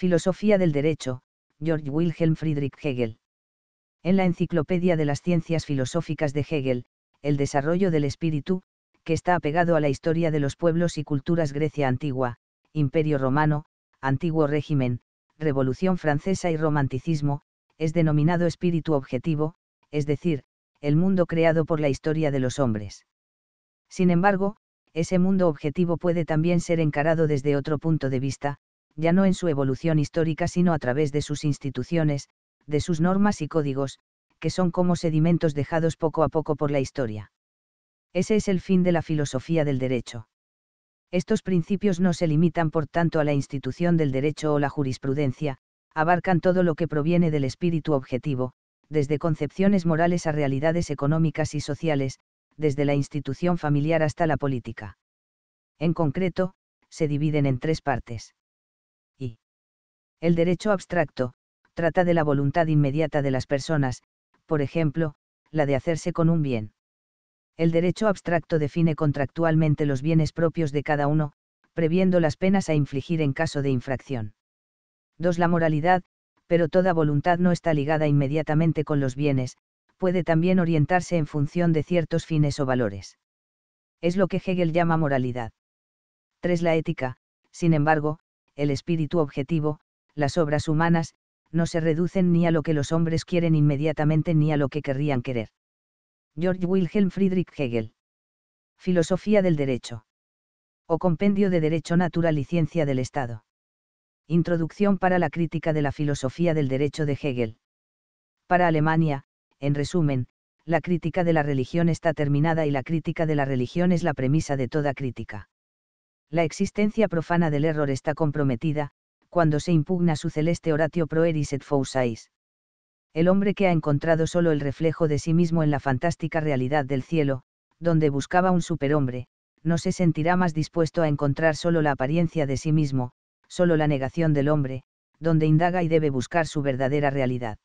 Filosofía del Derecho, George Wilhelm Friedrich Hegel. En la Enciclopedia de las Ciencias Filosóficas de Hegel, el desarrollo del espíritu, que está apegado a la historia de los pueblos y culturas Grecia antigua, Imperio Romano, Antiguo Régimen, Revolución Francesa y Romanticismo, es denominado espíritu objetivo, es decir, el mundo creado por la historia de los hombres. Sin embargo, ese mundo objetivo puede también ser encarado desde otro punto de vista, ya no en su evolución histórica sino a través de sus instituciones, de sus normas y códigos, que son como sedimentos dejados poco a poco por la historia. Ese es el fin de la filosofía del derecho. Estos principios no se limitan por tanto a la institución del derecho o la jurisprudencia, abarcan todo lo que proviene del espíritu objetivo, desde concepciones morales a realidades económicas y sociales, desde la institución familiar hasta la política. En concreto, se dividen en tres partes. El derecho abstracto, trata de la voluntad inmediata de las personas, por ejemplo, la de hacerse con un bien. El derecho abstracto define contractualmente los bienes propios de cada uno, previendo las penas a infligir en caso de infracción. 2. La moralidad, pero toda voluntad no está ligada inmediatamente con los bienes, puede también orientarse en función de ciertos fines o valores. Es lo que Hegel llama moralidad. 3. La ética, sin embargo, el espíritu objetivo, las obras humanas, no se reducen ni a lo que los hombres quieren inmediatamente ni a lo que querrían querer. George Wilhelm Friedrich Hegel. Filosofía del Derecho. O Compendio de Derecho Natural y Ciencia del Estado. Introducción para la crítica de la filosofía del derecho de Hegel. Para Alemania, en resumen, la crítica de la religión está terminada y la crítica de la religión es la premisa de toda crítica. La existencia profana del error está comprometida, cuando se impugna su celeste oratio proeris et fousais. El hombre que ha encontrado solo el reflejo de sí mismo en la fantástica realidad del cielo, donde buscaba un superhombre, no se sentirá más dispuesto a encontrar solo la apariencia de sí mismo, solo la negación del hombre, donde indaga y debe buscar su verdadera realidad.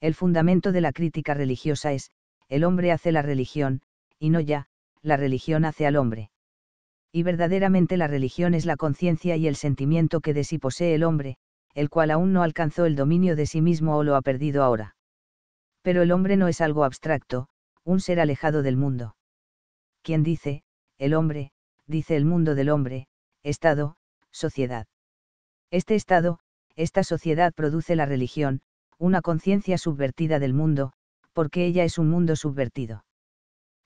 El fundamento de la crítica religiosa es, el hombre hace la religión, y no ya, la religión hace al hombre. Y verdaderamente la religión es la conciencia y el sentimiento que de sí posee el hombre, el cual aún no alcanzó el dominio de sí mismo o lo ha perdido ahora. Pero el hombre no es algo abstracto, un ser alejado del mundo. Quien dice, el hombre, dice el mundo del hombre, Estado, sociedad. Este Estado, esta sociedad produce la religión, una conciencia subvertida del mundo, porque ella es un mundo subvertido.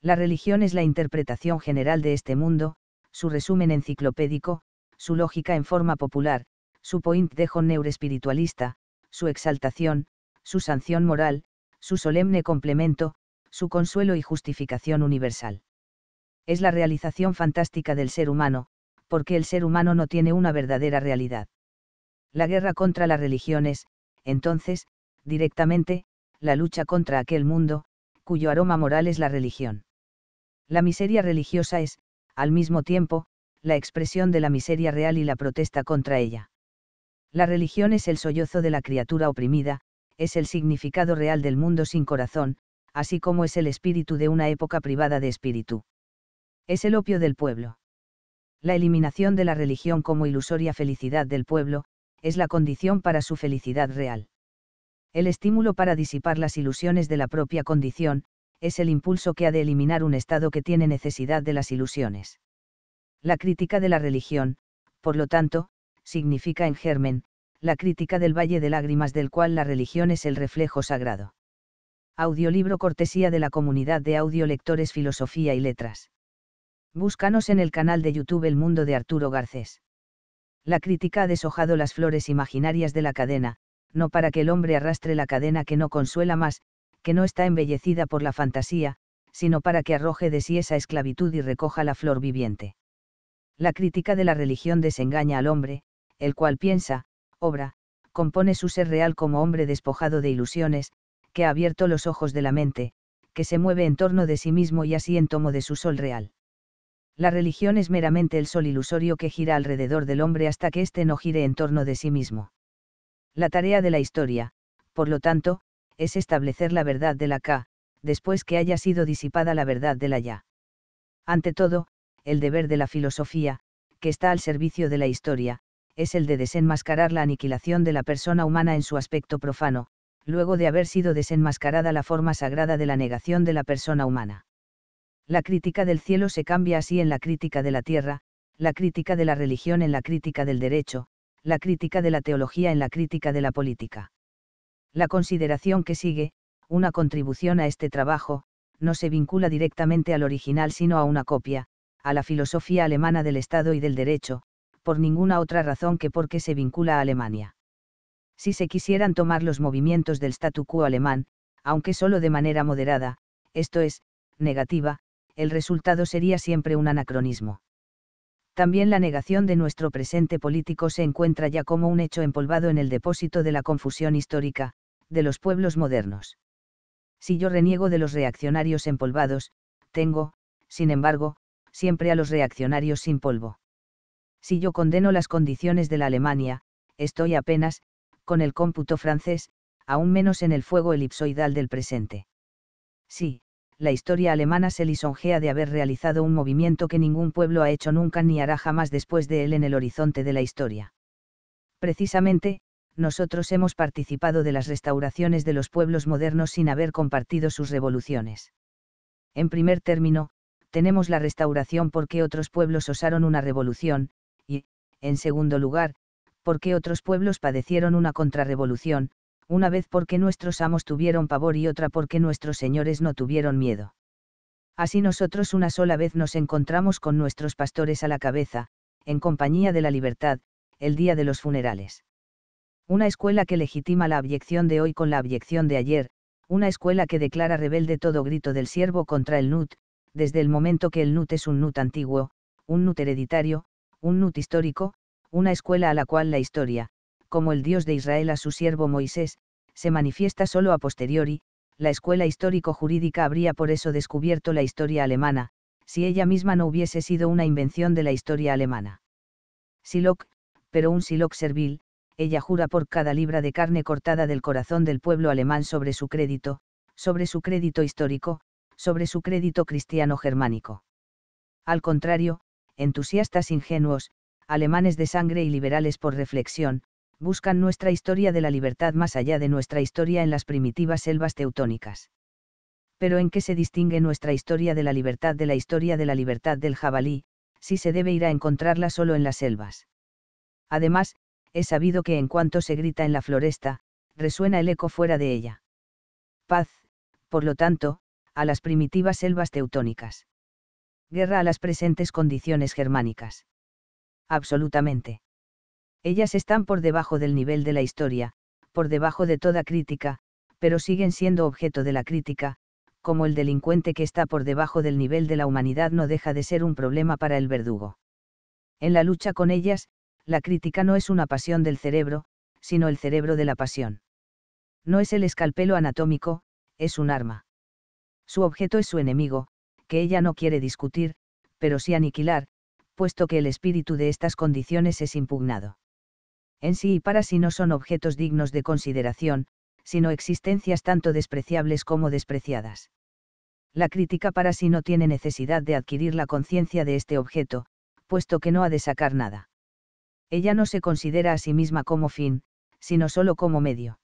La religión es la interpretación general de este mundo, su resumen enciclopédico, su lógica en forma popular, su point de espiritualista, su exaltación, su sanción moral, su solemne complemento, su consuelo y justificación universal. Es la realización fantástica del ser humano, porque el ser humano no tiene una verdadera realidad. La guerra contra las religiones, entonces, directamente, la lucha contra aquel mundo, cuyo aroma moral es la religión. La miseria religiosa es, al mismo tiempo, la expresión de la miseria real y la protesta contra ella. La religión es el sollozo de la criatura oprimida, es el significado real del mundo sin corazón, así como es el espíritu de una época privada de espíritu. Es el opio del pueblo. La eliminación de la religión como ilusoria felicidad del pueblo, es la condición para su felicidad real. El estímulo para disipar las ilusiones de la propia condición, es el impulso que ha de eliminar un Estado que tiene necesidad de las ilusiones. La crítica de la religión, por lo tanto, significa en germen, la crítica del Valle de Lágrimas del cual la religión es el reflejo sagrado. Audiolibro cortesía de la comunidad de audiolectores Filosofía y Letras. Búscanos en el canal de YouTube El Mundo de Arturo Garcés. La crítica ha deshojado las flores imaginarias de la cadena, no para que el hombre arrastre la cadena que no consuela más, que no está embellecida por la fantasía, sino para que arroje de sí esa esclavitud y recoja la flor viviente. La crítica de la religión desengaña al hombre, el cual piensa, obra, compone su ser real como hombre despojado de ilusiones, que ha abierto los ojos de la mente, que se mueve en torno de sí mismo y así en tomo de su sol real. La religión es meramente el sol ilusorio que gira alrededor del hombre hasta que éste no gire en torno de sí mismo. La tarea de la historia, por lo tanto, es establecer la verdad de la K, después que haya sido disipada la verdad de la Ya. Ante todo, el deber de la filosofía, que está al servicio de la historia, es el de desenmascarar la aniquilación de la persona humana en su aspecto profano, luego de haber sido desenmascarada la forma sagrada de la negación de la persona humana. La crítica del cielo se cambia así en la crítica de la tierra, la crítica de la religión en la crítica del derecho, la crítica de la teología en la crítica de la política. La consideración que sigue, una contribución a este trabajo, no se vincula directamente al original sino a una copia, a la filosofía alemana del Estado y del derecho, por ninguna otra razón que porque se vincula a Alemania. Si se quisieran tomar los movimientos del statu quo alemán, aunque solo de manera moderada, esto es, negativa, el resultado sería siempre un anacronismo. También la negación de nuestro presente político se encuentra ya como un hecho empolvado en el depósito de la confusión histórica, de los pueblos modernos. Si yo reniego de los reaccionarios empolvados, tengo, sin embargo, siempre a los reaccionarios sin polvo. Si yo condeno las condiciones de la Alemania, estoy apenas, con el cómputo francés, aún menos en el fuego elipsoidal del presente. Sí, la historia alemana se lisonjea de haber realizado un movimiento que ningún pueblo ha hecho nunca ni hará jamás después de él en el horizonte de la historia. Precisamente, nosotros hemos participado de las restauraciones de los pueblos modernos sin haber compartido sus revoluciones. En primer término, tenemos la restauración porque otros pueblos osaron una revolución, y, en segundo lugar, porque otros pueblos padecieron una contrarrevolución, una vez porque nuestros amos tuvieron pavor y otra porque nuestros señores no tuvieron miedo. Así nosotros una sola vez nos encontramos con nuestros pastores a la cabeza, en compañía de la libertad, el día de los funerales. Una escuela que legitima la abyección de hoy con la abyección de ayer, una escuela que declara rebelde todo grito del siervo contra el NUT, desde el momento que el NUT es un NUT antiguo, un NUT hereditario, un NUT histórico, una escuela a la cual la historia, como el Dios de Israel a su siervo Moisés, se manifiesta solo a posteriori, la escuela histórico-jurídica habría por eso descubierto la historia alemana, si ella misma no hubiese sido una invención de la historia alemana. Siloc, pero un Siloc servil, ella jura por cada libra de carne cortada del corazón del pueblo alemán sobre su crédito, sobre su crédito histórico, sobre su crédito cristiano germánico. Al contrario, entusiastas ingenuos, alemanes de sangre y liberales por reflexión, buscan nuestra historia de la libertad más allá de nuestra historia en las primitivas selvas teutónicas. Pero ¿en qué se distingue nuestra historia de la libertad de la historia de la libertad del jabalí, si se debe ir a encontrarla solo en las selvas? Además, He sabido que en cuanto se grita en la floresta, resuena el eco fuera de ella. Paz, por lo tanto, a las primitivas selvas teutónicas. Guerra a las presentes condiciones germánicas. Absolutamente. Ellas están por debajo del nivel de la historia, por debajo de toda crítica, pero siguen siendo objeto de la crítica, como el delincuente que está por debajo del nivel de la humanidad no deja de ser un problema para el verdugo. En la lucha con ellas, la crítica no es una pasión del cerebro, sino el cerebro de la pasión. No es el escalpelo anatómico, es un arma. Su objeto es su enemigo, que ella no quiere discutir, pero sí aniquilar, puesto que el espíritu de estas condiciones es impugnado. En sí y para sí no son objetos dignos de consideración, sino existencias tanto despreciables como despreciadas. La crítica para sí no tiene necesidad de adquirir la conciencia de este objeto, puesto que no ha de sacar nada ella no se considera a sí misma como fin, sino solo como medio.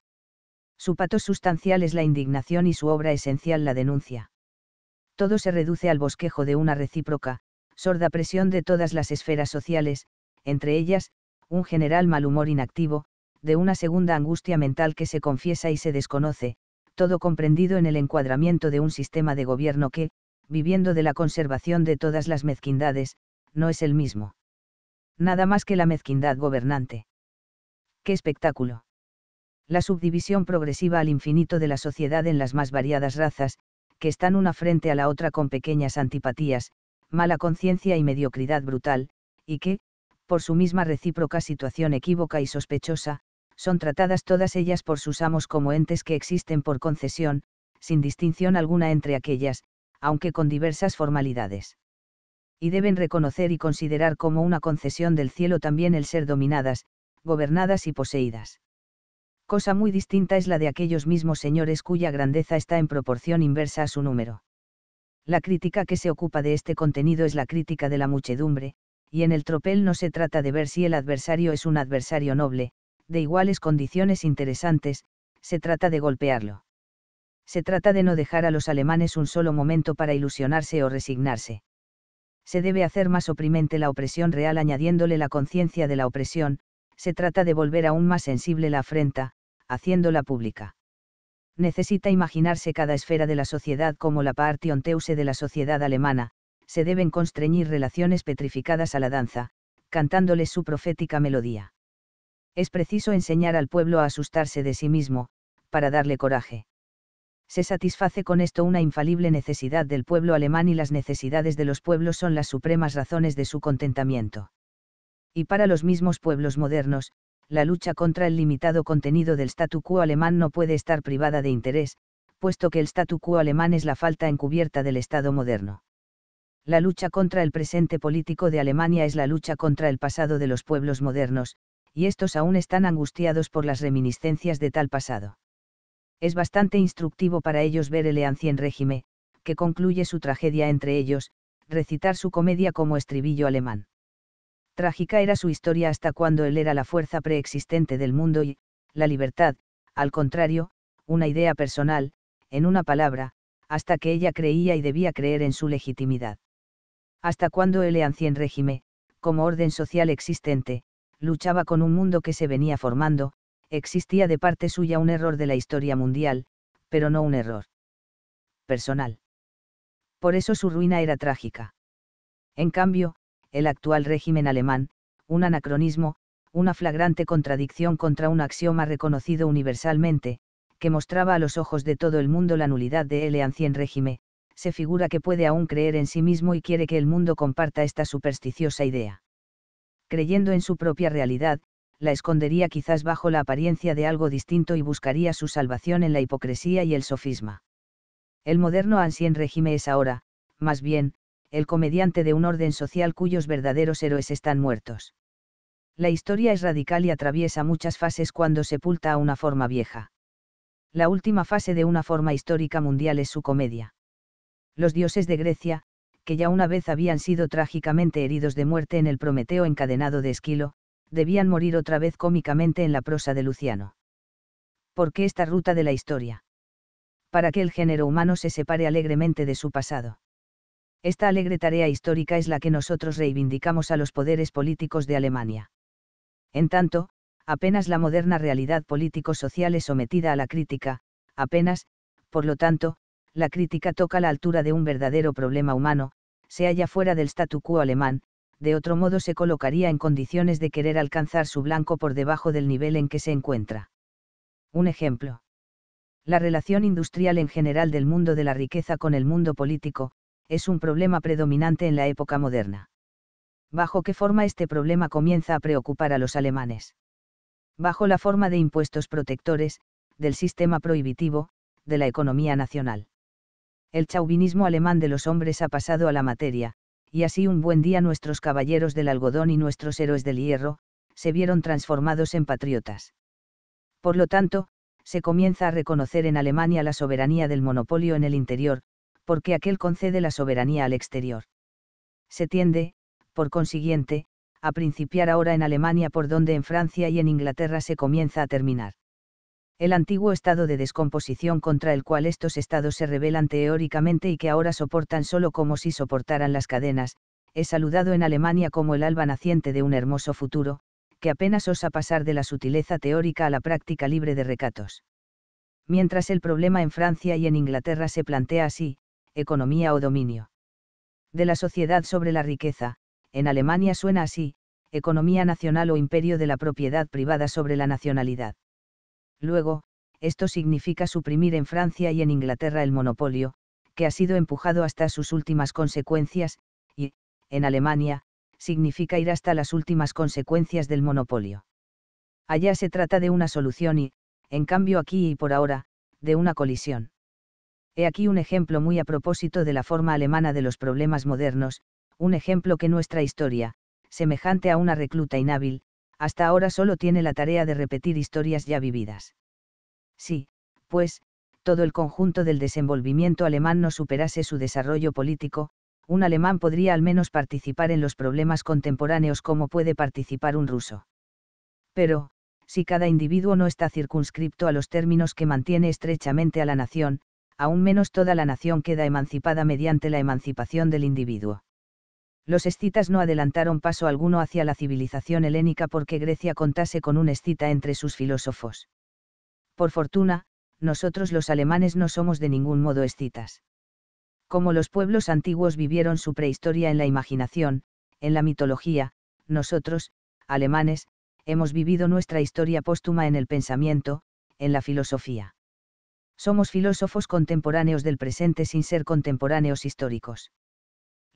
Su pato sustancial es la indignación y su obra esencial la denuncia. Todo se reduce al bosquejo de una recíproca, sorda presión de todas las esferas sociales, entre ellas, un general malhumor inactivo, de una segunda angustia mental que se confiesa y se desconoce, todo comprendido en el encuadramiento de un sistema de gobierno que, viviendo de la conservación de todas las mezquindades, no es el mismo nada más que la mezquindad gobernante. ¡Qué espectáculo! La subdivisión progresiva al infinito de la sociedad en las más variadas razas, que están una frente a la otra con pequeñas antipatías, mala conciencia y mediocridad brutal, y que, por su misma recíproca situación equívoca y sospechosa, son tratadas todas ellas por sus amos como entes que existen por concesión, sin distinción alguna entre aquellas, aunque con diversas formalidades y deben reconocer y considerar como una concesión del cielo también el ser dominadas, gobernadas y poseídas. Cosa muy distinta es la de aquellos mismos señores cuya grandeza está en proporción inversa a su número. La crítica que se ocupa de este contenido es la crítica de la muchedumbre, y en el tropel no se trata de ver si el adversario es un adversario noble, de iguales condiciones interesantes, se trata de golpearlo. Se trata de no dejar a los alemanes un solo momento para ilusionarse o resignarse se debe hacer más oprimente la opresión real añadiéndole la conciencia de la opresión, se trata de volver aún más sensible la afrenta, haciéndola pública. Necesita imaginarse cada esfera de la sociedad como la parte onteuse de la sociedad alemana, se deben constreñir relaciones petrificadas a la danza, cantándoles su profética melodía. Es preciso enseñar al pueblo a asustarse de sí mismo, para darle coraje se satisface con esto una infalible necesidad del pueblo alemán y las necesidades de los pueblos son las supremas razones de su contentamiento. Y para los mismos pueblos modernos, la lucha contra el limitado contenido del statu quo alemán no puede estar privada de interés, puesto que el statu quo alemán es la falta encubierta del Estado moderno. La lucha contra el presente político de Alemania es la lucha contra el pasado de los pueblos modernos, y estos aún están angustiados por las reminiscencias de tal pasado es bastante instructivo para ellos ver el ancien régimen, que concluye su tragedia entre ellos, recitar su comedia como estribillo alemán. Trágica era su historia hasta cuando él era la fuerza preexistente del mundo y, la libertad, al contrario, una idea personal, en una palabra, hasta que ella creía y debía creer en su legitimidad. Hasta cuando el ancien régimen, como orden social existente, luchaba con un mundo que se venía formando, existía de parte suya un error de la historia mundial, pero no un error personal. Por eso su ruina era trágica. En cambio, el actual régimen alemán, un anacronismo, una flagrante contradicción contra un axioma reconocido universalmente, que mostraba a los ojos de todo el mundo la nulidad de el ancien régimen, se figura que puede aún creer en sí mismo y quiere que el mundo comparta esta supersticiosa idea. Creyendo en su propia realidad, la escondería quizás bajo la apariencia de algo distinto y buscaría su salvación en la hipocresía y el sofisma. El moderno ancien régimen es ahora, más bien, el comediante de un orden social cuyos verdaderos héroes están muertos. La historia es radical y atraviesa muchas fases cuando sepulta a una forma vieja. La última fase de una forma histórica mundial es su comedia. Los dioses de Grecia, que ya una vez habían sido trágicamente heridos de muerte en el Prometeo encadenado de Esquilo, debían morir otra vez cómicamente en la prosa de Luciano. ¿Por qué esta ruta de la historia? Para que el género humano se separe alegremente de su pasado. Esta alegre tarea histórica es la que nosotros reivindicamos a los poderes políticos de Alemania. En tanto, apenas la moderna realidad político-social es sometida a la crítica, apenas, por lo tanto, la crítica toca la altura de un verdadero problema humano, se halla fuera del statu quo alemán, de otro modo se colocaría en condiciones de querer alcanzar su blanco por debajo del nivel en que se encuentra. Un ejemplo. La relación industrial en general del mundo de la riqueza con el mundo político, es un problema predominante en la época moderna. ¿Bajo qué forma este problema comienza a preocupar a los alemanes? Bajo la forma de impuestos protectores, del sistema prohibitivo, de la economía nacional. El chauvinismo alemán de los hombres ha pasado a la materia, y así un buen día nuestros caballeros del algodón y nuestros héroes del hierro, se vieron transformados en patriotas. Por lo tanto, se comienza a reconocer en Alemania la soberanía del monopolio en el interior, porque aquel concede la soberanía al exterior. Se tiende, por consiguiente, a principiar ahora en Alemania por donde en Francia y en Inglaterra se comienza a terminar el antiguo estado de descomposición contra el cual estos estados se rebelan teóricamente y que ahora soportan solo como si soportaran las cadenas, es saludado en Alemania como el alba naciente de un hermoso futuro, que apenas osa pasar de la sutileza teórica a la práctica libre de recatos. Mientras el problema en Francia y en Inglaterra se plantea así, economía o dominio. De la sociedad sobre la riqueza, en Alemania suena así, economía nacional o imperio de la propiedad privada sobre la nacionalidad. Luego, esto significa suprimir en Francia y en Inglaterra el monopolio, que ha sido empujado hasta sus últimas consecuencias, y, en Alemania, significa ir hasta las últimas consecuencias del monopolio. Allá se trata de una solución y, en cambio aquí y por ahora, de una colisión. He aquí un ejemplo muy a propósito de la forma alemana de los problemas modernos, un ejemplo que nuestra historia, semejante a una recluta inhábil, hasta ahora solo tiene la tarea de repetir historias ya vividas. Sí, pues, todo el conjunto del desenvolvimiento alemán no superase su desarrollo político, un alemán podría al menos participar en los problemas contemporáneos como puede participar un ruso. Pero, si cada individuo no está circunscripto a los términos que mantiene estrechamente a la nación, aún menos toda la nación queda emancipada mediante la emancipación del individuo los escitas no adelantaron paso alguno hacia la civilización helénica porque Grecia contase con un escita entre sus filósofos. Por fortuna, nosotros los alemanes no somos de ningún modo escitas. Como los pueblos antiguos vivieron su prehistoria en la imaginación, en la mitología, nosotros, alemanes, hemos vivido nuestra historia póstuma en el pensamiento, en la filosofía. Somos filósofos contemporáneos del presente sin ser contemporáneos históricos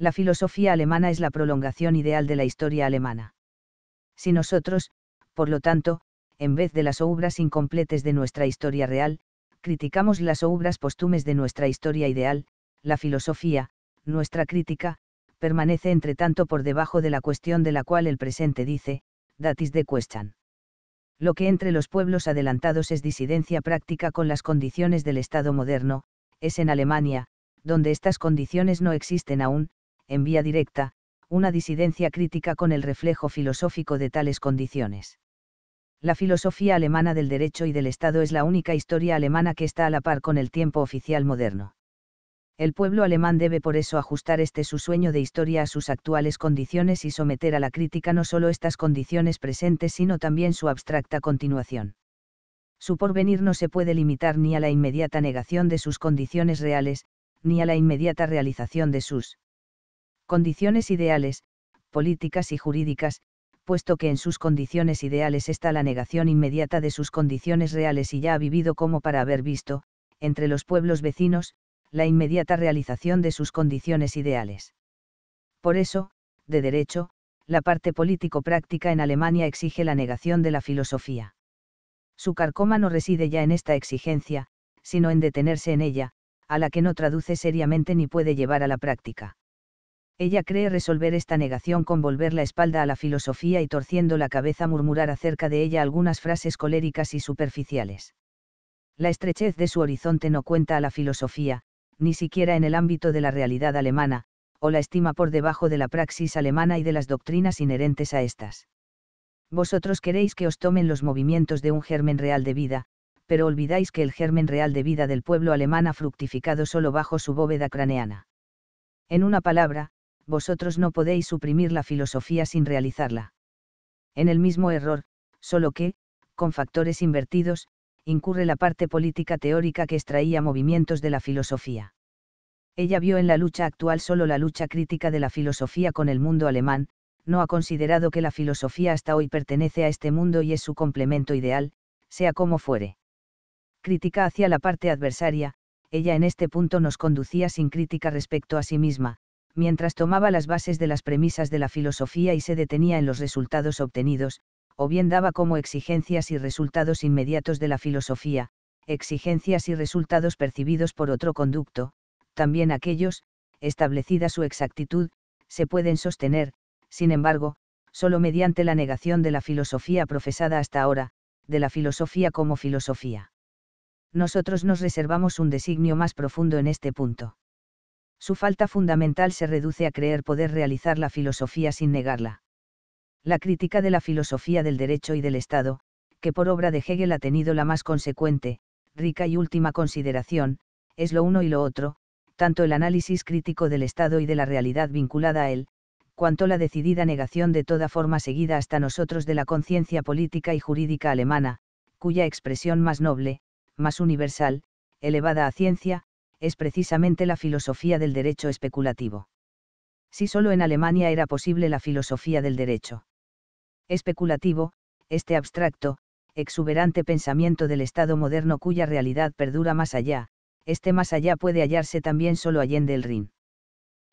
la filosofía alemana es la prolongación ideal de la historia alemana. Si nosotros, por lo tanto, en vez de las obras incompletas de nuestra historia real, criticamos las obras postumes de nuestra historia ideal, la filosofía, nuestra crítica, permanece entre tanto por debajo de la cuestión de la cual el presente dice, datis de question. Lo que entre los pueblos adelantados es disidencia práctica con las condiciones del Estado moderno, es en Alemania, donde estas condiciones no existen aún, en vía directa, una disidencia crítica con el reflejo filosófico de tales condiciones. La filosofía alemana del derecho y del Estado es la única historia alemana que está a la par con el tiempo oficial moderno. El pueblo alemán debe por eso ajustar este su sueño de historia a sus actuales condiciones y someter a la crítica no solo estas condiciones presentes, sino también su abstracta continuación. Su porvenir no se puede limitar ni a la inmediata negación de sus condiciones reales, ni a la inmediata realización de sus condiciones ideales, políticas y jurídicas, puesto que en sus condiciones ideales está la negación inmediata de sus condiciones reales y ya ha vivido como para haber visto, entre los pueblos vecinos, la inmediata realización de sus condiciones ideales. Por eso, de derecho, la parte político-práctica en Alemania exige la negación de la filosofía. Su carcoma no reside ya en esta exigencia, sino en detenerse en ella, a la que no traduce seriamente ni puede llevar a la práctica ella cree resolver esta negación con volver la espalda a la filosofía y torciendo la cabeza murmurar acerca de ella algunas frases coléricas y superficiales. La estrechez de su horizonte no cuenta a la filosofía, ni siquiera en el ámbito de la realidad alemana, o la estima por debajo de la praxis alemana y de las doctrinas inherentes a estas. Vosotros queréis que os tomen los movimientos de un germen real de vida, pero olvidáis que el germen real de vida del pueblo alemán ha fructificado solo bajo su bóveda craneana. En una palabra, vosotros no podéis suprimir la filosofía sin realizarla. En el mismo error, solo que, con factores invertidos, incurre la parte política teórica que extraía movimientos de la filosofía. Ella vio en la lucha actual solo la lucha crítica de la filosofía con el mundo alemán, no ha considerado que la filosofía hasta hoy pertenece a este mundo y es su complemento ideal, sea como fuere. Crítica hacia la parte adversaria, ella en este punto nos conducía sin crítica respecto a sí misma, mientras tomaba las bases de las premisas de la filosofía y se detenía en los resultados obtenidos, o bien daba como exigencias y resultados inmediatos de la filosofía, exigencias y resultados percibidos por otro conducto, también aquellos, establecida su exactitud, se pueden sostener, sin embargo, solo mediante la negación de la filosofía profesada hasta ahora, de la filosofía como filosofía. Nosotros nos reservamos un designio más profundo en este punto su falta fundamental se reduce a creer poder realizar la filosofía sin negarla. La crítica de la filosofía del derecho y del Estado, que por obra de Hegel ha tenido la más consecuente, rica y última consideración, es lo uno y lo otro, tanto el análisis crítico del Estado y de la realidad vinculada a él, cuanto la decidida negación de toda forma seguida hasta nosotros de la conciencia política y jurídica alemana, cuya expresión más noble, más universal, elevada a ciencia, es precisamente la filosofía del derecho especulativo. Si solo en Alemania era posible la filosofía del derecho especulativo, este abstracto, exuberante pensamiento del Estado moderno cuya realidad perdura más allá, este más allá puede hallarse también solo allende el Rin.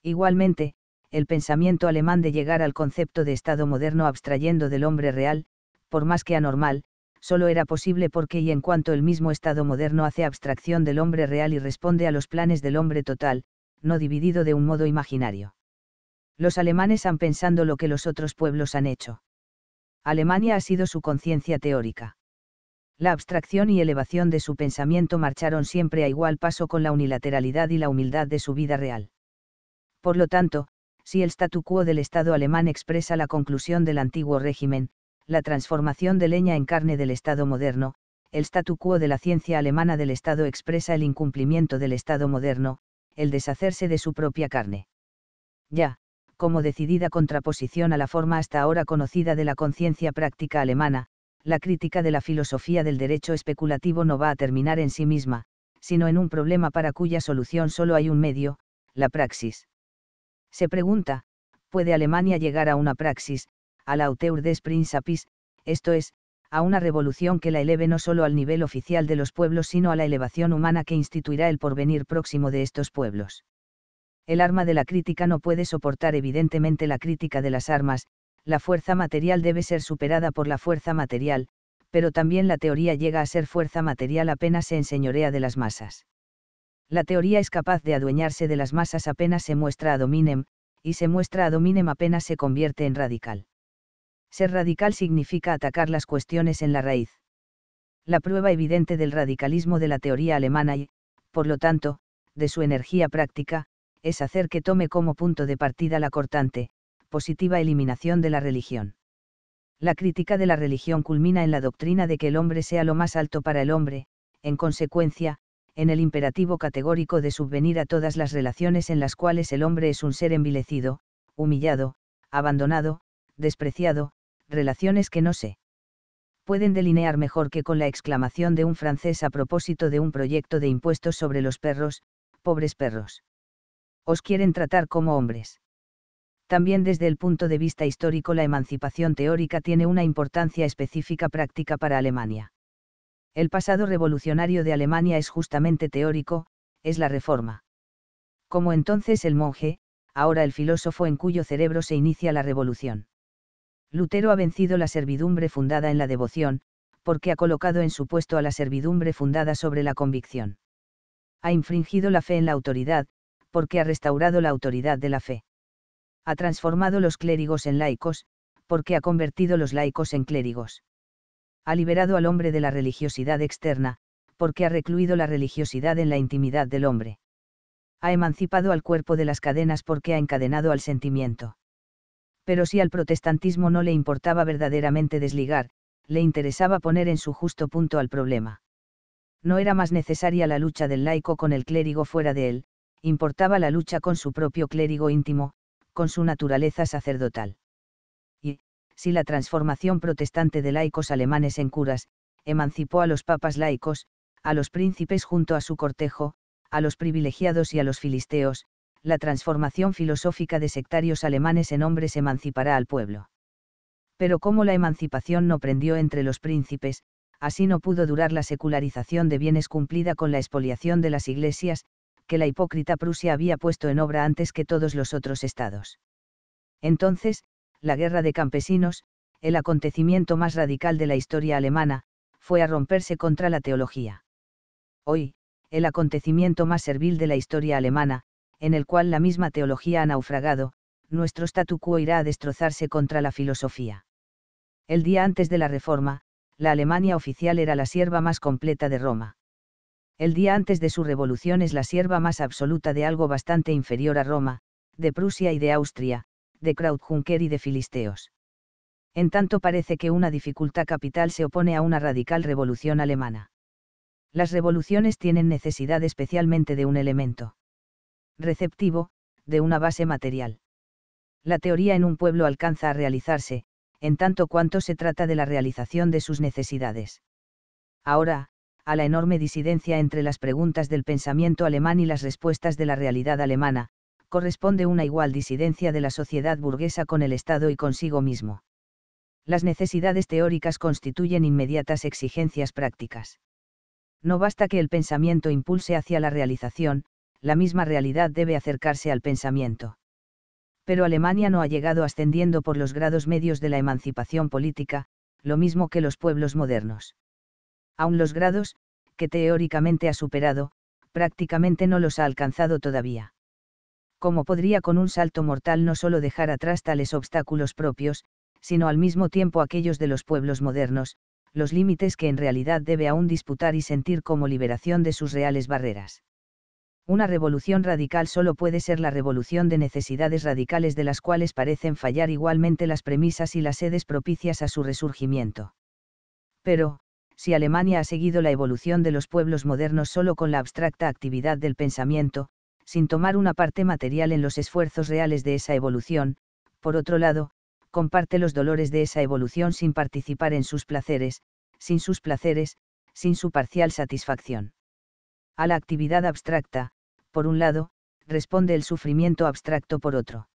Igualmente, el pensamiento alemán de llegar al concepto de Estado moderno abstrayendo del hombre real, por más que anormal, solo era posible porque y en cuanto el mismo Estado moderno hace abstracción del hombre real y responde a los planes del hombre total, no dividido de un modo imaginario. Los alemanes han pensado lo que los otros pueblos han hecho. Alemania ha sido su conciencia teórica. La abstracción y elevación de su pensamiento marcharon siempre a igual paso con la unilateralidad y la humildad de su vida real. Por lo tanto, si el statu quo del Estado alemán expresa la conclusión del antiguo régimen, la transformación de leña en carne del Estado moderno, el statu quo de la ciencia alemana del Estado expresa el incumplimiento del Estado moderno, el deshacerse de su propia carne. Ya, como decidida contraposición a la forma hasta ahora conocida de la conciencia práctica alemana, la crítica de la filosofía del derecho especulativo no va a terminar en sí misma, sino en un problema para cuya solución solo hay un medio, la praxis. Se pregunta, ¿puede Alemania llegar a una praxis, a la auteur des principis, esto es, a una revolución que la eleve no solo al nivel oficial de los pueblos, sino a la elevación humana que instituirá el porvenir próximo de estos pueblos. El arma de la crítica no puede soportar evidentemente la crítica de las armas, la fuerza material debe ser superada por la fuerza material, pero también la teoría llega a ser fuerza material apenas se enseñorea de las masas. La teoría es capaz de adueñarse de las masas apenas se muestra a dominem, y se muestra a dominem apenas se convierte en radical. Ser radical significa atacar las cuestiones en la raíz. La prueba evidente del radicalismo de la teoría alemana y, por lo tanto, de su energía práctica, es hacer que tome como punto de partida la cortante, positiva eliminación de la religión. La crítica de la religión culmina en la doctrina de que el hombre sea lo más alto para el hombre, en consecuencia, en el imperativo categórico de subvenir a todas las relaciones en las cuales el hombre es un ser envilecido, humillado, abandonado, despreciado, relaciones que no sé. pueden delinear mejor que con la exclamación de un francés a propósito de un proyecto de impuestos sobre los perros, pobres perros. Os quieren tratar como hombres. También desde el punto de vista histórico la emancipación teórica tiene una importancia específica práctica para Alemania. El pasado revolucionario de Alemania es justamente teórico, es la reforma. Como entonces el monje, ahora el filósofo en cuyo cerebro se inicia la revolución. Lutero ha vencido la servidumbre fundada en la devoción, porque ha colocado en su puesto a la servidumbre fundada sobre la convicción. Ha infringido la fe en la autoridad, porque ha restaurado la autoridad de la fe. Ha transformado los clérigos en laicos, porque ha convertido los laicos en clérigos. Ha liberado al hombre de la religiosidad externa, porque ha recluido la religiosidad en la intimidad del hombre. Ha emancipado al cuerpo de las cadenas porque ha encadenado al sentimiento pero si al protestantismo no le importaba verdaderamente desligar, le interesaba poner en su justo punto al problema. No era más necesaria la lucha del laico con el clérigo fuera de él, importaba la lucha con su propio clérigo íntimo, con su naturaleza sacerdotal. Y, si la transformación protestante de laicos alemanes en curas, emancipó a los papas laicos, a los príncipes junto a su cortejo, a los privilegiados y a los filisteos, la transformación filosófica de sectarios alemanes en hombres emancipará al pueblo. Pero como la emancipación no prendió entre los príncipes, así no pudo durar la secularización de bienes cumplida con la expoliación de las iglesias, que la hipócrita Prusia había puesto en obra antes que todos los otros estados. Entonces, la guerra de campesinos, el acontecimiento más radical de la historia alemana, fue a romperse contra la teología. Hoy, el acontecimiento más servil de la historia alemana, en el cual la misma teología ha naufragado, nuestro statu quo irá a destrozarse contra la filosofía. El día antes de la Reforma, la Alemania oficial era la sierva más completa de Roma. El día antes de su revolución es la sierva más absoluta de algo bastante inferior a Roma, de Prusia y de Austria, de Krautjunker y de Filisteos. En tanto parece que una dificultad capital se opone a una radical revolución alemana. Las revoluciones tienen necesidad especialmente de un elemento receptivo, de una base material. La teoría en un pueblo alcanza a realizarse, en tanto cuanto se trata de la realización de sus necesidades. Ahora, a la enorme disidencia entre las preguntas del pensamiento alemán y las respuestas de la realidad alemana, corresponde una igual disidencia de la sociedad burguesa con el Estado y consigo mismo. Las necesidades teóricas constituyen inmediatas exigencias prácticas. No basta que el pensamiento impulse hacia la realización, la misma realidad debe acercarse al pensamiento. Pero Alemania no ha llegado ascendiendo por los grados medios de la emancipación política, lo mismo que los pueblos modernos. Aun los grados, que teóricamente ha superado, prácticamente no los ha alcanzado todavía. ¿Cómo podría con un salto mortal no solo dejar atrás tales obstáculos propios, sino al mismo tiempo aquellos de los pueblos modernos, los límites que en realidad debe aún disputar y sentir como liberación de sus reales barreras? una revolución radical solo puede ser la revolución de necesidades radicales de las cuales parecen fallar igualmente las premisas y las sedes propicias a su resurgimiento. Pero, si Alemania ha seguido la evolución de los pueblos modernos solo con la abstracta actividad del pensamiento, sin tomar una parte material en los esfuerzos reales de esa evolución, por otro lado, comparte los dolores de esa evolución sin participar en sus placeres, sin sus placeres, sin su parcial satisfacción. A la actividad abstracta, por un lado, responde el sufrimiento abstracto por otro.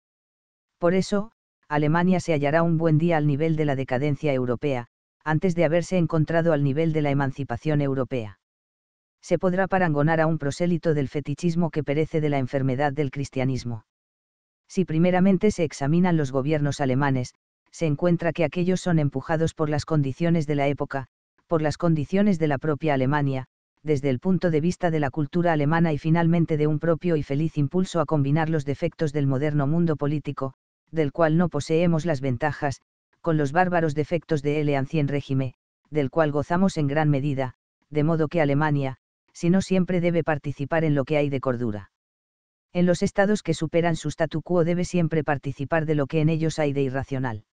Por eso, Alemania se hallará un buen día al nivel de la decadencia europea, antes de haberse encontrado al nivel de la emancipación europea. Se podrá parangonar a un prosélito del fetichismo que perece de la enfermedad del cristianismo. Si primeramente se examinan los gobiernos alemanes, se encuentra que aquellos son empujados por las condiciones de la época, por las condiciones de la propia Alemania, desde el punto de vista de la cultura alemana y finalmente de un propio y feliz impulso a combinar los defectos del moderno mundo político, del cual no poseemos las ventajas, con los bárbaros defectos de el ancien régimen, del cual gozamos en gran medida, de modo que Alemania, si no siempre debe participar en lo que hay de cordura. En los estados que superan su statu quo debe siempre participar de lo que en ellos hay de irracional.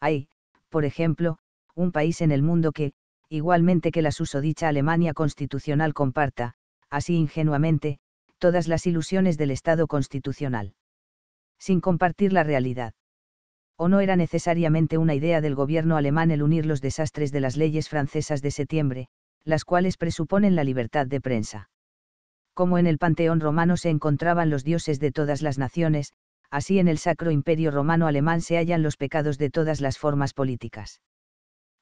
Hay, por ejemplo, un país en el mundo que, igualmente que la susodicha Alemania constitucional comparta, así ingenuamente, todas las ilusiones del Estado constitucional. Sin compartir la realidad. O no era necesariamente una idea del gobierno alemán el unir los desastres de las leyes francesas de septiembre, las cuales presuponen la libertad de prensa. Como en el panteón romano se encontraban los dioses de todas las naciones, así en el Sacro Imperio Romano Alemán se hallan los pecados de todas las formas políticas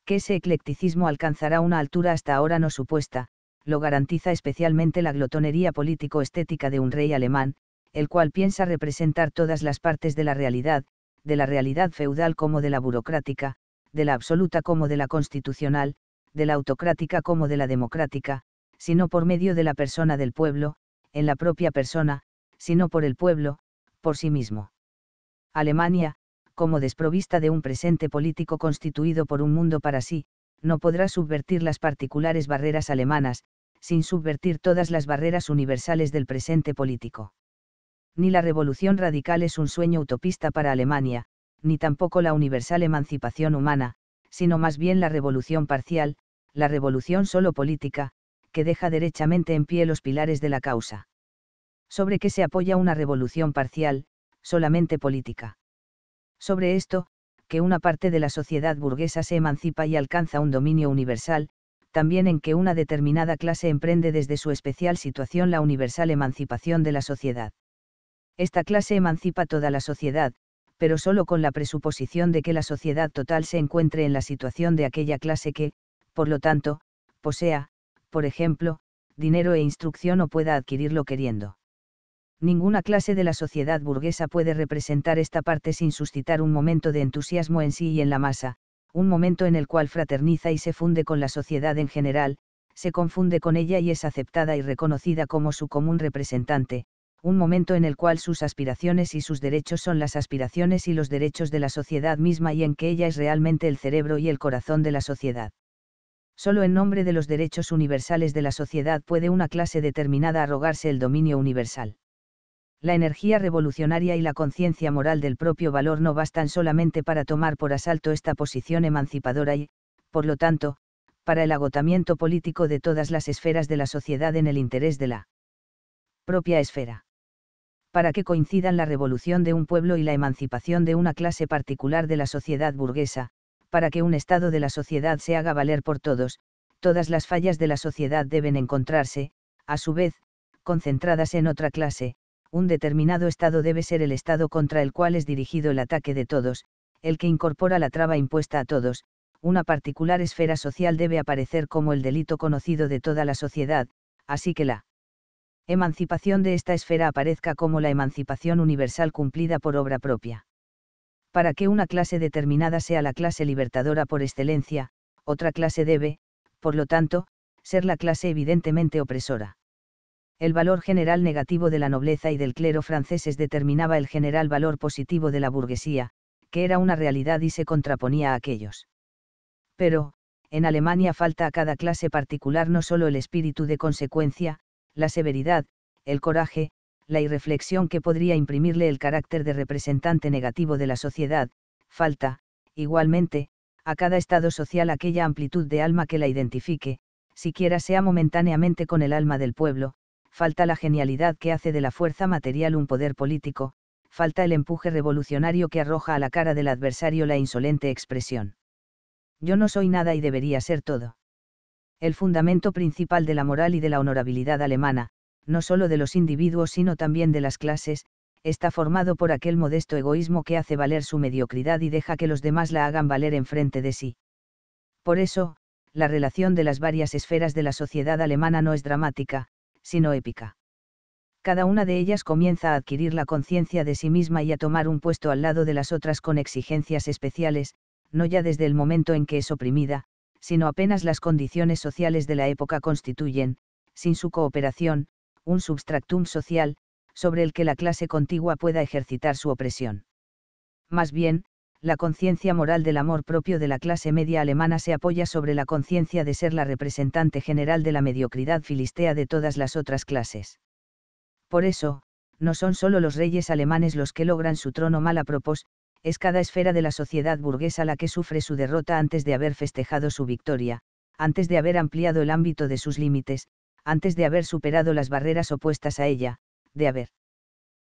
que ese eclecticismo alcanzará una altura hasta ahora no supuesta, lo garantiza especialmente la glotonería político-estética de un rey alemán, el cual piensa representar todas las partes de la realidad, de la realidad feudal como de la burocrática, de la absoluta como de la constitucional, de la autocrática como de la democrática, sino por medio de la persona del pueblo, en la propia persona, sino por el pueblo, por sí mismo. Alemania, como desprovista de un presente político constituido por un mundo para sí, no podrá subvertir las particulares barreras alemanas, sin subvertir todas las barreras universales del presente político. Ni la revolución radical es un sueño utopista para Alemania, ni tampoco la universal emancipación humana, sino más bien la revolución parcial, la revolución solo política, que deja derechamente en pie los pilares de la causa. ¿Sobre qué se apoya una revolución parcial, solamente política? sobre esto, que una parte de la sociedad burguesa se emancipa y alcanza un dominio universal, también en que una determinada clase emprende desde su especial situación la universal emancipación de la sociedad. Esta clase emancipa toda la sociedad, pero solo con la presuposición de que la sociedad total se encuentre en la situación de aquella clase que, por lo tanto, posea, por ejemplo, dinero e instrucción o pueda adquirirlo queriendo ninguna clase de la sociedad burguesa puede representar esta parte sin suscitar un momento de entusiasmo en sí y en la masa, un momento en el cual fraterniza y se funde con la sociedad en general, se confunde con ella y es aceptada y reconocida como su común representante, un momento en el cual sus aspiraciones y sus derechos son las aspiraciones y los derechos de la sociedad misma y en que ella es realmente el cerebro y el corazón de la sociedad. Solo en nombre de los derechos universales de la sociedad puede una clase determinada arrogarse el dominio universal la energía revolucionaria y la conciencia moral del propio valor no bastan solamente para tomar por asalto esta posición emancipadora y, por lo tanto, para el agotamiento político de todas las esferas de la sociedad en el interés de la propia esfera. Para que coincidan la revolución de un pueblo y la emancipación de una clase particular de la sociedad burguesa, para que un estado de la sociedad se haga valer por todos, todas las fallas de la sociedad deben encontrarse, a su vez, concentradas en otra clase, un determinado estado debe ser el estado contra el cual es dirigido el ataque de todos, el que incorpora la traba impuesta a todos, una particular esfera social debe aparecer como el delito conocido de toda la sociedad, así que la emancipación de esta esfera aparezca como la emancipación universal cumplida por obra propia. Para que una clase determinada sea la clase libertadora por excelencia, otra clase debe, por lo tanto, ser la clase evidentemente opresora el valor general negativo de la nobleza y del clero franceses determinaba el general valor positivo de la burguesía, que era una realidad y se contraponía a aquellos. Pero, en Alemania falta a cada clase particular no solo el espíritu de consecuencia, la severidad, el coraje, la irreflexión que podría imprimirle el carácter de representante negativo de la sociedad, falta, igualmente, a cada estado social aquella amplitud de alma que la identifique, siquiera sea momentáneamente con el alma del pueblo, falta la genialidad que hace de la fuerza material un poder político, falta el empuje revolucionario que arroja a la cara del adversario la insolente expresión. Yo no soy nada y debería ser todo. El fundamento principal de la moral y de la honorabilidad alemana, no solo de los individuos sino también de las clases, está formado por aquel modesto egoísmo que hace valer su mediocridad y deja que los demás la hagan valer enfrente de sí. Por eso, la relación de las varias esferas de la sociedad alemana no es dramática, sino épica. Cada una de ellas comienza a adquirir la conciencia de sí misma y a tomar un puesto al lado de las otras con exigencias especiales, no ya desde el momento en que es oprimida, sino apenas las condiciones sociales de la época constituyen, sin su cooperación, un substractum social, sobre el que la clase contigua pueda ejercitar su opresión. Más bien, la conciencia moral del amor propio de la clase media alemana se apoya sobre la conciencia de ser la representante general de la mediocridad filistea de todas las otras clases. Por eso, no son solo los reyes alemanes los que logran su trono mal a propósito, es cada esfera de la sociedad burguesa la que sufre su derrota antes de haber festejado su victoria, antes de haber ampliado el ámbito de sus límites, antes de haber superado las barreras opuestas a ella, de haber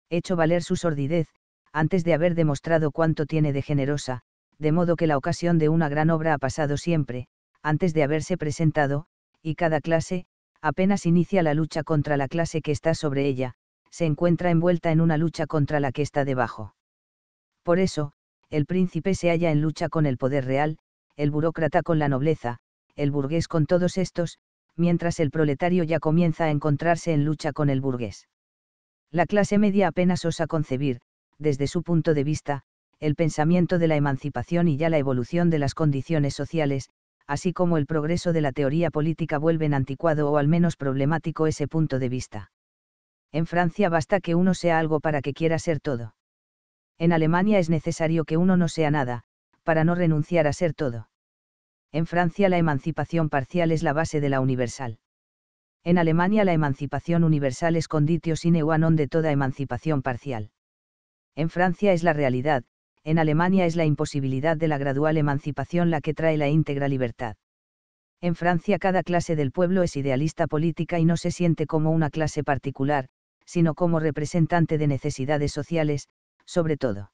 hecho valer su sordidez, antes de haber demostrado cuánto tiene de generosa, de modo que la ocasión de una gran obra ha pasado siempre, antes de haberse presentado, y cada clase, apenas inicia la lucha contra la clase que está sobre ella, se encuentra envuelta en una lucha contra la que está debajo. Por eso, el príncipe se halla en lucha con el poder real, el burócrata con la nobleza, el burgués con todos estos, mientras el proletario ya comienza a encontrarse en lucha con el burgués. La clase media apenas osa concebir, desde su punto de vista, el pensamiento de la emancipación y ya la evolución de las condiciones sociales, así como el progreso de la teoría política vuelven anticuado o al menos problemático ese punto de vista. En Francia basta que uno sea algo para que quiera ser todo. En Alemania es necesario que uno no sea nada, para no renunciar a ser todo. En Francia la emancipación parcial es la base de la universal. En Alemania la emancipación universal es conditio sine qua non de toda emancipación parcial en Francia es la realidad, en Alemania es la imposibilidad de la gradual emancipación la que trae la íntegra libertad. En Francia cada clase del pueblo es idealista política y no se siente como una clase particular, sino como representante de necesidades sociales, sobre todo.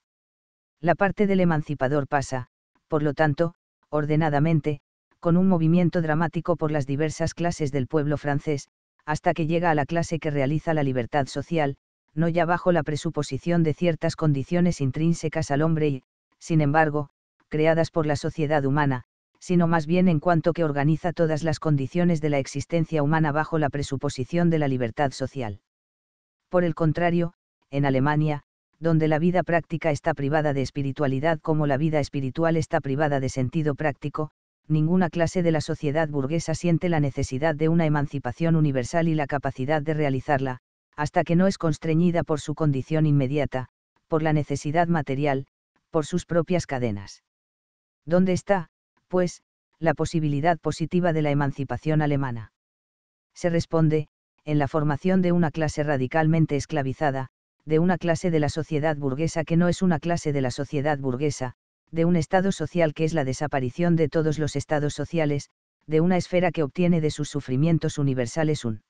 La parte del emancipador pasa, por lo tanto, ordenadamente, con un movimiento dramático por las diversas clases del pueblo francés, hasta que llega a la clase que realiza la libertad social, no ya bajo la presuposición de ciertas condiciones intrínsecas al hombre y, sin embargo, creadas por la sociedad humana, sino más bien en cuanto que organiza todas las condiciones de la existencia humana bajo la presuposición de la libertad social. Por el contrario, en Alemania, donde la vida práctica está privada de espiritualidad como la vida espiritual está privada de sentido práctico, ninguna clase de la sociedad burguesa siente la necesidad de una emancipación universal y la capacidad de realizarla, hasta que no es constreñida por su condición inmediata, por la necesidad material, por sus propias cadenas. ¿Dónde está, pues, la posibilidad positiva de la emancipación alemana? Se responde, en la formación de una clase radicalmente esclavizada, de una clase de la sociedad burguesa que no es una clase de la sociedad burguesa, de un Estado social que es la desaparición de todos los estados sociales, de una esfera que obtiene de sus sufrimientos universales un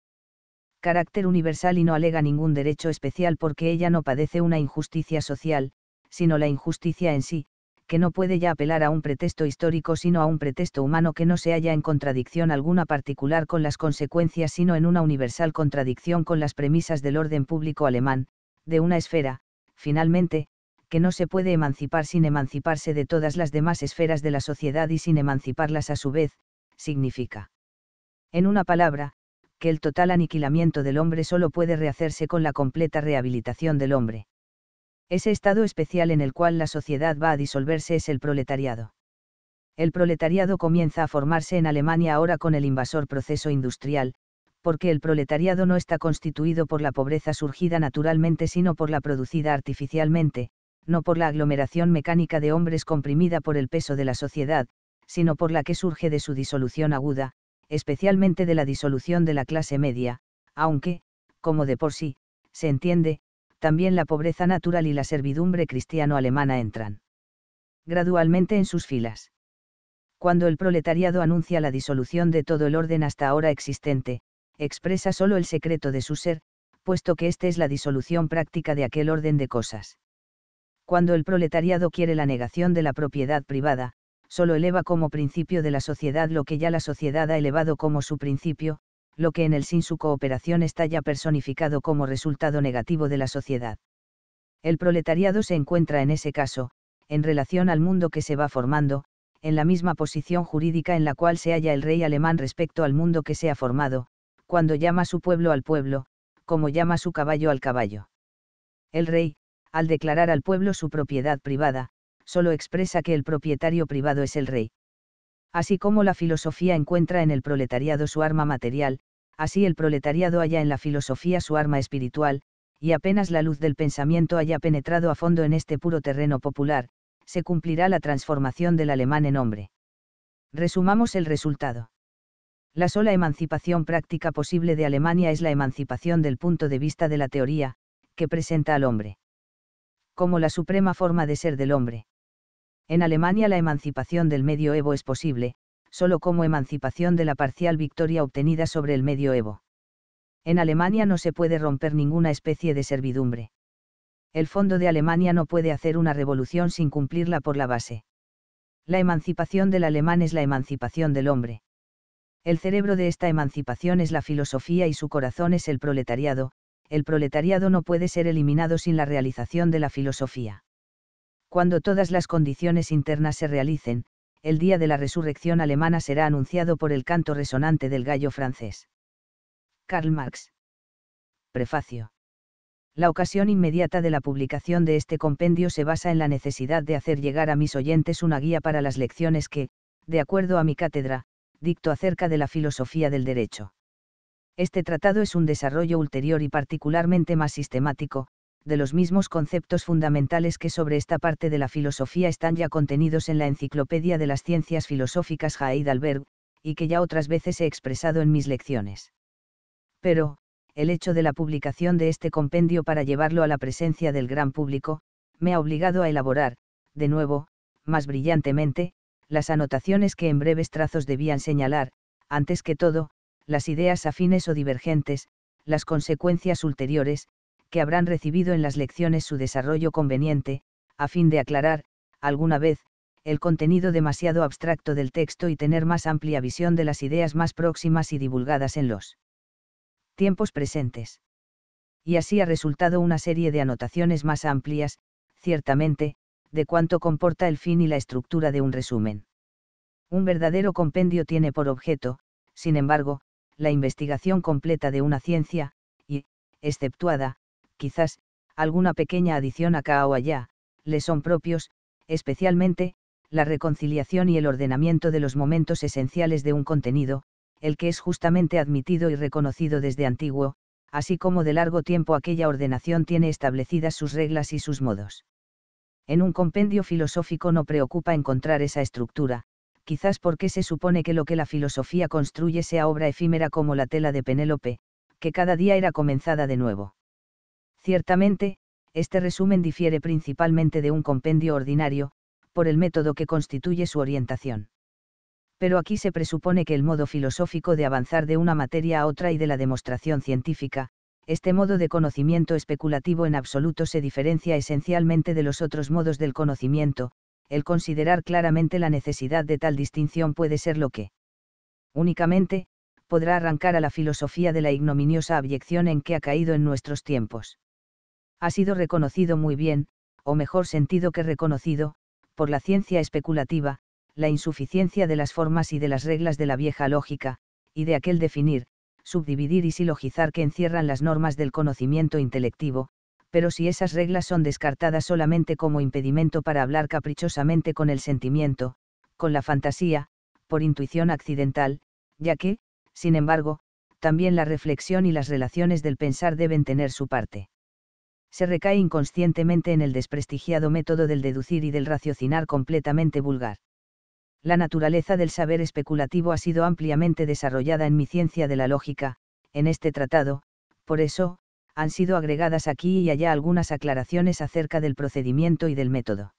carácter universal y no alega ningún derecho especial porque ella no padece una injusticia social, sino la injusticia en sí, que no puede ya apelar a un pretexto histórico sino a un pretexto humano que no se halla en contradicción alguna particular con las consecuencias sino en una universal contradicción con las premisas del orden público alemán, de una esfera, finalmente, que no se puede emancipar sin emanciparse de todas las demás esferas de la sociedad y sin emanciparlas a su vez, significa. En una palabra, el total aniquilamiento del hombre solo puede rehacerse con la completa rehabilitación del hombre. Ese estado especial en el cual la sociedad va a disolverse es el proletariado. El proletariado comienza a formarse en Alemania ahora con el invasor proceso industrial, porque el proletariado no está constituido por la pobreza surgida naturalmente sino por la producida artificialmente, no por la aglomeración mecánica de hombres comprimida por el peso de la sociedad, sino por la que surge de su disolución aguda, especialmente de la disolución de la clase media, aunque, como de por sí, se entiende, también la pobreza natural y la servidumbre cristiano-alemana entran gradualmente en sus filas. Cuando el proletariado anuncia la disolución de todo el orden hasta ahora existente, expresa solo el secreto de su ser, puesto que éste es la disolución práctica de aquel orden de cosas. Cuando el proletariado quiere la negación de la propiedad privada, solo eleva como principio de la sociedad lo que ya la sociedad ha elevado como su principio, lo que en el sin su cooperación está ya personificado como resultado negativo de la sociedad. El proletariado se encuentra en ese caso, en relación al mundo que se va formando, en la misma posición jurídica en la cual se halla el rey alemán respecto al mundo que se ha formado, cuando llama su pueblo al pueblo, como llama su caballo al caballo. El rey, al declarar al pueblo su propiedad privada, solo expresa que el propietario privado es el rey. Así como la filosofía encuentra en el proletariado su arma material, así el proletariado halla en la filosofía su arma espiritual, y apenas la luz del pensamiento haya penetrado a fondo en este puro terreno popular, se cumplirá la transformación del alemán en hombre. Resumamos el resultado. La sola emancipación práctica posible de Alemania es la emancipación del punto de vista de la teoría, que presenta al hombre. Como la suprema forma de ser del hombre. En Alemania la emancipación del medioevo es posible, solo como emancipación de la parcial victoria obtenida sobre el medioevo. En Alemania no se puede romper ninguna especie de servidumbre. El fondo de Alemania no puede hacer una revolución sin cumplirla por la base. La emancipación del alemán es la emancipación del hombre. El cerebro de esta emancipación es la filosofía y su corazón es el proletariado, el proletariado no puede ser eliminado sin la realización de la filosofía cuando todas las condiciones internas se realicen, el día de la resurrección alemana será anunciado por el canto resonante del gallo francés. Karl Marx. Prefacio. La ocasión inmediata de la publicación de este compendio se basa en la necesidad de hacer llegar a mis oyentes una guía para las lecciones que, de acuerdo a mi cátedra, dicto acerca de la filosofía del derecho. Este tratado es un desarrollo ulterior y particularmente más sistemático, de los mismos conceptos fundamentales que sobre esta parte de la filosofía están ya contenidos en la Enciclopedia de las Ciencias Filosóficas Heidelberg, y que ya otras veces he expresado en mis lecciones. Pero, el hecho de la publicación de este compendio para llevarlo a la presencia del gran público, me ha obligado a elaborar, de nuevo, más brillantemente, las anotaciones que en breves trazos debían señalar, antes que todo, las ideas afines o divergentes, las consecuencias ulteriores, que habrán recibido en las lecciones su desarrollo conveniente, a fin de aclarar, alguna vez, el contenido demasiado abstracto del texto y tener más amplia visión de las ideas más próximas y divulgadas en los tiempos presentes. Y así ha resultado una serie de anotaciones más amplias, ciertamente, de cuánto comporta el fin y la estructura de un resumen. Un verdadero compendio tiene por objeto, sin embargo, la investigación completa de una ciencia, y, exceptuada, quizás, alguna pequeña adición acá o allá, le son propios, especialmente, la reconciliación y el ordenamiento de los momentos esenciales de un contenido, el que es justamente admitido y reconocido desde antiguo, así como de largo tiempo aquella ordenación tiene establecidas sus reglas y sus modos. En un compendio filosófico no preocupa encontrar esa estructura, quizás porque se supone que lo que la filosofía construye sea obra efímera como la tela de Penélope, que cada día era comenzada de nuevo. Ciertamente, este resumen difiere principalmente de un compendio ordinario, por el método que constituye su orientación. Pero aquí se presupone que el modo filosófico de avanzar de una materia a otra y de la demostración científica, este modo de conocimiento especulativo en absoluto se diferencia esencialmente de los otros modos del conocimiento, el considerar claramente la necesidad de tal distinción puede ser lo que únicamente podrá arrancar a la filosofía de la ignominiosa abyección en que ha caído en nuestros tiempos ha sido reconocido muy bien, o mejor sentido que reconocido, por la ciencia especulativa, la insuficiencia de las formas y de las reglas de la vieja lógica, y de aquel definir, subdividir y silogizar que encierran las normas del conocimiento intelectivo, pero si esas reglas son descartadas solamente como impedimento para hablar caprichosamente con el sentimiento, con la fantasía, por intuición accidental, ya que, sin embargo, también la reflexión y las relaciones del pensar deben tener su parte se recae inconscientemente en el desprestigiado método del deducir y del raciocinar completamente vulgar. La naturaleza del saber especulativo ha sido ampliamente desarrollada en mi ciencia de la lógica, en este tratado, por eso, han sido agregadas aquí y allá algunas aclaraciones acerca del procedimiento y del método.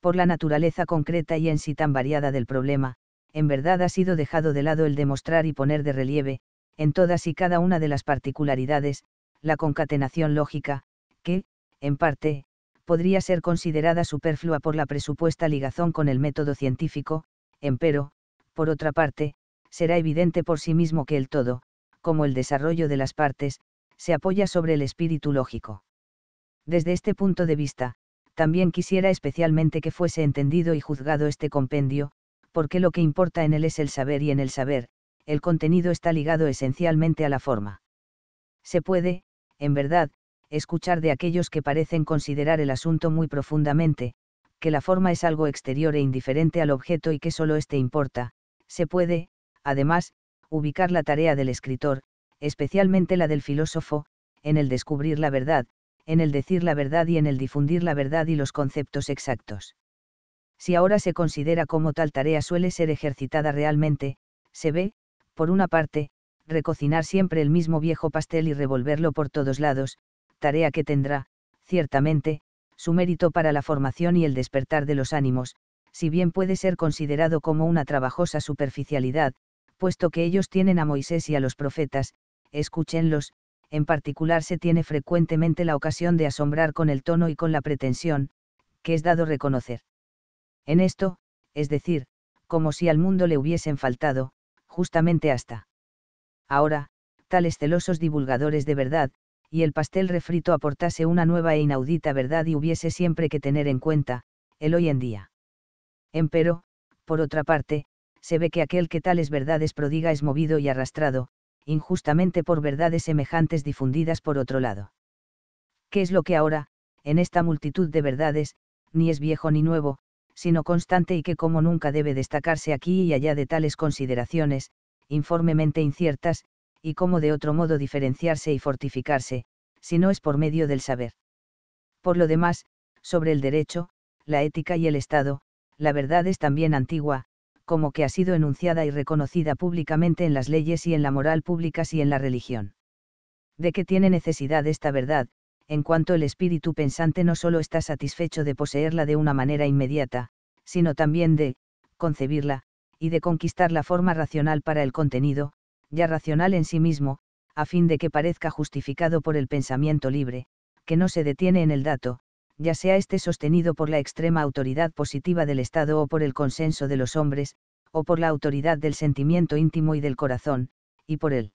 Por la naturaleza concreta y en sí tan variada del problema, en verdad ha sido dejado de lado el demostrar y poner de relieve, en todas y cada una de las particularidades, la concatenación lógica, que, en parte, podría ser considerada superflua por la presupuesta ligazón con el método científico, empero, por otra parte, será evidente por sí mismo que el todo, como el desarrollo de las partes, se apoya sobre el espíritu lógico. Desde este punto de vista, también quisiera especialmente que fuese entendido y juzgado este compendio, porque lo que importa en él es el saber y en el saber, el contenido está ligado esencialmente a la forma. Se puede, en verdad, escuchar de aquellos que parecen considerar el asunto muy profundamente, que la forma es algo exterior e indiferente al objeto y que solo éste importa, se puede, además, ubicar la tarea del escritor, especialmente la del filósofo, en el descubrir la verdad, en el decir la verdad y en el difundir la verdad y los conceptos exactos. Si ahora se considera cómo tal tarea suele ser ejercitada realmente, se ve, por una parte, recocinar siempre el mismo viejo pastel y revolverlo por todos lados, tarea que tendrá, ciertamente, su mérito para la formación y el despertar de los ánimos, si bien puede ser considerado como una trabajosa superficialidad, puesto que ellos tienen a Moisés y a los profetas, escúchenlos, en particular se tiene frecuentemente la ocasión de asombrar con el tono y con la pretensión, que es dado reconocer. En esto, es decir, como si al mundo le hubiesen faltado, justamente hasta. Ahora, tales celosos divulgadores de verdad, y el pastel refrito aportase una nueva e inaudita verdad y hubiese siempre que tener en cuenta, el hoy en día. Empero, por otra parte, se ve que aquel que tales verdades prodiga es movido y arrastrado, injustamente por verdades semejantes difundidas por otro lado. ¿Qué es lo que ahora, en esta multitud de verdades, ni es viejo ni nuevo, sino constante y que como nunca debe destacarse aquí y allá de tales consideraciones, informemente inciertas, y cómo de otro modo diferenciarse y fortificarse, si no es por medio del saber. Por lo demás, sobre el derecho, la ética y el Estado, la verdad es también antigua, como que ha sido enunciada y reconocida públicamente en las leyes y en la moral pública y en la religión. De qué tiene necesidad esta verdad, en cuanto el espíritu pensante no solo está satisfecho de poseerla de una manera inmediata, sino también de, concebirla, y de conquistar la forma racional para el contenido, ya racional en sí mismo, a fin de que parezca justificado por el pensamiento libre, que no se detiene en el dato, ya sea este sostenido por la extrema autoridad positiva del Estado o por el consenso de los hombres, o por la autoridad del sentimiento íntimo y del corazón, y por el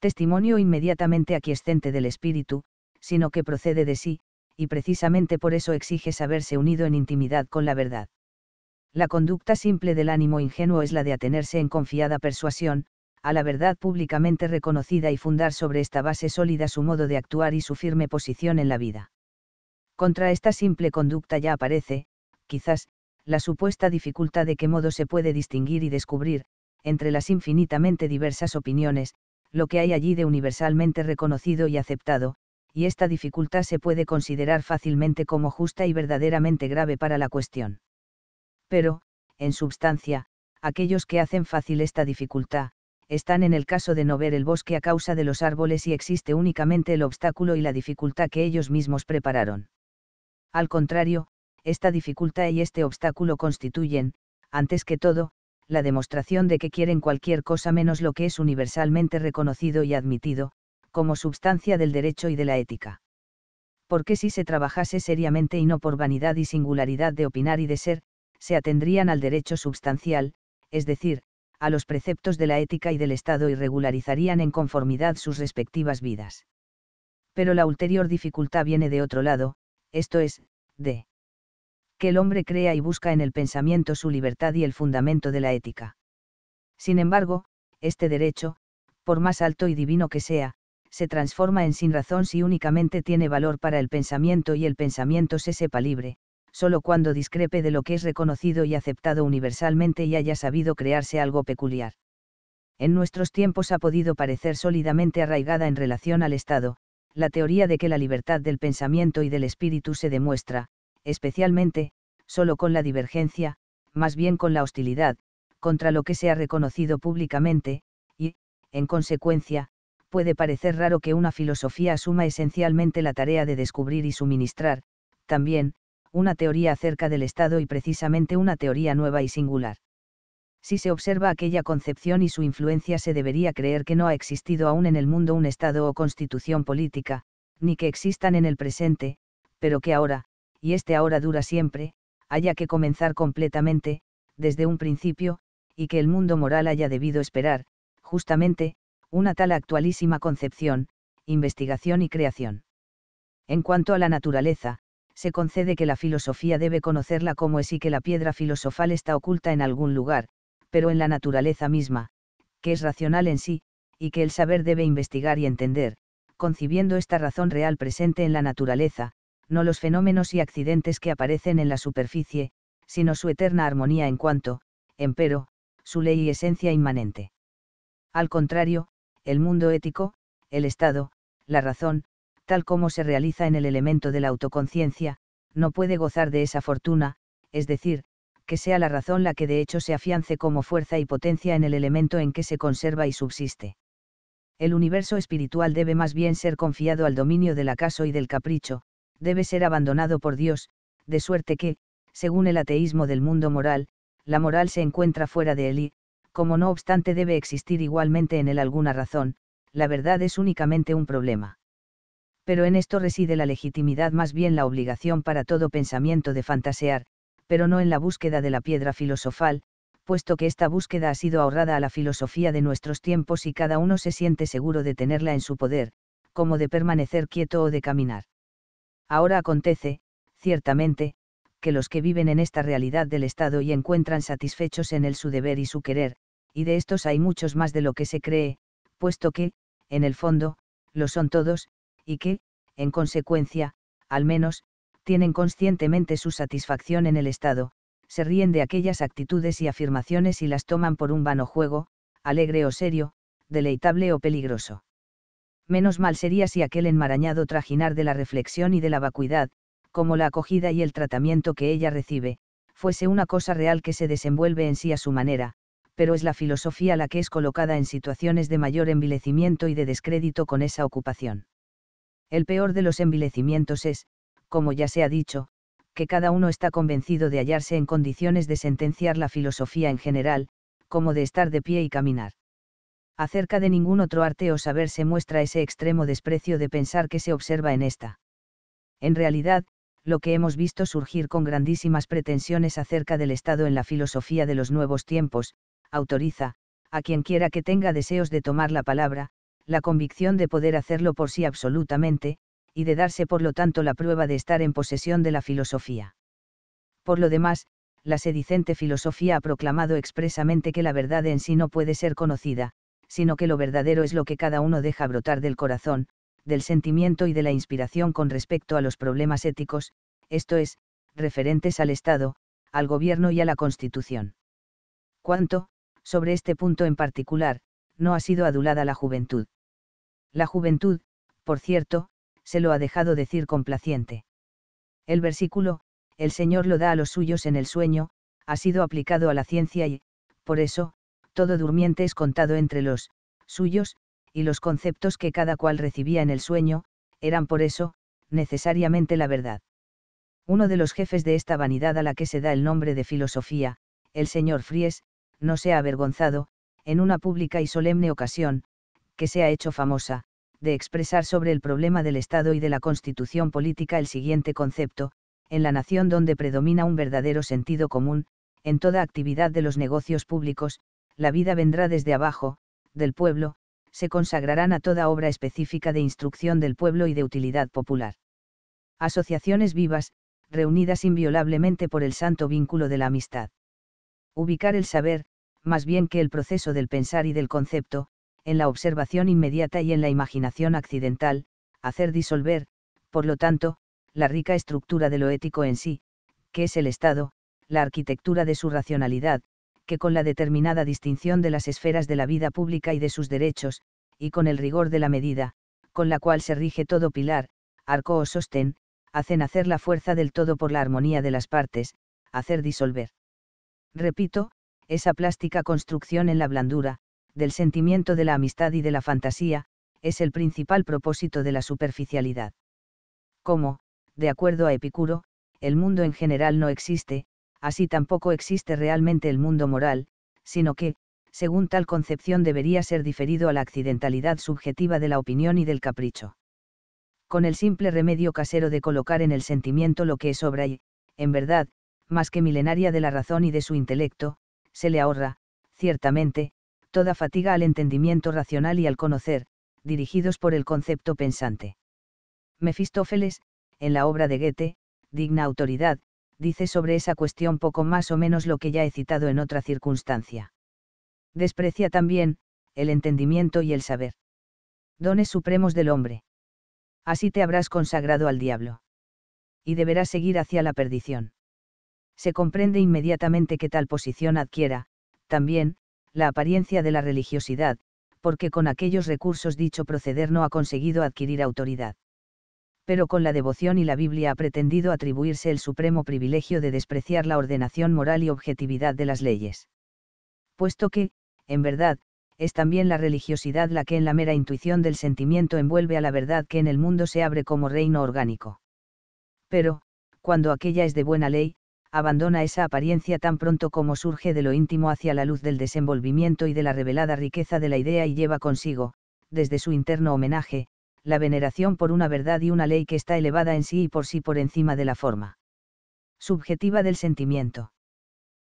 testimonio inmediatamente aquiescente del espíritu, sino que procede de sí, y precisamente por eso exige saberse unido en intimidad con la verdad. La conducta simple del ánimo ingenuo es la de atenerse en confiada persuasión, a la verdad públicamente reconocida y fundar sobre esta base sólida su modo de actuar y su firme posición en la vida. Contra esta simple conducta ya aparece, quizás, la supuesta dificultad de qué modo se puede distinguir y descubrir, entre las infinitamente diversas opiniones, lo que hay allí de universalmente reconocido y aceptado, y esta dificultad se puede considerar fácilmente como justa y verdaderamente grave para la cuestión. Pero, en substancia, aquellos que hacen fácil esta dificultad, están en el caso de no ver el bosque a causa de los árboles y existe únicamente el obstáculo y la dificultad que ellos mismos prepararon. Al contrario, esta dificultad y este obstáculo constituyen, antes que todo, la demostración de que quieren cualquier cosa menos lo que es universalmente reconocido y admitido, como substancia del derecho y de la ética. Porque si se trabajase seriamente y no por vanidad y singularidad de opinar y de ser, se atendrían al derecho substancial, es decir, a los preceptos de la ética y del Estado y regularizarían en conformidad sus respectivas vidas. Pero la ulterior dificultad viene de otro lado, esto es, de que el hombre crea y busca en el pensamiento su libertad y el fundamento de la ética. Sin embargo, este derecho, por más alto y divino que sea, se transforma en sin razón si únicamente tiene valor para el pensamiento y el pensamiento se sepa libre, solo cuando discrepe de lo que es reconocido y aceptado universalmente y haya sabido crearse algo peculiar. En nuestros tiempos ha podido parecer sólidamente arraigada en relación al Estado, la teoría de que la libertad del pensamiento y del espíritu se demuestra, especialmente, sólo con la divergencia, más bien con la hostilidad, contra lo que se ha reconocido públicamente, y, en consecuencia, puede parecer raro que una filosofía asuma esencialmente la tarea de descubrir y suministrar, también, una teoría acerca del Estado y precisamente una teoría nueva y singular. Si se observa aquella concepción y su influencia se debería creer que no ha existido aún en el mundo un Estado o constitución política, ni que existan en el presente, pero que ahora, y este ahora dura siempre, haya que comenzar completamente, desde un principio, y que el mundo moral haya debido esperar, justamente, una tal actualísima concepción, investigación y creación. En cuanto a la naturaleza, se concede que la filosofía debe conocerla como es y que la piedra filosofal está oculta en algún lugar, pero en la naturaleza misma, que es racional en sí, y que el saber debe investigar y entender, concibiendo esta razón real presente en la naturaleza, no los fenómenos y accidentes que aparecen en la superficie, sino su eterna armonía en cuanto, empero, su ley y esencia inmanente. Al contrario, el mundo ético, el Estado, la razón, tal como se realiza en el elemento de la autoconciencia, no puede gozar de esa fortuna, es decir, que sea la razón la que de hecho se afiance como fuerza y potencia en el elemento en que se conserva y subsiste. El universo espiritual debe más bien ser confiado al dominio del acaso y del capricho, debe ser abandonado por Dios, de suerte que, según el ateísmo del mundo moral, la moral se encuentra fuera de él y, como no obstante debe existir igualmente en él alguna razón, la verdad es únicamente un problema pero en esto reside la legitimidad más bien la obligación para todo pensamiento de fantasear, pero no en la búsqueda de la piedra filosofal, puesto que esta búsqueda ha sido ahorrada a la filosofía de nuestros tiempos y cada uno se siente seguro de tenerla en su poder, como de permanecer quieto o de caminar. Ahora acontece, ciertamente, que los que viven en esta realidad del Estado y encuentran satisfechos en él su deber y su querer, y de estos hay muchos más de lo que se cree, puesto que, en el fondo, lo son todos, y que, en consecuencia, al menos, tienen conscientemente su satisfacción en el Estado, se ríen de aquellas actitudes y afirmaciones y las toman por un vano juego, alegre o serio, deleitable o peligroso. Menos mal sería si aquel enmarañado trajinar de la reflexión y de la vacuidad, como la acogida y el tratamiento que ella recibe, fuese una cosa real que se desenvuelve en sí a su manera, pero es la filosofía la que es colocada en situaciones de mayor envilecimiento y de descrédito con esa ocupación. El peor de los envilecimientos es, como ya se ha dicho, que cada uno está convencido de hallarse en condiciones de sentenciar la filosofía en general, como de estar de pie y caminar. Acerca de ningún otro arte o saber se muestra ese extremo desprecio de pensar que se observa en esta. En realidad, lo que hemos visto surgir con grandísimas pretensiones acerca del Estado en la filosofía de los nuevos tiempos, autoriza, a quien quiera que tenga deseos de tomar la palabra, la convicción de poder hacerlo por sí absolutamente, y de darse por lo tanto la prueba de estar en posesión de la filosofía. Por lo demás, la sedicente filosofía ha proclamado expresamente que la verdad en sí no puede ser conocida, sino que lo verdadero es lo que cada uno deja brotar del corazón, del sentimiento y de la inspiración con respecto a los problemas éticos, esto es, referentes al Estado, al gobierno y a la Constitución. Cuanto, sobre este punto en particular, no ha sido adulada la juventud. La juventud, por cierto, se lo ha dejado decir complaciente. El versículo, el Señor lo da a los suyos en el sueño, ha sido aplicado a la ciencia y, por eso, todo durmiente es contado entre los suyos, y los conceptos que cada cual recibía en el sueño, eran por eso, necesariamente la verdad. Uno de los jefes de esta vanidad a la que se da el nombre de filosofía, el señor Fries, no se ha avergonzado, en una pública y solemne ocasión, que se ha hecho famosa, de expresar sobre el problema del Estado y de la constitución política el siguiente concepto, en la nación donde predomina un verdadero sentido común, en toda actividad de los negocios públicos, la vida vendrá desde abajo, del pueblo, se consagrarán a toda obra específica de instrucción del pueblo y de utilidad popular. Asociaciones vivas, reunidas inviolablemente por el santo vínculo de la amistad. Ubicar el saber, más bien que el proceso del pensar y del concepto, en la observación inmediata y en la imaginación accidental, hacer disolver, por lo tanto, la rica estructura de lo ético en sí, que es el Estado, la arquitectura de su racionalidad, que con la determinada distinción de las esferas de la vida pública y de sus derechos, y con el rigor de la medida, con la cual se rige todo pilar, arco o sostén, hacen hacer la fuerza del todo por la armonía de las partes, hacer disolver. Repito, esa plástica construcción en la blandura, del sentimiento de la amistad y de la fantasía, es el principal propósito de la superficialidad. Como, de acuerdo a Epicuro, el mundo en general no existe, así tampoco existe realmente el mundo moral, sino que, según tal concepción debería ser diferido a la accidentalidad subjetiva de la opinión y del capricho. Con el simple remedio casero de colocar en el sentimiento lo que es obra y, en verdad, más que milenaria de la razón y de su intelecto, se le ahorra, ciertamente, toda fatiga al entendimiento racional y al conocer, dirigidos por el concepto pensante. Mefistófeles, en la obra de Goethe, digna autoridad, dice sobre esa cuestión poco más o menos lo que ya he citado en otra circunstancia. Desprecia también, el entendimiento y el saber. Dones supremos del hombre. Así te habrás consagrado al diablo. Y deberás seguir hacia la perdición se comprende inmediatamente que tal posición adquiera, también, la apariencia de la religiosidad, porque con aquellos recursos dicho proceder no ha conseguido adquirir autoridad. Pero con la devoción y la Biblia ha pretendido atribuirse el supremo privilegio de despreciar la ordenación moral y objetividad de las leyes. Puesto que, en verdad, es también la religiosidad la que en la mera intuición del sentimiento envuelve a la verdad que en el mundo se abre como reino orgánico. Pero, cuando aquella es de buena ley, abandona esa apariencia tan pronto como surge de lo íntimo hacia la luz del desenvolvimiento y de la revelada riqueza de la idea y lleva consigo, desde su interno homenaje, la veneración por una verdad y una ley que está elevada en sí y por sí por encima de la forma. Subjetiva del sentimiento.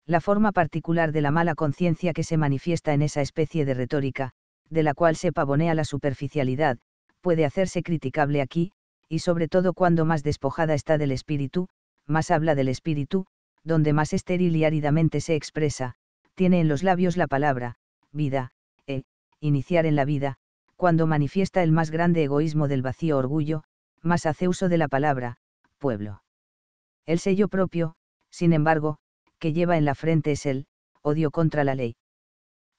La forma particular de la mala conciencia que se manifiesta en esa especie de retórica, de la cual se pavonea la superficialidad, puede hacerse criticable aquí, y sobre todo cuando más despojada está del espíritu, más habla del espíritu, donde más estéril y áridamente se expresa, tiene en los labios la palabra, vida, e, iniciar en la vida, cuando manifiesta el más grande egoísmo del vacío orgullo, más hace uso de la palabra, pueblo. El sello propio, sin embargo, que lleva en la frente es el, odio contra la ley.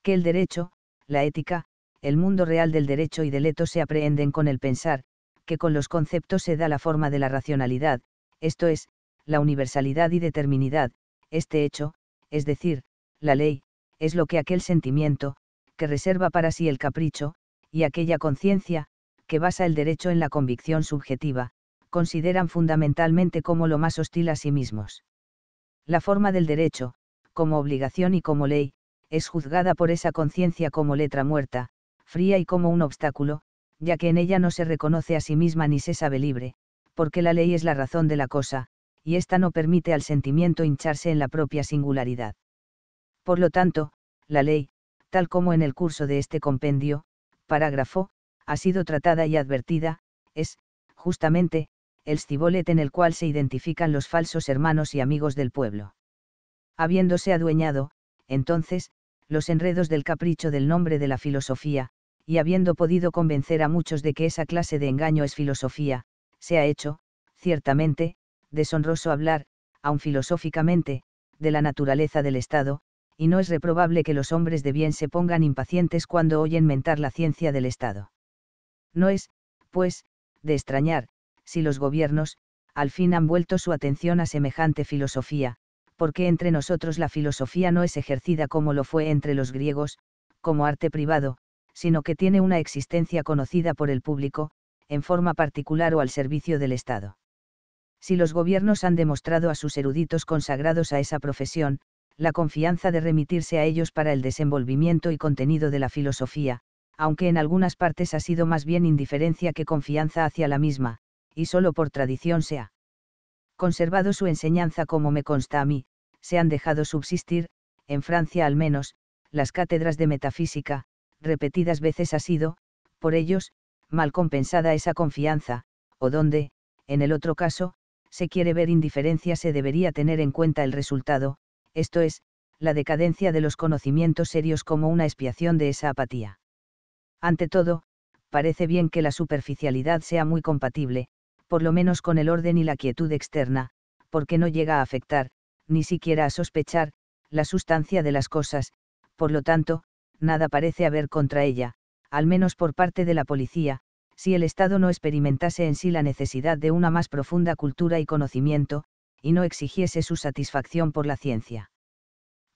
Que el derecho, la ética, el mundo real del derecho y del eto se aprehenden con el pensar, que con los conceptos se da la forma de la racionalidad, esto es, la universalidad y determinidad, este hecho, es decir, la ley, es lo que aquel sentimiento, que reserva para sí el capricho, y aquella conciencia, que basa el derecho en la convicción subjetiva, consideran fundamentalmente como lo más hostil a sí mismos. La forma del derecho, como obligación y como ley, es juzgada por esa conciencia como letra muerta, fría y como un obstáculo, ya que en ella no se reconoce a sí misma ni se sabe libre, porque la ley es la razón de la cosa, y ésta no permite al sentimiento hincharse en la propia singularidad. Por lo tanto, la ley, tal como en el curso de este compendio, parágrafo, ha sido tratada y advertida, es, justamente, el cibolet en el cual se identifican los falsos hermanos y amigos del pueblo. Habiéndose adueñado, entonces, los enredos del capricho del nombre de la filosofía, y habiendo podido convencer a muchos de que esa clase de engaño es filosofía, se ha hecho, ciertamente, deshonroso hablar, aun filosóficamente, de la naturaleza del Estado, y no es reprobable que los hombres de bien se pongan impacientes cuando oyen mentar la ciencia del Estado. No es, pues, de extrañar, si los gobiernos, al fin han vuelto su atención a semejante filosofía, porque entre nosotros la filosofía no es ejercida como lo fue entre los griegos, como arte privado, sino que tiene una existencia conocida por el público, en forma particular o al servicio del Estado si los gobiernos han demostrado a sus eruditos consagrados a esa profesión, la confianza de remitirse a ellos para el desenvolvimiento y contenido de la filosofía, aunque en algunas partes ha sido más bien indiferencia que confianza hacia la misma, y solo por tradición se ha conservado su enseñanza como me consta a mí, se han dejado subsistir, en Francia al menos, las cátedras de metafísica, repetidas veces ha sido, por ellos, mal compensada esa confianza, o donde, en el otro caso, se quiere ver indiferencia se debería tener en cuenta el resultado, esto es, la decadencia de los conocimientos serios como una expiación de esa apatía. Ante todo, parece bien que la superficialidad sea muy compatible, por lo menos con el orden y la quietud externa, porque no llega a afectar, ni siquiera a sospechar, la sustancia de las cosas, por lo tanto, nada parece haber contra ella, al menos por parte de la policía, si el Estado no experimentase en sí la necesidad de una más profunda cultura y conocimiento, y no exigiese su satisfacción por la ciencia.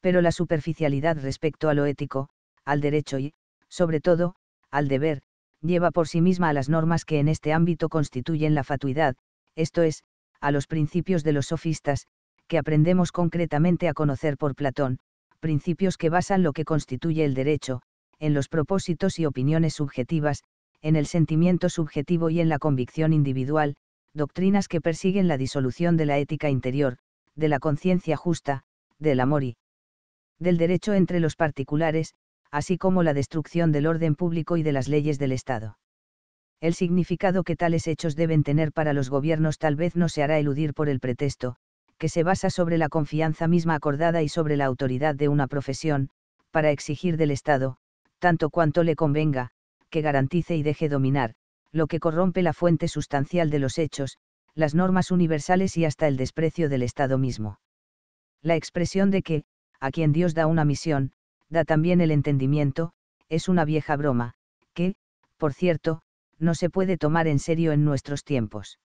Pero la superficialidad respecto a lo ético, al derecho y, sobre todo, al deber, lleva por sí misma a las normas que en este ámbito constituyen la fatuidad, esto es, a los principios de los sofistas, que aprendemos concretamente a conocer por Platón, principios que basan lo que constituye el derecho, en los propósitos y opiniones subjetivas, en el sentimiento subjetivo y en la convicción individual, doctrinas que persiguen la disolución de la ética interior, de la conciencia justa, del amor y del derecho entre los particulares, así como la destrucción del orden público y de las leyes del Estado. El significado que tales hechos deben tener para los gobiernos tal vez no se hará eludir por el pretexto, que se basa sobre la confianza misma acordada y sobre la autoridad de una profesión, para exigir del Estado, tanto cuanto le convenga, que garantice y deje dominar, lo que corrompe la fuente sustancial de los hechos, las normas universales y hasta el desprecio del Estado mismo. La expresión de que, a quien Dios da una misión, da también el entendimiento, es una vieja broma, que, por cierto, no se puede tomar en serio en nuestros tiempos.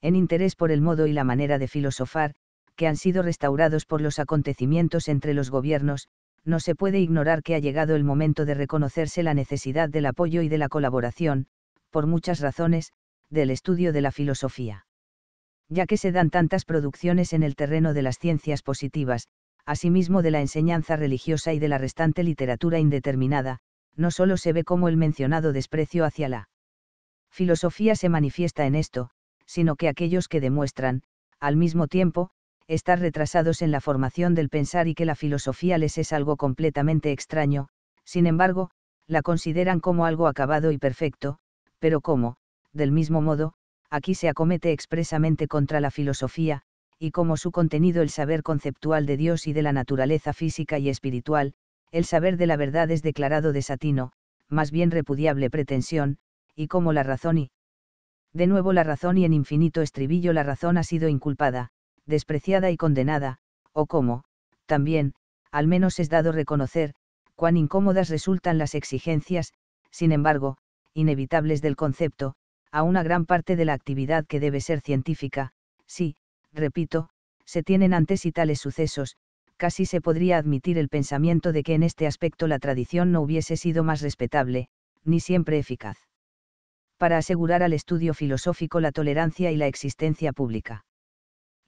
En interés por el modo y la manera de filosofar, que han sido restaurados por los acontecimientos entre los gobiernos, no se puede ignorar que ha llegado el momento de reconocerse la necesidad del apoyo y de la colaboración, por muchas razones, del estudio de la filosofía. Ya que se dan tantas producciones en el terreno de las ciencias positivas, asimismo de la enseñanza religiosa y de la restante literatura indeterminada, no solo se ve como el mencionado desprecio hacia la filosofía se manifiesta en esto, sino que aquellos que demuestran, al mismo tiempo, estar retrasados en la formación del pensar y que la filosofía les es algo completamente extraño, sin embargo, la consideran como algo acabado y perfecto, pero como, del mismo modo, aquí se acomete expresamente contra la filosofía, y como su contenido el saber conceptual de Dios y de la naturaleza física y espiritual, el saber de la verdad es declarado desatino, más bien repudiable pretensión, y como la razón y de nuevo la razón y en infinito estribillo la razón ha sido inculpada, despreciada y condenada, o como, también, al menos es dado reconocer, cuán incómodas resultan las exigencias, sin embargo, inevitables del concepto, a una gran parte de la actividad que debe ser científica, si, repito, se tienen antes y tales sucesos, casi se podría admitir el pensamiento de que en este aspecto la tradición no hubiese sido más respetable, ni siempre eficaz. Para asegurar al estudio filosófico la tolerancia y la existencia pública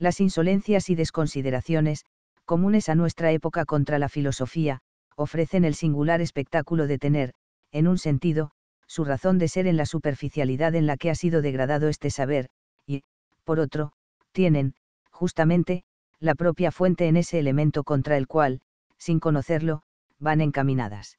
las insolencias y desconsideraciones, comunes a nuestra época contra la filosofía, ofrecen el singular espectáculo de tener, en un sentido, su razón de ser en la superficialidad en la que ha sido degradado este saber, y, por otro, tienen, justamente, la propia fuente en ese elemento contra el cual, sin conocerlo, van encaminadas.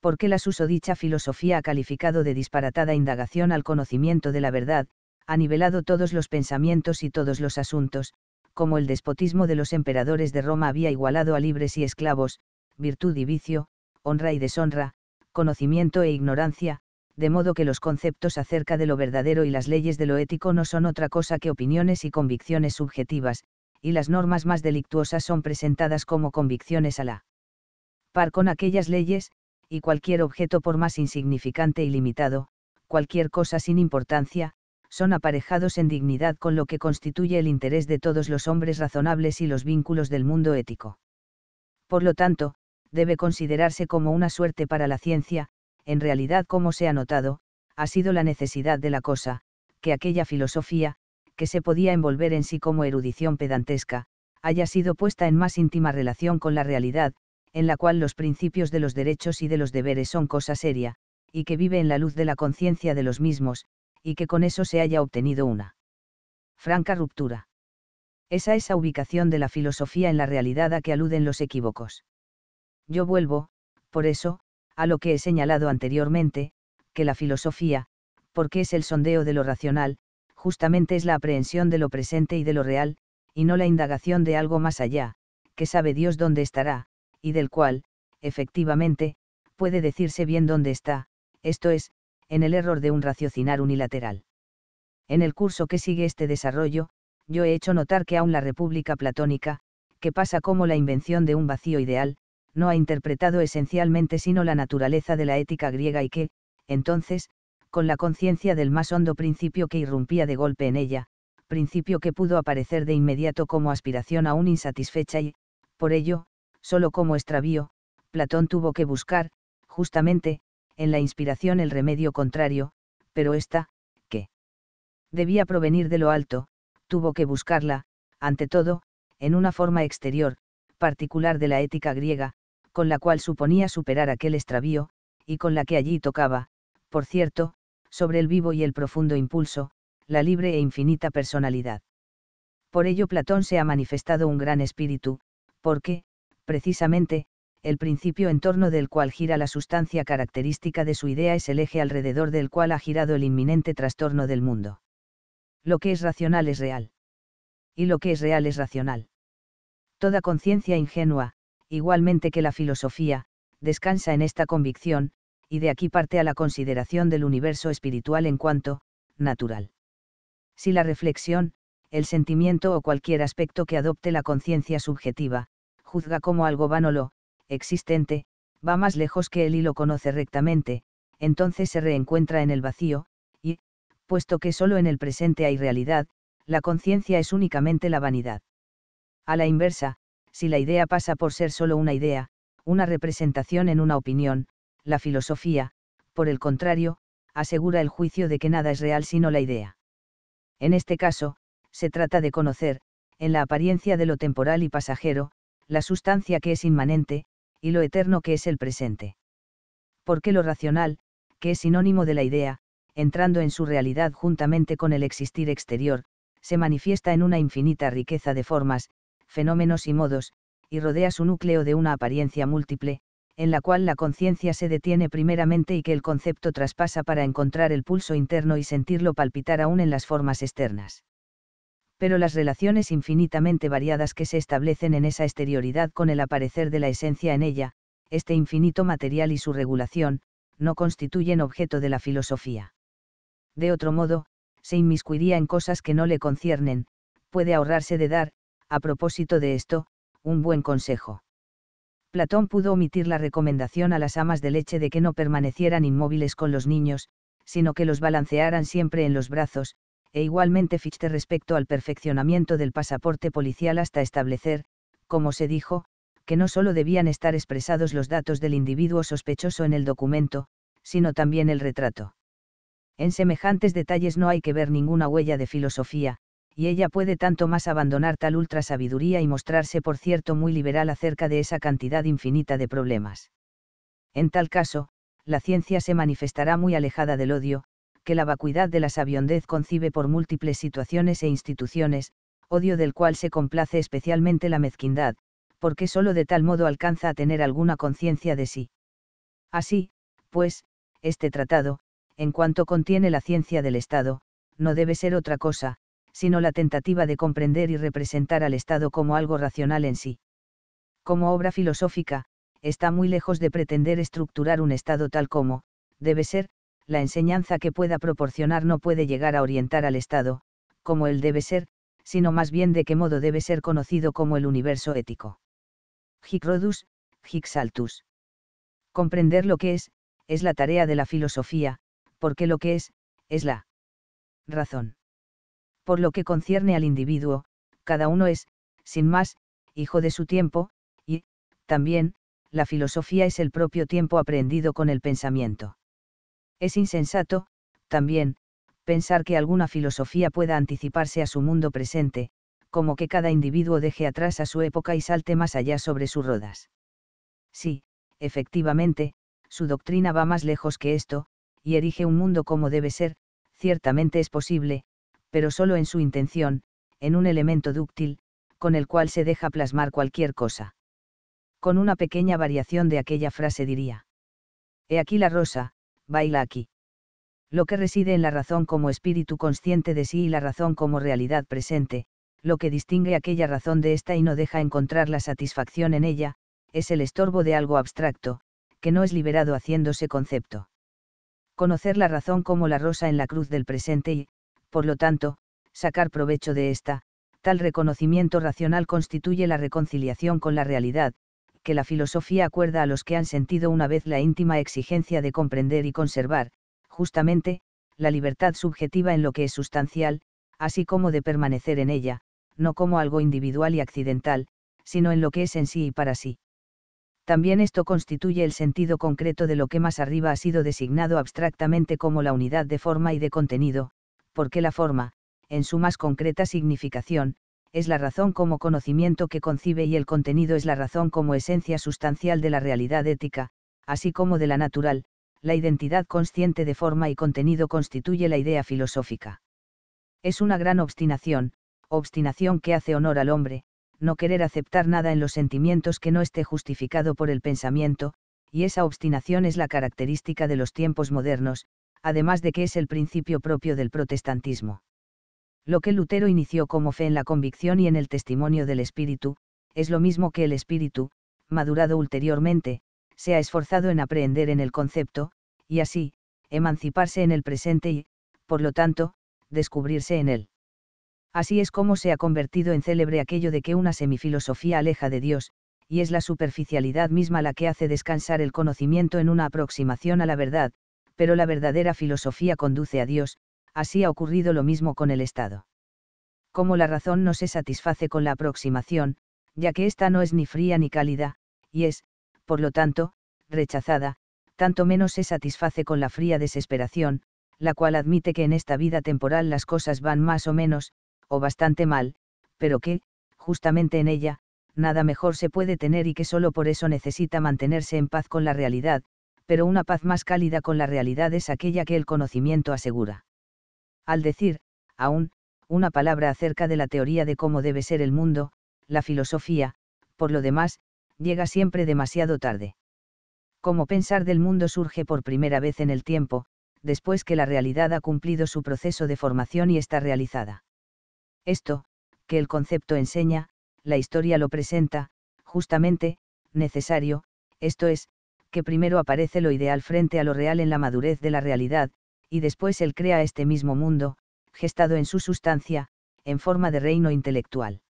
¿Por qué la susodicha filosofía ha calificado de disparatada indagación al conocimiento de la verdad, ha nivelado todos los pensamientos y todos los asuntos, como el despotismo de los emperadores de Roma había igualado a libres y esclavos, virtud y vicio, honra y deshonra, conocimiento e ignorancia, de modo que los conceptos acerca de lo verdadero y las leyes de lo ético no son otra cosa que opiniones y convicciones subjetivas, y las normas más delictuosas son presentadas como convicciones a la par con aquellas leyes, y cualquier objeto por más insignificante y limitado, cualquier cosa sin importancia, son aparejados en dignidad con lo que constituye el interés de todos los hombres razonables y los vínculos del mundo ético. Por lo tanto, debe considerarse como una suerte para la ciencia, en realidad como se ha notado, ha sido la necesidad de la cosa, que aquella filosofía, que se podía envolver en sí como erudición pedantesca, haya sido puesta en más íntima relación con la realidad, en la cual los principios de los derechos y de los deberes son cosa seria, y que vive en la luz de la conciencia de los mismos, y que con eso se haya obtenido una franca ruptura. Esa es la ubicación de la filosofía en la realidad a que aluden los equívocos. Yo vuelvo, por eso, a lo que he señalado anteriormente, que la filosofía, porque es el sondeo de lo racional, justamente es la aprehensión de lo presente y de lo real, y no la indagación de algo más allá, que sabe Dios dónde estará, y del cual, efectivamente, puede decirse bien dónde está, esto es, en el error de un raciocinar unilateral. En el curso que sigue este desarrollo, yo he hecho notar que aún la República Platónica, que pasa como la invención de un vacío ideal, no ha interpretado esencialmente sino la naturaleza de la ética griega y que, entonces, con la conciencia del más hondo principio que irrumpía de golpe en ella, principio que pudo aparecer de inmediato como aspiración aún insatisfecha y, por ello, solo como extravío, Platón tuvo que buscar, justamente, en la inspiración el remedio contrario, pero esta, que debía provenir de lo alto, tuvo que buscarla, ante todo, en una forma exterior, particular de la ética griega, con la cual suponía superar aquel extravío, y con la que allí tocaba, por cierto, sobre el vivo y el profundo impulso, la libre e infinita personalidad. Por ello Platón se ha manifestado un gran espíritu, porque, precisamente, el principio en torno del cual gira la sustancia característica de su idea es el eje alrededor del cual ha girado el inminente trastorno del mundo. Lo que es racional es real. Y lo que es real es racional. Toda conciencia ingenua, igualmente que la filosofía, descansa en esta convicción, y de aquí parte a la consideración del universo espiritual en cuanto, natural. Si la reflexión, el sentimiento o cualquier aspecto que adopte la conciencia subjetiva, juzga como algo vano lo existente, va más lejos que él y lo conoce rectamente, entonces se reencuentra en el vacío, y, puesto que solo en el presente hay realidad, la conciencia es únicamente la vanidad. A la inversa, si la idea pasa por ser solo una idea, una representación en una opinión, la filosofía, por el contrario, asegura el juicio de que nada es real sino la idea. En este caso, se trata de conocer, en la apariencia de lo temporal y pasajero, la sustancia que es inmanente, y lo eterno que es el presente. Porque lo racional, que es sinónimo de la idea, entrando en su realidad juntamente con el existir exterior, se manifiesta en una infinita riqueza de formas, fenómenos y modos, y rodea su núcleo de una apariencia múltiple, en la cual la conciencia se detiene primeramente y que el concepto traspasa para encontrar el pulso interno y sentirlo palpitar aún en las formas externas pero las relaciones infinitamente variadas que se establecen en esa exterioridad con el aparecer de la esencia en ella, este infinito material y su regulación, no constituyen objeto de la filosofía. De otro modo, se inmiscuiría en cosas que no le conciernen, puede ahorrarse de dar, a propósito de esto, un buen consejo. Platón pudo omitir la recomendación a las amas de leche de que no permanecieran inmóviles con los niños, sino que los balancearan siempre en los brazos, e igualmente Fichte respecto al perfeccionamiento del pasaporte policial hasta establecer, como se dijo, que no solo debían estar expresados los datos del individuo sospechoso en el documento, sino también el retrato. En semejantes detalles no hay que ver ninguna huella de filosofía, y ella puede tanto más abandonar tal sabiduría y mostrarse por cierto muy liberal acerca de esa cantidad infinita de problemas. En tal caso, la ciencia se manifestará muy alejada del odio, que la vacuidad de la sabiondez concibe por múltiples situaciones e instituciones, odio del cual se complace especialmente la mezquindad, porque sólo de tal modo alcanza a tener alguna conciencia de sí. Así, pues, este tratado, en cuanto contiene la ciencia del Estado, no debe ser otra cosa, sino la tentativa de comprender y representar al Estado como algo racional en sí. Como obra filosófica, está muy lejos de pretender estructurar un Estado tal como, debe ser, la enseñanza que pueda proporcionar no puede llegar a orientar al Estado, como él debe ser, sino más bien de qué modo debe ser conocido como el universo ético. Hic Rodus, hic Comprender lo que es, es la tarea de la filosofía, porque lo que es, es la razón. Por lo que concierne al individuo, cada uno es, sin más, hijo de su tiempo, y, también, la filosofía es el propio tiempo aprendido con el pensamiento. Es insensato, también, pensar que alguna filosofía pueda anticiparse a su mundo presente, como que cada individuo deje atrás a su época y salte más allá sobre sus rodas. Sí, efectivamente, su doctrina va más lejos que esto, y erige un mundo como debe ser, ciertamente es posible, pero solo en su intención, en un elemento dúctil, con el cual se deja plasmar cualquier cosa. Con una pequeña variación de aquella frase diría. He aquí la rosa, baila aquí. Lo que reside en la razón como espíritu consciente de sí y la razón como realidad presente, lo que distingue aquella razón de esta y no deja encontrar la satisfacción en ella, es el estorbo de algo abstracto, que no es liberado haciéndose concepto. Conocer la razón como la rosa en la cruz del presente y, por lo tanto, sacar provecho de esta, tal reconocimiento racional constituye la reconciliación con la realidad, que la filosofía acuerda a los que han sentido una vez la íntima exigencia de comprender y conservar, justamente, la libertad subjetiva en lo que es sustancial, así como de permanecer en ella, no como algo individual y accidental, sino en lo que es en sí y para sí. También esto constituye el sentido concreto de lo que más arriba ha sido designado abstractamente como la unidad de forma y de contenido, porque la forma, en su más concreta significación, es la razón como conocimiento que concibe y el contenido es la razón como esencia sustancial de la realidad ética, así como de la natural, la identidad consciente de forma y contenido constituye la idea filosófica. Es una gran obstinación, obstinación que hace honor al hombre, no querer aceptar nada en los sentimientos que no esté justificado por el pensamiento, y esa obstinación es la característica de los tiempos modernos, además de que es el principio propio del protestantismo. Lo que Lutero inició como fe en la convicción y en el testimonio del Espíritu, es lo mismo que el Espíritu, madurado ulteriormente, se ha esforzado en aprehender en el concepto, y así, emanciparse en el presente y, por lo tanto, descubrirse en él. Así es como se ha convertido en célebre aquello de que una semifilosofía aleja de Dios, y es la superficialidad misma la que hace descansar el conocimiento en una aproximación a la verdad, pero la verdadera filosofía conduce a Dios, así ha ocurrido lo mismo con el Estado. Como la razón no se satisface con la aproximación, ya que ésta no es ni fría ni cálida, y es, por lo tanto, rechazada, tanto menos se satisface con la fría desesperación, la cual admite que en esta vida temporal las cosas van más o menos, o bastante mal, pero que, justamente en ella, nada mejor se puede tener y que solo por eso necesita mantenerse en paz con la realidad, pero una paz más cálida con la realidad es aquella que el conocimiento asegura. Al decir, aún, una palabra acerca de la teoría de cómo debe ser el mundo, la filosofía, por lo demás, llega siempre demasiado tarde. Como pensar del mundo surge por primera vez en el tiempo, después que la realidad ha cumplido su proceso de formación y está realizada. Esto, que el concepto enseña, la historia lo presenta, justamente, necesario, esto es, que primero aparece lo ideal frente a lo real en la madurez de la realidad, y después él crea este mismo mundo, gestado en su sustancia, en forma de reino intelectual.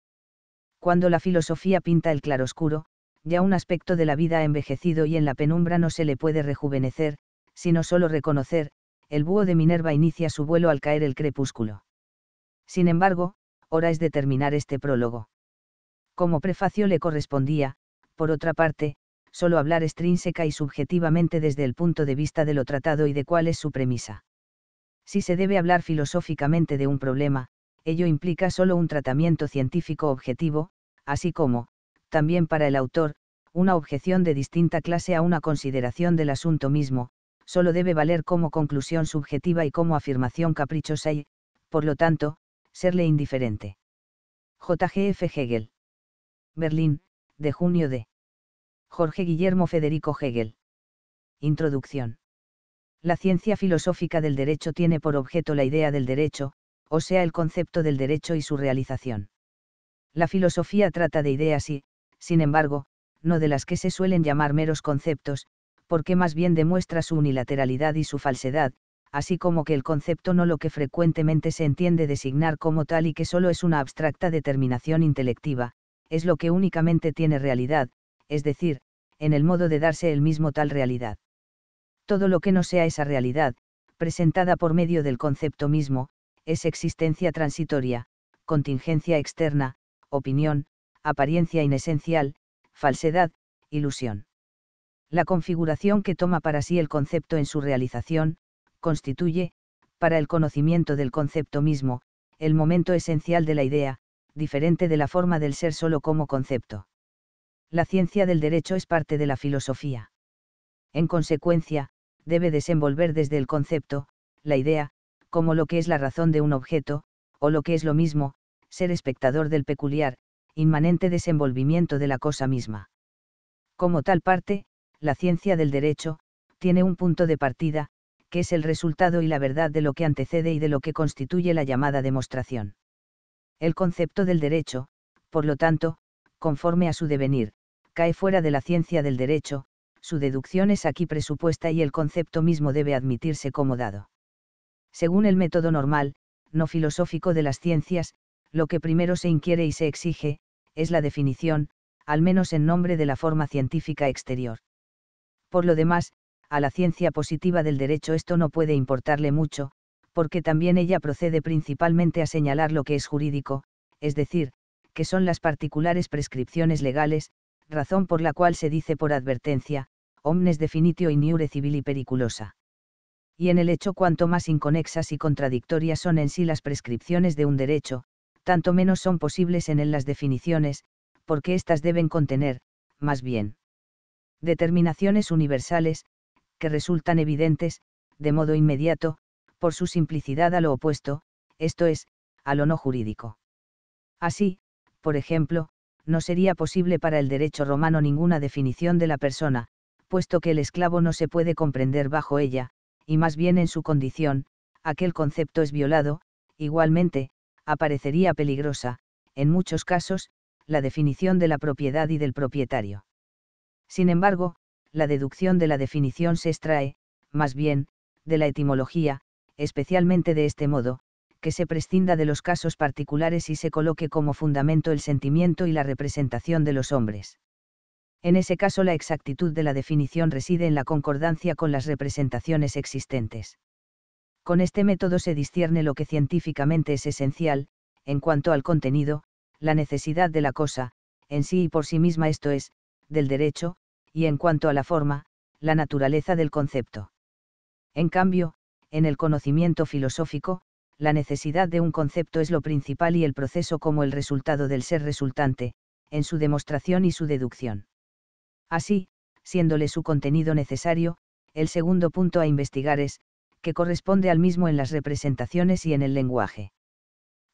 Cuando la filosofía pinta el claroscuro, ya un aspecto de la vida ha envejecido y en la penumbra no se le puede rejuvenecer, sino solo reconocer, el búho de Minerva inicia su vuelo al caer el crepúsculo. Sin embargo, hora es de terminar este prólogo. Como prefacio le correspondía, por otra parte, solo hablar extrínseca y subjetivamente desde el punto de vista de lo tratado y de cuál es su premisa. Si se debe hablar filosóficamente de un problema, ello implica solo un tratamiento científico objetivo, así como, también para el autor, una objeción de distinta clase a una consideración del asunto mismo, solo debe valer como conclusión subjetiva y como afirmación caprichosa y, por lo tanto, serle indiferente. JGF Hegel. Berlín, de junio de. Jorge Guillermo Federico Hegel. Introducción la ciencia filosófica del derecho tiene por objeto la idea del derecho, o sea, el concepto del derecho y su realización. La filosofía trata de ideas y, sin embargo, no de las que se suelen llamar meros conceptos, porque más bien demuestra su unilateralidad y su falsedad, así como que el concepto no lo que frecuentemente se entiende designar como tal y que solo es una abstracta determinación intelectiva, es lo que únicamente tiene realidad, es decir, en el modo de darse el mismo tal realidad todo lo que no sea esa realidad, presentada por medio del concepto mismo, es existencia transitoria, contingencia externa, opinión, apariencia inesencial, falsedad, ilusión. La configuración que toma para sí el concepto en su realización, constituye, para el conocimiento del concepto mismo, el momento esencial de la idea, diferente de la forma del ser solo como concepto. La ciencia del derecho es parte de la filosofía. En consecuencia, debe desenvolver desde el concepto, la idea, como lo que es la razón de un objeto, o lo que es lo mismo, ser espectador del peculiar, inmanente desenvolvimiento de la cosa misma. Como tal parte, la ciencia del derecho, tiene un punto de partida, que es el resultado y la verdad de lo que antecede y de lo que constituye la llamada demostración. El concepto del derecho, por lo tanto, conforme a su devenir, cae fuera de la ciencia del derecho, su deducción es aquí presupuesta y el concepto mismo debe admitirse como dado. Según el método normal, no filosófico de las ciencias, lo que primero se inquiere y se exige, es la definición, al menos en nombre de la forma científica exterior. Por lo demás, a la ciencia positiva del derecho esto no puede importarle mucho, porque también ella procede principalmente a señalar lo que es jurídico, es decir, que son las particulares prescripciones legales, razón por la cual se dice por advertencia, omnes definitio iure civili periculosa. Y en el hecho cuanto más inconexas y contradictorias son en sí las prescripciones de un derecho, tanto menos son posibles en él las definiciones, porque éstas deben contener, más bien, determinaciones universales, que resultan evidentes, de modo inmediato, por su simplicidad a lo opuesto, esto es, a lo no jurídico. Así, por ejemplo, no sería posible para el derecho romano ninguna definición de la persona, puesto que el esclavo no se puede comprender bajo ella, y más bien en su condición, aquel concepto es violado, igualmente, aparecería peligrosa, en muchos casos, la definición de la propiedad y del propietario. Sin embargo, la deducción de la definición se extrae, más bien, de la etimología, especialmente de este modo, que se prescinda de los casos particulares y se coloque como fundamento el sentimiento y la representación de los hombres en ese caso la exactitud de la definición reside en la concordancia con las representaciones existentes. Con este método se discierne lo que científicamente es esencial, en cuanto al contenido, la necesidad de la cosa, en sí y por sí misma esto es, del derecho, y en cuanto a la forma, la naturaleza del concepto. En cambio, en el conocimiento filosófico, la necesidad de un concepto es lo principal y el proceso como el resultado del ser resultante, en su demostración y su deducción. Así, siéndole su contenido necesario, el segundo punto a investigar es, que corresponde al mismo en las representaciones y en el lenguaje.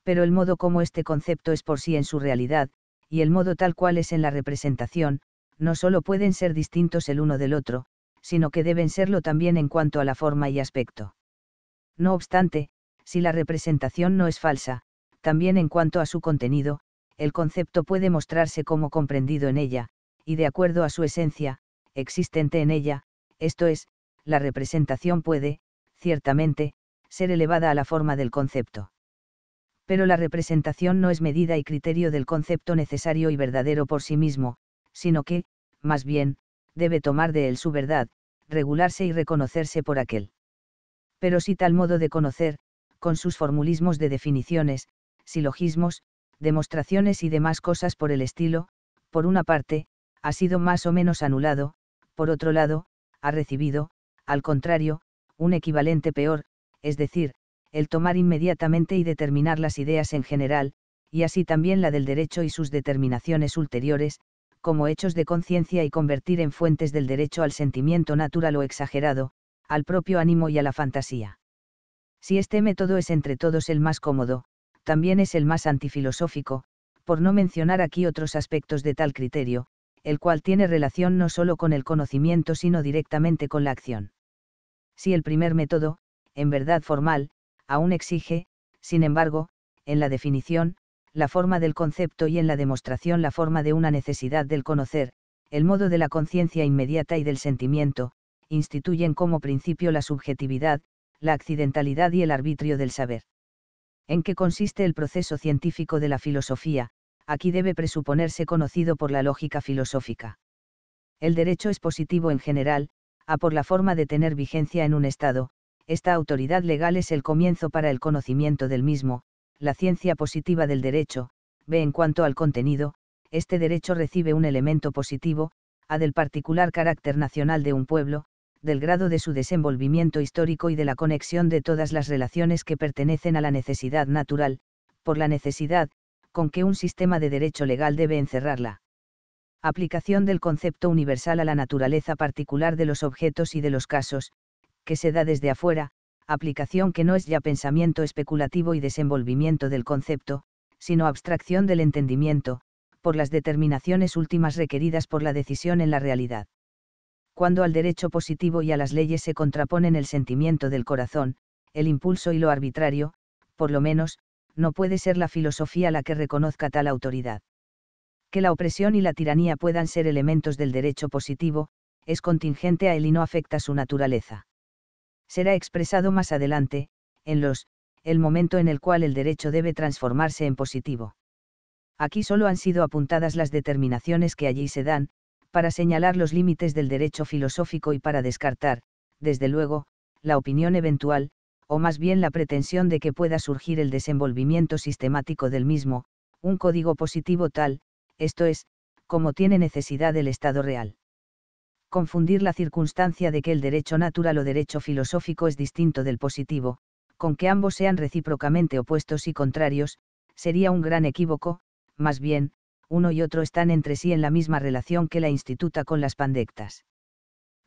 Pero el modo como este concepto es por sí en su realidad, y el modo tal cual es en la representación, no solo pueden ser distintos el uno del otro, sino que deben serlo también en cuanto a la forma y aspecto. No obstante, si la representación no es falsa, también en cuanto a su contenido, el concepto puede mostrarse como comprendido en ella, y de acuerdo a su esencia, existente en ella, esto es, la representación puede, ciertamente, ser elevada a la forma del concepto. Pero la representación no es medida y criterio del concepto necesario y verdadero por sí mismo, sino que, más bien, debe tomar de él su verdad, regularse y reconocerse por aquel. Pero si tal modo de conocer, con sus formulismos de definiciones, silogismos, demostraciones y demás cosas por el estilo, por una parte, ha sido más o menos anulado, por otro lado, ha recibido, al contrario, un equivalente peor, es decir, el tomar inmediatamente y determinar las ideas en general, y así también la del derecho y sus determinaciones ulteriores, como hechos de conciencia y convertir en fuentes del derecho al sentimiento natural o exagerado, al propio ánimo y a la fantasía. Si este método es entre todos el más cómodo, también es el más antifilosófico, por no mencionar aquí otros aspectos de tal criterio, el cual tiene relación no solo con el conocimiento sino directamente con la acción. Si el primer método, en verdad formal, aún exige, sin embargo, en la definición, la forma del concepto y en la demostración la forma de una necesidad del conocer, el modo de la conciencia inmediata y del sentimiento, instituyen como principio la subjetividad, la accidentalidad y el arbitrio del saber. ¿En qué consiste el proceso científico de la filosofía? aquí debe presuponerse conocido por la lógica filosófica. El derecho es positivo en general, a por la forma de tener vigencia en un Estado, esta autoridad legal es el comienzo para el conocimiento del mismo, la ciencia positiva del derecho, ve en cuanto al contenido, este derecho recibe un elemento positivo, a del particular carácter nacional de un pueblo, del grado de su desenvolvimiento histórico y de la conexión de todas las relaciones que pertenecen a la necesidad natural, por la necesidad, con que un sistema de derecho legal debe encerrarla. Aplicación del concepto universal a la naturaleza particular de los objetos y de los casos, que se da desde afuera, aplicación que no es ya pensamiento especulativo y desenvolvimiento del concepto, sino abstracción del entendimiento, por las determinaciones últimas requeridas por la decisión en la realidad. Cuando al derecho positivo y a las leyes se contraponen el sentimiento del corazón, el impulso y lo arbitrario, por lo menos, no puede ser la filosofía la que reconozca tal autoridad. Que la opresión y la tiranía puedan ser elementos del derecho positivo, es contingente a él y no afecta su naturaleza. Será expresado más adelante, en los, el momento en el cual el derecho debe transformarse en positivo. Aquí solo han sido apuntadas las determinaciones que allí se dan, para señalar los límites del derecho filosófico y para descartar, desde luego, la opinión eventual, o más bien la pretensión de que pueda surgir el desenvolvimiento sistemático del mismo, un código positivo tal, esto es, como tiene necesidad el Estado real. Confundir la circunstancia de que el derecho natural o derecho filosófico es distinto del positivo, con que ambos sean recíprocamente opuestos y contrarios, sería un gran equívoco, más bien, uno y otro están entre sí en la misma relación que la instituta con las pandectas.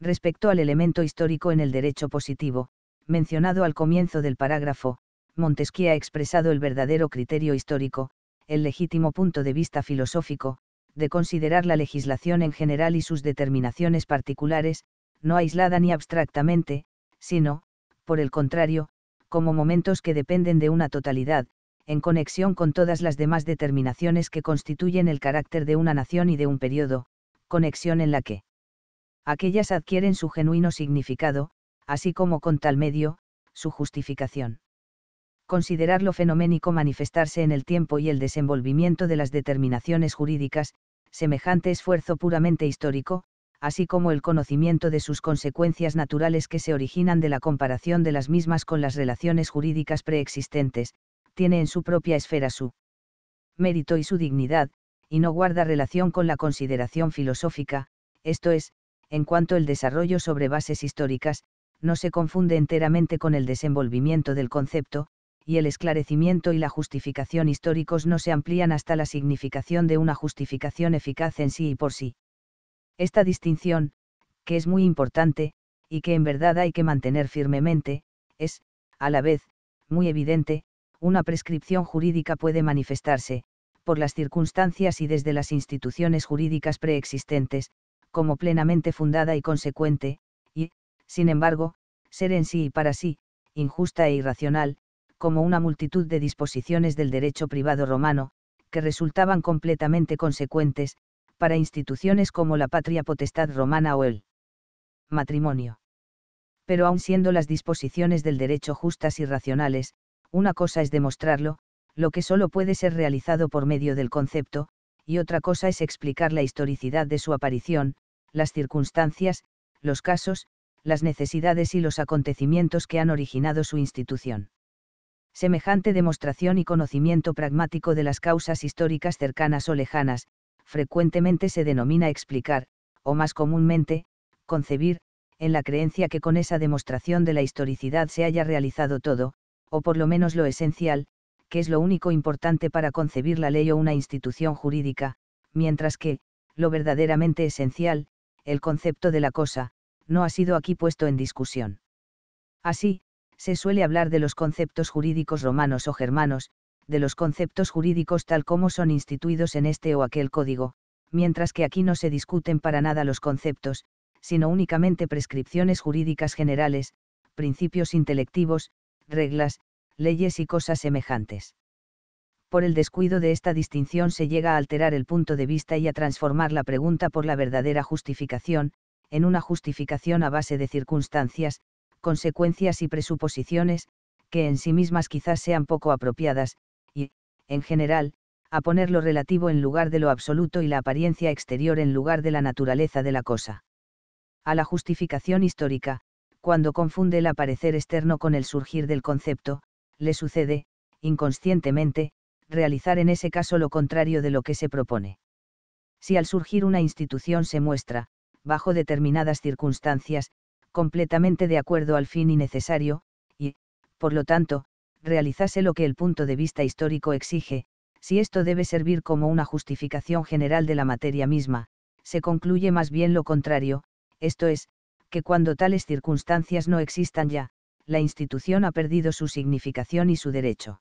Respecto al elemento histórico en el derecho positivo, mencionado al comienzo del parágrafo, Montesquieu ha expresado el verdadero criterio histórico, el legítimo punto de vista filosófico, de considerar la legislación en general y sus determinaciones particulares, no aislada ni abstractamente, sino, por el contrario, como momentos que dependen de una totalidad, en conexión con todas las demás determinaciones que constituyen el carácter de una nación y de un periodo, conexión en la que aquellas adquieren su genuino significado, así como con tal medio, su justificación. Considerar lo fenoménico manifestarse en el tiempo y el desenvolvimiento de las determinaciones jurídicas, semejante esfuerzo puramente histórico, así como el conocimiento de sus consecuencias naturales que se originan de la comparación de las mismas con las relaciones jurídicas preexistentes, tiene en su propia esfera su mérito y su dignidad, y no guarda relación con la consideración filosófica, esto es, en cuanto el desarrollo sobre bases históricas, no se confunde enteramente con el desenvolvimiento del concepto, y el esclarecimiento y la justificación históricos no se amplían hasta la significación de una justificación eficaz en sí y por sí. Esta distinción, que es muy importante, y que en verdad hay que mantener firmemente, es, a la vez, muy evidente, una prescripción jurídica puede manifestarse, por las circunstancias y desde las instituciones jurídicas preexistentes, como plenamente fundada y consecuente, sin embargo, ser en sí y para sí, injusta e irracional, como una multitud de disposiciones del derecho privado romano, que resultaban completamente consecuentes, para instituciones como la patria potestad romana o el matrimonio. Pero aun siendo las disposiciones del derecho justas y racionales, una cosa es demostrarlo, lo que solo puede ser realizado por medio del concepto, y otra cosa es explicar la historicidad de su aparición, las circunstancias, los casos, las necesidades y los acontecimientos que han originado su institución. Semejante demostración y conocimiento pragmático de las causas históricas cercanas o lejanas, frecuentemente se denomina explicar, o más comúnmente, concebir, en la creencia que con esa demostración de la historicidad se haya realizado todo, o por lo menos lo esencial, que es lo único importante para concebir la ley o una institución jurídica, mientras que, lo verdaderamente esencial, el concepto de la cosa, no ha sido aquí puesto en discusión. Así, se suele hablar de los conceptos jurídicos romanos o germanos, de los conceptos jurídicos tal como son instituidos en este o aquel código, mientras que aquí no se discuten para nada los conceptos, sino únicamente prescripciones jurídicas generales, principios intelectivos, reglas, leyes y cosas semejantes. Por el descuido de esta distinción se llega a alterar el punto de vista y a transformar la pregunta por la verdadera justificación, en una justificación a base de circunstancias, consecuencias y presuposiciones, que en sí mismas quizás sean poco apropiadas, y, en general, a poner lo relativo en lugar de lo absoluto y la apariencia exterior en lugar de la naturaleza de la cosa. A la justificación histórica, cuando confunde el aparecer externo con el surgir del concepto, le sucede, inconscientemente, realizar en ese caso lo contrario de lo que se propone. Si al surgir una institución se muestra, bajo determinadas circunstancias, completamente de acuerdo al fin y necesario, y, por lo tanto, realizase lo que el punto de vista histórico exige, si esto debe servir como una justificación general de la materia misma, se concluye más bien lo contrario, esto es, que cuando tales circunstancias no existan ya, la institución ha perdido su significación y su derecho.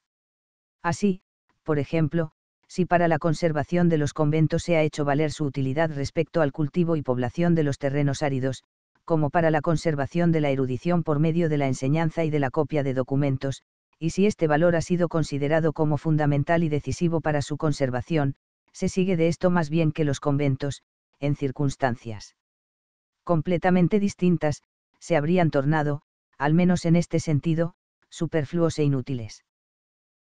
Así, por ejemplo, si para la conservación de los conventos se ha hecho valer su utilidad respecto al cultivo y población de los terrenos áridos, como para la conservación de la erudición por medio de la enseñanza y de la copia de documentos, y si este valor ha sido considerado como fundamental y decisivo para su conservación, se sigue de esto más bien que los conventos, en circunstancias completamente distintas, se habrían tornado, al menos en este sentido, superfluos e inútiles.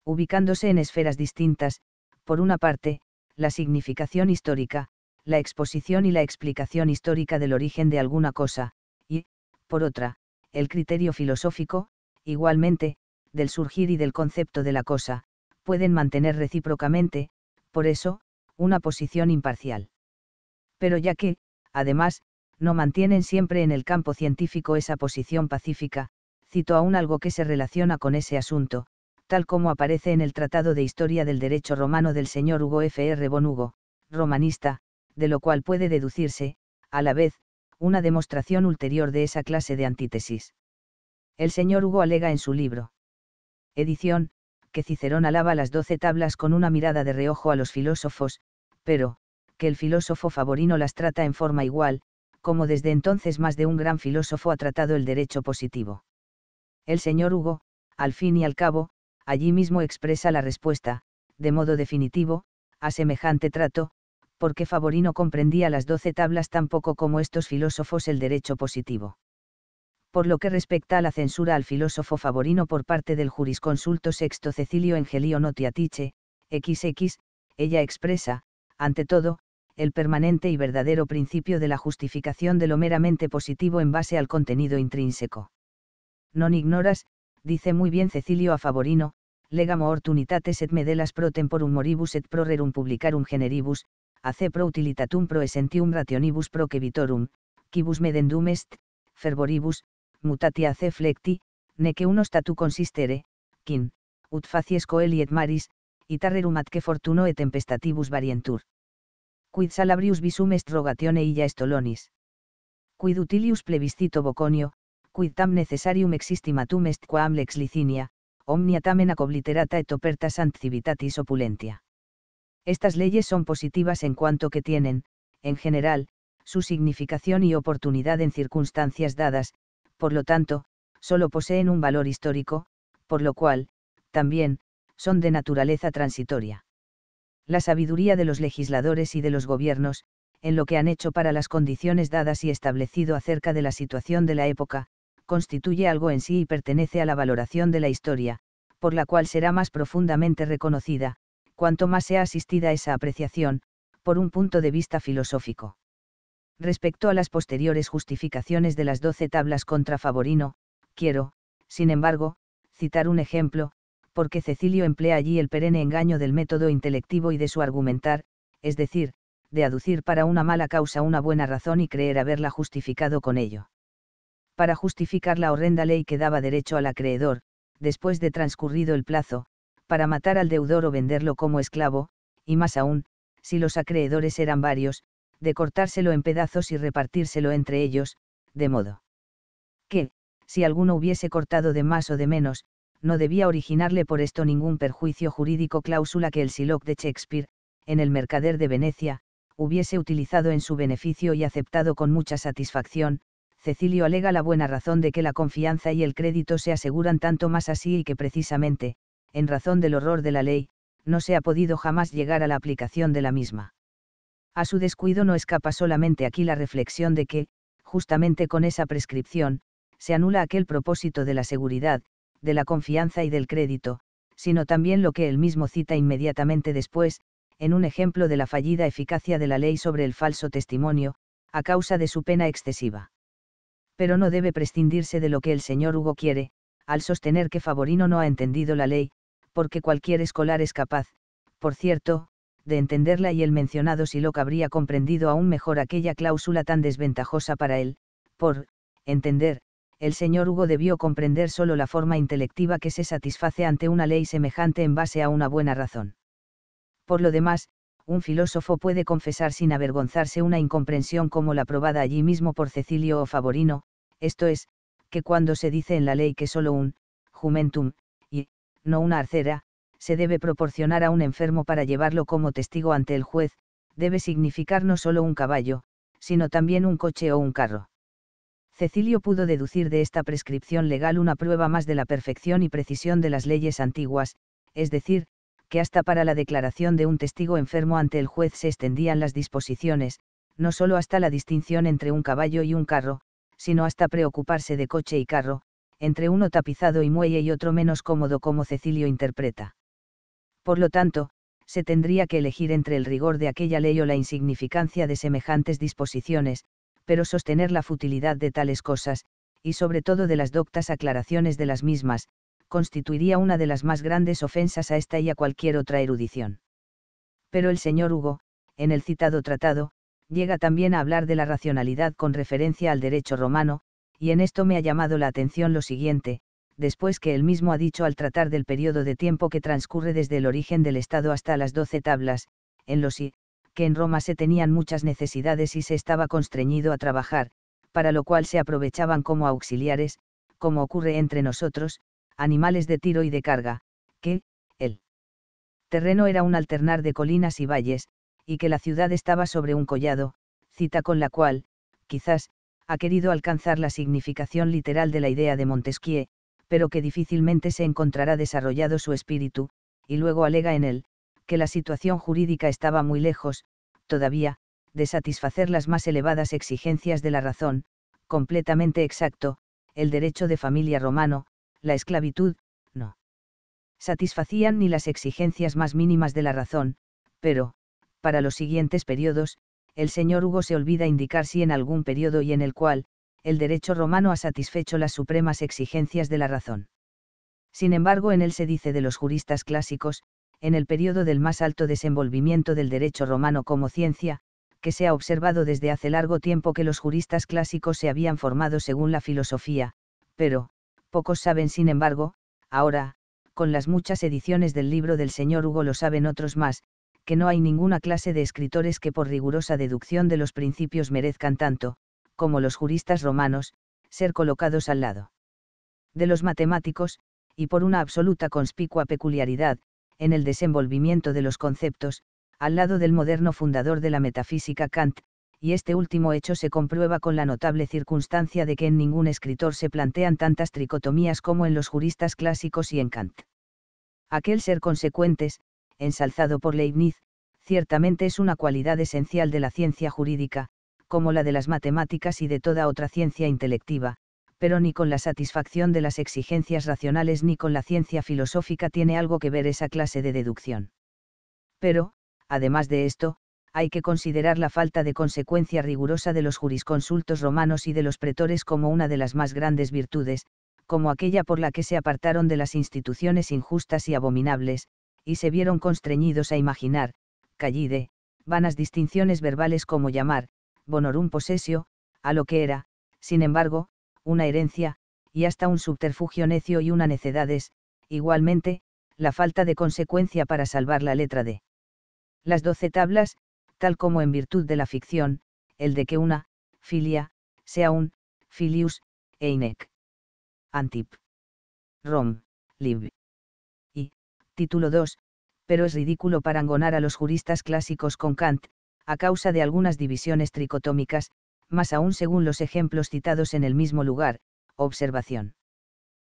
Ubicándose en esferas distintas, por una parte, la significación histórica, la exposición y la explicación histórica del origen de alguna cosa, y, por otra, el criterio filosófico, igualmente, del surgir y del concepto de la cosa, pueden mantener recíprocamente, por eso, una posición imparcial. Pero ya que, además, no mantienen siempre en el campo científico esa posición pacífica, cito aún algo que se relaciona con ese asunto, tal como aparece en el Tratado de Historia del Derecho Romano del señor Hugo F. R. Hugo, romanista, de lo cual puede deducirse, a la vez, una demostración ulterior de esa clase de antítesis. El señor Hugo alega en su libro. Edición, que Cicerón alaba las doce tablas con una mirada de reojo a los filósofos, pero, que el filósofo Favorino las trata en forma igual, como desde entonces más de un gran filósofo ha tratado el derecho positivo. El señor Hugo, al fin y al cabo, allí mismo expresa la respuesta, de modo definitivo, a semejante trato, porque Favorino comprendía las doce tablas tan poco como estos filósofos el derecho positivo. Por lo que respecta a la censura al filósofo Favorino por parte del jurisconsulto sexto Cecilio Engelio Notiatiche, XX, ella expresa, ante todo, el permanente y verdadero principio de la justificación de lo meramente positivo en base al contenido intrínseco. Non ignoras, dice muy bien Cecilio a Favorino, legamo tunitates et medelas pro temporum moribus et pro rerum publicarum generibus, ace pro utilitatum pro esentium rationibus pro quevitorum, quibus medendum est, fervoribus, mutati ace flecti, neque uno statu consistere, quin, ut facies coeli et maris, itarrerum atque fortuno et tempestativus varientur. Quid salabrius visum est rogatione illa estolonis. Quid utilius plebiscito boconio, quid tam necessarium existimatum est quam lex licinia, omnia tamen ac obliterata et operta sant civitatis opulentia. Estas leyes son positivas en cuanto que tienen, en general, su significación y oportunidad en circunstancias dadas, por lo tanto, solo poseen un valor histórico, por lo cual, también, son de naturaleza transitoria. La sabiduría de los legisladores y de los gobiernos, en lo que han hecho para las condiciones dadas y establecido acerca de la situación de la época, constituye algo en sí y pertenece a la valoración de la historia, por la cual será más profundamente reconocida, cuanto más sea asistida esa apreciación, por un punto de vista filosófico. Respecto a las posteriores justificaciones de las doce tablas contra Favorino, quiero, sin embargo, citar un ejemplo, porque Cecilio emplea allí el perenne engaño del método intelectivo y de su argumentar, es decir, de aducir para una mala causa una buena razón y creer haberla justificado con ello para justificar la horrenda ley que daba derecho al acreedor, después de transcurrido el plazo, para matar al deudor o venderlo como esclavo, y más aún, si los acreedores eran varios, de cortárselo en pedazos y repartírselo entre ellos, de modo que, si alguno hubiese cortado de más o de menos, no debía originarle por esto ningún perjuicio jurídico cláusula que el Siloc de Shakespeare, en el mercader de Venecia, hubiese utilizado en su beneficio y aceptado con mucha satisfacción, Cecilio alega la buena razón de que la confianza y el crédito se aseguran tanto más así y que precisamente, en razón del horror de la ley, no se ha podido jamás llegar a la aplicación de la misma. A su descuido no escapa solamente aquí la reflexión de que, justamente con esa prescripción, se anula aquel propósito de la seguridad, de la confianza y del crédito, sino también lo que él mismo cita inmediatamente después, en un ejemplo de la fallida eficacia de la ley sobre el falso testimonio, a causa de su pena excesiva pero no debe prescindirse de lo que el señor Hugo quiere, al sostener que Favorino no ha entendido la ley, porque cualquier escolar es capaz, por cierto, de entenderla y el mencionado que habría comprendido aún mejor aquella cláusula tan desventajosa para él, por, entender, el señor Hugo debió comprender solo la forma intelectiva que se satisface ante una ley semejante en base a una buena razón. Por lo demás, un filósofo puede confesar sin avergonzarse una incomprensión como la probada allí mismo por Cecilio o Favorino, esto es, que cuando se dice en la ley que solo un jumentum, y, no una arcera, se debe proporcionar a un enfermo para llevarlo como testigo ante el juez, debe significar no solo un caballo, sino también un coche o un carro. Cecilio pudo deducir de esta prescripción legal una prueba más de la perfección y precisión de las leyes antiguas, es decir, que hasta para la declaración de un testigo enfermo ante el juez se extendían las disposiciones, no solo hasta la distinción entre un caballo y un carro, sino hasta preocuparse de coche y carro, entre uno tapizado y muelle y otro menos cómodo como Cecilio interpreta. Por lo tanto, se tendría que elegir entre el rigor de aquella ley o la insignificancia de semejantes disposiciones, pero sostener la futilidad de tales cosas, y sobre todo de las doctas aclaraciones de las mismas, constituiría una de las más grandes ofensas a esta y a cualquier otra erudición. Pero el señor Hugo, en el citado tratado, llega también a hablar de la racionalidad con referencia al derecho romano, y en esto me ha llamado la atención lo siguiente, después que él mismo ha dicho al tratar del periodo de tiempo que transcurre desde el origen del Estado hasta las doce tablas, en los y, que en Roma se tenían muchas necesidades y se estaba constreñido a trabajar, para lo cual se aprovechaban como auxiliares, como ocurre entre nosotros, animales de tiro y de carga, que, el terreno era un alternar de colinas y valles, y que la ciudad estaba sobre un collado, cita con la cual, quizás, ha querido alcanzar la significación literal de la idea de Montesquieu, pero que difícilmente se encontrará desarrollado su espíritu, y luego alega en él, que la situación jurídica estaba muy lejos, todavía, de satisfacer las más elevadas exigencias de la razón, completamente exacto, el derecho de familia romano, la esclavitud, no. Satisfacían ni las exigencias más mínimas de la razón, pero, para los siguientes periodos, el señor Hugo se olvida indicar si en algún periodo y en el cual, el derecho romano ha satisfecho las supremas exigencias de la razón. Sin embargo, en él se dice de los juristas clásicos, en el periodo del más alto desenvolvimiento del derecho romano como ciencia, que se ha observado desde hace largo tiempo que los juristas clásicos se habían formado según la filosofía, pero, pocos saben sin embargo, ahora, con las muchas ediciones del libro del señor Hugo lo saben otros más, que no hay ninguna clase de escritores que por rigurosa deducción de los principios merezcan tanto, como los juristas romanos, ser colocados al lado de los matemáticos, y por una absoluta conspicua peculiaridad, en el desenvolvimiento de los conceptos, al lado del moderno fundador de la metafísica Kant, y este último hecho se comprueba con la notable circunstancia de que en ningún escritor se plantean tantas tricotomías como en los juristas clásicos y en Kant. Aquel ser consecuentes, ensalzado por Leibniz, ciertamente es una cualidad esencial de la ciencia jurídica, como la de las matemáticas y de toda otra ciencia intelectiva, pero ni con la satisfacción de las exigencias racionales ni con la ciencia filosófica tiene algo que ver esa clase de deducción. Pero, además de esto, hay que considerar la falta de consecuencia rigurosa de los jurisconsultos romanos y de los pretores como una de las más grandes virtudes, como aquella por la que se apartaron de las instituciones injustas y abominables, y se vieron constreñidos a imaginar, callide, vanas distinciones verbales como llamar, bonorum possessio, a lo que era, sin embargo, una herencia, y hasta un subterfugio necio y una necedades, igualmente, la falta de consecuencia para salvar la letra de Las doce tablas, tal como en virtud de la ficción, el de que una, filia, sea un, filius, einec. Antip. Rom. Lib título 2, pero es ridículo parangonar a los juristas clásicos con Kant, a causa de algunas divisiones tricotómicas, más aún según los ejemplos citados en el mismo lugar, observación.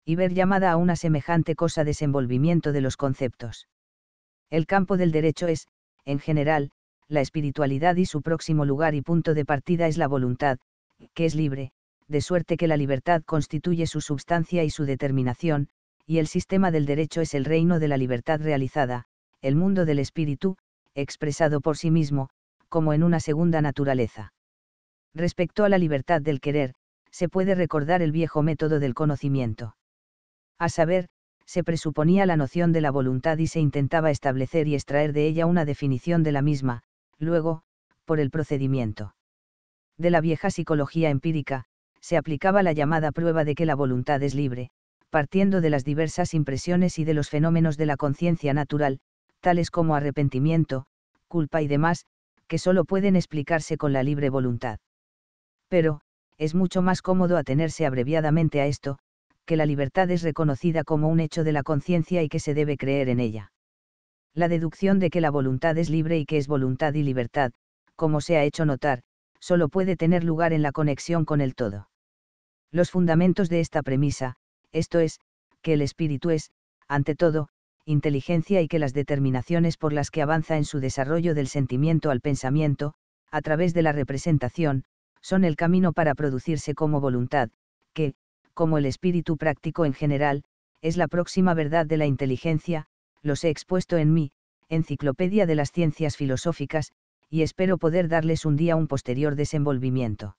Y ver llamada a una semejante cosa desenvolvimiento de los conceptos. El campo del derecho es, en general, la espiritualidad y su próximo lugar y punto de partida es la voluntad, que es libre, de suerte que la libertad constituye su substancia y su determinación, y el sistema del derecho es el reino de la libertad realizada, el mundo del espíritu, expresado por sí mismo, como en una segunda naturaleza. Respecto a la libertad del querer, se puede recordar el viejo método del conocimiento. A saber, se presuponía la noción de la voluntad y se intentaba establecer y extraer de ella una definición de la misma, luego, por el procedimiento. De la vieja psicología empírica, se aplicaba la llamada prueba de que la voluntad es libre, partiendo de las diversas impresiones y de los fenómenos de la conciencia natural, tales como arrepentimiento, culpa y demás, que solo pueden explicarse con la libre voluntad. Pero, es mucho más cómodo atenerse abreviadamente a esto, que la libertad es reconocida como un hecho de la conciencia y que se debe creer en ella. La deducción de que la voluntad es libre y que es voluntad y libertad, como se ha hecho notar, solo puede tener lugar en la conexión con el todo. Los fundamentos de esta premisa, esto es, que el espíritu es, ante todo, inteligencia y que las determinaciones por las que avanza en su desarrollo del sentimiento al pensamiento, a través de la representación, son el camino para producirse como voluntad, que, como el espíritu práctico en general, es la próxima verdad de la inteligencia, los he expuesto en mi, Enciclopedia de las Ciencias Filosóficas, y espero poder darles un día un posterior desenvolvimiento.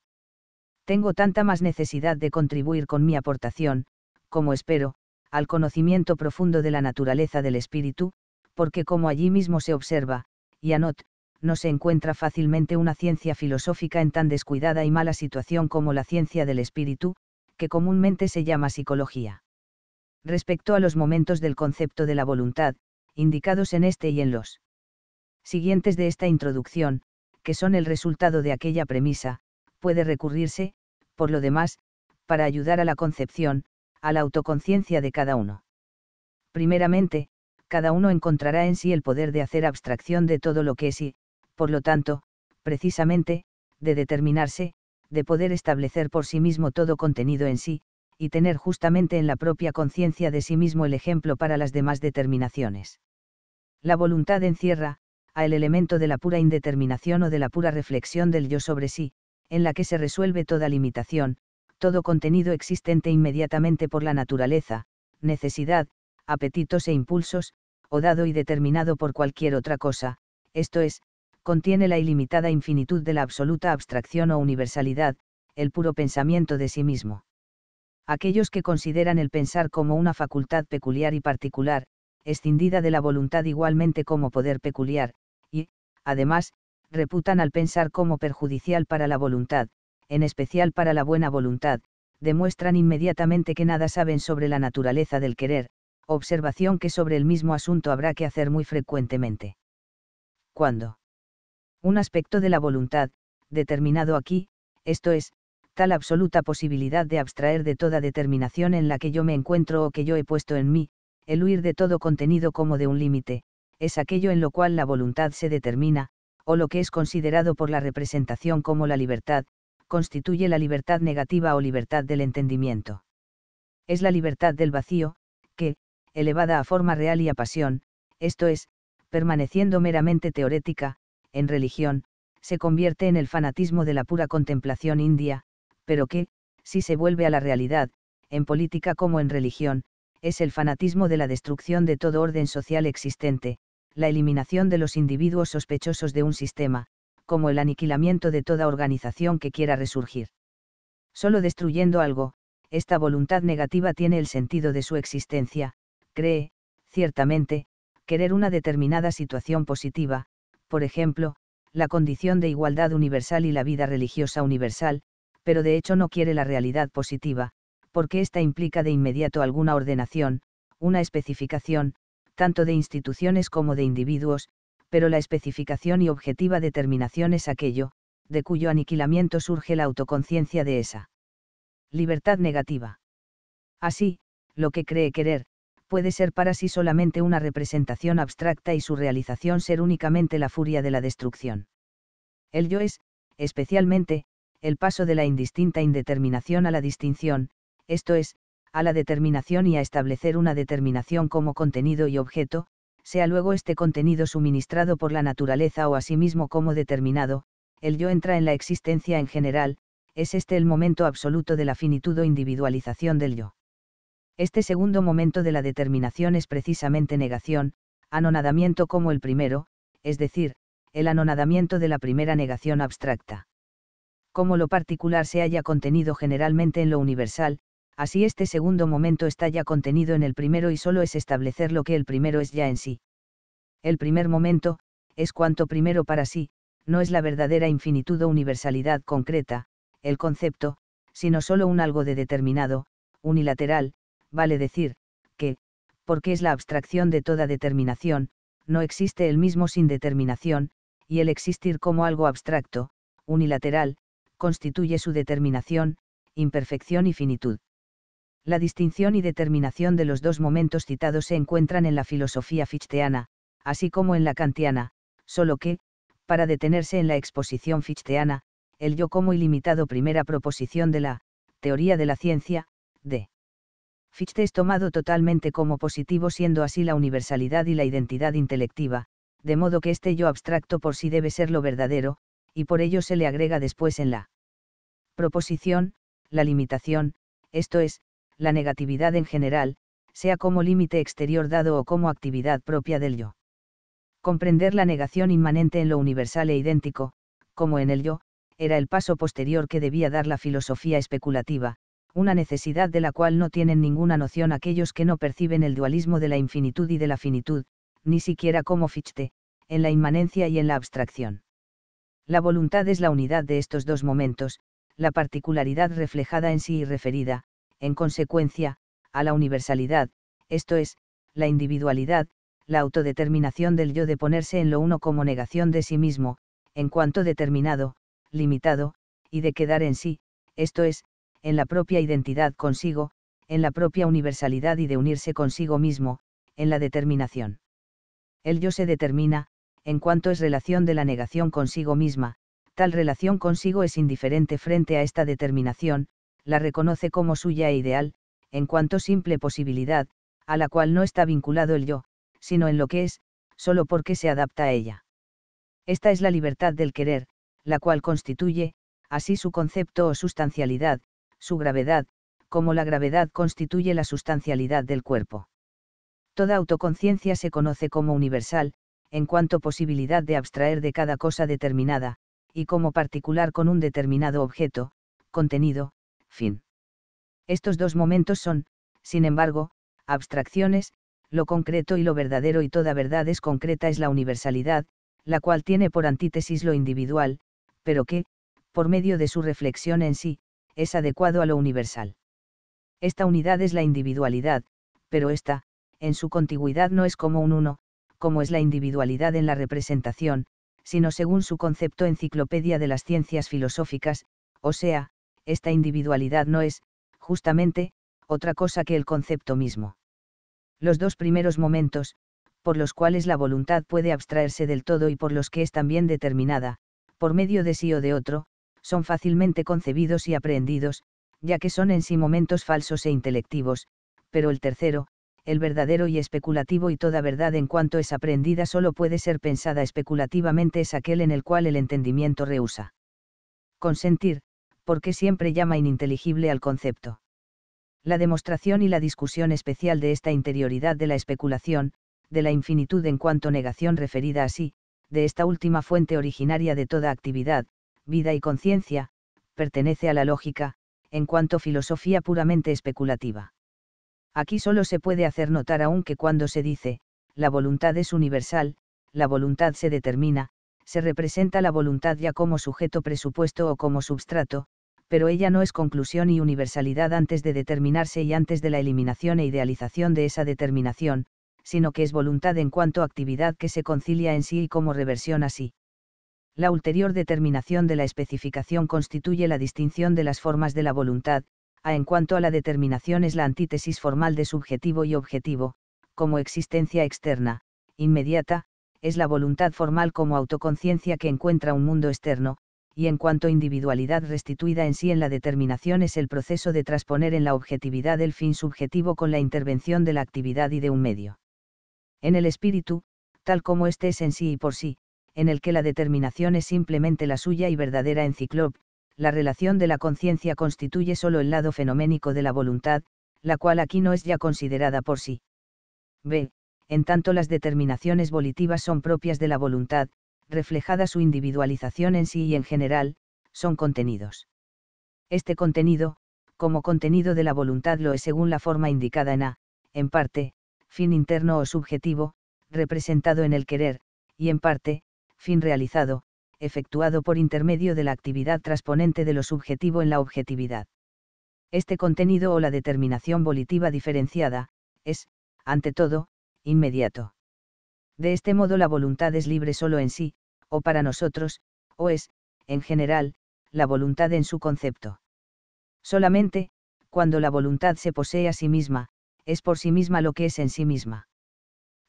Tengo tanta más necesidad de contribuir con mi aportación, como espero, al conocimiento profundo de la naturaleza del espíritu, porque como allí mismo se observa, y anot, no se encuentra fácilmente una ciencia filosófica en tan descuidada y mala situación como la ciencia del espíritu, que comúnmente se llama psicología. Respecto a los momentos del concepto de la voluntad, indicados en este y en los siguientes de esta introducción, que son el resultado de aquella premisa, puede recurrirse, por lo demás, para ayudar a la concepción, a la autoconciencia de cada uno. Primeramente, cada uno encontrará en sí el poder de hacer abstracción de todo lo que es y, por lo tanto, precisamente, de determinarse, de poder establecer por sí mismo todo contenido en sí, y tener justamente en la propia conciencia de sí mismo el ejemplo para las demás determinaciones. La voluntad encierra, a el elemento de la pura indeterminación o de la pura reflexión del yo sobre sí, en la que se resuelve toda limitación, todo contenido existente inmediatamente por la naturaleza, necesidad, apetitos e impulsos, o dado y determinado por cualquier otra cosa, esto es, contiene la ilimitada infinitud de la absoluta abstracción o universalidad, el puro pensamiento de sí mismo. Aquellos que consideran el pensar como una facultad peculiar y particular, escindida de la voluntad igualmente como poder peculiar, y, además, reputan al pensar como perjudicial para la voluntad, en especial para la buena voluntad, demuestran inmediatamente que nada saben sobre la naturaleza del querer, observación que sobre el mismo asunto habrá que hacer muy frecuentemente. Cuando un aspecto de la voluntad, determinado aquí, esto es, tal absoluta posibilidad de abstraer de toda determinación en la que yo me encuentro o que yo he puesto en mí, el huir de todo contenido como de un límite, es aquello en lo cual la voluntad se determina, o lo que es considerado por la representación como la libertad, constituye la libertad negativa o libertad del entendimiento. Es la libertad del vacío, que, elevada a forma real y a pasión, esto es, permaneciendo meramente teorética, en religión, se convierte en el fanatismo de la pura contemplación india, pero que, si se vuelve a la realidad, en política como en religión, es el fanatismo de la destrucción de todo orden social existente, la eliminación de los individuos sospechosos de un sistema, como el aniquilamiento de toda organización que quiera resurgir. Solo destruyendo algo, esta voluntad negativa tiene el sentido de su existencia, cree, ciertamente, querer una determinada situación positiva, por ejemplo, la condición de igualdad universal y la vida religiosa universal, pero de hecho no quiere la realidad positiva, porque ésta implica de inmediato alguna ordenación, una especificación, tanto de instituciones como de individuos, pero la especificación y objetiva determinación es aquello, de cuyo aniquilamiento surge la autoconciencia de esa libertad negativa. Así, lo que cree querer, puede ser para sí solamente una representación abstracta y su realización ser únicamente la furia de la destrucción. El yo es, especialmente, el paso de la indistinta indeterminación a la distinción, esto es, a la determinación y a establecer una determinación como contenido y objeto, sea luego este contenido suministrado por la naturaleza o a sí mismo como determinado, el yo entra en la existencia en general, es este el momento absoluto de la finitud o individualización del yo. Este segundo momento de la determinación es precisamente negación, anonadamiento como el primero, es decir, el anonadamiento de la primera negación abstracta. Como lo particular se haya contenido generalmente en lo universal, así este segundo momento está ya contenido en el primero y solo es establecer lo que el primero es ya en sí. El primer momento, es cuanto primero para sí, no es la verdadera infinitud o universalidad concreta, el concepto, sino solo un algo de determinado, unilateral, vale decir, que, porque es la abstracción de toda determinación, no existe el mismo sin determinación, y el existir como algo abstracto, unilateral, constituye su determinación, imperfección y finitud. La distinción y determinación de los dos momentos citados se encuentran en la filosofía fichteana, así como en la kantiana, solo que, para detenerse en la exposición fichteana, el yo como ilimitado primera proposición de la teoría de la ciencia, de Fichte es tomado totalmente como positivo siendo así la universalidad y la identidad intelectiva, de modo que este yo abstracto por sí debe ser lo verdadero, y por ello se le agrega después en la proposición, la limitación, esto es, la negatividad en general, sea como límite exterior dado o como actividad propia del yo. Comprender la negación inmanente en lo universal e idéntico, como en el yo, era el paso posterior que debía dar la filosofía especulativa, una necesidad de la cual no tienen ninguna noción aquellos que no perciben el dualismo de la infinitud y de la finitud, ni siquiera como Fichte, en la inmanencia y en la abstracción. La voluntad es la unidad de estos dos momentos, la particularidad reflejada en sí y referida, en consecuencia, a la universalidad, esto es, la individualidad, la autodeterminación del yo de ponerse en lo uno como negación de sí mismo, en cuanto determinado, limitado, y de quedar en sí, esto es, en la propia identidad consigo, en la propia universalidad y de unirse consigo mismo, en la determinación. El yo se determina, en cuanto es relación de la negación consigo misma, tal relación consigo es indiferente frente a esta determinación, la reconoce como suya e ideal, en cuanto simple posibilidad, a la cual no está vinculado el yo, sino en lo que es, solo porque se adapta a ella. Esta es la libertad del querer, la cual constituye, así su concepto o sustancialidad, su gravedad, como la gravedad constituye la sustancialidad del cuerpo. Toda autoconciencia se conoce como universal, en cuanto posibilidad de abstraer de cada cosa determinada, y como particular con un determinado objeto, contenido, fin. Estos dos momentos son, sin embargo, abstracciones, lo concreto y lo verdadero y toda verdad es concreta es la universalidad, la cual tiene por antítesis lo individual, pero que, por medio de su reflexión en sí, es adecuado a lo universal. Esta unidad es la individualidad, pero esta, en su contigüidad no es como un uno, como es la individualidad en la representación, sino según su concepto enciclopedia de las ciencias filosóficas, o sea, esta individualidad no es, justamente, otra cosa que el concepto mismo. Los dos primeros momentos, por los cuales la voluntad puede abstraerse del todo y por los que es también determinada, por medio de sí o de otro, son fácilmente concebidos y aprendidos, ya que son en sí momentos falsos e intelectivos, pero el tercero, el verdadero y especulativo y toda verdad en cuanto es aprendida solo puede ser pensada especulativamente es aquel en el cual el entendimiento rehúsa. Consentir, porque siempre llama ininteligible al concepto. La demostración y la discusión especial de esta interioridad de la especulación, de la infinitud en cuanto negación referida a sí, de esta última fuente originaria de toda actividad, vida y conciencia, pertenece a la lógica, en cuanto filosofía puramente especulativa. Aquí solo se puede hacer notar aún que cuando se dice, la voluntad es universal, la voluntad se determina, se representa la voluntad ya como sujeto presupuesto o como substrato, pero ella no es conclusión y universalidad antes de determinarse y antes de la eliminación e idealización de esa determinación, sino que es voluntad en cuanto actividad que se concilia en sí y como reversión a sí. La ulterior determinación de la especificación constituye la distinción de las formas de la voluntad, a en cuanto a la determinación es la antítesis formal de subjetivo y objetivo, como existencia externa, inmediata, es la voluntad formal como autoconciencia que encuentra un mundo externo, y en cuanto individualidad restituida en sí en la determinación es el proceso de transponer en la objetividad el fin subjetivo con la intervención de la actividad y de un medio. En el espíritu, tal como éste es en sí y por sí, en el que la determinación es simplemente la suya y verdadera enciclop, la relación de la conciencia constituye solo el lado fenoménico de la voluntad, la cual aquí no es ya considerada por sí. B en tanto las determinaciones volitivas son propias de la voluntad, reflejada su individualización en sí y en general, son contenidos. Este contenido, como contenido de la voluntad lo es según la forma indicada en A, en parte, fin interno o subjetivo, representado en el querer, y en parte, fin realizado, efectuado por intermedio de la actividad transponente de lo subjetivo en la objetividad. Este contenido o la determinación volitiva diferenciada, es, ante todo, inmediato. De este modo la voluntad es libre solo en sí, o para nosotros, o es, en general, la voluntad en su concepto. Solamente, cuando la voluntad se posee a sí misma, es por sí misma lo que es en sí misma.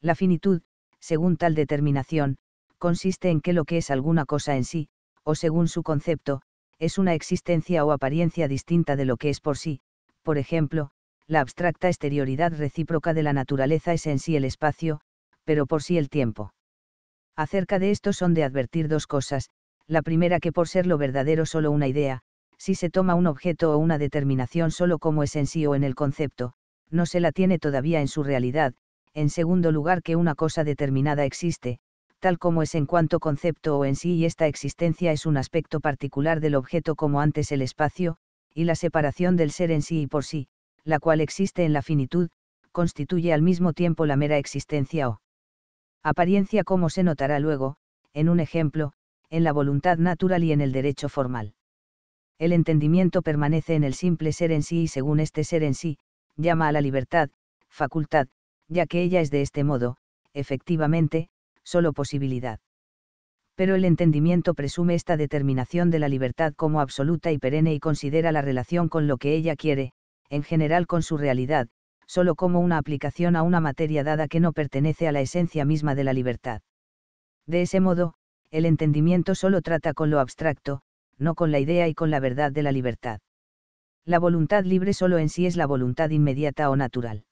La finitud, según tal determinación, consiste en que lo que es alguna cosa en sí, o según su concepto, es una existencia o apariencia distinta de lo que es por sí, por ejemplo, la abstracta exterioridad recíproca de la naturaleza es en sí el espacio, pero por sí el tiempo. Acerca de esto son de advertir dos cosas, la primera que por ser lo verdadero solo una idea, si se toma un objeto o una determinación solo como es en sí o en el concepto, no se la tiene todavía en su realidad, en segundo lugar que una cosa determinada existe, tal como es en cuanto concepto o en sí y esta existencia es un aspecto particular del objeto como antes el espacio, y la separación del ser en sí y por sí, la cual existe en la finitud, constituye al mismo tiempo la mera existencia o apariencia como se notará luego, en un ejemplo, en la voluntad natural y en el derecho formal. El entendimiento permanece en el simple ser en sí y según este ser en sí, llama a la libertad, facultad, ya que ella es de este modo, efectivamente, solo posibilidad. Pero el entendimiento presume esta determinación de la libertad como absoluta y perenne y considera la relación con lo que ella quiere, en general con su realidad, solo como una aplicación a una materia dada que no pertenece a la esencia misma de la libertad. De ese modo, el entendimiento solo trata con lo abstracto, no con la idea y con la verdad de la libertad. La voluntad libre solo en sí es la voluntad inmediata o natural.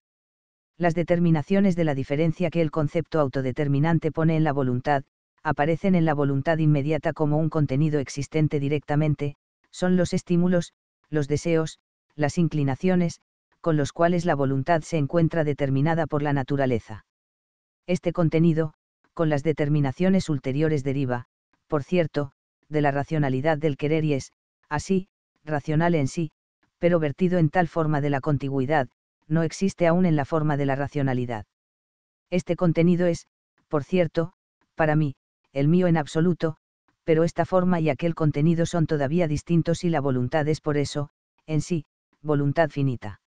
Las determinaciones de la diferencia que el concepto autodeterminante pone en la voluntad, aparecen en la voluntad inmediata como un contenido existente directamente, son los estímulos, los deseos, las inclinaciones, con los cuales la voluntad se encuentra determinada por la naturaleza. Este contenido, con las determinaciones ulteriores deriva, por cierto, de la racionalidad del querer y es, así, racional en sí, pero vertido en tal forma de la contigüidad, no existe aún en la forma de la racionalidad. Este contenido es, por cierto, para mí, el mío en absoluto, pero esta forma y aquel contenido son todavía distintos y la voluntad es por eso, en sí, voluntad finita.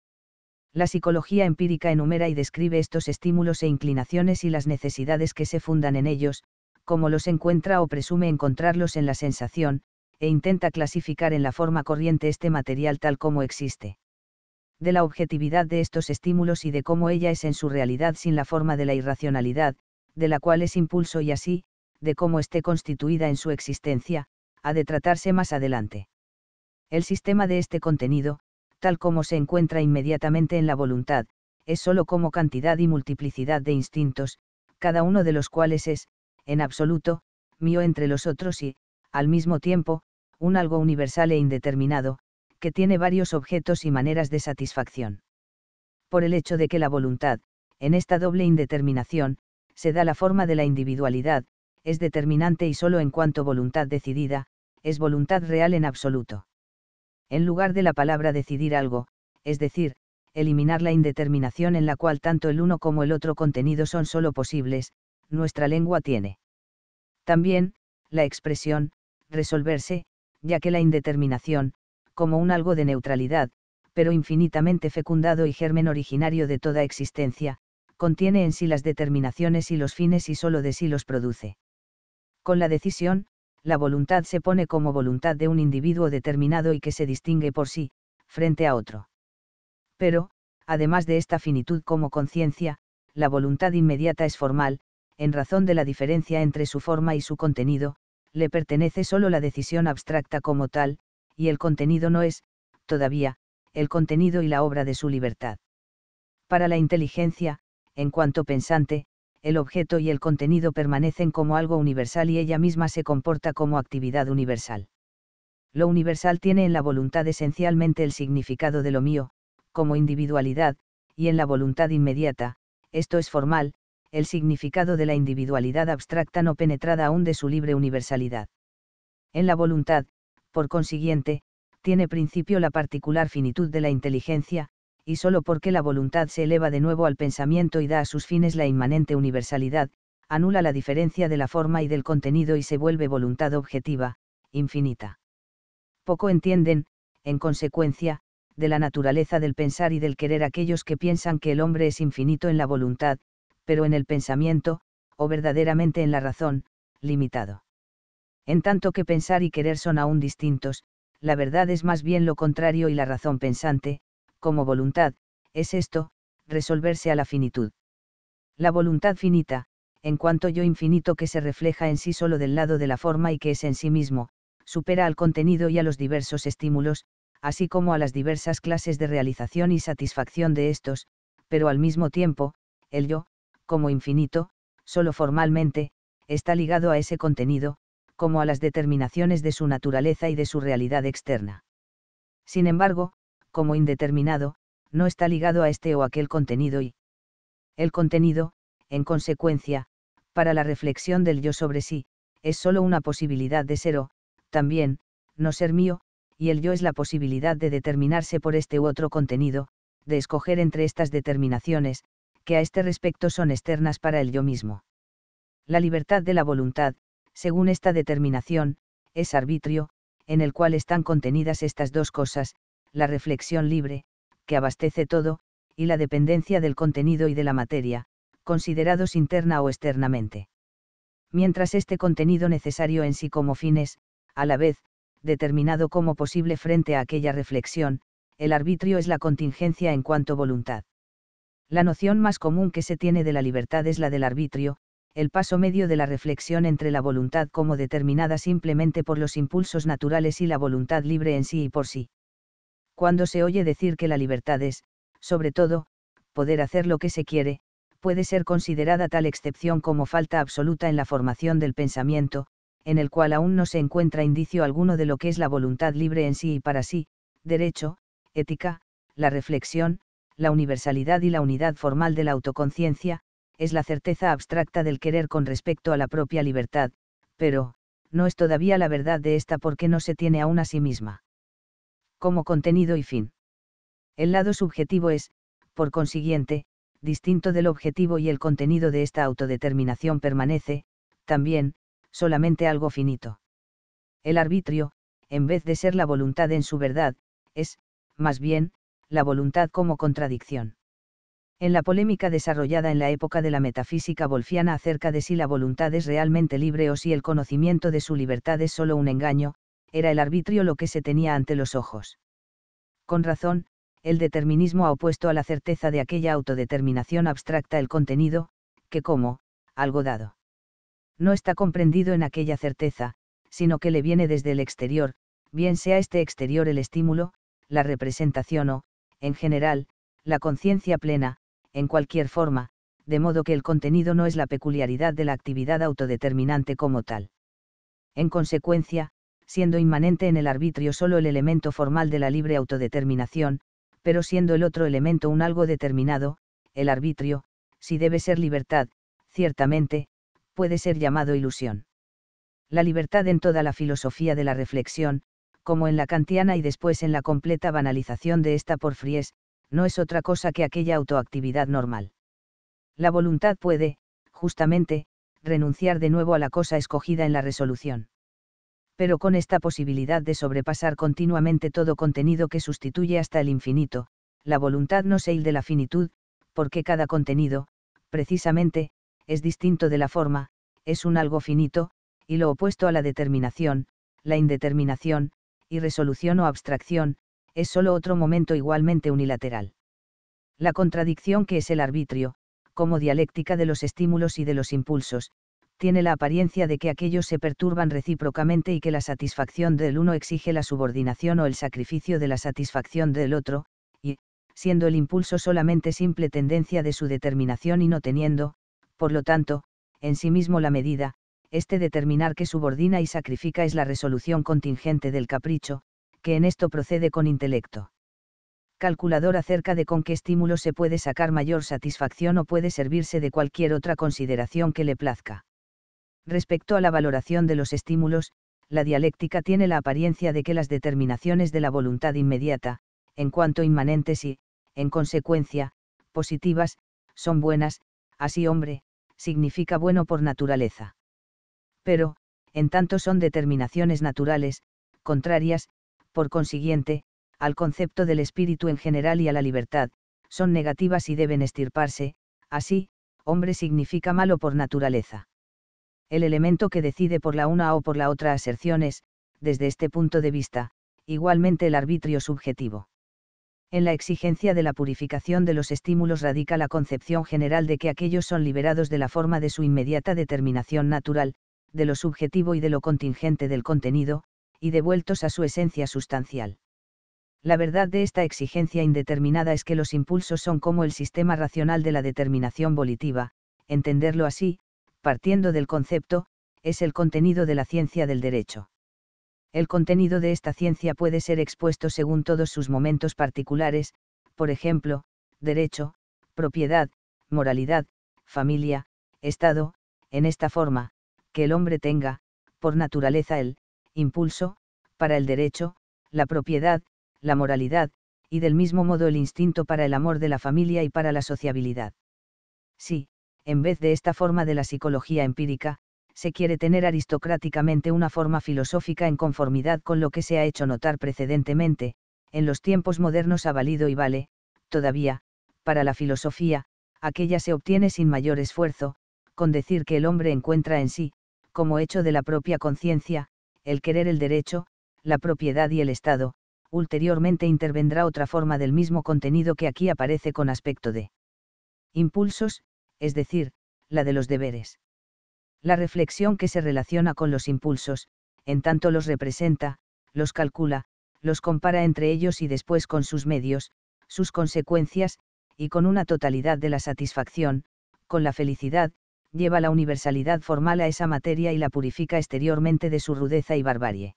La psicología empírica enumera y describe estos estímulos e inclinaciones y las necesidades que se fundan en ellos, como los encuentra o presume encontrarlos en la sensación, e intenta clasificar en la forma corriente este material tal como existe. De la objetividad de estos estímulos y de cómo ella es en su realidad sin la forma de la irracionalidad, de la cual es impulso y así, de cómo esté constituida en su existencia, ha de tratarse más adelante. El sistema de este contenido, tal como se encuentra inmediatamente en la voluntad, es sólo como cantidad y multiplicidad de instintos, cada uno de los cuales es, en absoluto, mío entre los otros y, al mismo tiempo, un algo universal e indeterminado, que tiene varios objetos y maneras de satisfacción. Por el hecho de que la voluntad, en esta doble indeterminación, se da la forma de la individualidad, es determinante y sólo en cuanto voluntad decidida, es voluntad real en absoluto en lugar de la palabra decidir algo, es decir, eliminar la indeterminación en la cual tanto el uno como el otro contenido son sólo posibles, nuestra lengua tiene. También, la expresión, resolverse, ya que la indeterminación, como un algo de neutralidad, pero infinitamente fecundado y germen originario de toda existencia, contiene en sí las determinaciones y los fines y solo de sí los produce. Con la decisión, la voluntad se pone como voluntad de un individuo determinado y que se distingue por sí, frente a otro. Pero, además de esta finitud como conciencia, la voluntad inmediata es formal, en razón de la diferencia entre su forma y su contenido, le pertenece solo la decisión abstracta como tal, y el contenido no es, todavía, el contenido y la obra de su libertad. Para la inteligencia, en cuanto pensante, el objeto y el contenido permanecen como algo universal y ella misma se comporta como actividad universal. Lo universal tiene en la voluntad esencialmente el significado de lo mío, como individualidad, y en la voluntad inmediata, esto es formal, el significado de la individualidad abstracta no penetrada aún de su libre universalidad. En la voluntad, por consiguiente, tiene principio la particular finitud de la inteligencia, y solo porque la voluntad se eleva de nuevo al pensamiento y da a sus fines la inmanente universalidad, anula la diferencia de la forma y del contenido y se vuelve voluntad objetiva, infinita. Poco entienden, en consecuencia, de la naturaleza del pensar y del querer aquellos que piensan que el hombre es infinito en la voluntad, pero en el pensamiento, o verdaderamente en la razón, limitado. En tanto que pensar y querer son aún distintos, la verdad es más bien lo contrario y la razón pensante, como voluntad, es esto, resolverse a la finitud. La voluntad finita, en cuanto yo infinito que se refleja en sí solo del lado de la forma y que es en sí mismo, supera al contenido y a los diversos estímulos, así como a las diversas clases de realización y satisfacción de estos, pero al mismo tiempo, el yo, como infinito, solo formalmente, está ligado a ese contenido, como a las determinaciones de su naturaleza y de su realidad externa. Sin embargo, como indeterminado, no está ligado a este o aquel contenido y el contenido, en consecuencia, para la reflexión del yo sobre sí, es sólo una posibilidad de ser o, también, no ser mío, y el yo es la posibilidad de determinarse por este u otro contenido, de escoger entre estas determinaciones, que a este respecto son externas para el yo mismo. La libertad de la voluntad, según esta determinación, es arbitrio, en el cual están contenidas estas dos cosas, la reflexión libre, que abastece todo, y la dependencia del contenido y de la materia, considerados interna o externamente. Mientras este contenido necesario en sí como fines, a la vez, determinado como posible frente a aquella reflexión, el arbitrio es la contingencia en cuanto voluntad. La noción más común que se tiene de la libertad es la del arbitrio, el paso medio de la reflexión entre la voluntad como determinada simplemente por los impulsos naturales y la voluntad libre en sí y por sí. Cuando se oye decir que la libertad es, sobre todo, poder hacer lo que se quiere, puede ser considerada tal excepción como falta absoluta en la formación del pensamiento, en el cual aún no se encuentra indicio alguno de lo que es la voluntad libre en sí y para sí, derecho, ética, la reflexión, la universalidad y la unidad formal de la autoconciencia, es la certeza abstracta del querer con respecto a la propia libertad, pero, no es todavía la verdad de esta porque no se tiene aún a sí misma como contenido y fin. El lado subjetivo es, por consiguiente, distinto del objetivo y el contenido de esta autodeterminación permanece, también, solamente algo finito. El arbitrio, en vez de ser la voluntad en su verdad, es, más bien, la voluntad como contradicción. En la polémica desarrollada en la época de la metafísica wolfiana acerca de si la voluntad es realmente libre o si el conocimiento de su libertad es solo un engaño, era el arbitrio lo que se tenía ante los ojos. Con razón, el determinismo ha opuesto a la certeza de aquella autodeterminación abstracta el contenido, que como, algo dado. No está comprendido en aquella certeza, sino que le viene desde el exterior, bien sea este exterior el estímulo, la representación o, en general, la conciencia plena, en cualquier forma, de modo que el contenido no es la peculiaridad de la actividad autodeterminante como tal. En consecuencia, siendo inmanente en el arbitrio solo el elemento formal de la libre autodeterminación, pero siendo el otro elemento un algo determinado, el arbitrio, si debe ser libertad, ciertamente, puede ser llamado ilusión. La libertad en toda la filosofía de la reflexión, como en la kantiana y después en la completa banalización de esta por Fries, no es otra cosa que aquella autoactividad normal. La voluntad puede, justamente, renunciar de nuevo a la cosa escogida en la resolución pero con esta posibilidad de sobrepasar continuamente todo contenido que sustituye hasta el infinito, la voluntad no se de la finitud, porque cada contenido, precisamente, es distinto de la forma, es un algo finito, y lo opuesto a la determinación, la indeterminación, irresolución o abstracción, es sólo otro momento igualmente unilateral. La contradicción que es el arbitrio, como dialéctica de los estímulos y de los impulsos, tiene la apariencia de que aquellos se perturban recíprocamente y que la satisfacción del uno exige la subordinación o el sacrificio de la satisfacción del otro, y, siendo el impulso solamente simple tendencia de su determinación y no teniendo, por lo tanto, en sí mismo la medida, este determinar que subordina y sacrifica es la resolución contingente del capricho, que en esto procede con intelecto. Calculador acerca de con qué estímulo se puede sacar mayor satisfacción o puede servirse de cualquier otra consideración que le plazca. Respecto a la valoración de los estímulos, la dialéctica tiene la apariencia de que las determinaciones de la voluntad inmediata, en cuanto inmanentes y, en consecuencia, positivas, son buenas, así hombre, significa bueno por naturaleza. Pero, en tanto son determinaciones naturales, contrarias, por consiguiente, al concepto del espíritu en general y a la libertad, son negativas y deben estirparse, así, hombre significa malo por naturaleza el elemento que decide por la una o por la otra aserción es, desde este punto de vista, igualmente el arbitrio subjetivo. En la exigencia de la purificación de los estímulos radica la concepción general de que aquellos son liberados de la forma de su inmediata determinación natural, de lo subjetivo y de lo contingente del contenido, y devueltos a su esencia sustancial. La verdad de esta exigencia indeterminada es que los impulsos son como el sistema racional de la determinación volitiva, entenderlo así, partiendo del concepto, es el contenido de la ciencia del derecho. El contenido de esta ciencia puede ser expuesto según todos sus momentos particulares, por ejemplo, derecho, propiedad, moralidad, familia, Estado, en esta forma, que el hombre tenga, por naturaleza, el impulso, para el derecho, la propiedad, la moralidad, y del mismo modo el instinto para el amor de la familia y para la sociabilidad. Sí, en vez de esta forma de la psicología empírica, se quiere tener aristocráticamente una forma filosófica en conformidad con lo que se ha hecho notar precedentemente, en los tiempos modernos ha valido y vale, todavía, para la filosofía, aquella se obtiene sin mayor esfuerzo, con decir que el hombre encuentra en sí, como hecho de la propia conciencia, el querer el derecho, la propiedad y el Estado, ulteriormente intervendrá otra forma del mismo contenido que aquí aparece con aspecto de impulsos, es decir, la de los deberes. La reflexión que se relaciona con los impulsos, en tanto los representa, los calcula, los compara entre ellos y después con sus medios, sus consecuencias, y con una totalidad de la satisfacción, con la felicidad, lleva la universalidad formal a esa materia y la purifica exteriormente de su rudeza y barbarie.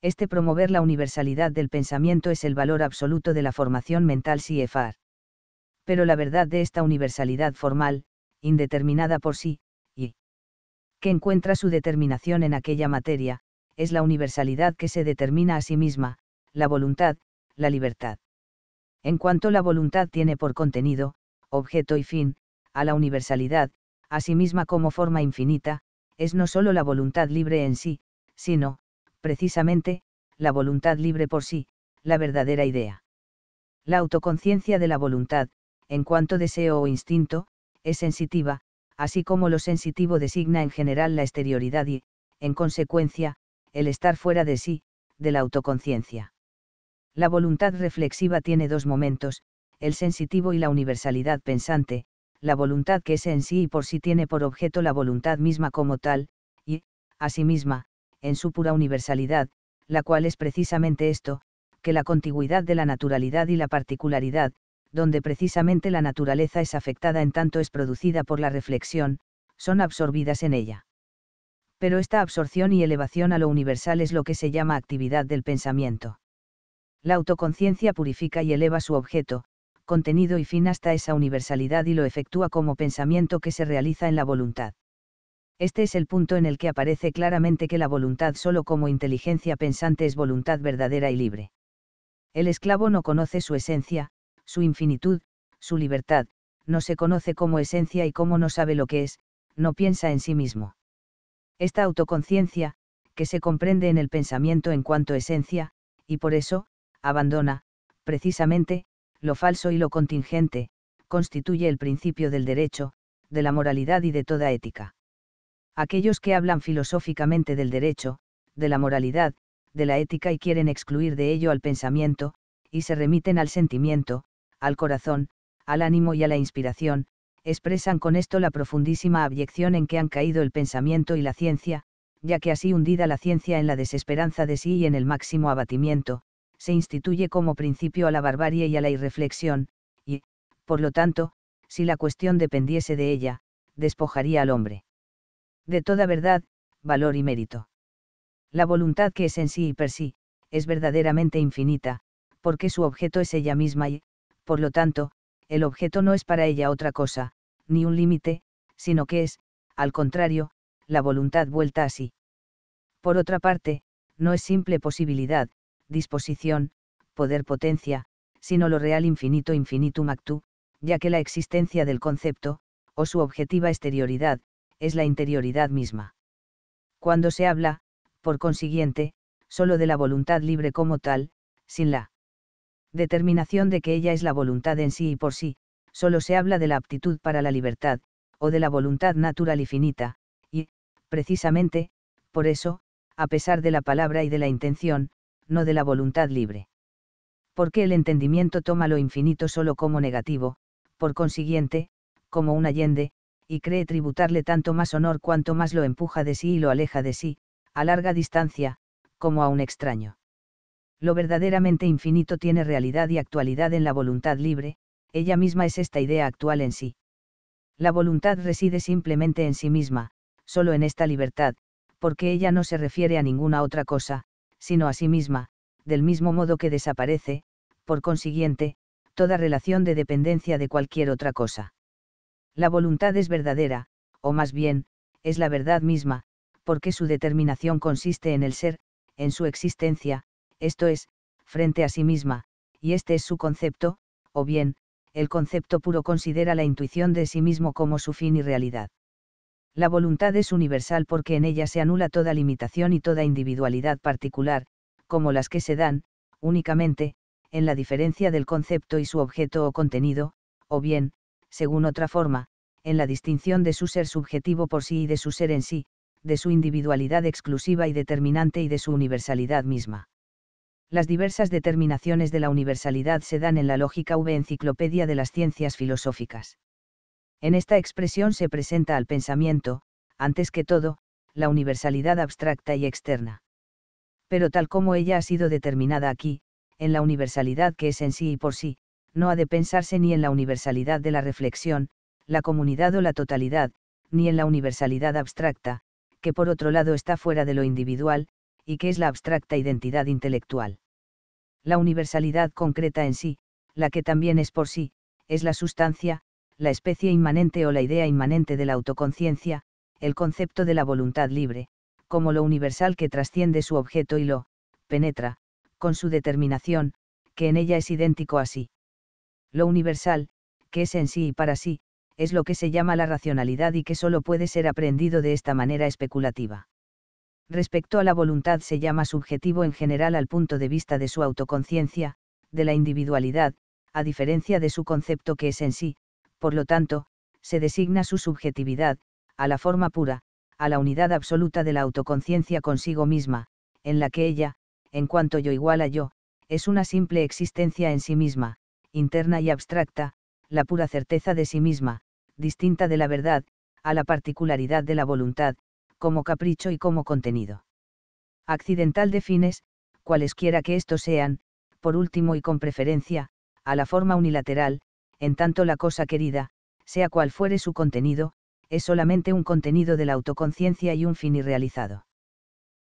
Este promover la universalidad del pensamiento es el valor absoluto de la formación mental eFA pero la verdad de esta universalidad formal, indeterminada por sí, y que encuentra su determinación en aquella materia, es la universalidad que se determina a sí misma, la voluntad, la libertad. En cuanto la voluntad tiene por contenido, objeto y fin, a la universalidad, a sí misma como forma infinita, es no sólo la voluntad libre en sí, sino, precisamente, la voluntad libre por sí, la verdadera idea. La autoconciencia de la voluntad, en cuanto deseo o instinto, es sensitiva, así como lo sensitivo designa en general la exterioridad y, en consecuencia, el estar fuera de sí, de la autoconciencia. La voluntad reflexiva tiene dos momentos, el sensitivo y la universalidad pensante, la voluntad que es en sí y por sí tiene por objeto la voluntad misma como tal, y, misma, en su pura universalidad, la cual es precisamente esto, que la contigüidad de la naturalidad y la particularidad, donde precisamente la naturaleza es afectada en tanto es producida por la reflexión, son absorbidas en ella. Pero esta absorción y elevación a lo universal es lo que se llama actividad del pensamiento. La autoconciencia purifica y eleva su objeto, contenido y fin hasta esa universalidad y lo efectúa como pensamiento que se realiza en la voluntad. Este es el punto en el que aparece claramente que la voluntad solo como inteligencia pensante es voluntad verdadera y libre. El esclavo no conoce su esencia, su infinitud, su libertad, no se conoce como esencia y como no sabe lo que es, no piensa en sí mismo. Esta autoconciencia, que se comprende en el pensamiento en cuanto esencia, y por eso, abandona, precisamente, lo falso y lo contingente, constituye el principio del derecho, de la moralidad y de toda ética. Aquellos que hablan filosóficamente del derecho, de la moralidad, de la ética y quieren excluir de ello al pensamiento, y se remiten al sentimiento, al corazón, al ánimo y a la inspiración, expresan con esto la profundísima abyección en que han caído el pensamiento y la ciencia, ya que así hundida la ciencia en la desesperanza de sí y en el máximo abatimiento, se instituye como principio a la barbarie y a la irreflexión, y, por lo tanto, si la cuestión dependiese de ella, despojaría al hombre de toda verdad, valor y mérito. La voluntad que es en sí y per sí, es verdaderamente infinita, porque su objeto es ella misma y, por lo tanto, el objeto no es para ella otra cosa, ni un límite, sino que es, al contrario, la voluntad vuelta a sí. Por otra parte, no es simple posibilidad, disposición, poder potencia, sino lo real infinito infinitum actu, ya que la existencia del concepto, o su objetiva exterioridad, es la interioridad misma. Cuando se habla, por consiguiente, solo de la voluntad libre como tal, sin la determinación de que ella es la voluntad en sí y por sí, solo se habla de la aptitud para la libertad, o de la voluntad natural y finita, y, precisamente, por eso, a pesar de la palabra y de la intención, no de la voluntad libre. Porque el entendimiento toma lo infinito solo como negativo, por consiguiente, como un allende, y cree tributarle tanto más honor cuanto más lo empuja de sí y lo aleja de sí, a larga distancia, como a un extraño lo verdaderamente infinito tiene realidad y actualidad en la voluntad libre, ella misma es esta idea actual en sí. La voluntad reside simplemente en sí misma, solo en esta libertad, porque ella no se refiere a ninguna otra cosa, sino a sí misma, del mismo modo que desaparece, por consiguiente, toda relación de dependencia de cualquier otra cosa. La voluntad es verdadera, o más bien, es la verdad misma, porque su determinación consiste en el ser, en su existencia, esto es, frente a sí misma, y este es su concepto, o bien, el concepto puro considera la intuición de sí mismo como su fin y realidad. La voluntad es universal porque en ella se anula toda limitación y toda individualidad particular, como las que se dan, únicamente, en la diferencia del concepto y su objeto o contenido, o bien, según otra forma, en la distinción de su ser subjetivo por sí y de su ser en sí, de su individualidad exclusiva y determinante y de su universalidad misma las diversas determinaciones de la universalidad se dan en la lógica V Enciclopedia de las Ciencias Filosóficas. En esta expresión se presenta al pensamiento, antes que todo, la universalidad abstracta y externa. Pero tal como ella ha sido determinada aquí, en la universalidad que es en sí y por sí, no ha de pensarse ni en la universalidad de la reflexión, la comunidad o la totalidad, ni en la universalidad abstracta, que por otro lado está fuera de lo individual, y qué es la abstracta identidad intelectual. La universalidad concreta en sí, la que también es por sí, es la sustancia, la especie inmanente o la idea inmanente de la autoconciencia, el concepto de la voluntad libre, como lo universal que trasciende su objeto y lo, penetra, con su determinación, que en ella es idéntico a sí. Lo universal, que es en sí y para sí, es lo que se llama la racionalidad y que solo puede ser aprendido de esta manera especulativa respecto a la voluntad se llama subjetivo en general al punto de vista de su autoconciencia, de la individualidad, a diferencia de su concepto que es en sí, por lo tanto, se designa su subjetividad, a la forma pura, a la unidad absoluta de la autoconciencia consigo misma, en la que ella, en cuanto yo igual a yo, es una simple existencia en sí misma, interna y abstracta, la pura certeza de sí misma, distinta de la verdad, a la particularidad de la voluntad, como capricho y como contenido. Accidental de fines, cualesquiera que estos sean, por último y con preferencia, a la forma unilateral, en tanto la cosa querida, sea cual fuere su contenido, es solamente un contenido de la autoconciencia y un fin irrealizado.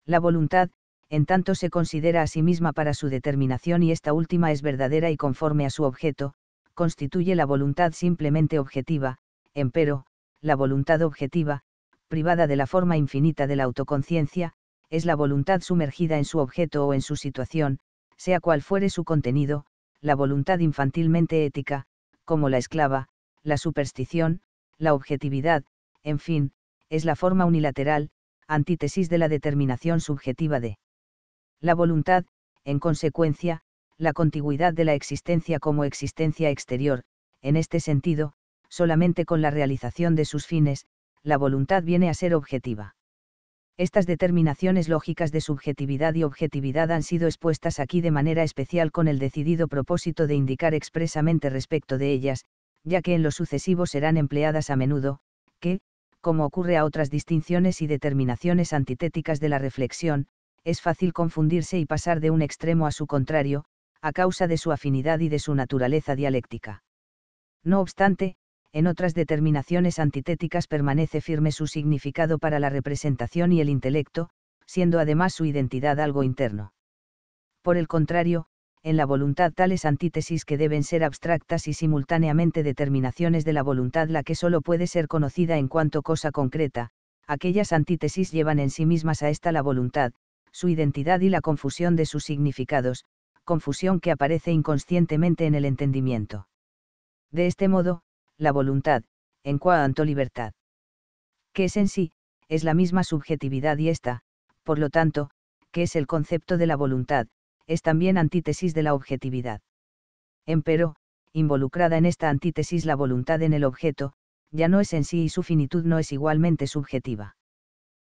La voluntad, en tanto se considera a sí misma para su determinación y esta última es verdadera y conforme a su objeto, constituye la voluntad simplemente objetiva, empero, la voluntad objetiva, privada de la forma infinita de la autoconciencia, es la voluntad sumergida en su objeto o en su situación, sea cual fuere su contenido, la voluntad infantilmente ética, como la esclava, la superstición, la objetividad, en fin, es la forma unilateral, antítesis de la determinación subjetiva de la voluntad, en consecuencia, la contigüidad de la existencia como existencia exterior, en este sentido, solamente con la realización de sus fines, la voluntad viene a ser objetiva. Estas determinaciones lógicas de subjetividad y objetividad han sido expuestas aquí de manera especial con el decidido propósito de indicar expresamente respecto de ellas, ya que en lo sucesivo serán empleadas a menudo, que, como ocurre a otras distinciones y determinaciones antitéticas de la reflexión, es fácil confundirse y pasar de un extremo a su contrario, a causa de su afinidad y de su naturaleza dialéctica. No obstante, en otras determinaciones antitéticas permanece firme su significado para la representación y el intelecto, siendo además su identidad algo interno. Por el contrario, en la voluntad tales antítesis que deben ser abstractas y simultáneamente determinaciones de la voluntad la que sólo puede ser conocida en cuanto cosa concreta, aquellas antítesis llevan en sí mismas a esta la voluntad, su identidad y la confusión de sus significados, confusión que aparece inconscientemente en el entendimiento. De este modo, la voluntad, en cuanto libertad. Que es en sí, es la misma subjetividad y esta, por lo tanto, que es el concepto de la voluntad, es también antítesis de la objetividad. Empero, involucrada en esta antítesis la voluntad en el objeto, ya no es en sí y su finitud no es igualmente subjetiva.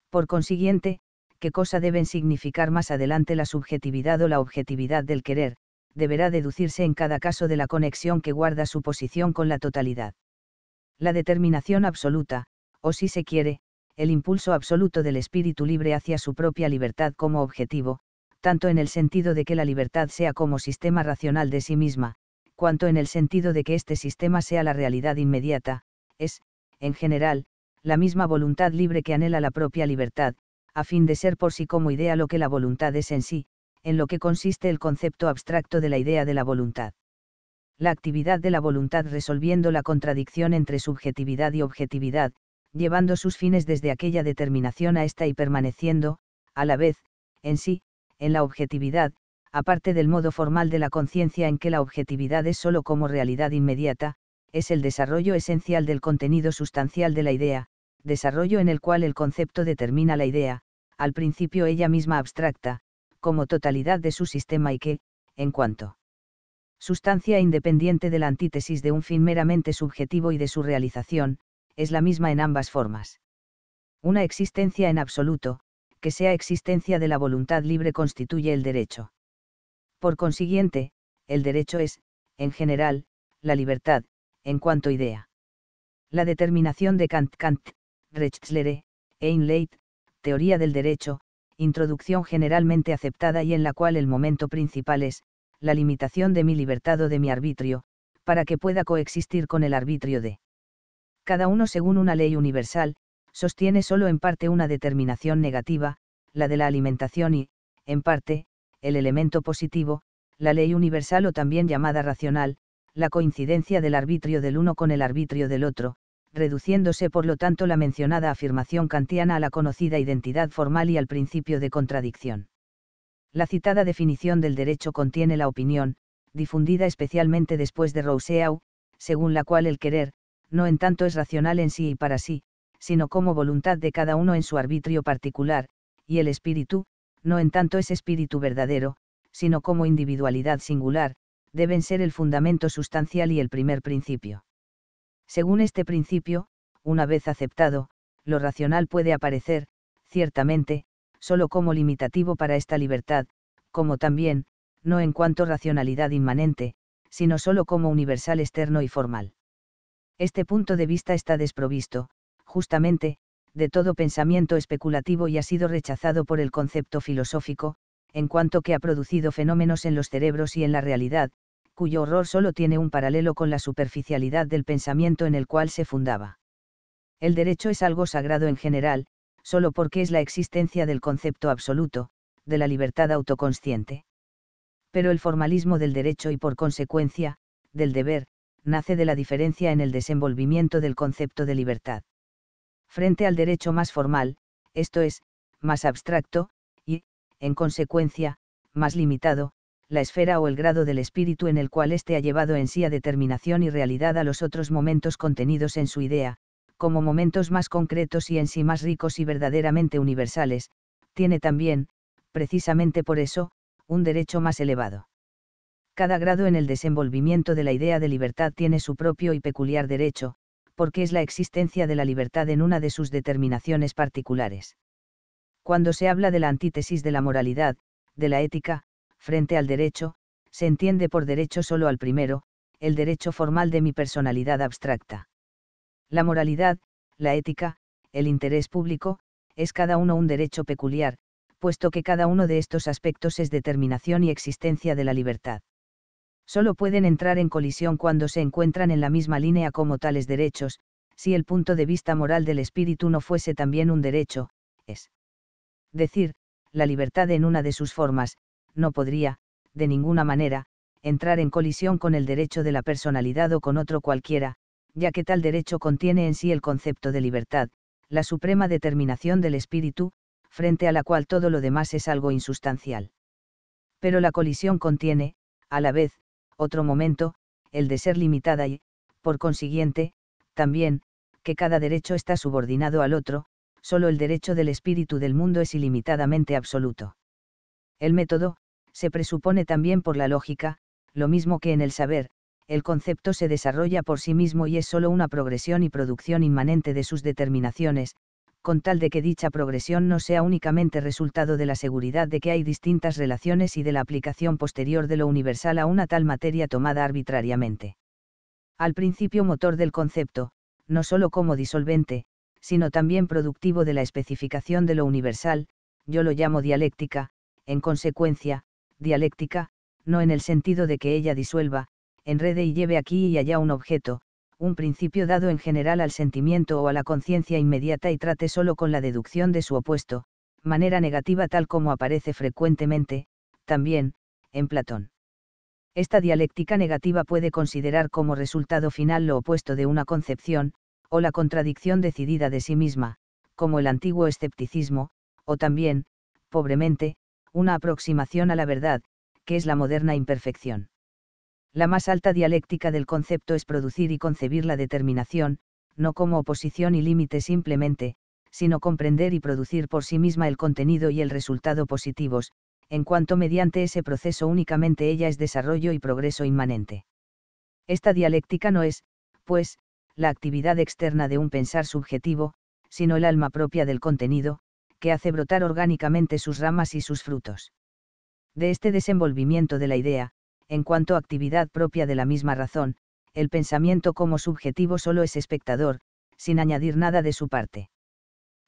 Por consiguiente, qué cosa deben significar más adelante la subjetividad o la objetividad del querer, deberá deducirse en cada caso de la conexión que guarda su posición con la totalidad. La determinación absoluta, o si se quiere, el impulso absoluto del espíritu libre hacia su propia libertad como objetivo, tanto en el sentido de que la libertad sea como sistema racional de sí misma, cuanto en el sentido de que este sistema sea la realidad inmediata, es, en general, la misma voluntad libre que anhela la propia libertad, a fin de ser por sí como idea lo que la voluntad es en sí, en lo que consiste el concepto abstracto de la idea de la voluntad. La actividad de la voluntad resolviendo la contradicción entre subjetividad y objetividad, llevando sus fines desde aquella determinación a esta y permaneciendo, a la vez, en sí, en la objetividad, aparte del modo formal de la conciencia en que la objetividad es sólo como realidad inmediata, es el desarrollo esencial del contenido sustancial de la idea, desarrollo en el cual el concepto determina la idea, al principio ella misma abstracta, como totalidad de su sistema y que, en cuanto sustancia independiente de la antítesis de un fin meramente subjetivo y de su realización, es la misma en ambas formas. Una existencia en absoluto, que sea existencia de la voluntad libre constituye el derecho. Por consiguiente, el derecho es, en general, la libertad, en cuanto idea. La determinación de Kant Kant, Rechtslehre, Einleit, teoría del derecho, introducción generalmente aceptada y en la cual el momento principal es, la limitación de mi libertad o de mi arbitrio, para que pueda coexistir con el arbitrio de cada uno según una ley universal, sostiene solo en parte una determinación negativa, la de la alimentación y, en parte, el elemento positivo, la ley universal o también llamada racional, la coincidencia del arbitrio del uno con el arbitrio del otro, reduciéndose por lo tanto la mencionada afirmación kantiana a la conocida identidad formal y al principio de contradicción. La citada definición del derecho contiene la opinión, difundida especialmente después de Rousseau, según la cual el querer, no en tanto es racional en sí y para sí, sino como voluntad de cada uno en su arbitrio particular, y el espíritu, no en tanto es espíritu verdadero, sino como individualidad singular, deben ser el fundamento sustancial y el primer principio. Según este principio, una vez aceptado, lo racional puede aparecer, ciertamente, solo como limitativo para esta libertad, como también, no en cuanto racionalidad inmanente, sino solo como universal externo y formal. Este punto de vista está desprovisto, justamente, de todo pensamiento especulativo y ha sido rechazado por el concepto filosófico, en cuanto que ha producido fenómenos en los cerebros y en la realidad, cuyo horror solo tiene un paralelo con la superficialidad del pensamiento en el cual se fundaba. El derecho es algo sagrado en general, solo porque es la existencia del concepto absoluto, de la libertad autoconsciente. Pero el formalismo del derecho y por consecuencia, del deber, nace de la diferencia en el desenvolvimiento del concepto de libertad. Frente al derecho más formal, esto es, más abstracto, y, en consecuencia, más limitado, la esfera o el grado del espíritu en el cual éste ha llevado en sí a determinación y realidad a los otros momentos contenidos en su idea, como momentos más concretos y en sí más ricos y verdaderamente universales, tiene también, precisamente por eso, un derecho más elevado. Cada grado en el desenvolvimiento de la idea de libertad tiene su propio y peculiar derecho, porque es la existencia de la libertad en una de sus determinaciones particulares. Cuando se habla de la antítesis de la moralidad, de la ética, frente al derecho, se entiende por derecho solo al primero, el derecho formal de mi personalidad abstracta. La moralidad, la ética, el interés público, es cada uno un derecho peculiar, puesto que cada uno de estos aspectos es determinación y existencia de la libertad. Solo pueden entrar en colisión cuando se encuentran en la misma línea como tales derechos, si el punto de vista moral del espíritu no fuese también un derecho, es decir, la libertad en una de sus formas, no podría, de ninguna manera, entrar en colisión con el derecho de la personalidad o con otro cualquiera, ya que tal derecho contiene en sí el concepto de libertad, la suprema determinación del espíritu, frente a la cual todo lo demás es algo insustancial. Pero la colisión contiene, a la vez, otro momento, el de ser limitada y, por consiguiente, también, que cada derecho está subordinado al otro, solo el derecho del espíritu del mundo es ilimitadamente absoluto. El método, se presupone también por la lógica, lo mismo que en el saber, el concepto se desarrolla por sí mismo y es sólo una progresión y producción inmanente de sus determinaciones, con tal de que dicha progresión no sea únicamente resultado de la seguridad de que hay distintas relaciones y de la aplicación posterior de lo universal a una tal materia tomada arbitrariamente. Al principio motor del concepto, no sólo como disolvente, sino también productivo de la especificación de lo universal, yo lo llamo dialéctica, en consecuencia, dialéctica, no en el sentido de que ella disuelva, enrede y lleve aquí y allá un objeto, un principio dado en general al sentimiento o a la conciencia inmediata y trate solo con la deducción de su opuesto, manera negativa tal como aparece frecuentemente, también, en Platón. Esta dialéctica negativa puede considerar como resultado final lo opuesto de una concepción, o la contradicción decidida de sí misma, como el antiguo escepticismo, o también, pobremente, una aproximación a la verdad, que es la moderna imperfección. La más alta dialéctica del concepto es producir y concebir la determinación, no como oposición y límite simplemente, sino comprender y producir por sí misma el contenido y el resultado positivos, en cuanto mediante ese proceso únicamente ella es desarrollo y progreso inmanente. Esta dialéctica no es, pues, la actividad externa de un pensar subjetivo, sino el alma propia del contenido, que hace brotar orgánicamente sus ramas y sus frutos. De este desenvolvimiento de la idea, en cuanto a actividad propia de la misma razón, el pensamiento como subjetivo solo es espectador, sin añadir nada de su parte.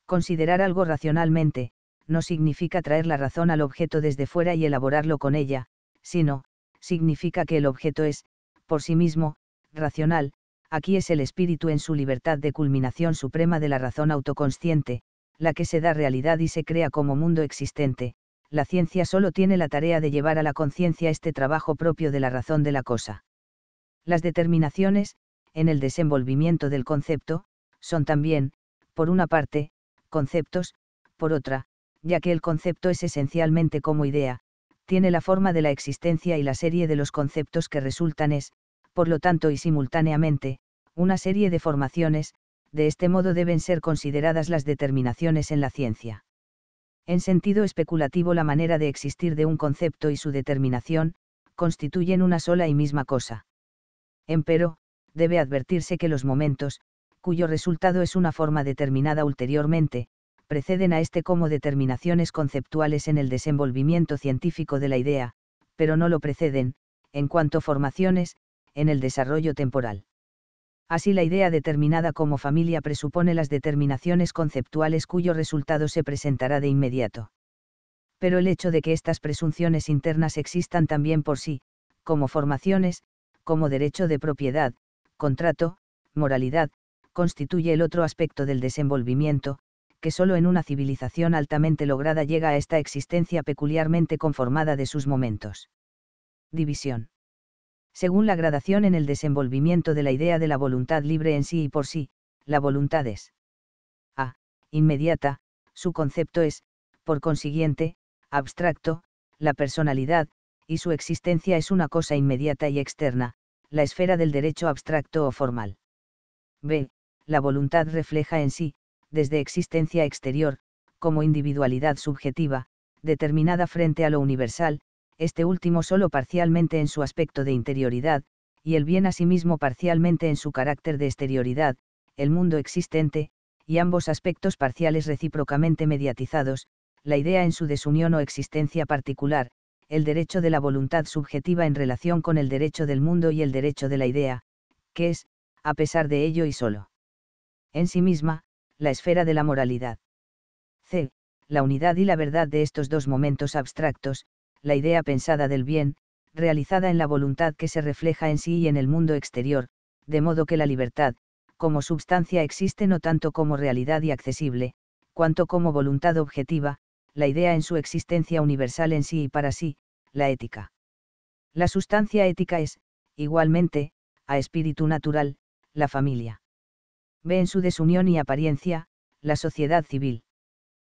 Considerar algo racionalmente, no significa traer la razón al objeto desde fuera y elaborarlo con ella, sino, significa que el objeto es, por sí mismo, racional, aquí es el espíritu en su libertad de culminación suprema de la razón autoconsciente, la que se da realidad y se crea como mundo existente, la ciencia solo tiene la tarea de llevar a la conciencia este trabajo propio de la razón de la cosa. Las determinaciones, en el desenvolvimiento del concepto, son también, por una parte, conceptos, por otra, ya que el concepto es esencialmente como idea, tiene la forma de la existencia y la serie de los conceptos que resultan es, por lo tanto y simultáneamente, una serie de formaciones, de este modo deben ser consideradas las determinaciones en la ciencia. En sentido especulativo la manera de existir de un concepto y su determinación, constituyen una sola y misma cosa. Empero, debe advertirse que los momentos, cuyo resultado es una forma determinada ulteriormente, preceden a este como determinaciones conceptuales en el desenvolvimiento científico de la idea, pero no lo preceden, en cuanto formaciones, en el desarrollo temporal. Así la idea determinada como familia presupone las determinaciones conceptuales cuyo resultado se presentará de inmediato. Pero el hecho de que estas presunciones internas existan también por sí, como formaciones, como derecho de propiedad, contrato, moralidad, constituye el otro aspecto del desenvolvimiento, que solo en una civilización altamente lograda llega a esta existencia peculiarmente conformada de sus momentos. División según la gradación en el desenvolvimiento de la idea de la voluntad libre en sí y por sí, la voluntad es a. inmediata, su concepto es, por consiguiente, abstracto, la personalidad, y su existencia es una cosa inmediata y externa, la esfera del derecho abstracto o formal. b. La voluntad refleja en sí, desde existencia exterior, como individualidad subjetiva, determinada frente a lo universal, este último solo parcialmente en su aspecto de interioridad, y el bien asimismo sí parcialmente en su carácter de exterioridad, el mundo existente, y ambos aspectos parciales recíprocamente mediatizados, la idea en su desunión o existencia particular, el derecho de la voluntad subjetiva en relación con el derecho del mundo y el derecho de la idea, que es, a pesar de ello y solo. En sí misma, la esfera de la moralidad. C. La unidad y la verdad de estos dos momentos abstractos, la idea pensada del bien, realizada en la voluntad que se refleja en sí y en el mundo exterior, de modo que la libertad, como substancia existe no tanto como realidad y accesible, cuanto como voluntad objetiva, la idea en su existencia universal en sí y para sí, la ética. La sustancia ética es, igualmente, a espíritu natural, la familia. Ve en su desunión y apariencia, la sociedad civil.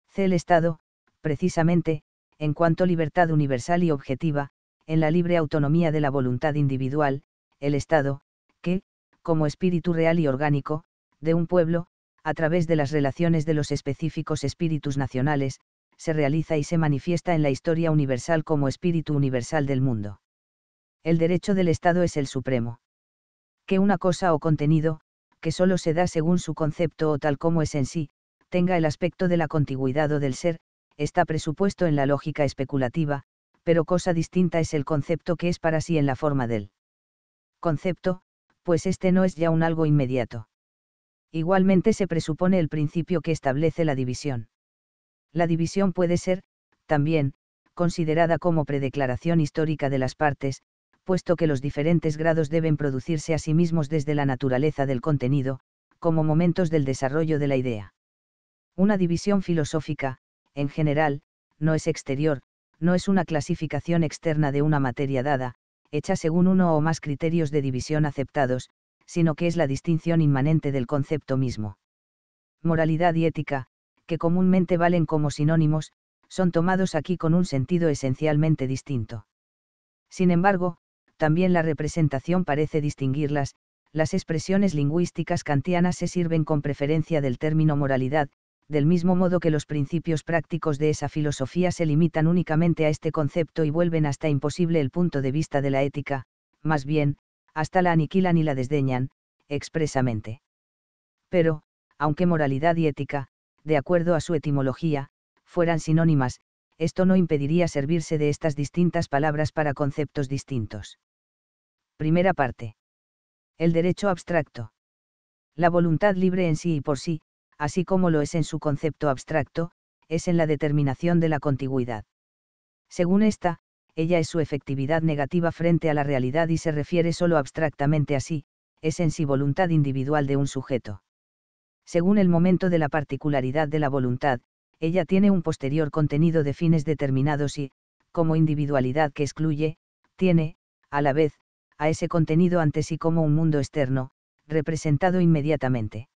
C. El Estado, precisamente, en cuanto libertad universal y objetiva, en la libre autonomía de la voluntad individual, el Estado, que, como espíritu real y orgánico, de un pueblo, a través de las relaciones de los específicos espíritus nacionales, se realiza y se manifiesta en la historia universal como espíritu universal del mundo. El derecho del Estado es el supremo. Que una cosa o contenido, que solo se da según su concepto o tal como es en sí, tenga el aspecto de la contigüidad o del ser, está presupuesto en la lógica especulativa, pero cosa distinta es el concepto que es para sí en la forma del concepto, pues este no es ya un algo inmediato. Igualmente se presupone el principio que establece la división. La división puede ser, también, considerada como predeclaración histórica de las partes, puesto que los diferentes grados deben producirse a sí mismos desde la naturaleza del contenido, como momentos del desarrollo de la idea. Una división filosófica, en general, no es exterior, no es una clasificación externa de una materia dada, hecha según uno o más criterios de división aceptados, sino que es la distinción inmanente del concepto mismo. Moralidad y ética, que comúnmente valen como sinónimos, son tomados aquí con un sentido esencialmente distinto. Sin embargo, también la representación parece distinguirlas, las expresiones lingüísticas kantianas se sirven con preferencia del término moralidad, del mismo modo que los principios prácticos de esa filosofía se limitan únicamente a este concepto y vuelven hasta imposible el punto de vista de la ética, más bien, hasta la aniquilan y la desdeñan, expresamente. Pero, aunque moralidad y ética, de acuerdo a su etimología, fueran sinónimas, esto no impediría servirse de estas distintas palabras para conceptos distintos. Primera parte. El derecho abstracto. La voluntad libre en sí y por sí, así como lo es en su concepto abstracto, es en la determinación de la contigüidad. Según esta, ella es su efectividad negativa frente a la realidad y se refiere solo abstractamente a sí, es en sí voluntad individual de un sujeto. Según el momento de la particularidad de la voluntad, ella tiene un posterior contenido de fines determinados y, como individualidad que excluye, tiene, a la vez, a ese contenido ante sí como un mundo externo, representado inmediatamente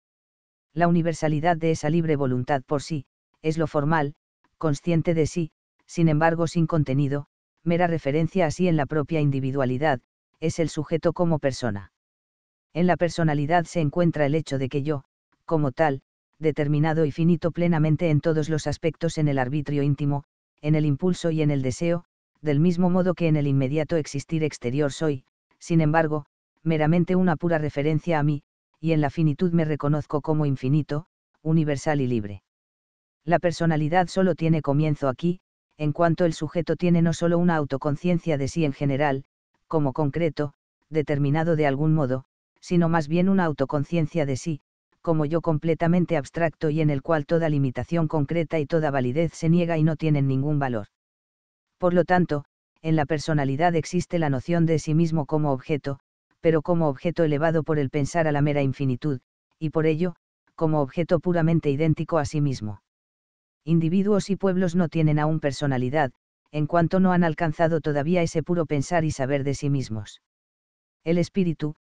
la universalidad de esa libre voluntad por sí, es lo formal, consciente de sí, sin embargo sin contenido, mera referencia a sí en la propia individualidad, es el sujeto como persona. En la personalidad se encuentra el hecho de que yo, como tal, determinado y finito plenamente en todos los aspectos en el arbitrio íntimo, en el impulso y en el deseo, del mismo modo que en el inmediato existir exterior soy, sin embargo, meramente una pura referencia a mí, y en la finitud me reconozco como infinito, universal y libre. La personalidad solo tiene comienzo aquí, en cuanto el sujeto tiene no solo una autoconciencia de sí en general, como concreto, determinado de algún modo, sino más bien una autoconciencia de sí, como yo completamente abstracto y en el cual toda limitación concreta y toda validez se niega y no tienen ningún valor. Por lo tanto, en la personalidad existe la noción de sí mismo como objeto, pero como objeto elevado por el pensar a la mera infinitud, y por ello, como objeto puramente idéntico a sí mismo. Individuos y pueblos no tienen aún personalidad, en cuanto no han alcanzado todavía ese puro pensar y saber de sí mismos. El espíritu,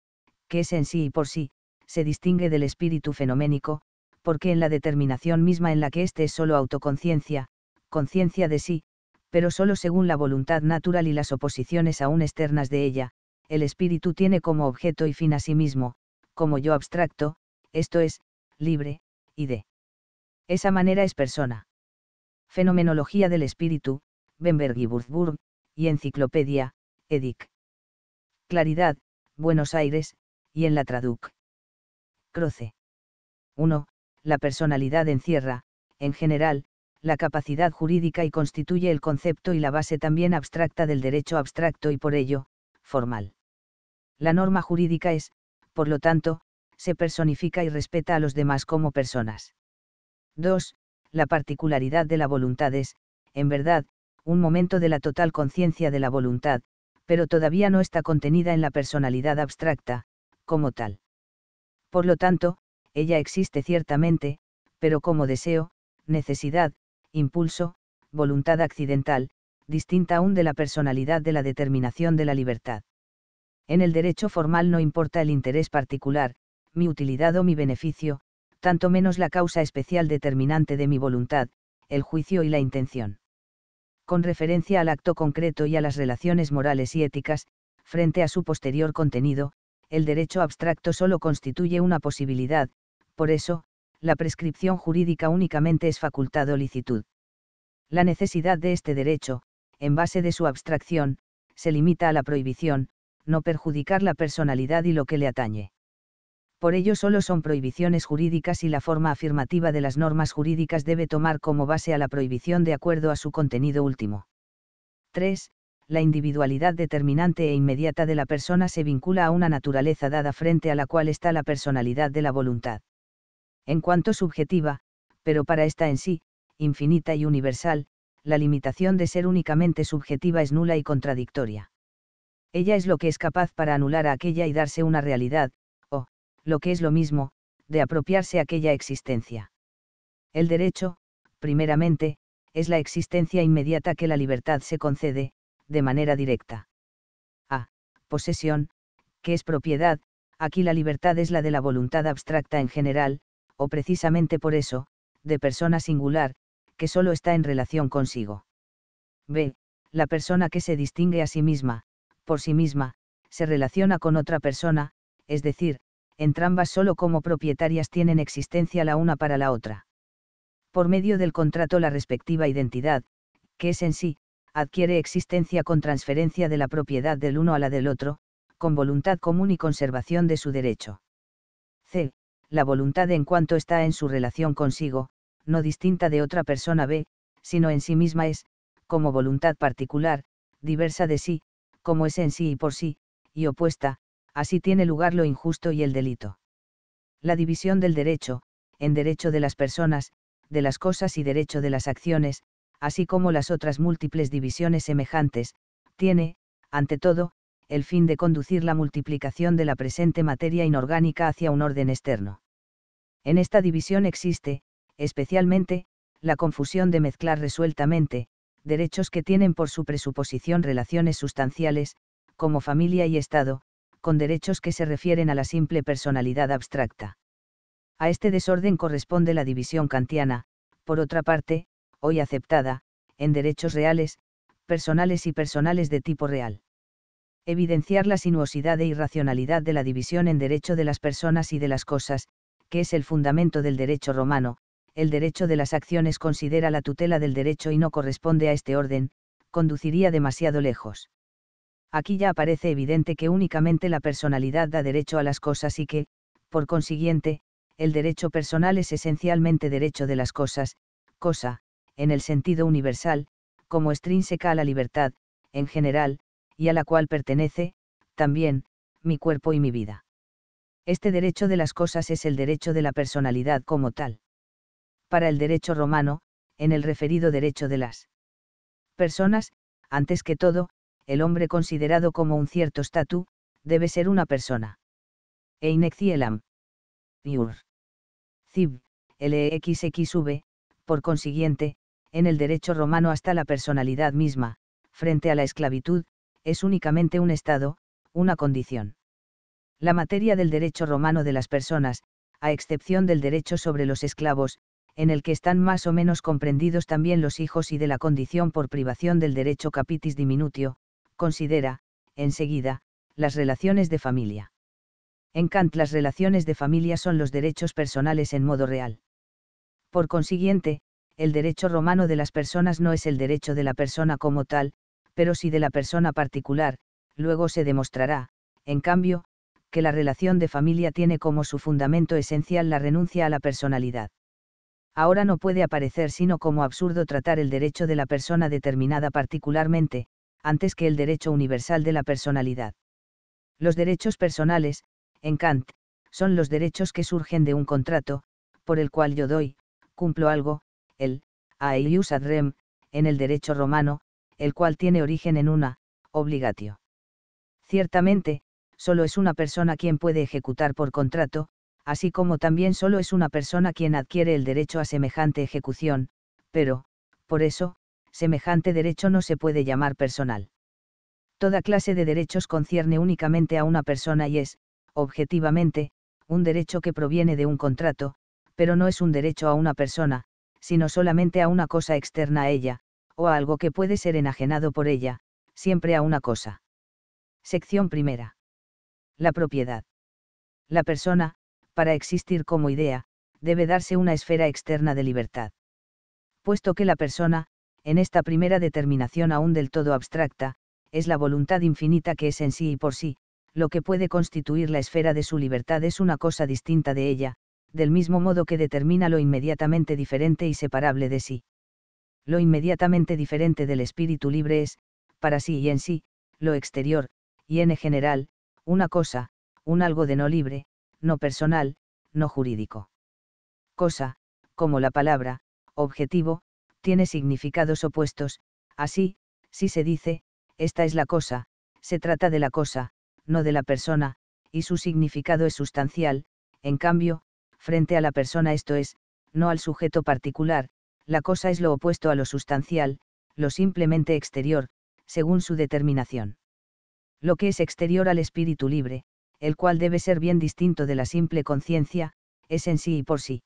que es en sí y por sí, se distingue del espíritu fenoménico, porque en la determinación misma en la que éste es solo autoconciencia, conciencia de sí, pero solo según la voluntad natural y las oposiciones aún externas de ella, el espíritu tiene como objeto y fin a sí mismo, como yo abstracto, esto es, libre, y de esa manera es persona. Fenomenología del espíritu, Bemberg y Wurzburg, y Enciclopedia, Edic. Claridad, Buenos Aires, y en la Traduc. Croce. 1. La personalidad encierra, en general, la capacidad jurídica y constituye el concepto y la base también abstracta del derecho abstracto y por ello, formal. La norma jurídica es, por lo tanto, se personifica y respeta a los demás como personas. 2. La particularidad de la voluntad es, en verdad, un momento de la total conciencia de la voluntad, pero todavía no está contenida en la personalidad abstracta, como tal. Por lo tanto, ella existe ciertamente, pero como deseo, necesidad, impulso, voluntad accidental, distinta aún de la personalidad de la determinación de la libertad. En el derecho formal no importa el interés particular, mi utilidad o mi beneficio, tanto menos la causa especial determinante de mi voluntad, el juicio y la intención. Con referencia al acto concreto y a las relaciones morales y éticas, frente a su posterior contenido, el derecho abstracto solo constituye una posibilidad, por eso, la prescripción jurídica únicamente es facultad o licitud. La necesidad de este derecho, en base de su abstracción, se limita a la prohibición, no perjudicar la personalidad y lo que le atañe. Por ello solo son prohibiciones jurídicas y la forma afirmativa de las normas jurídicas debe tomar como base a la prohibición de acuerdo a su contenido último. 3. La individualidad determinante e inmediata de la persona se vincula a una naturaleza dada frente a la cual está la personalidad de la voluntad. En cuanto subjetiva, pero para esta en sí, infinita y universal, la limitación de ser únicamente subjetiva es nula y contradictoria ella es lo que es capaz para anular a aquella y darse una realidad, o, lo que es lo mismo, de apropiarse aquella existencia. El derecho, primeramente, es la existencia inmediata que la libertad se concede, de manera directa. A. Posesión, que es propiedad, aquí la libertad es la de la voluntad abstracta en general, o precisamente por eso, de persona singular, que solo está en relación consigo. B. La persona que se distingue a sí misma, por sí misma, se relaciona con otra persona, es decir, entrambas solo como propietarias tienen existencia la una para la otra. Por medio del contrato la respectiva identidad, que es en sí, adquiere existencia con transferencia de la propiedad del uno a la del otro, con voluntad común y conservación de su derecho. C. La voluntad en cuanto está en su relación consigo, no distinta de otra persona B, sino en sí misma es, como voluntad particular, diversa de sí, como es en sí y por sí, y opuesta, así tiene lugar lo injusto y el delito. La división del derecho, en derecho de las personas, de las cosas y derecho de las acciones, así como las otras múltiples divisiones semejantes, tiene, ante todo, el fin de conducir la multiplicación de la presente materia inorgánica hacia un orden externo. En esta división existe, especialmente, la confusión de mezclar resueltamente, derechos que tienen por su presuposición relaciones sustanciales, como familia y Estado, con derechos que se refieren a la simple personalidad abstracta. A este desorden corresponde la división kantiana, por otra parte, hoy aceptada, en derechos reales, personales y personales de tipo real. Evidenciar la sinuosidad e irracionalidad de la división en derecho de las personas y de las cosas, que es el fundamento del derecho romano, el derecho de las acciones considera la tutela del derecho y no corresponde a este orden, conduciría demasiado lejos. Aquí ya aparece evidente que únicamente la personalidad da derecho a las cosas y que, por consiguiente, el derecho personal es esencialmente derecho de las cosas, cosa, en el sentido universal, como extrínseca a la libertad, en general, y a la cual pertenece, también, mi cuerpo y mi vida. Este derecho de las cosas es el derecho de la personalidad como tal para el derecho romano, en el referido derecho de las personas, antes que todo, el hombre considerado como un cierto statu, debe ser una persona. Einexielam. Iur. Cib, LXXV, e por consiguiente, en el derecho romano hasta la personalidad misma, frente a la esclavitud, es únicamente un estado, una condición. La materia del derecho romano de las personas, a excepción del derecho sobre los esclavos, en el que están más o menos comprendidos también los hijos y de la condición por privación del derecho capitis diminutio, considera, enseguida, las relaciones de familia. En Kant las relaciones de familia son los derechos personales en modo real. Por consiguiente, el derecho romano de las personas no es el derecho de la persona como tal, pero sí de la persona particular, luego se demostrará, en cambio, que la relación de familia tiene como su fundamento esencial la renuncia a la personalidad ahora no puede aparecer sino como absurdo tratar el derecho de la persona determinada particularmente, antes que el derecho universal de la personalidad. Los derechos personales, en Kant, son los derechos que surgen de un contrato, por el cual yo doy, cumplo algo, el ius ad rem, en el derecho romano, el cual tiene origen en una obligatio. Ciertamente, solo es una persona quien puede ejecutar por contrato, así como también solo es una persona quien adquiere el derecho a semejante ejecución, pero, por eso, semejante derecho no se puede llamar personal. Toda clase de derechos concierne únicamente a una persona y es, objetivamente, un derecho que proviene de un contrato, pero no es un derecho a una persona, sino solamente a una cosa externa a ella, o a algo que puede ser enajenado por ella, siempre a una cosa. Sección primera. La propiedad. La persona, para existir como idea, debe darse una esfera externa de libertad. Puesto que la persona, en esta primera determinación aún del todo abstracta, es la voluntad infinita que es en sí y por sí, lo que puede constituir la esfera de su libertad es una cosa distinta de ella, del mismo modo que determina lo inmediatamente diferente y separable de sí. Lo inmediatamente diferente del espíritu libre es, para sí y en sí, lo exterior, y en general, una cosa, un algo de no libre, no personal, no jurídico. Cosa, como la palabra, objetivo, tiene significados opuestos, así, si se dice, esta es la cosa, se trata de la cosa, no de la persona, y su significado es sustancial, en cambio, frente a la persona esto es, no al sujeto particular, la cosa es lo opuesto a lo sustancial, lo simplemente exterior, según su determinación. Lo que es exterior al espíritu libre, el cual debe ser bien distinto de la simple conciencia, es en sí y por sí.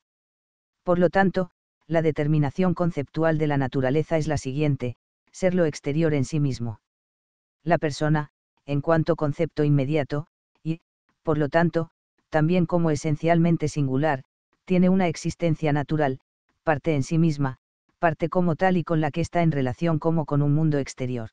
Por lo tanto, la determinación conceptual de la naturaleza es la siguiente, ser lo exterior en sí mismo. La persona, en cuanto concepto inmediato, y, por lo tanto, también como esencialmente singular, tiene una existencia natural, parte en sí misma, parte como tal y con la que está en relación como con un mundo exterior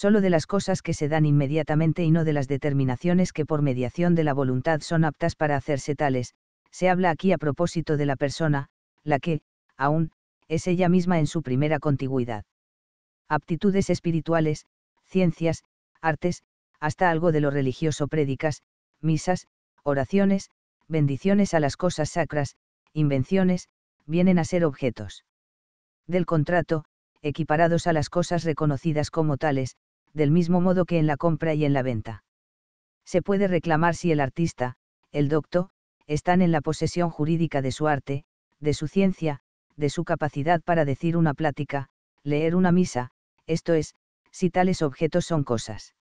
solo de las cosas que se dan inmediatamente y no de las determinaciones que por mediación de la voluntad son aptas para hacerse tales, se habla aquí a propósito de la persona, la que, aún, es ella misma en su primera contigüidad. Aptitudes espirituales, ciencias, artes, hasta algo de lo religioso prédicas, misas, oraciones, bendiciones a las cosas sacras, invenciones, vienen a ser objetos del contrato, equiparados a las cosas reconocidas como tales, del mismo modo que en la compra y en la venta. Se puede reclamar si el artista, el docto, están en la posesión jurídica de su arte, de su ciencia, de su capacidad para decir una plática, leer una misa, esto es, si tales objetos son cosas.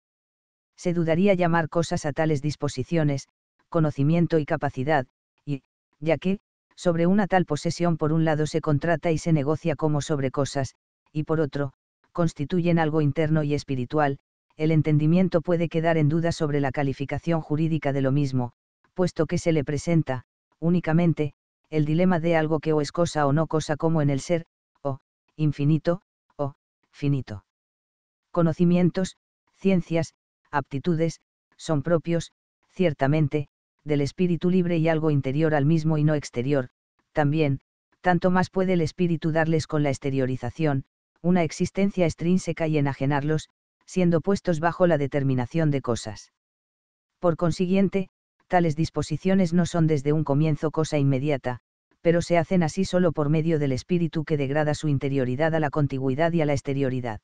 Se dudaría llamar cosas a tales disposiciones, conocimiento y capacidad, y, ya que, sobre una tal posesión por un lado se contrata y se negocia como sobre cosas, y por otro, constituyen algo interno y espiritual, el entendimiento puede quedar en duda sobre la calificación jurídica de lo mismo, puesto que se le presenta, únicamente, el dilema de algo que o es cosa o no cosa como en el ser, o, infinito, o, finito. Conocimientos, ciencias, aptitudes, son propios, ciertamente, del espíritu libre y algo interior al mismo y no exterior, también, tanto más puede el espíritu darles con la exteriorización, una existencia extrínseca y enajenarlos, siendo puestos bajo la determinación de cosas. Por consiguiente, tales disposiciones no son desde un comienzo cosa inmediata, pero se hacen así solo por medio del espíritu que degrada su interioridad a la contigüidad y a la exterioridad.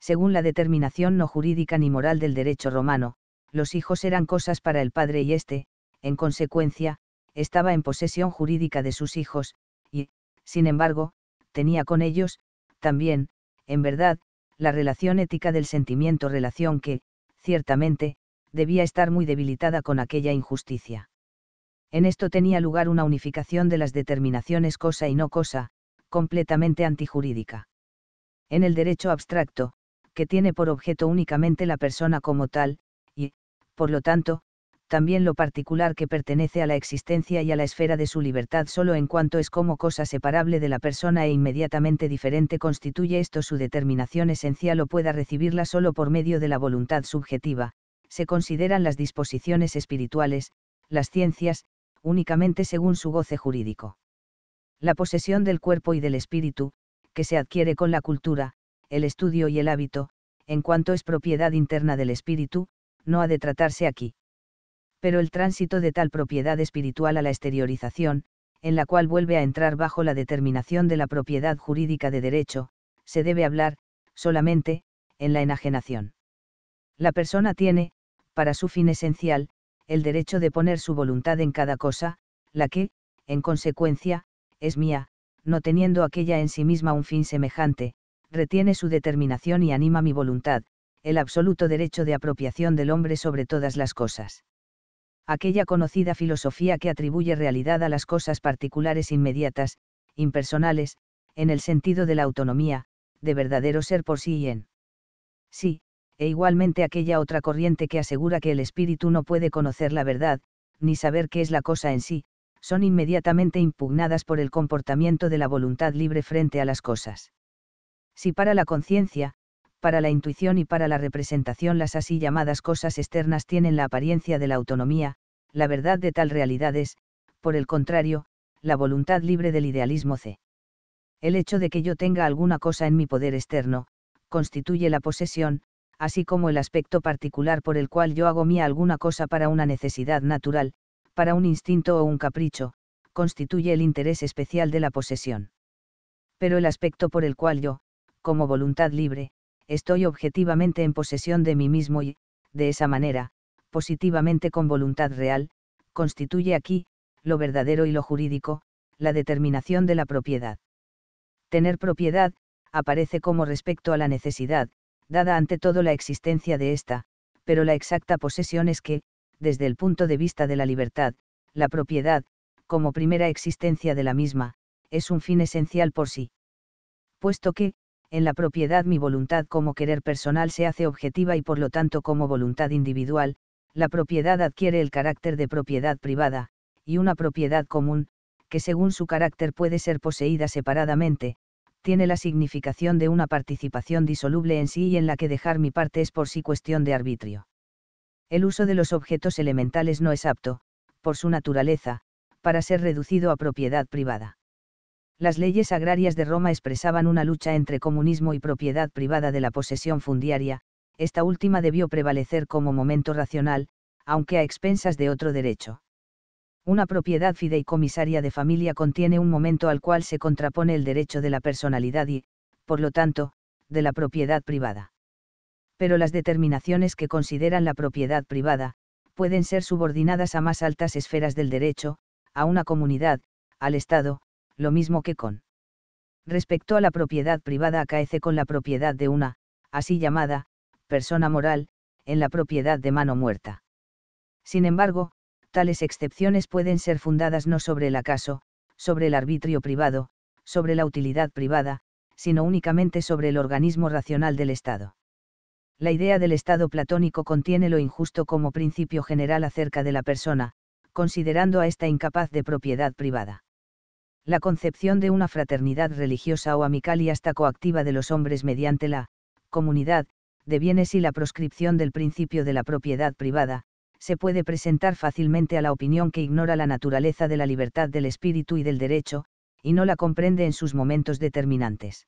Según la determinación no jurídica ni moral del derecho romano, los hijos eran cosas para el padre y éste, en consecuencia, estaba en posesión jurídica de sus hijos, y, sin embargo, tenía con ellos, también, en verdad, la relación ética del sentimiento relación que, ciertamente, debía estar muy debilitada con aquella injusticia. En esto tenía lugar una unificación de las determinaciones cosa y no cosa, completamente antijurídica. En el derecho abstracto, que tiene por objeto únicamente la persona como tal, y, por lo tanto, también lo particular que pertenece a la existencia y a la esfera de su libertad solo en cuanto es como cosa separable de la persona e inmediatamente diferente constituye esto su determinación esencial o pueda recibirla solo por medio de la voluntad subjetiva, se consideran las disposiciones espirituales, las ciencias, únicamente según su goce jurídico. La posesión del cuerpo y del espíritu, que se adquiere con la cultura, el estudio y el hábito, en cuanto es propiedad interna del espíritu, no ha de tratarse aquí pero el tránsito de tal propiedad espiritual a la exteriorización, en la cual vuelve a entrar bajo la determinación de la propiedad jurídica de derecho, se debe hablar, solamente, en la enajenación. La persona tiene, para su fin esencial, el derecho de poner su voluntad en cada cosa, la que, en consecuencia, es mía, no teniendo aquella en sí misma un fin semejante, retiene su determinación y anima mi voluntad, el absoluto derecho de apropiación del hombre sobre todas las cosas aquella conocida filosofía que atribuye realidad a las cosas particulares inmediatas, impersonales, en el sentido de la autonomía, de verdadero ser por sí y en sí, e igualmente aquella otra corriente que asegura que el espíritu no puede conocer la verdad, ni saber qué es la cosa en sí, son inmediatamente impugnadas por el comportamiento de la voluntad libre frente a las cosas. Si para la conciencia, para la intuición y para la representación las así llamadas cosas externas tienen la apariencia de la autonomía, la verdad de tal realidad es, por el contrario, la voluntad libre del idealismo C. El hecho de que yo tenga alguna cosa en mi poder externo, constituye la posesión, así como el aspecto particular por el cual yo hago mía alguna cosa para una necesidad natural, para un instinto o un capricho, constituye el interés especial de la posesión. Pero el aspecto por el cual yo, como voluntad libre, estoy objetivamente en posesión de mí mismo y, de esa manera, positivamente con voluntad real, constituye aquí, lo verdadero y lo jurídico, la determinación de la propiedad. Tener propiedad, aparece como respecto a la necesidad, dada ante todo la existencia de ésta, pero la exacta posesión es que, desde el punto de vista de la libertad, la propiedad, como primera existencia de la misma, es un fin esencial por sí. Puesto que, en la propiedad mi voluntad como querer personal se hace objetiva y por lo tanto como voluntad individual, la propiedad adquiere el carácter de propiedad privada, y una propiedad común, que según su carácter puede ser poseída separadamente, tiene la significación de una participación disoluble en sí y en la que dejar mi parte es por sí cuestión de arbitrio. El uso de los objetos elementales no es apto, por su naturaleza, para ser reducido a propiedad privada. Las leyes agrarias de Roma expresaban una lucha entre comunismo y propiedad privada de la posesión fundiaria, esta última debió prevalecer como momento racional, aunque a expensas de otro derecho. Una propiedad fideicomisaria de familia contiene un momento al cual se contrapone el derecho de la personalidad y, por lo tanto, de la propiedad privada. Pero las determinaciones que consideran la propiedad privada, pueden ser subordinadas a más altas esferas del derecho, a una comunidad, al Estado, lo mismo que con respecto a la propiedad privada acaece con la propiedad de una, así llamada, persona moral, en la propiedad de mano muerta. Sin embargo, tales excepciones pueden ser fundadas no sobre el acaso, sobre el arbitrio privado, sobre la utilidad privada, sino únicamente sobre el organismo racional del Estado. La idea del Estado platónico contiene lo injusto como principio general acerca de la persona, considerando a esta incapaz de propiedad privada la concepción de una fraternidad religiosa o amical y hasta coactiva de los hombres mediante la comunidad de bienes y la proscripción del principio de la propiedad privada, se puede presentar fácilmente a la opinión que ignora la naturaleza de la libertad del espíritu y del derecho, y no la comprende en sus momentos determinantes.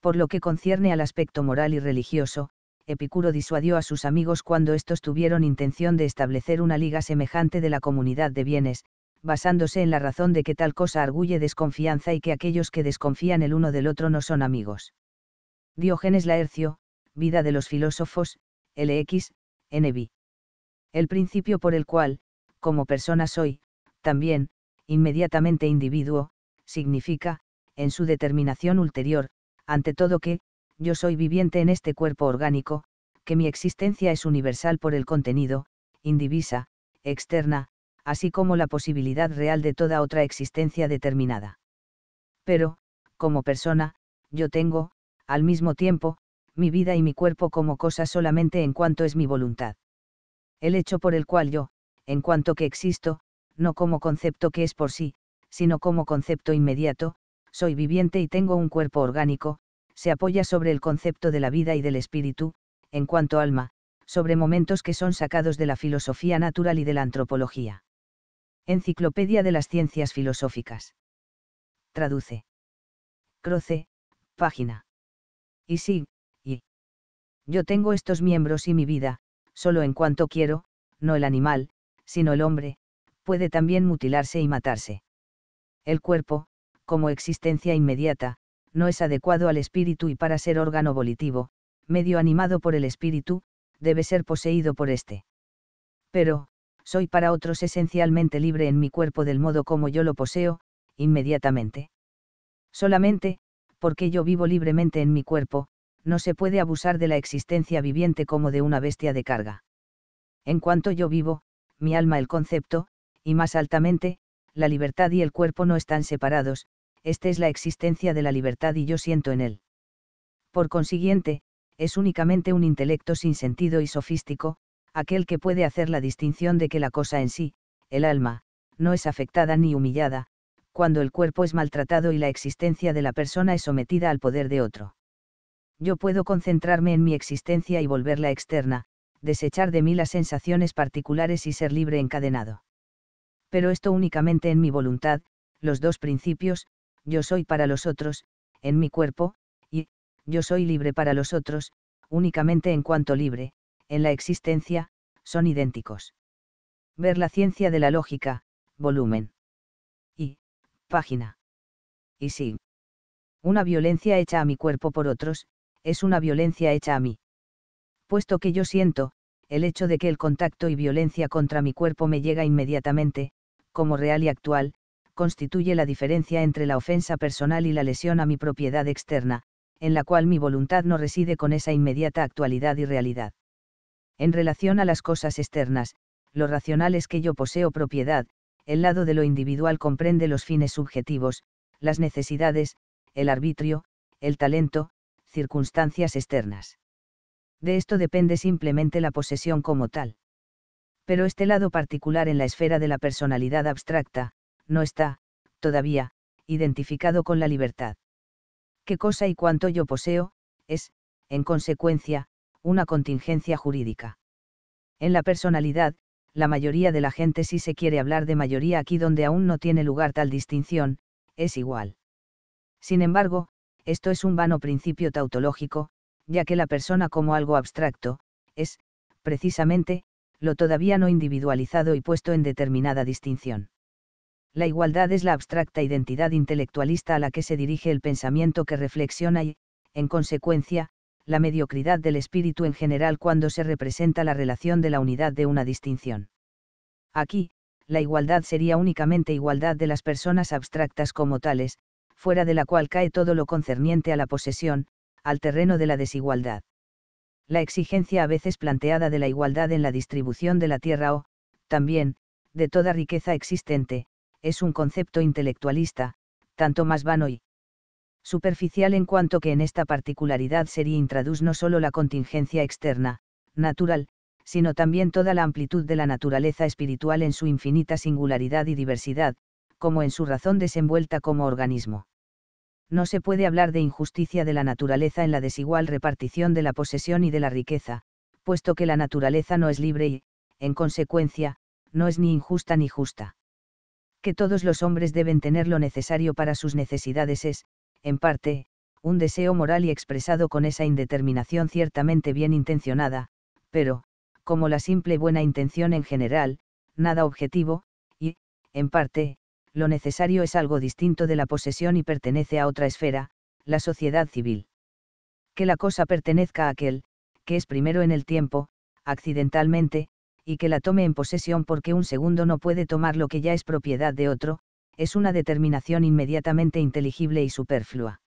Por lo que concierne al aspecto moral y religioso, Epicuro disuadió a sus amigos cuando estos tuvieron intención de establecer una liga semejante de la comunidad de bienes, basándose en la razón de que tal cosa arguye desconfianza y que aquellos que desconfían el uno del otro no son amigos. Diógenes Laercio, Vida de los filósofos, LX, NB. El principio por el cual, como persona soy, también, inmediatamente individuo, significa, en su determinación ulterior, ante todo que, yo soy viviente en este cuerpo orgánico, que mi existencia es universal por el contenido, indivisa, externa, así como la posibilidad real de toda otra existencia determinada. Pero, como persona, yo tengo, al mismo tiempo, mi vida y mi cuerpo como cosas solamente en cuanto es mi voluntad. El hecho por el cual yo, en cuanto que existo, no como concepto que es por sí, sino como concepto inmediato, soy viviente y tengo un cuerpo orgánico, se apoya sobre el concepto de la vida y del espíritu, en cuanto alma, sobre momentos que son sacados de la filosofía natural y de la antropología. Enciclopedia de las Ciencias Filosóficas. Traduce. Croce, página. Y sí, y. Yo tengo estos miembros y mi vida, solo en cuanto quiero, no el animal, sino el hombre, puede también mutilarse y matarse. El cuerpo, como existencia inmediata, no es adecuado al espíritu y para ser órgano volitivo, medio animado por el espíritu, debe ser poseído por éste. Pero, soy para otros esencialmente libre en mi cuerpo del modo como yo lo poseo, inmediatamente. Solamente, porque yo vivo libremente en mi cuerpo, no se puede abusar de la existencia viviente como de una bestia de carga. En cuanto yo vivo, mi alma el concepto, y más altamente, la libertad y el cuerpo no están separados, esta es la existencia de la libertad y yo siento en él. Por consiguiente, es únicamente un intelecto sin sentido y sofístico, aquel que puede hacer la distinción de que la cosa en sí, el alma, no es afectada ni humillada, cuando el cuerpo es maltratado y la existencia de la persona es sometida al poder de otro. Yo puedo concentrarme en mi existencia y volverla externa, desechar de mí las sensaciones particulares y ser libre encadenado. Pero esto únicamente en mi voluntad, los dos principios, yo soy para los otros, en mi cuerpo, y, yo soy libre para los otros, únicamente en cuanto libre, en la existencia, son idénticos. Ver la ciencia de la lógica, volumen. Y, página. Y sí. Una violencia hecha a mi cuerpo por otros, es una violencia hecha a mí. Puesto que yo siento, el hecho de que el contacto y violencia contra mi cuerpo me llega inmediatamente, como real y actual, constituye la diferencia entre la ofensa personal y la lesión a mi propiedad externa, en la cual mi voluntad no reside con esa inmediata actualidad y realidad en relación a las cosas externas, lo racional es que yo poseo propiedad, el lado de lo individual comprende los fines subjetivos, las necesidades, el arbitrio, el talento, circunstancias externas. De esto depende simplemente la posesión como tal. Pero este lado particular en la esfera de la personalidad abstracta, no está, todavía, identificado con la libertad. ¿Qué cosa y cuánto yo poseo? Es, en consecuencia, una contingencia jurídica. En la personalidad, la mayoría de la gente si se quiere hablar de mayoría aquí donde aún no tiene lugar tal distinción, es igual. Sin embargo, esto es un vano principio tautológico, ya que la persona como algo abstracto, es, precisamente, lo todavía no individualizado y puesto en determinada distinción. La igualdad es la abstracta identidad intelectualista a la que se dirige el pensamiento que reflexiona y, en consecuencia, la mediocridad del espíritu en general cuando se representa la relación de la unidad de una distinción. Aquí, la igualdad sería únicamente igualdad de las personas abstractas como tales, fuera de la cual cae todo lo concerniente a la posesión, al terreno de la desigualdad. La exigencia a veces planteada de la igualdad en la distribución de la tierra o, también, de toda riqueza existente, es un concepto intelectualista, tanto más vano y, superficial en cuanto que en esta particularidad sería intraduz no solo la contingencia externa, natural, sino también toda la amplitud de la naturaleza espiritual en su infinita singularidad y diversidad, como en su razón desenvuelta como organismo. No se puede hablar de injusticia de la naturaleza en la desigual repartición de la posesión y de la riqueza, puesto que la naturaleza no es libre y, en consecuencia, no es ni injusta ni justa. Que todos los hombres deben tener lo necesario para sus necesidades es, en parte, un deseo moral y expresado con esa indeterminación ciertamente bien intencionada, pero, como la simple buena intención en general, nada objetivo, y, en parte, lo necesario es algo distinto de la posesión y pertenece a otra esfera, la sociedad civil. Que la cosa pertenezca a aquel, que es primero en el tiempo, accidentalmente, y que la tome en posesión porque un segundo no puede tomar lo que ya es propiedad de otro, es una determinación inmediatamente inteligible y superflua.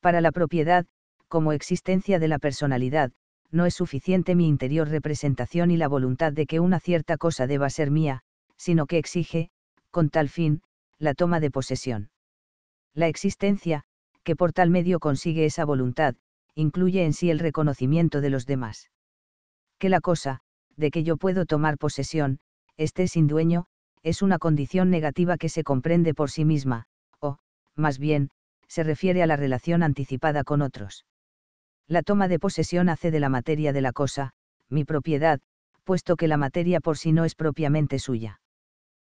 Para la propiedad, como existencia de la personalidad, no es suficiente mi interior representación y la voluntad de que una cierta cosa deba ser mía, sino que exige, con tal fin, la toma de posesión. La existencia, que por tal medio consigue esa voluntad, incluye en sí el reconocimiento de los demás. Que la cosa, de que yo puedo tomar posesión, esté sin dueño, es una condición negativa que se comprende por sí misma, o, más bien, se refiere a la relación anticipada con otros. La toma de posesión hace de la materia de la cosa, mi propiedad, puesto que la materia por sí no es propiamente suya.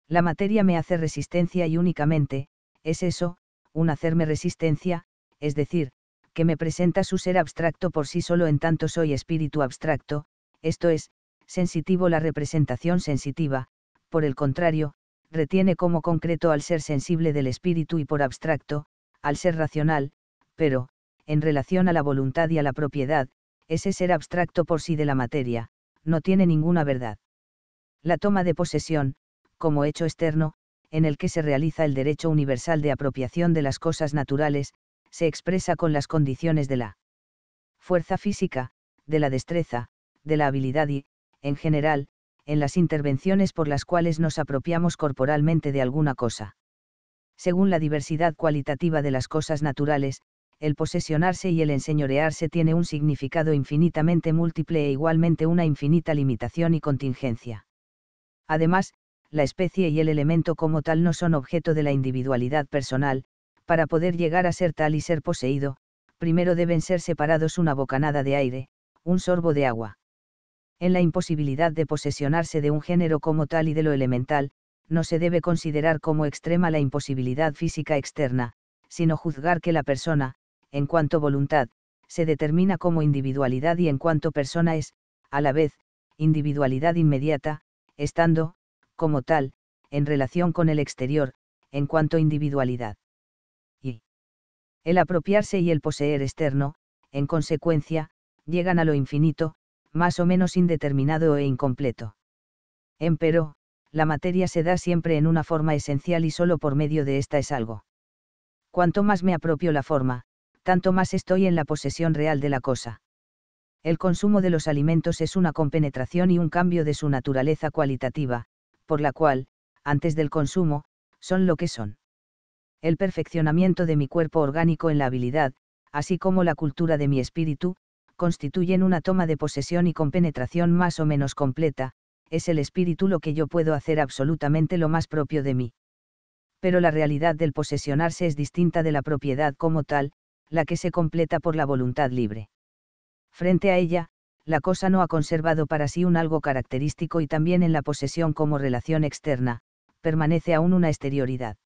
La materia me hace resistencia y únicamente, es eso, un hacerme resistencia, es decir, que me presenta su ser abstracto por sí solo en tanto soy espíritu abstracto, esto es, sensitivo la representación sensitiva, por el contrario, retiene como concreto al ser sensible del espíritu y por abstracto, al ser racional, pero, en relación a la voluntad y a la propiedad, ese ser abstracto por sí de la materia, no tiene ninguna verdad. La toma de posesión, como hecho externo, en el que se realiza el derecho universal de apropiación de las cosas naturales, se expresa con las condiciones de la fuerza física, de la destreza, de la habilidad y, en general, en las intervenciones por las cuales nos apropiamos corporalmente de alguna cosa. Según la diversidad cualitativa de las cosas naturales, el posesionarse y el enseñorearse tiene un significado infinitamente múltiple e igualmente una infinita limitación y contingencia. Además, la especie y el elemento como tal no son objeto de la individualidad personal, para poder llegar a ser tal y ser poseído, primero deben ser separados una bocanada de aire, un sorbo de agua en la imposibilidad de posesionarse de un género como tal y de lo elemental, no se debe considerar como extrema la imposibilidad física externa, sino juzgar que la persona, en cuanto voluntad, se determina como individualidad y en cuanto persona es, a la vez, individualidad inmediata, estando, como tal, en relación con el exterior, en cuanto individualidad. Y el apropiarse y el poseer externo, en consecuencia, llegan a lo infinito, más o menos indeterminado e incompleto. Empero, la materia se da siempre en una forma esencial y solo por medio de esta es algo. Cuanto más me apropio la forma, tanto más estoy en la posesión real de la cosa. El consumo de los alimentos es una compenetración y un cambio de su naturaleza cualitativa, por la cual, antes del consumo, son lo que son. El perfeccionamiento de mi cuerpo orgánico en la habilidad, así como la cultura de mi espíritu, constituyen una toma de posesión y con penetración más o menos completa, es el espíritu lo que yo puedo hacer absolutamente lo más propio de mí. Pero la realidad del posesionarse es distinta de la propiedad como tal, la que se completa por la voluntad libre. Frente a ella, la cosa no ha conservado para sí un algo característico y también en la posesión como relación externa, permanece aún una exterioridad.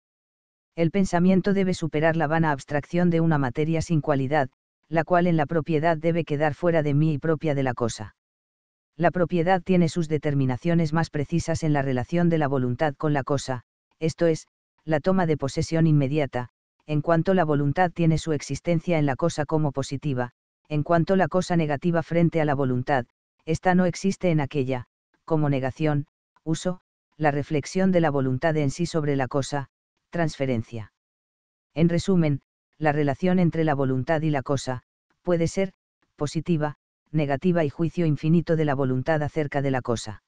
El pensamiento debe superar la vana abstracción de una materia sin cualidad, la cual en la propiedad debe quedar fuera de mí y propia de la cosa. La propiedad tiene sus determinaciones más precisas en la relación de la voluntad con la cosa, esto es, la toma de posesión inmediata, en cuanto la voluntad tiene su existencia en la cosa como positiva, en cuanto la cosa negativa frente a la voluntad, esta no existe en aquella, como negación, uso, la reflexión de la voluntad en sí sobre la cosa, transferencia. En resumen, la relación entre la voluntad y la cosa, puede ser, positiva, negativa y juicio infinito de la voluntad acerca de la cosa.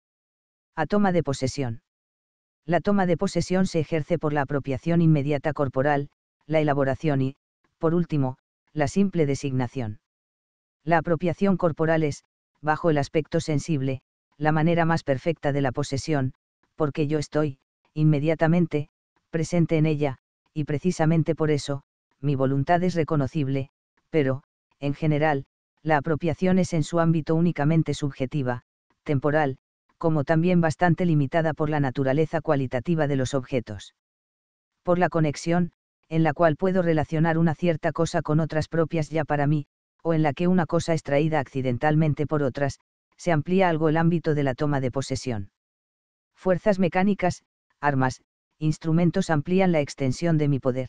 A toma de posesión. La toma de posesión se ejerce por la apropiación inmediata corporal, la elaboración y, por último, la simple designación. La apropiación corporal es, bajo el aspecto sensible, la manera más perfecta de la posesión, porque yo estoy, inmediatamente, presente en ella, y precisamente por eso, mi voluntad es reconocible, pero, en general, la apropiación es en su ámbito únicamente subjetiva, temporal, como también bastante limitada por la naturaleza cualitativa de los objetos. Por la conexión, en la cual puedo relacionar una cierta cosa con otras propias ya para mí, o en la que una cosa es traída accidentalmente por otras, se amplía algo el ámbito de la toma de posesión. Fuerzas mecánicas, armas, instrumentos amplían la extensión de mi poder.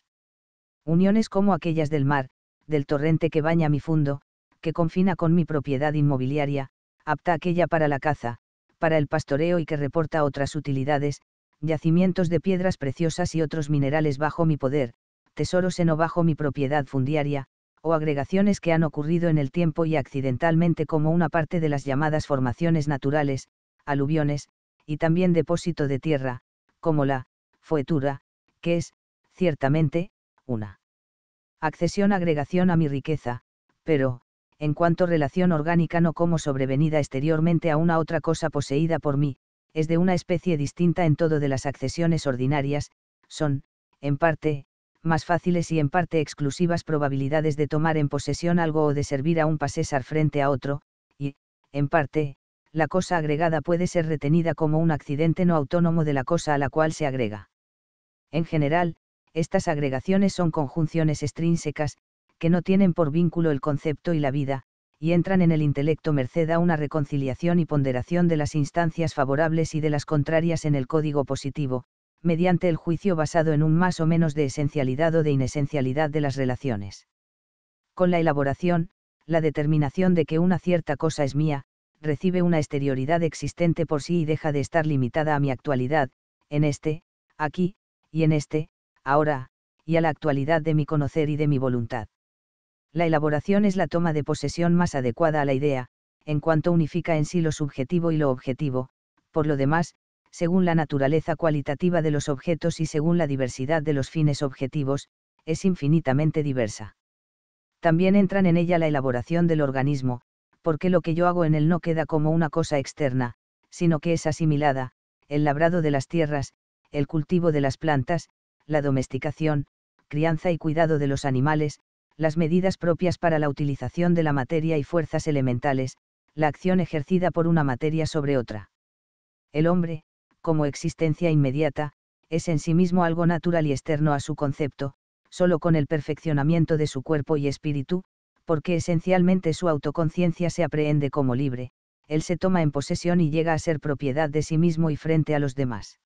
Uniones como aquellas del mar, del torrente que baña mi fundo, que confina con mi propiedad inmobiliaria, apta aquella para la caza, para el pastoreo y que reporta otras utilidades, yacimientos de piedras preciosas y otros minerales bajo mi poder, tesoros en o bajo mi propiedad fundiaria, o agregaciones que han ocurrido en el tiempo y accidentalmente como una parte de las llamadas formaciones naturales, aluviones, y también depósito de tierra, como la fuetura, que es, ciertamente, una accesión agregación a mi riqueza, pero, en cuanto relación orgánica no como sobrevenida exteriormente a una otra cosa poseída por mí, es de una especie distinta en todo de las accesiones ordinarias, son, en parte, más fáciles y en parte exclusivas probabilidades de tomar en posesión algo o de servir a un pasésar frente a otro, y, en parte, la cosa agregada puede ser retenida como un accidente no autónomo de la cosa a la cual se agrega. En general, estas agregaciones son conjunciones extrínsecas, que no tienen por vínculo el concepto y la vida, y entran en el intelecto merced a una reconciliación y ponderación de las instancias favorables y de las contrarias en el código positivo, mediante el juicio basado en un más o menos de esencialidad o de inesencialidad de las relaciones. Con la elaboración, la determinación de que una cierta cosa es mía, recibe una exterioridad existente por sí y deja de estar limitada a mi actualidad, en este, aquí, y en este, ahora, y a la actualidad de mi conocer y de mi voluntad. La elaboración es la toma de posesión más adecuada a la idea, en cuanto unifica en sí lo subjetivo y lo objetivo, por lo demás, según la naturaleza cualitativa de los objetos y según la diversidad de los fines objetivos, es infinitamente diversa. También entran en ella la elaboración del organismo, porque lo que yo hago en él no queda como una cosa externa, sino que es asimilada, el labrado de las tierras, el cultivo de las plantas, la domesticación, crianza y cuidado de los animales, las medidas propias para la utilización de la materia y fuerzas elementales, la acción ejercida por una materia sobre otra. El hombre, como existencia inmediata, es en sí mismo algo natural y externo a su concepto, solo con el perfeccionamiento de su cuerpo y espíritu, porque esencialmente su autoconciencia se aprehende como libre, él se toma en posesión y llega a ser propiedad de sí mismo y frente a los demás.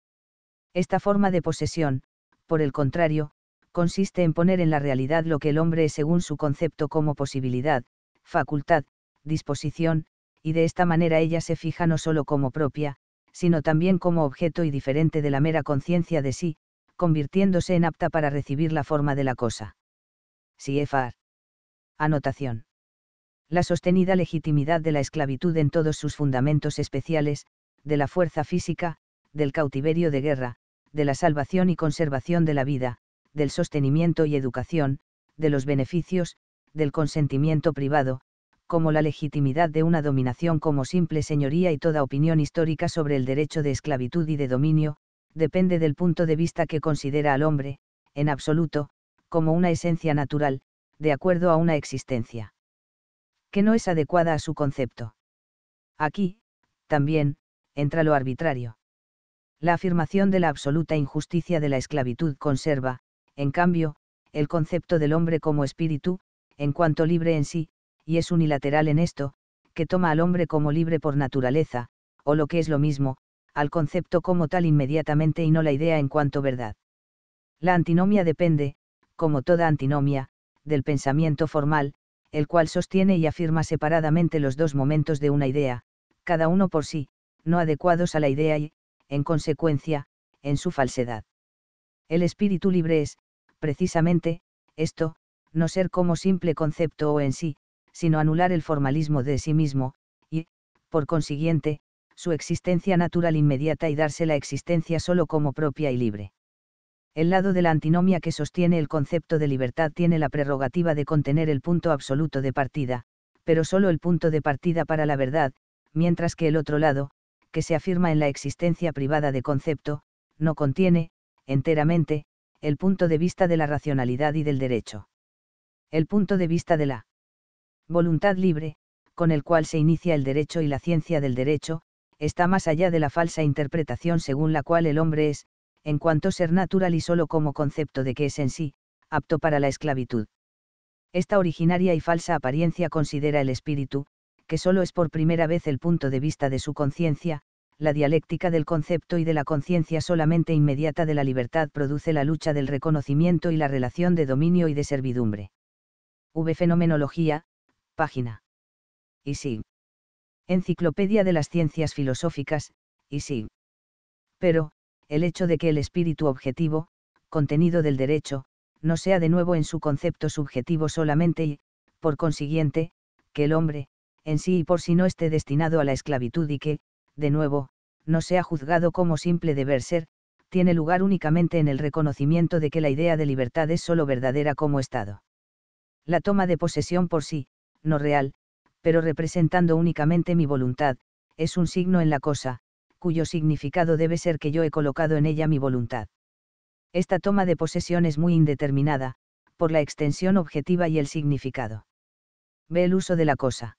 Esta forma de posesión, por el contrario, consiste en poner en la realidad lo que el hombre es según su concepto como posibilidad, facultad, disposición, y de esta manera ella se fija no solo como propia, sino también como objeto y diferente de la mera conciencia de sí, convirtiéndose en apta para recibir la forma de la cosa. Siéfar. Anotación. La sostenida legitimidad de la esclavitud en todos sus fundamentos especiales, de la fuerza física, del cautiverio de guerra, de la salvación y conservación de la vida, del sostenimiento y educación, de los beneficios, del consentimiento privado, como la legitimidad de una dominación como simple señoría y toda opinión histórica sobre el derecho de esclavitud y de dominio, depende del punto de vista que considera al hombre, en absoluto, como una esencia natural, de acuerdo a una existencia que no es adecuada a su concepto. Aquí, también, entra lo arbitrario. La afirmación de la absoluta injusticia de la esclavitud conserva, en cambio, el concepto del hombre como espíritu, en cuanto libre en sí, y es unilateral en esto, que toma al hombre como libre por naturaleza, o lo que es lo mismo, al concepto como tal inmediatamente y no la idea en cuanto verdad. La antinomia depende, como toda antinomia, del pensamiento formal, el cual sostiene y afirma separadamente los dos momentos de una idea, cada uno por sí, no adecuados a la idea y, en consecuencia, en su falsedad. El espíritu libre es, precisamente, esto, no ser como simple concepto o en sí, sino anular el formalismo de sí mismo, y, por consiguiente, su existencia natural inmediata y darse la existencia solo como propia y libre. El lado de la antinomia que sostiene el concepto de libertad tiene la prerrogativa de contener el punto absoluto de partida, pero solo el punto de partida para la verdad, mientras que el otro lado, que se afirma en la existencia privada de concepto, no contiene, enteramente, el punto de vista de la racionalidad y del derecho. El punto de vista de la voluntad libre, con el cual se inicia el derecho y la ciencia del derecho, está más allá de la falsa interpretación según la cual el hombre es, en cuanto ser natural y solo como concepto de que es en sí, apto para la esclavitud. Esta originaria y falsa apariencia considera el espíritu, que solo es por primera vez el punto de vista de su conciencia, la dialéctica del concepto y de la conciencia solamente inmediata de la libertad produce la lucha del reconocimiento y la relación de dominio y de servidumbre. V. Fenomenología, página. Y sí. Enciclopedia de las Ciencias Filosóficas, y sí. Pero, el hecho de que el espíritu objetivo, contenido del derecho, no sea de nuevo en su concepto subjetivo solamente y, por consiguiente, que el hombre, en sí y por sí no esté destinado a la esclavitud y que, de nuevo, no sea juzgado como simple deber ser, tiene lugar únicamente en el reconocimiento de que la idea de libertad es sólo verdadera como Estado. La toma de posesión por sí, no real, pero representando únicamente mi voluntad, es un signo en la cosa, cuyo significado debe ser que yo he colocado en ella mi voluntad. Esta toma de posesión es muy indeterminada, por la extensión objetiva y el significado. Ve el uso de la cosa.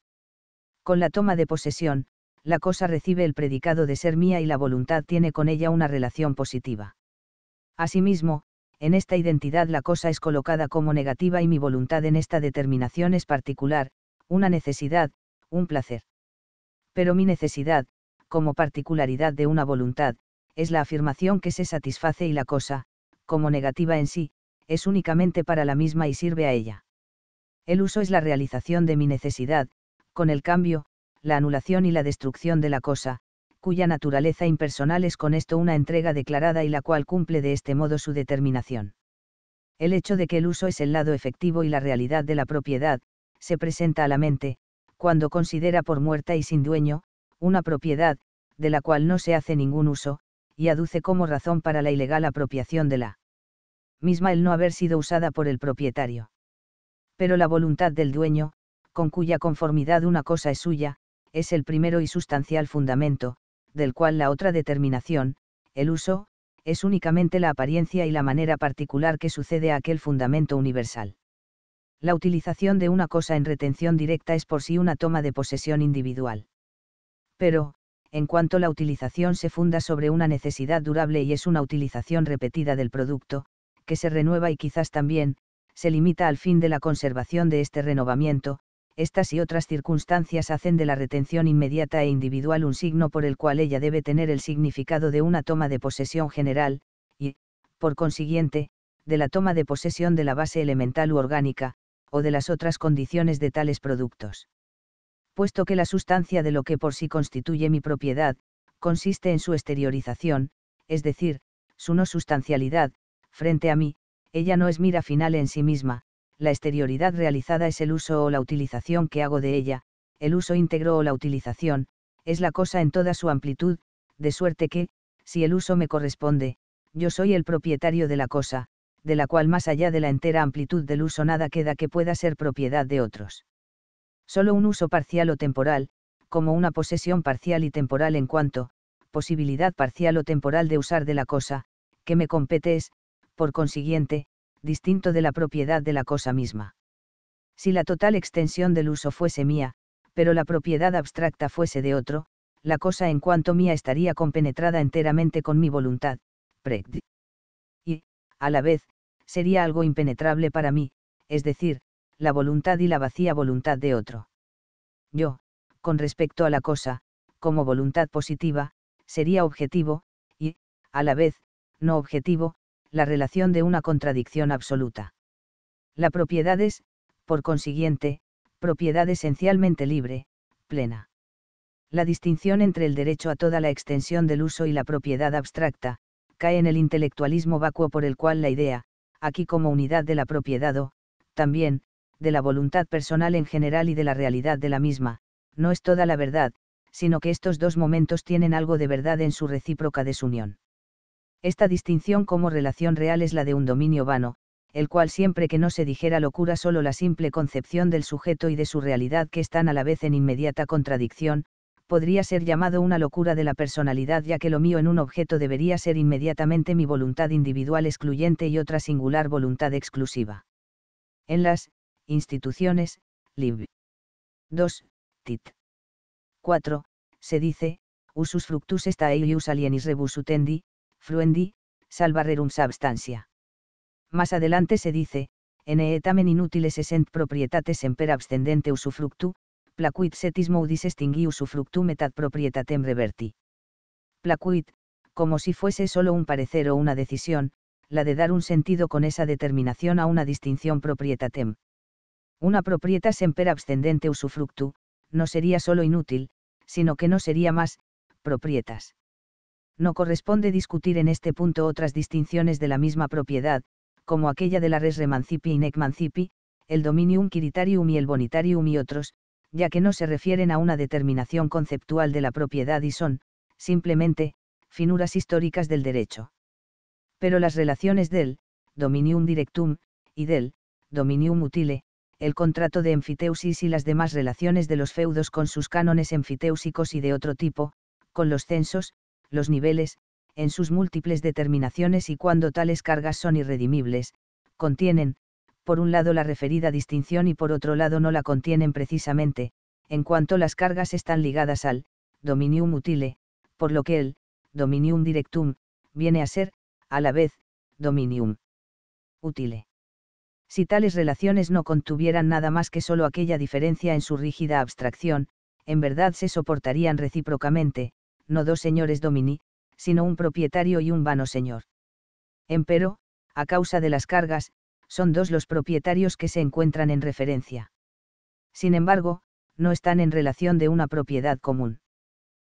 Con la toma de posesión, la cosa recibe el predicado de ser mía y la voluntad tiene con ella una relación positiva. Asimismo, en esta identidad la cosa es colocada como negativa y mi voluntad en esta determinación es particular, una necesidad, un placer. Pero mi necesidad, como particularidad de una voluntad, es la afirmación que se satisface y la cosa, como negativa en sí, es únicamente para la misma y sirve a ella. El uso es la realización de mi necesidad, con el cambio, la anulación y la destrucción de la cosa, cuya naturaleza impersonal es con esto una entrega declarada y la cual cumple de este modo su determinación. El hecho de que el uso es el lado efectivo y la realidad de la propiedad, se presenta a la mente, cuando considera por muerta y sin dueño, una propiedad, de la cual no se hace ningún uso, y aduce como razón para la ilegal apropiación de la misma el no haber sido usada por el propietario. Pero la voluntad del dueño, con cuya conformidad una cosa es suya, es el primero y sustancial fundamento, del cual la otra determinación, el uso, es únicamente la apariencia y la manera particular que sucede a aquel fundamento universal. La utilización de una cosa en retención directa es por sí una toma de posesión individual. Pero, en cuanto la utilización se funda sobre una necesidad durable y es una utilización repetida del producto, que se renueva y quizás también, se limita al fin de la conservación de este renovamiento, estas y otras circunstancias hacen de la retención inmediata e individual un signo por el cual ella debe tener el significado de una toma de posesión general, y, por consiguiente, de la toma de posesión de la base elemental u orgánica, o de las otras condiciones de tales productos. Puesto que la sustancia de lo que por sí constituye mi propiedad, consiste en su exteriorización, es decir, su no sustancialidad, frente a mí, ella no es mira final en sí misma, la exterioridad realizada es el uso o la utilización que hago de ella, el uso íntegro o la utilización, es la cosa en toda su amplitud, de suerte que, si el uso me corresponde, yo soy el propietario de la cosa, de la cual más allá de la entera amplitud del uso nada queda que pueda ser propiedad de otros. Solo un uso parcial o temporal, como una posesión parcial y temporal en cuanto, posibilidad parcial o temporal de usar de la cosa, que me compete es, por consiguiente, distinto de la propiedad de la cosa misma. Si la total extensión del uso fuese mía, pero la propiedad abstracta fuese de otro, la cosa en cuanto mía estaría compenetrada enteramente con mi voluntad, Y, a la vez, sería algo impenetrable para mí, es decir, la voluntad y la vacía voluntad de otro. Yo, con respecto a la cosa, como voluntad positiva, sería objetivo, y, a la vez, no objetivo, la relación de una contradicción absoluta. La propiedad es, por consiguiente, propiedad esencialmente libre, plena. La distinción entre el derecho a toda la extensión del uso y la propiedad abstracta, cae en el intelectualismo vacuo por el cual la idea, aquí como unidad de la propiedad o, también, de la voluntad personal en general y de la realidad de la misma, no es toda la verdad, sino que estos dos momentos tienen algo de verdad en su recíproca desunión. Esta distinción como relación real es la de un dominio vano, el cual siempre que no se dijera locura solo la simple concepción del sujeto y de su realidad que están a la vez en inmediata contradicción, podría ser llamado una locura de la personalidad ya que lo mío en un objeto debería ser inmediatamente mi voluntad individual excluyente y otra singular voluntad exclusiva. En las instituciones, lib. 2, tit. 4, se dice, usus fructus estae eius alienis rebus utendi, Fruendi, salvarerum substantia. Más adelante se dice, en etamen inutiles esent proprietates semper abstendente usufructu, placuit setis modis estingui usufructu metad proprietatem reverti. Placuit, como si fuese solo un parecer o una decisión, la de dar un sentido con esa determinación a una distinción proprietatem. Una proprieta semper abstendente usufructu, no sería solo inútil, sino que no sería más, proprietas no corresponde discutir en este punto otras distinciones de la misma propiedad, como aquella de la res remancipi y el dominium quiritarium y el bonitarium y otros, ya que no se refieren a una determinación conceptual de la propiedad y son, simplemente, finuras históricas del derecho. Pero las relaciones del, dominium directum, y del, dominium utile, el contrato de enfiteusis y las demás relaciones de los feudos con sus cánones enfiteusicos y de otro tipo, con los censos, los niveles, en sus múltiples determinaciones y cuando tales cargas son irredimibles, contienen, por un lado la referida distinción y por otro lado no la contienen precisamente, en cuanto las cargas están ligadas al dominium utile, por lo que el dominium directum viene a ser, a la vez, dominium utile. Si tales relaciones no contuvieran nada más que solo aquella diferencia en su rígida abstracción, en verdad se soportarían recíprocamente, no dos señores domini, sino un propietario y un vano señor. Empero, a causa de las cargas, son dos los propietarios que se encuentran en referencia. Sin embargo, no están en relación de una propiedad común.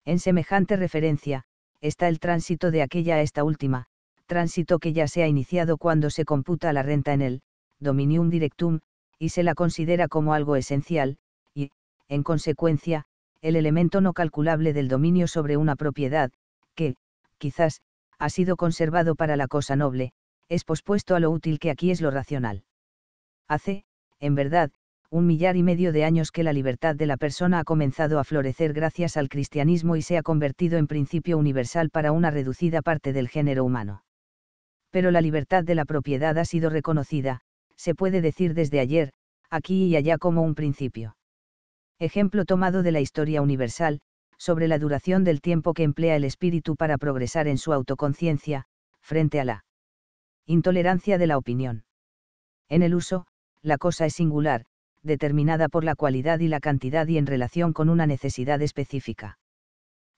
En semejante referencia, está el tránsito de aquella a esta última, tránsito que ya se ha iniciado cuando se computa la renta en el dominium directum, y se la considera como algo esencial, y, en consecuencia, el elemento no calculable del dominio sobre una propiedad, que, quizás, ha sido conservado para la cosa noble, es pospuesto a lo útil que aquí es lo racional. Hace, en verdad, un millar y medio de años que la libertad de la persona ha comenzado a florecer gracias al cristianismo y se ha convertido en principio universal para una reducida parte del género humano. Pero la libertad de la propiedad ha sido reconocida, se puede decir desde ayer, aquí y allá como un principio ejemplo tomado de la historia universal, sobre la duración del tiempo que emplea el espíritu para progresar en su autoconciencia, frente a la intolerancia de la opinión. En el uso, la cosa es singular, determinada por la cualidad y la cantidad y en relación con una necesidad específica.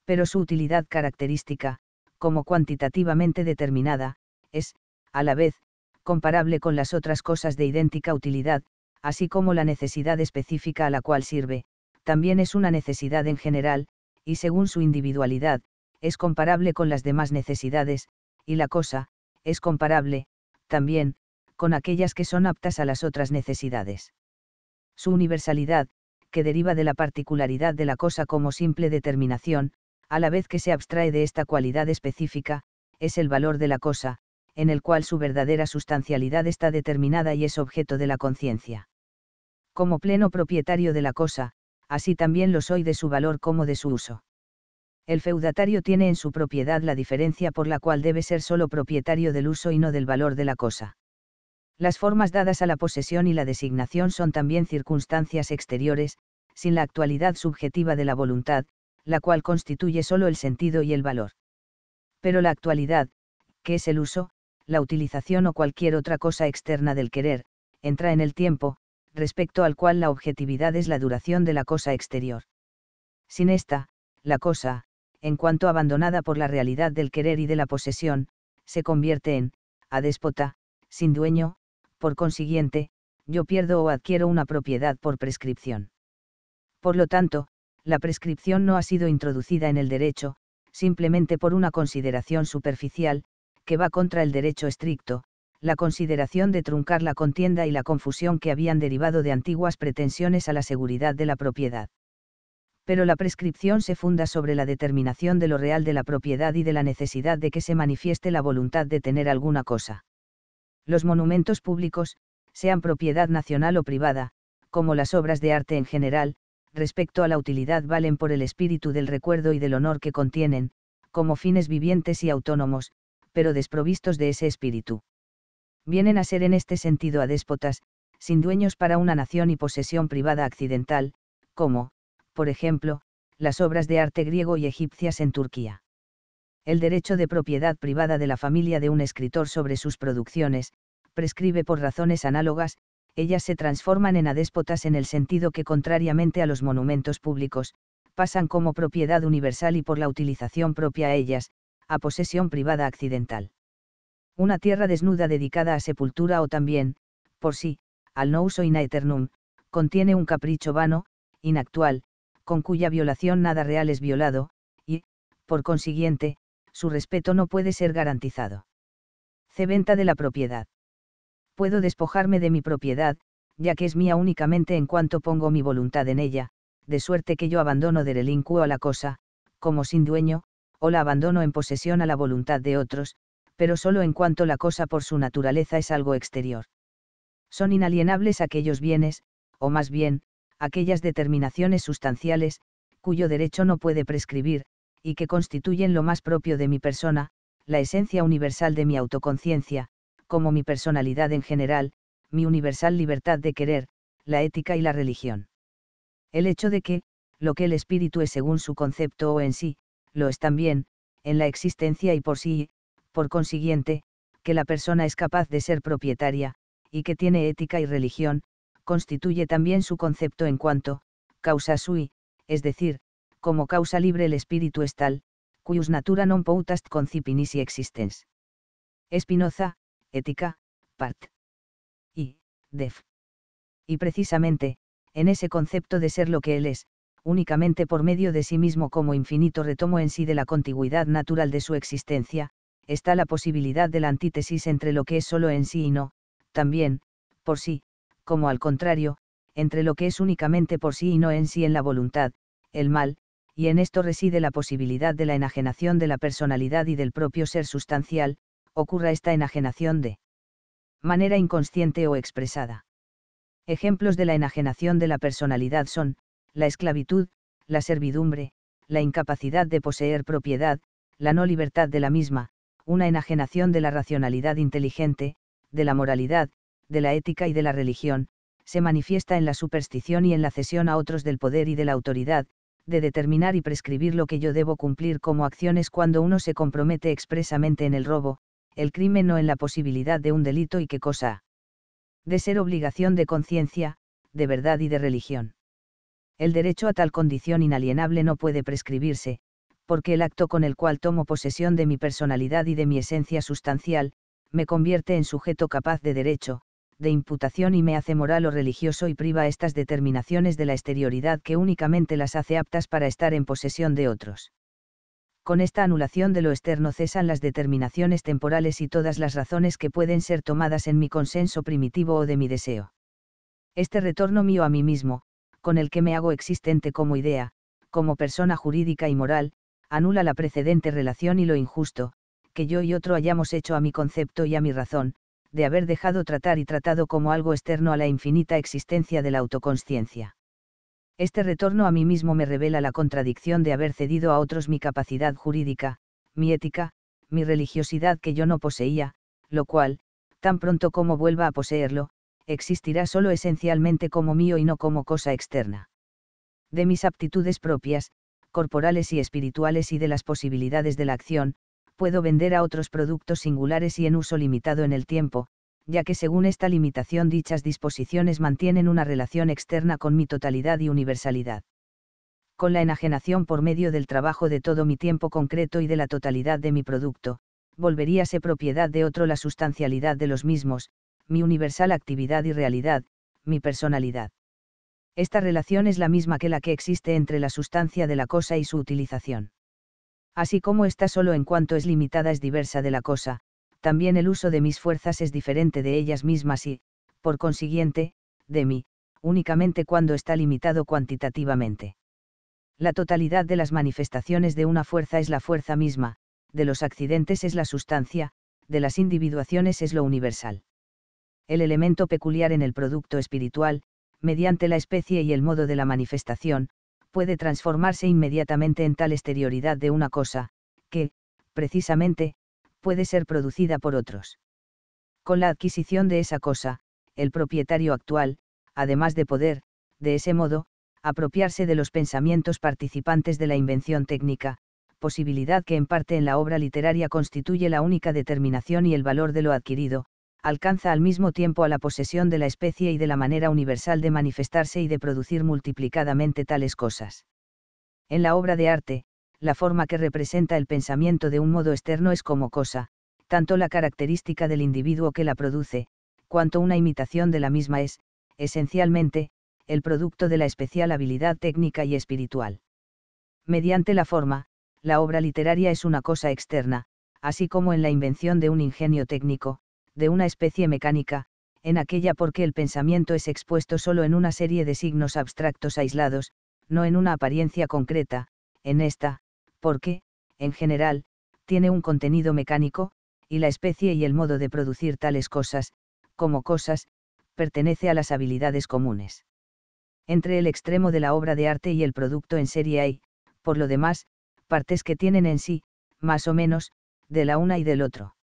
Pero su utilidad característica, como cuantitativamente determinada, es, a la vez, comparable con las otras cosas de idéntica utilidad, así como la necesidad específica a la cual sirve, también es una necesidad en general, y según su individualidad, es comparable con las demás necesidades, y la cosa, es comparable, también, con aquellas que son aptas a las otras necesidades. Su universalidad, que deriva de la particularidad de la cosa como simple determinación, a la vez que se abstrae de esta cualidad específica, es el valor de la cosa, en el cual su verdadera sustancialidad está determinada y es objeto de la conciencia. Como pleno propietario de la cosa, así también lo soy de su valor como de su uso. El feudatario tiene en su propiedad la diferencia por la cual debe ser solo propietario del uso y no del valor de la cosa. Las formas dadas a la posesión y la designación son también circunstancias exteriores, sin la actualidad subjetiva de la voluntad, la cual constituye solo el sentido y el valor. Pero la actualidad, que es el uso, la utilización o cualquier otra cosa externa del querer, entra en el tiempo, respecto al cual la objetividad es la duración de la cosa exterior. Sin esta, la cosa, en cuanto abandonada por la realidad del querer y de la posesión, se convierte en, a déspota, sin dueño, por consiguiente, yo pierdo o adquiero una propiedad por prescripción. Por lo tanto, la prescripción no ha sido introducida en el derecho, simplemente por una consideración superficial, que va contra el derecho estricto, la consideración de truncar la contienda y la confusión que habían derivado de antiguas pretensiones a la seguridad de la propiedad. Pero la prescripción se funda sobre la determinación de lo real de la propiedad y de la necesidad de que se manifieste la voluntad de tener alguna cosa. Los monumentos públicos, sean propiedad nacional o privada, como las obras de arte en general, respecto a la utilidad valen por el espíritu del recuerdo y del honor que contienen, como fines vivientes y autónomos, pero desprovistos de ese espíritu vienen a ser en este sentido adéspotas, sin dueños para una nación y posesión privada accidental, como, por ejemplo, las obras de arte griego y egipcias en Turquía. El derecho de propiedad privada de la familia de un escritor sobre sus producciones, prescribe por razones análogas, ellas se transforman en adéspotas en el sentido que contrariamente a los monumentos públicos, pasan como propiedad universal y por la utilización propia a ellas, a posesión privada accidental una tierra desnuda dedicada a sepultura o también, por sí, al no uso in aeternum, contiene un capricho vano, inactual, con cuya violación nada real es violado, y, por consiguiente, su respeto no puede ser garantizado. C. Venta de la propiedad. Puedo despojarme de mi propiedad, ya que es mía únicamente en cuanto pongo mi voluntad en ella, de suerte que yo abandono de relincuo a la cosa, como sin dueño, o la abandono en posesión a la voluntad de otros, pero solo en cuanto la cosa por su naturaleza es algo exterior. Son inalienables aquellos bienes, o más bien, aquellas determinaciones sustanciales, cuyo derecho no puede prescribir, y que constituyen lo más propio de mi persona, la esencia universal de mi autoconciencia, como mi personalidad en general, mi universal libertad de querer, la ética y la religión. El hecho de que, lo que el espíritu es según su concepto o en sí, lo es también, en la existencia y por sí, por consiguiente, que la persona es capaz de ser propietaria, y que tiene ética y religión, constituye también su concepto en cuanto, causa sui, es decir, como causa libre el espíritu es tal, cuius natura non poutast concipinis existens. Espinoza, ética, part. Y, def. Y precisamente, en ese concepto de ser lo que él es, únicamente por medio de sí mismo como infinito retomo en sí de la contigüidad natural de su existencia, está la posibilidad de la antítesis entre lo que es solo en sí y no, también, por sí, como al contrario, entre lo que es únicamente por sí y no en sí en la voluntad, el mal, y en esto reside la posibilidad de la enajenación de la personalidad y del propio ser sustancial, ocurra esta enajenación de manera inconsciente o expresada. Ejemplos de la enajenación de la personalidad son, la esclavitud, la servidumbre, la incapacidad de poseer propiedad, la no libertad de la misma, una enajenación de la racionalidad inteligente, de la moralidad, de la ética y de la religión, se manifiesta en la superstición y en la cesión a otros del poder y de la autoridad, de determinar y prescribir lo que yo debo cumplir como acciones cuando uno se compromete expresamente en el robo, el crimen o en la posibilidad de un delito y qué cosa. De ser obligación de conciencia, de verdad y de religión. El derecho a tal condición inalienable no puede prescribirse, porque el acto con el cual tomo posesión de mi personalidad y de mi esencia sustancial, me convierte en sujeto capaz de derecho, de imputación y me hace moral o religioso y priva estas determinaciones de la exterioridad que únicamente las hace aptas para estar en posesión de otros. Con esta anulación de lo externo cesan las determinaciones temporales y todas las razones que pueden ser tomadas en mi consenso primitivo o de mi deseo. Este retorno mío a mí mismo, con el que me hago existente como idea, como persona jurídica y moral, anula la precedente relación y lo injusto, que yo y otro hayamos hecho a mi concepto y a mi razón, de haber dejado tratar y tratado como algo externo a la infinita existencia de la autoconsciencia. Este retorno a mí mismo me revela la contradicción de haber cedido a otros mi capacidad jurídica, mi ética, mi religiosidad que yo no poseía, lo cual, tan pronto como vuelva a poseerlo, existirá solo esencialmente como mío y no como cosa externa. De mis aptitudes propias, corporales y espirituales y de las posibilidades de la acción, puedo vender a otros productos singulares y en uso limitado en el tiempo, ya que según esta limitación dichas disposiciones mantienen una relación externa con mi totalidad y universalidad. Con la enajenación por medio del trabajo de todo mi tiempo concreto y de la totalidad de mi producto, volvería a ser propiedad de otro la sustancialidad de los mismos, mi universal actividad y realidad, mi personalidad. Esta relación es la misma que la que existe entre la sustancia de la cosa y su utilización. Así como está solo en cuanto es limitada es diversa de la cosa, también el uso de mis fuerzas es diferente de ellas mismas y, por consiguiente, de mí, únicamente cuando está limitado cuantitativamente. La totalidad de las manifestaciones de una fuerza es la fuerza misma, de los accidentes es la sustancia, de las individuaciones es lo universal. El elemento peculiar en el producto espiritual, mediante la especie y el modo de la manifestación, puede transformarse inmediatamente en tal exterioridad de una cosa, que, precisamente, puede ser producida por otros. Con la adquisición de esa cosa, el propietario actual, además de poder, de ese modo, apropiarse de los pensamientos participantes de la invención técnica, posibilidad que en parte en la obra literaria constituye la única determinación y el valor de lo adquirido, alcanza al mismo tiempo a la posesión de la especie y de la manera universal de manifestarse y de producir multiplicadamente tales cosas. En la obra de arte, la forma que representa el pensamiento de un modo externo es como cosa, tanto la característica del individuo que la produce, cuanto una imitación de la misma es, esencialmente, el producto de la especial habilidad técnica y espiritual. Mediante la forma, la obra literaria es una cosa externa, así como en la invención de un ingenio técnico, de una especie mecánica, en aquella porque el pensamiento es expuesto solo en una serie de signos abstractos aislados, no en una apariencia concreta, en esta, porque, en general, tiene un contenido mecánico, y la especie y el modo de producir tales cosas, como cosas, pertenece a las habilidades comunes. Entre el extremo de la obra de arte y el producto en serie hay, por lo demás, partes que tienen en sí, más o menos, de la una y del otro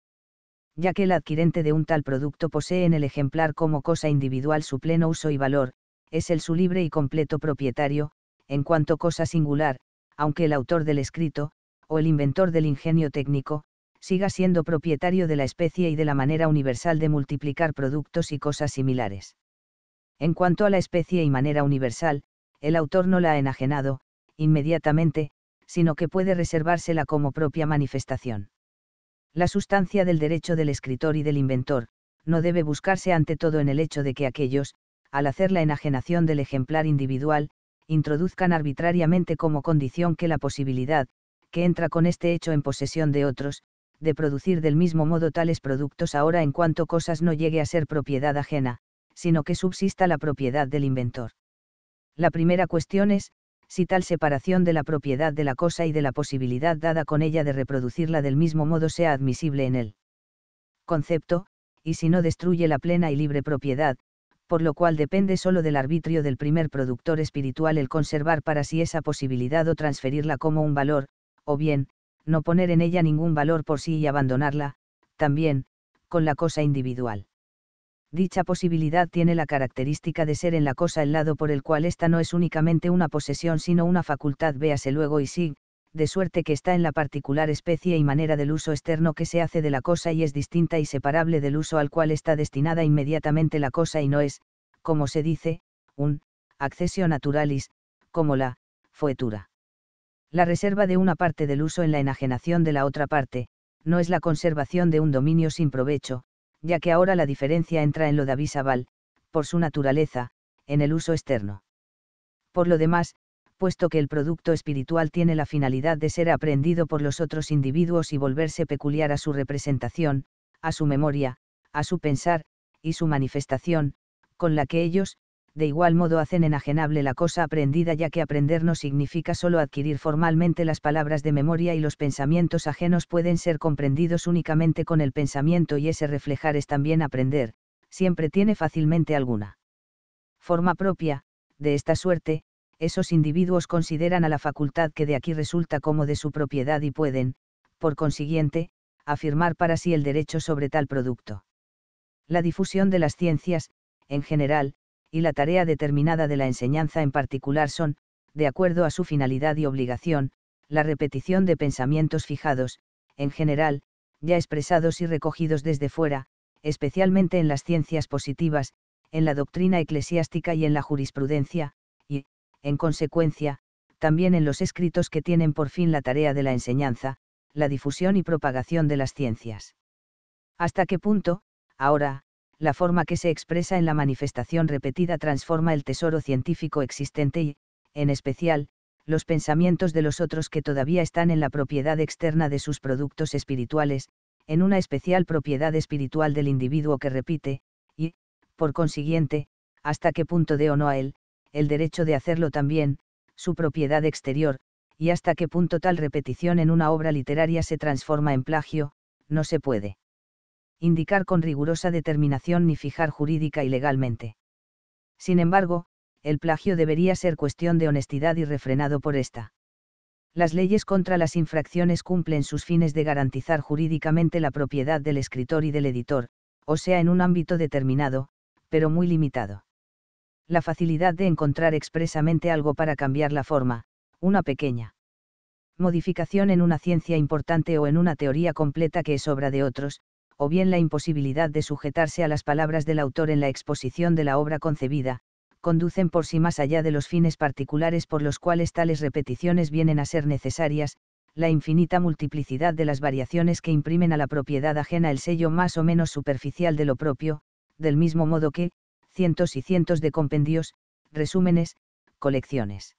ya que el adquirente de un tal producto posee en el ejemplar como cosa individual su pleno uso y valor, es el su libre y completo propietario, en cuanto cosa singular, aunque el autor del escrito, o el inventor del ingenio técnico, siga siendo propietario de la especie y de la manera universal de multiplicar productos y cosas similares. En cuanto a la especie y manera universal, el autor no la ha enajenado, inmediatamente, sino que puede reservársela como propia manifestación. La sustancia del derecho del escritor y del inventor, no debe buscarse ante todo en el hecho de que aquellos, al hacer la enajenación del ejemplar individual, introduzcan arbitrariamente como condición que la posibilidad, que entra con este hecho en posesión de otros, de producir del mismo modo tales productos ahora en cuanto cosas no llegue a ser propiedad ajena, sino que subsista la propiedad del inventor. La primera cuestión es, si tal separación de la propiedad de la cosa y de la posibilidad dada con ella de reproducirla del mismo modo sea admisible en el concepto, y si no destruye la plena y libre propiedad, por lo cual depende sólo del arbitrio del primer productor espiritual el conservar para sí esa posibilidad o transferirla como un valor, o bien, no poner en ella ningún valor por sí y abandonarla, también, con la cosa individual dicha posibilidad tiene la característica de ser en la cosa el lado por el cual ésta no es únicamente una posesión sino una facultad, véase luego y sí, de suerte que está en la particular especie y manera del uso externo que se hace de la cosa y es distinta y separable del uso al cual está destinada inmediatamente la cosa y no es, como se dice, un accessio naturalis, como la fuetura. La reserva de una parte del uso en la enajenación de la otra parte, no es la conservación de un dominio sin provecho, ya que ahora la diferencia entra en lo de Avisaval, por su naturaleza, en el uso externo. Por lo demás, puesto que el producto espiritual tiene la finalidad de ser aprendido por los otros individuos y volverse peculiar a su representación, a su memoria, a su pensar, y su manifestación, con la que ellos, de igual modo hacen enajenable la cosa aprendida ya que aprender no significa solo adquirir formalmente las palabras de memoria y los pensamientos ajenos pueden ser comprendidos únicamente con el pensamiento y ese reflejar es también aprender, siempre tiene fácilmente alguna forma propia, de esta suerte, esos individuos consideran a la facultad que de aquí resulta como de su propiedad y pueden, por consiguiente, afirmar para sí el derecho sobre tal producto. La difusión de las ciencias, en general, y la tarea determinada de la enseñanza en particular son, de acuerdo a su finalidad y obligación, la repetición de pensamientos fijados, en general, ya expresados y recogidos desde fuera, especialmente en las ciencias positivas, en la doctrina eclesiástica y en la jurisprudencia, y, en consecuencia, también en los escritos que tienen por fin la tarea de la enseñanza, la difusión y propagación de las ciencias. ¿Hasta qué punto, ahora, la forma que se expresa en la manifestación repetida transforma el tesoro científico existente y, en especial, los pensamientos de los otros que todavía están en la propiedad externa de sus productos espirituales, en una especial propiedad espiritual del individuo que repite, y, por consiguiente, hasta qué punto de o no a él, el derecho de hacerlo también, su propiedad exterior, y hasta qué punto tal repetición en una obra literaria se transforma en plagio, no se puede indicar con rigurosa determinación ni fijar jurídica y legalmente. Sin embargo, el plagio debería ser cuestión de honestidad y refrenado por esta. Las leyes contra las infracciones cumplen sus fines de garantizar jurídicamente la propiedad del escritor y del editor, o sea, en un ámbito determinado, pero muy limitado. La facilidad de encontrar expresamente algo para cambiar la forma, una pequeña modificación en una ciencia importante o en una teoría completa que es obra de otros, o bien la imposibilidad de sujetarse a las palabras del autor en la exposición de la obra concebida, conducen por sí más allá de los fines particulares por los cuales tales repeticiones vienen a ser necesarias, la infinita multiplicidad de las variaciones que imprimen a la propiedad ajena el sello más o menos superficial de lo propio, del mismo modo que, cientos y cientos de compendios, resúmenes, colecciones.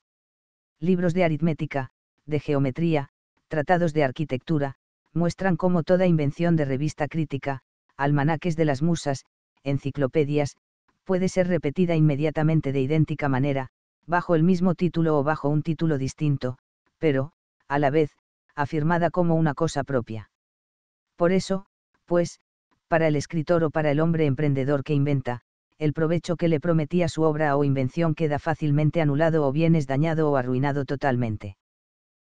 Libros de aritmética, de geometría, tratados de arquitectura, muestran cómo toda invención de revista crítica, almanaques de las musas, enciclopedias, puede ser repetida inmediatamente de idéntica manera, bajo el mismo título o bajo un título distinto, pero, a la vez, afirmada como una cosa propia. Por eso, pues, para el escritor o para el hombre emprendedor que inventa, el provecho que le prometía su obra o invención queda fácilmente anulado o bien es dañado o arruinado totalmente.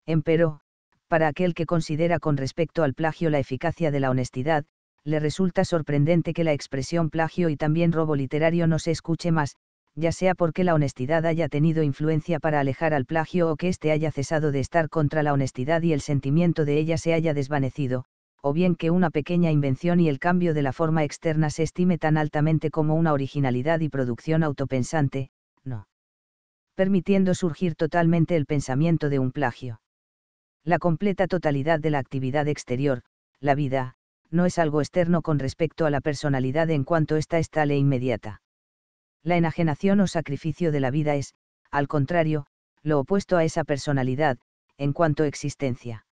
Empero, para aquel que considera con respecto al plagio la eficacia de la honestidad, le resulta sorprendente que la expresión plagio y también robo literario no se escuche más, ya sea porque la honestidad haya tenido influencia para alejar al plagio o que éste haya cesado de estar contra la honestidad y el sentimiento de ella se haya desvanecido, o bien que una pequeña invención y el cambio de la forma externa se estime tan altamente como una originalidad y producción autopensante, no permitiendo surgir totalmente el pensamiento de un plagio. La completa totalidad de la actividad exterior, la vida, no es algo externo con respecto a la personalidad en cuanto ésta es tal e inmediata. La enajenación o sacrificio de la vida es, al contrario, lo opuesto a esa personalidad, en cuanto existencia.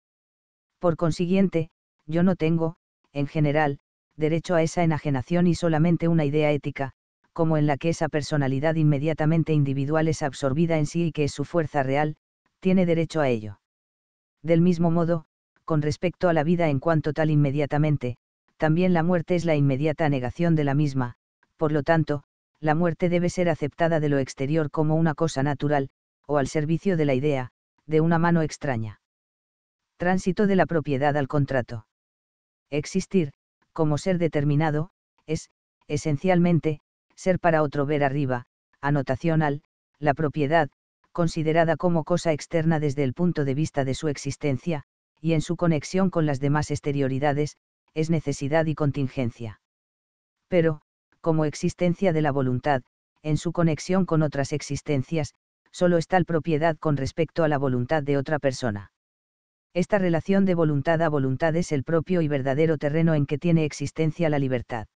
Por consiguiente, yo no tengo, en general, derecho a esa enajenación y solamente una idea ética, como en la que esa personalidad inmediatamente individual es absorbida en sí y que es su fuerza real, tiene derecho a ello. Del mismo modo, con respecto a la vida en cuanto tal inmediatamente, también la muerte es la inmediata negación de la misma, por lo tanto, la muerte debe ser aceptada de lo exterior como una cosa natural, o al servicio de la idea, de una mano extraña. Tránsito de la propiedad al contrato. Existir, como ser determinado, es, esencialmente, ser para otro ver arriba, anotación al, la propiedad, considerada como cosa externa desde el punto de vista de su existencia, y en su conexión con las demás exterioridades, es necesidad y contingencia. Pero, como existencia de la voluntad, en su conexión con otras existencias, solo está tal propiedad con respecto a la voluntad de otra persona. Esta relación de voluntad a voluntad es el propio y verdadero terreno en que tiene existencia la libertad.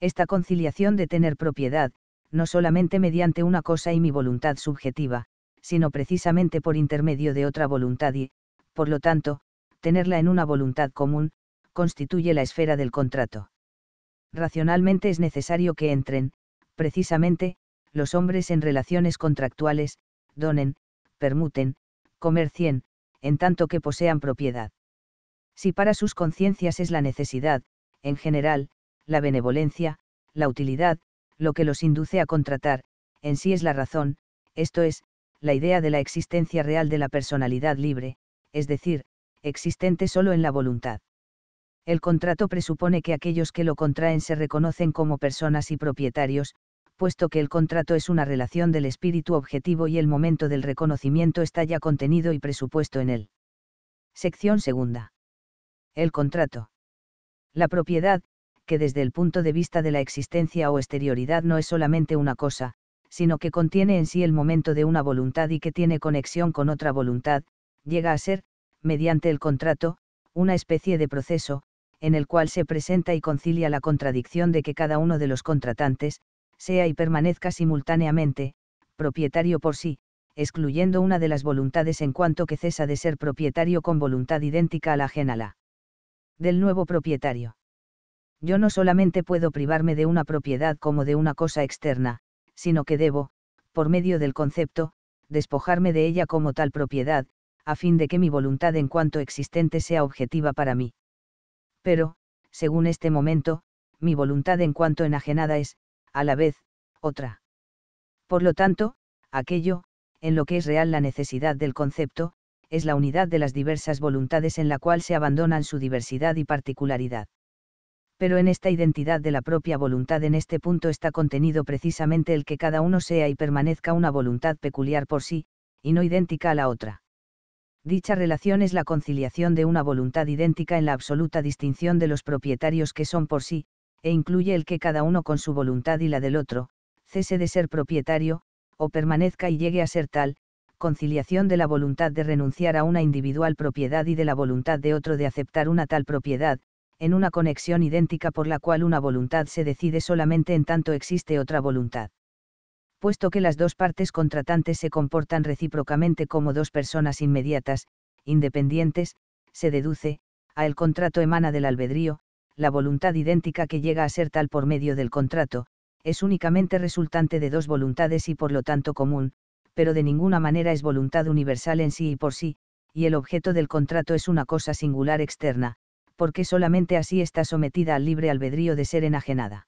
Esta conciliación de tener propiedad, no solamente mediante una cosa y mi voluntad subjetiva, sino precisamente por intermedio de otra voluntad y, por lo tanto, tenerla en una voluntad común, constituye la esfera del contrato. Racionalmente es necesario que entren, precisamente, los hombres en relaciones contractuales, donen, permuten, comercien, en tanto que posean propiedad. Si para sus conciencias es la necesidad, en general, la benevolencia, la utilidad, lo que los induce a contratar, en sí es la razón, esto es, la idea de la existencia real de la personalidad libre, es decir, existente solo en la voluntad. El contrato presupone que aquellos que lo contraen se reconocen como personas y propietarios, puesto que el contrato es una relación del espíritu objetivo y el momento del reconocimiento está ya contenido y presupuesto en él. Sección segunda. El contrato. La propiedad, que desde el punto de vista de la existencia o exterioridad no es solamente una cosa, sino que contiene en sí el momento de una voluntad y que tiene conexión con otra voluntad, llega a ser, mediante el contrato, una especie de proceso, en el cual se presenta y concilia la contradicción de que cada uno de los contratantes, sea y permanezca simultáneamente, propietario por sí, excluyendo una de las voluntades en cuanto que cesa de ser propietario con voluntad idéntica a la ajena la del nuevo propietario. Yo no solamente puedo privarme de una propiedad como de una cosa externa, sino que debo, por medio del concepto, despojarme de ella como tal propiedad, a fin de que mi voluntad en cuanto existente sea objetiva para mí. Pero, según este momento, mi voluntad en cuanto enajenada es, a la vez, otra. Por lo tanto, aquello, en lo que es real la necesidad del concepto, es la unidad de las diversas voluntades en la cual se abandonan su diversidad y particularidad pero en esta identidad de la propia voluntad en este punto está contenido precisamente el que cada uno sea y permanezca una voluntad peculiar por sí, y no idéntica a la otra. Dicha relación es la conciliación de una voluntad idéntica en la absoluta distinción de los propietarios que son por sí, e incluye el que cada uno con su voluntad y la del otro, cese de ser propietario, o permanezca y llegue a ser tal, conciliación de la voluntad de renunciar a una individual propiedad y de la voluntad de otro de aceptar una tal propiedad, en una conexión idéntica por la cual una voluntad se decide solamente en tanto existe otra voluntad. Puesto que las dos partes contratantes se comportan recíprocamente como dos personas inmediatas, independientes, se deduce, a el contrato emana del albedrío, la voluntad idéntica que llega a ser tal por medio del contrato, es únicamente resultante de dos voluntades y por lo tanto común, pero de ninguna manera es voluntad universal en sí y por sí, y el objeto del contrato es una cosa singular externa, porque solamente así está sometida al libre albedrío de ser enajenada.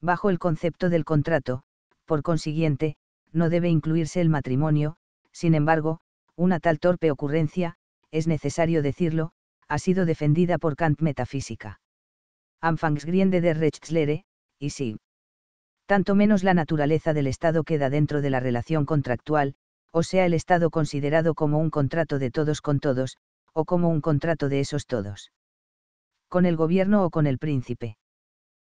Bajo el concepto del contrato, por consiguiente, no debe incluirse el matrimonio, sin embargo, una tal torpe ocurrencia, es necesario decirlo, ha sido defendida por Kant metafísica. Anfangsgriende der Rechtslehre, y sí. Tanto menos la naturaleza del Estado queda dentro de la relación contractual, o sea el Estado considerado como un contrato de todos con todos, o como un contrato de esos todos con el gobierno o con el príncipe.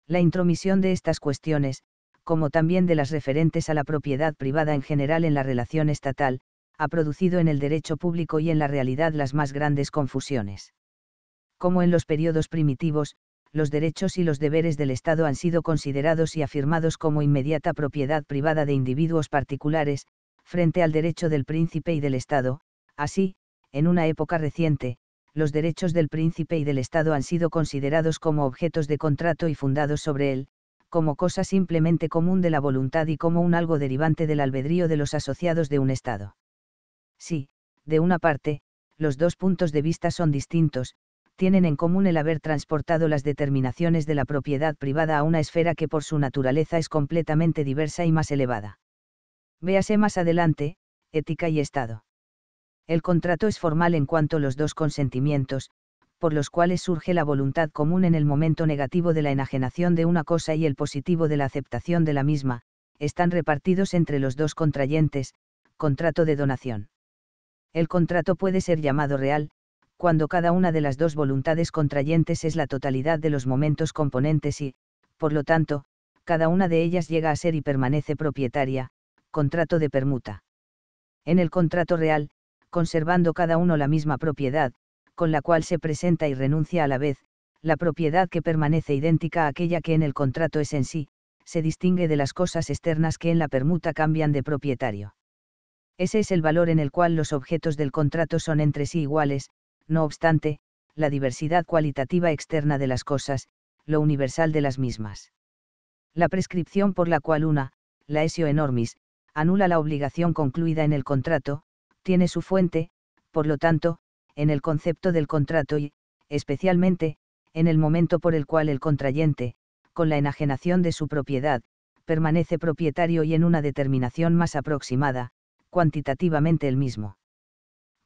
La intromisión de estas cuestiones, como también de las referentes a la propiedad privada en general en la relación estatal, ha producido en el derecho público y en la realidad las más grandes confusiones. Como en los periodos primitivos, los derechos y los deberes del Estado han sido considerados y afirmados como inmediata propiedad privada de individuos particulares, frente al derecho del príncipe y del Estado, así, en una época reciente, los derechos del príncipe y del Estado han sido considerados como objetos de contrato y fundados sobre él, como cosa simplemente común de la voluntad y como un algo derivante del albedrío de los asociados de un Estado. Sí, de una parte, los dos puntos de vista son distintos, tienen en común el haber transportado las determinaciones de la propiedad privada a una esfera que por su naturaleza es completamente diversa y más elevada. Véase más adelante, ética y Estado. El contrato es formal en cuanto los dos consentimientos, por los cuales surge la voluntad común en el momento negativo de la enajenación de una cosa y el positivo de la aceptación de la misma, están repartidos entre los dos contrayentes, contrato de donación. El contrato puede ser llamado real, cuando cada una de las dos voluntades contrayentes es la totalidad de los momentos componentes y, por lo tanto, cada una de ellas llega a ser y permanece propietaria, contrato de permuta. En el contrato real, conservando cada uno la misma propiedad, con la cual se presenta y renuncia a la vez, la propiedad que permanece idéntica a aquella que en el contrato es en sí, se distingue de las cosas externas que en la permuta cambian de propietario. Ese es el valor en el cual los objetos del contrato son entre sí iguales, no obstante, la diversidad cualitativa externa de las cosas, lo universal de las mismas. La prescripción por la cual una, la esio enormis, anula la obligación concluida en el contrato, tiene su fuente, por lo tanto, en el concepto del contrato y, especialmente, en el momento por el cual el contrayente, con la enajenación de su propiedad, permanece propietario y en una determinación más aproximada, cuantitativamente el mismo.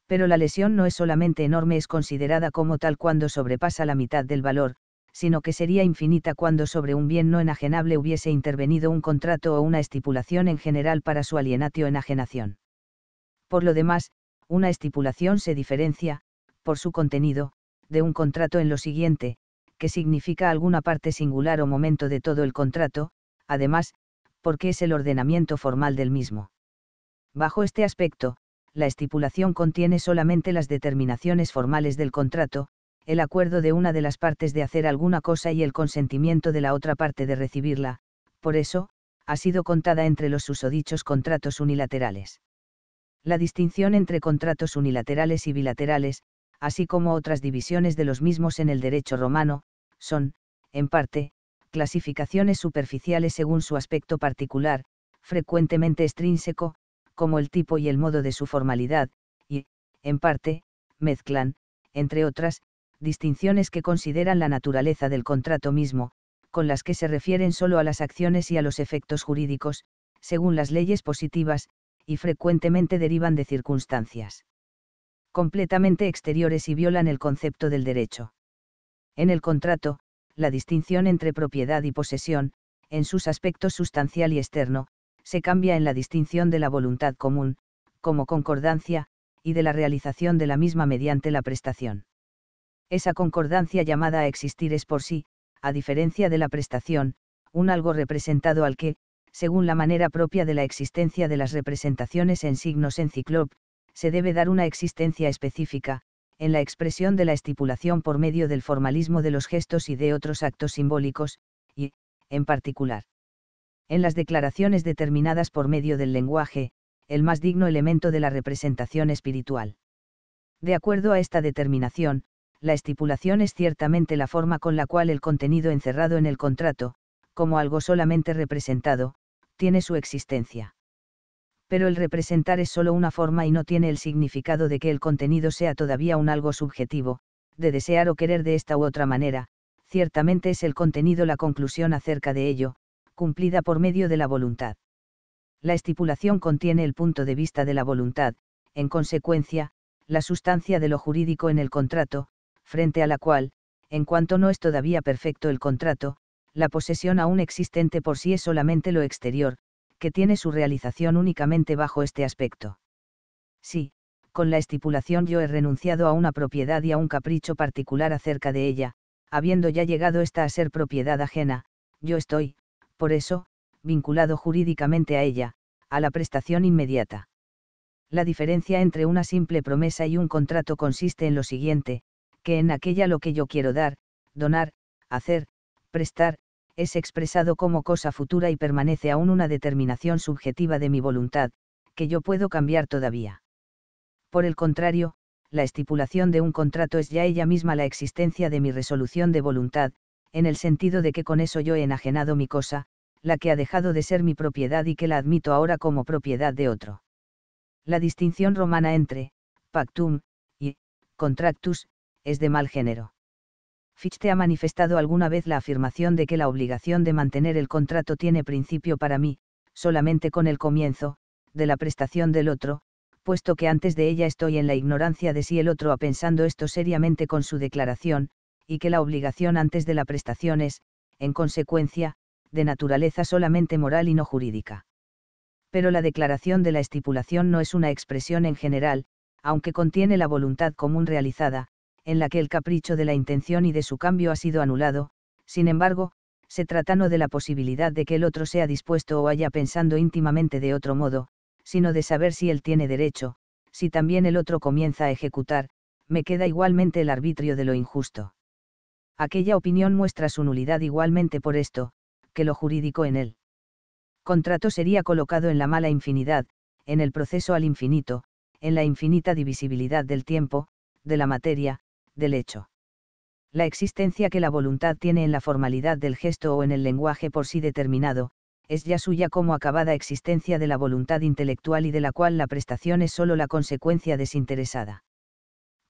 Pero la lesión no es solamente enorme, es considerada como tal cuando sobrepasa la mitad del valor, sino que sería infinita cuando sobre un bien no enajenable hubiese intervenido un contrato o una estipulación en general para su alienatio enajenación. Por lo demás, una estipulación se diferencia, por su contenido, de un contrato en lo siguiente, que significa alguna parte singular o momento de todo el contrato, además, porque es el ordenamiento formal del mismo. Bajo este aspecto, la estipulación contiene solamente las determinaciones formales del contrato, el acuerdo de una de las partes de hacer alguna cosa y el consentimiento de la otra parte de recibirla, por eso, ha sido contada entre los susodichos contratos unilaterales la distinción entre contratos unilaterales y bilaterales, así como otras divisiones de los mismos en el derecho romano, son, en parte, clasificaciones superficiales según su aspecto particular, frecuentemente extrínseco, como el tipo y el modo de su formalidad, y, en parte, mezclan, entre otras, distinciones que consideran la naturaleza del contrato mismo, con las que se refieren solo a las acciones y a los efectos jurídicos, según las leyes positivas, y frecuentemente derivan de circunstancias completamente exteriores y violan el concepto del derecho. En el contrato, la distinción entre propiedad y posesión, en sus aspectos sustancial y externo, se cambia en la distinción de la voluntad común, como concordancia, y de la realización de la misma mediante la prestación. Esa concordancia llamada a existir es por sí, a diferencia de la prestación, un algo representado al que, según la manera propia de la existencia de las representaciones en signos en ciclop, se debe dar una existencia específica, en la expresión de la estipulación por medio del formalismo de los gestos y de otros actos simbólicos, y, en particular, en las declaraciones determinadas por medio del lenguaje, el más digno elemento de la representación espiritual. De acuerdo a esta determinación, la estipulación es ciertamente la forma con la cual el contenido encerrado en el contrato, como algo solamente representado, tiene su existencia. Pero el representar es solo una forma y no tiene el significado de que el contenido sea todavía un algo subjetivo, de desear o querer de esta u otra manera, ciertamente es el contenido la conclusión acerca de ello, cumplida por medio de la voluntad. La estipulación contiene el punto de vista de la voluntad, en consecuencia, la sustancia de lo jurídico en el contrato, frente a la cual, en cuanto no es todavía perfecto el contrato, la posesión aún existente por sí es solamente lo exterior, que tiene su realización únicamente bajo este aspecto. Sí, con la estipulación yo he renunciado a una propiedad y a un capricho particular acerca de ella, habiendo ya llegado esta a ser propiedad ajena, yo estoy, por eso, vinculado jurídicamente a ella, a la prestación inmediata. La diferencia entre una simple promesa y un contrato consiste en lo siguiente, que en aquella lo que yo quiero dar, donar, hacer, prestar, es expresado como cosa futura y permanece aún una determinación subjetiva de mi voluntad, que yo puedo cambiar todavía. Por el contrario, la estipulación de un contrato es ya ella misma la existencia de mi resolución de voluntad, en el sentido de que con eso yo he enajenado mi cosa, la que ha dejado de ser mi propiedad y que la admito ahora como propiedad de otro. La distinción romana entre pactum y contractus es de mal género. Fichte ha manifestado alguna vez la afirmación de que la obligación de mantener el contrato tiene principio para mí, solamente con el comienzo, de la prestación del otro, puesto que antes de ella estoy en la ignorancia de si el otro ha pensado esto seriamente con su declaración, y que la obligación antes de la prestación es, en consecuencia, de naturaleza solamente moral y no jurídica. Pero la declaración de la estipulación no es una expresión en general, aunque contiene la voluntad común realizada, en la que el capricho de la intención y de su cambio ha sido anulado, sin embargo, se trata no de la posibilidad de que el otro sea dispuesto o haya pensando íntimamente de otro modo, sino de saber si él tiene derecho, si también el otro comienza a ejecutar, me queda igualmente el arbitrio de lo injusto. Aquella opinión muestra su nulidad igualmente por esto, que lo jurídico en él. Contrato sería colocado en la mala infinidad, en el proceso al infinito, en la infinita divisibilidad del tiempo, de la materia, del hecho. La existencia que la voluntad tiene en la formalidad del gesto o en el lenguaje por sí determinado, es ya suya como acabada existencia de la voluntad intelectual y de la cual la prestación es sólo la consecuencia desinteresada.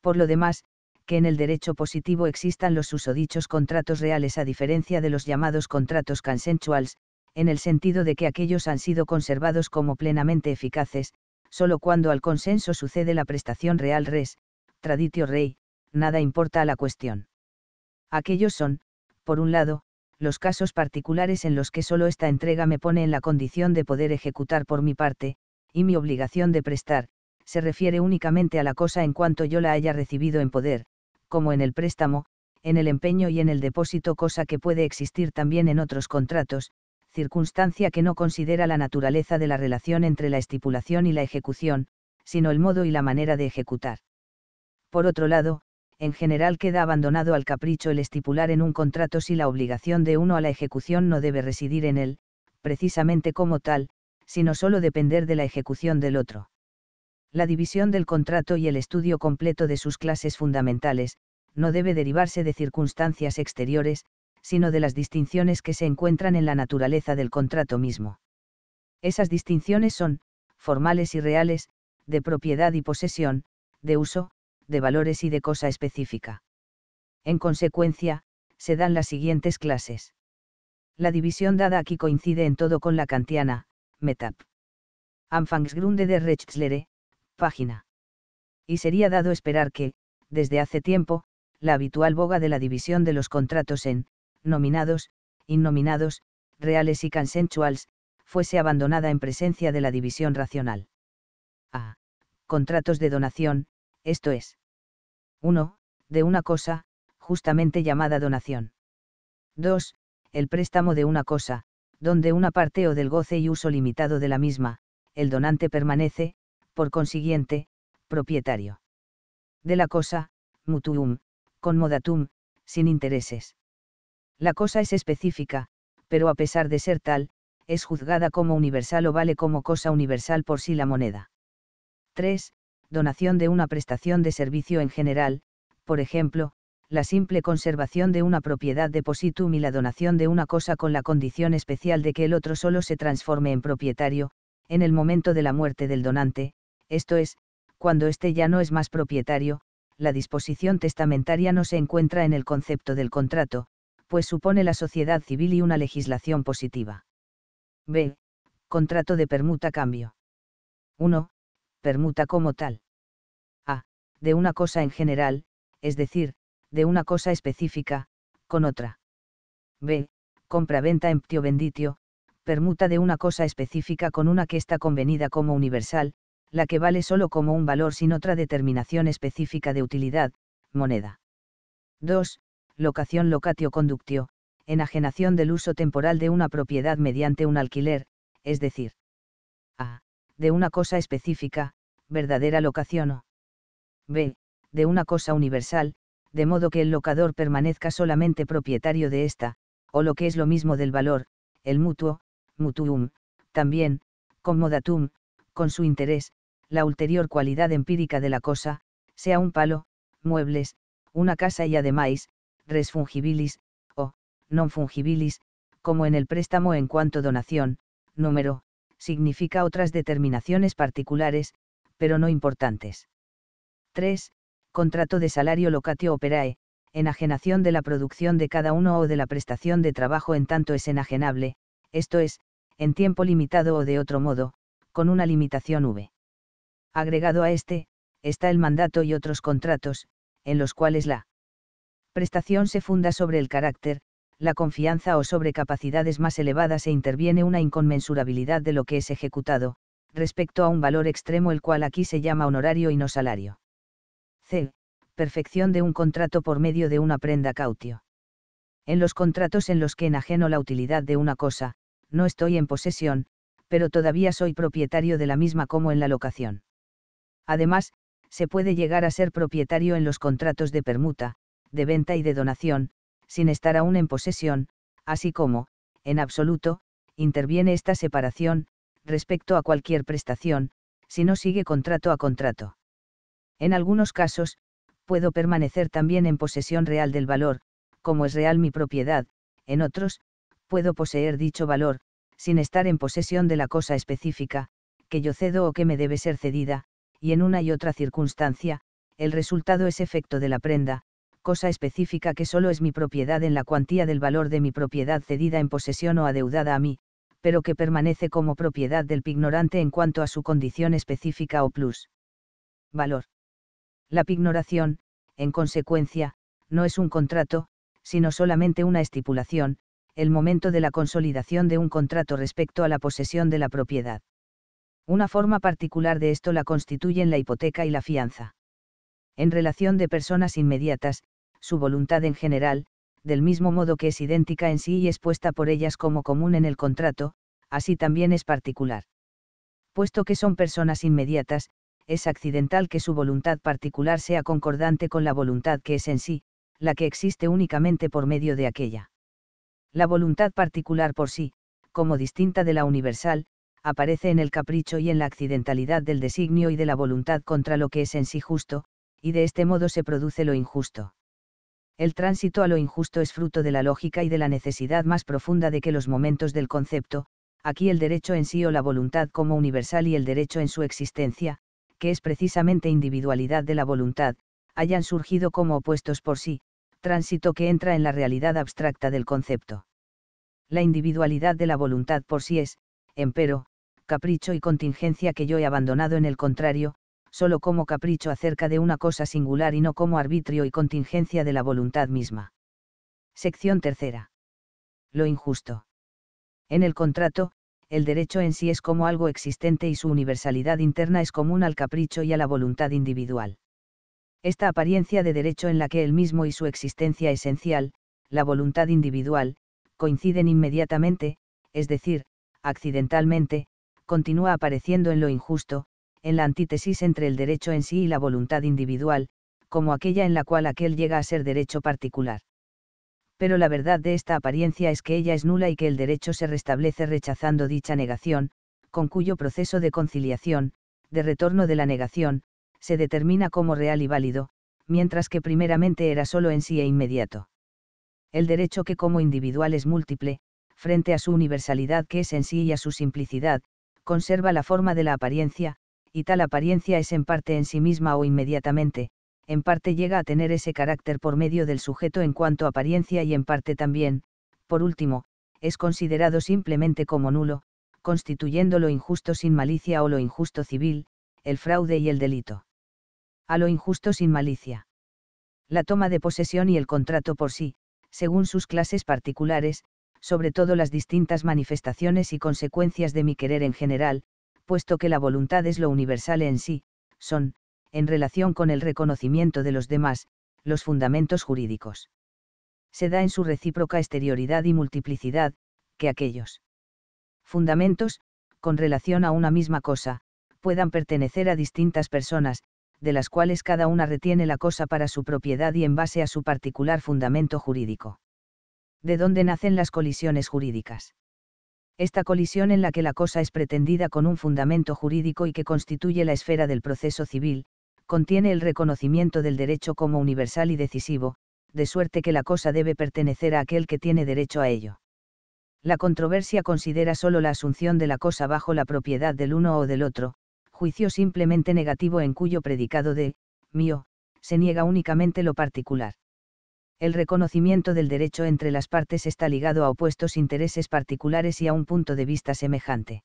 Por lo demás, que en el derecho positivo existan los susodichos contratos reales a diferencia de los llamados contratos consensuals, en el sentido de que aquellos han sido conservados como plenamente eficaces, sólo cuando al consenso sucede la prestación real res, traditio rey, nada importa a la cuestión. Aquellos son, por un lado, los casos particulares en los que solo esta entrega me pone en la condición de poder ejecutar por mi parte, y mi obligación de prestar, se refiere únicamente a la cosa en cuanto yo la haya recibido en poder, como en el préstamo, en el empeño y en el depósito, cosa que puede existir también en otros contratos, circunstancia que no considera la naturaleza de la relación entre la estipulación y la ejecución, sino el modo y la manera de ejecutar. Por otro lado, en general queda abandonado al capricho el estipular en un contrato si la obligación de uno a la ejecución no debe residir en él, precisamente como tal, sino solo depender de la ejecución del otro. La división del contrato y el estudio completo de sus clases fundamentales, no debe derivarse de circunstancias exteriores, sino de las distinciones que se encuentran en la naturaleza del contrato mismo. Esas distinciones son, formales y reales, de propiedad y posesión, de uso, de valores y de cosa específica. En consecuencia, se dan las siguientes clases. La división dada aquí coincide en todo con la kantiana, Metap. Anfangsgrunde de Rechtslehre, página. Y sería dado esperar que, desde hace tiempo, la habitual boga de la división de los contratos en, nominados, innominados, reales y consensuals, fuese abandonada en presencia de la división racional. A. Contratos de donación, esto es. 1. De una cosa, justamente llamada donación. 2. El préstamo de una cosa, donde una parte o del goce y uso limitado de la misma, el donante permanece, por consiguiente, propietario. De la cosa, mutuum, con modatum, sin intereses. La cosa es específica, pero a pesar de ser tal, es juzgada como universal o vale como cosa universal por sí la moneda. 3 donación de una prestación de servicio en general, por ejemplo, la simple conservación de una propiedad depositum y la donación de una cosa con la condición especial de que el otro solo se transforme en propietario, en el momento de la muerte del donante, esto es, cuando éste ya no es más propietario, la disposición testamentaria no se encuentra en el concepto del contrato, pues supone la sociedad civil y una legislación positiva. B. Contrato de permuta-cambio. 1 permuta como tal. A. Ah, de una cosa en general, es decir, de una cosa específica, con otra. B. Compra-venta emptio benditio, permuta de una cosa específica con una que está convenida como universal, la que vale solo como un valor sin otra determinación específica de utilidad, moneda. 2. Locación locatio conductio, enajenación del uso temporal de una propiedad mediante un alquiler, es decir, a. de una cosa específica, verdadera locación o b. de una cosa universal, de modo que el locador permanezca solamente propietario de ésta, o lo que es lo mismo del valor, el mutuo, mutuum, también, commodatum, con su interés, la ulterior cualidad empírica de la cosa, sea un palo, muebles, una casa y además, res fungibilis, o, non fungibilis, como en el préstamo en cuanto donación, número, significa otras determinaciones particulares, pero no importantes. 3. Contrato de salario locatio operae, enajenación de la producción de cada uno o de la prestación de trabajo en tanto es enajenable, esto es, en tiempo limitado o de otro modo, con una limitación v. Agregado a este, está el mandato y otros contratos, en los cuales la prestación se funda sobre el carácter, la confianza o sobre capacidades más elevadas e interviene una inconmensurabilidad de lo que es ejecutado, respecto a un valor extremo el cual aquí se llama honorario y no salario. C. Perfección de un contrato por medio de una prenda cautio. En los contratos en los que enajeno la utilidad de una cosa, no estoy en posesión, pero todavía soy propietario de la misma como en la locación. Además, se puede llegar a ser propietario en los contratos de permuta, de venta y de donación, sin estar aún en posesión, así como, en absoluto, interviene esta separación, respecto a cualquier prestación, si no sigue contrato a contrato. En algunos casos, puedo permanecer también en posesión real del valor, como es real mi propiedad, en otros, puedo poseer dicho valor, sin estar en posesión de la cosa específica, que yo cedo o que me debe ser cedida, y en una y otra circunstancia, el resultado es efecto de la prenda, cosa específica que solo es mi propiedad en la cuantía del valor de mi propiedad cedida en posesión o adeudada a mí, pero que permanece como propiedad del pignorante en cuanto a su condición específica o plus. Valor. La pignoración, en consecuencia, no es un contrato, sino solamente una estipulación, el momento de la consolidación de un contrato respecto a la posesión de la propiedad. Una forma particular de esto la constituyen la hipoteca y la fianza. En relación de personas inmediatas, su voluntad en general, del mismo modo que es idéntica en sí y es puesta por ellas como común en el contrato, así también es particular. Puesto que son personas inmediatas, es accidental que su voluntad particular sea concordante con la voluntad que es en sí, la que existe únicamente por medio de aquella. La voluntad particular por sí, como distinta de la universal, aparece en el capricho y en la accidentalidad del designio y de la voluntad contra lo que es en sí justo, y de este modo se produce lo injusto el tránsito a lo injusto es fruto de la lógica y de la necesidad más profunda de que los momentos del concepto, aquí el derecho en sí o la voluntad como universal y el derecho en su existencia, que es precisamente individualidad de la voluntad, hayan surgido como opuestos por sí, tránsito que entra en la realidad abstracta del concepto. La individualidad de la voluntad por sí es, empero, capricho y contingencia que yo he abandonado en el contrario, solo como capricho acerca de una cosa singular y no como arbitrio y contingencia de la voluntad misma. Sección tercera. Lo injusto. En el contrato, el derecho en sí es como algo existente y su universalidad interna es común al capricho y a la voluntad individual. Esta apariencia de derecho en la que el mismo y su existencia esencial, la voluntad individual, coinciden inmediatamente, es decir, accidentalmente, continúa apareciendo en lo injusto, en la antítesis entre el derecho en sí y la voluntad individual, como aquella en la cual aquel llega a ser derecho particular. Pero la verdad de esta apariencia es que ella es nula y que el derecho se restablece rechazando dicha negación, con cuyo proceso de conciliación, de retorno de la negación, se determina como real y válido, mientras que primeramente era solo en sí e inmediato. El derecho que como individual es múltiple, frente a su universalidad que es en sí y a su simplicidad, conserva la forma de la apariencia, y tal apariencia es en parte en sí misma o inmediatamente, en parte llega a tener ese carácter por medio del sujeto en cuanto a apariencia y en parte también, por último, es considerado simplemente como nulo, constituyendo lo injusto sin malicia o lo injusto civil, el fraude y el delito. A lo injusto sin malicia. La toma de posesión y el contrato por sí, según sus clases particulares, sobre todo las distintas manifestaciones y consecuencias de mi querer en general, puesto que la voluntad es lo universal en sí, son, en relación con el reconocimiento de los demás, los fundamentos jurídicos. Se da en su recíproca exterioridad y multiplicidad, que aquellos fundamentos, con relación a una misma cosa, puedan pertenecer a distintas personas, de las cuales cada una retiene la cosa para su propiedad y en base a su particular fundamento jurídico. ¿De dónde nacen las colisiones jurídicas? esta colisión en la que la cosa es pretendida con un fundamento jurídico y que constituye la esfera del proceso civil, contiene el reconocimiento del derecho como universal y decisivo, de suerte que la cosa debe pertenecer a aquel que tiene derecho a ello. La controversia considera solo la asunción de la cosa bajo la propiedad del uno o del otro, juicio simplemente negativo en cuyo predicado de, mío, se niega únicamente lo particular el reconocimiento del derecho entre las partes está ligado a opuestos intereses particulares y a un punto de vista semejante.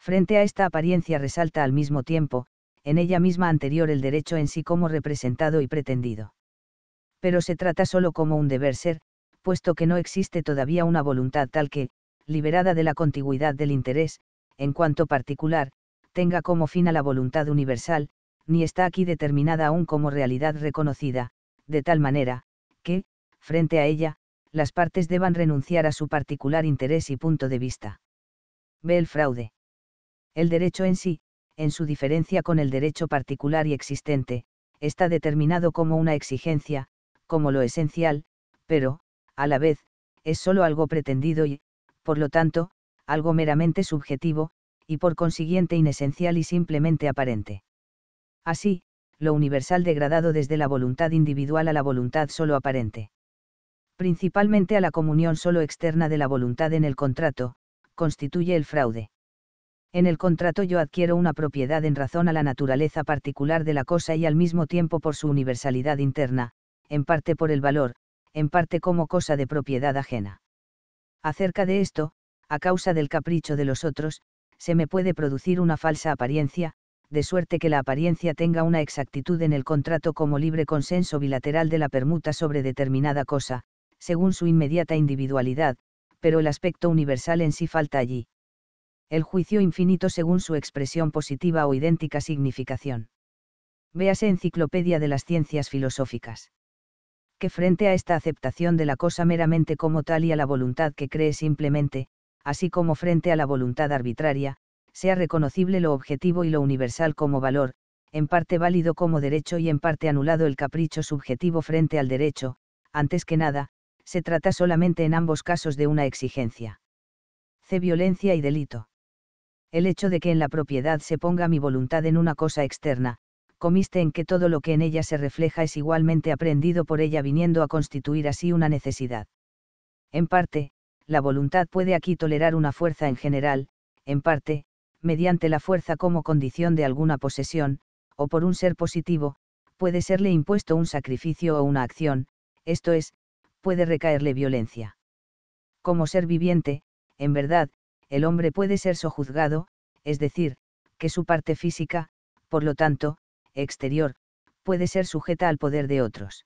Frente a esta apariencia resalta al mismo tiempo, en ella misma anterior el derecho en sí como representado y pretendido. Pero se trata solo como un deber ser, puesto que no existe todavía una voluntad tal que, liberada de la contigüidad del interés, en cuanto particular, tenga como fin a la voluntad universal, ni está aquí determinada aún como realidad reconocida, de tal manera, que, frente a ella, las partes deban renunciar a su particular interés y punto de vista. Ve El fraude. El derecho en sí, en su diferencia con el derecho particular y existente, está determinado como una exigencia, como lo esencial, pero, a la vez, es sólo algo pretendido y, por lo tanto, algo meramente subjetivo, y por consiguiente inesencial y simplemente aparente. Así, lo universal degradado desde la voluntad individual a la voluntad solo aparente. Principalmente a la comunión solo externa de la voluntad en el contrato, constituye el fraude. En el contrato yo adquiero una propiedad en razón a la naturaleza particular de la cosa y al mismo tiempo por su universalidad interna, en parte por el valor, en parte como cosa de propiedad ajena. Acerca de esto, a causa del capricho de los otros, se me puede producir una falsa apariencia, de suerte que la apariencia tenga una exactitud en el contrato como libre consenso bilateral de la permuta sobre determinada cosa, según su inmediata individualidad, pero el aspecto universal en sí falta allí. El juicio infinito según su expresión positiva o idéntica significación. Véase Enciclopedia de las Ciencias Filosóficas. Que frente a esta aceptación de la cosa meramente como tal y a la voluntad que cree simplemente, así como frente a la voluntad arbitraria, sea reconocible lo objetivo y lo universal como valor, en parte válido como derecho y en parte anulado el capricho subjetivo frente al derecho, antes que nada, se trata solamente en ambos casos de una exigencia. C. Violencia y delito. El hecho de que en la propiedad se ponga mi voluntad en una cosa externa, comiste en que todo lo que en ella se refleja es igualmente aprendido por ella viniendo a constituir así una necesidad. En parte, la voluntad puede aquí tolerar una fuerza en general, en parte, mediante la fuerza como condición de alguna posesión, o por un ser positivo, puede serle impuesto un sacrificio o una acción, esto es, puede recaerle violencia. Como ser viviente, en verdad, el hombre puede ser sojuzgado, es decir, que su parte física, por lo tanto, exterior, puede ser sujeta al poder de otros.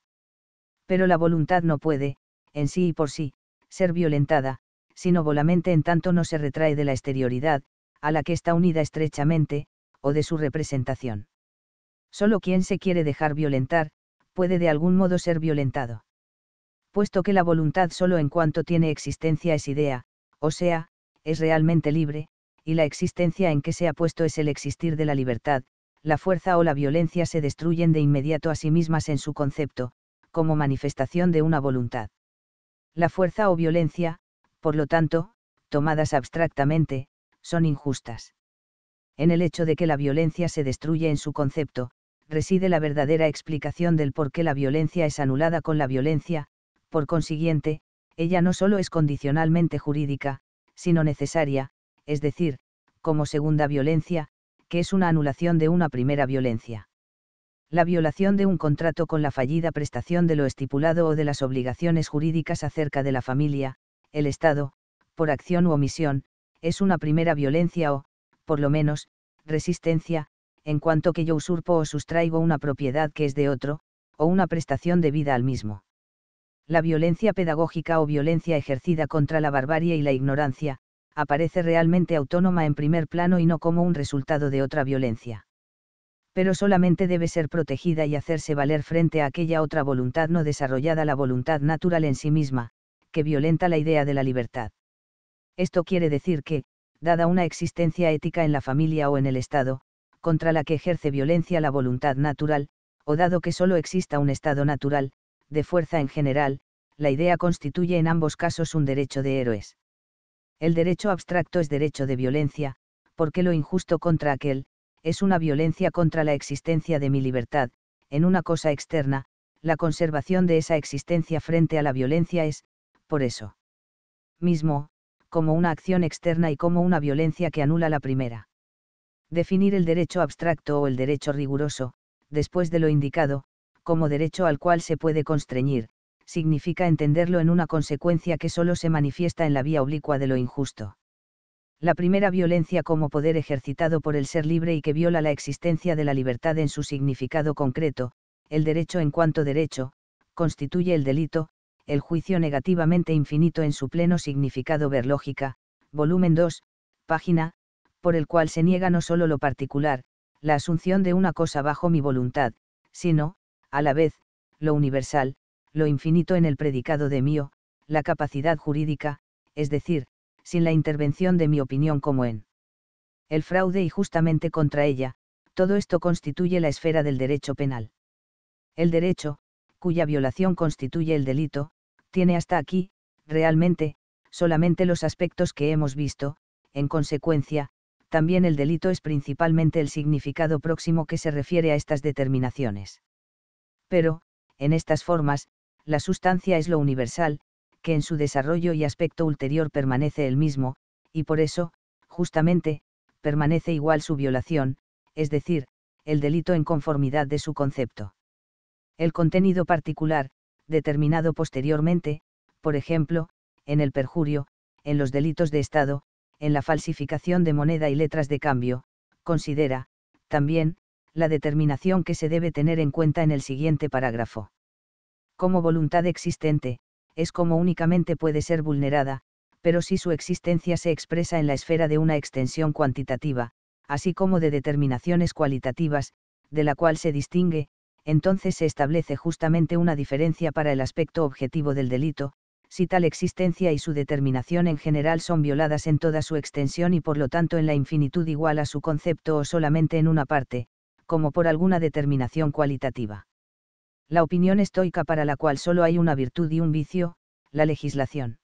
Pero la voluntad no puede, en sí y por sí, ser violentada, sino volamente en tanto no se retrae de la exterioridad, a la que está unida estrechamente, o de su representación. Solo quien se quiere dejar violentar, puede de algún modo ser violentado. Puesto que la voluntad solo en cuanto tiene existencia es idea, o sea, es realmente libre, y la existencia en que se ha puesto es el existir de la libertad, la fuerza o la violencia se destruyen de inmediato a sí mismas en su concepto, como manifestación de una voluntad. La fuerza o violencia, por lo tanto, tomadas abstractamente, son injustas. En el hecho de que la violencia se destruye en su concepto, reside la verdadera explicación del por qué la violencia es anulada con la violencia, por consiguiente, ella no solo es condicionalmente jurídica, sino necesaria, es decir, como segunda violencia, que es una anulación de una primera violencia. La violación de un contrato con la fallida prestación de lo estipulado o de las obligaciones jurídicas acerca de la familia, el Estado, por acción u omisión, es una primera violencia o, por lo menos, resistencia, en cuanto que yo usurpo o sustraigo una propiedad que es de otro, o una prestación debida al mismo. La violencia pedagógica o violencia ejercida contra la barbarie y la ignorancia, aparece realmente autónoma en primer plano y no como un resultado de otra violencia. Pero solamente debe ser protegida y hacerse valer frente a aquella otra voluntad no desarrollada, la voluntad natural en sí misma, que violenta la idea de la libertad. Esto quiere decir que, dada una existencia ética en la familia o en el Estado, contra la que ejerce violencia la voluntad natural, o dado que solo exista un Estado natural, de fuerza en general, la idea constituye en ambos casos un derecho de héroes. El derecho abstracto es derecho de violencia, porque lo injusto contra aquel, es una violencia contra la existencia de mi libertad, en una cosa externa, la conservación de esa existencia frente a la violencia es, por eso mismo, como una acción externa y como una violencia que anula la primera. Definir el derecho abstracto o el derecho riguroso, después de lo indicado, como derecho al cual se puede constreñir, significa entenderlo en una consecuencia que solo se manifiesta en la vía oblicua de lo injusto. La primera violencia como poder ejercitado por el ser libre y que viola la existencia de la libertad en su significado concreto, el derecho en cuanto derecho, constituye el delito, el juicio negativamente infinito en su pleno significado ver lógica, volumen 2, página, por el cual se niega no solo lo particular, la asunción de una cosa bajo mi voluntad, sino, a la vez, lo universal, lo infinito en el predicado de mío, la capacidad jurídica, es decir, sin la intervención de mi opinión como en el fraude y justamente contra ella, todo esto constituye la esfera del derecho penal. El derecho, cuya violación constituye el delito, tiene hasta aquí, realmente, solamente los aspectos que hemos visto, en consecuencia, también el delito es principalmente el significado próximo que se refiere a estas determinaciones. Pero, en estas formas, la sustancia es lo universal, que en su desarrollo y aspecto ulterior permanece el mismo, y por eso, justamente, permanece igual su violación, es decir, el delito en conformidad de su concepto. El contenido particular, determinado posteriormente, por ejemplo, en el perjurio, en los delitos de Estado, en la falsificación de moneda y letras de cambio, considera, también, la determinación que se debe tener en cuenta en el siguiente parágrafo. Como voluntad existente, es como únicamente puede ser vulnerada, pero si su existencia se expresa en la esfera de una extensión cuantitativa, así como de determinaciones cualitativas, de la cual se distingue, entonces se establece justamente una diferencia para el aspecto objetivo del delito, si tal existencia y su determinación en general son violadas en toda su extensión y por lo tanto en la infinitud igual a su concepto o solamente en una parte, como por alguna determinación cualitativa. La opinión estoica para la cual solo hay una virtud y un vicio, la legislación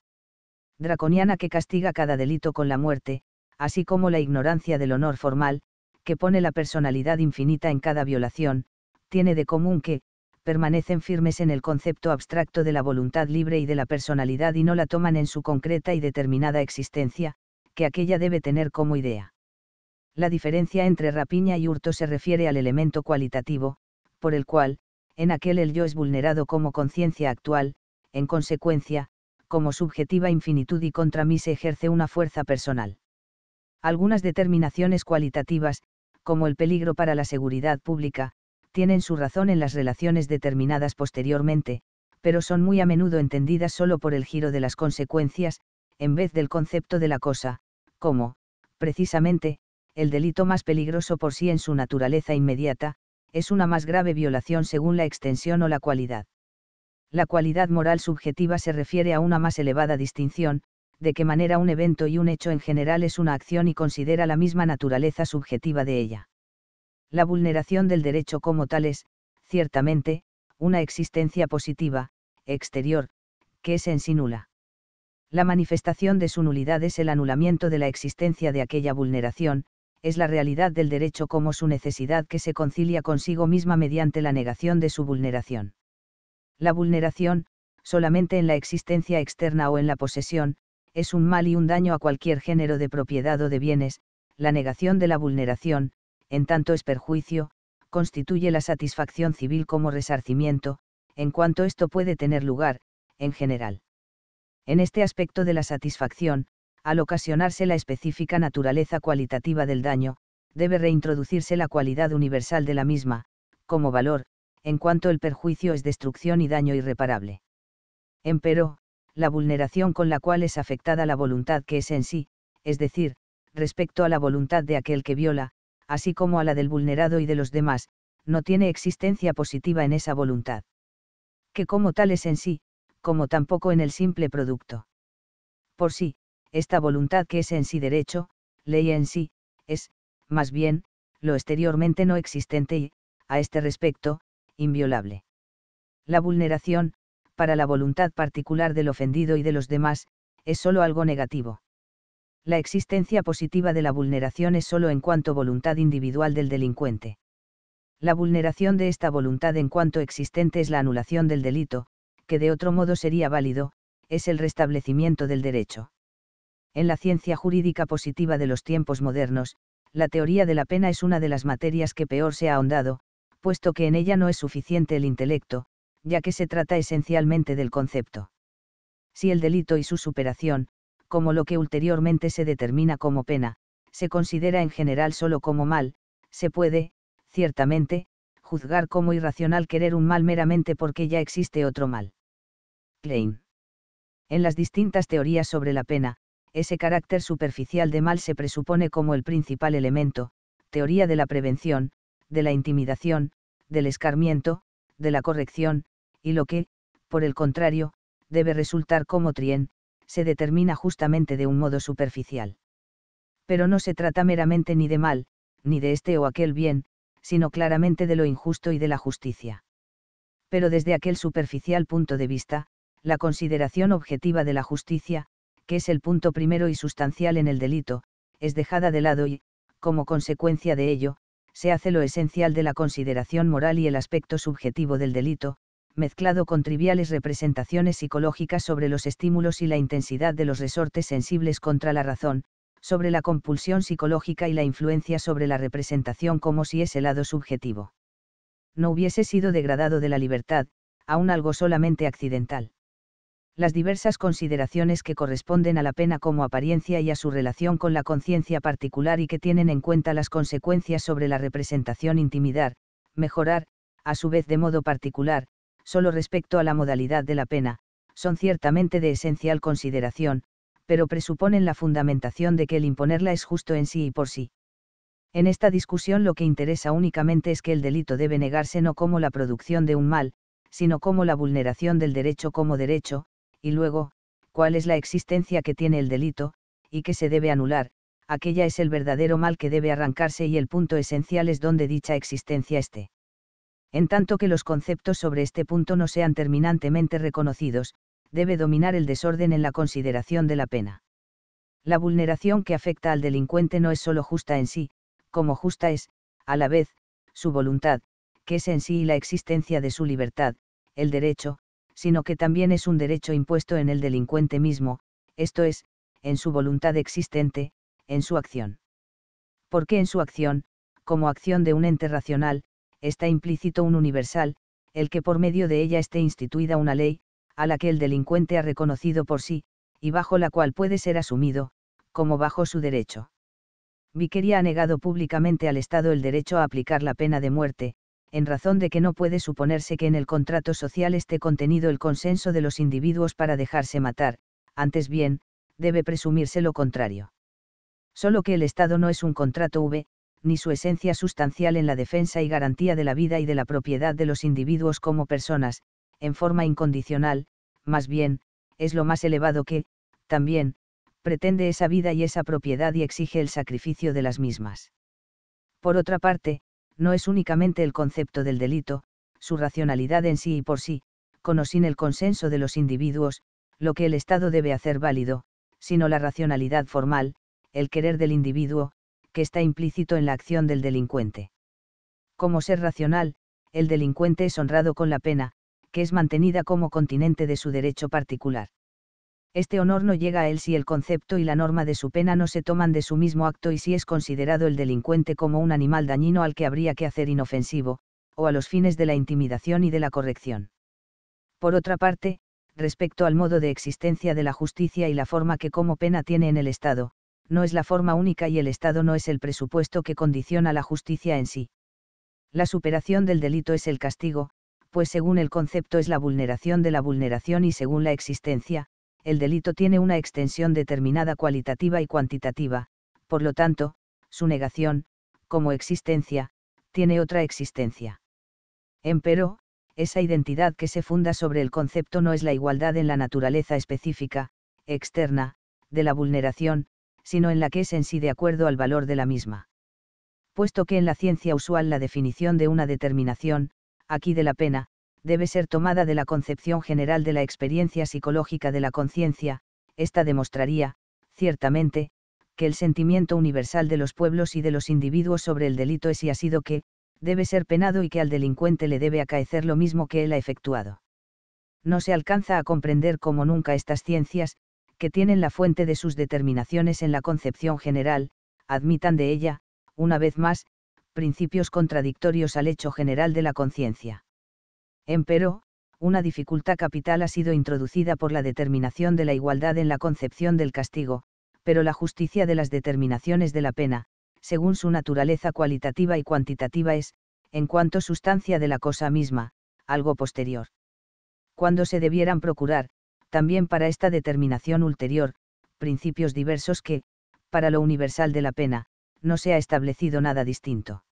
draconiana que castiga cada delito con la muerte, así como la ignorancia del honor formal, que pone la personalidad infinita en cada violación, tiene de común que, permanecen firmes en el concepto abstracto de la voluntad libre y de la personalidad y no la toman en su concreta y determinada existencia, que aquella debe tener como idea. La diferencia entre rapiña y hurto se refiere al elemento cualitativo, por el cual, en aquel el yo es vulnerado como conciencia actual, en consecuencia, como subjetiva infinitud y contra mí se ejerce una fuerza personal. Algunas determinaciones cualitativas, como el peligro para la seguridad pública, tienen su razón en las relaciones determinadas posteriormente, pero son muy a menudo entendidas solo por el giro de las consecuencias, en vez del concepto de la cosa, como, precisamente, el delito más peligroso por sí en su naturaleza inmediata, es una más grave violación según la extensión o la cualidad. La cualidad moral subjetiva se refiere a una más elevada distinción, de qué manera un evento y un hecho en general es una acción y considera la misma naturaleza subjetiva de ella la vulneración del derecho como tal es, ciertamente, una existencia positiva, exterior, que es en sí nula. La manifestación de su nulidad es el anulamiento de la existencia de aquella vulneración, es la realidad del derecho como su necesidad que se concilia consigo misma mediante la negación de su vulneración. La vulneración, solamente en la existencia externa o en la posesión, es un mal y un daño a cualquier género de propiedad o de bienes, la negación de la vulneración, en tanto es perjuicio, constituye la satisfacción civil como resarcimiento, en cuanto esto puede tener lugar, en general. En este aspecto de la satisfacción, al ocasionarse la específica naturaleza cualitativa del daño, debe reintroducirse la cualidad universal de la misma, como valor, en cuanto el perjuicio es destrucción y daño irreparable. Empero, la vulneración con la cual es afectada la voluntad que es en sí, es decir, respecto a la voluntad de aquel que viola, así como a la del vulnerado y de los demás, no tiene existencia positiva en esa voluntad. Que como tal es en sí, como tampoco en el simple producto. Por sí, esta voluntad que es en sí derecho, ley en sí, es, más bien, lo exteriormente no existente y, a este respecto, inviolable. La vulneración, para la voluntad particular del ofendido y de los demás, es sólo algo negativo la existencia positiva de la vulneración es sólo en cuanto voluntad individual del delincuente. La vulneración de esta voluntad en cuanto existente es la anulación del delito, que de otro modo sería válido, es el restablecimiento del derecho. En la ciencia jurídica positiva de los tiempos modernos, la teoría de la pena es una de las materias que peor se ha ahondado, puesto que en ella no es suficiente el intelecto, ya que se trata esencialmente del concepto. Si el delito y su superación, como lo que ulteriormente se determina como pena, se considera en general solo como mal, se puede, ciertamente, juzgar como irracional querer un mal meramente porque ya existe otro mal. Klein. En las distintas teorías sobre la pena, ese carácter superficial de mal se presupone como el principal elemento, teoría de la prevención, de la intimidación, del escarmiento, de la corrección, y lo que, por el contrario, debe resultar como trien, se determina justamente de un modo superficial. Pero no se trata meramente ni de mal, ni de este o aquel bien, sino claramente de lo injusto y de la justicia. Pero desde aquel superficial punto de vista, la consideración objetiva de la justicia, que es el punto primero y sustancial en el delito, es dejada de lado y, como consecuencia de ello, se hace lo esencial de la consideración moral y el aspecto subjetivo del delito, mezclado con triviales representaciones psicológicas sobre los estímulos y la intensidad de los resortes sensibles contra la razón, sobre la compulsión psicológica y la influencia sobre la representación como si ese lado subjetivo. No hubiese sido degradado de la libertad, aún algo solamente accidental. Las diversas consideraciones que corresponden a la pena como apariencia y a su relación con la conciencia particular y que tienen en cuenta las consecuencias sobre la representación intimidar, mejorar, a su vez de modo particular, solo respecto a la modalidad de la pena, son ciertamente de esencial consideración, pero presuponen la fundamentación de que el imponerla es justo en sí y por sí. En esta discusión lo que interesa únicamente es que el delito debe negarse no como la producción de un mal, sino como la vulneración del derecho como derecho, y luego, cuál es la existencia que tiene el delito, y que se debe anular, aquella es el verdadero mal que debe arrancarse y el punto esencial es donde dicha existencia esté. En tanto que los conceptos sobre este punto no sean terminantemente reconocidos, debe dominar el desorden en la consideración de la pena. La vulneración que afecta al delincuente no es sólo justa en sí, como justa es, a la vez, su voluntad, que es en sí la existencia de su libertad, el derecho, sino que también es un derecho impuesto en el delincuente mismo, esto es, en su voluntad existente, en su acción. Porque en su acción, como acción de un ente racional, está implícito un universal, el que por medio de ella esté instituida una ley, a la que el delincuente ha reconocido por sí, y bajo la cual puede ser asumido, como bajo su derecho. Viquería ha negado públicamente al Estado el derecho a aplicar la pena de muerte, en razón de que no puede suponerse que en el contrato social esté contenido el consenso de los individuos para dejarse matar, antes bien, debe presumirse lo contrario. Solo que el Estado no es un contrato V, ni su esencia sustancial en la defensa y garantía de la vida y de la propiedad de los individuos como personas, en forma incondicional, más bien, es lo más elevado que, también, pretende esa vida y esa propiedad y exige el sacrificio de las mismas. Por otra parte, no es únicamente el concepto del delito, su racionalidad en sí y por sí, con o sin el consenso de los individuos, lo que el Estado debe hacer válido, sino la racionalidad formal, el querer del individuo, que está implícito en la acción del delincuente. Como ser racional, el delincuente es honrado con la pena, que es mantenida como continente de su derecho particular. Este honor no llega a él si el concepto y la norma de su pena no se toman de su mismo acto y si es considerado el delincuente como un animal dañino al que habría que hacer inofensivo, o a los fines de la intimidación y de la corrección. Por otra parte, respecto al modo de existencia de la justicia y la forma que como pena tiene en el Estado, no es la forma única y el Estado no es el presupuesto que condiciona la justicia en sí. La superación del delito es el castigo, pues según el concepto es la vulneración de la vulneración y según la existencia, el delito tiene una extensión determinada cualitativa y cuantitativa, por lo tanto, su negación, como existencia, tiene otra existencia. Empero, esa identidad que se funda sobre el concepto no es la igualdad en la naturaleza específica, externa, de la vulneración, sino en la que es en sí de acuerdo al valor de la misma. Puesto que en la ciencia usual la definición de una determinación, aquí de la pena, debe ser tomada de la concepción general de la experiencia psicológica de la conciencia, esta demostraría, ciertamente, que el sentimiento universal de los pueblos y de los individuos sobre el delito es y ha sido que, debe ser penado y que al delincuente le debe acaecer lo mismo que él ha efectuado. No se alcanza a comprender como nunca estas ciencias, que tienen la fuente de sus determinaciones en la concepción general, admitan de ella, una vez más, principios contradictorios al hecho general de la conciencia. Empero, una dificultad capital ha sido introducida por la determinación de la igualdad en la concepción del castigo, pero la justicia de las determinaciones de la pena, según su naturaleza cualitativa y cuantitativa es, en cuanto sustancia de la cosa misma, algo posterior. Cuando se debieran procurar, también para esta determinación ulterior, principios diversos que, para lo universal de la pena, no se ha establecido nada distinto.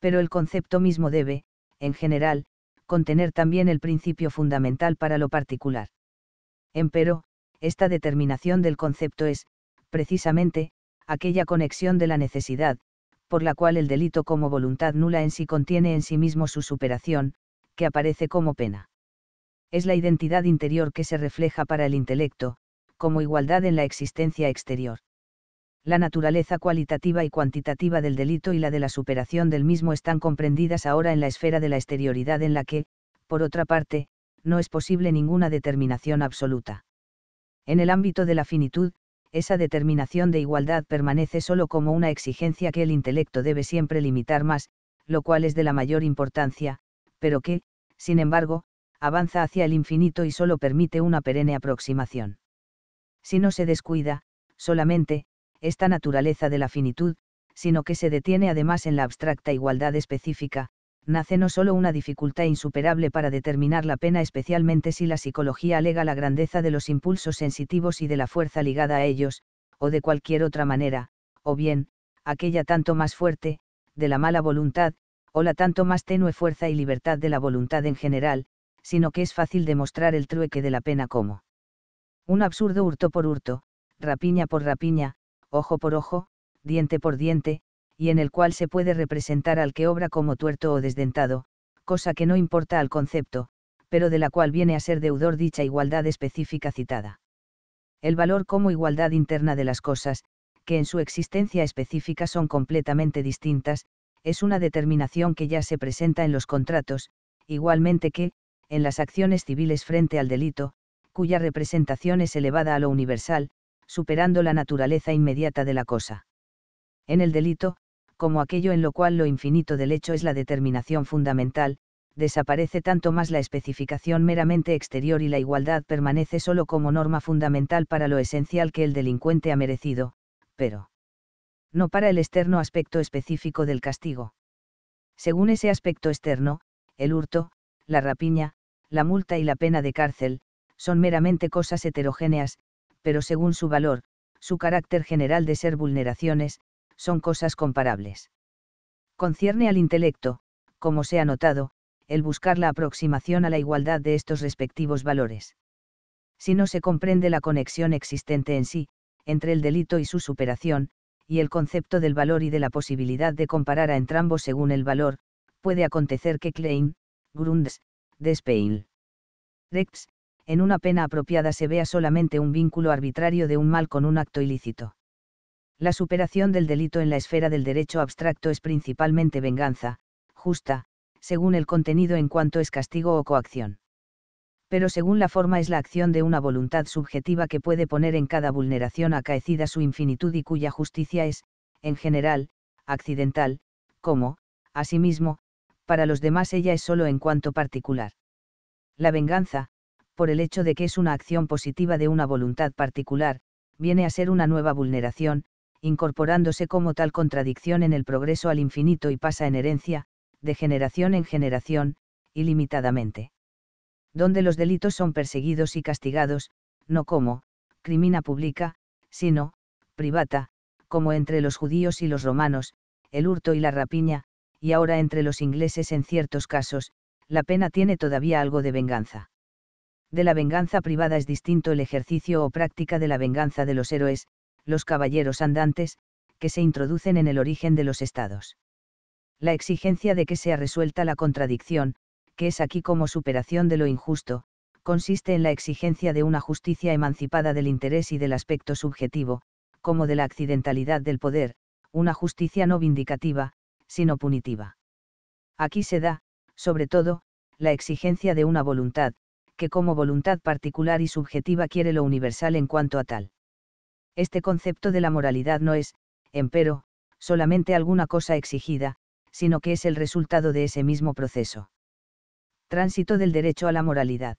Pero el concepto mismo debe, en general, contener también el principio fundamental para lo particular. Empero, esta determinación del concepto es, precisamente, aquella conexión de la necesidad, por la cual el delito como voluntad nula en sí contiene en sí mismo su superación, que aparece como pena es la identidad interior que se refleja para el intelecto, como igualdad en la existencia exterior. La naturaleza cualitativa y cuantitativa del delito y la de la superación del mismo están comprendidas ahora en la esfera de la exterioridad en la que, por otra parte, no es posible ninguna determinación absoluta. En el ámbito de la finitud, esa determinación de igualdad permanece solo como una exigencia que el intelecto debe siempre limitar más, lo cual es de la mayor importancia, pero que, sin embargo, avanza hacia el infinito y solo permite una perenne aproximación. Si no se descuida, solamente, esta naturaleza de la finitud, sino que se detiene además en la abstracta igualdad específica, nace no solo una dificultad insuperable para determinar la pena especialmente si la psicología alega la grandeza de los impulsos sensitivos y de la fuerza ligada a ellos, o de cualquier otra manera, o bien, aquella tanto más fuerte, de la mala voluntad, o la tanto más tenue fuerza y libertad de la voluntad en general, sino que es fácil demostrar el trueque de la pena como un absurdo hurto por hurto, rapiña por rapiña, ojo por ojo, diente por diente, y en el cual se puede representar al que obra como tuerto o desdentado, cosa que no importa al concepto, pero de la cual viene a ser deudor dicha igualdad específica citada. El valor como igualdad interna de las cosas, que en su existencia específica son completamente distintas, es una determinación que ya se presenta en los contratos, igualmente que, en las acciones civiles frente al delito, cuya representación es elevada a lo universal, superando la naturaleza inmediata de la cosa. En el delito, como aquello en lo cual lo infinito del hecho es la determinación fundamental, desaparece tanto más la especificación meramente exterior y la igualdad permanece solo como norma fundamental para lo esencial que el delincuente ha merecido, pero no para el externo aspecto específico del castigo. Según ese aspecto externo, el hurto, la rapiña, la multa y la pena de cárcel, son meramente cosas heterogéneas, pero según su valor, su carácter general de ser vulneraciones, son cosas comparables. Concierne al intelecto, como se ha notado, el buscar la aproximación a la igualdad de estos respectivos valores. Si no se comprende la conexión existente en sí, entre el delito y su superación, y el concepto del valor y de la posibilidad de comparar a entrambos según el valor, puede acontecer que Klein, Grundes de Spain. Rex, en una pena apropiada se vea solamente un vínculo arbitrario de un mal con un acto ilícito. La superación del delito en la esfera del derecho abstracto es principalmente venganza, justa, según el contenido en cuanto es castigo o coacción. Pero según la forma es la acción de una voluntad subjetiva que puede poner en cada vulneración acaecida su infinitud y cuya justicia es, en general, accidental, como, asimismo, para los demás ella es solo en cuanto particular. La venganza, por el hecho de que es una acción positiva de una voluntad particular, viene a ser una nueva vulneración, incorporándose como tal contradicción en el progreso al infinito y pasa en herencia, de generación en generación, ilimitadamente. Donde los delitos son perseguidos y castigados, no como, crimina pública, sino, privata, como entre los judíos y los romanos, el hurto y la rapiña, y ahora entre los ingleses en ciertos casos, la pena tiene todavía algo de venganza. De la venganza privada es distinto el ejercicio o práctica de la venganza de los héroes, los caballeros andantes, que se introducen en el origen de los estados. La exigencia de que sea resuelta la contradicción, que es aquí como superación de lo injusto, consiste en la exigencia de una justicia emancipada del interés y del aspecto subjetivo, como de la accidentalidad del poder, una justicia no vindicativa, sino punitiva. Aquí se da, sobre todo, la exigencia de una voluntad, que como voluntad particular y subjetiva quiere lo universal en cuanto a tal. Este concepto de la moralidad no es, empero, solamente alguna cosa exigida, sino que es el resultado de ese mismo proceso. Tránsito del derecho a la moralidad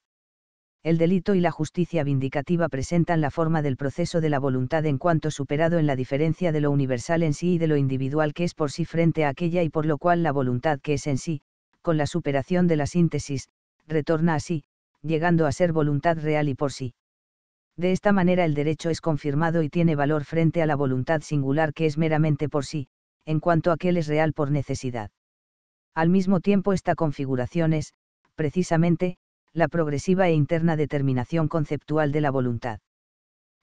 el delito y la justicia vindicativa presentan la forma del proceso de la voluntad en cuanto superado en la diferencia de lo universal en sí y de lo individual que es por sí frente a aquella y por lo cual la voluntad que es en sí, con la superación de la síntesis, retorna a sí, llegando a ser voluntad real y por sí. De esta manera el derecho es confirmado y tiene valor frente a la voluntad singular que es meramente por sí, en cuanto aquel es real por necesidad. Al mismo tiempo esta configuración es, precisamente, la progresiva e interna determinación conceptual de la voluntad.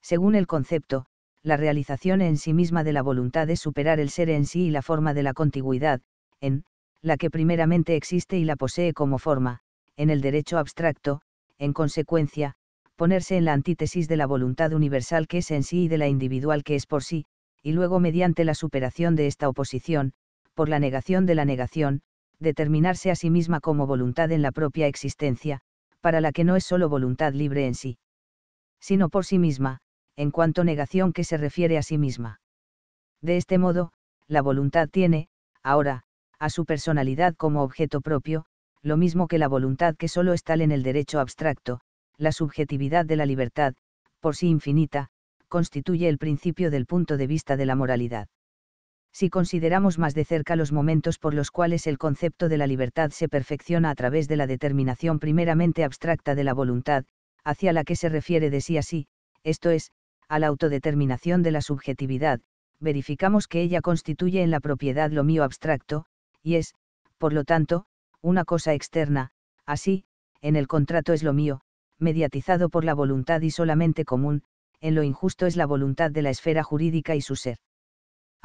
Según el concepto, la realización en sí misma de la voluntad es superar el ser en sí y la forma de la contigüidad, en, la que primeramente existe y la posee como forma, en el derecho abstracto, en consecuencia, ponerse en la antítesis de la voluntad universal que es en sí y de la individual que es por sí, y luego mediante la superación de esta oposición, por la negación de la negación, determinarse a sí misma como voluntad en la propia existencia, para la que no es solo voluntad libre en sí, sino por sí misma, en cuanto negación que se refiere a sí misma. De este modo, la voluntad tiene, ahora, a su personalidad como objeto propio, lo mismo que la voluntad que solo está en el derecho abstracto, la subjetividad de la libertad, por sí infinita, constituye el principio del punto de vista de la moralidad si consideramos más de cerca los momentos por los cuales el concepto de la libertad se perfecciona a través de la determinación primeramente abstracta de la voluntad, hacia la que se refiere de sí a sí, esto es, a la autodeterminación de la subjetividad, verificamos que ella constituye en la propiedad lo mío abstracto, y es, por lo tanto, una cosa externa, así, en el contrato es lo mío, mediatizado por la voluntad y solamente común, en lo injusto es la voluntad de la esfera jurídica y su ser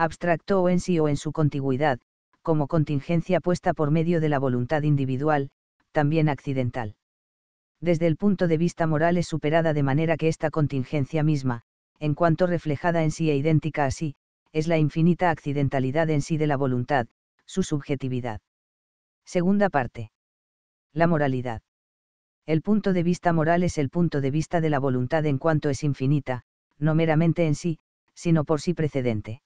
abstracto o en sí o en su contigüidad, como contingencia puesta por medio de la voluntad individual, también accidental. Desde el punto de vista moral es superada de manera que esta contingencia misma, en cuanto reflejada en sí e idéntica a sí, es la infinita accidentalidad en sí de la voluntad, su subjetividad. Segunda parte. La moralidad. El punto de vista moral es el punto de vista de la voluntad en cuanto es infinita, no meramente en sí, sino por sí precedente.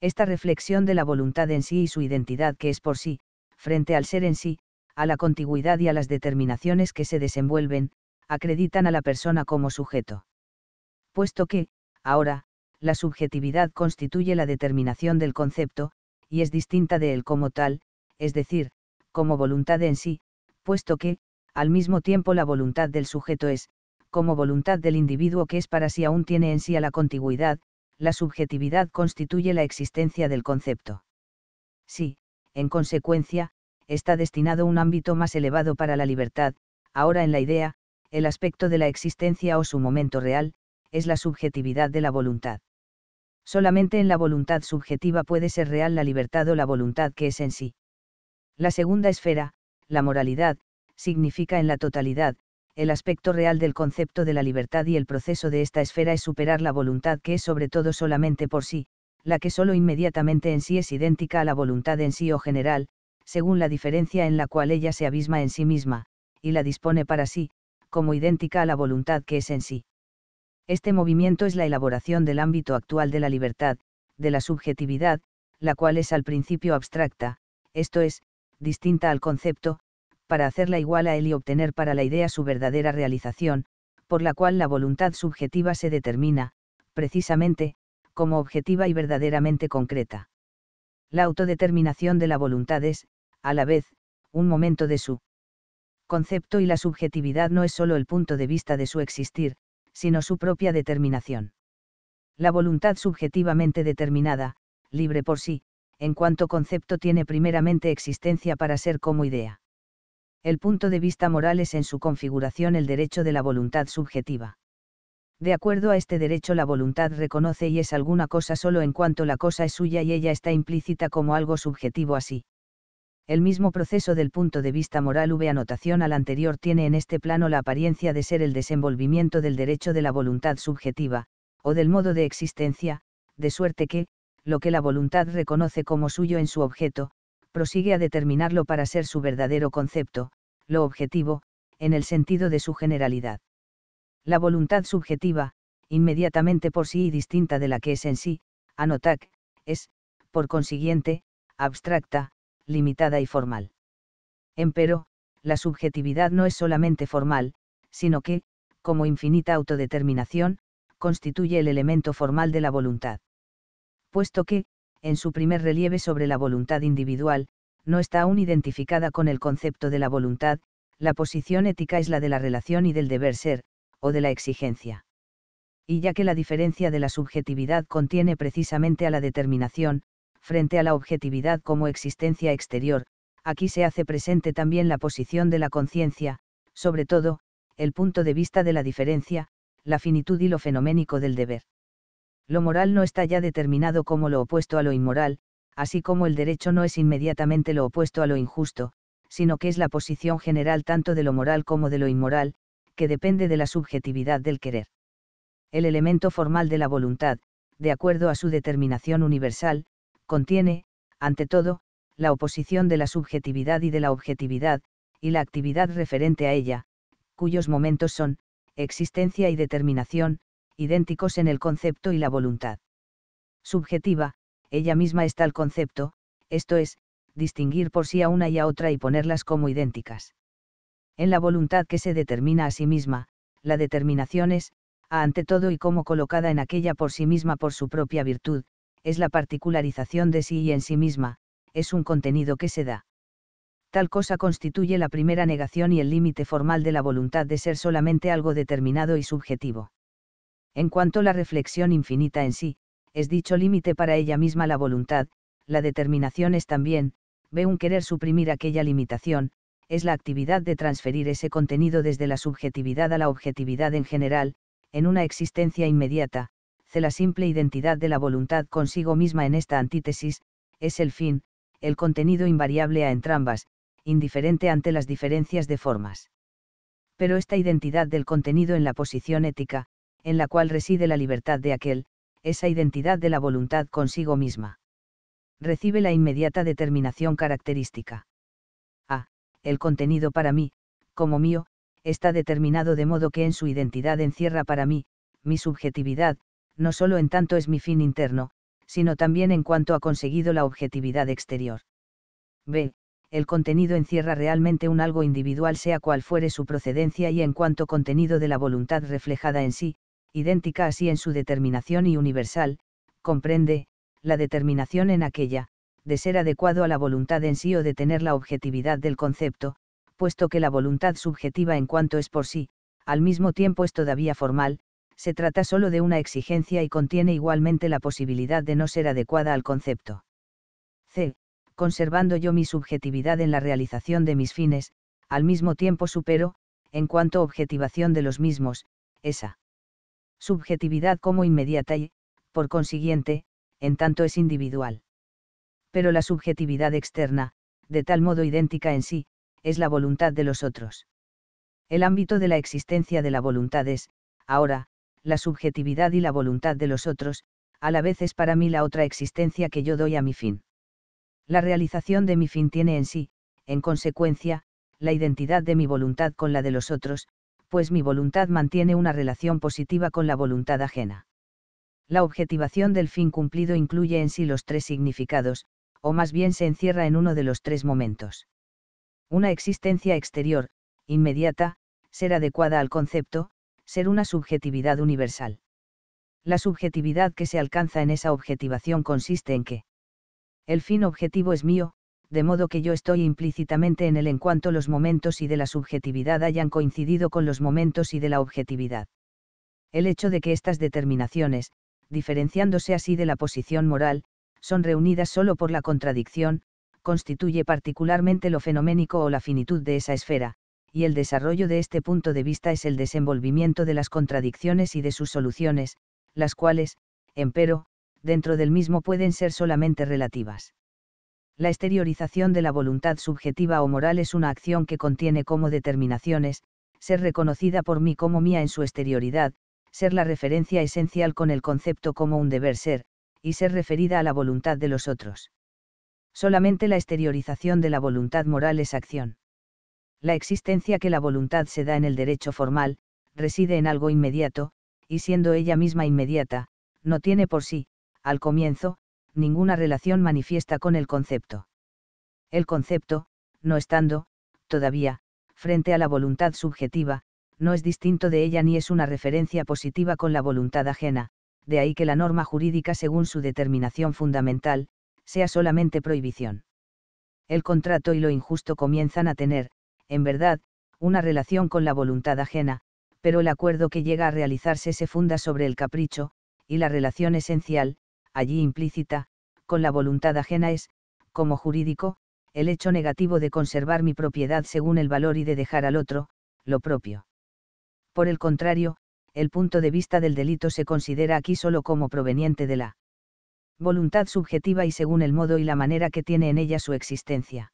Esta reflexión de la voluntad en sí y su identidad que es por sí, frente al ser en sí, a la contigüidad y a las determinaciones que se desenvuelven, acreditan a la persona como sujeto. Puesto que, ahora, la subjetividad constituye la determinación del concepto, y es distinta de él como tal, es decir, como voluntad en sí, puesto que, al mismo tiempo la voluntad del sujeto es, como voluntad del individuo que es para sí aún tiene en sí a la contigüidad, la subjetividad constituye la existencia del concepto. Si, en consecuencia, está destinado un ámbito más elevado para la libertad, ahora en la idea, el aspecto de la existencia o su momento real, es la subjetividad de la voluntad. Solamente en la voluntad subjetiva puede ser real la libertad o la voluntad que es en sí. La segunda esfera, la moralidad, significa en la totalidad, el aspecto real del concepto de la libertad y el proceso de esta esfera es superar la voluntad que es sobre todo solamente por sí, la que solo inmediatamente en sí es idéntica a la voluntad en sí o general, según la diferencia en la cual ella se abisma en sí misma, y la dispone para sí, como idéntica a la voluntad que es en sí. Este movimiento es la elaboración del ámbito actual de la libertad, de la subjetividad, la cual es al principio abstracta, esto es, distinta al concepto, para hacerla igual a él y obtener para la idea su verdadera realización, por la cual la voluntad subjetiva se determina, precisamente, como objetiva y verdaderamente concreta. La autodeterminación de la voluntad es, a la vez, un momento de su concepto y la subjetividad no es sólo el punto de vista de su existir, sino su propia determinación. La voluntad subjetivamente determinada, libre por sí, en cuanto concepto tiene primeramente existencia para ser como idea. El punto de vista moral es en su configuración el derecho de la voluntad subjetiva. De acuerdo a este derecho la voluntad reconoce y es alguna cosa solo en cuanto la cosa es suya y ella está implícita como algo subjetivo así. El mismo proceso del punto de vista moral v anotación al anterior tiene en este plano la apariencia de ser el desenvolvimiento del derecho de la voluntad subjetiva, o del modo de existencia, de suerte que, lo que la voluntad reconoce como suyo en su objeto, prosigue a determinarlo para ser su verdadero concepto, lo objetivo, en el sentido de su generalidad. La voluntad subjetiva, inmediatamente por sí y distinta de la que es en sí, anotac, es, por consiguiente, abstracta, limitada y formal. Empero, la subjetividad no es solamente formal, sino que, como infinita autodeterminación, constituye el elemento formal de la voluntad. Puesto que, en su primer relieve sobre la voluntad individual, no está aún identificada con el concepto de la voluntad, la posición ética es la de la relación y del deber ser, o de la exigencia. Y ya que la diferencia de la subjetividad contiene precisamente a la determinación, frente a la objetividad como existencia exterior, aquí se hace presente también la posición de la conciencia, sobre todo, el punto de vista de la diferencia, la finitud y lo fenoménico del deber. Lo moral no está ya determinado como lo opuesto a lo inmoral, así como el derecho no es inmediatamente lo opuesto a lo injusto, sino que es la posición general tanto de lo moral como de lo inmoral, que depende de la subjetividad del querer. El elemento formal de la voluntad, de acuerdo a su determinación universal, contiene, ante todo, la oposición de la subjetividad y de la objetividad, y la actividad referente a ella, cuyos momentos son, existencia y determinación, idénticos en el concepto y la voluntad. Subjetiva, ella misma está el concepto, esto es, distinguir por sí a una y a otra y ponerlas como idénticas. En la voluntad que se determina a sí misma, la determinación es, ante todo y como colocada en aquella por sí misma por su propia virtud, es la particularización de sí y en sí misma, es un contenido que se da. Tal cosa constituye la primera negación y el límite formal de la voluntad de ser solamente algo determinado y subjetivo. En cuanto la reflexión infinita en sí, es dicho límite para ella misma la voluntad, la determinación es también, ve un querer suprimir aquella limitación, es la actividad de transferir ese contenido desde la subjetividad a la objetividad en general, en una existencia inmediata, C. La simple identidad de la voluntad consigo misma en esta antítesis, es el fin, el contenido invariable a entrambas, indiferente ante las diferencias de formas. Pero esta identidad del contenido en la posición ética, en la cual reside la libertad de aquel, esa identidad de la voluntad consigo misma. Recibe la inmediata determinación característica. A. Ah, el contenido para mí, como mío, está determinado de modo que en su identidad encierra para mí, mi subjetividad, no solo en tanto es mi fin interno, sino también en cuanto ha conseguido la objetividad exterior. B. El contenido encierra realmente un algo individual sea cual fuere su procedencia y en cuanto contenido de la voluntad reflejada en sí, idéntica así en su determinación y universal, comprende, la determinación en aquella, de ser adecuado a la voluntad en sí o de tener la objetividad del concepto, puesto que la voluntad subjetiva en cuanto es por sí, al mismo tiempo es todavía formal, se trata sólo de una exigencia y contiene igualmente la posibilidad de no ser adecuada al concepto. C. Conservando yo mi subjetividad en la realización de mis fines, al mismo tiempo supero, en cuanto objetivación de los mismos, esa subjetividad como inmediata y, por consiguiente, en tanto es individual. Pero la subjetividad externa, de tal modo idéntica en sí, es la voluntad de los otros. El ámbito de la existencia de la voluntad es, ahora, la subjetividad y la voluntad de los otros, a la vez es para mí la otra existencia que yo doy a mi fin. La realización de mi fin tiene en sí, en consecuencia, la identidad de mi voluntad con la de los otros, pues mi voluntad mantiene una relación positiva con la voluntad ajena. La objetivación del fin cumplido incluye en sí los tres significados, o más bien se encierra en uno de los tres momentos. Una existencia exterior, inmediata, ser adecuada al concepto, ser una subjetividad universal. La subjetividad que se alcanza en esa objetivación consiste en que el fin objetivo es mío, de modo que yo estoy implícitamente en él en cuanto los momentos y de la subjetividad hayan coincidido con los momentos y de la objetividad. El hecho de que estas determinaciones, diferenciándose así de la posición moral, son reunidas solo por la contradicción, constituye particularmente lo fenoménico o la finitud de esa esfera, y el desarrollo de este punto de vista es el desenvolvimiento de las contradicciones y de sus soluciones, las cuales, empero, dentro del mismo pueden ser solamente relativas la exteriorización de la voluntad subjetiva o moral es una acción que contiene como determinaciones, ser reconocida por mí como mía en su exterioridad, ser la referencia esencial con el concepto como un deber ser, y ser referida a la voluntad de los otros. Solamente la exteriorización de la voluntad moral es acción. La existencia que la voluntad se da en el derecho formal, reside en algo inmediato, y siendo ella misma inmediata, no tiene por sí, al comienzo, ninguna relación manifiesta con el concepto. El concepto, no estando, todavía, frente a la voluntad subjetiva, no es distinto de ella ni es una referencia positiva con la voluntad ajena, de ahí que la norma jurídica según su determinación fundamental, sea solamente prohibición. El contrato y lo injusto comienzan a tener, en verdad, una relación con la voluntad ajena, pero el acuerdo que llega a realizarse se funda sobre el capricho, y la relación esencial, allí implícita, con la voluntad ajena es, como jurídico, el hecho negativo de conservar mi propiedad según el valor y de dejar al otro, lo propio. Por el contrario, el punto de vista del delito se considera aquí solo como proveniente de la voluntad subjetiva y según el modo y la manera que tiene en ella su existencia.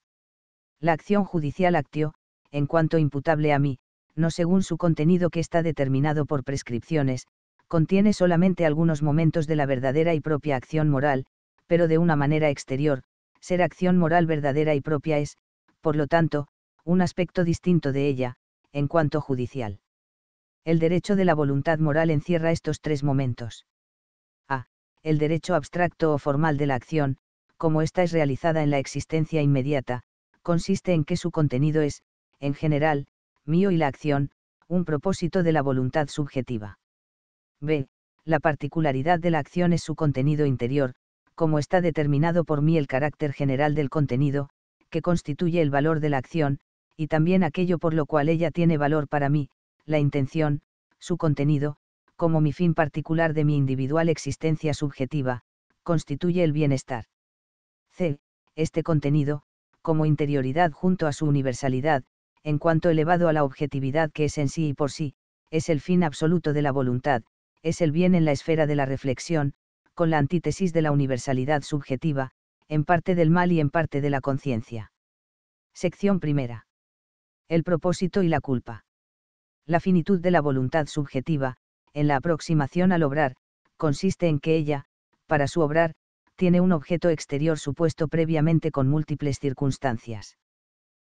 La acción judicial actió, en cuanto imputable a mí, no según su contenido que está determinado por prescripciones, contiene solamente algunos momentos de la verdadera y propia acción moral, pero de una manera exterior, ser acción moral verdadera y propia es, por lo tanto, un aspecto distinto de ella, en cuanto judicial. El derecho de la voluntad moral encierra estos tres momentos. A. El derecho abstracto o formal de la acción, como ésta es realizada en la existencia inmediata, consiste en que su contenido es, en general, mío y la acción, un propósito de la voluntad subjetiva. B. La particularidad de la acción es su contenido interior, como está determinado por mí el carácter general del contenido, que constituye el valor de la acción, y también aquello por lo cual ella tiene valor para mí, la intención, su contenido, como mi fin particular de mi individual existencia subjetiva, constituye el bienestar. C. Este contenido, como interioridad junto a su universalidad, en cuanto elevado a la objetividad que es en sí y por sí, es el fin absoluto de la voluntad, es el bien en la esfera de la reflexión, con la antítesis de la universalidad subjetiva, en parte del mal y en parte de la conciencia. Sección primera. El propósito y la culpa. La finitud de la voluntad subjetiva, en la aproximación al obrar, consiste en que ella, para su obrar, tiene un objeto exterior supuesto previamente con múltiples circunstancias.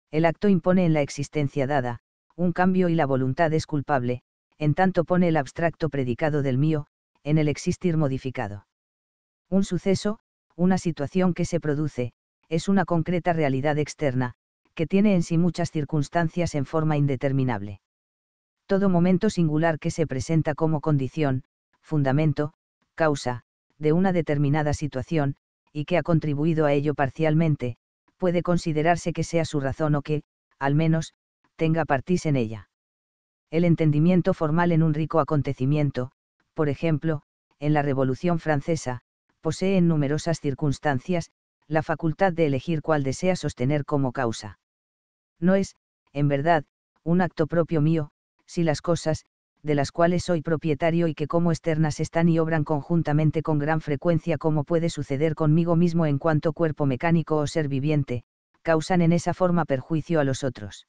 El acto impone en la existencia dada, un cambio y la voluntad es culpable, en tanto pone el abstracto predicado del mío, en el existir modificado. Un suceso, una situación que se produce, es una concreta realidad externa, que tiene en sí muchas circunstancias en forma indeterminable. Todo momento singular que se presenta como condición, fundamento, causa, de una determinada situación, y que ha contribuido a ello parcialmente, puede considerarse que sea su razón o que, al menos, tenga partis en ella el entendimiento formal en un rico acontecimiento, por ejemplo, en la Revolución Francesa, posee en numerosas circunstancias, la facultad de elegir cuál desea sostener como causa. No es, en verdad, un acto propio mío, si las cosas, de las cuales soy propietario y que como externas están y obran conjuntamente con gran frecuencia como puede suceder conmigo mismo en cuanto cuerpo mecánico o ser viviente, causan en esa forma perjuicio a los otros.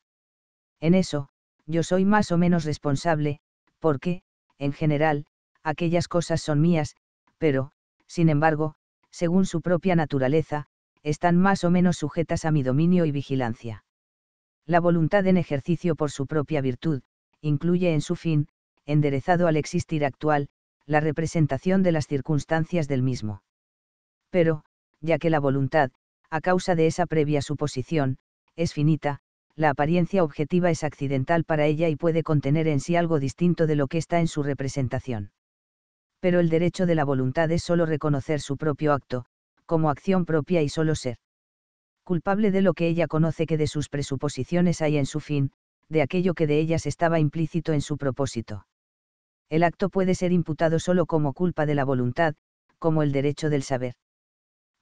En eso, yo soy más o menos responsable, porque, en general, aquellas cosas son mías, pero, sin embargo, según su propia naturaleza, están más o menos sujetas a mi dominio y vigilancia. La voluntad en ejercicio por su propia virtud, incluye en su fin, enderezado al existir actual, la representación de las circunstancias del mismo. Pero, ya que la voluntad, a causa de esa previa suposición, es finita, la apariencia objetiva es accidental para ella y puede contener en sí algo distinto de lo que está en su representación. Pero el derecho de la voluntad es solo reconocer su propio acto, como acción propia y solo ser. Culpable de lo que ella conoce que de sus presuposiciones hay en su fin, de aquello que de ellas estaba implícito en su propósito. El acto puede ser imputado solo como culpa de la voluntad, como el derecho del saber.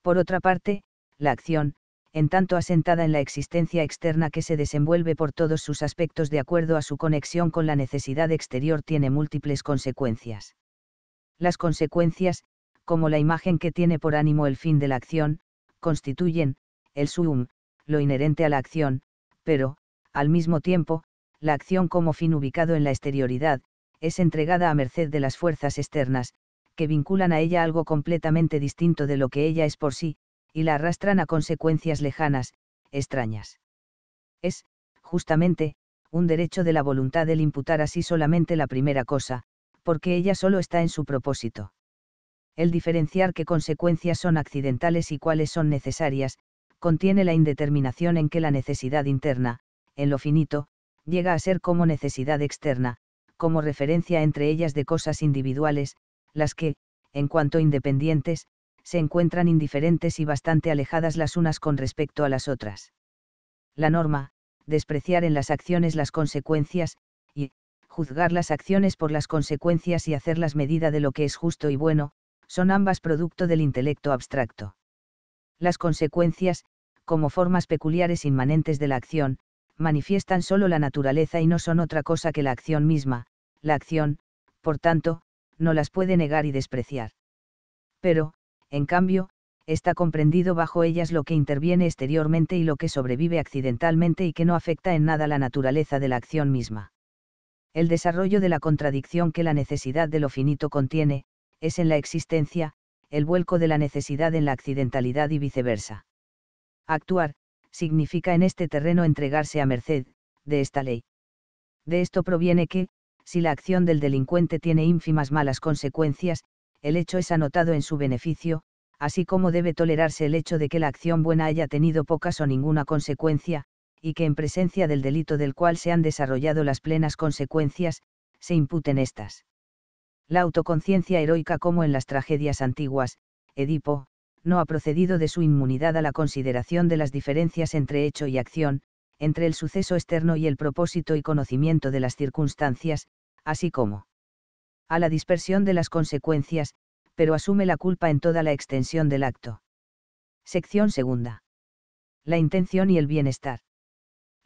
Por otra parte, la acción, en tanto asentada en la existencia externa que se desenvuelve por todos sus aspectos de acuerdo a su conexión con la necesidad exterior, tiene múltiples consecuencias. Las consecuencias, como la imagen que tiene por ánimo el fin de la acción, constituyen, el suum, lo inherente a la acción, pero, al mismo tiempo, la acción como fin ubicado en la exterioridad, es entregada a merced de las fuerzas externas, que vinculan a ella algo completamente distinto de lo que ella es por sí, y la arrastran a consecuencias lejanas, extrañas. Es, justamente, un derecho de la voluntad el imputar así solamente la primera cosa, porque ella solo está en su propósito. El diferenciar qué consecuencias son accidentales y cuáles son necesarias, contiene la indeterminación en que la necesidad interna, en lo finito, llega a ser como necesidad externa, como referencia entre ellas de cosas individuales, las que, en cuanto independientes, se encuentran indiferentes y bastante alejadas las unas con respecto a las otras. La norma, despreciar en las acciones las consecuencias, y, juzgar las acciones por las consecuencias y hacerlas medida de lo que es justo y bueno, son ambas producto del intelecto abstracto. Las consecuencias, como formas peculiares inmanentes de la acción, manifiestan solo la naturaleza y no son otra cosa que la acción misma, la acción, por tanto, no las puede negar y despreciar. Pero, en cambio, está comprendido bajo ellas lo que interviene exteriormente y lo que sobrevive accidentalmente y que no afecta en nada la naturaleza de la acción misma. El desarrollo de la contradicción que la necesidad de lo finito contiene, es en la existencia, el vuelco de la necesidad en la accidentalidad y viceversa. Actuar, significa en este terreno entregarse a merced, de esta ley. De esto proviene que, si la acción del delincuente tiene ínfimas malas consecuencias, el hecho es anotado en su beneficio, así como debe tolerarse el hecho de que la acción buena haya tenido pocas o ninguna consecuencia, y que en presencia del delito del cual se han desarrollado las plenas consecuencias, se imputen estas. La autoconciencia heroica como en las tragedias antiguas, Edipo, no ha procedido de su inmunidad a la consideración de las diferencias entre hecho y acción, entre el suceso externo y el propósito y conocimiento de las circunstancias, así como a la dispersión de las consecuencias, pero asume la culpa en toda la extensión del acto. Sección segunda. La intención y el bienestar.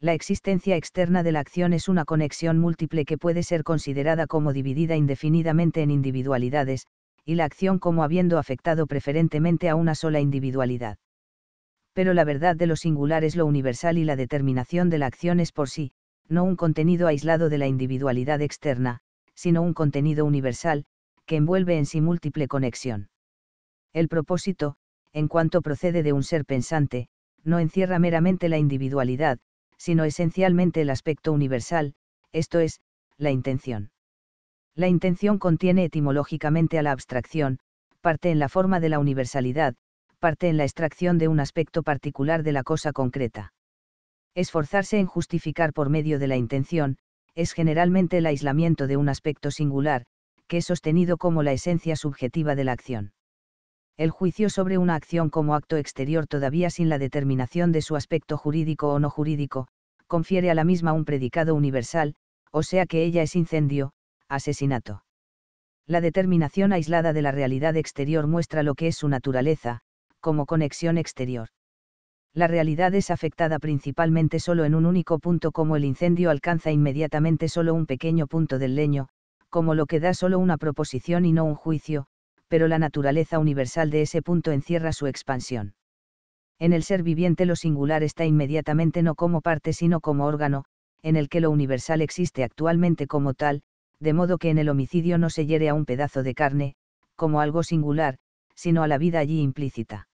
La existencia externa de la acción es una conexión múltiple que puede ser considerada como dividida indefinidamente en individualidades, y la acción como habiendo afectado preferentemente a una sola individualidad. Pero la verdad de lo singular es lo universal y la determinación de la acción es por sí, no un contenido aislado de la individualidad externa, sino un contenido universal, que envuelve en sí múltiple conexión. El propósito, en cuanto procede de un ser pensante, no encierra meramente la individualidad, sino esencialmente el aspecto universal, esto es, la intención. La intención contiene etimológicamente a la abstracción, parte en la forma de la universalidad, parte en la extracción de un aspecto particular de la cosa concreta. Esforzarse en justificar por medio de la intención, es generalmente el aislamiento de un aspecto singular, que es sostenido como la esencia subjetiva de la acción. El juicio sobre una acción como acto exterior todavía sin la determinación de su aspecto jurídico o no jurídico, confiere a la misma un predicado universal, o sea que ella es incendio, asesinato. La determinación aislada de la realidad exterior muestra lo que es su naturaleza, como conexión exterior la realidad es afectada principalmente solo en un único punto como el incendio alcanza inmediatamente solo un pequeño punto del leño, como lo que da solo una proposición y no un juicio, pero la naturaleza universal de ese punto encierra su expansión. En el ser viviente lo singular está inmediatamente no como parte sino como órgano, en el que lo universal existe actualmente como tal, de modo que en el homicidio no se hiere a un pedazo de carne, como algo singular, sino a la vida allí implícita.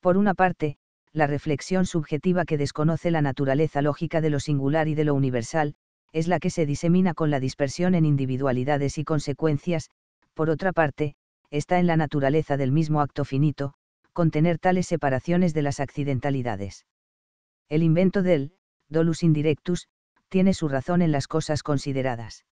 Por una parte, la reflexión subjetiva que desconoce la naturaleza lógica de lo singular y de lo universal, es la que se disemina con la dispersión en individualidades y consecuencias, por otra parte, está en la naturaleza del mismo acto finito, contener tales separaciones de las accidentalidades. El invento del dolus indirectus tiene su razón en las cosas consideradas.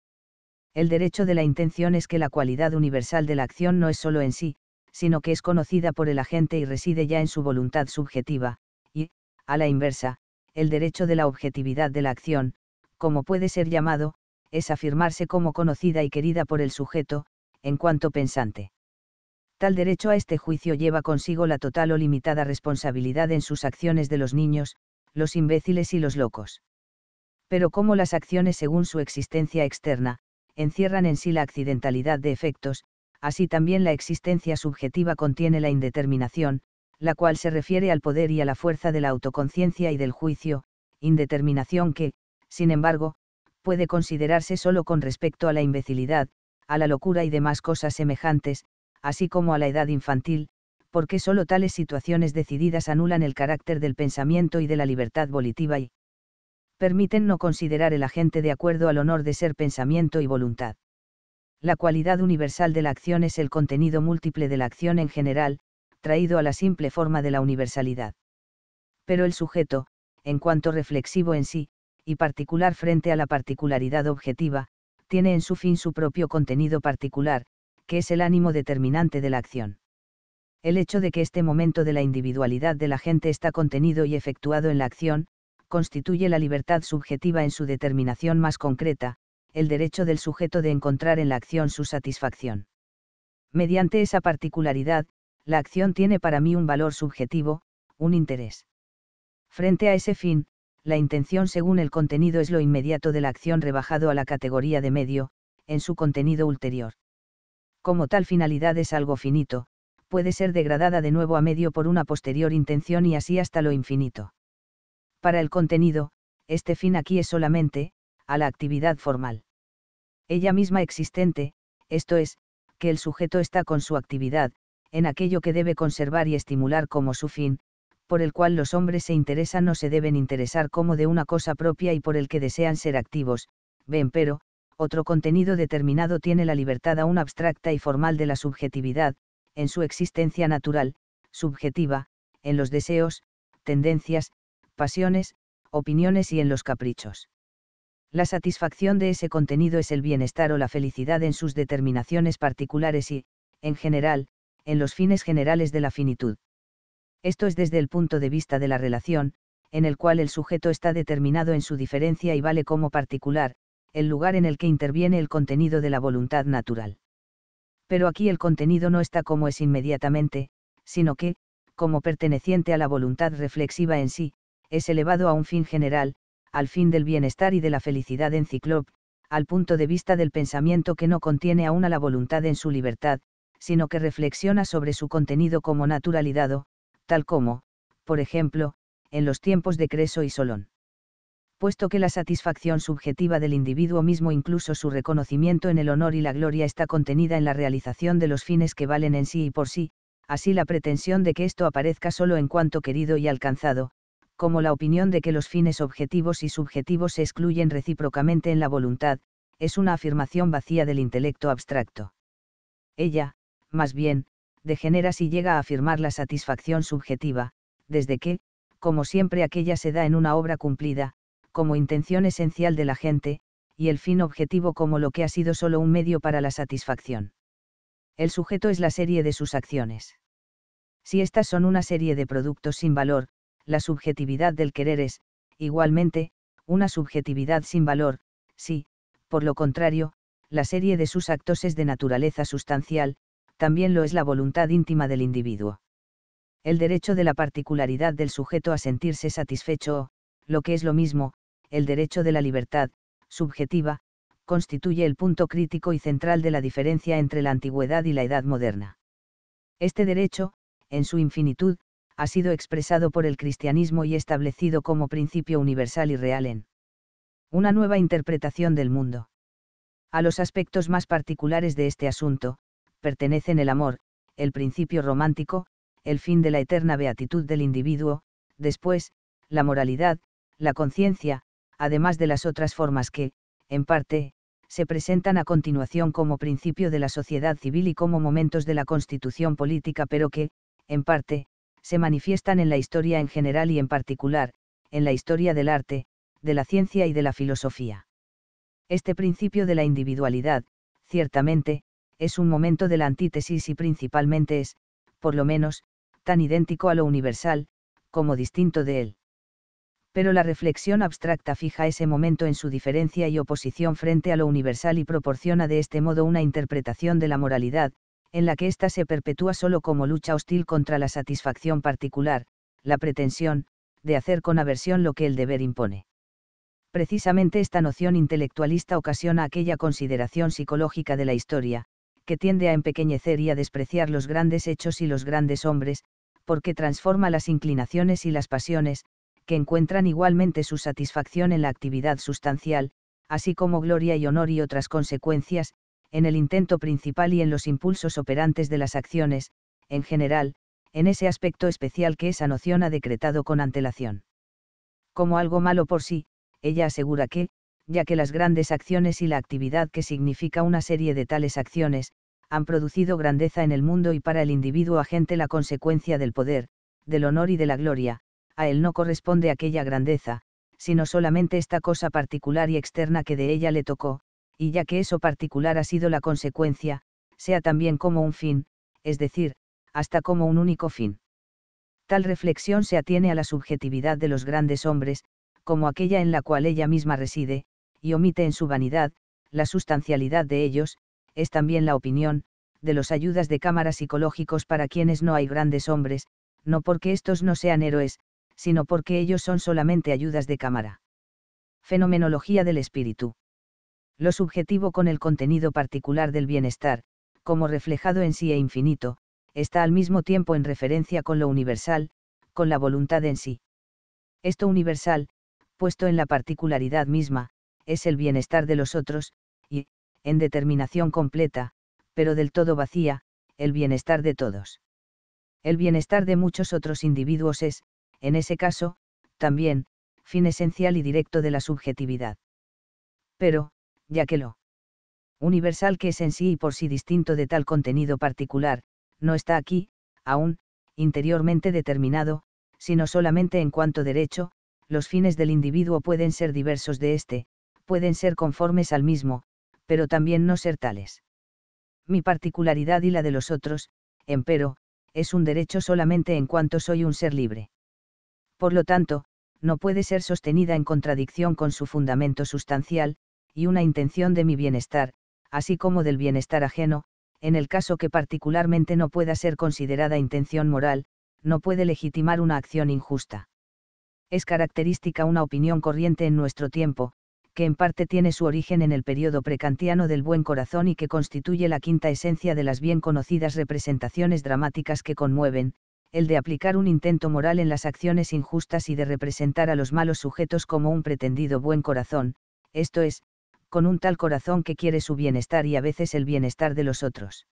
El derecho de la intención es que la cualidad universal de la acción no es sólo en sí, sino que es conocida por el agente y reside ya en su voluntad subjetiva, y, a la inversa, el derecho de la objetividad de la acción, como puede ser llamado, es afirmarse como conocida y querida por el sujeto, en cuanto pensante. Tal derecho a este juicio lleva consigo la total o limitada responsabilidad en sus acciones de los niños, los imbéciles y los locos. Pero como las acciones según su existencia externa, encierran en sí la accidentalidad de efectos, así también la existencia subjetiva contiene la indeterminación, la cual se refiere al poder y a la fuerza de la autoconciencia y del juicio, indeterminación que, sin embargo, puede considerarse solo con respecto a la imbecilidad, a la locura y demás cosas semejantes, así como a la edad infantil, porque solo tales situaciones decididas anulan el carácter del pensamiento y de la libertad volitiva y permiten no considerar el agente de acuerdo al honor de ser pensamiento y voluntad la cualidad universal de la acción es el contenido múltiple de la acción en general, traído a la simple forma de la universalidad. Pero el sujeto, en cuanto reflexivo en sí, y particular frente a la particularidad objetiva, tiene en su fin su propio contenido particular, que es el ánimo determinante de la acción. El hecho de que este momento de la individualidad de la gente está contenido y efectuado en la acción, constituye la libertad subjetiva en su determinación más concreta, el derecho del sujeto de encontrar en la acción su satisfacción. Mediante esa particularidad, la acción tiene para mí un valor subjetivo, un interés. Frente a ese fin, la intención según el contenido es lo inmediato de la acción rebajado a la categoría de medio, en su contenido ulterior. Como tal finalidad es algo finito, puede ser degradada de nuevo a medio por una posterior intención y así hasta lo infinito. Para el contenido, este fin aquí es solamente, a la actividad formal. Ella misma existente, esto es, que el sujeto está con su actividad, en aquello que debe conservar y estimular como su fin, por el cual los hombres se interesan o se deben interesar como de una cosa propia y por el que desean ser activos, ven pero, otro contenido determinado tiene la libertad aún abstracta y formal de la subjetividad, en su existencia natural, subjetiva, en los deseos, tendencias, pasiones, opiniones y en los caprichos la satisfacción de ese contenido es el bienestar o la felicidad en sus determinaciones particulares y, en general, en los fines generales de la finitud. Esto es desde el punto de vista de la relación, en el cual el sujeto está determinado en su diferencia y vale como particular, el lugar en el que interviene el contenido de la voluntad natural. Pero aquí el contenido no está como es inmediatamente, sino que, como perteneciente a la voluntad reflexiva en sí, es elevado a un fin general, al fin del bienestar y de la felicidad en Ciclop, al punto de vista del pensamiento que no contiene aún a la voluntad en su libertad, sino que reflexiona sobre su contenido como naturalidad, tal como, por ejemplo, en los tiempos de Creso y Solón. Puesto que la satisfacción subjetiva del individuo mismo, incluso su reconocimiento en el honor y la gloria, está contenida en la realización de los fines que valen en sí y por sí, así la pretensión de que esto aparezca solo en cuanto querido y alcanzado, como la opinión de que los fines objetivos y subjetivos se excluyen recíprocamente en la voluntad, es una afirmación vacía del intelecto abstracto. Ella, más bien, degenera si llega a afirmar la satisfacción subjetiva, desde que, como siempre aquella se da en una obra cumplida, como intención esencial de la gente, y el fin objetivo como lo que ha sido solo un medio para la satisfacción. El sujeto es la serie de sus acciones. Si estas son una serie de productos sin valor, la subjetividad del querer es, igualmente, una subjetividad sin valor, si, por lo contrario, la serie de sus actos es de naturaleza sustancial, también lo es la voluntad íntima del individuo. El derecho de la particularidad del sujeto a sentirse satisfecho o, lo que es lo mismo, el derecho de la libertad, subjetiva, constituye el punto crítico y central de la diferencia entre la antigüedad y la edad moderna. Este derecho, en su infinitud, ha sido expresado por el cristianismo y establecido como principio universal y real en una nueva interpretación del mundo. A los aspectos más particulares de este asunto, pertenecen el amor, el principio romántico, el fin de la eterna beatitud del individuo, después, la moralidad, la conciencia, además de las otras formas que, en parte, se presentan a continuación como principio de la sociedad civil y como momentos de la constitución política, pero que, en parte, se manifiestan en la historia en general y en particular, en la historia del arte, de la ciencia y de la filosofía. Este principio de la individualidad, ciertamente, es un momento de la antítesis y principalmente es, por lo menos, tan idéntico a lo universal, como distinto de él. Pero la reflexión abstracta fija ese momento en su diferencia y oposición frente a lo universal y proporciona de este modo una interpretación de la moralidad, en la que ésta se perpetúa solo como lucha hostil contra la satisfacción particular, la pretensión, de hacer con aversión lo que el deber impone. Precisamente esta noción intelectualista ocasiona aquella consideración psicológica de la historia, que tiende a empequeñecer y a despreciar los grandes hechos y los grandes hombres, porque transforma las inclinaciones y las pasiones, que encuentran igualmente su satisfacción en la actividad sustancial, así como gloria y honor y otras consecuencias, en el intento principal y en los impulsos operantes de las acciones, en general, en ese aspecto especial que esa noción ha decretado con antelación. Como algo malo por sí, ella asegura que, ya que las grandes acciones y la actividad que significa una serie de tales acciones, han producido grandeza en el mundo y para el individuo agente la consecuencia del poder, del honor y de la gloria, a él no corresponde aquella grandeza, sino solamente esta cosa particular y externa que de ella le tocó, y ya que eso particular ha sido la consecuencia, sea también como un fin, es decir, hasta como un único fin. Tal reflexión se atiene a la subjetividad de los grandes hombres, como aquella en la cual ella misma reside, y omite en su vanidad, la sustancialidad de ellos, es también la opinión, de los ayudas de cámara psicológicos para quienes no hay grandes hombres, no porque estos no sean héroes, sino porque ellos son solamente ayudas de cámara. Fenomenología del espíritu lo subjetivo con el contenido particular del bienestar, como reflejado en sí e infinito, está al mismo tiempo en referencia con lo universal, con la voluntad en sí. Esto universal, puesto en la particularidad misma, es el bienestar de los otros, y, en determinación completa, pero del todo vacía, el bienestar de todos. El bienestar de muchos otros individuos es, en ese caso, también, fin esencial y directo de la subjetividad. Pero, ya que lo universal que es en sí y por sí distinto de tal contenido particular, no está aquí, aún, interiormente determinado, sino solamente en cuanto derecho, los fines del individuo pueden ser diversos de éste, pueden ser conformes al mismo, pero también no ser tales. Mi particularidad y la de los otros, empero, es un derecho solamente en cuanto soy un ser libre. Por lo tanto, no puede ser sostenida en contradicción con su fundamento sustancial, y una intención de mi bienestar, así como del bienestar ajeno, en el caso que particularmente no pueda ser considerada intención moral, no puede legitimar una acción injusta. Es característica una opinión corriente en nuestro tiempo, que en parte tiene su origen en el periodo precantiano del buen corazón y que constituye la quinta esencia de las bien conocidas representaciones dramáticas que conmueven, el de aplicar un intento moral en las acciones injustas y de representar a los malos sujetos como un pretendido buen corazón, esto es, con un tal corazón que quiere su bienestar y a veces el bienestar de los otros.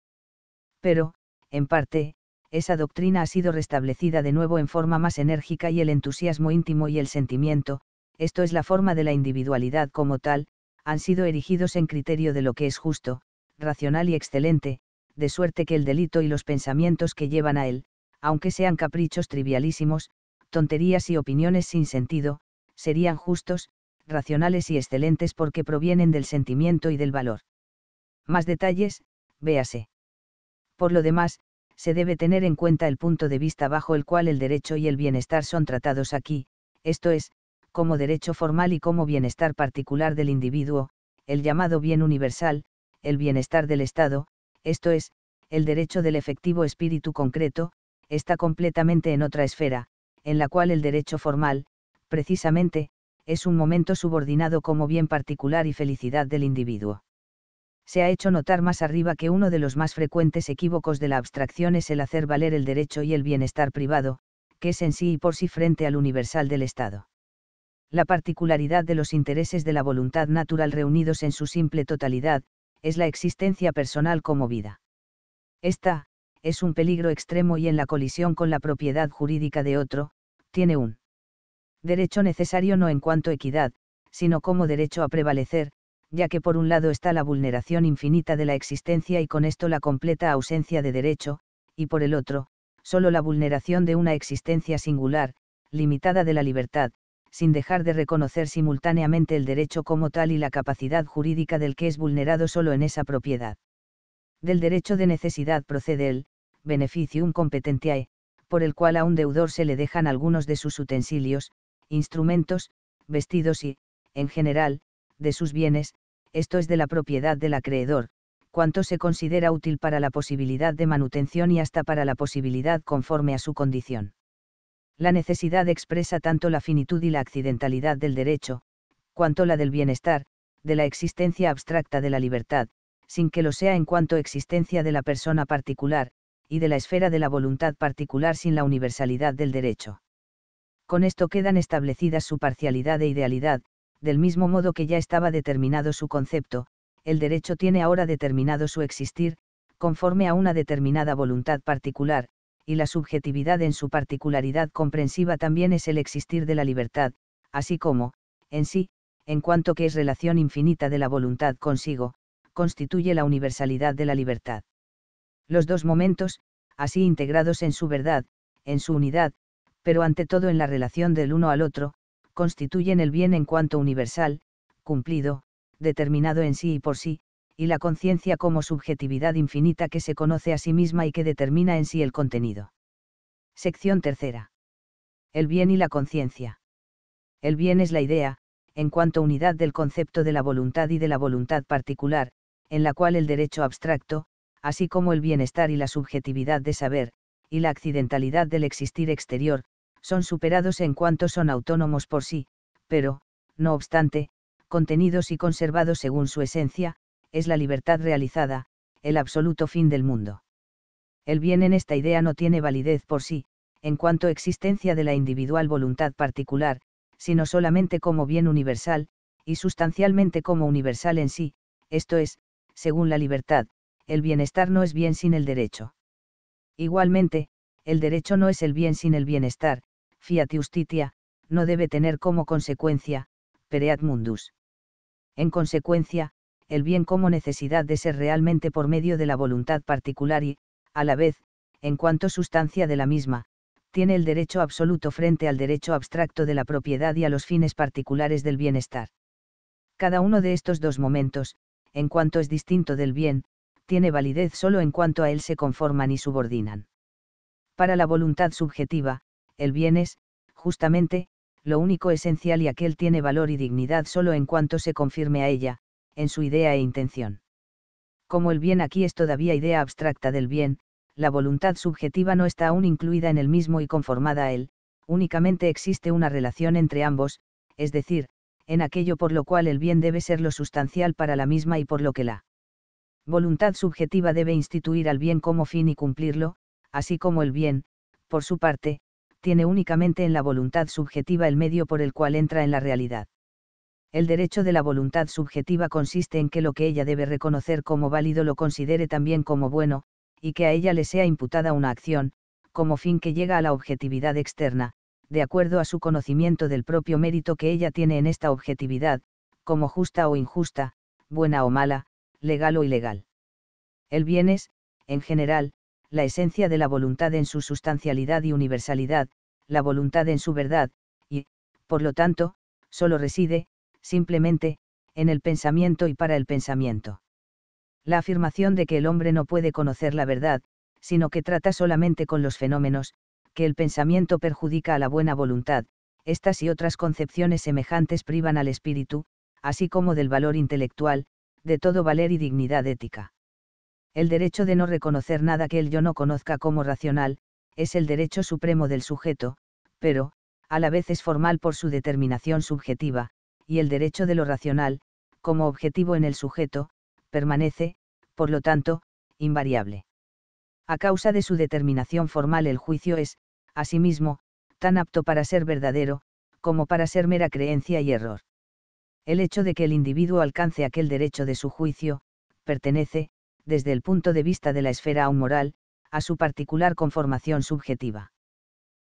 Pero, en parte, esa doctrina ha sido restablecida de nuevo en forma más enérgica y el entusiasmo íntimo y el sentimiento, esto es la forma de la individualidad como tal, han sido erigidos en criterio de lo que es justo, racional y excelente, de suerte que el delito y los pensamientos que llevan a él, aunque sean caprichos trivialísimos, tonterías y opiniones sin sentido, serían justos, racionales y excelentes porque provienen del sentimiento y del valor. Más detalles, véase. Por lo demás, se debe tener en cuenta el punto de vista bajo el cual el derecho y el bienestar son tratados aquí, esto es, como derecho formal y como bienestar particular del individuo, el llamado bien universal, el bienestar del Estado, esto es, el derecho del efectivo espíritu concreto, está completamente en otra esfera, en la cual el derecho formal, precisamente, es un momento subordinado como bien particular y felicidad del individuo. Se ha hecho notar más arriba que uno de los más frecuentes equívocos de la abstracción es el hacer valer el derecho y el bienestar privado, que es en sí y por sí frente al universal del Estado. La particularidad de los intereses de la voluntad natural reunidos en su simple totalidad, es la existencia personal como vida. Esta, es un peligro extremo y en la colisión con la propiedad jurídica de otro, tiene un derecho necesario no en cuanto equidad, sino como derecho a prevalecer, ya que por un lado está la vulneración infinita de la existencia y con esto la completa ausencia de derecho, y por el otro, solo la vulneración de una existencia singular, limitada de la libertad, sin dejar de reconocer simultáneamente el derecho como tal y la capacidad jurídica del que es vulnerado solo en esa propiedad. Del derecho de necesidad procede el beneficium competentiae, por el cual a un deudor se le dejan algunos de sus utensilios, instrumentos, vestidos y, en general, de sus bienes, esto es de la propiedad del acreedor, cuanto se considera útil para la posibilidad de manutención y hasta para la posibilidad conforme a su condición. La necesidad expresa tanto la finitud y la accidentalidad del derecho, cuanto la del bienestar, de la existencia abstracta de la libertad, sin que lo sea en cuanto existencia de la persona particular, y de la esfera de la voluntad particular sin la universalidad del derecho con esto quedan establecidas su parcialidad e idealidad, del mismo modo que ya estaba determinado su concepto, el derecho tiene ahora determinado su existir, conforme a una determinada voluntad particular, y la subjetividad en su particularidad comprensiva también es el existir de la libertad, así como, en sí, en cuanto que es relación infinita de la voluntad consigo, constituye la universalidad de la libertad. Los dos momentos, así integrados en su verdad, en su unidad, pero ante todo en la relación del uno al otro, constituyen el bien en cuanto universal, cumplido, determinado en sí y por sí, y la conciencia como subjetividad infinita que se conoce a sí misma y que determina en sí el contenido. Sección tercera. El bien y la conciencia. El bien es la idea, en cuanto unidad del concepto de la voluntad y de la voluntad particular, en la cual el derecho abstracto, así como el bienestar y la subjetividad de saber, y la accidentalidad del existir exterior, son superados en cuanto son autónomos por sí, pero, no obstante, contenidos y conservados según su esencia, es la libertad realizada, el absoluto fin del mundo. El bien en esta idea no tiene validez por sí, en cuanto existencia de la individual voluntad particular, sino solamente como bien universal, y sustancialmente como universal en sí, esto es, según la libertad, el bienestar no es bien sin el derecho. Igualmente, el derecho no es el bien sin el bienestar, fiat justitia, no debe tener como consecuencia, pereat mundus. En consecuencia, el bien como necesidad de ser realmente por medio de la voluntad particular y, a la vez, en cuanto sustancia de la misma, tiene el derecho absoluto frente al derecho abstracto de la propiedad y a los fines particulares del bienestar. Cada uno de estos dos momentos, en cuanto es distinto del bien, tiene validez solo en cuanto a él se conforman y subordinan. Para la voluntad subjetiva, el bien es, justamente, lo único esencial y aquel tiene valor y dignidad solo en cuanto se confirme a ella, en su idea e intención. Como el bien aquí es todavía idea abstracta del bien, la voluntad subjetiva no está aún incluida en el mismo y conformada a él, únicamente existe una relación entre ambos, es decir, en aquello por lo cual el bien debe ser lo sustancial para la misma y por lo que la voluntad subjetiva debe instituir al bien como fin y cumplirlo, así como el bien, por su parte, tiene únicamente en la voluntad subjetiva el medio por el cual entra en la realidad. El derecho de la voluntad subjetiva consiste en que lo que ella debe reconocer como válido lo considere también como bueno, y que a ella le sea imputada una acción, como fin que llega a la objetividad externa, de acuerdo a su conocimiento del propio mérito que ella tiene en esta objetividad, como justa o injusta, buena o mala, legal o ilegal. El bien es, en general, la esencia de la voluntad en su sustancialidad y universalidad, la voluntad en su verdad, y, por lo tanto, solo reside, simplemente, en el pensamiento y para el pensamiento. La afirmación de que el hombre no puede conocer la verdad, sino que trata solamente con los fenómenos, que el pensamiento perjudica a la buena voluntad, estas y otras concepciones semejantes privan al espíritu, así como del valor intelectual, de todo valer y dignidad ética. El derecho de no reconocer nada que el yo no conozca como racional, es el derecho supremo del sujeto, pero, a la vez es formal por su determinación subjetiva, y el derecho de lo racional, como objetivo en el sujeto, permanece, por lo tanto, invariable. A causa de su determinación formal el juicio es, asimismo, tan apto para ser verdadero, como para ser mera creencia y error. El hecho de que el individuo alcance aquel derecho de su juicio, pertenece, desde el punto de vista de la esfera aún moral, a su particular conformación subjetiva.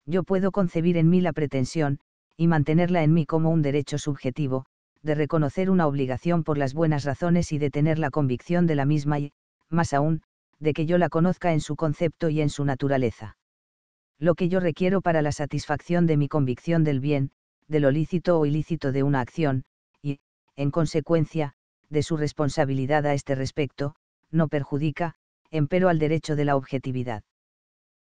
Yo puedo concebir en mí la pretensión, y mantenerla en mí como un derecho subjetivo, de reconocer una obligación por las buenas razones y de tener la convicción de la misma y, más aún, de que yo la conozca en su concepto y en su naturaleza. Lo que yo requiero para la satisfacción de mi convicción del bien, de lo lícito o ilícito de una acción, y, en consecuencia, de su responsabilidad a este respecto, no perjudica, empero al derecho de la objetividad.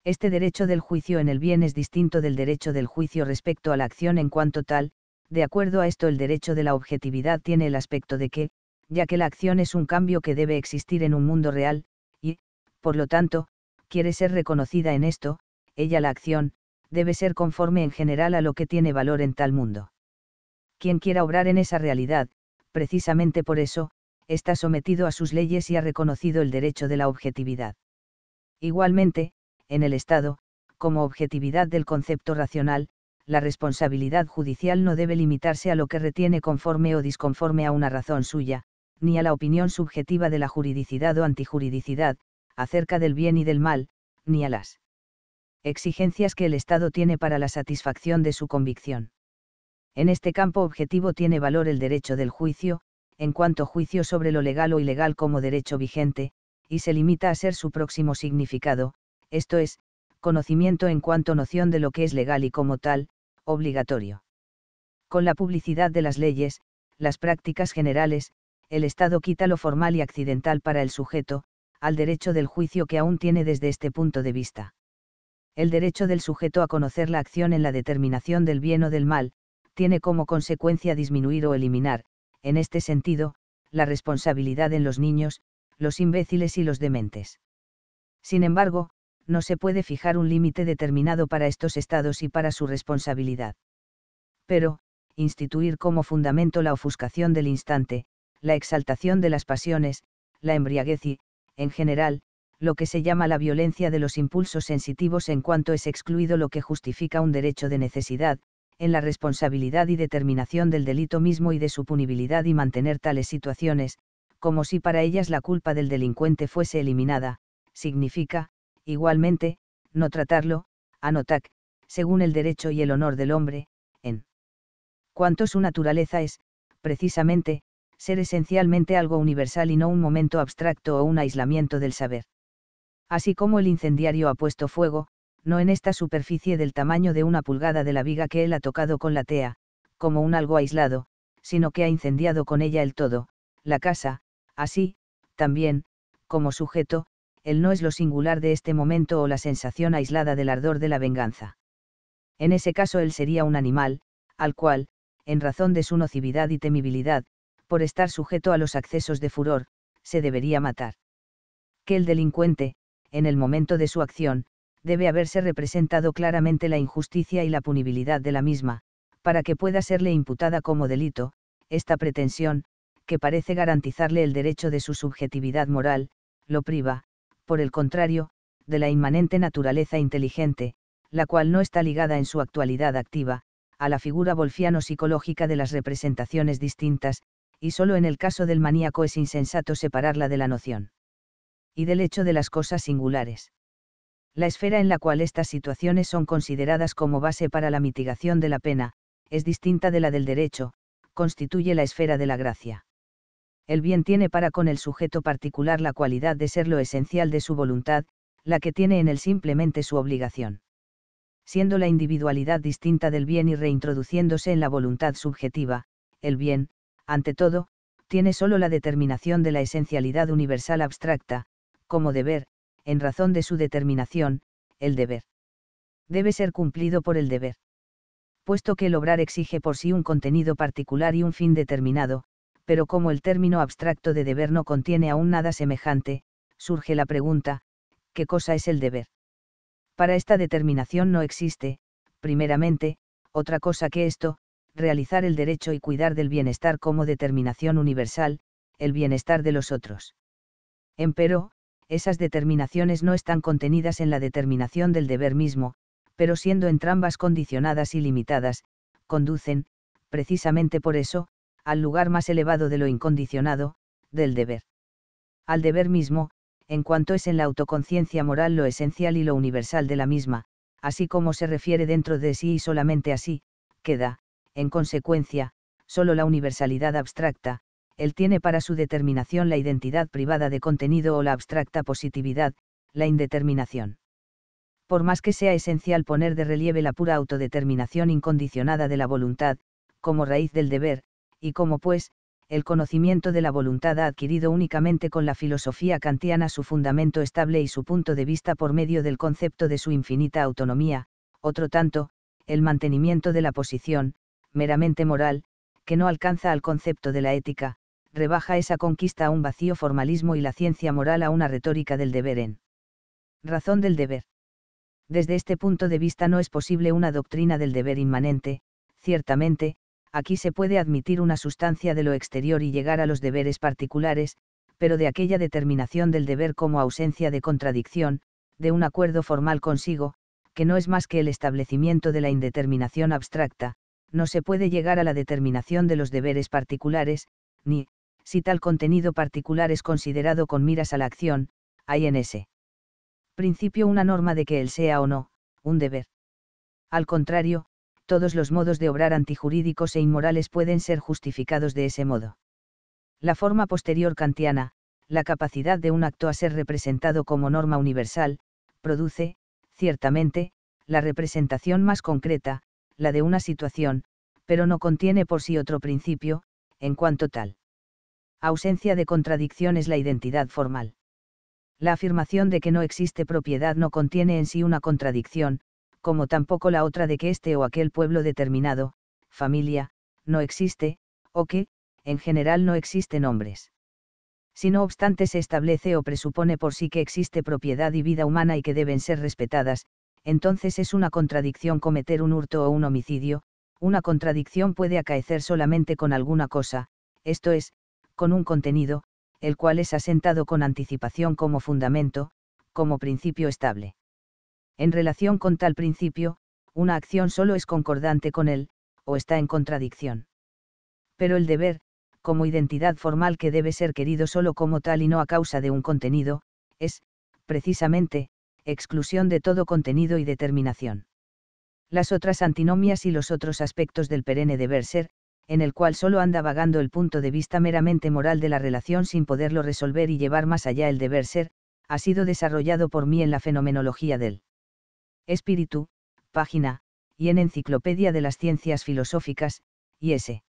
Este derecho del juicio en el bien es distinto del derecho del juicio respecto a la acción en cuanto tal, de acuerdo a esto el derecho de la objetividad tiene el aspecto de que, ya que la acción es un cambio que debe existir en un mundo real, y, por lo tanto, quiere ser reconocida en esto, ella la acción, debe ser conforme en general a lo que tiene valor en tal mundo. Quien quiera obrar en esa realidad, precisamente por eso, está sometido a sus leyes y ha reconocido el derecho de la objetividad. Igualmente, en el Estado, como objetividad del concepto racional, la responsabilidad judicial no debe limitarse a lo que retiene conforme o disconforme a una razón suya, ni a la opinión subjetiva de la juridicidad o antijuridicidad, acerca del bien y del mal, ni a las exigencias que el Estado tiene para la satisfacción de su convicción. En este campo objetivo tiene valor el derecho del juicio, en cuanto juicio sobre lo legal o ilegal como derecho vigente, y se limita a ser su próximo significado, esto es, conocimiento en cuanto noción de lo que es legal y como tal, obligatorio. Con la publicidad de las leyes, las prácticas generales, el Estado quita lo formal y accidental para el sujeto, al derecho del juicio que aún tiene desde este punto de vista. El derecho del sujeto a conocer la acción en la determinación del bien o del mal, tiene como consecuencia disminuir o eliminar, en este sentido, la responsabilidad en los niños, los imbéciles y los dementes. Sin embargo, no se puede fijar un límite determinado para estos estados y para su responsabilidad. Pero, instituir como fundamento la ofuscación del instante, la exaltación de las pasiones, la embriaguez y, en general, lo que se llama la violencia de los impulsos sensitivos en cuanto es excluido lo que justifica un derecho de necesidad, en la responsabilidad y determinación del delito mismo y de su punibilidad y mantener tales situaciones, como si para ellas la culpa del delincuente fuese eliminada, significa, igualmente, no tratarlo, anotac, según el derecho y el honor del hombre, en cuanto su naturaleza es, precisamente, ser esencialmente algo universal y no un momento abstracto o un aislamiento del saber. Así como el incendiario ha puesto fuego, no en esta superficie del tamaño de una pulgada de la viga que él ha tocado con la tea, como un algo aislado, sino que ha incendiado con ella el todo, la casa, así, también, como sujeto, él no es lo singular de este momento o la sensación aislada del ardor de la venganza. En ese caso él sería un animal, al cual, en razón de su nocividad y temibilidad, por estar sujeto a los accesos de furor, se debería matar. Que el delincuente, en el momento de su acción, debe haberse representado claramente la injusticia y la punibilidad de la misma, para que pueda serle imputada como delito, esta pretensión, que parece garantizarle el derecho de su subjetividad moral, lo priva, por el contrario, de la inmanente naturaleza inteligente, la cual no está ligada en su actualidad activa, a la figura volfiano psicológica de las representaciones distintas, y solo en el caso del maníaco es insensato separarla de la noción. Y del hecho de las cosas singulares. La esfera en la cual estas situaciones son consideradas como base para la mitigación de la pena, es distinta de la del derecho, constituye la esfera de la gracia. El bien tiene para con el sujeto particular la cualidad de ser lo esencial de su voluntad, la que tiene en él simplemente su obligación. Siendo la individualidad distinta del bien y reintroduciéndose en la voluntad subjetiva, el bien, ante todo, tiene sólo la determinación de la esencialidad universal abstracta, como deber, en razón de su determinación, el deber. Debe ser cumplido por el deber. Puesto que el obrar exige por sí un contenido particular y un fin determinado, pero como el término abstracto de deber no contiene aún nada semejante, surge la pregunta, ¿qué cosa es el deber? Para esta determinación no existe, primeramente, otra cosa que esto, realizar el derecho y cuidar del bienestar como determinación universal, el bienestar de los otros. Empero, esas determinaciones no están contenidas en la determinación del deber mismo, pero siendo entrambas condicionadas y limitadas, conducen, precisamente por eso, al lugar más elevado de lo incondicionado, del deber. Al deber mismo, en cuanto es en la autoconciencia moral lo esencial y lo universal de la misma, así como se refiere dentro de sí y solamente así, queda, en consecuencia, solo la universalidad abstracta, él tiene para su determinación la identidad privada de contenido o la abstracta positividad, la indeterminación. Por más que sea esencial poner de relieve la pura autodeterminación incondicionada de la voluntad, como raíz del deber, y como pues, el conocimiento de la voluntad ha adquirido únicamente con la filosofía kantiana su fundamento estable y su punto de vista por medio del concepto de su infinita autonomía, otro tanto, el mantenimiento de la posición, meramente moral, que no alcanza al concepto de la ética, rebaja esa conquista a un vacío formalismo y la ciencia moral a una retórica del deber en razón del deber. Desde este punto de vista no es posible una doctrina del deber inmanente, ciertamente, aquí se puede admitir una sustancia de lo exterior y llegar a los deberes particulares, pero de aquella determinación del deber como ausencia de contradicción, de un acuerdo formal consigo, que no es más que el establecimiento de la indeterminación abstracta, no se puede llegar a la determinación de los deberes particulares, ni, si tal contenido particular es considerado con miras a la acción, hay en ese principio una norma de que él sea o no, un deber. Al contrario, todos los modos de obrar antijurídicos e inmorales pueden ser justificados de ese modo. La forma posterior kantiana, la capacidad de un acto a ser representado como norma universal, produce, ciertamente, la representación más concreta, la de una situación, pero no contiene por sí otro principio, en cuanto tal ausencia de contradicción es la identidad formal. La afirmación de que no existe propiedad no contiene en sí una contradicción, como tampoco la otra de que este o aquel pueblo determinado, familia, no existe, o que, en general no existen hombres. Si no obstante se establece o presupone por sí que existe propiedad y vida humana y que deben ser respetadas, entonces es una contradicción cometer un hurto o un homicidio, una contradicción puede acaecer solamente con alguna cosa, esto es, con un contenido, el cual es asentado con anticipación como fundamento, como principio estable. En relación con tal principio, una acción solo es concordante con él, o está en contradicción. Pero el deber, como identidad formal que debe ser querido solo como tal y no a causa de un contenido, es, precisamente, exclusión de todo contenido y determinación. Las otras antinomias y los otros aspectos del perenne deber ser, en el cual solo anda vagando el punto de vista meramente moral de la relación sin poderlo resolver y llevar más allá el deber ser, ha sido desarrollado por mí en la fenomenología del espíritu, página, y en Enciclopedia de las Ciencias Filosóficas, y ese.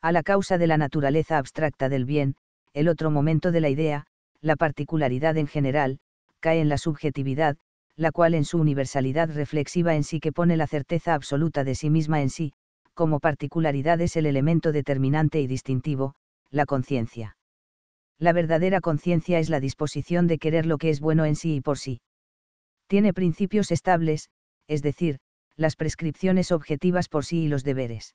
A la causa de la naturaleza abstracta del bien, el otro momento de la idea, la particularidad en general, cae en la subjetividad, la cual en su universalidad reflexiva en sí que pone la certeza absoluta de sí misma en sí, como particularidad es el elemento determinante y distintivo, la conciencia. La verdadera conciencia es la disposición de querer lo que es bueno en sí y por sí. Tiene principios estables, es decir, las prescripciones objetivas por sí y los deberes.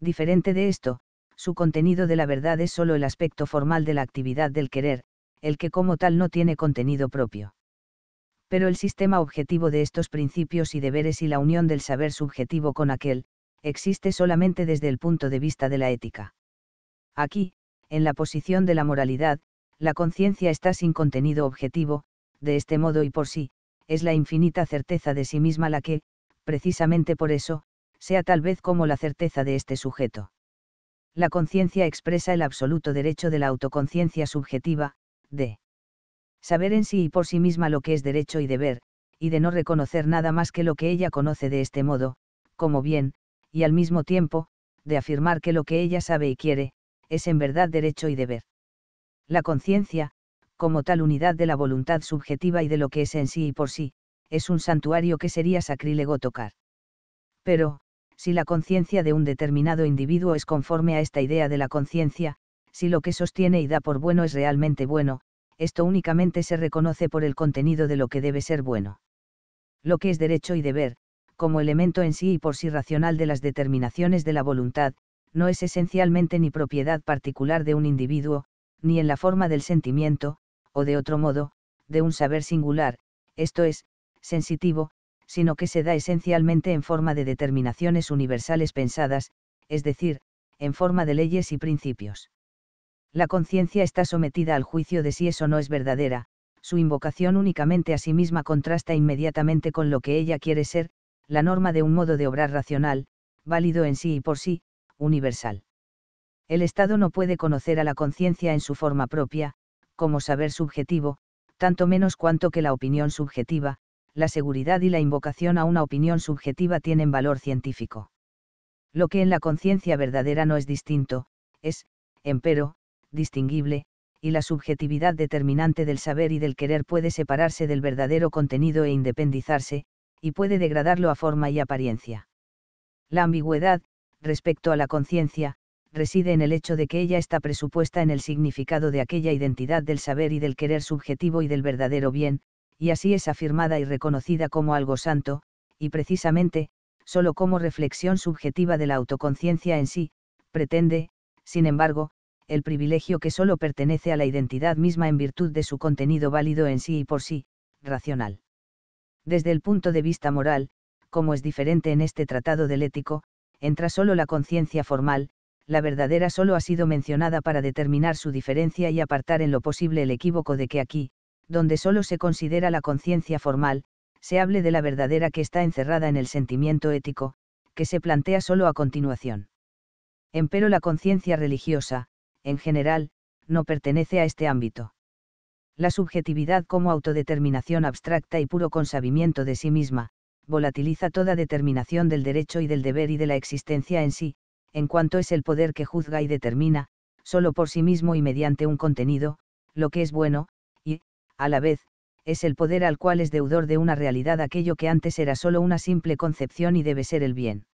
Diferente de esto, su contenido de la verdad es sólo el aspecto formal de la actividad del querer, el que como tal no tiene contenido propio. Pero el sistema objetivo de estos principios y deberes y la unión del saber subjetivo con aquel, existe solamente desde el punto de vista de la ética. Aquí, en la posición de la moralidad, la conciencia está sin contenido objetivo, de este modo y por sí, es la infinita certeza de sí misma la que, precisamente por eso, sea tal vez como la certeza de este sujeto. La conciencia expresa el absoluto derecho de la autoconciencia subjetiva, de saber en sí y por sí misma lo que es derecho y deber, y de no reconocer nada más que lo que ella conoce de este modo, como bien, y al mismo tiempo, de afirmar que lo que ella sabe y quiere, es en verdad derecho y deber. La conciencia, como tal unidad de la voluntad subjetiva y de lo que es en sí y por sí, es un santuario que sería sacrílego tocar. Pero, si la conciencia de un determinado individuo es conforme a esta idea de la conciencia, si lo que sostiene y da por bueno es realmente bueno, esto únicamente se reconoce por el contenido de lo que debe ser bueno. Lo que es derecho y deber, como elemento en sí y por sí racional de las determinaciones de la voluntad, no es esencialmente ni propiedad particular de un individuo, ni en la forma del sentimiento, o de otro modo, de un saber singular, esto es, sensitivo, sino que se da esencialmente en forma de determinaciones universales pensadas, es decir, en forma de leyes y principios. La conciencia está sometida al juicio de si eso no es verdadera, su invocación únicamente a sí misma contrasta inmediatamente con lo que ella quiere ser, la norma de un modo de obrar racional, válido en sí y por sí, universal. El Estado no puede conocer a la conciencia en su forma propia, como saber subjetivo, tanto menos cuanto que la opinión subjetiva, la seguridad y la invocación a una opinión subjetiva tienen valor científico. Lo que en la conciencia verdadera no es distinto, es, empero, distinguible, y la subjetividad determinante del saber y del querer puede separarse del verdadero contenido e independizarse, y puede degradarlo a forma y apariencia. La ambigüedad, respecto a la conciencia, reside en el hecho de que ella está presupuesta en el significado de aquella identidad del saber y del querer subjetivo y del verdadero bien, y así es afirmada y reconocida como algo santo, y precisamente, solo como reflexión subjetiva de la autoconciencia en sí, pretende, sin embargo, el privilegio que solo pertenece a la identidad misma en virtud de su contenido válido en sí y por sí, racional. Desde el punto de vista moral, como es diferente en este tratado del ético, entra solo la conciencia formal, la verdadera solo ha sido mencionada para determinar su diferencia y apartar en lo posible el equívoco de que aquí, donde solo se considera la conciencia formal, se hable de la verdadera que está encerrada en el sentimiento ético, que se plantea solo a continuación. Empero la conciencia religiosa, en general, no pertenece a este ámbito la subjetividad como autodeterminación abstracta y puro consabimiento de sí misma, volatiliza toda determinación del derecho y del deber y de la existencia en sí, en cuanto es el poder que juzga y determina, solo por sí mismo y mediante un contenido, lo que es bueno, y, a la vez, es el poder al cual es deudor de una realidad aquello que antes era solo una simple concepción y debe ser el bien.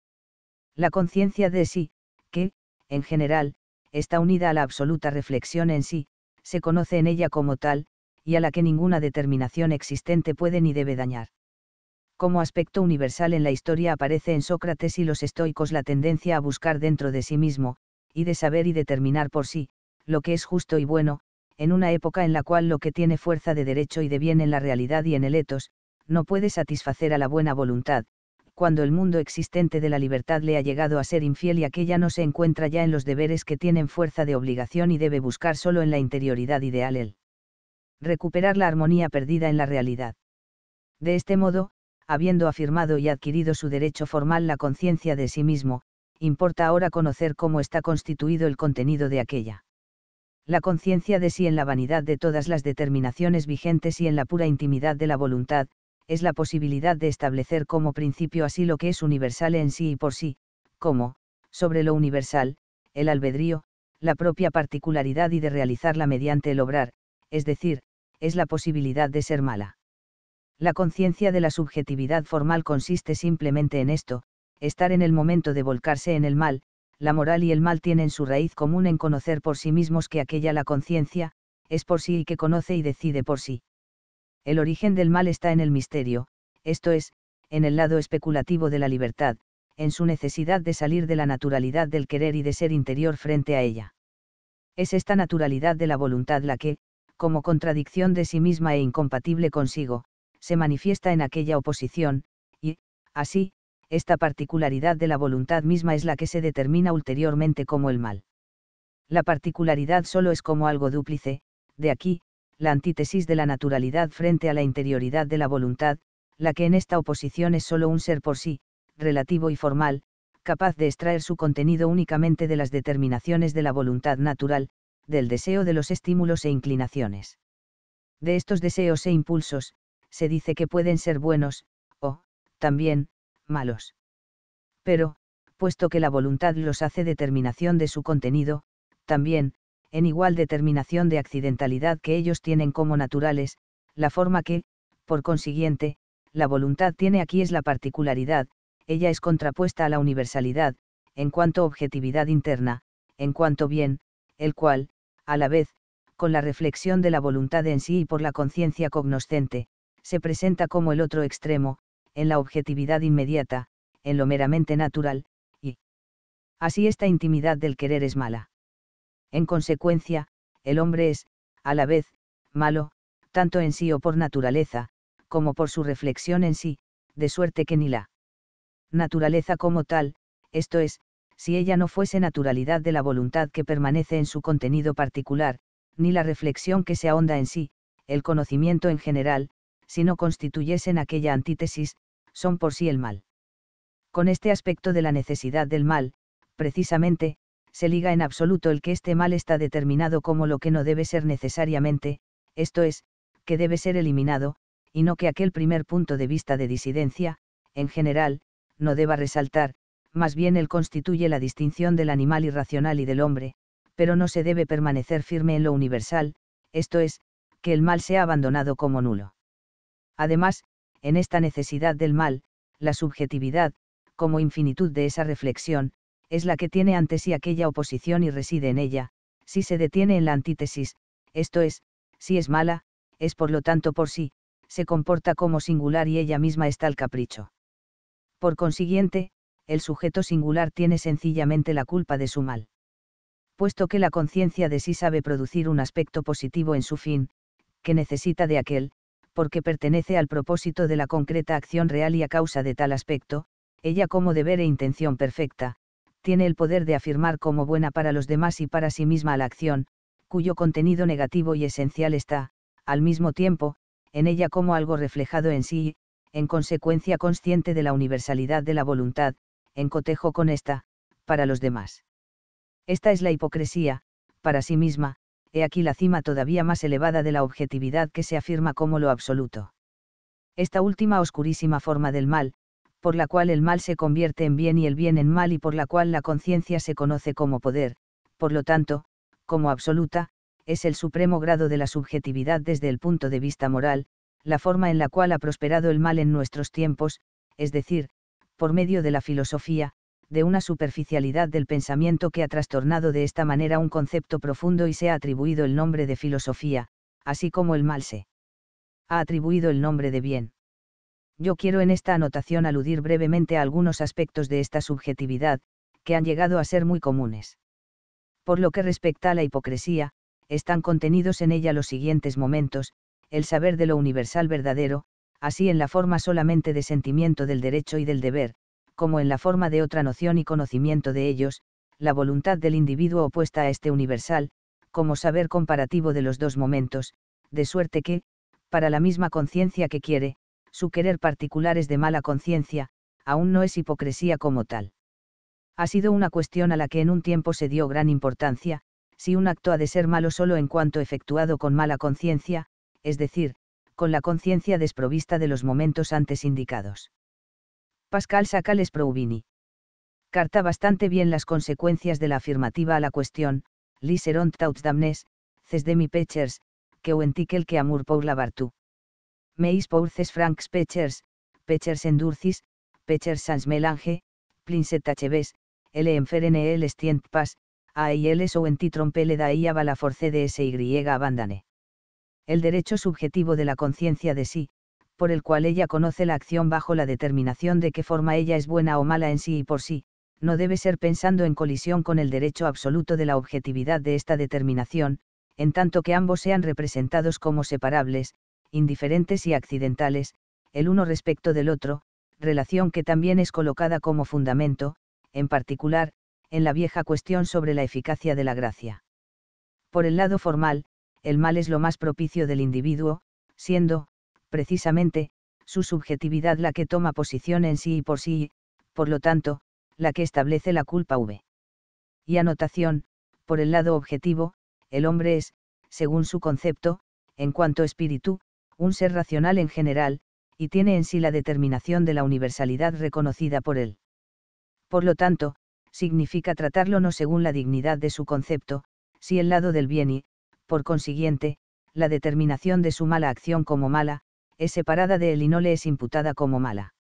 La conciencia de sí, que, en general, está unida a la absoluta reflexión en sí, se conoce en ella como tal, y a la que ninguna determinación existente puede ni debe dañar. Como aspecto universal en la historia aparece en Sócrates y los estoicos la tendencia a buscar dentro de sí mismo, y de saber y determinar por sí, lo que es justo y bueno, en una época en la cual lo que tiene fuerza de derecho y de bien en la realidad y en el etos, no puede satisfacer a la buena voluntad, cuando el mundo existente de la libertad le ha llegado a ser infiel y aquella no se encuentra ya en los deberes que tienen fuerza de obligación y debe buscar solo en la interioridad ideal él recuperar la armonía perdida en la realidad. De este modo, habiendo afirmado y adquirido su derecho formal la conciencia de sí mismo, importa ahora conocer cómo está constituido el contenido de aquella. La conciencia de sí en la vanidad de todas las determinaciones vigentes y en la pura intimidad de la voluntad, es la posibilidad de establecer como principio así lo que es universal en sí y por sí, como, sobre lo universal, el albedrío, la propia particularidad y de realizarla mediante el obrar, es decir, es la posibilidad de ser mala. La conciencia de la subjetividad formal consiste simplemente en esto, estar en el momento de volcarse en el mal, la moral y el mal tienen su raíz común en conocer por sí mismos que aquella la conciencia, es por sí y que conoce y decide por sí. El origen del mal está en el misterio, esto es, en el lado especulativo de la libertad, en su necesidad de salir de la naturalidad del querer y de ser interior frente a ella. Es esta naturalidad de la voluntad la que, como contradicción de sí misma e incompatible consigo, se manifiesta en aquella oposición, y, así, esta particularidad de la voluntad misma es la que se determina ulteriormente como el mal. La particularidad solo es como algo dúplice, de aquí, la antítesis de la naturalidad frente a la interioridad de la voluntad, la que en esta oposición es solo un ser por sí, relativo y formal, capaz de extraer su contenido únicamente de las determinaciones de la voluntad natural, del deseo de los estímulos e inclinaciones. De estos deseos e impulsos, se dice que pueden ser buenos, o, también, malos. Pero, puesto que la voluntad los hace determinación de su contenido, también, en igual determinación de accidentalidad que ellos tienen como naturales, la forma que, por consiguiente, la voluntad tiene aquí es la particularidad, ella es contrapuesta a la universalidad, en cuanto objetividad interna, en cuanto bien, el cual, a la vez, con la reflexión de la voluntad en sí y por la conciencia cognoscente, se presenta como el otro extremo, en la objetividad inmediata, en lo meramente natural, y así esta intimidad del querer es mala. En consecuencia, el hombre es, a la vez, malo, tanto en sí o por naturaleza, como por su reflexión en sí, de suerte que ni la naturaleza como tal, esto es, si ella no fuese naturalidad de la voluntad que permanece en su contenido particular, ni la reflexión que se ahonda en sí, el conocimiento en general, si no constituyesen aquella antítesis, son por sí el mal. Con este aspecto de la necesidad del mal, precisamente, se liga en absoluto el que este mal está determinado como lo que no debe ser necesariamente, esto es, que debe ser eliminado, y no que aquel primer punto de vista de disidencia, en general, no deba resaltar, más bien él constituye la distinción del animal irracional y del hombre, pero no se debe permanecer firme en lo universal, esto es, que el mal sea abandonado como nulo. Además, en esta necesidad del mal, la subjetividad, como infinitud de esa reflexión, es la que tiene ante sí aquella oposición y reside en ella, si se detiene en la antítesis, esto es, si es mala, es por lo tanto por sí, se comporta como singular y ella misma está al capricho. Por consiguiente, el sujeto singular tiene sencillamente la culpa de su mal. Puesto que la conciencia de sí sabe producir un aspecto positivo en su fin, que necesita de aquel, porque pertenece al propósito de la concreta acción real y a causa de tal aspecto, ella como deber e intención perfecta, tiene el poder de afirmar como buena para los demás y para sí misma la acción, cuyo contenido negativo y esencial está, al mismo tiempo, en ella como algo reflejado en sí, en consecuencia consciente de la universalidad de la voluntad, en cotejo con esta, para los demás. Esta es la hipocresía, para sí misma, he aquí la cima todavía más elevada de la objetividad que se afirma como lo absoluto. Esta última oscurísima forma del mal, por la cual el mal se convierte en bien y el bien en mal y por la cual la conciencia se conoce como poder, por lo tanto, como absoluta, es el supremo grado de la subjetividad desde el punto de vista moral, la forma en la cual ha prosperado el mal en nuestros tiempos, es decir, por medio de la filosofía, de una superficialidad del pensamiento que ha trastornado de esta manera un concepto profundo y se ha atribuido el nombre de filosofía, así como el mal se ha atribuido el nombre de bien. Yo quiero en esta anotación aludir brevemente a algunos aspectos de esta subjetividad, que han llegado a ser muy comunes. Por lo que respecta a la hipocresía, están contenidos en ella los siguientes momentos, el saber de lo universal verdadero, así en la forma solamente de sentimiento del derecho y del deber, como en la forma de otra noción y conocimiento de ellos, la voluntad del individuo opuesta a este universal, como saber comparativo de los dos momentos, de suerte que, para la misma conciencia que quiere, su querer particular es de mala conciencia, aún no es hipocresía como tal. Ha sido una cuestión a la que en un tiempo se dio gran importancia, si un acto ha de ser malo solo en cuanto efectuado con mala conciencia, es decir, con la conciencia desprovista de los momentos antes indicados. Pascal Sacales Proubini. Carta bastante bien las consecuencias de la afirmativa a la cuestión, Liseron tauts damnes, ces de mi pechers, que que amur pour la bartu. Meis pour ces francs pechers, pechers endurcis, pechers sans melange, plinset tacheves, ele enferne el stient pas, a y o en trompele da y la force de abandane el derecho subjetivo de la conciencia de sí, por el cual ella conoce la acción bajo la determinación de qué forma ella es buena o mala en sí y por sí, no debe ser pensando en colisión con el derecho absoluto de la objetividad de esta determinación, en tanto que ambos sean representados como separables, indiferentes y accidentales, el uno respecto del otro, relación que también es colocada como fundamento, en particular, en la vieja cuestión sobre la eficacia de la gracia. Por el lado formal, el mal es lo más propicio del individuo, siendo, precisamente, su subjetividad la que toma posición en sí y por sí, y, por lo tanto, la que establece la culpa v. Y anotación, por el lado objetivo, el hombre es, según su concepto, en cuanto espíritu, un ser racional en general, y tiene en sí la determinación de la universalidad reconocida por él. Por lo tanto, significa tratarlo no según la dignidad de su concepto, si el lado del bien y, por consiguiente, la determinación de su mala acción como mala, es separada de él y no le es imputada como mala.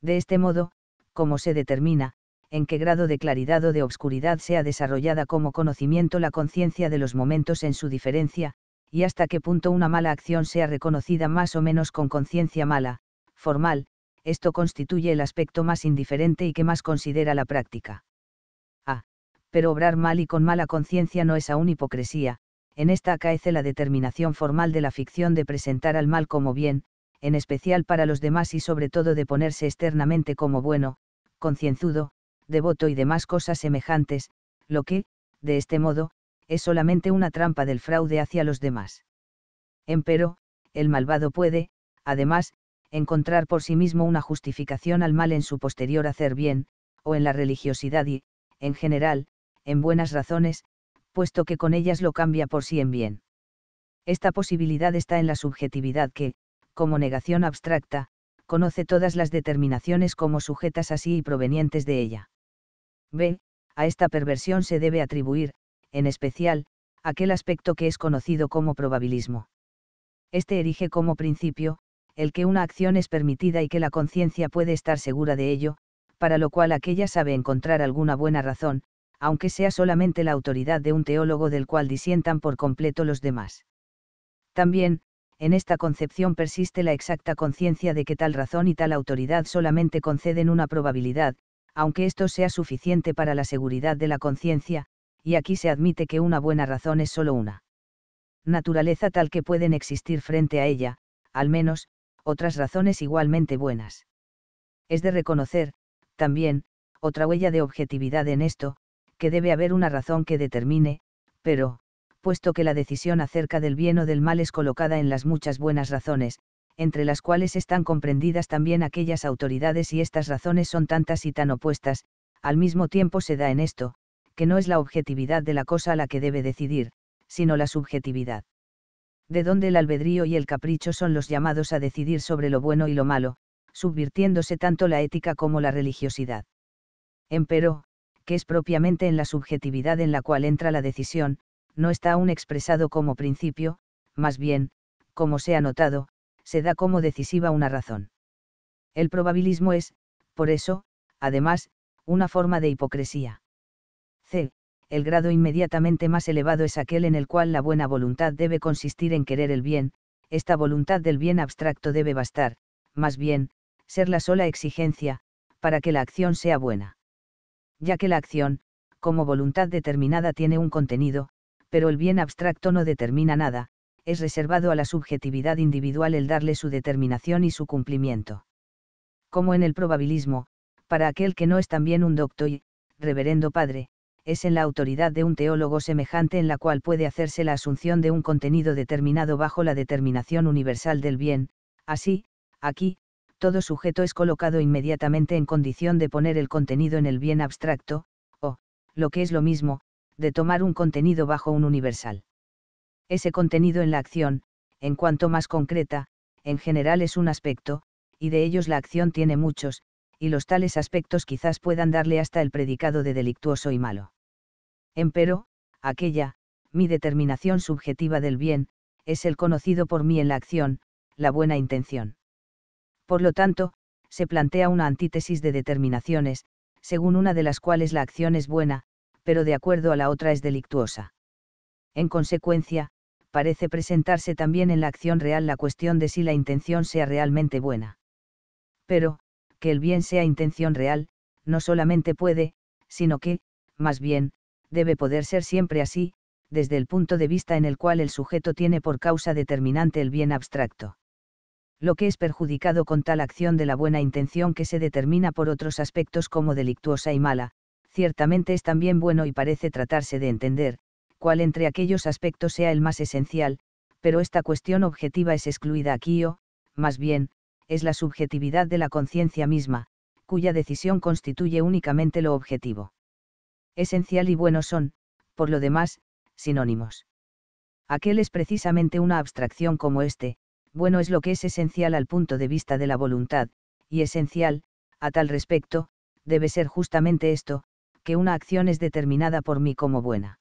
De este modo, como se determina, en qué grado de claridad o de obscuridad sea desarrollada como conocimiento la conciencia de los momentos en su diferencia, y hasta qué punto una mala acción sea reconocida más o menos con conciencia mala, formal, esto constituye el aspecto más indiferente y que más considera la práctica. Ah, pero obrar mal y con mala conciencia no es aún hipocresía, en esta acaece la determinación formal de la ficción de presentar al mal como bien, en especial para los demás y sobre todo de ponerse externamente como bueno, concienzudo, devoto y demás cosas semejantes, lo que, de este modo, es solamente una trampa del fraude hacia los demás. Empero, el malvado puede, además, encontrar por sí mismo una justificación al mal en su posterior hacer bien, o en la religiosidad y, en general, en buenas razones, puesto que con ellas lo cambia por sí en bien. Esta posibilidad está en la subjetividad que, como negación abstracta, conoce todas las determinaciones como sujetas a sí y provenientes de ella. B. A esta perversión se debe atribuir, en especial, aquel aspecto que es conocido como probabilismo. Este erige como principio, el que una acción es permitida y que la conciencia puede estar segura de ello, para lo cual aquella sabe encontrar alguna buena razón, aunque sea solamente la autoridad de un teólogo del cual disientan por completo los demás. También, en esta concepción persiste la exacta conciencia de que tal razón y tal autoridad solamente conceden una probabilidad, aunque esto sea suficiente para la seguridad de la conciencia, y aquí se admite que una buena razón es solo una. Naturaleza tal que pueden existir frente a ella, al menos, otras razones igualmente buenas. Es de reconocer, también, otra huella de objetividad en esto, que debe haber una razón que determine, pero, puesto que la decisión acerca del bien o del mal es colocada en las muchas buenas razones, entre las cuales están comprendidas también aquellas autoridades y estas razones son tantas y tan opuestas, al mismo tiempo se da en esto, que no es la objetividad de la cosa a la que debe decidir, sino la subjetividad. De donde el albedrío y el capricho son los llamados a decidir sobre lo bueno y lo malo, subvirtiéndose tanto la ética como la religiosidad. Empero, que es propiamente en la subjetividad en la cual entra la decisión, no está aún expresado como principio, más bien, como se ha notado, se da como decisiva una razón. El probabilismo es, por eso, además, una forma de hipocresía. C. El grado inmediatamente más elevado es aquel en el cual la buena voluntad debe consistir en querer el bien, esta voluntad del bien abstracto debe bastar, más bien, ser la sola exigencia, para que la acción sea buena ya que la acción, como voluntad determinada, tiene un contenido, pero el bien abstracto no determina nada, es reservado a la subjetividad individual el darle su determinación y su cumplimiento. Como en el probabilismo, para aquel que no es también un docto y, reverendo padre, es en la autoridad de un teólogo semejante en la cual puede hacerse la asunción de un contenido determinado bajo la determinación universal del bien, así, aquí, todo sujeto es colocado inmediatamente en condición de poner el contenido en el bien abstracto, o, lo que es lo mismo, de tomar un contenido bajo un universal. Ese contenido en la acción, en cuanto más concreta, en general es un aspecto, y de ellos la acción tiene muchos, y los tales aspectos quizás puedan darle hasta el predicado de delictuoso y malo. Empero, aquella, mi determinación subjetiva del bien, es el conocido por mí en la acción, la buena intención. Por lo tanto, se plantea una antítesis de determinaciones, según una de las cuales la acción es buena, pero de acuerdo a la otra es delictuosa. En consecuencia, parece presentarse también en la acción real la cuestión de si la intención sea realmente buena. Pero, que el bien sea intención real, no solamente puede, sino que, más bien, debe poder ser siempre así, desde el punto de vista en el cual el sujeto tiene por causa determinante el bien abstracto lo que es perjudicado con tal acción de la buena intención que se determina por otros aspectos como delictuosa y mala, ciertamente es también bueno y parece tratarse de entender, cuál entre aquellos aspectos sea el más esencial, pero esta cuestión objetiva es excluida aquí o, más bien, es la subjetividad de la conciencia misma, cuya decisión constituye únicamente lo objetivo. Esencial y bueno son, por lo demás, sinónimos. Aquel es precisamente una abstracción como este, bueno es lo que es esencial al punto de vista de la voluntad, y esencial, a tal respecto, debe ser justamente esto, que una acción es determinada por mí como buena.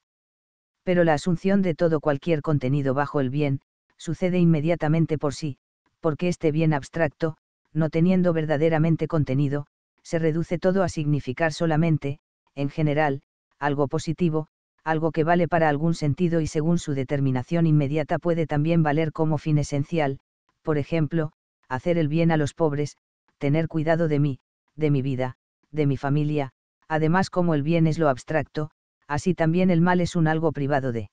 Pero la asunción de todo cualquier contenido bajo el bien, sucede inmediatamente por sí, porque este bien abstracto, no teniendo verdaderamente contenido, se reduce todo a significar solamente, en general, algo positivo, algo que vale para algún sentido y según su determinación inmediata puede también valer como fin esencial, por ejemplo, hacer el bien a los pobres, tener cuidado de mí, de mi vida, de mi familia, además como el bien es lo abstracto, así también el mal es un algo privado de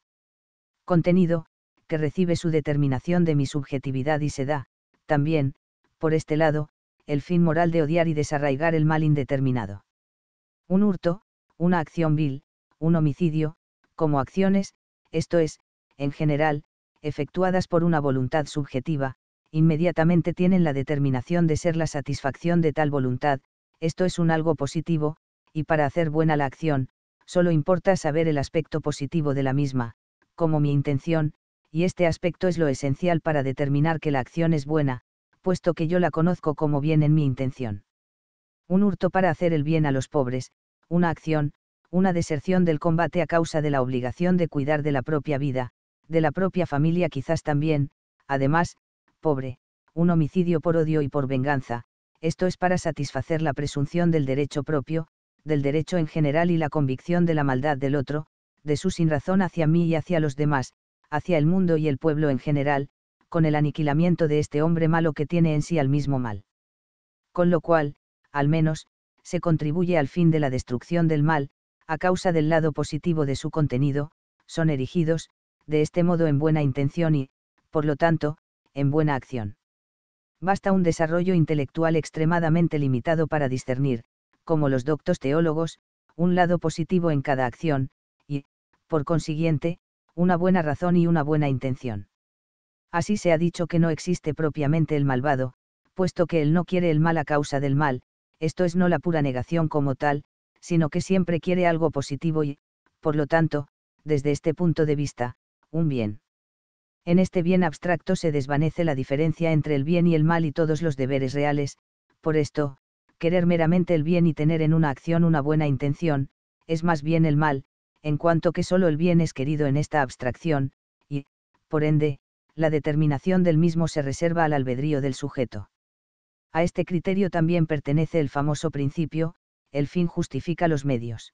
contenido, que recibe su determinación de mi subjetividad y se da, también, por este lado, el fin moral de odiar y desarraigar el mal indeterminado. Un hurto, una acción vil, un homicidio, como acciones, esto es, en general, efectuadas por una voluntad subjetiva, inmediatamente tienen la determinación de ser la satisfacción de tal voluntad, esto es un algo positivo, y para hacer buena la acción, solo importa saber el aspecto positivo de la misma, como mi intención, y este aspecto es lo esencial para determinar que la acción es buena, puesto que yo la conozco como bien en mi intención. Un hurto para hacer el bien a los pobres, una acción, una deserción del combate a causa de la obligación de cuidar de la propia vida, de la propia familia quizás también, además, pobre, un homicidio por odio y por venganza, esto es para satisfacer la presunción del derecho propio, del derecho en general y la convicción de la maldad del otro, de su sinrazón hacia mí y hacia los demás, hacia el mundo y el pueblo en general, con el aniquilamiento de este hombre malo que tiene en sí al mismo mal. Con lo cual, al menos, se contribuye al fin de la destrucción del mal, a causa del lado positivo de su contenido, son erigidos, de este modo en buena intención y, por lo tanto, en buena acción. Basta un desarrollo intelectual extremadamente limitado para discernir, como los doctos teólogos, un lado positivo en cada acción, y, por consiguiente, una buena razón y una buena intención. Así se ha dicho que no existe propiamente el malvado, puesto que él no quiere el mal a causa del mal, esto es no la pura negación como tal, sino que siempre quiere algo positivo y, por lo tanto, desde este punto de vista, un bien en este bien abstracto se desvanece la diferencia entre el bien y el mal y todos los deberes reales, por esto, querer meramente el bien y tener en una acción una buena intención, es más bien el mal, en cuanto que solo el bien es querido en esta abstracción, y, por ende, la determinación del mismo se reserva al albedrío del sujeto. A este criterio también pertenece el famoso principio, el fin justifica los medios.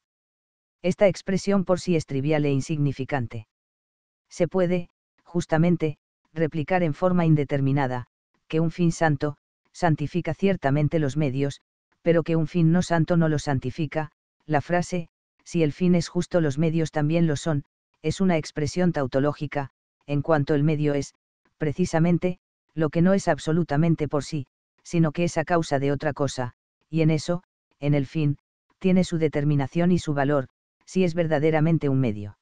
Esta expresión por sí es trivial e insignificante. Se puede, justamente, replicar en forma indeterminada, que un fin santo, santifica ciertamente los medios, pero que un fin no santo no los santifica, la frase, si el fin es justo los medios también lo son, es una expresión tautológica, en cuanto el medio es, precisamente, lo que no es absolutamente por sí, sino que es a causa de otra cosa, y en eso, en el fin, tiene su determinación y su valor, si es verdaderamente un medio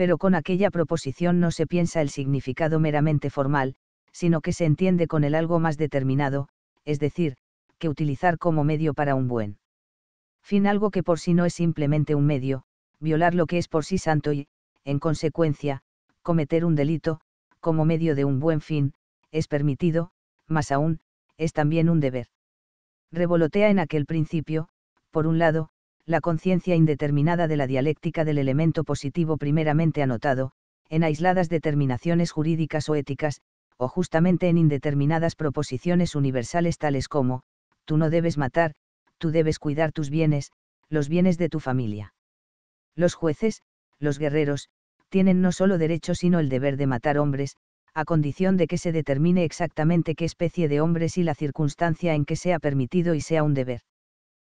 pero con aquella proposición no se piensa el significado meramente formal, sino que se entiende con el algo más determinado, es decir, que utilizar como medio para un buen fin algo que por sí no es simplemente un medio, violar lo que es por sí santo y, en consecuencia, cometer un delito, como medio de un buen fin, es permitido, más aún, es también un deber. Revolotea en aquel principio, por un lado, la conciencia indeterminada de la dialéctica del elemento positivo primeramente anotado, en aisladas determinaciones jurídicas o éticas, o justamente en indeterminadas proposiciones universales tales como, tú no debes matar, tú debes cuidar tus bienes, los bienes de tu familia. Los jueces, los guerreros, tienen no solo derecho sino el deber de matar hombres, a condición de que se determine exactamente qué especie de hombres y la circunstancia en que sea permitido y sea un deber.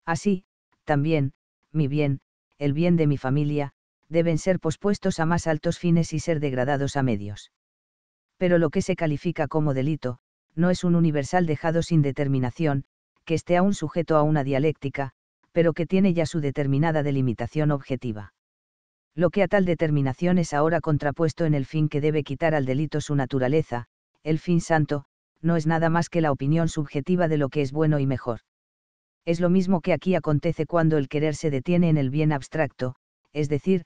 Así, también, mi bien, el bien de mi familia, deben ser pospuestos a más altos fines y ser degradados a medios. Pero lo que se califica como delito, no es un universal dejado sin determinación, que esté aún sujeto a una dialéctica, pero que tiene ya su determinada delimitación objetiva. Lo que a tal determinación es ahora contrapuesto en el fin que debe quitar al delito su naturaleza, el fin santo, no es nada más que la opinión subjetiva de lo que es bueno y mejor. Es lo mismo que aquí acontece cuando el querer se detiene en el bien abstracto, es decir,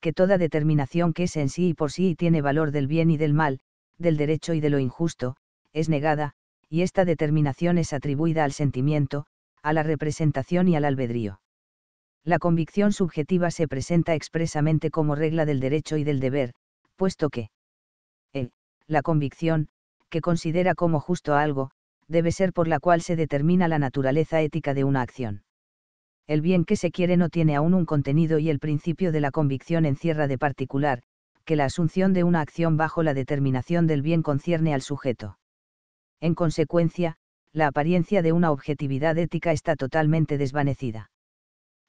que toda determinación que es en sí y por sí y tiene valor del bien y del mal, del derecho y de lo injusto, es negada, y esta determinación es atribuida al sentimiento, a la representación y al albedrío. La convicción subjetiva se presenta expresamente como regla del derecho y del deber, puesto que eh, la convicción, que considera como justo algo, debe ser por la cual se determina la naturaleza ética de una acción. El bien que se quiere no tiene aún un contenido y el principio de la convicción encierra de particular, que la asunción de una acción bajo la determinación del bien concierne al sujeto. En consecuencia, la apariencia de una objetividad ética está totalmente desvanecida.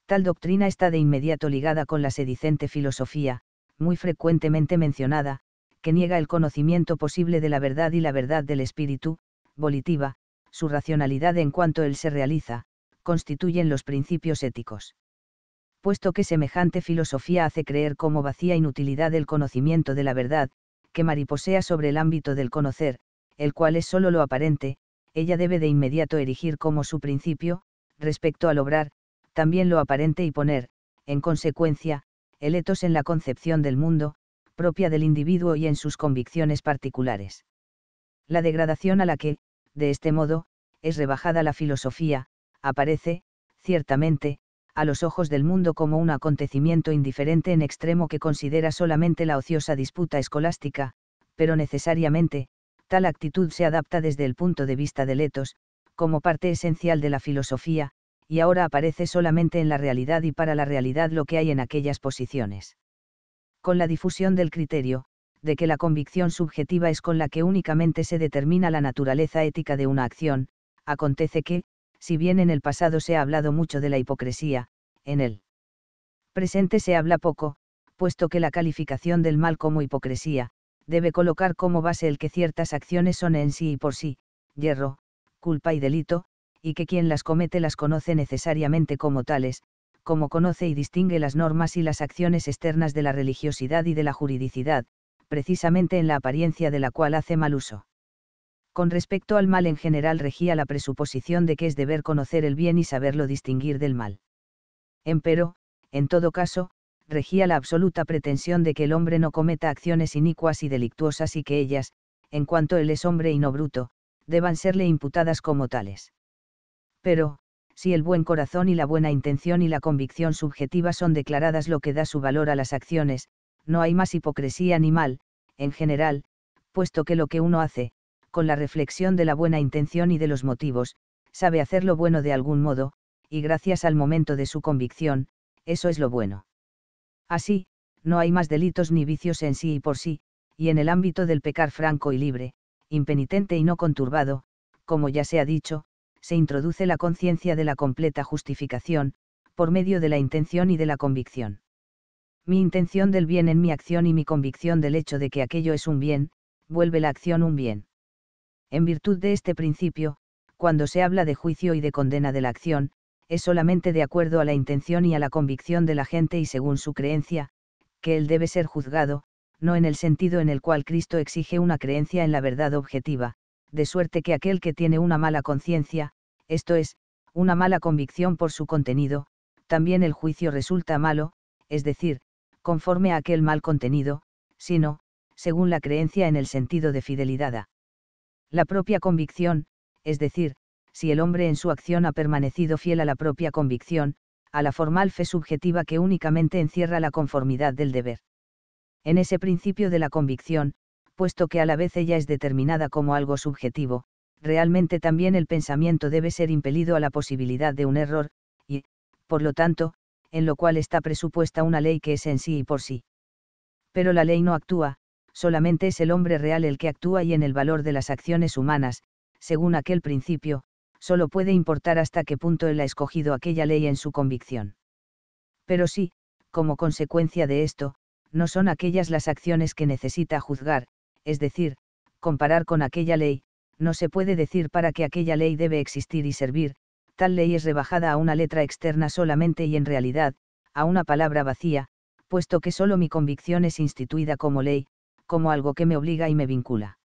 Tal doctrina está de inmediato ligada con la sedicente filosofía, muy frecuentemente mencionada, que niega el conocimiento posible de la verdad y la verdad del espíritu, volitiva, su racionalidad en cuanto él se realiza, constituyen los principios éticos. Puesto que semejante filosofía hace creer como vacía inutilidad el conocimiento de la verdad, que mariposea sobre el ámbito del conocer, el cual es sólo lo aparente, ella debe de inmediato erigir como su principio, respecto al obrar, también lo aparente y poner, en consecuencia, el etos en la concepción del mundo, propia del individuo y en sus convicciones particulares. La degradación a la que, de este modo, es rebajada la filosofía, aparece, ciertamente, a los ojos del mundo como un acontecimiento indiferente en extremo que considera solamente la ociosa disputa escolástica, pero necesariamente, tal actitud se adapta desde el punto de vista de Letos, como parte esencial de la filosofía, y ahora aparece solamente en la realidad y para la realidad lo que hay en aquellas posiciones. Con la difusión del criterio, de que la convicción subjetiva es con la que únicamente se determina la naturaleza ética de una acción, acontece que, si bien en el pasado se ha hablado mucho de la hipocresía, en el presente se habla poco, puesto que la calificación del mal como hipocresía, debe colocar como base el que ciertas acciones son en sí y por sí, hierro, culpa y delito, y que quien las comete las conoce necesariamente como tales, como conoce y distingue las normas y las acciones externas de la religiosidad y de la juridicidad, precisamente en la apariencia de la cual hace mal uso. Con respecto al mal en general regía la presuposición de que es deber conocer el bien y saberlo distinguir del mal. Empero, en todo caso, regía la absoluta pretensión de que el hombre no cometa acciones inicuas y delictuosas y que ellas, en cuanto él es hombre y no bruto, deban serle imputadas como tales. Pero, si el buen corazón y la buena intención y la convicción subjetiva son declaradas lo que da su valor a las acciones, no hay más hipocresía ni mal, en general, puesto que lo que uno hace, con la reflexión de la buena intención y de los motivos, sabe hacerlo bueno de algún modo, y gracias al momento de su convicción, eso es lo bueno. Así, no hay más delitos ni vicios en sí y por sí, y en el ámbito del pecar franco y libre, impenitente y no conturbado, como ya se ha dicho, se introduce la conciencia de la completa justificación, por medio de la intención y de la convicción mi intención del bien en mi acción y mi convicción del hecho de que aquello es un bien, vuelve la acción un bien. En virtud de este principio, cuando se habla de juicio y de condena de la acción, es solamente de acuerdo a la intención y a la convicción de la gente y según su creencia, que él debe ser juzgado, no en el sentido en el cual Cristo exige una creencia en la verdad objetiva, de suerte que aquel que tiene una mala conciencia, esto es, una mala convicción por su contenido, también el juicio resulta malo, es decir, conforme a aquel mal contenido, sino, según la creencia en el sentido de fidelidad a la propia convicción, es decir, si el hombre en su acción ha permanecido fiel a la propia convicción, a la formal fe subjetiva que únicamente encierra la conformidad del deber. En ese principio de la convicción, puesto que a la vez ella es determinada como algo subjetivo, realmente también el pensamiento debe ser impelido a la posibilidad de un error, y, por lo tanto, en lo cual está presupuesta una ley que es en sí y por sí. Pero la ley no actúa, solamente es el hombre real el que actúa y en el valor de las acciones humanas, según aquel principio, solo puede importar hasta qué punto él ha escogido aquella ley en su convicción. Pero sí, como consecuencia de esto, no son aquellas las acciones que necesita juzgar, es decir, comparar con aquella ley, no se puede decir para qué aquella ley debe existir y servir, tal ley es rebajada a una letra externa solamente y en realidad, a una palabra vacía, puesto que solo mi convicción es instituida como ley, como algo que me obliga y me vincula.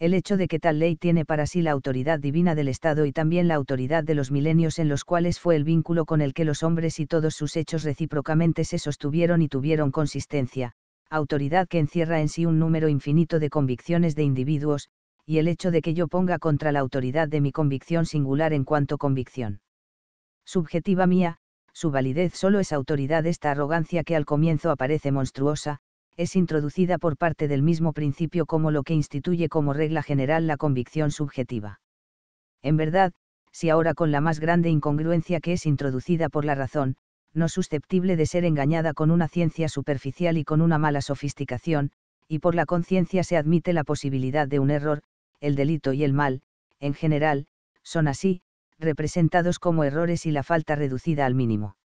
El hecho de que tal ley tiene para sí la autoridad divina del Estado y también la autoridad de los milenios en los cuales fue el vínculo con el que los hombres y todos sus hechos recíprocamente se sostuvieron y tuvieron consistencia, autoridad que encierra en sí un número infinito de convicciones de individuos, y el hecho de que yo ponga contra la autoridad de mi convicción singular en cuanto convicción. Subjetiva mía, su validez solo es autoridad esta arrogancia que al comienzo aparece monstruosa, es introducida por parte del mismo principio como lo que instituye como regla general la convicción subjetiva. En verdad, si ahora con la más grande incongruencia que es introducida por la razón, no susceptible de ser engañada con una ciencia superficial y con una mala sofisticación, y por la conciencia se admite la posibilidad de un error, el delito y el mal, en general, son así, representados como errores y la falta reducida al mínimo.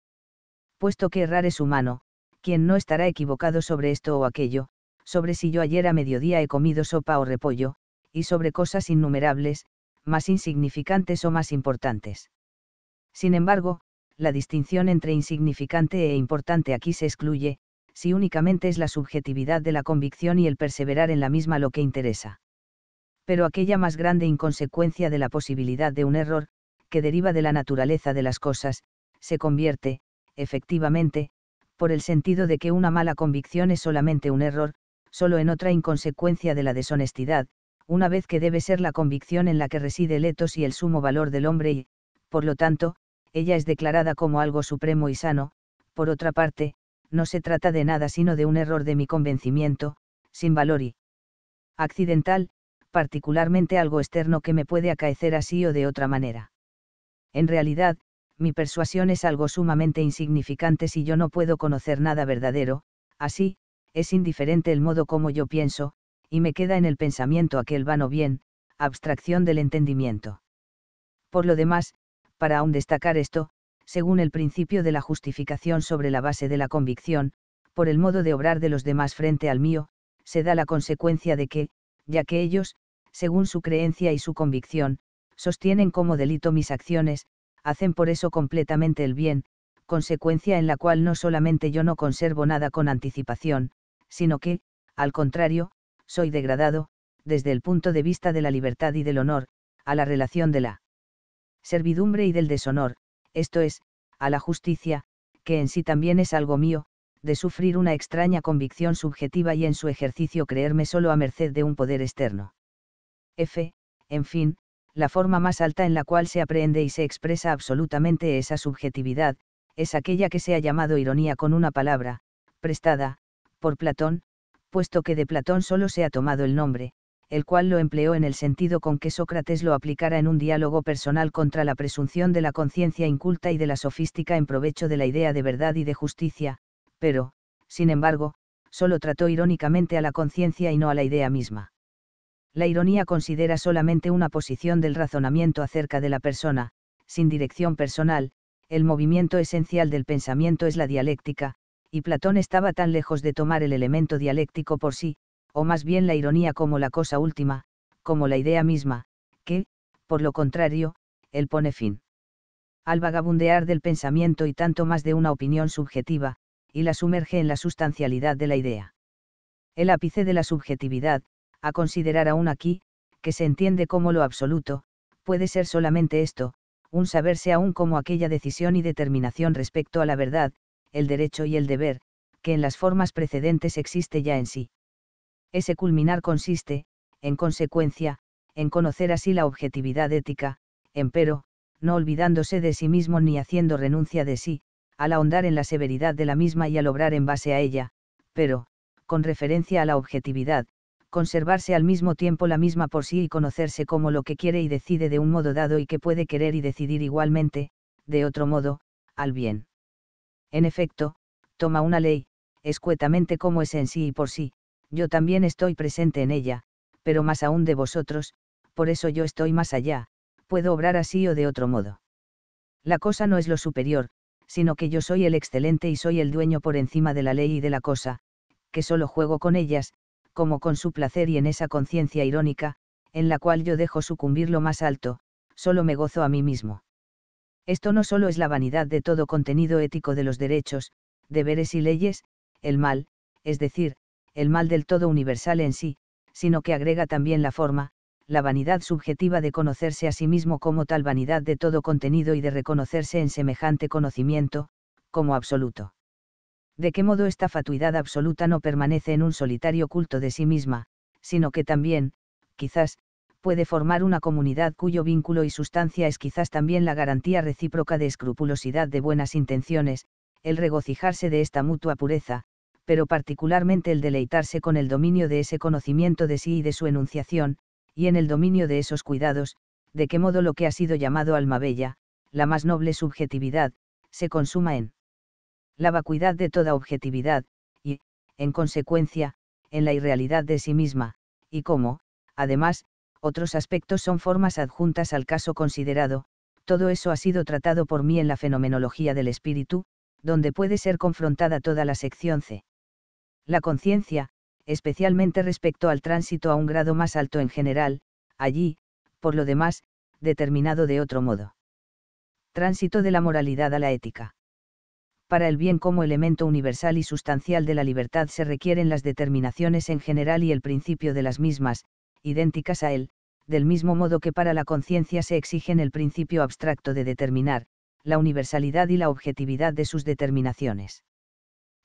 Puesto que errar es humano, quien no estará equivocado sobre esto o aquello, sobre si yo ayer a mediodía he comido sopa o repollo, y sobre cosas innumerables, más insignificantes o más importantes. Sin embargo, la distinción entre insignificante e importante aquí se excluye, si únicamente es la subjetividad de la convicción y el perseverar en la misma lo que interesa pero aquella más grande inconsecuencia de la posibilidad de un error, que deriva de la naturaleza de las cosas, se convierte, efectivamente, por el sentido de que una mala convicción es solamente un error, solo en otra inconsecuencia de la deshonestidad, una vez que debe ser la convicción en la que reside el etos y el sumo valor del hombre y, por lo tanto, ella es declarada como algo supremo y sano, por otra parte, no se trata de nada sino de un error de mi convencimiento, sin valor y accidental, particularmente algo externo que me puede acaecer así o de otra manera. En realidad, mi persuasión es algo sumamente insignificante si yo no puedo conocer nada verdadero, así, es indiferente el modo como yo pienso, y me queda en el pensamiento aquel vano bien, abstracción del entendimiento. Por lo demás, para aún destacar esto, según el principio de la justificación sobre la base de la convicción, por el modo de obrar de los demás frente al mío, se da la consecuencia de que, ya que ellos, según su creencia y su convicción, sostienen como delito mis acciones, hacen por eso completamente el bien, consecuencia en la cual no solamente yo no conservo nada con anticipación, sino que, al contrario, soy degradado, desde el punto de vista de la libertad y del honor, a la relación de la servidumbre y del deshonor, esto es, a la justicia, que en sí también es algo mío, de sufrir una extraña convicción subjetiva y en su ejercicio creerme solo a merced de un poder externo. F, en fin, la forma más alta en la cual se aprehende y se expresa absolutamente esa subjetividad, es aquella que se ha llamado ironía con una palabra, prestada, por Platón, puesto que de Platón solo se ha tomado el nombre, el cual lo empleó en el sentido con que Sócrates lo aplicara en un diálogo personal contra la presunción de la conciencia inculta y de la sofística en provecho de la idea de verdad y de justicia, pero, sin embargo, solo trató irónicamente a la conciencia y no a la idea misma la ironía considera solamente una posición del razonamiento acerca de la persona, sin dirección personal, el movimiento esencial del pensamiento es la dialéctica, y Platón estaba tan lejos de tomar el elemento dialéctico por sí, o más bien la ironía como la cosa última, como la idea misma, que, por lo contrario, él pone fin. Al vagabundear del pensamiento y tanto más de una opinión subjetiva, y la sumerge en la sustancialidad de la idea. El ápice de la subjetividad, a considerar aún aquí, que se entiende como lo absoluto, puede ser solamente esto, un saberse aún como aquella decisión y determinación respecto a la verdad, el derecho y el deber, que en las formas precedentes existe ya en sí. Ese culminar consiste, en consecuencia, en conocer así la objetividad ética, empero, no olvidándose de sí mismo ni haciendo renuncia de sí, al ahondar en la severidad de la misma y al obrar en base a ella, pero, con referencia a la objetividad, conservarse al mismo tiempo la misma por sí y conocerse como lo que quiere y decide de un modo dado y que puede querer y decidir igualmente, de otro modo, al bien. En efecto, toma una ley, escuetamente como es en sí y por sí, yo también estoy presente en ella, pero más aún de vosotros, por eso yo estoy más allá, puedo obrar así o de otro modo. La cosa no es lo superior, sino que yo soy el excelente y soy el dueño por encima de la ley y de la cosa, que solo juego con ellas, como con su placer y en esa conciencia irónica, en la cual yo dejo sucumbir lo más alto, solo me gozo a mí mismo. Esto no solo es la vanidad de todo contenido ético de los derechos, deberes y leyes, el mal, es decir, el mal del todo universal en sí, sino que agrega también la forma, la vanidad subjetiva de conocerse a sí mismo como tal vanidad de todo contenido y de reconocerse en semejante conocimiento, como absoluto de qué modo esta fatuidad absoluta no permanece en un solitario culto de sí misma, sino que también, quizás, puede formar una comunidad cuyo vínculo y sustancia es quizás también la garantía recíproca de escrupulosidad de buenas intenciones, el regocijarse de esta mutua pureza, pero particularmente el deleitarse con el dominio de ese conocimiento de sí y de su enunciación, y en el dominio de esos cuidados, de qué modo lo que ha sido llamado alma bella, la más noble subjetividad, se consuma en la vacuidad de toda objetividad, y, en consecuencia, en la irrealidad de sí misma, y cómo, además, otros aspectos son formas adjuntas al caso considerado, todo eso ha sido tratado por mí en la fenomenología del espíritu, donde puede ser confrontada toda la sección C. La conciencia, especialmente respecto al tránsito a un grado más alto en general, allí, por lo demás, determinado de otro modo. Tránsito de la moralidad a la ética para el bien como elemento universal y sustancial de la libertad se requieren las determinaciones en general y el principio de las mismas, idénticas a él, del mismo modo que para la conciencia se exigen el principio abstracto de determinar, la universalidad y la objetividad de sus determinaciones.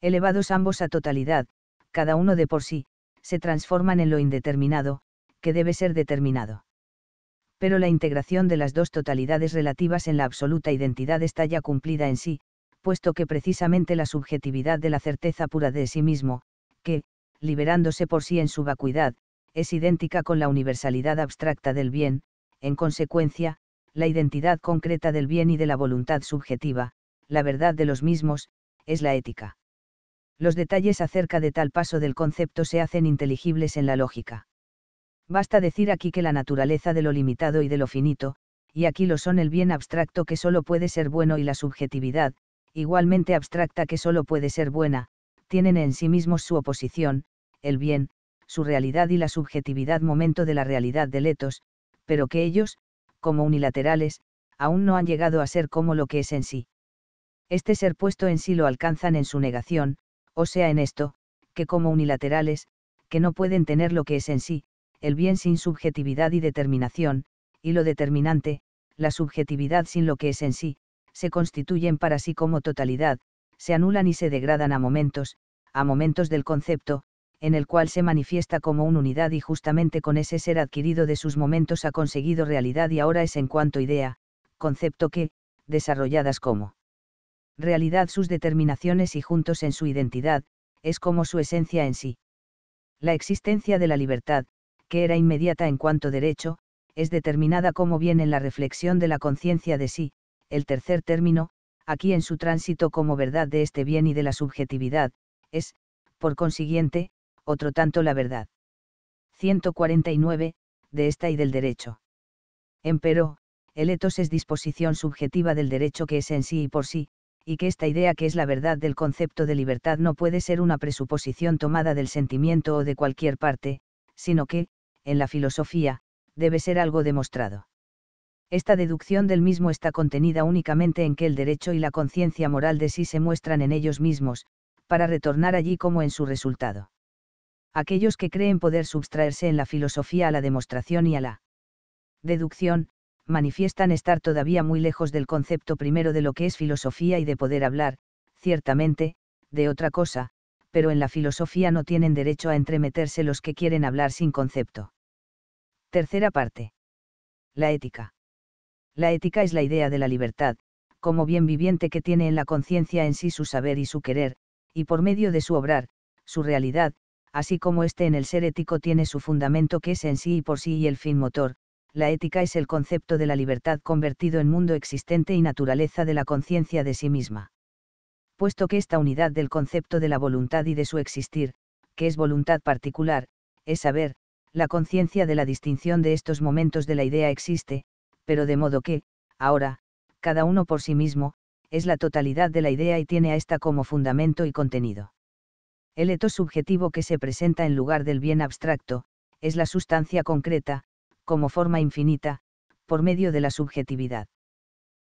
Elevados ambos a totalidad, cada uno de por sí, se transforman en lo indeterminado, que debe ser determinado. Pero la integración de las dos totalidades relativas en la absoluta identidad está ya cumplida en sí, puesto que precisamente la subjetividad de la certeza pura de sí mismo, que, liberándose por sí en su vacuidad, es idéntica con la universalidad abstracta del bien, en consecuencia, la identidad concreta del bien y de la voluntad subjetiva, la verdad de los mismos, es la ética. Los detalles acerca de tal paso del concepto se hacen inteligibles en la lógica. Basta decir aquí que la naturaleza de lo limitado y de lo finito, y aquí lo son el bien abstracto que solo puede ser bueno y la subjetividad, igualmente abstracta que solo puede ser buena, tienen en sí mismos su oposición, el bien, su realidad y la subjetividad momento de la realidad de etos, pero que ellos, como unilaterales, aún no han llegado a ser como lo que es en sí. Este ser puesto en sí lo alcanzan en su negación, o sea en esto, que como unilaterales, que no pueden tener lo que es en sí, el bien sin subjetividad y determinación, y lo determinante, la subjetividad sin lo que es en sí, se constituyen para sí como totalidad, se anulan y se degradan a momentos, a momentos del concepto, en el cual se manifiesta como una unidad y justamente con ese ser adquirido de sus momentos ha conseguido realidad y ahora es en cuanto idea, concepto que, desarrolladas como realidad sus determinaciones y juntos en su identidad, es como su esencia en sí. La existencia de la libertad, que era inmediata en cuanto derecho, es determinada como bien en la reflexión de la conciencia de sí, el tercer término, aquí en su tránsito como verdad de este bien y de la subjetividad, es, por consiguiente, otro tanto la verdad. 149, de esta y del derecho. Empero, el etos es disposición subjetiva del derecho que es en sí y por sí, y que esta idea que es la verdad del concepto de libertad no puede ser una presuposición tomada del sentimiento o de cualquier parte, sino que, en la filosofía, debe ser algo demostrado. Esta deducción del mismo está contenida únicamente en que el derecho y la conciencia moral de sí se muestran en ellos mismos, para retornar allí como en su resultado. Aquellos que creen poder subtraerse en la filosofía a la demostración y a la deducción, manifiestan estar todavía muy lejos del concepto primero de lo que es filosofía y de poder hablar, ciertamente, de otra cosa, pero en la filosofía no tienen derecho a entremeterse los que quieren hablar sin concepto. Tercera parte. La ética. La ética es la idea de la libertad, como bien viviente que tiene en la conciencia en sí su saber y su querer, y por medio de su obrar, su realidad, así como este en el ser ético tiene su fundamento que es en sí y por sí y el fin motor, la ética es el concepto de la libertad convertido en mundo existente y naturaleza de la conciencia de sí misma. Puesto que esta unidad del concepto de la voluntad y de su existir, que es voluntad particular, es saber, la conciencia de la distinción de estos momentos de la idea existe, pero de modo que, ahora, cada uno por sí mismo, es la totalidad de la idea y tiene a ésta como fundamento y contenido. El etos subjetivo que se presenta en lugar del bien abstracto, es la sustancia concreta, como forma infinita, por medio de la subjetividad.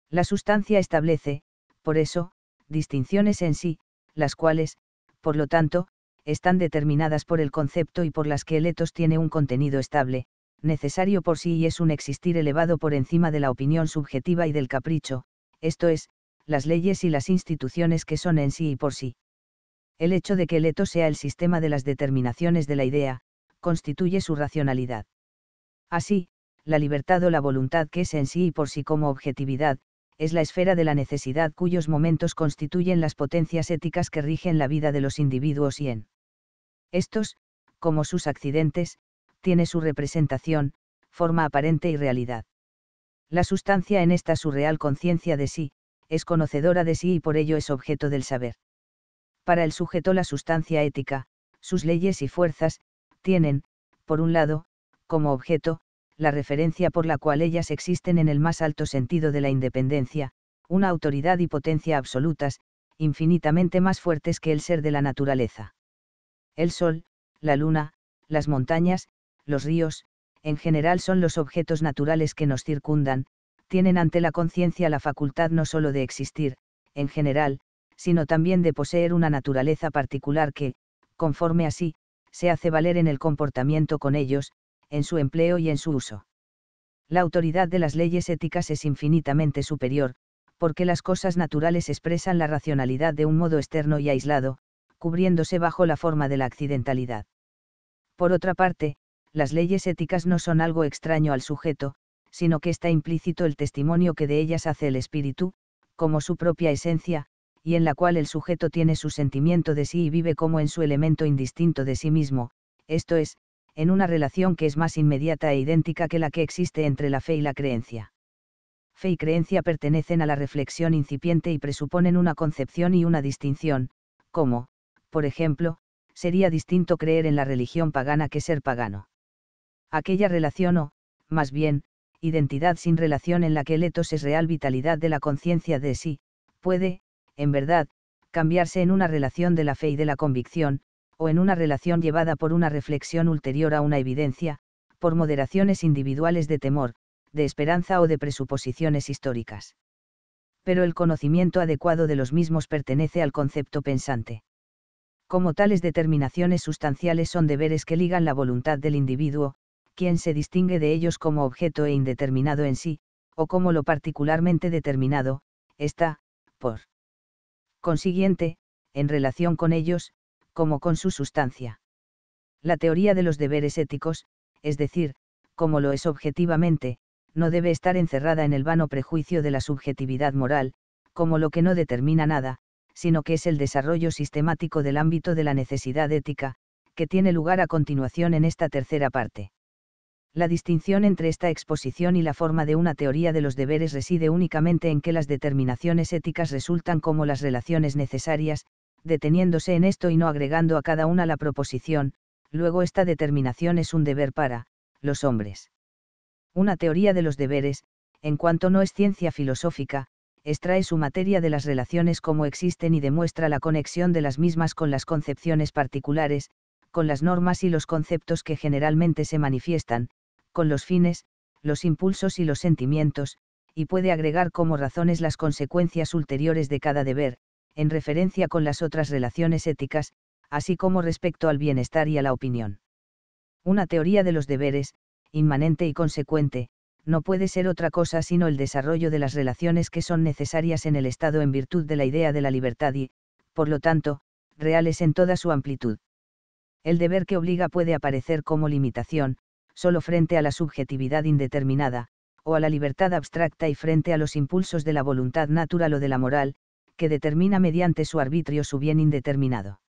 La sustancia establece, por eso, distinciones en sí, las cuales, por lo tanto, están determinadas por el concepto y por las que el etos tiene un contenido estable, necesario por sí y es un existir elevado por encima de la opinión subjetiva y del capricho, esto es, las leyes y las instituciones que son en sí y por sí. El hecho de que el eto sea el sistema de las determinaciones de la idea, constituye su racionalidad. Así, la libertad o la voluntad que es en sí y por sí como objetividad, es la esfera de la necesidad cuyos momentos constituyen las potencias éticas que rigen la vida de los individuos y en estos, como sus accidentes, tiene su representación, forma aparente y realidad. La sustancia en esta surreal conciencia de sí, es conocedora de sí y por ello es objeto del saber. Para el sujeto la sustancia ética, sus leyes y fuerzas, tienen, por un lado, como objeto, la referencia por la cual ellas existen en el más alto sentido de la independencia, una autoridad y potencia absolutas, infinitamente más fuertes que el ser de la naturaleza. El sol, la luna, las montañas, los ríos, en general son los objetos naturales que nos circundan, tienen ante la conciencia la facultad no sólo de existir, en general, sino también de poseer una naturaleza particular que, conforme así, se hace valer en el comportamiento con ellos, en su empleo y en su uso. La autoridad de las leyes éticas es infinitamente superior, porque las cosas naturales expresan la racionalidad de un modo externo y aislado, cubriéndose bajo la forma de la accidentalidad. Por otra parte, las leyes éticas no son algo extraño al sujeto, sino que está implícito el testimonio que de ellas hace el espíritu, como su propia esencia, y en la cual el sujeto tiene su sentimiento de sí y vive como en su elemento indistinto de sí mismo, esto es, en una relación que es más inmediata e idéntica que la que existe entre la fe y la creencia. Fe y creencia pertenecen a la reflexión incipiente y presuponen una concepción y una distinción, como, por ejemplo, sería distinto creer en la religión pagana que ser pagano aquella relación o, más bien, identidad sin relación en la que el etos es real vitalidad de la conciencia de sí, puede, en verdad, cambiarse en una relación de la fe y de la convicción, o en una relación llevada por una reflexión ulterior a una evidencia, por moderaciones individuales de temor, de esperanza o de presuposiciones históricas. Pero el conocimiento adecuado de los mismos pertenece al concepto pensante. Como tales determinaciones sustanciales son deberes que ligan la voluntad del individuo, quien se distingue de ellos como objeto e indeterminado en sí, o como lo particularmente determinado, está, por consiguiente, en relación con ellos, como con su sustancia. La teoría de los deberes éticos, es decir, como lo es objetivamente, no debe estar encerrada en el vano prejuicio de la subjetividad moral, como lo que no determina nada, sino que es el desarrollo sistemático del ámbito de la necesidad ética, que tiene lugar a continuación en esta tercera parte la distinción entre esta exposición y la forma de una teoría de los deberes reside únicamente en que las determinaciones éticas resultan como las relaciones necesarias, deteniéndose en esto y no agregando a cada una la proposición, luego esta determinación es un deber para, los hombres. Una teoría de los deberes, en cuanto no es ciencia filosófica, extrae su materia de las relaciones como existen y demuestra la conexión de las mismas con las concepciones particulares, con las normas y los conceptos que generalmente se manifiestan, con los fines, los impulsos y los sentimientos, y puede agregar como razones las consecuencias ulteriores de cada deber, en referencia con las otras relaciones éticas, así como respecto al bienestar y a la opinión. Una teoría de los deberes, inmanente y consecuente, no puede ser otra cosa sino el desarrollo de las relaciones que son necesarias en el Estado en virtud de la idea de la libertad y, por lo tanto, reales en toda su amplitud. El deber que obliga puede aparecer como limitación, solo frente a la subjetividad indeterminada, o a la libertad abstracta y frente a los impulsos de la voluntad natural o de la moral, que determina mediante su arbitrio su bien indeterminado.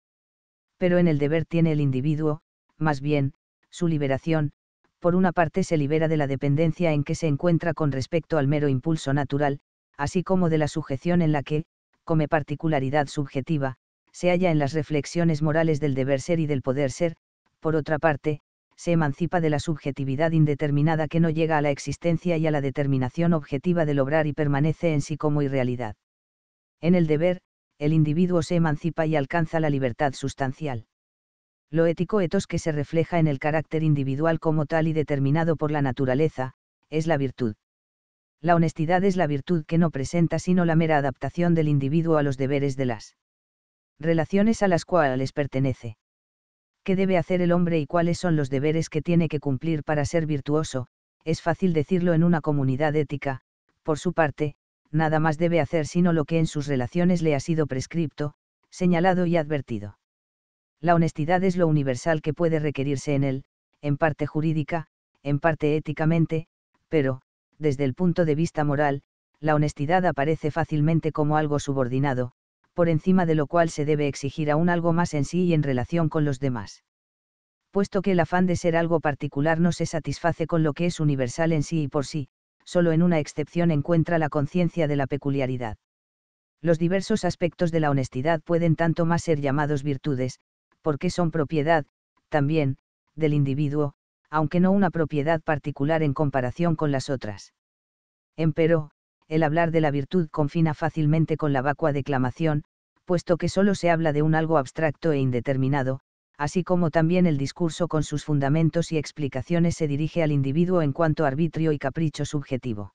Pero en el deber tiene el individuo, más bien, su liberación, por una parte se libera de la dependencia en que se encuentra con respecto al mero impulso natural, así como de la sujeción en la que, como particularidad subjetiva, se halla en las reflexiones morales del deber ser y del poder ser, por otra parte, se emancipa de la subjetividad indeterminada que no llega a la existencia y a la determinación objetiva del obrar y permanece en sí como irrealidad. En el deber, el individuo se emancipa y alcanza la libertad sustancial. Lo ético etos que se refleja en el carácter individual como tal y determinado por la naturaleza, es la virtud. La honestidad es la virtud que no presenta sino la mera adaptación del individuo a los deberes de las relaciones a las cuales pertenece qué debe hacer el hombre y cuáles son los deberes que tiene que cumplir para ser virtuoso, es fácil decirlo en una comunidad ética, por su parte, nada más debe hacer sino lo que en sus relaciones le ha sido prescripto, señalado y advertido. La honestidad es lo universal que puede requerirse en él, en parte jurídica, en parte éticamente, pero, desde el punto de vista moral, la honestidad aparece fácilmente como algo subordinado, por encima de lo cual se debe exigir aún algo más en sí y en relación con los demás. Puesto que el afán de ser algo particular no se satisface con lo que es universal en sí y por sí, solo en una excepción encuentra la conciencia de la peculiaridad. Los diversos aspectos de la honestidad pueden tanto más ser llamados virtudes, porque son propiedad, también, del individuo, aunque no una propiedad particular en comparación con las otras. Empero, el hablar de la virtud confina fácilmente con la vacua declamación, puesto que solo se habla de un algo abstracto e indeterminado, así como también el discurso con sus fundamentos y explicaciones se dirige al individuo en cuanto arbitrio y capricho subjetivo.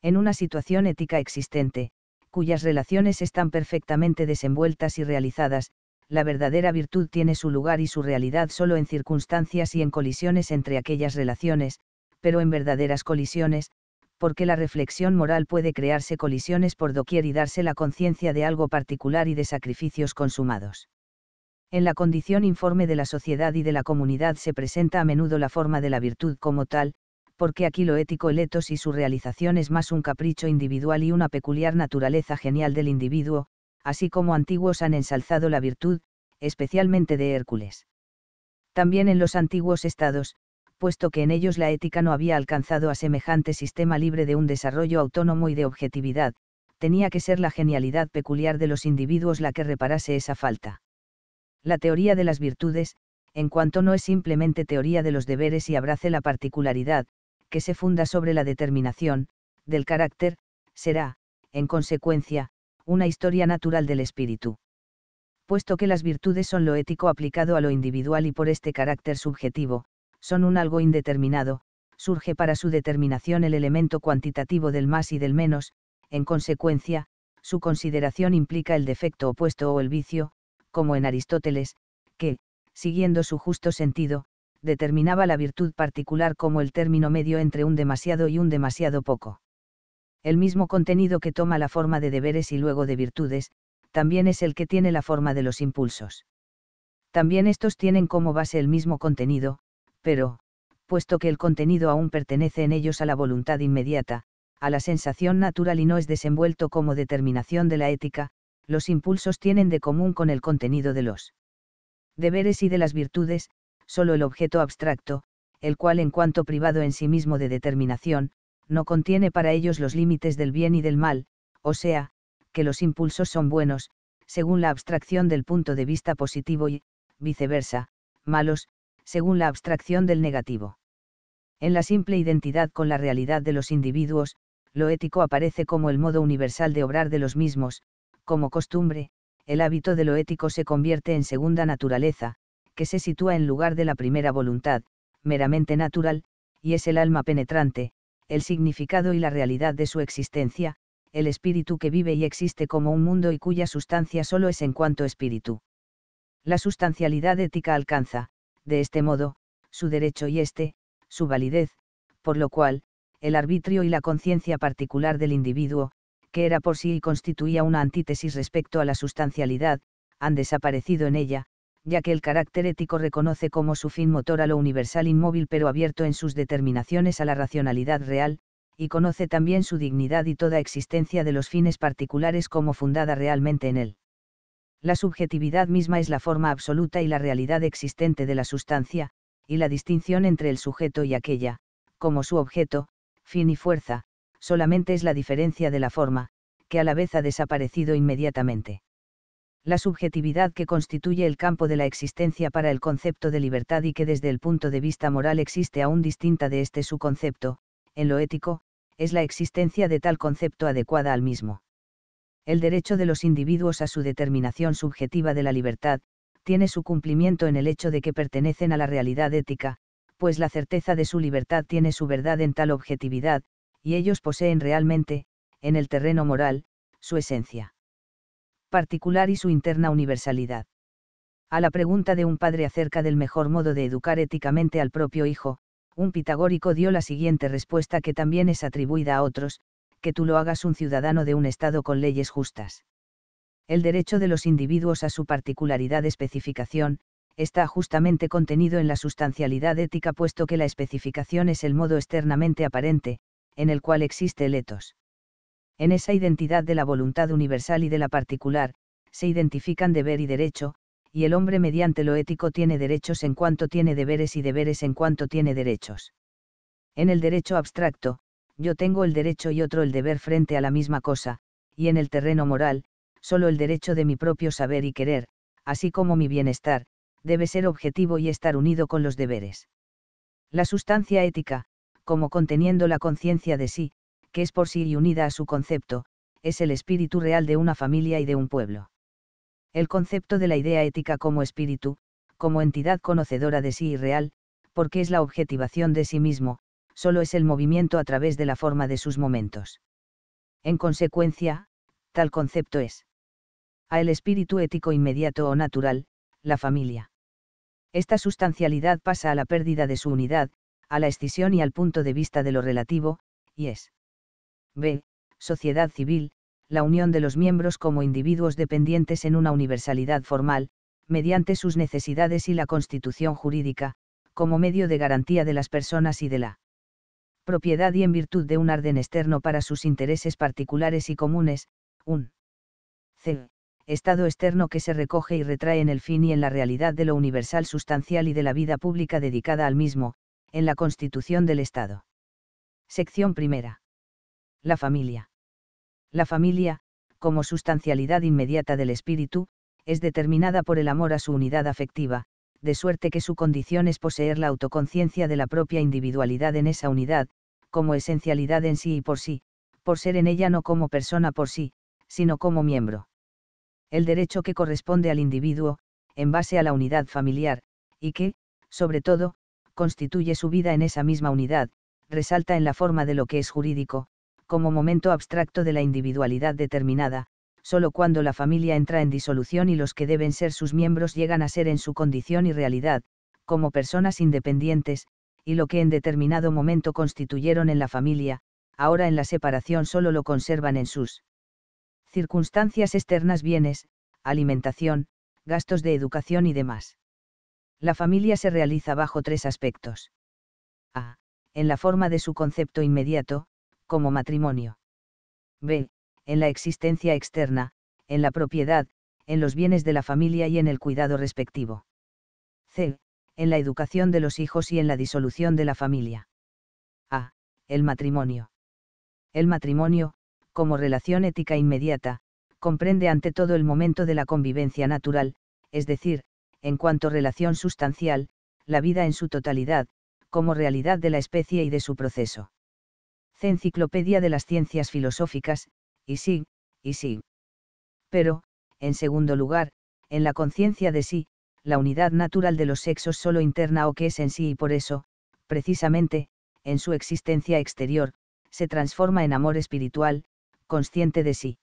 En una situación ética existente, cuyas relaciones están perfectamente desenvueltas y realizadas, la verdadera virtud tiene su lugar y su realidad solo en circunstancias y en colisiones entre aquellas relaciones, pero en verdaderas colisiones, porque la reflexión moral puede crearse colisiones por doquier y darse la conciencia de algo particular y de sacrificios consumados. En la condición informe de la sociedad y de la comunidad se presenta a menudo la forma de la virtud como tal, porque aquí lo ético, el y su realización es más un capricho individual y una peculiar naturaleza genial del individuo, así como antiguos han ensalzado la virtud, especialmente de Hércules. También en los antiguos estados, puesto que en ellos la ética no había alcanzado a semejante sistema libre de un desarrollo autónomo y de objetividad, tenía que ser la genialidad peculiar de los individuos la que reparase esa falta. La teoría de las virtudes, en cuanto no es simplemente teoría de los deberes y abrace la particularidad, que se funda sobre la determinación, del carácter, será, en consecuencia, una historia natural del espíritu. Puesto que las virtudes son lo ético aplicado a lo individual y por este carácter subjetivo, son un algo indeterminado, surge para su determinación el elemento cuantitativo del más y del menos, en consecuencia, su consideración implica el defecto opuesto o el vicio, como en Aristóteles, que, siguiendo su justo sentido, determinaba la virtud particular como el término medio entre un demasiado y un demasiado poco. El mismo contenido que toma la forma de deberes y luego de virtudes, también es el que tiene la forma de los impulsos. También estos tienen como base el mismo contenido, pero, puesto que el contenido aún pertenece en ellos a la voluntad inmediata, a la sensación natural y no es desenvuelto como determinación de la ética, los impulsos tienen de común con el contenido de los deberes y de las virtudes, solo el objeto abstracto, el cual en cuanto privado en sí mismo de determinación, no contiene para ellos los límites del bien y del mal, o sea, que los impulsos son buenos, según la abstracción del punto de vista positivo y, viceversa, malos, según la abstracción del negativo. En la simple identidad con la realidad de los individuos, lo ético aparece como el modo universal de obrar de los mismos, como costumbre, el hábito de lo ético se convierte en segunda naturaleza, que se sitúa en lugar de la primera voluntad, meramente natural, y es el alma penetrante, el significado y la realidad de su existencia, el espíritu que vive y existe como un mundo y cuya sustancia solo es en cuanto espíritu. La sustancialidad ética alcanza, de este modo, su derecho y este, su validez, por lo cual, el arbitrio y la conciencia particular del individuo, que era por sí y constituía una antítesis respecto a la sustancialidad, han desaparecido en ella, ya que el carácter ético reconoce como su fin motor a lo universal inmóvil pero abierto en sus determinaciones a la racionalidad real, y conoce también su dignidad y toda existencia de los fines particulares como fundada realmente en él. La subjetividad misma es la forma absoluta y la realidad existente de la sustancia, y la distinción entre el sujeto y aquella, como su objeto, fin y fuerza, solamente es la diferencia de la forma, que a la vez ha desaparecido inmediatamente. La subjetividad que constituye el campo de la existencia para el concepto de libertad y que desde el punto de vista moral existe aún distinta de este su concepto, en lo ético, es la existencia de tal concepto adecuada al mismo el derecho de los individuos a su determinación subjetiva de la libertad, tiene su cumplimiento en el hecho de que pertenecen a la realidad ética, pues la certeza de su libertad tiene su verdad en tal objetividad, y ellos poseen realmente, en el terreno moral, su esencia particular y su interna universalidad. A la pregunta de un padre acerca del mejor modo de educar éticamente al propio hijo, un pitagórico dio la siguiente respuesta que también es atribuida a otros, que tú lo hagas un ciudadano de un Estado con leyes justas. El derecho de los individuos a su particularidad de especificación, está justamente contenido en la sustancialidad ética puesto que la especificación es el modo externamente aparente, en el cual existe el etos. En esa identidad de la voluntad universal y de la particular, se identifican deber y derecho, y el hombre mediante lo ético tiene derechos en cuanto tiene deberes y deberes en cuanto tiene derechos. En el derecho abstracto, yo tengo el derecho y otro el deber frente a la misma cosa, y en el terreno moral, solo el derecho de mi propio saber y querer, así como mi bienestar, debe ser objetivo y estar unido con los deberes. La sustancia ética, como conteniendo la conciencia de sí, que es por sí y unida a su concepto, es el espíritu real de una familia y de un pueblo. El concepto de la idea ética como espíritu, como entidad conocedora de sí y real, porque es la objetivación de sí mismo, solo es el movimiento a través de la forma de sus momentos. En consecuencia, tal concepto es. A el espíritu ético inmediato o natural, la familia. Esta sustancialidad pasa a la pérdida de su unidad, a la escisión y al punto de vista de lo relativo, y es. B. Sociedad civil, la unión de los miembros como individuos dependientes en una universalidad formal, mediante sus necesidades y la constitución jurídica, como medio de garantía de las personas y de la propiedad y en virtud de un orden externo para sus intereses particulares y comunes, un c. Estado externo que se recoge y retrae en el fin y en la realidad de lo universal sustancial y de la vida pública dedicada al mismo, en la Constitución del Estado. Sección primera. La familia. La familia, como sustancialidad inmediata del espíritu, es determinada por el amor a su unidad afectiva, de suerte que su condición es poseer la autoconciencia de la propia individualidad en esa unidad, como esencialidad en sí y por sí, por ser en ella no como persona por sí, sino como miembro. El derecho que corresponde al individuo, en base a la unidad familiar, y que, sobre todo, constituye su vida en esa misma unidad, resalta en la forma de lo que es jurídico, como momento abstracto de la individualidad determinada, sólo cuando la familia entra en disolución y los que deben ser sus miembros llegan a ser en su condición y realidad, como personas independientes, y lo que en determinado momento constituyeron en la familia, ahora en la separación solo lo conservan en sus circunstancias externas bienes, alimentación, gastos de educación y demás. La familia se realiza bajo tres aspectos. A. En la forma de su concepto inmediato, como matrimonio. B en la existencia externa, en la propiedad, en los bienes de la familia y en el cuidado respectivo. C. En la educación de los hijos y en la disolución de la familia. A. El matrimonio. El matrimonio, como relación ética inmediata, comprende ante todo el momento de la convivencia natural, es decir, en cuanto relación sustancial, la vida en su totalidad, como realidad de la especie y de su proceso. C. Enciclopedia de las Ciencias Filosóficas, y sí, y sí. Pero, en segundo lugar, en la conciencia de sí, la unidad natural de los sexos solo interna o que es en sí y por eso, precisamente, en su existencia exterior, se transforma en amor espiritual, consciente de sí.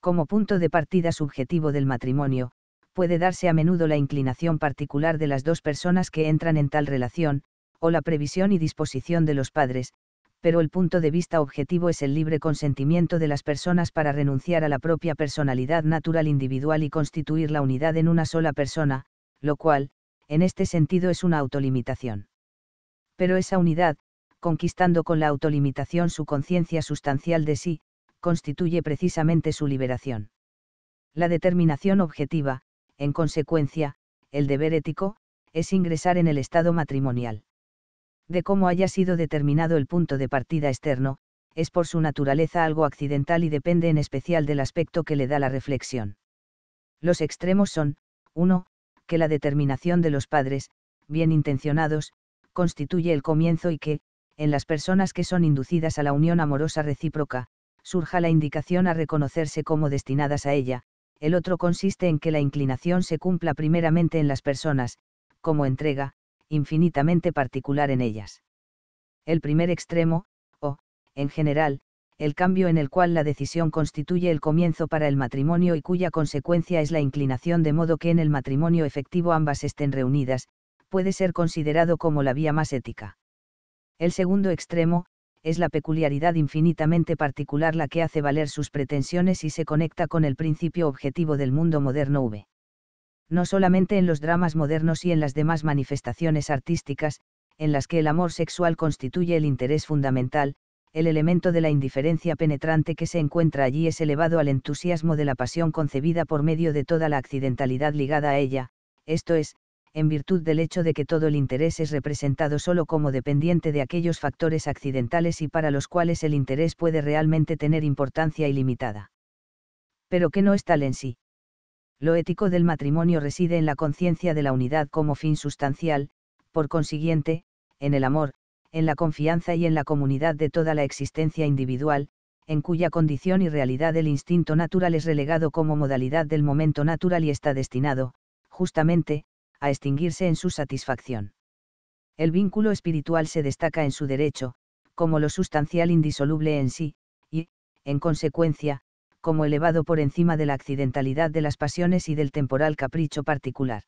Como punto de partida subjetivo del matrimonio, puede darse a menudo la inclinación particular de las dos personas que entran en tal relación, o la previsión y disposición de los padres, pero el punto de vista objetivo es el libre consentimiento de las personas para renunciar a la propia personalidad natural individual y constituir la unidad en una sola persona, lo cual, en este sentido es una autolimitación. Pero esa unidad, conquistando con la autolimitación su conciencia sustancial de sí, constituye precisamente su liberación. La determinación objetiva, en consecuencia, el deber ético, es ingresar en el estado matrimonial de cómo haya sido determinado el punto de partida externo, es por su naturaleza algo accidental y depende en especial del aspecto que le da la reflexión. Los extremos son, uno, Que la determinación de los padres, bien intencionados, constituye el comienzo y que, en las personas que son inducidas a la unión amorosa recíproca, surja la indicación a reconocerse como destinadas a ella, el otro consiste en que la inclinación se cumpla primeramente en las personas, como entrega, infinitamente particular en ellas. El primer extremo, o, en general, el cambio en el cual la decisión constituye el comienzo para el matrimonio y cuya consecuencia es la inclinación de modo que en el matrimonio efectivo ambas estén reunidas, puede ser considerado como la vía más ética. El segundo extremo, es la peculiaridad infinitamente particular la que hace valer sus pretensiones y se conecta con el principio objetivo del mundo moderno V no solamente en los dramas modernos y en las demás manifestaciones artísticas, en las que el amor sexual constituye el interés fundamental, el elemento de la indiferencia penetrante que se encuentra allí es elevado al entusiasmo de la pasión concebida por medio de toda la accidentalidad ligada a ella, esto es, en virtud del hecho de que todo el interés es representado solo como dependiente de aquellos factores accidentales y para los cuales el interés puede realmente tener importancia ilimitada. Pero que no es tal en sí. Lo ético del matrimonio reside en la conciencia de la unidad como fin sustancial, por consiguiente, en el amor, en la confianza y en la comunidad de toda la existencia individual, en cuya condición y realidad el instinto natural es relegado como modalidad del momento natural y está destinado, justamente, a extinguirse en su satisfacción. El vínculo espiritual se destaca en su derecho, como lo sustancial indisoluble en sí, y, en consecuencia, como elevado por encima de la accidentalidad de las pasiones y del temporal capricho particular.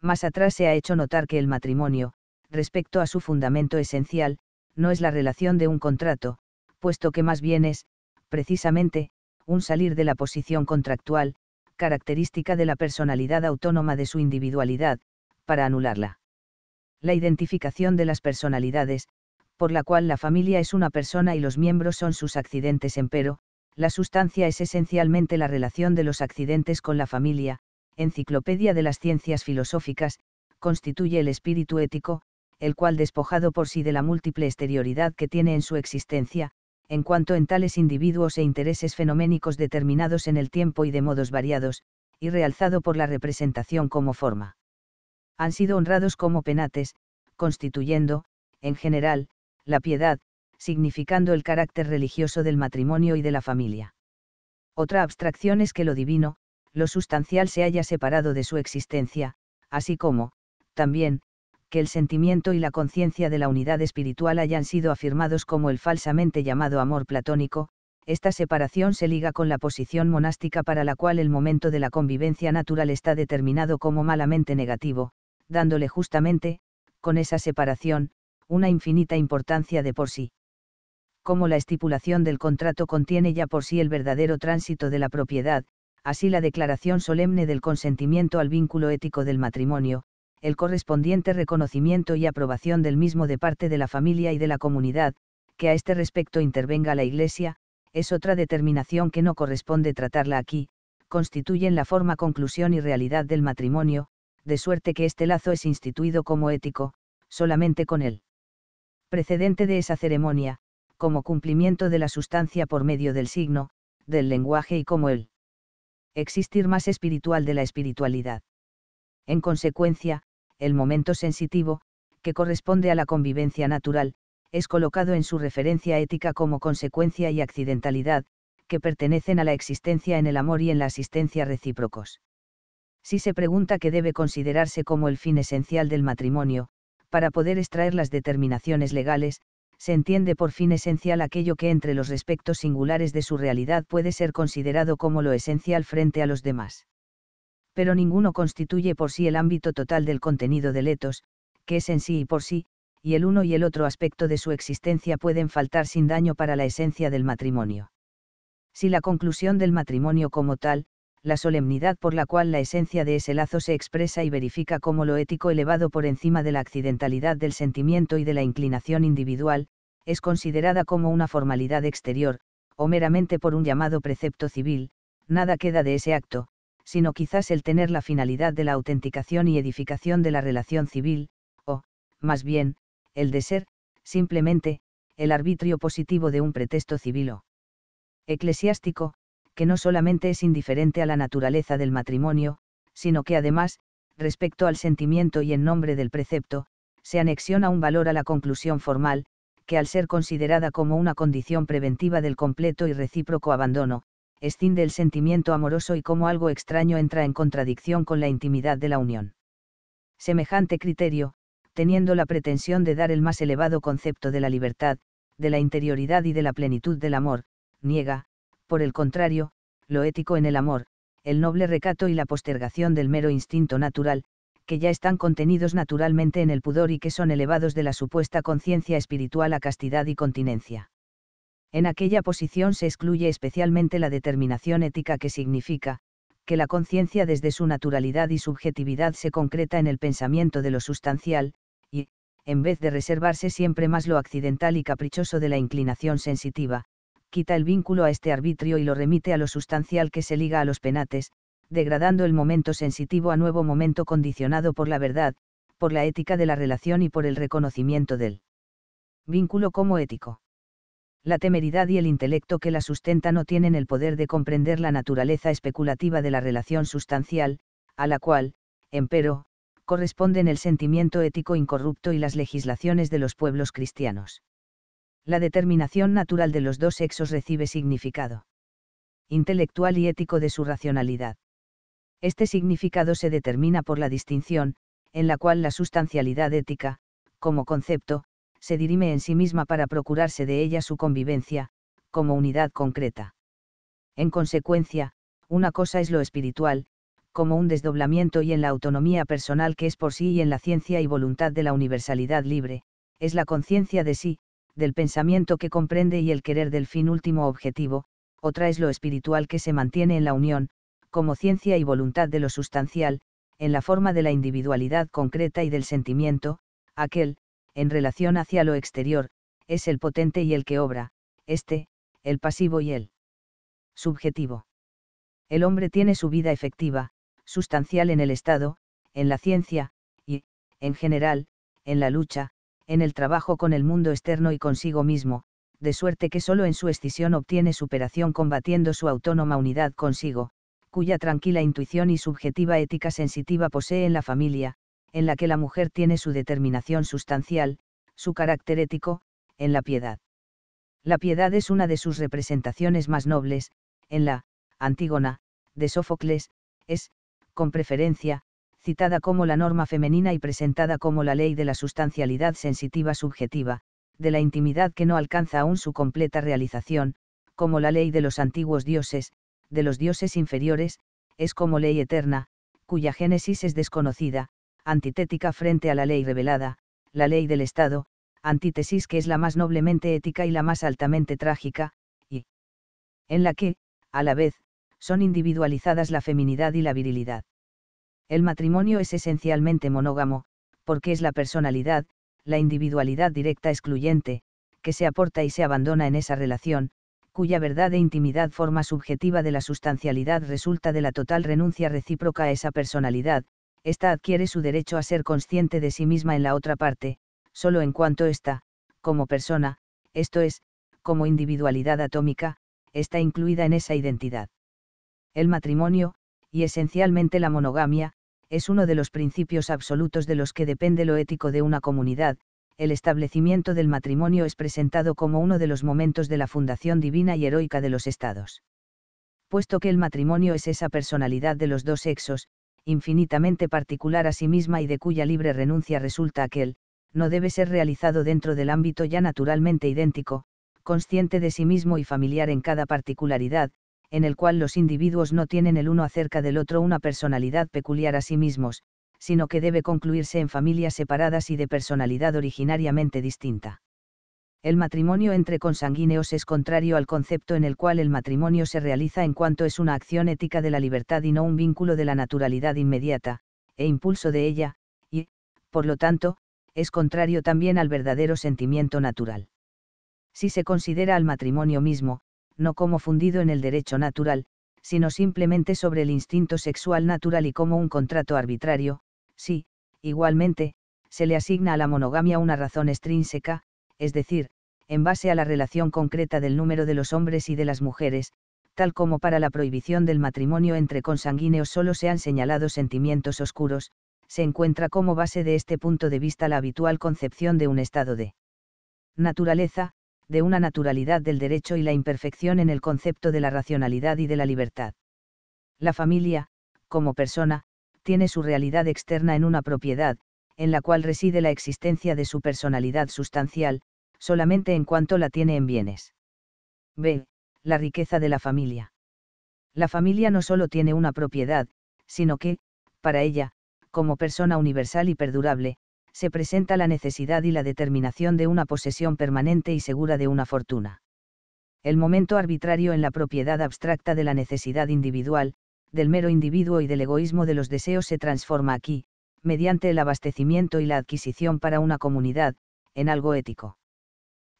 Más atrás se ha hecho notar que el matrimonio, respecto a su fundamento esencial, no es la relación de un contrato, puesto que más bien es, precisamente, un salir de la posición contractual, característica de la personalidad autónoma de su individualidad, para anularla. La identificación de las personalidades, por la cual la familia es una persona y los miembros son sus accidentes, empero, la sustancia es esencialmente la relación de los accidentes con la familia, Enciclopedia de las Ciencias Filosóficas, constituye el espíritu ético, el cual despojado por sí de la múltiple exterioridad que tiene en su existencia, en cuanto en tales individuos e intereses fenoménicos determinados en el tiempo y de modos variados, y realzado por la representación como forma. Han sido honrados como penates, constituyendo, en general, la piedad, significando el carácter religioso del matrimonio y de la familia. Otra abstracción es que lo divino, lo sustancial se haya separado de su existencia, así como, también, que el sentimiento y la conciencia de la unidad espiritual hayan sido afirmados como el falsamente llamado amor platónico, esta separación se liga con la posición monástica para la cual el momento de la convivencia natural está determinado como malamente negativo, dándole justamente, con esa separación, una infinita importancia de por sí como la estipulación del contrato contiene ya por sí el verdadero tránsito de la propiedad, así la declaración solemne del consentimiento al vínculo ético del matrimonio, el correspondiente reconocimiento y aprobación del mismo de parte de la familia y de la comunidad, que a este respecto intervenga la Iglesia, es otra determinación que no corresponde tratarla aquí, constituyen la forma conclusión y realidad del matrimonio, de suerte que este lazo es instituido como ético, solamente con él. Precedente de esa ceremonia, como cumplimiento de la sustancia por medio del signo, del lenguaje y como el existir más espiritual de la espiritualidad. En consecuencia, el momento sensitivo, que corresponde a la convivencia natural, es colocado en su referencia ética como consecuencia y accidentalidad, que pertenecen a la existencia en el amor y en la asistencia recíprocos. Si se pregunta qué debe considerarse como el fin esencial del matrimonio, para poder extraer las determinaciones legales, se entiende por fin esencial aquello que entre los aspectos singulares de su realidad puede ser considerado como lo esencial frente a los demás. Pero ninguno constituye por sí el ámbito total del contenido del Letos, que es en sí y por sí, y el uno y el otro aspecto de su existencia pueden faltar sin daño para la esencia del matrimonio. Si la conclusión del matrimonio como tal, la solemnidad por la cual la esencia de ese lazo se expresa y verifica como lo ético elevado por encima de la accidentalidad del sentimiento y de la inclinación individual, es considerada como una formalidad exterior, o meramente por un llamado precepto civil, nada queda de ese acto, sino quizás el tener la finalidad de la autenticación y edificación de la relación civil, o, más bien, el de ser, simplemente, el arbitrio positivo de un pretexto civil o eclesiástico, que no solamente es indiferente a la naturaleza del matrimonio, sino que además, respecto al sentimiento y en nombre del precepto, se anexiona un valor a la conclusión formal, que al ser considerada como una condición preventiva del completo y recíproco abandono, escinde el sentimiento amoroso y como algo extraño entra en contradicción con la intimidad de la unión. Semejante criterio, teniendo la pretensión de dar el más elevado concepto de la libertad, de la interioridad y de la plenitud del amor, niega, por el contrario, lo ético en el amor, el noble recato y la postergación del mero instinto natural, que ya están contenidos naturalmente en el pudor y que son elevados de la supuesta conciencia espiritual a castidad y continencia. En aquella posición se excluye especialmente la determinación ética que significa, que la conciencia desde su naturalidad y subjetividad se concreta en el pensamiento de lo sustancial, y, en vez de reservarse siempre más lo accidental y caprichoso de la inclinación sensitiva, quita el vínculo a este arbitrio y lo remite a lo sustancial que se liga a los penates, degradando el momento sensitivo a nuevo momento condicionado por la verdad, por la ética de la relación y por el reconocimiento del vínculo como ético. La temeridad y el intelecto que la sustenta no tienen el poder de comprender la naturaleza especulativa de la relación sustancial, a la cual, empero, corresponden el sentimiento ético incorrupto y las legislaciones de los pueblos cristianos la determinación natural de los dos sexos recibe significado intelectual y ético de su racionalidad. Este significado se determina por la distinción, en la cual la sustancialidad ética, como concepto, se dirime en sí misma para procurarse de ella su convivencia, como unidad concreta. En consecuencia, una cosa es lo espiritual, como un desdoblamiento y en la autonomía personal que es por sí y en la ciencia y voluntad de la universalidad libre, es la conciencia de sí, del pensamiento que comprende y el querer del fin último objetivo, otra es lo espiritual que se mantiene en la unión, como ciencia y voluntad de lo sustancial, en la forma de la individualidad concreta y del sentimiento, aquel, en relación hacia lo exterior, es el potente y el que obra, este, el pasivo y el subjetivo. El hombre tiene su vida efectiva, sustancial en el Estado, en la ciencia, y, en general, en la lucha, en el trabajo con el mundo externo y consigo mismo, de suerte que solo en su escisión obtiene superación combatiendo su autónoma unidad consigo, cuya tranquila intuición y subjetiva ética sensitiva posee en la familia, en la que la mujer tiene su determinación sustancial, su carácter ético, en la piedad. La piedad es una de sus representaciones más nobles, en la, Antígona, de Sófocles, es, con preferencia, citada como la norma femenina y presentada como la ley de la sustancialidad sensitiva subjetiva, de la intimidad que no alcanza aún su completa realización, como la ley de los antiguos dioses, de los dioses inferiores, es como ley eterna, cuya génesis es desconocida, antitética frente a la ley revelada, la ley del Estado, antítesis que es la más noblemente ética y la más altamente trágica, y en la que, a la vez, son individualizadas la feminidad y la virilidad. El matrimonio es esencialmente monógamo, porque es la personalidad, la individualidad directa excluyente, que se aporta y se abandona en esa relación, cuya verdad e intimidad forma subjetiva de la sustancialidad resulta de la total renuncia recíproca a esa personalidad, ésta adquiere su derecho a ser consciente de sí misma en la otra parte, solo en cuanto ésta, como persona, esto es, como individualidad atómica, está incluida en esa identidad. El matrimonio, y esencialmente la monogamia, es uno de los principios absolutos de los que depende lo ético de una comunidad, el establecimiento del matrimonio es presentado como uno de los momentos de la fundación divina y heroica de los estados. Puesto que el matrimonio es esa personalidad de los dos sexos, infinitamente particular a sí misma y de cuya libre renuncia resulta aquel, no debe ser realizado dentro del ámbito ya naturalmente idéntico, consciente de sí mismo y familiar en cada particularidad, en el cual los individuos no tienen el uno acerca del otro una personalidad peculiar a sí mismos, sino que debe concluirse en familias separadas y de personalidad originariamente distinta. El matrimonio entre consanguíneos es contrario al concepto en el cual el matrimonio se realiza en cuanto es una acción ética de la libertad y no un vínculo de la naturalidad inmediata, e impulso de ella, y, por lo tanto, es contrario también al verdadero sentimiento natural. Si se considera al matrimonio mismo, no como fundido en el derecho natural, sino simplemente sobre el instinto sexual natural y como un contrato arbitrario, si, igualmente, se le asigna a la monogamia una razón extrínseca, es decir, en base a la relación concreta del número de los hombres y de las mujeres, tal como para la prohibición del matrimonio entre consanguíneos solo se han señalado sentimientos oscuros, se encuentra como base de este punto de vista la habitual concepción de un estado de naturaleza, de una naturalidad del derecho y la imperfección en el concepto de la racionalidad y de la libertad. La familia, como persona, tiene su realidad externa en una propiedad, en la cual reside la existencia de su personalidad sustancial, solamente en cuanto la tiene en bienes. B. La riqueza de la familia. La familia no solo tiene una propiedad, sino que, para ella, como persona universal y perdurable, se presenta la necesidad y la determinación de una posesión permanente y segura de una fortuna. El momento arbitrario en la propiedad abstracta de la necesidad individual, del mero individuo y del egoísmo de los deseos se transforma aquí, mediante el abastecimiento y la adquisición para una comunidad, en algo ético.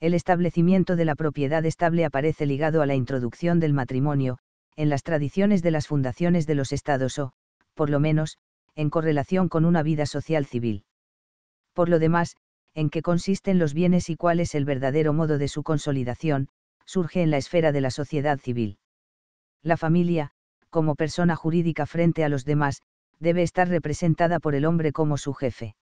El establecimiento de la propiedad estable aparece ligado a la introducción del matrimonio, en las tradiciones de las fundaciones de los estados o, por lo menos, en correlación con una vida social civil por lo demás, en qué consisten los bienes y cuál es el verdadero modo de su consolidación, surge en la esfera de la sociedad civil. La familia, como persona jurídica frente a los demás, debe estar representada por el hombre como su jefe.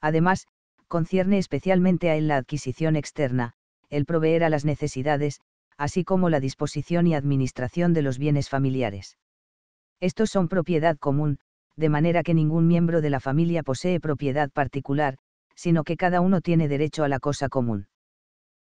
Además, concierne especialmente a él la adquisición externa, el proveer a las necesidades, así como la disposición y administración de los bienes familiares. Estos son propiedad común, de manera que ningún miembro de la familia posee propiedad particular, sino que cada uno tiene derecho a la cosa común.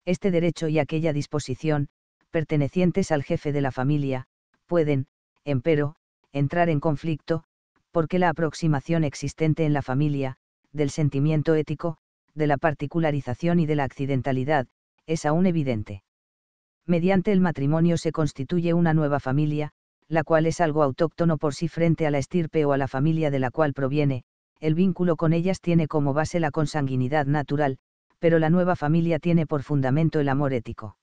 Este derecho y aquella disposición, pertenecientes al jefe de la familia, pueden, empero, entrar en conflicto, porque la aproximación existente en la familia, del sentimiento ético, de la particularización y de la accidentalidad, es aún evidente. Mediante el matrimonio se constituye una nueva familia, la cual es algo autóctono por sí frente a la estirpe o a la familia de la cual proviene, el vínculo con ellas tiene como base la consanguinidad natural, pero la nueva familia tiene por fundamento el amor ético.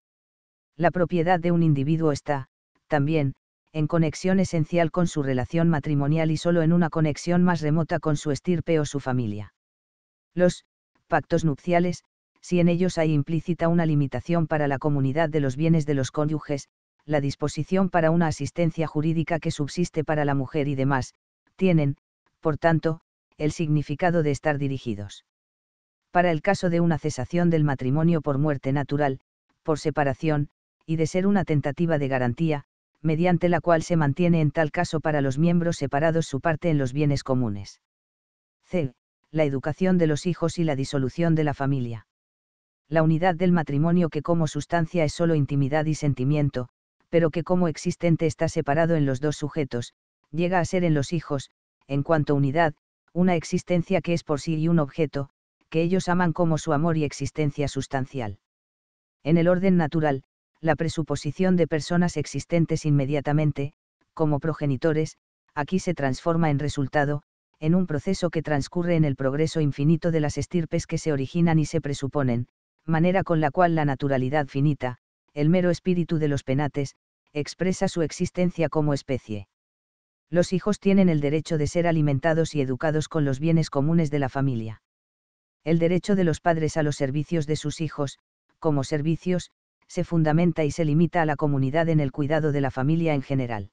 La propiedad de un individuo está, también, en conexión esencial con su relación matrimonial y solo en una conexión más remota con su estirpe o su familia. Los pactos nupciales, si en ellos hay implícita una limitación para la comunidad de los bienes de los cónyuges, la disposición para una asistencia jurídica que subsiste para la mujer y demás, tienen, por tanto, el significado de estar dirigidos. Para el caso de una cesación del matrimonio por muerte natural, por separación, y de ser una tentativa de garantía, mediante la cual se mantiene en tal caso para los miembros separados su parte en los bienes comunes. C. La educación de los hijos y la disolución de la familia. La unidad del matrimonio que como sustancia es solo intimidad y sentimiento, pero que como existente está separado en los dos sujetos, llega a ser en los hijos, en cuanto unidad, una existencia que es por sí y un objeto, que ellos aman como su amor y existencia sustancial. En el orden natural, la presuposición de personas existentes inmediatamente, como progenitores, aquí se transforma en resultado, en un proceso que transcurre en el progreso infinito de las estirpes que se originan y se presuponen, manera con la cual la naturalidad finita, el mero espíritu de los penates, expresa su existencia como especie. Los hijos tienen el derecho de ser alimentados y educados con los bienes comunes de la familia. El derecho de los padres a los servicios de sus hijos, como servicios, se fundamenta y se limita a la comunidad en el cuidado de la familia en general.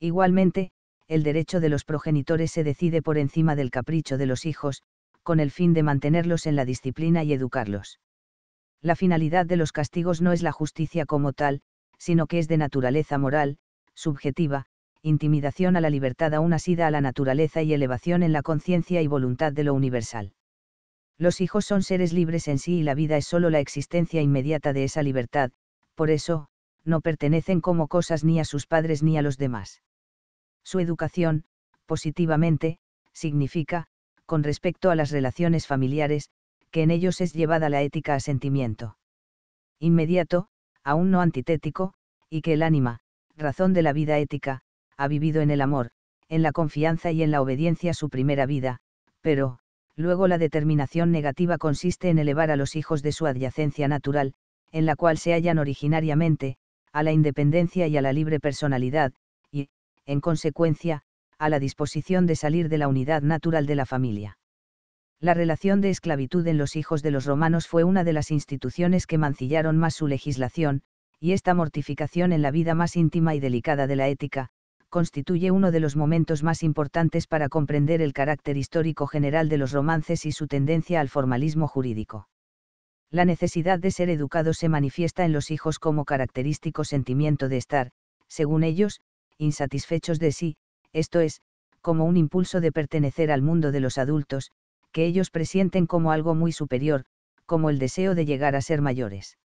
Igualmente, el derecho de los progenitores se decide por encima del capricho de los hijos, con el fin de mantenerlos en la disciplina y educarlos la finalidad de los castigos no es la justicia como tal, sino que es de naturaleza moral, subjetiva, intimidación a la libertad aún asida a la naturaleza y elevación en la conciencia y voluntad de lo universal. Los hijos son seres libres en sí y la vida es sólo la existencia inmediata de esa libertad, por eso, no pertenecen como cosas ni a sus padres ni a los demás. Su educación, positivamente, significa, con respecto a las relaciones familiares, que en ellos es llevada la ética a sentimiento. Inmediato, aún no antitético, y que el ánima, razón de la vida ética, ha vivido en el amor, en la confianza y en la obediencia su primera vida, pero, luego la determinación negativa consiste en elevar a los hijos de su adyacencia natural, en la cual se hallan originariamente, a la independencia y a la libre personalidad, y, en consecuencia, a la disposición de salir de la unidad natural de la familia la relación de esclavitud en los hijos de los romanos fue una de las instituciones que mancillaron más su legislación, y esta mortificación en la vida más íntima y delicada de la ética, constituye uno de los momentos más importantes para comprender el carácter histórico general de los romances y su tendencia al formalismo jurídico. La necesidad de ser educados se manifiesta en los hijos como característico sentimiento de estar, según ellos, insatisfechos de sí, esto es, como un impulso de pertenecer al mundo de los adultos, que ellos presienten como algo muy superior, como el deseo de llegar a ser mayores.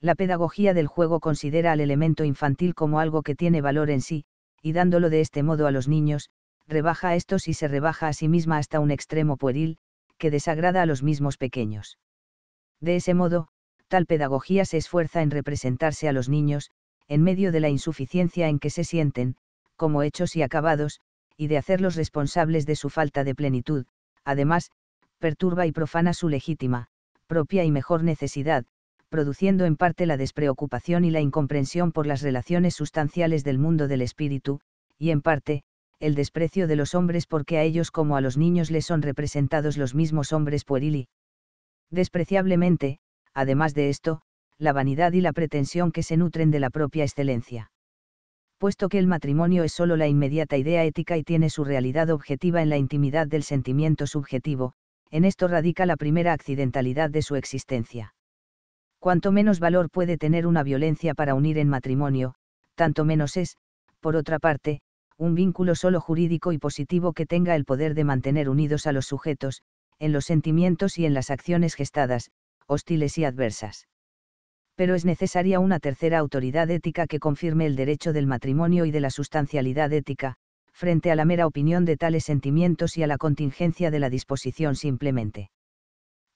La pedagogía del juego considera al elemento infantil como algo que tiene valor en sí, y dándolo de este modo a los niños, rebaja a estos y se rebaja a sí misma hasta un extremo pueril, que desagrada a los mismos pequeños. De ese modo, tal pedagogía se esfuerza en representarse a los niños, en medio de la insuficiencia en que se sienten, como hechos y acabados, y de hacerlos responsables de su falta de plenitud, además, perturba y profana su legítima, propia y mejor necesidad, produciendo en parte la despreocupación y la incomprensión por las relaciones sustanciales del mundo del espíritu, y en parte, el desprecio de los hombres porque a ellos como a los niños les son representados los mismos hombres puerili. despreciablemente, además de esto, la vanidad y la pretensión que se nutren de la propia excelencia puesto que el matrimonio es sólo la inmediata idea ética y tiene su realidad objetiva en la intimidad del sentimiento subjetivo, en esto radica la primera accidentalidad de su existencia. Cuanto menos valor puede tener una violencia para unir en matrimonio, tanto menos es, por otra parte, un vínculo solo jurídico y positivo que tenga el poder de mantener unidos a los sujetos, en los sentimientos y en las acciones gestadas, hostiles y adversas pero es necesaria una tercera autoridad ética que confirme el derecho del matrimonio y de la sustancialidad ética, frente a la mera opinión de tales sentimientos y a la contingencia de la disposición simplemente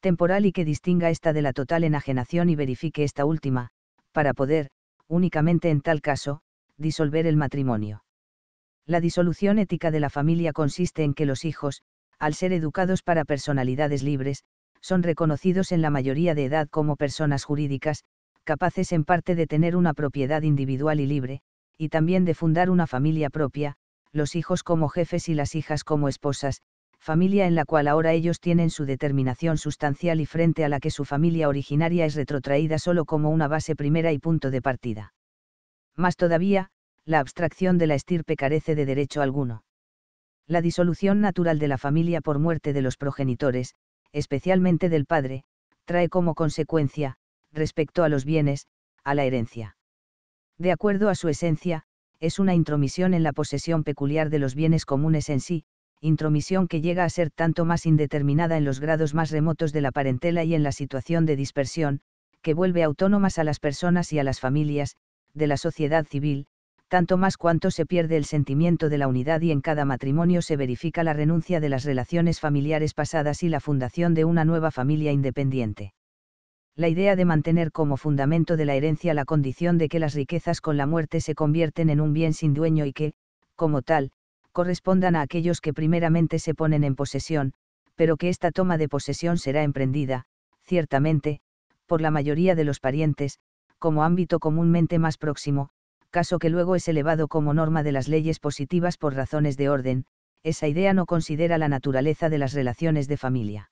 temporal y que distinga esta de la total enajenación y verifique esta última, para poder, únicamente en tal caso, disolver el matrimonio. La disolución ética de la familia consiste en que los hijos, al ser educados para personalidades libres, son reconocidos en la mayoría de edad como personas jurídicas, capaces en parte de tener una propiedad individual y libre, y también de fundar una familia propia, los hijos como jefes y las hijas como esposas, familia en la cual ahora ellos tienen su determinación sustancial y frente a la que su familia originaria es retrotraída solo como una base primera y punto de partida. Más todavía, la abstracción de la estirpe carece de derecho alguno. La disolución natural de la familia por muerte de los progenitores, especialmente del padre, trae como consecuencia, respecto a los bienes, a la herencia. De acuerdo a su esencia, es una intromisión en la posesión peculiar de los bienes comunes en sí, intromisión que llega a ser tanto más indeterminada en los grados más remotos de la parentela y en la situación de dispersión, que vuelve autónomas a las personas y a las familias, de la sociedad civil, tanto más cuanto se pierde el sentimiento de la unidad y en cada matrimonio se verifica la renuncia de las relaciones familiares pasadas y la fundación de una nueva familia independiente la idea de mantener como fundamento de la herencia la condición de que las riquezas con la muerte se convierten en un bien sin dueño y que, como tal, correspondan a aquellos que primeramente se ponen en posesión, pero que esta toma de posesión será emprendida, ciertamente, por la mayoría de los parientes, como ámbito comúnmente más próximo, caso que luego es elevado como norma de las leyes positivas por razones de orden, esa idea no considera la naturaleza de las relaciones de familia.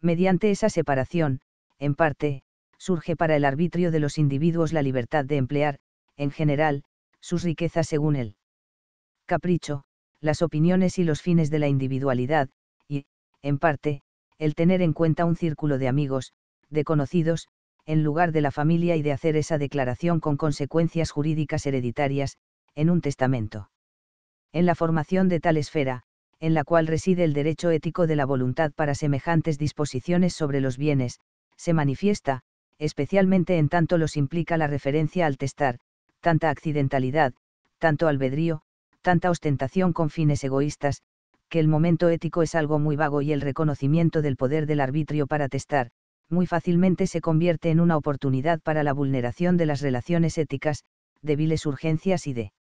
Mediante esa separación, en parte, surge para el arbitrio de los individuos la libertad de emplear, en general, sus riquezas según el capricho, las opiniones y los fines de la individualidad, y, en parte, el tener en cuenta un círculo de amigos, de conocidos, en lugar de la familia y de hacer esa declaración con consecuencias jurídicas hereditarias, en un testamento. En la formación de tal esfera, en la cual reside el derecho ético de la voluntad para semejantes disposiciones sobre los bienes, se manifiesta, especialmente en tanto los implica la referencia al testar, tanta accidentalidad, tanto albedrío, tanta ostentación con fines egoístas, que el momento ético es algo muy vago y el reconocimiento del poder del arbitrio para testar, muy fácilmente se convierte en una oportunidad para la vulneración de las relaciones éticas, débiles urgencias y de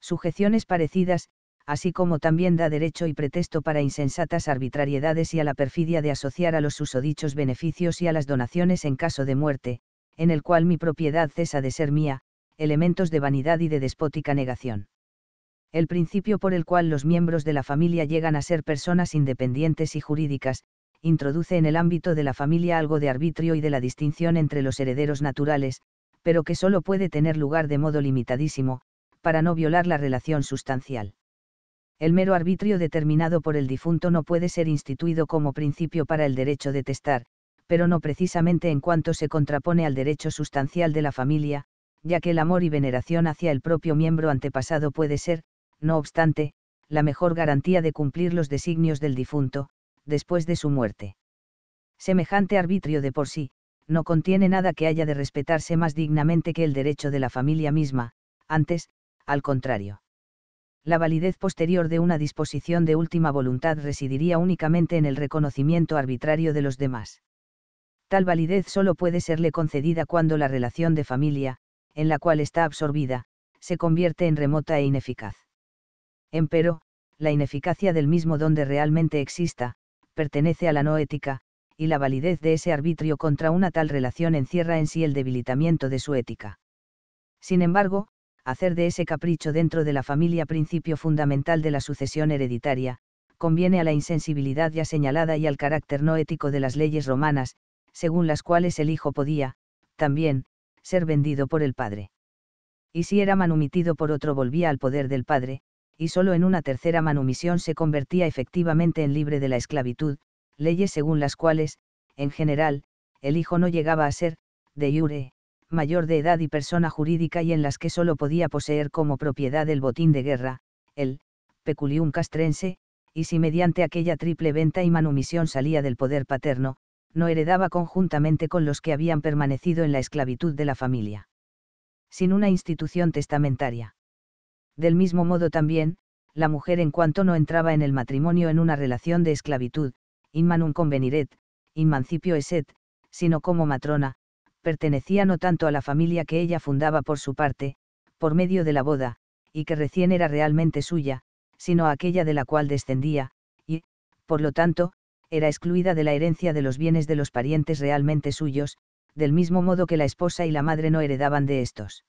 sujeciones parecidas, así como también da derecho y pretexto para insensatas arbitrariedades y a la perfidia de asociar a los susodichos beneficios y a las donaciones en caso de muerte, en el cual mi propiedad cesa de ser mía, elementos de vanidad y de despótica negación. El principio por el cual los miembros de la familia llegan a ser personas independientes y jurídicas, introduce en el ámbito de la familia algo de arbitrio y de la distinción entre los herederos naturales, pero que solo puede tener lugar de modo limitadísimo, para no violar la relación sustancial el mero arbitrio determinado por el difunto no puede ser instituido como principio para el derecho de testar, pero no precisamente en cuanto se contrapone al derecho sustancial de la familia, ya que el amor y veneración hacia el propio miembro antepasado puede ser, no obstante, la mejor garantía de cumplir los designios del difunto, después de su muerte. Semejante arbitrio de por sí, no contiene nada que haya de respetarse más dignamente que el derecho de la familia misma, antes, al contrario la validez posterior de una disposición de última voluntad residiría únicamente en el reconocimiento arbitrario de los demás. Tal validez solo puede serle concedida cuando la relación de familia, en la cual está absorbida, se convierte en remota e ineficaz. Empero, la ineficacia del mismo donde realmente exista, pertenece a la no ética, y la validez de ese arbitrio contra una tal relación encierra en sí el debilitamiento de su ética. Sin embargo, hacer de ese capricho dentro de la familia principio fundamental de la sucesión hereditaria, conviene a la insensibilidad ya señalada y al carácter no ético de las leyes romanas, según las cuales el hijo podía, también, ser vendido por el padre. Y si era manumitido por otro volvía al poder del padre, y solo en una tercera manumisión se convertía efectivamente en libre de la esclavitud, leyes según las cuales, en general, el hijo no llegaba a ser, de iure, mayor de edad y persona jurídica y en las que sólo podía poseer como propiedad el botín de guerra, el peculium castrense, y si mediante aquella triple venta y manumisión salía del poder paterno, no heredaba conjuntamente con los que habían permanecido en la esclavitud de la familia. Sin una institución testamentaria. Del mismo modo también, la mujer en cuanto no entraba en el matrimonio en una relación de esclavitud, in manum conveniret, in mancipio eset, sino como matrona, pertenecía no tanto a la familia que ella fundaba por su parte, por medio de la boda, y que recién era realmente suya, sino a aquella de la cual descendía, y, por lo tanto, era excluida de la herencia de los bienes de los parientes realmente suyos, del mismo modo que la esposa y la madre no heredaban de estos.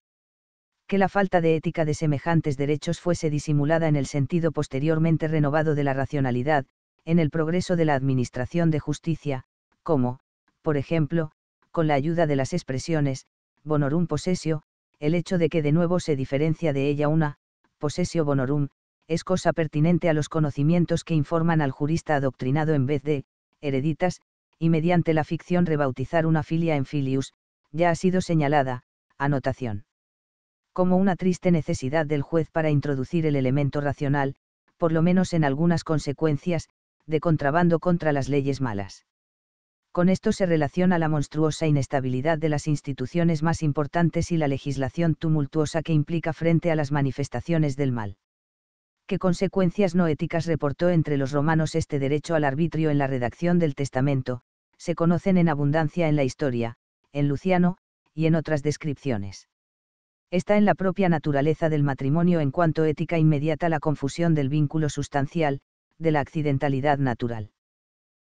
Que la falta de ética de semejantes derechos fuese disimulada en el sentido posteriormente renovado de la racionalidad, en el progreso de la administración de justicia, como, por ejemplo, con la ayuda de las expresiones, bonorum possessio, el hecho de que de nuevo se diferencia de ella una, possessio bonorum, es cosa pertinente a los conocimientos que informan al jurista adoctrinado en vez de, hereditas, y mediante la ficción rebautizar una filia en filius, ya ha sido señalada, anotación. Como una triste necesidad del juez para introducir el elemento racional, por lo menos en algunas consecuencias, de contrabando contra las leyes malas. Con esto se relaciona la monstruosa inestabilidad de las instituciones más importantes y la legislación tumultuosa que implica frente a las manifestaciones del mal. ¿Qué consecuencias no éticas reportó entre los romanos este derecho al arbitrio en la redacción del testamento? Se conocen en abundancia en la historia, en Luciano, y en otras descripciones. Está en la propia naturaleza del matrimonio en cuanto ética inmediata la confusión del vínculo sustancial, de la accidentalidad natural.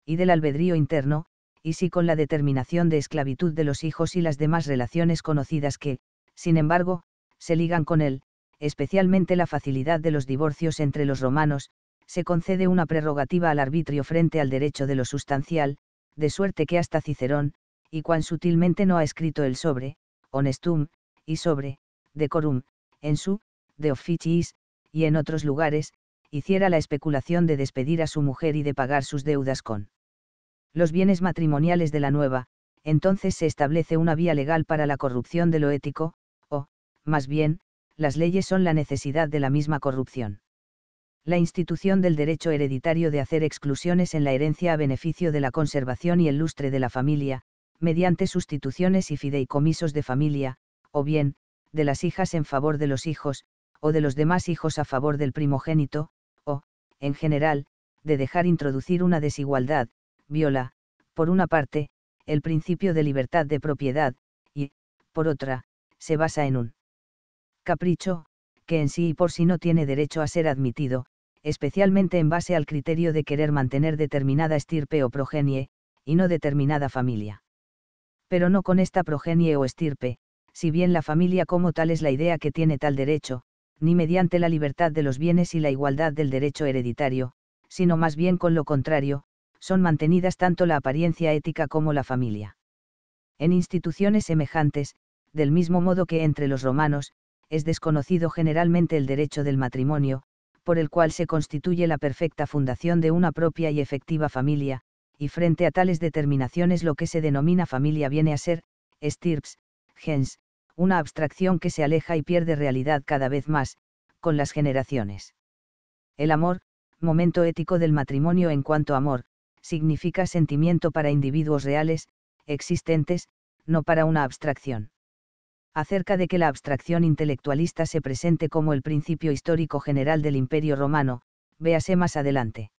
Y del albedrío interno, y sí con la determinación de esclavitud de los hijos y las demás relaciones conocidas que, sin embargo, se ligan con él, especialmente la facilidad de los divorcios entre los romanos, se concede una prerrogativa al arbitrio frente al derecho de lo sustancial, de suerte que hasta Cicerón, y cuán sutilmente no ha escrito el sobre, honestum, y sobre, decorum, en su, de officiis, y en otros lugares, hiciera la especulación de despedir a su mujer y de pagar sus deudas con los bienes matrimoniales de la nueva, entonces se establece una vía legal para la corrupción de lo ético, o, más bien, las leyes son la necesidad de la misma corrupción. La institución del derecho hereditario de hacer exclusiones en la herencia a beneficio de la conservación y el lustre de la familia, mediante sustituciones y fideicomisos de familia, o bien, de las hijas en favor de los hijos, o de los demás hijos a favor del primogénito, o, en general, de dejar introducir una desigualdad, viola, por una parte, el principio de libertad de propiedad, y, por otra, se basa en un capricho, que en sí y por sí no tiene derecho a ser admitido, especialmente en base al criterio de querer mantener determinada estirpe o progenie, y no determinada familia. Pero no con esta progenie o estirpe, si bien la familia como tal es la idea que tiene tal derecho, ni mediante la libertad de los bienes y la igualdad del derecho hereditario, sino más bien con lo contrario, son mantenidas tanto la apariencia ética como la familia. En instituciones semejantes, del mismo modo que entre los romanos, es desconocido generalmente el derecho del matrimonio, por el cual se constituye la perfecta fundación de una propia y efectiva familia, y frente a tales determinaciones lo que se denomina familia viene a ser, estirps, gens, una abstracción que se aleja y pierde realidad cada vez más, con las generaciones. El amor, momento ético del matrimonio en cuanto amor, significa sentimiento para individuos reales, existentes, no para una abstracción. Acerca de que la abstracción intelectualista se presente como el principio histórico general del Imperio Romano, véase más adelante.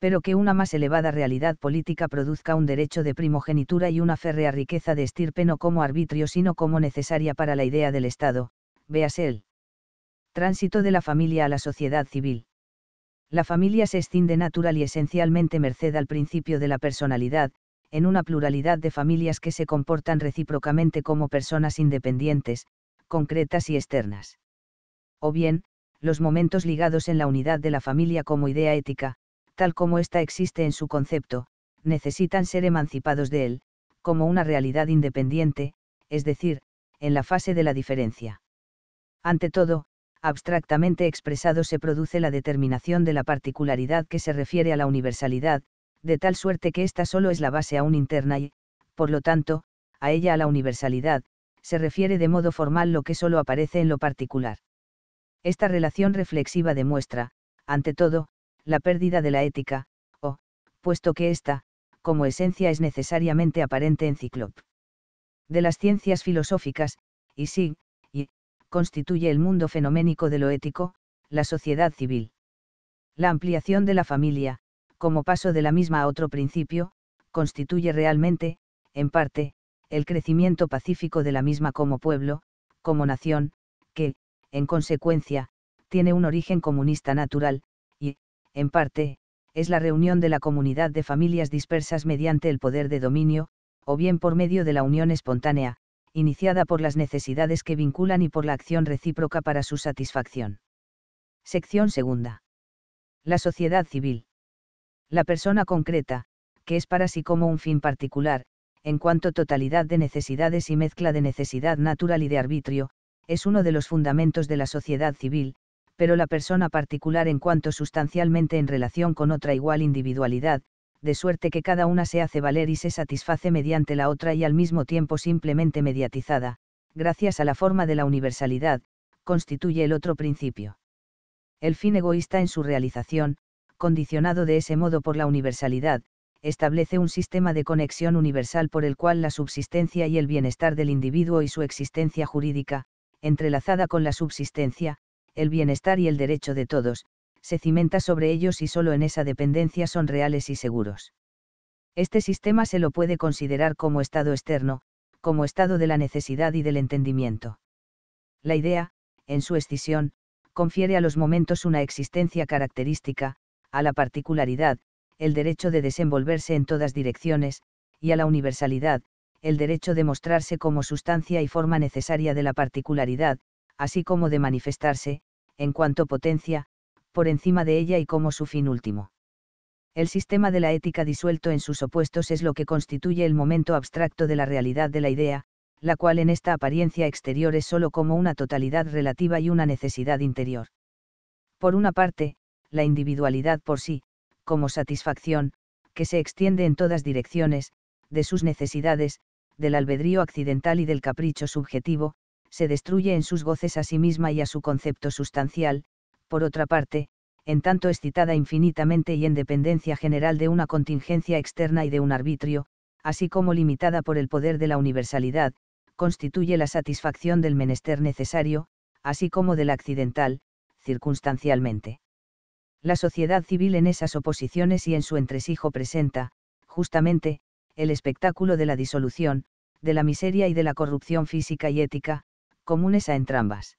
Pero que una más elevada realidad política produzca un derecho de primogenitura y una férrea riqueza de estirpe no como arbitrio sino como necesaria para la idea del Estado, véase el tránsito de la familia a la sociedad civil. La familia se extiende natural y esencialmente merced al principio de la personalidad, en una pluralidad de familias que se comportan recíprocamente como personas independientes, concretas y externas. O bien, los momentos ligados en la unidad de la familia como idea ética, tal como ésta existe en su concepto, necesitan ser emancipados de él, como una realidad independiente, es decir, en la fase de la diferencia. Ante todo, abstractamente expresado se produce la determinación de la particularidad que se refiere a la universalidad, de tal suerte que ésta solo es la base aún interna y, por lo tanto, a ella a la universalidad, se refiere de modo formal lo que solo aparece en lo particular. Esta relación reflexiva demuestra, ante todo, la pérdida de la ética, o, puesto que ésta, como esencia es necesariamente aparente en Cíclope. De las ciencias filosóficas, y sí, constituye el mundo fenoménico de lo ético, la sociedad civil. La ampliación de la familia, como paso de la misma a otro principio, constituye realmente, en parte, el crecimiento pacífico de la misma como pueblo, como nación, que, en consecuencia, tiene un origen comunista natural, y, en parte, es la reunión de la comunidad de familias dispersas mediante el poder de dominio, o bien por medio de la unión espontánea, iniciada por las necesidades que vinculan y por la acción recíproca para su satisfacción. Sección segunda. La sociedad civil. La persona concreta, que es para sí como un fin particular, en cuanto totalidad de necesidades y mezcla de necesidad natural y de arbitrio, es uno de los fundamentos de la sociedad civil, pero la persona particular en cuanto sustancialmente en relación con otra igual individualidad, de suerte que cada una se hace valer y se satisface mediante la otra y al mismo tiempo simplemente mediatizada, gracias a la forma de la universalidad, constituye el otro principio. El fin egoísta en su realización, condicionado de ese modo por la universalidad, establece un sistema de conexión universal por el cual la subsistencia y el bienestar del individuo y su existencia jurídica, entrelazada con la subsistencia, el bienestar y el derecho de todos, se cimenta sobre ellos y solo en esa dependencia son reales y seguros. Este sistema se lo puede considerar como estado externo, como estado de la necesidad y del entendimiento. La idea, en su escisión, confiere a los momentos una existencia característica, a la particularidad, el derecho de desenvolverse en todas direcciones, y a la universalidad, el derecho de mostrarse como sustancia y forma necesaria de la particularidad, así como de manifestarse, en cuanto potencia, por encima de ella y como su fin último. El sistema de la ética disuelto en sus opuestos es lo que constituye el momento abstracto de la realidad de la idea, la cual en esta apariencia exterior es sólo como una totalidad relativa y una necesidad interior. Por una parte, la individualidad por sí, como satisfacción, que se extiende en todas direcciones, de sus necesidades, del albedrío accidental y del capricho subjetivo, se destruye en sus goces a sí misma y a su concepto sustancial, por otra parte, en tanto excitada infinitamente y en dependencia general de una contingencia externa y de un arbitrio, así como limitada por el poder de la universalidad, constituye la satisfacción del menester necesario, así como del accidental, circunstancialmente. La sociedad civil en esas oposiciones y en su entresijo presenta, justamente, el espectáculo de la disolución, de la miseria y de la corrupción física y ética, comunes a entrambas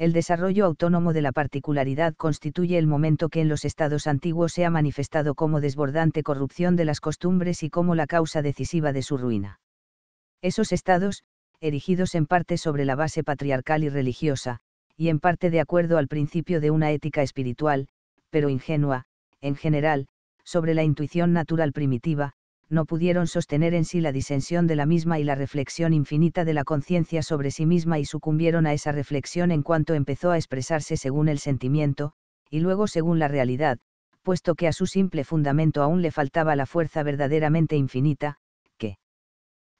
el desarrollo autónomo de la particularidad constituye el momento que en los estados antiguos se ha manifestado como desbordante corrupción de las costumbres y como la causa decisiva de su ruina. Esos estados, erigidos en parte sobre la base patriarcal y religiosa, y en parte de acuerdo al principio de una ética espiritual, pero ingenua, en general, sobre la intuición natural primitiva, no pudieron sostener en sí la disensión de la misma y la reflexión infinita de la conciencia sobre sí misma y sucumbieron a esa reflexión en cuanto empezó a expresarse según el sentimiento, y luego según la realidad, puesto que a su simple fundamento aún le faltaba la fuerza verdaderamente infinita, que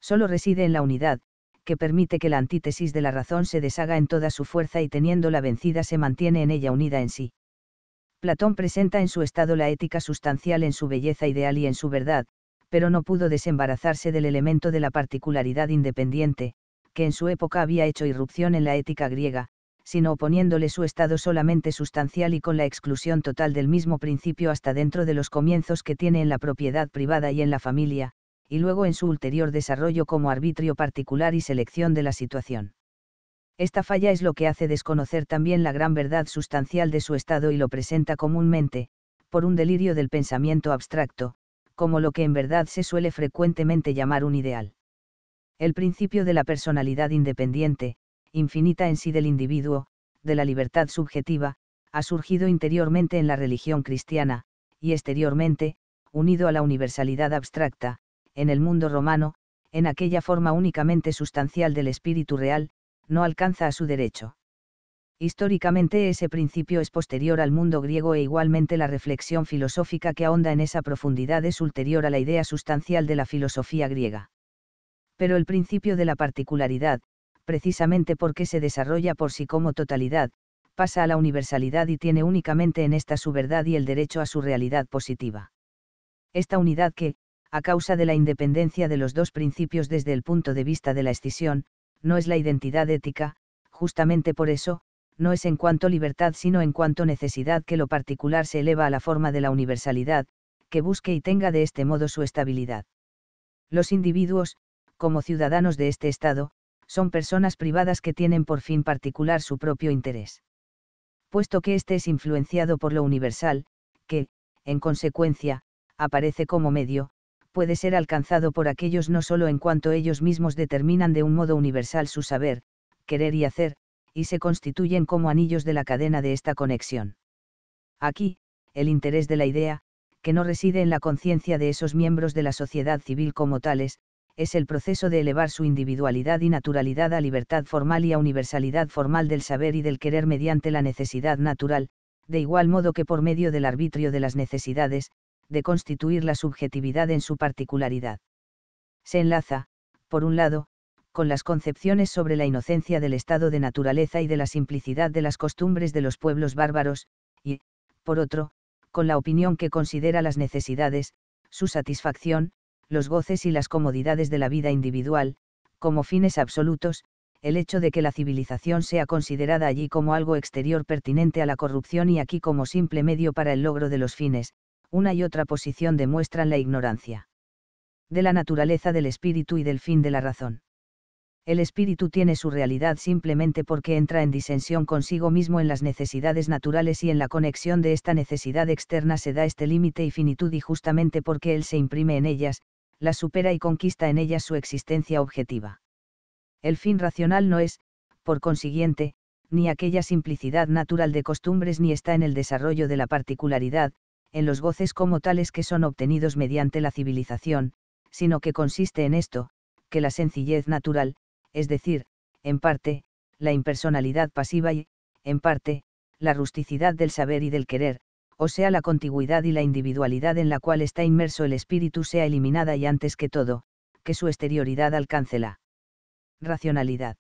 solo reside en la unidad, que permite que la antítesis de la razón se deshaga en toda su fuerza y teniéndola vencida se mantiene en ella unida en sí. Platón presenta en su estado la ética sustancial en su belleza ideal y en su verdad, pero no pudo desembarazarse del elemento de la particularidad independiente, que en su época había hecho irrupción en la ética griega, sino oponiéndole su estado solamente sustancial y con la exclusión total del mismo principio hasta dentro de los comienzos que tiene en la propiedad privada y en la familia, y luego en su ulterior desarrollo como arbitrio particular y selección de la situación. Esta falla es lo que hace desconocer también la gran verdad sustancial de su estado y lo presenta comúnmente, por un delirio del pensamiento abstracto, como lo que en verdad se suele frecuentemente llamar un ideal. El principio de la personalidad independiente, infinita en sí del individuo, de la libertad subjetiva, ha surgido interiormente en la religión cristiana, y exteriormente, unido a la universalidad abstracta, en el mundo romano, en aquella forma únicamente sustancial del espíritu real, no alcanza a su derecho. Históricamente ese principio es posterior al mundo griego e igualmente la reflexión filosófica que ahonda en esa profundidad es ulterior a la idea sustancial de la filosofía griega. Pero el principio de la particularidad, precisamente porque se desarrolla por sí como totalidad, pasa a la universalidad y tiene únicamente en esta su verdad y el derecho a su realidad positiva. Esta unidad que, a causa de la independencia de los dos principios desde el punto de vista de la escisión, no es la identidad ética, justamente por eso, no es en cuanto libertad sino en cuanto necesidad que lo particular se eleva a la forma de la universalidad, que busque y tenga de este modo su estabilidad. Los individuos, como ciudadanos de este Estado, son personas privadas que tienen por fin particular su propio interés. Puesto que éste es influenciado por lo universal, que, en consecuencia, aparece como medio, puede ser alcanzado por aquellos no solo en cuanto ellos mismos determinan de un modo universal su saber, querer y hacer, y se constituyen como anillos de la cadena de esta conexión. Aquí, el interés de la idea, que no reside en la conciencia de esos miembros de la sociedad civil como tales, es el proceso de elevar su individualidad y naturalidad a libertad formal y a universalidad formal del saber y del querer mediante la necesidad natural, de igual modo que por medio del arbitrio de las necesidades, de constituir la subjetividad en su particularidad. Se enlaza, por un lado, con las concepciones sobre la inocencia del estado de naturaleza y de la simplicidad de las costumbres de los pueblos bárbaros, y, por otro, con la opinión que considera las necesidades, su satisfacción, los goces y las comodidades de la vida individual, como fines absolutos, el hecho de que la civilización sea considerada allí como algo exterior pertinente a la corrupción y aquí como simple medio para el logro de los fines, una y otra posición demuestran la ignorancia de la naturaleza del espíritu y del fin de la razón el espíritu tiene su realidad simplemente porque entra en disensión consigo mismo en las necesidades naturales y en la conexión de esta necesidad externa se da este límite y finitud y justamente porque él se imprime en ellas, las supera y conquista en ellas su existencia objetiva. El fin racional no es, por consiguiente, ni aquella simplicidad natural de costumbres ni está en el desarrollo de la particularidad, en los goces como tales que son obtenidos mediante la civilización, sino que consiste en esto, que la sencillez natural, es decir, en parte, la impersonalidad pasiva y, en parte, la rusticidad del saber y del querer, o sea la contigüidad y la individualidad en la cual está inmerso el espíritu sea eliminada y antes que todo, que su exterioridad alcance la racionalidad.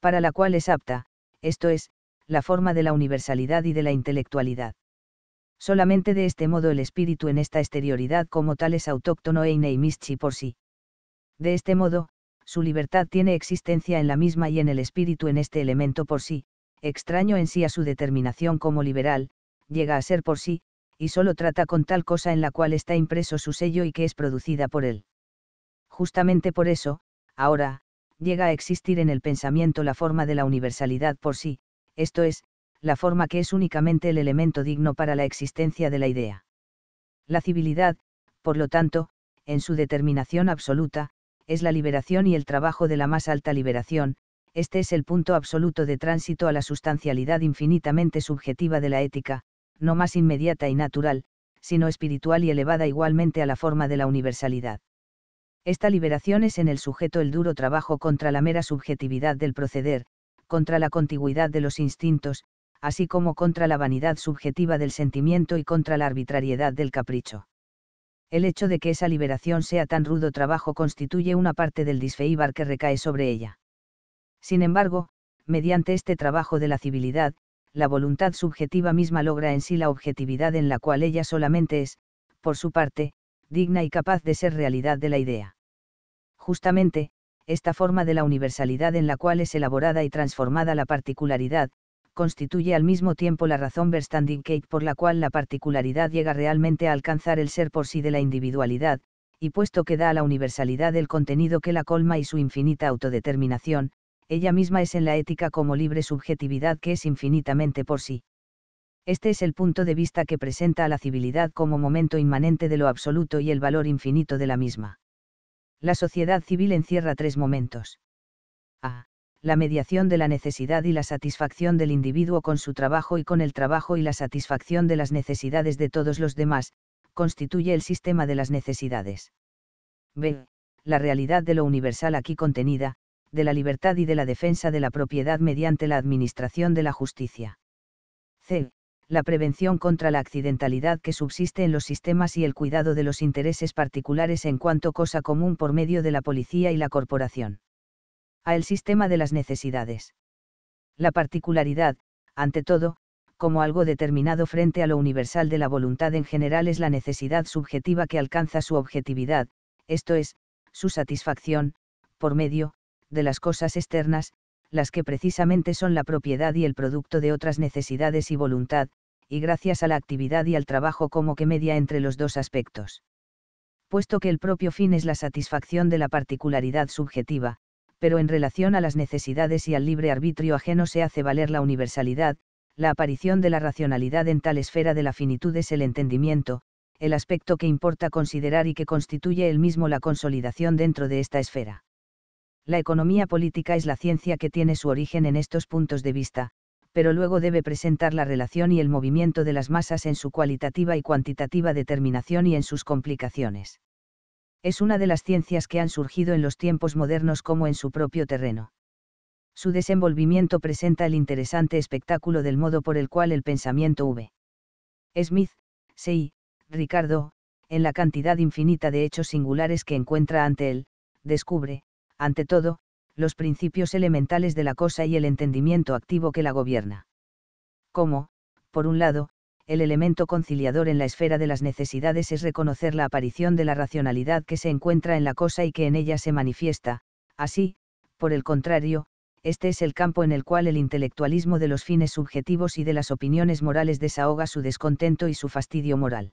Para la cual es apta, esto es, la forma de la universalidad y de la intelectualidad. Solamente de este modo el espíritu en esta exterioridad como tal es autóctono e ineimischi por sí. De este modo, su libertad tiene existencia en la misma y en el espíritu en este elemento por sí, extraño en sí a su determinación como liberal, llega a ser por sí, y solo trata con tal cosa en la cual está impreso su sello y que es producida por él. Justamente por eso, ahora, llega a existir en el pensamiento la forma de la universalidad por sí, esto es, la forma que es únicamente el elemento digno para la existencia de la idea. La civilidad, por lo tanto, en su determinación absoluta, es la liberación y el trabajo de la más alta liberación, este es el punto absoluto de tránsito a la sustancialidad infinitamente subjetiva de la ética, no más inmediata y natural, sino espiritual y elevada igualmente a la forma de la universalidad. Esta liberación es en el sujeto el duro trabajo contra la mera subjetividad del proceder, contra la contigüidad de los instintos, así como contra la vanidad subjetiva del sentimiento y contra la arbitrariedad del capricho el hecho de que esa liberación sea tan rudo trabajo constituye una parte del disfeíbar que recae sobre ella. Sin embargo, mediante este trabajo de la civilidad, la voluntad subjetiva misma logra en sí la objetividad en la cual ella solamente es, por su parte, digna y capaz de ser realidad de la idea. Justamente, esta forma de la universalidad en la cual es elaborada y transformada la particularidad, constituye al mismo tiempo la razón cake por la cual la particularidad llega realmente a alcanzar el ser por sí de la individualidad, y puesto que da a la universalidad el contenido que la colma y su infinita autodeterminación, ella misma es en la ética como libre subjetividad que es infinitamente por sí. Este es el punto de vista que presenta a la civilidad como momento inmanente de lo absoluto y el valor infinito de la misma. La sociedad civil encierra tres momentos. A la mediación de la necesidad y la satisfacción del individuo con su trabajo y con el trabajo y la satisfacción de las necesidades de todos los demás, constituye el sistema de las necesidades. B. La realidad de lo universal aquí contenida, de la libertad y de la defensa de la propiedad mediante la administración de la justicia. C. La prevención contra la accidentalidad que subsiste en los sistemas y el cuidado de los intereses particulares en cuanto cosa común por medio de la policía y la corporación a el sistema de las necesidades. La particularidad, ante todo, como algo determinado frente a lo universal de la voluntad en general es la necesidad subjetiva que alcanza su objetividad, esto es, su satisfacción, por medio, de las cosas externas, las que precisamente son la propiedad y el producto de otras necesidades y voluntad, y gracias a la actividad y al trabajo como que media entre los dos aspectos. Puesto que el propio fin es la satisfacción de la particularidad subjetiva, pero en relación a las necesidades y al libre arbitrio ajeno se hace valer la universalidad, la aparición de la racionalidad en tal esfera de la finitud es el entendimiento, el aspecto que importa considerar y que constituye el mismo la consolidación dentro de esta esfera. La economía política es la ciencia que tiene su origen en estos puntos de vista, pero luego debe presentar la relación y el movimiento de las masas en su cualitativa y cuantitativa determinación y en sus complicaciones es una de las ciencias que han surgido en los tiempos modernos como en su propio terreno. Su desenvolvimiento presenta el interesante espectáculo del modo por el cual el pensamiento V. Smith, C.I., Ricardo, en la cantidad infinita de hechos singulares que encuentra ante él, descubre, ante todo, los principios elementales de la cosa y el entendimiento activo que la gobierna. Como, por un lado, el elemento conciliador en la esfera de las necesidades es reconocer la aparición de la racionalidad que se encuentra en la cosa y que en ella se manifiesta, así, por el contrario, este es el campo en el cual el intelectualismo de los fines subjetivos y de las opiniones morales desahoga su descontento y su fastidio moral.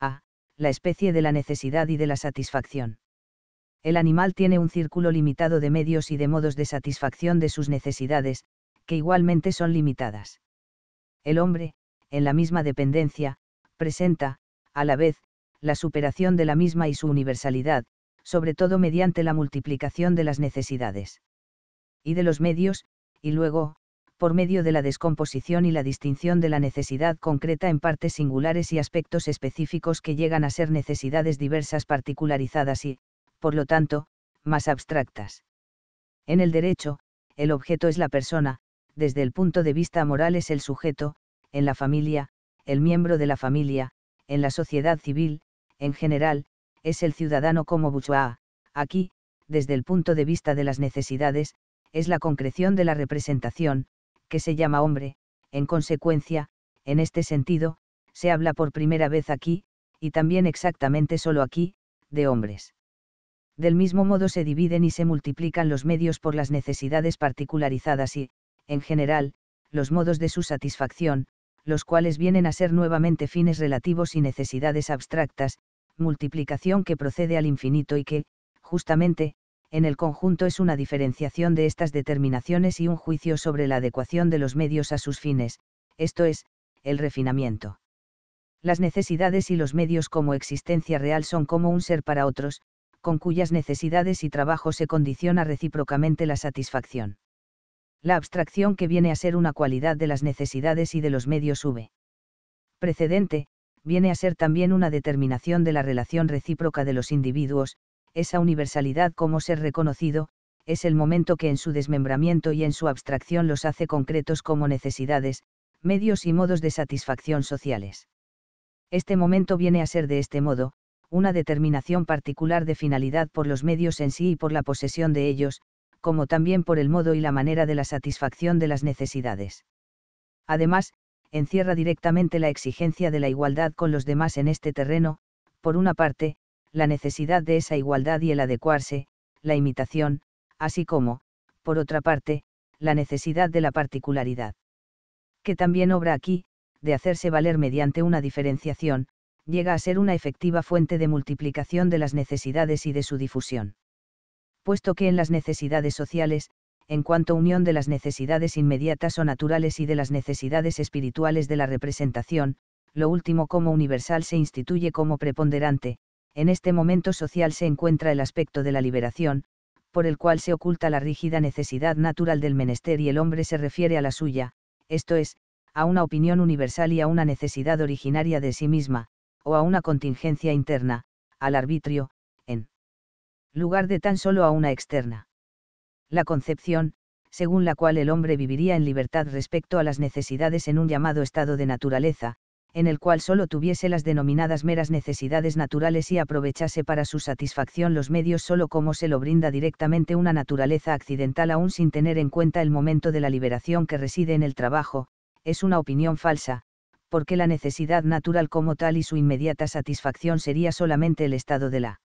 A. La especie de la necesidad y de la satisfacción. El animal tiene un círculo limitado de medios y de modos de satisfacción de sus necesidades, que igualmente son limitadas. El hombre, en la misma dependencia, presenta, a la vez, la superación de la misma y su universalidad, sobre todo mediante la multiplicación de las necesidades y de los medios, y luego, por medio de la descomposición y la distinción de la necesidad concreta en partes singulares y aspectos específicos que llegan a ser necesidades diversas particularizadas y, por lo tanto, más abstractas. En el derecho, el objeto es la persona, desde el punto de vista moral es el sujeto, en la familia, el miembro de la familia, en la sociedad civil, en general, es el ciudadano como Buchuá, Aquí, desde el punto de vista de las necesidades, es la concreción de la representación, que se llama hombre, en consecuencia, en este sentido, se habla por primera vez aquí, y también exactamente solo aquí, de hombres. Del mismo modo se dividen y se multiplican los medios por las necesidades particularizadas y, en general, los modos de su satisfacción, los cuales vienen a ser nuevamente fines relativos y necesidades abstractas, multiplicación que procede al infinito y que, justamente, en el conjunto es una diferenciación de estas determinaciones y un juicio sobre la adecuación de los medios a sus fines, esto es, el refinamiento. Las necesidades y los medios como existencia real son como un ser para otros, con cuyas necesidades y trabajo se condiciona recíprocamente la satisfacción la abstracción que viene a ser una cualidad de las necesidades y de los medios V. Precedente, viene a ser también una determinación de la relación recíproca de los individuos, esa universalidad como ser reconocido, es el momento que en su desmembramiento y en su abstracción los hace concretos como necesidades, medios y modos de satisfacción sociales. Este momento viene a ser de este modo, una determinación particular de finalidad por los medios en sí y por la posesión de ellos, como también por el modo y la manera de la satisfacción de las necesidades. Además, encierra directamente la exigencia de la igualdad con los demás en este terreno, por una parte, la necesidad de esa igualdad y el adecuarse, la imitación, así como, por otra parte, la necesidad de la particularidad. Que también obra aquí, de hacerse valer mediante una diferenciación, llega a ser una efectiva fuente de multiplicación de las necesidades y de su difusión puesto que en las necesidades sociales, en cuanto unión de las necesidades inmediatas o naturales y de las necesidades espirituales de la representación, lo último como universal se instituye como preponderante, en este momento social se encuentra el aspecto de la liberación, por el cual se oculta la rígida necesidad natural del menester y el hombre se refiere a la suya, esto es, a una opinión universal y a una necesidad originaria de sí misma, o a una contingencia interna, al arbitrio, lugar de tan solo a una externa. La concepción, según la cual el hombre viviría en libertad respecto a las necesidades en un llamado estado de naturaleza, en el cual solo tuviese las denominadas meras necesidades naturales y aprovechase para su satisfacción los medios solo como se lo brinda directamente una naturaleza accidental aún sin tener en cuenta el momento de la liberación que reside en el trabajo, es una opinión falsa, porque la necesidad natural como tal y su inmediata satisfacción sería solamente el estado de la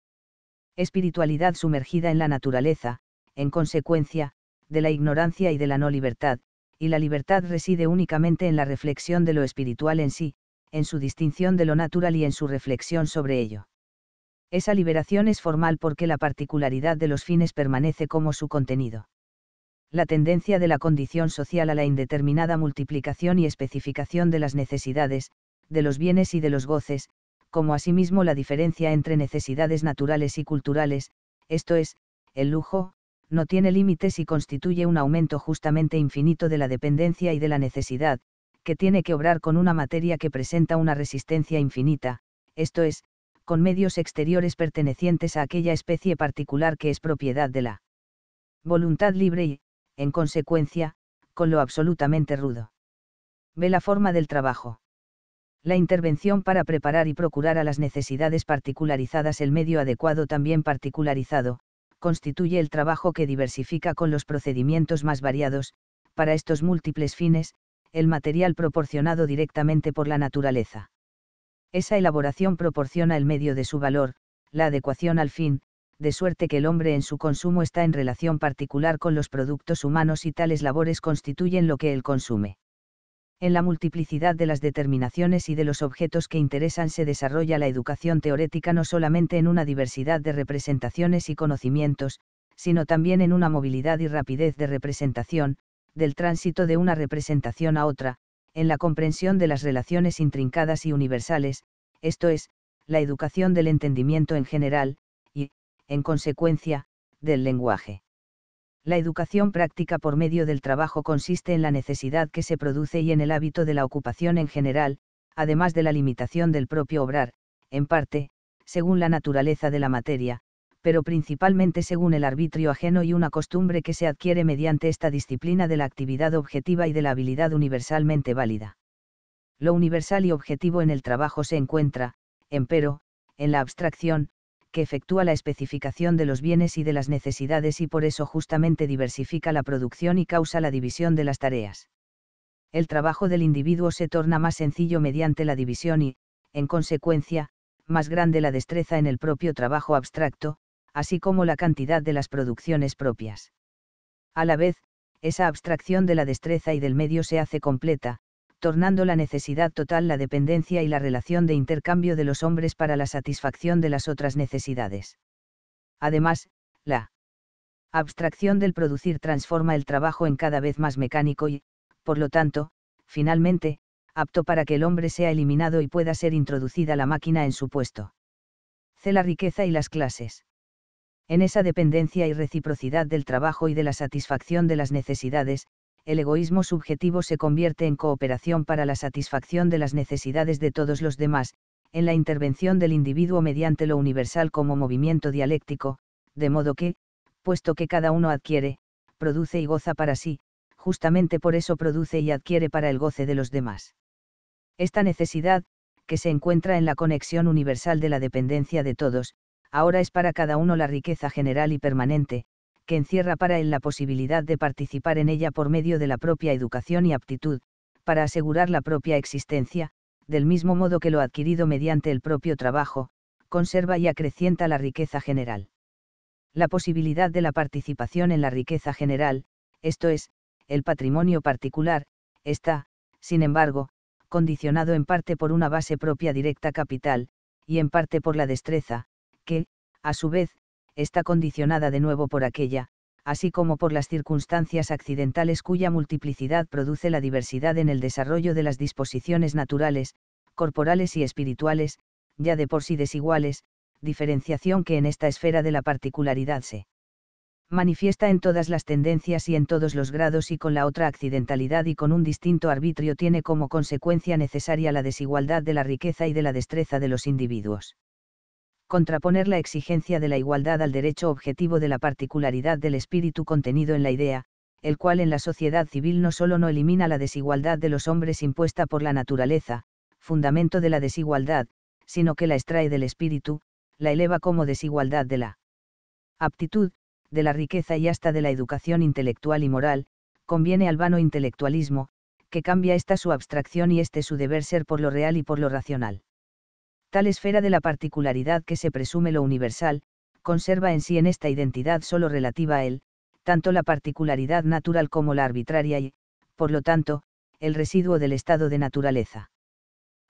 espiritualidad sumergida en la naturaleza, en consecuencia, de la ignorancia y de la no libertad, y la libertad reside únicamente en la reflexión de lo espiritual en sí, en su distinción de lo natural y en su reflexión sobre ello. Esa liberación es formal porque la particularidad de los fines permanece como su contenido. La tendencia de la condición social a la indeterminada multiplicación y especificación de las necesidades, de los bienes y de los goces, como asimismo la diferencia entre necesidades naturales y culturales, esto es, el lujo, no tiene límites y constituye un aumento justamente infinito de la dependencia y de la necesidad, que tiene que obrar con una materia que presenta una resistencia infinita, esto es, con medios exteriores pertenecientes a aquella especie particular que es propiedad de la voluntad libre y, en consecuencia, con lo absolutamente rudo. Ve la forma del trabajo la intervención para preparar y procurar a las necesidades particularizadas el medio adecuado también particularizado, constituye el trabajo que diversifica con los procedimientos más variados, para estos múltiples fines, el material proporcionado directamente por la naturaleza. Esa elaboración proporciona el medio de su valor, la adecuación al fin, de suerte que el hombre en su consumo está en relación particular con los productos humanos y tales labores constituyen lo que él consume en la multiplicidad de las determinaciones y de los objetos que interesan se desarrolla la educación teorética no solamente en una diversidad de representaciones y conocimientos, sino también en una movilidad y rapidez de representación, del tránsito de una representación a otra, en la comprensión de las relaciones intrincadas y universales, esto es, la educación del entendimiento en general, y, en consecuencia, del lenguaje. La educación práctica por medio del trabajo consiste en la necesidad que se produce y en el hábito de la ocupación en general, además de la limitación del propio obrar, en parte, según la naturaleza de la materia, pero principalmente según el arbitrio ajeno y una costumbre que se adquiere mediante esta disciplina de la actividad objetiva y de la habilidad universalmente válida. Lo universal y objetivo en el trabajo se encuentra, empero, en la abstracción, efectúa la especificación de los bienes y de las necesidades y por eso justamente diversifica la producción y causa la división de las tareas. El trabajo del individuo se torna más sencillo mediante la división y, en consecuencia, más grande la destreza en el propio trabajo abstracto, así como la cantidad de las producciones propias. A la vez, esa abstracción de la destreza y del medio se hace completa, tornando la necesidad total la dependencia y la relación de intercambio de los hombres para la satisfacción de las otras necesidades. Además, la abstracción del producir transforma el trabajo en cada vez más mecánico y, por lo tanto, finalmente, apto para que el hombre sea eliminado y pueda ser introducida la máquina en su puesto. C. La riqueza y las clases. En esa dependencia y reciprocidad del trabajo y de la satisfacción de las necesidades, el egoísmo subjetivo se convierte en cooperación para la satisfacción de las necesidades de todos los demás, en la intervención del individuo mediante lo universal como movimiento dialéctico, de modo que, puesto que cada uno adquiere, produce y goza para sí, justamente por eso produce y adquiere para el goce de los demás. Esta necesidad, que se encuentra en la conexión universal de la dependencia de todos, ahora es para cada uno la riqueza general y permanente, que encierra para él la posibilidad de participar en ella por medio de la propia educación y aptitud, para asegurar la propia existencia, del mismo modo que lo adquirido mediante el propio trabajo, conserva y acrecienta la riqueza general. La posibilidad de la participación en la riqueza general, esto es, el patrimonio particular, está, sin embargo, condicionado en parte por una base propia directa capital, y en parte por la destreza, que, a su vez, está condicionada de nuevo por aquella, así como por las circunstancias accidentales cuya multiplicidad produce la diversidad en el desarrollo de las disposiciones naturales, corporales y espirituales, ya de por sí desiguales, diferenciación que en esta esfera de la particularidad se manifiesta en todas las tendencias y en todos los grados y con la otra accidentalidad y con un distinto arbitrio tiene como consecuencia necesaria la desigualdad de la riqueza y de la destreza de los individuos contraponer la exigencia de la igualdad al derecho objetivo de la particularidad del espíritu contenido en la idea, el cual en la sociedad civil no solo no elimina la desigualdad de los hombres impuesta por la naturaleza, fundamento de la desigualdad, sino que la extrae del espíritu, la eleva como desigualdad de la aptitud, de la riqueza y hasta de la educación intelectual y moral, conviene al vano intelectualismo, que cambia esta su abstracción y este su deber ser por lo real y por lo racional tal esfera de la particularidad que se presume lo universal, conserva en sí en esta identidad solo relativa a él, tanto la particularidad natural como la arbitraria y, por lo tanto, el residuo del estado de naturaleza.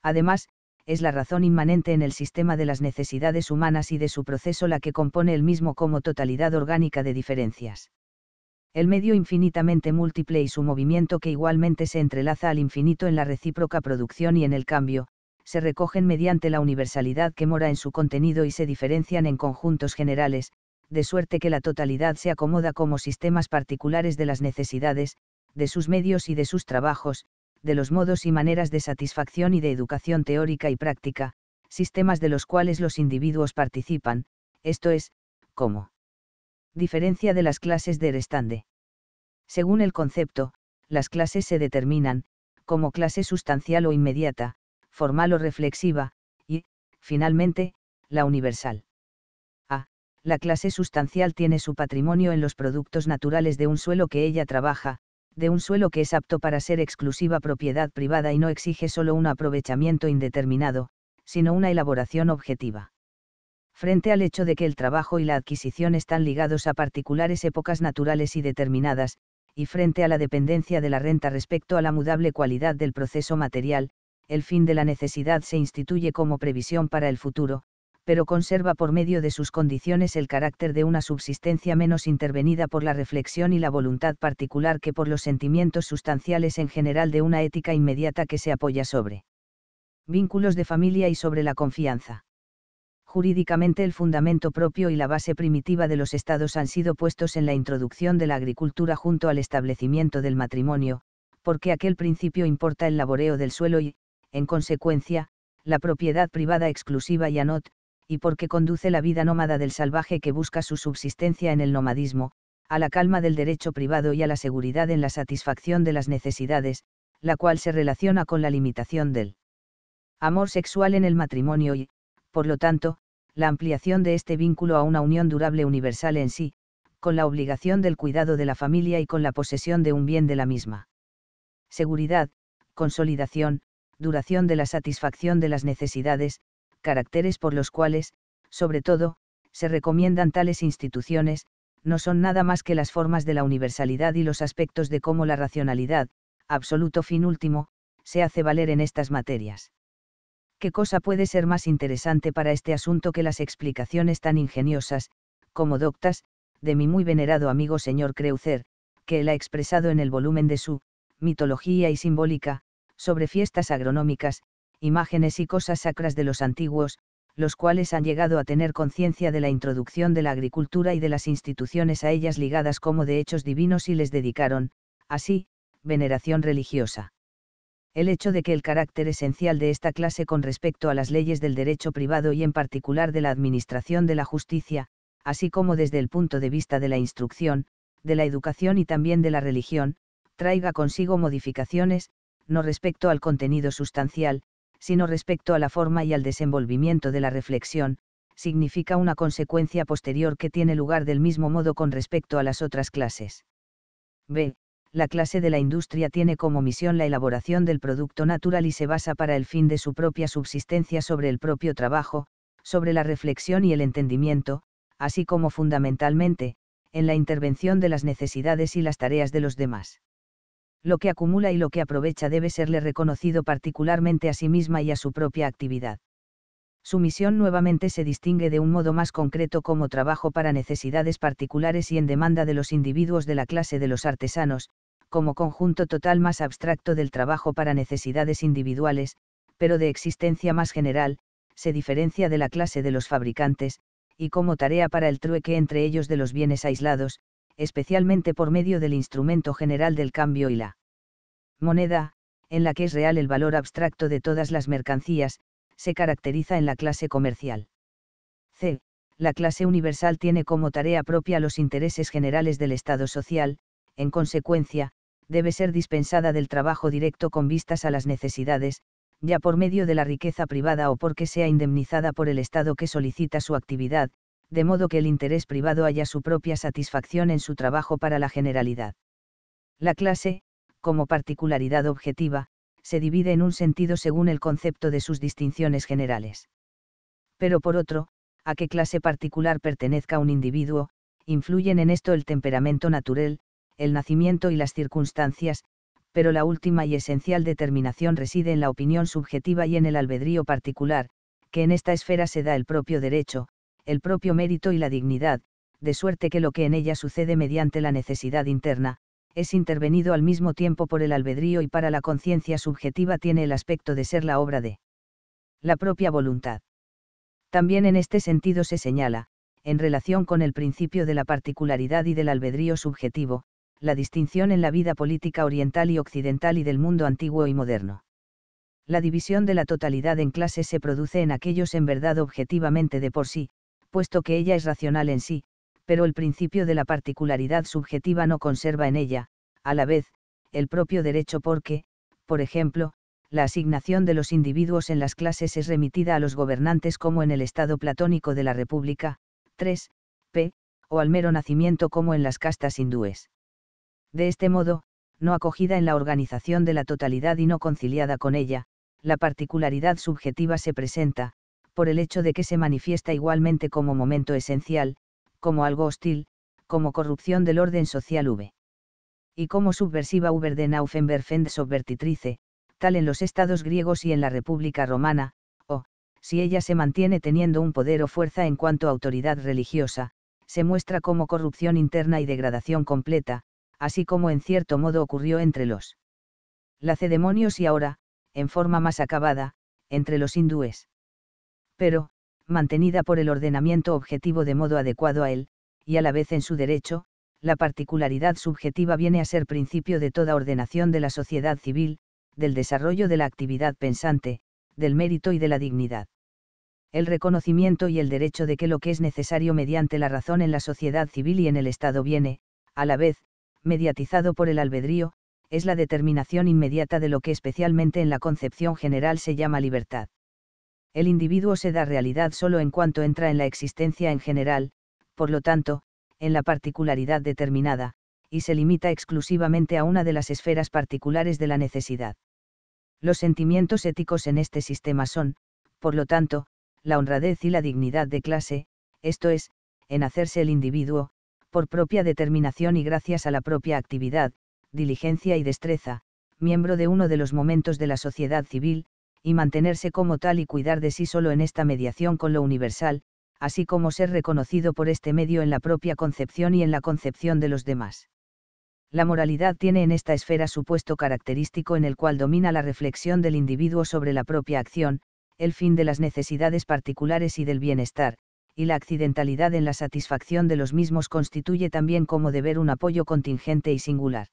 Además, es la razón inmanente en el sistema de las necesidades humanas y de su proceso la que compone el mismo como totalidad orgánica de diferencias. El medio infinitamente múltiple y su movimiento que igualmente se entrelaza al infinito en la recíproca producción y en el cambio, se recogen mediante la universalidad que mora en su contenido y se diferencian en conjuntos generales, de suerte que la totalidad se acomoda como sistemas particulares de las necesidades, de sus medios y de sus trabajos, de los modos y maneras de satisfacción y de educación teórica y práctica, sistemas de los cuales los individuos participan, esto es, como diferencia de las clases de restande. Según el concepto, las clases se determinan, como clase sustancial o inmediata, formal o reflexiva, y, finalmente, la universal. A. La clase sustancial tiene su patrimonio en los productos naturales de un suelo que ella trabaja, de un suelo que es apto para ser exclusiva propiedad privada y no exige solo un aprovechamiento indeterminado, sino una elaboración objetiva. Frente al hecho de que el trabajo y la adquisición están ligados a particulares épocas naturales y determinadas, y frente a la dependencia de la renta respecto a la mudable cualidad del proceso material, el fin de la necesidad se instituye como previsión para el futuro, pero conserva por medio de sus condiciones el carácter de una subsistencia menos intervenida por la reflexión y la voluntad particular que por los sentimientos sustanciales en general de una ética inmediata que se apoya sobre vínculos de familia y sobre la confianza. Jurídicamente el fundamento propio y la base primitiva de los estados han sido puestos en la introducción de la agricultura junto al establecimiento del matrimonio, porque aquel principio importa el laboreo del suelo y, en consecuencia, la propiedad privada exclusiva y anot, y porque conduce la vida nómada del salvaje que busca su subsistencia en el nomadismo, a la calma del derecho privado y a la seguridad en la satisfacción de las necesidades, la cual se relaciona con la limitación del amor sexual en el matrimonio y, por lo tanto, la ampliación de este vínculo a una unión durable universal en sí, con la obligación del cuidado de la familia y con la posesión de un bien de la misma. Seguridad, consolidación, duración de la satisfacción de las necesidades, caracteres por los cuales, sobre todo, se recomiendan tales instituciones, no son nada más que las formas de la universalidad y los aspectos de cómo la racionalidad, absoluto fin último, se hace valer en estas materias. ¿Qué cosa puede ser más interesante para este asunto que las explicaciones tan ingeniosas, como doctas, de mi muy venerado amigo señor Creucer, que él ha expresado en el volumen de su Mitología y Simbólica, sobre fiestas agronómicas, imágenes y cosas sacras de los antiguos, los cuales han llegado a tener conciencia de la introducción de la agricultura y de las instituciones a ellas ligadas como de hechos divinos y les dedicaron, así, veneración religiosa. El hecho de que el carácter esencial de esta clase con respecto a las leyes del derecho privado y en particular de la administración de la justicia, así como desde el punto de vista de la instrucción, de la educación y también de la religión, traiga consigo modificaciones, no respecto al contenido sustancial, sino respecto a la forma y al desenvolvimiento de la reflexión, significa una consecuencia posterior que tiene lugar del mismo modo con respecto a las otras clases. B. La clase de la industria tiene como misión la elaboración del producto natural y se basa para el fin de su propia subsistencia sobre el propio trabajo, sobre la reflexión y el entendimiento, así como fundamentalmente, en la intervención de las necesidades y las tareas de los demás lo que acumula y lo que aprovecha debe serle reconocido particularmente a sí misma y a su propia actividad. Su misión nuevamente se distingue de un modo más concreto como trabajo para necesidades particulares y en demanda de los individuos de la clase de los artesanos, como conjunto total más abstracto del trabajo para necesidades individuales, pero de existencia más general, se diferencia de la clase de los fabricantes, y como tarea para el trueque entre ellos de los bienes aislados, especialmente por medio del instrumento general del cambio y la moneda, en la que es real el valor abstracto de todas las mercancías, se caracteriza en la clase comercial. C. La clase universal tiene como tarea propia los intereses generales del Estado social, en consecuencia, debe ser dispensada del trabajo directo con vistas a las necesidades, ya por medio de la riqueza privada o porque sea indemnizada por el Estado que solicita su actividad, de modo que el interés privado haya su propia satisfacción en su trabajo para la generalidad. La clase, como particularidad objetiva, se divide en un sentido según el concepto de sus distinciones generales. Pero por otro, a qué clase particular pertenezca un individuo, influyen en esto el temperamento natural, el nacimiento y las circunstancias, pero la última y esencial determinación reside en la opinión subjetiva y en el albedrío particular, que en esta esfera se da el propio derecho, el propio mérito y la dignidad, de suerte que lo que en ella sucede mediante la necesidad interna, es intervenido al mismo tiempo por el albedrío y para la conciencia subjetiva tiene el aspecto de ser la obra de la propia voluntad. También en este sentido se señala, en relación con el principio de la particularidad y del albedrío subjetivo, la distinción en la vida política oriental y occidental y del mundo antiguo y moderno. La división de la totalidad en clases se produce en aquellos en verdad objetivamente de por sí, puesto que ella es racional en sí, pero el principio de la particularidad subjetiva no conserva en ella, a la vez, el propio derecho porque, por ejemplo, la asignación de los individuos en las clases es remitida a los gobernantes como en el Estado platónico de la República, 3, p, o al mero nacimiento como en las castas hindúes. De este modo, no acogida en la organización de la totalidad y no conciliada con ella, la particularidad subjetiva se presenta, por el hecho de que se manifiesta igualmente como momento esencial, como algo hostil, como corrupción del orden social V. Y como subversiva Uber de Naufenberfend subvertitrice, tal en los estados griegos y en la República Romana, o, si ella se mantiene teniendo un poder o fuerza en cuanto a autoridad religiosa, se muestra como corrupción interna y degradación completa, así como en cierto modo ocurrió entre los lacedemonios y ahora, en forma más acabada, entre los hindúes pero, mantenida por el ordenamiento objetivo de modo adecuado a él, y a la vez en su derecho, la particularidad subjetiva viene a ser principio de toda ordenación de la sociedad civil, del desarrollo de la actividad pensante, del mérito y de la dignidad. El reconocimiento y el derecho de que lo que es necesario mediante la razón en la sociedad civil y en el Estado viene, a la vez, mediatizado por el albedrío, es la determinación inmediata de lo que especialmente en la concepción general se llama libertad el individuo se da realidad solo en cuanto entra en la existencia en general, por lo tanto, en la particularidad determinada, y se limita exclusivamente a una de las esferas particulares de la necesidad. Los sentimientos éticos en este sistema son, por lo tanto, la honradez y la dignidad de clase, esto es, en hacerse el individuo, por propia determinación y gracias a la propia actividad, diligencia y destreza, miembro de uno de los momentos de la sociedad civil, y mantenerse como tal y cuidar de sí solo en esta mediación con lo universal, así como ser reconocido por este medio en la propia concepción y en la concepción de los demás. La moralidad tiene en esta esfera su puesto característico en el cual domina la reflexión del individuo sobre la propia acción, el fin de las necesidades particulares y del bienestar, y la accidentalidad en la satisfacción de los mismos constituye también como deber un apoyo contingente y singular.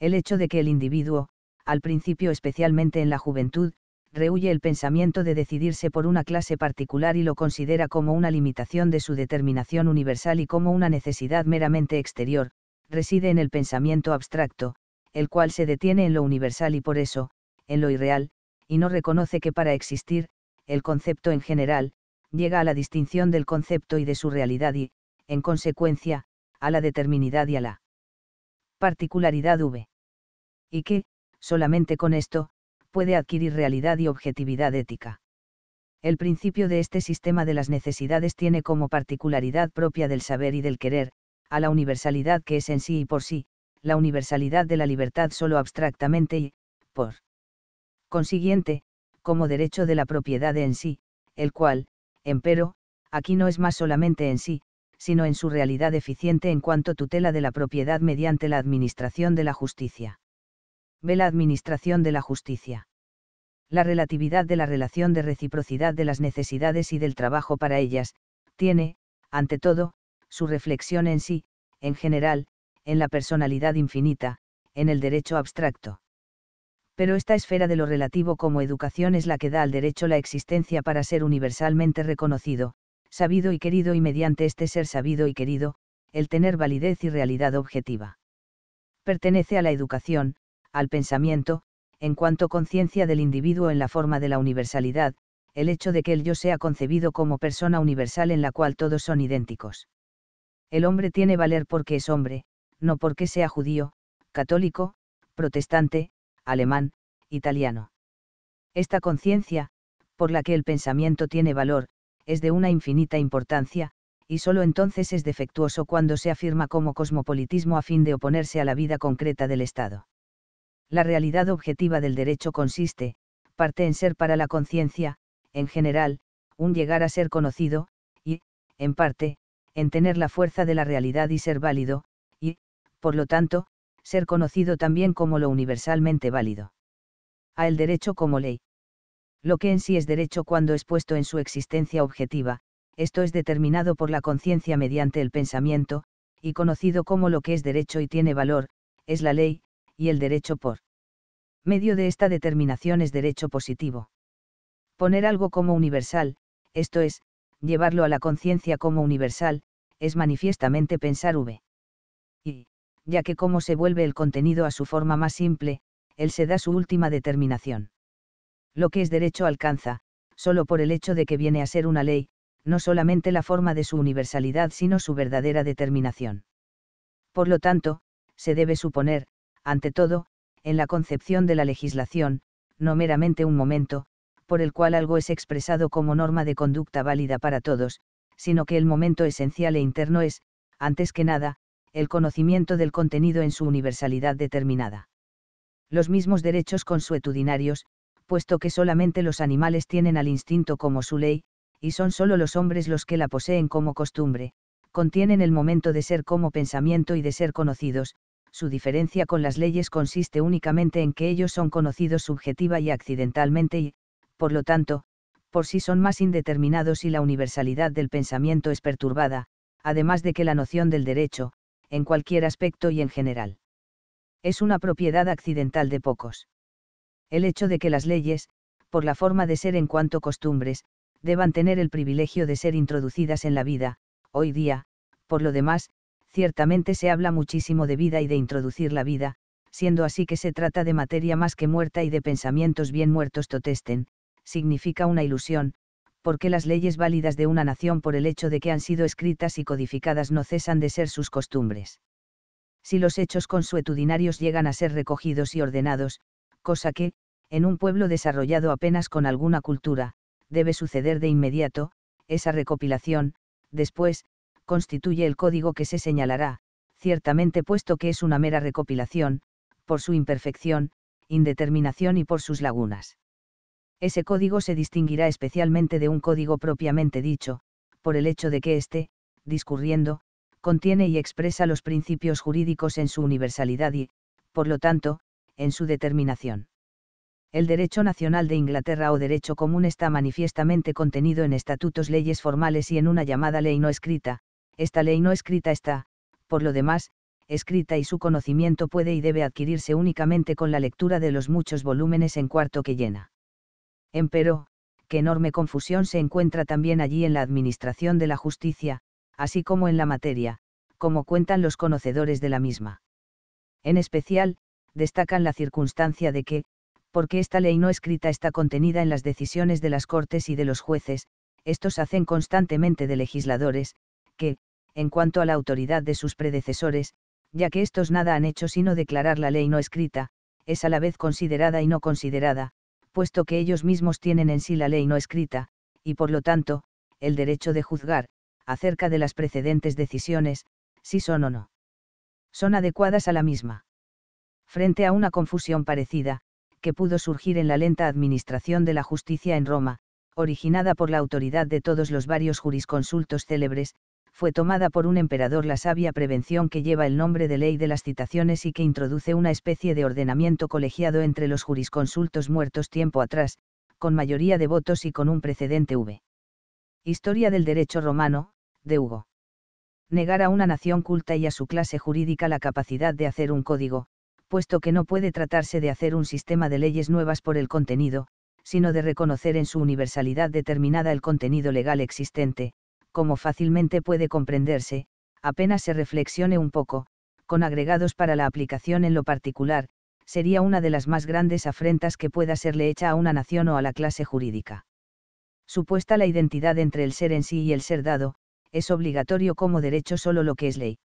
El hecho de que el individuo, al principio especialmente en la juventud, rehuye el pensamiento de decidirse por una clase particular y lo considera como una limitación de su determinación universal y como una necesidad meramente exterior, reside en el pensamiento abstracto, el cual se detiene en lo universal y por eso, en lo irreal, y no reconoce que para existir, el concepto en general, llega a la distinción del concepto y de su realidad y, en consecuencia, a la determinidad y a la particularidad v. Y que, solamente con esto, puede adquirir realidad y objetividad ética. El principio de este sistema de las necesidades tiene como particularidad propia del saber y del querer, a la universalidad que es en sí y por sí, la universalidad de la libertad solo abstractamente y, por consiguiente, como derecho de la propiedad en sí, el cual, empero, aquí no es más solamente en sí, sino en su realidad eficiente en cuanto tutela de la propiedad mediante la administración de la justicia ve la administración de la justicia. La relatividad de la relación de reciprocidad de las necesidades y del trabajo para ellas, tiene, ante todo, su reflexión en sí, en general, en la personalidad infinita, en el derecho abstracto. Pero esta esfera de lo relativo como educación es la que da al derecho la existencia para ser universalmente reconocido, sabido y querido y mediante este ser sabido y querido, el tener validez y realidad objetiva. Pertenece a la educación, al pensamiento, en cuanto conciencia del individuo en la forma de la universalidad, el hecho de que el yo sea concebido como persona universal en la cual todos son idénticos. El hombre tiene valer porque es hombre, no porque sea judío, católico, protestante, alemán, italiano. Esta conciencia, por la que el pensamiento tiene valor, es de una infinita importancia, y solo entonces es defectuoso cuando se afirma como cosmopolitismo a fin de oponerse a la vida concreta del Estado. La realidad objetiva del derecho consiste, parte en ser para la conciencia, en general, un llegar a ser conocido, y, en parte, en tener la fuerza de la realidad y ser válido, y, por lo tanto, ser conocido también como lo universalmente válido. A el derecho como ley. Lo que en sí es derecho cuando es puesto en su existencia objetiva, esto es determinado por la conciencia mediante el pensamiento, y conocido como lo que es derecho y tiene valor, es la ley, y el derecho por medio de esta determinación es derecho positivo. Poner algo como universal, esto es, llevarlo a la conciencia como universal, es manifiestamente pensar V. Y, ya que como se vuelve el contenido a su forma más simple, él se da su última determinación. Lo que es derecho alcanza, solo por el hecho de que viene a ser una ley, no solamente la forma de su universalidad sino su verdadera determinación. Por lo tanto, se debe suponer, ante todo, en la concepción de la legislación, no meramente un momento, por el cual algo es expresado como norma de conducta válida para todos, sino que el momento esencial e interno es, antes que nada, el conocimiento del contenido en su universalidad determinada. Los mismos derechos consuetudinarios, puesto que solamente los animales tienen al instinto como su ley, y son solo los hombres los que la poseen como costumbre, contienen el momento de ser como pensamiento y de ser conocidos, su diferencia con las leyes consiste únicamente en que ellos son conocidos subjetiva y accidentalmente y, por lo tanto, por sí son más indeterminados y la universalidad del pensamiento es perturbada, además de que la noción del derecho, en cualquier aspecto y en general, es una propiedad accidental de pocos. El hecho de que las leyes, por la forma de ser en cuanto costumbres, deban tener el privilegio de ser introducidas en la vida, hoy día, por lo demás, Ciertamente se habla muchísimo de vida y de introducir la vida, siendo así que se trata de materia más que muerta y de pensamientos bien muertos totesten, significa una ilusión, porque las leyes válidas de una nación por el hecho de que han sido escritas y codificadas no cesan de ser sus costumbres. Si los hechos consuetudinarios llegan a ser recogidos y ordenados, cosa que, en un pueblo desarrollado apenas con alguna cultura, debe suceder de inmediato, esa recopilación, después, constituye el código que se señalará, ciertamente puesto que es una mera recopilación, por su imperfección, indeterminación y por sus lagunas. Ese código se distinguirá especialmente de un código propiamente dicho, por el hecho de que éste, discurriendo, contiene y expresa los principios jurídicos en su universalidad y, por lo tanto, en su determinación. El derecho nacional de Inglaterra o derecho común está manifiestamente contenido en estatutos, leyes formales y en una llamada ley no escrita, esta ley no escrita está, por lo demás, escrita y su conocimiento puede y debe adquirirse únicamente con la lectura de los muchos volúmenes en cuarto que llena. Empero, qué enorme confusión se encuentra también allí en la administración de la justicia, así como en la materia, como cuentan los conocedores de la misma. En especial, destacan la circunstancia de que, porque esta ley no escrita está contenida en las decisiones de las Cortes y de los jueces, estos hacen constantemente de legisladores, que, en cuanto a la autoridad de sus predecesores, ya que estos nada han hecho sino declarar la ley no escrita, es a la vez considerada y no considerada, puesto que ellos mismos tienen en sí la ley no escrita, y por lo tanto, el derecho de juzgar, acerca de las precedentes decisiones, si son o no. Son adecuadas a la misma. Frente a una confusión parecida, que pudo surgir en la lenta administración de la justicia en Roma, originada por la autoridad de todos los varios jurisconsultos célebres, fue tomada por un emperador la sabia prevención que lleva el nombre de ley de las citaciones y que introduce una especie de ordenamiento colegiado entre los jurisconsultos muertos tiempo atrás, con mayoría de votos y con un precedente v. Historia del Derecho Romano, de Hugo. Negar a una nación culta y a su clase jurídica la capacidad de hacer un código, puesto que no puede tratarse de hacer un sistema de leyes nuevas por el contenido, sino de reconocer en su universalidad determinada el contenido legal existente, como fácilmente puede comprenderse, apenas se reflexione un poco, con agregados para la aplicación en lo particular, sería una de las más grandes afrentas que pueda serle hecha a una nación o a la clase jurídica. Supuesta la identidad entre el ser en sí y el ser dado, es obligatorio como derecho solo lo que es ley.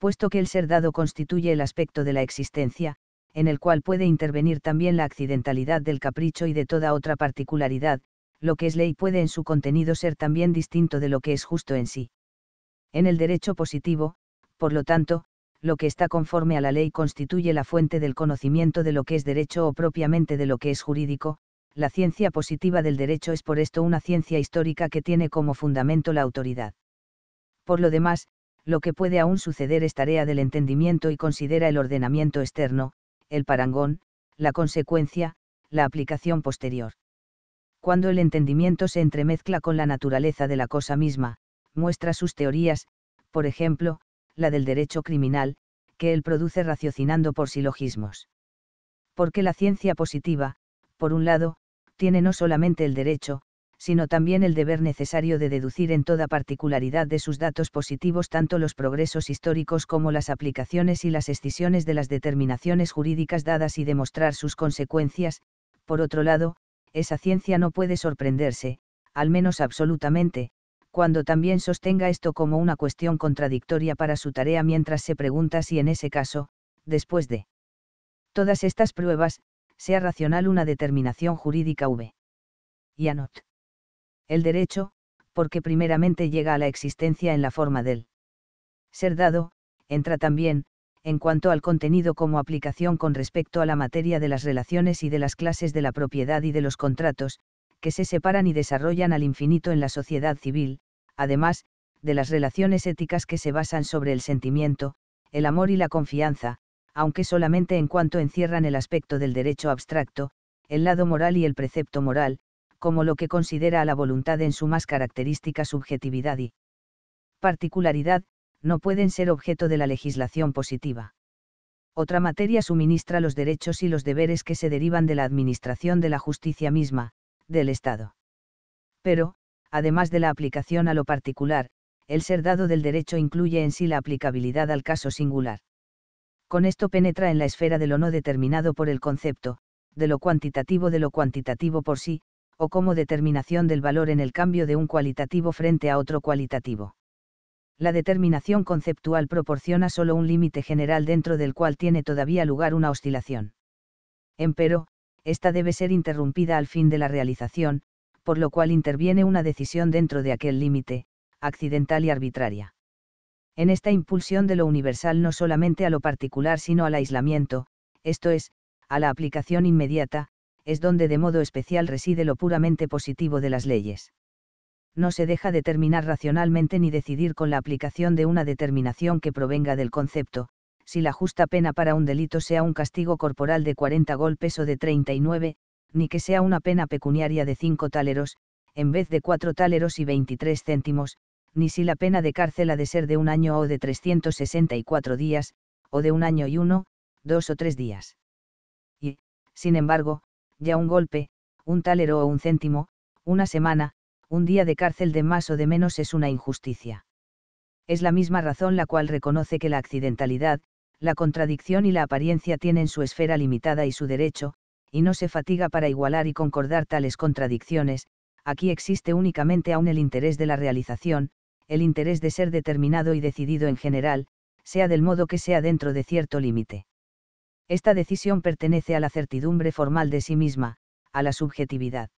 Puesto que el ser dado constituye el aspecto de la existencia, en el cual puede intervenir también la accidentalidad del capricho y de toda otra particularidad, lo que es ley puede en su contenido ser también distinto de lo que es justo en sí. En el derecho positivo, por lo tanto, lo que está conforme a la ley constituye la fuente del conocimiento de lo que es derecho o propiamente de lo que es jurídico, la ciencia positiva del derecho es por esto una ciencia histórica que tiene como fundamento la autoridad. Por lo demás, lo que puede aún suceder es tarea del entendimiento y considera el ordenamiento externo, el parangón, la consecuencia, la aplicación posterior cuando el entendimiento se entremezcla con la naturaleza de la cosa misma, muestra sus teorías, por ejemplo, la del derecho criminal, que él produce raciocinando por silogismos. Porque la ciencia positiva, por un lado, tiene no solamente el derecho, sino también el deber necesario de deducir en toda particularidad de sus datos positivos tanto los progresos históricos como las aplicaciones y las escisiones de las determinaciones jurídicas dadas y demostrar sus consecuencias, por otro lado, esa ciencia no puede sorprenderse, al menos absolutamente, cuando también sostenga esto como una cuestión contradictoria para su tarea mientras se pregunta si en ese caso, después de todas estas pruebas, sea racional una determinación jurídica v. Y anot. El derecho, porque primeramente llega a la existencia en la forma del ser dado, entra también, en cuanto al contenido como aplicación con respecto a la materia de las relaciones y de las clases de la propiedad y de los contratos, que se separan y desarrollan al infinito en la sociedad civil, además, de las relaciones éticas que se basan sobre el sentimiento, el amor y la confianza, aunque solamente en cuanto encierran el aspecto del derecho abstracto, el lado moral y el precepto moral, como lo que considera a la voluntad en su más característica subjetividad y particularidad, no pueden ser objeto de la legislación positiva. Otra materia suministra los derechos y los deberes que se derivan de la administración de la justicia misma, del Estado. Pero, además de la aplicación a lo particular, el ser dado del derecho incluye en sí la aplicabilidad al caso singular. Con esto penetra en la esfera de lo no determinado por el concepto, de lo cuantitativo de lo cuantitativo por sí, o como determinación del valor en el cambio de un cualitativo frente a otro cualitativo la determinación conceptual proporciona solo un límite general dentro del cual tiene todavía lugar una oscilación. Empero, esta debe ser interrumpida al fin de la realización, por lo cual interviene una decisión dentro de aquel límite, accidental y arbitraria. En esta impulsión de lo universal no solamente a lo particular sino al aislamiento, esto es, a la aplicación inmediata, es donde de modo especial reside lo puramente positivo de las leyes no se deja determinar racionalmente ni decidir con la aplicación de una determinación que provenga del concepto, si la justa pena para un delito sea un castigo corporal de 40 golpes o de 39, ni que sea una pena pecuniaria de 5 taleros, en vez de 4 táleros y 23 céntimos, ni si la pena de cárcel ha de ser de un año o de 364 días, o de un año y uno, dos o tres días. Y, sin embargo, ya un golpe, un talero o un céntimo, una semana, un día de cárcel de más o de menos es una injusticia. Es la misma razón la cual reconoce que la accidentalidad, la contradicción y la apariencia tienen su esfera limitada y su derecho, y no se fatiga para igualar y concordar tales contradicciones, aquí existe únicamente aún el interés de la realización, el interés de ser determinado y decidido en general, sea del modo que sea dentro de cierto límite. Esta decisión pertenece a la certidumbre formal de sí misma, a la subjetividad.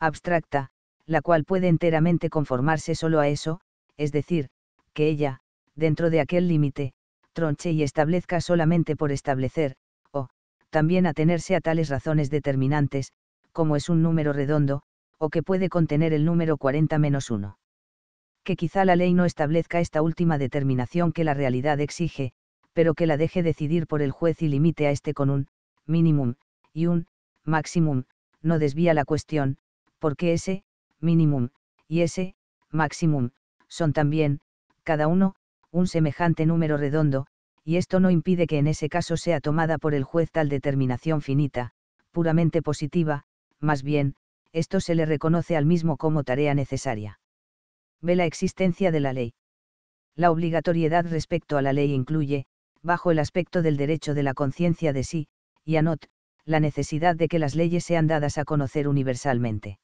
Abstracta, la cual puede enteramente conformarse solo a eso, es decir, que ella, dentro de aquel límite, tronche y establezca solamente por establecer, o, también atenerse a tales razones determinantes, como es un número redondo, o que puede contener el número 40 menos 1. Que quizá la ley no establezca esta última determinación que la realidad exige, pero que la deje decidir por el juez y limite a este con un mínimo y un máximo, no desvía la cuestión, porque ese minimum, y ese, maximum, son también, cada uno, un semejante número redondo, y esto no impide que en ese caso sea tomada por el juez tal determinación finita, puramente positiva, más bien, esto se le reconoce al mismo como tarea necesaria. Ve la existencia de la ley. La obligatoriedad respecto a la ley incluye, bajo el aspecto del derecho de la conciencia de sí, y a not, la necesidad de que las leyes sean dadas a conocer universalmente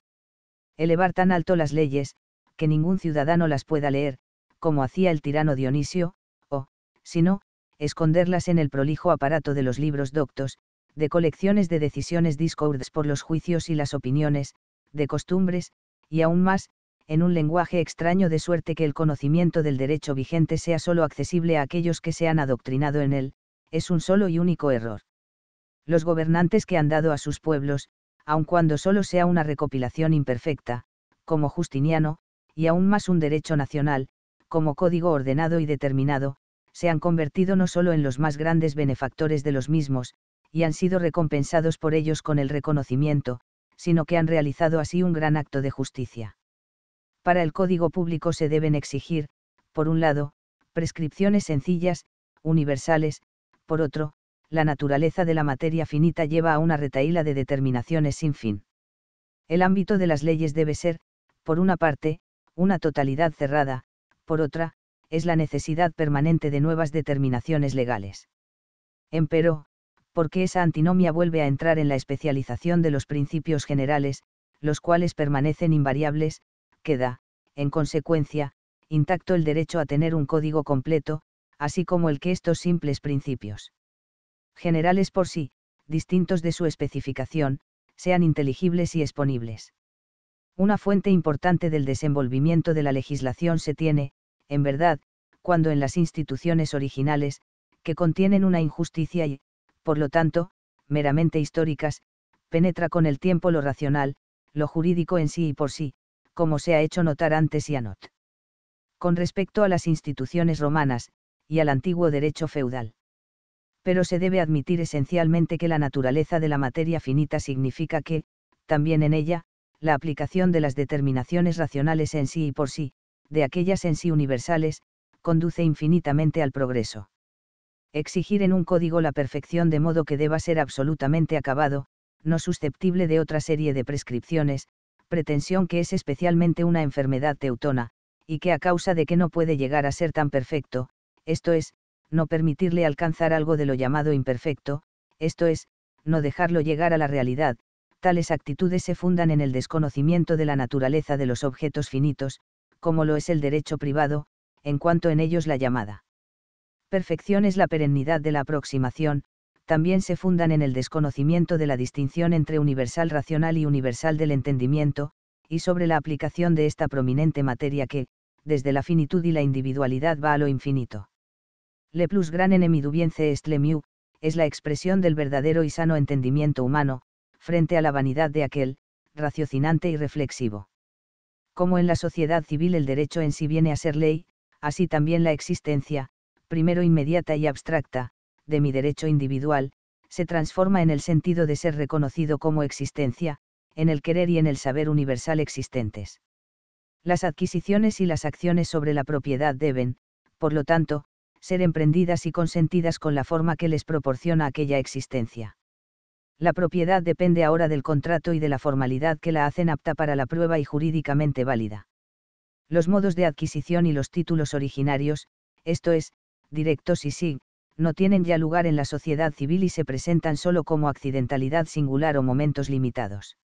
elevar tan alto las leyes, que ningún ciudadano las pueda leer, como hacía el tirano Dionisio, o, si no, esconderlas en el prolijo aparato de los libros doctos, de colecciones de decisiones discordes por los juicios y las opiniones, de costumbres, y aún más, en un lenguaje extraño de suerte que el conocimiento del derecho vigente sea sólo accesible a aquellos que se han adoctrinado en él, es un solo y único error. Los gobernantes que han dado a sus pueblos, aun cuando solo sea una recopilación imperfecta, como Justiniano, y aún más un derecho nacional, como código ordenado y determinado, se han convertido no solo en los más grandes benefactores de los mismos, y han sido recompensados por ellos con el reconocimiento, sino que han realizado así un gran acto de justicia. Para el código público se deben exigir, por un lado, prescripciones sencillas, universales, por otro, la naturaleza de la materia finita lleva a una retaíla de determinaciones sin fin. El ámbito de las leyes debe ser, por una parte, una totalidad cerrada, por otra, es la necesidad permanente de nuevas determinaciones legales. Empero, porque esa antinomia vuelve a entrar en la especialización de los principios generales, los cuales permanecen invariables, queda, en consecuencia, intacto el derecho a tener un código completo, así como el que estos simples principios generales por sí, distintos de su especificación, sean inteligibles y exponibles. Una fuente importante del desenvolvimiento de la legislación se tiene, en verdad, cuando en las instituciones originales, que contienen una injusticia y, por lo tanto, meramente históricas, penetra con el tiempo lo racional, lo jurídico en sí y por sí, como se ha hecho notar antes y anot. Con respecto a las instituciones romanas, y al antiguo derecho feudal pero se debe admitir esencialmente que la naturaleza de la materia finita significa que, también en ella, la aplicación de las determinaciones racionales en sí y por sí, de aquellas en sí universales, conduce infinitamente al progreso. Exigir en un código la perfección de modo que deba ser absolutamente acabado, no susceptible de otra serie de prescripciones, pretensión que es especialmente una enfermedad teutona, y que a causa de que no puede llegar a ser tan perfecto, esto es, no permitirle alcanzar algo de lo llamado imperfecto, esto es, no dejarlo llegar a la realidad, tales actitudes se fundan en el desconocimiento de la naturaleza de los objetos finitos, como lo es el derecho privado, en cuanto en ellos la llamada. Perfección es la perennidad de la aproximación, también se fundan en el desconocimiento de la distinción entre universal racional y universal del entendimiento, y sobre la aplicación de esta prominente materia que, desde la finitud y la individualidad va a lo infinito le plus gran bien est le mieux, es la expresión del verdadero y sano entendimiento humano, frente a la vanidad de aquel, raciocinante y reflexivo. Como en la sociedad civil el derecho en sí viene a ser ley, así también la existencia, primero inmediata y abstracta, de mi derecho individual, se transforma en el sentido de ser reconocido como existencia, en el querer y en el saber universal existentes. Las adquisiciones y las acciones sobre la propiedad deben, por lo tanto, ser emprendidas y consentidas con la forma que les proporciona aquella existencia. La propiedad depende ahora del contrato y de la formalidad que la hacen apta para la prueba y jurídicamente válida. Los modos de adquisición y los títulos originarios, esto es, directos y sig, no tienen ya lugar en la sociedad civil y se presentan solo como accidentalidad singular o momentos limitados.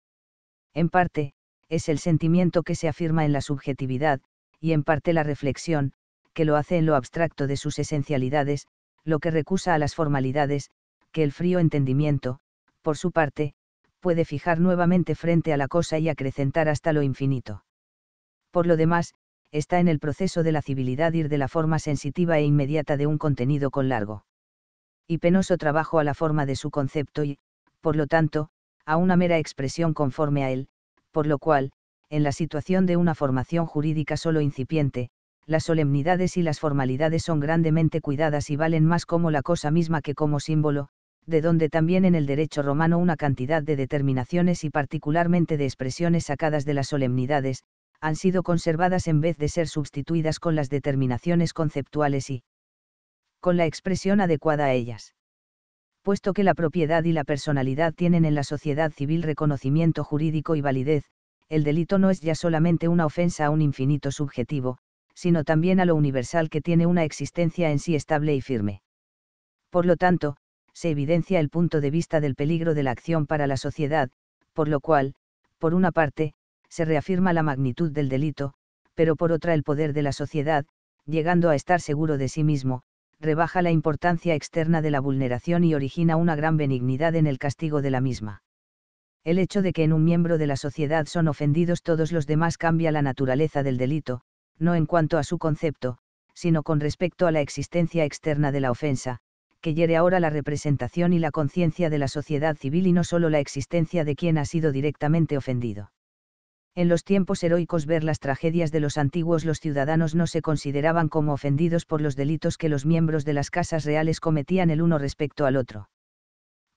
En parte, es el sentimiento que se afirma en la subjetividad, y en parte la reflexión, que lo hace en lo abstracto de sus esencialidades, lo que recusa a las formalidades, que el frío entendimiento, por su parte, puede fijar nuevamente frente a la cosa y acrecentar hasta lo infinito. Por lo demás, está en el proceso de la civilidad ir de la forma sensitiva e inmediata de un contenido con largo y penoso trabajo a la forma de su concepto y, por lo tanto, a una mera expresión conforme a él, por lo cual, en la situación de una formación jurídica solo incipiente, las solemnidades y las formalidades son grandemente cuidadas y valen más como la cosa misma que como símbolo, de donde también en el derecho romano una cantidad de determinaciones y particularmente de expresiones sacadas de las solemnidades, han sido conservadas en vez de ser sustituidas con las determinaciones conceptuales y con la expresión adecuada a ellas. Puesto que la propiedad y la personalidad tienen en la sociedad civil reconocimiento jurídico y validez, el delito no es ya solamente una ofensa a un infinito subjetivo, sino también a lo universal que tiene una existencia en sí estable y firme. Por lo tanto, se evidencia el punto de vista del peligro de la acción para la sociedad, por lo cual, por una parte, se reafirma la magnitud del delito, pero por otra el poder de la sociedad, llegando a estar seguro de sí mismo, rebaja la importancia externa de la vulneración y origina una gran benignidad en el castigo de la misma. El hecho de que en un miembro de la sociedad son ofendidos todos los demás cambia la naturaleza del delito, no en cuanto a su concepto, sino con respecto a la existencia externa de la ofensa, que hiere ahora la representación y la conciencia de la sociedad civil y no solo la existencia de quien ha sido directamente ofendido. En los tiempos heroicos ver las tragedias de los antiguos los ciudadanos no se consideraban como ofendidos por los delitos que los miembros de las casas reales cometían el uno respecto al otro.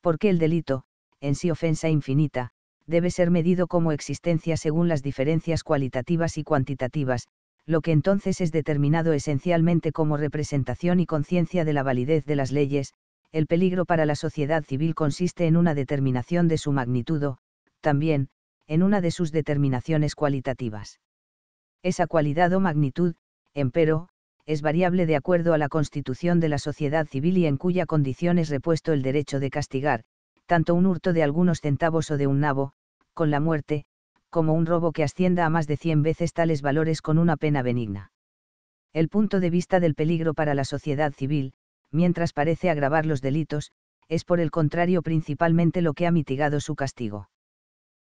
Porque el delito, en sí ofensa infinita, debe ser medido como existencia según las diferencias cualitativas y cuantitativas, lo que entonces es determinado esencialmente como representación y conciencia de la validez de las leyes, el peligro para la sociedad civil consiste en una determinación de su magnitud o, también, en una de sus determinaciones cualitativas. Esa cualidad o magnitud, empero, es variable de acuerdo a la constitución de la sociedad civil y en cuya condición es repuesto el derecho de castigar, tanto un hurto de algunos centavos o de un nabo, con la muerte, como un robo que ascienda a más de 100 veces tales valores con una pena benigna. El punto de vista del peligro para la sociedad civil, mientras parece agravar los delitos, es por el contrario principalmente lo que ha mitigado su castigo.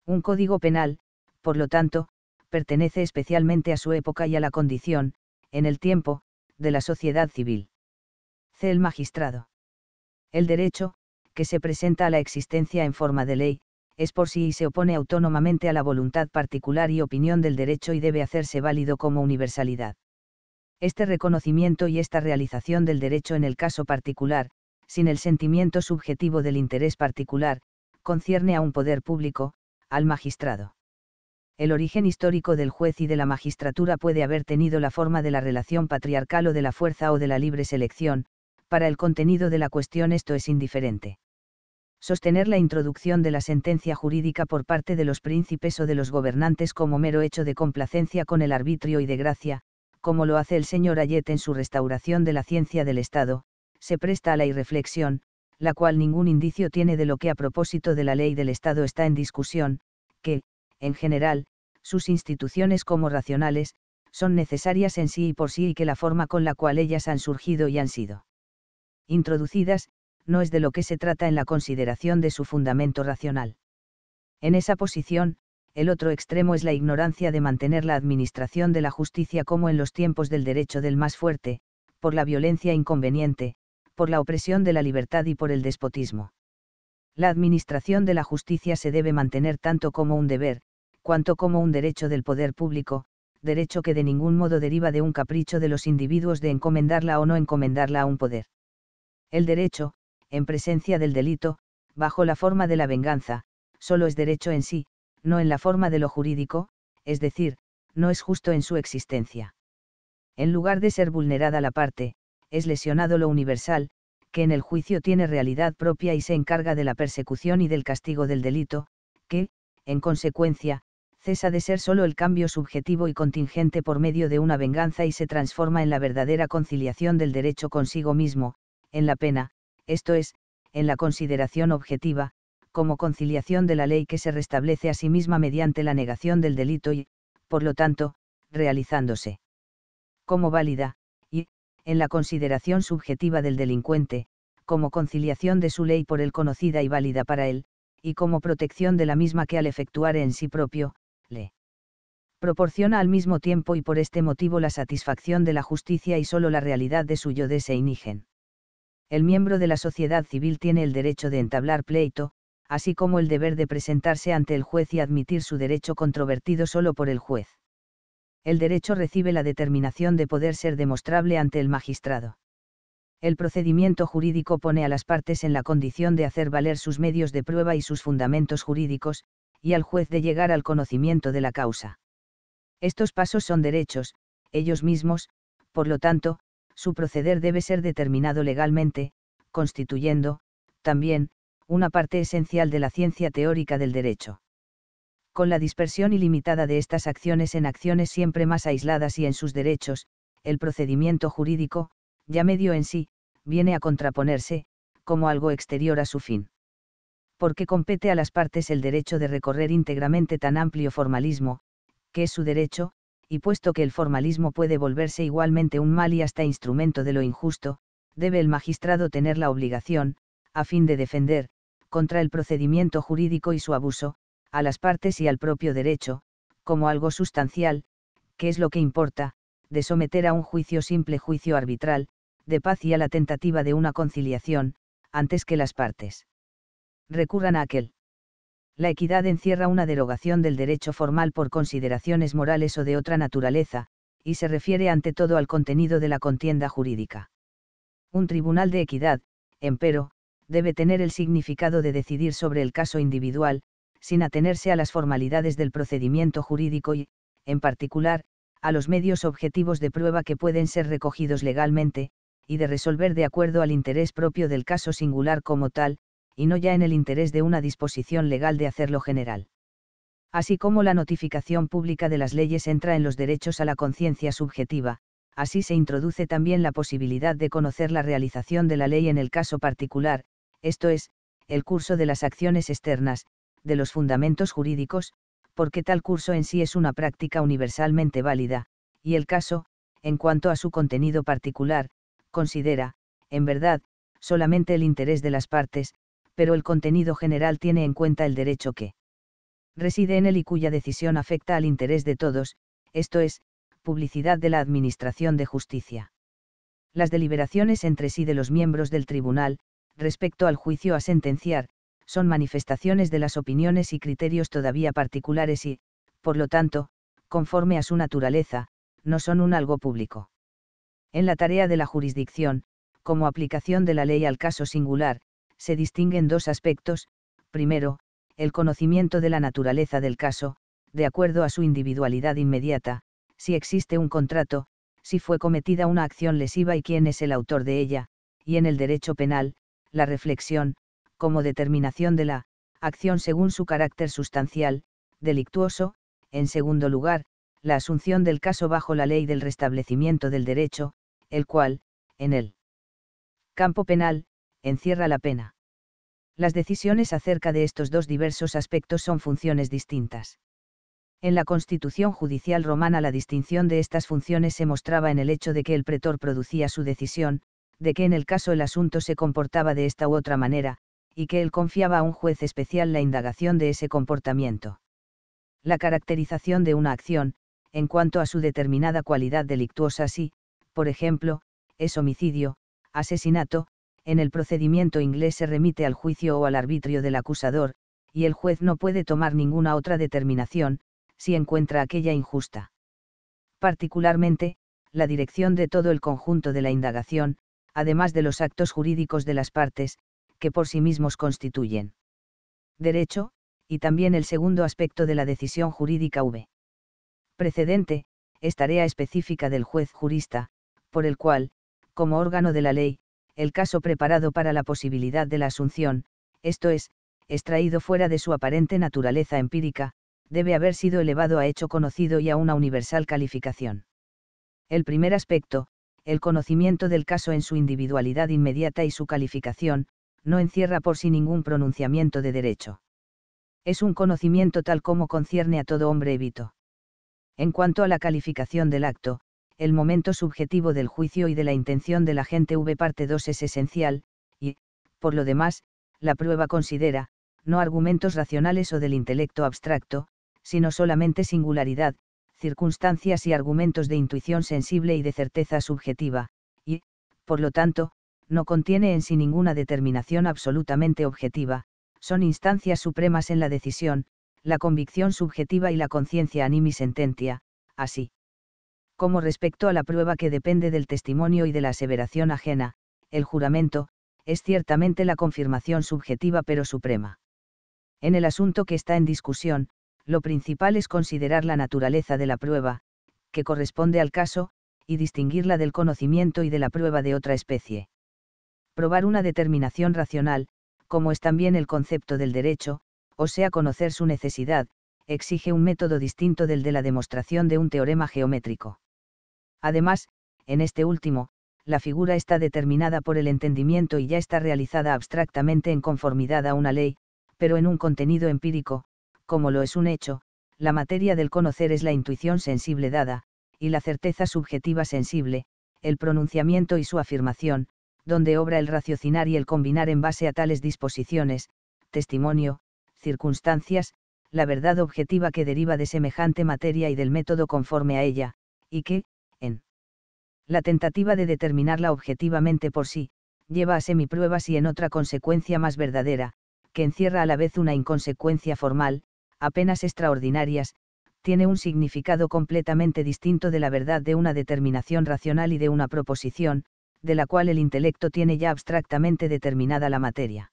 Un código penal, por lo tanto, pertenece especialmente a su época y a la condición, en el tiempo, de la sociedad civil. C. El magistrado. El derecho, que se presenta a la existencia en forma de ley, es por sí y se opone autónomamente a la voluntad particular y opinión del derecho y debe hacerse válido como universalidad. Este reconocimiento y esta realización del derecho en el caso particular, sin el sentimiento subjetivo del interés particular, concierne a un poder público, al magistrado. El origen histórico del juez y de la magistratura puede haber tenido la forma de la relación patriarcal o de la fuerza o de la libre selección, para el contenido de la cuestión esto es indiferente sostener la introducción de la sentencia jurídica por parte de los príncipes o de los gobernantes como mero hecho de complacencia con el arbitrio y de gracia, como lo hace el señor Ayet en su restauración de la ciencia del Estado, se presta a la irreflexión, la cual ningún indicio tiene de lo que a propósito de la ley del Estado está en discusión, que, en general, sus instituciones como racionales, son necesarias en sí y por sí y que la forma con la cual ellas han surgido y han sido introducidas, no es de lo que se trata en la consideración de su fundamento racional. En esa posición, el otro extremo es la ignorancia de mantener la administración de la justicia como en los tiempos del derecho del más fuerte, por la violencia inconveniente, por la opresión de la libertad y por el despotismo. La administración de la justicia se debe mantener tanto como un deber, cuanto como un derecho del poder público, derecho que de ningún modo deriva de un capricho de los individuos de encomendarla o no encomendarla a un poder. El derecho, en presencia del delito, bajo la forma de la venganza, solo es derecho en sí, no en la forma de lo jurídico, es decir, no es justo en su existencia. En lugar de ser vulnerada la parte, es lesionado lo universal, que en el juicio tiene realidad propia y se encarga de la persecución y del castigo del delito, que, en consecuencia, cesa de ser solo el cambio subjetivo y contingente por medio de una venganza y se transforma en la verdadera conciliación del derecho consigo mismo, en la pena, esto es, en la consideración objetiva, como conciliación de la ley que se restablece a sí misma mediante la negación del delito y, por lo tanto, realizándose como válida, y, en la consideración subjetiva del delincuente, como conciliación de su ley por él conocida y válida para él, y como protección de la misma que al efectuar en sí propio, le proporciona al mismo tiempo y por este motivo la satisfacción de la justicia y sólo la realidad de su yo de inigen el miembro de la sociedad civil tiene el derecho de entablar pleito, así como el deber de presentarse ante el juez y admitir su derecho controvertido solo por el juez. El derecho recibe la determinación de poder ser demostrable ante el magistrado. El procedimiento jurídico pone a las partes en la condición de hacer valer sus medios de prueba y sus fundamentos jurídicos, y al juez de llegar al conocimiento de la causa. Estos pasos son derechos, ellos mismos, por lo tanto, su proceder debe ser determinado legalmente, constituyendo, también, una parte esencial de la ciencia teórica del derecho. Con la dispersión ilimitada de estas acciones en acciones siempre más aisladas y en sus derechos, el procedimiento jurídico, ya medio en sí, viene a contraponerse, como algo exterior a su fin. Porque compete a las partes el derecho de recorrer íntegramente tan amplio formalismo, que es su derecho, y puesto que el formalismo puede volverse igualmente un mal y hasta instrumento de lo injusto, debe el magistrado tener la obligación, a fin de defender, contra el procedimiento jurídico y su abuso, a las partes y al propio derecho, como algo sustancial, que es lo que importa, de someter a un juicio simple juicio arbitral, de paz y a la tentativa de una conciliación, antes que las partes recurran a aquel la equidad encierra una derogación del derecho formal por consideraciones morales o de otra naturaleza, y se refiere ante todo al contenido de la contienda jurídica. Un tribunal de equidad, empero, debe tener el significado de decidir sobre el caso individual, sin atenerse a las formalidades del procedimiento jurídico y, en particular, a los medios objetivos de prueba que pueden ser recogidos legalmente, y de resolver de acuerdo al interés propio del caso singular como tal, y no ya en el interés de una disposición legal de hacerlo general. Así como la notificación pública de las leyes entra en los derechos a la conciencia subjetiva, así se introduce también la posibilidad de conocer la realización de la ley en el caso particular, esto es, el curso de las acciones externas, de los fundamentos jurídicos, porque tal curso en sí es una práctica universalmente válida, y el caso, en cuanto a su contenido particular, considera, en verdad, solamente el interés de las partes, pero el contenido general tiene en cuenta el derecho que reside en él y cuya decisión afecta al interés de todos, esto es, publicidad de la Administración de Justicia. Las deliberaciones entre sí de los miembros del Tribunal, respecto al juicio a sentenciar, son manifestaciones de las opiniones y criterios todavía particulares y, por lo tanto, conforme a su naturaleza, no son un algo público. En la tarea de la jurisdicción, como aplicación de la ley al caso singular, se distinguen dos aspectos, primero, el conocimiento de la naturaleza del caso, de acuerdo a su individualidad inmediata, si existe un contrato, si fue cometida una acción lesiva y quién es el autor de ella, y en el derecho penal, la reflexión, como determinación de la acción según su carácter sustancial, delictuoso, en segundo lugar, la asunción del caso bajo la ley del restablecimiento del derecho, el cual, en el campo penal, encierra la pena. Las decisiones acerca de estos dos diversos aspectos son funciones distintas. En la constitución judicial romana la distinción de estas funciones se mostraba en el hecho de que el pretor producía su decisión, de que en el caso el asunto se comportaba de esta u otra manera, y que él confiaba a un juez especial la indagación de ese comportamiento. La caracterización de una acción, en cuanto a su determinada cualidad delictuosa si, por ejemplo, es homicidio, asesinato, en el procedimiento inglés se remite al juicio o al arbitrio del acusador, y el juez no puede tomar ninguna otra determinación, si encuentra aquella injusta. Particularmente, la dirección de todo el conjunto de la indagación, además de los actos jurídicos de las partes, que por sí mismos constituyen derecho, y también el segundo aspecto de la decisión jurídica v. Precedente, es tarea específica del juez jurista, por el cual, como órgano de la ley, el caso preparado para la posibilidad de la asunción, esto es, extraído fuera de su aparente naturaleza empírica, debe haber sido elevado a hecho conocido y a una universal calificación. El primer aspecto, el conocimiento del caso en su individualidad inmediata y su calificación, no encierra por sí ningún pronunciamiento de derecho. Es un conocimiento tal como concierne a todo hombre evito. En cuanto a la calificación del acto, el momento subjetivo del juicio y de la intención de la gente V parte 2 es esencial, y, por lo demás, la prueba considera, no argumentos racionales o del intelecto abstracto, sino solamente singularidad, circunstancias y argumentos de intuición sensible y de certeza subjetiva, y, por lo tanto, no contiene en sí ninguna determinación absolutamente objetiva, son instancias supremas en la decisión, la convicción subjetiva y la conciencia animi sententia, así como respecto a la prueba que depende del testimonio y de la aseveración ajena, el juramento, es ciertamente la confirmación subjetiva pero suprema. En el asunto que está en discusión, lo principal es considerar la naturaleza de la prueba, que corresponde al caso, y distinguirla del conocimiento y de la prueba de otra especie. Probar una determinación racional, como es también el concepto del derecho, o sea conocer su necesidad, exige un método distinto del de la demostración de un teorema geométrico. Además, en este último, la figura está determinada por el entendimiento y ya está realizada abstractamente en conformidad a una ley, pero en un contenido empírico, como lo es un hecho, la materia del conocer es la intuición sensible dada, y la certeza subjetiva sensible, el pronunciamiento y su afirmación, donde obra el raciocinar y el combinar en base a tales disposiciones, testimonio, circunstancias, la verdad objetiva que deriva de semejante materia y del método conforme a ella, y que, en la tentativa de determinarla objetivamente por sí, lleva a pruebas y en otra consecuencia más verdadera, que encierra a la vez una inconsecuencia formal, apenas extraordinarias, tiene un significado completamente distinto de la verdad de una determinación racional y de una proposición, de la cual el intelecto tiene ya abstractamente determinada la materia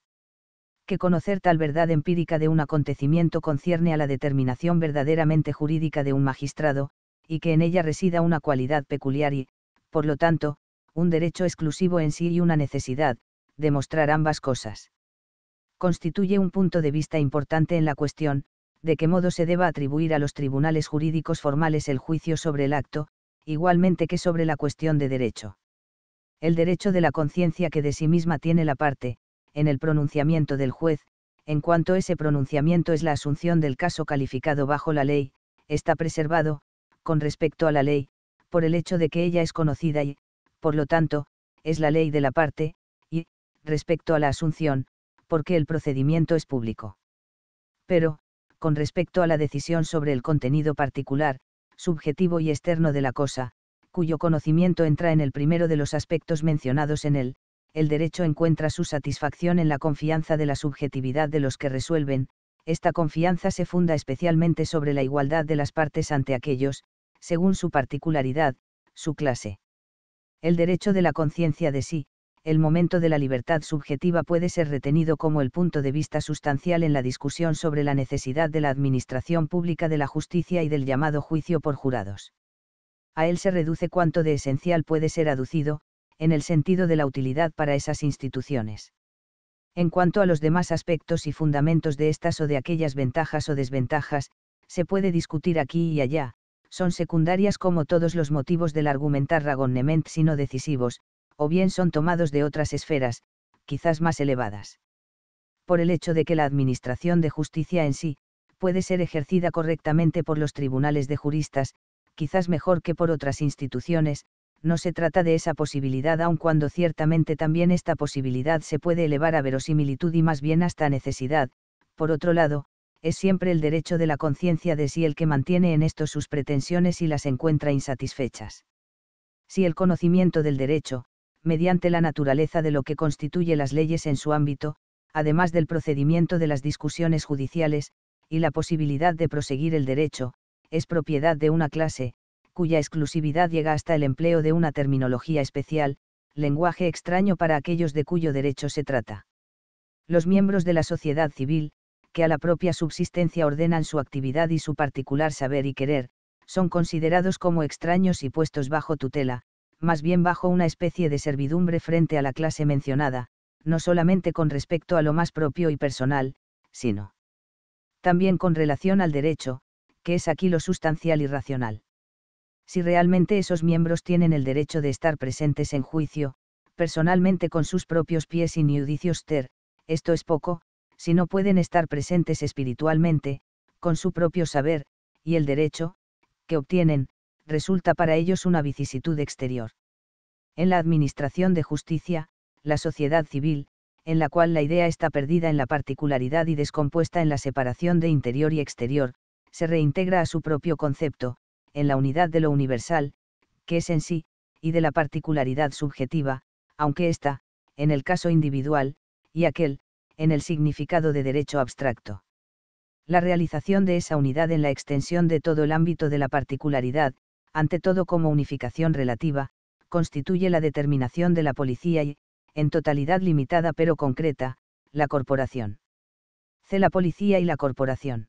que conocer tal verdad empírica de un acontecimiento concierne a la determinación verdaderamente jurídica de un magistrado, y que en ella resida una cualidad peculiar y, por lo tanto, un derecho exclusivo en sí y una necesidad, mostrar ambas cosas. Constituye un punto de vista importante en la cuestión, de qué modo se deba atribuir a los tribunales jurídicos formales el juicio sobre el acto, igualmente que sobre la cuestión de derecho. El derecho de la conciencia que de sí misma tiene la parte, en el pronunciamiento del juez, en cuanto ese pronunciamiento es la asunción del caso calificado bajo la ley, está preservado, con respecto a la ley, por el hecho de que ella es conocida y, por lo tanto, es la ley de la parte, y, respecto a la asunción, porque el procedimiento es público. Pero, con respecto a la decisión sobre el contenido particular, subjetivo y externo de la cosa, cuyo conocimiento entra en el primero de los aspectos mencionados en él, el derecho encuentra su satisfacción en la confianza de la subjetividad de los que resuelven, esta confianza se funda especialmente sobre la igualdad de las partes ante aquellos, según su particularidad, su clase. El derecho de la conciencia de sí, el momento de la libertad subjetiva puede ser retenido como el punto de vista sustancial en la discusión sobre la necesidad de la administración pública de la justicia y del llamado juicio por jurados. A él se reduce cuanto de esencial puede ser aducido, en el sentido de la utilidad para esas instituciones. En cuanto a los demás aspectos y fundamentos de estas o de aquellas ventajas o desventajas, se puede discutir aquí y allá, son secundarias como todos los motivos del argumentar Ragonnement sino decisivos, o bien son tomados de otras esferas, quizás más elevadas. Por el hecho de que la administración de justicia en sí, puede ser ejercida correctamente por los tribunales de juristas, quizás mejor que por otras instituciones, no se trata de esa posibilidad aun cuando ciertamente también esta posibilidad se puede elevar a verosimilitud y más bien hasta necesidad, por otro lado, es siempre el derecho de la conciencia de sí el que mantiene en esto sus pretensiones y las encuentra insatisfechas. Si el conocimiento del derecho, mediante la naturaleza de lo que constituye las leyes en su ámbito, además del procedimiento de las discusiones judiciales, y la posibilidad de proseguir el derecho, es propiedad de una clase, cuya exclusividad llega hasta el empleo de una terminología especial, lenguaje extraño para aquellos de cuyo derecho se trata. Los miembros de la sociedad civil, que a la propia subsistencia ordenan su actividad y su particular saber y querer, son considerados como extraños y puestos bajo tutela, más bien bajo una especie de servidumbre frente a la clase mencionada, no solamente con respecto a lo más propio y personal, sino también con relación al derecho, que es aquí lo sustancial y racional si realmente esos miembros tienen el derecho de estar presentes en juicio, personalmente con sus propios pies y niudicios ter, esto es poco, si no pueden estar presentes espiritualmente, con su propio saber, y el derecho, que obtienen, resulta para ellos una vicisitud exterior. En la administración de justicia, la sociedad civil, en la cual la idea está perdida en la particularidad y descompuesta en la separación de interior y exterior, se reintegra a su propio concepto, en la unidad de lo universal, que es en sí, y de la particularidad subjetiva, aunque ésta, en el caso individual, y aquel, en el significado de derecho abstracto. La realización de esa unidad en la extensión de todo el ámbito de la particularidad, ante todo como unificación relativa, constituye la determinación de la policía y, en totalidad limitada pero concreta, la corporación. C. La policía y la corporación.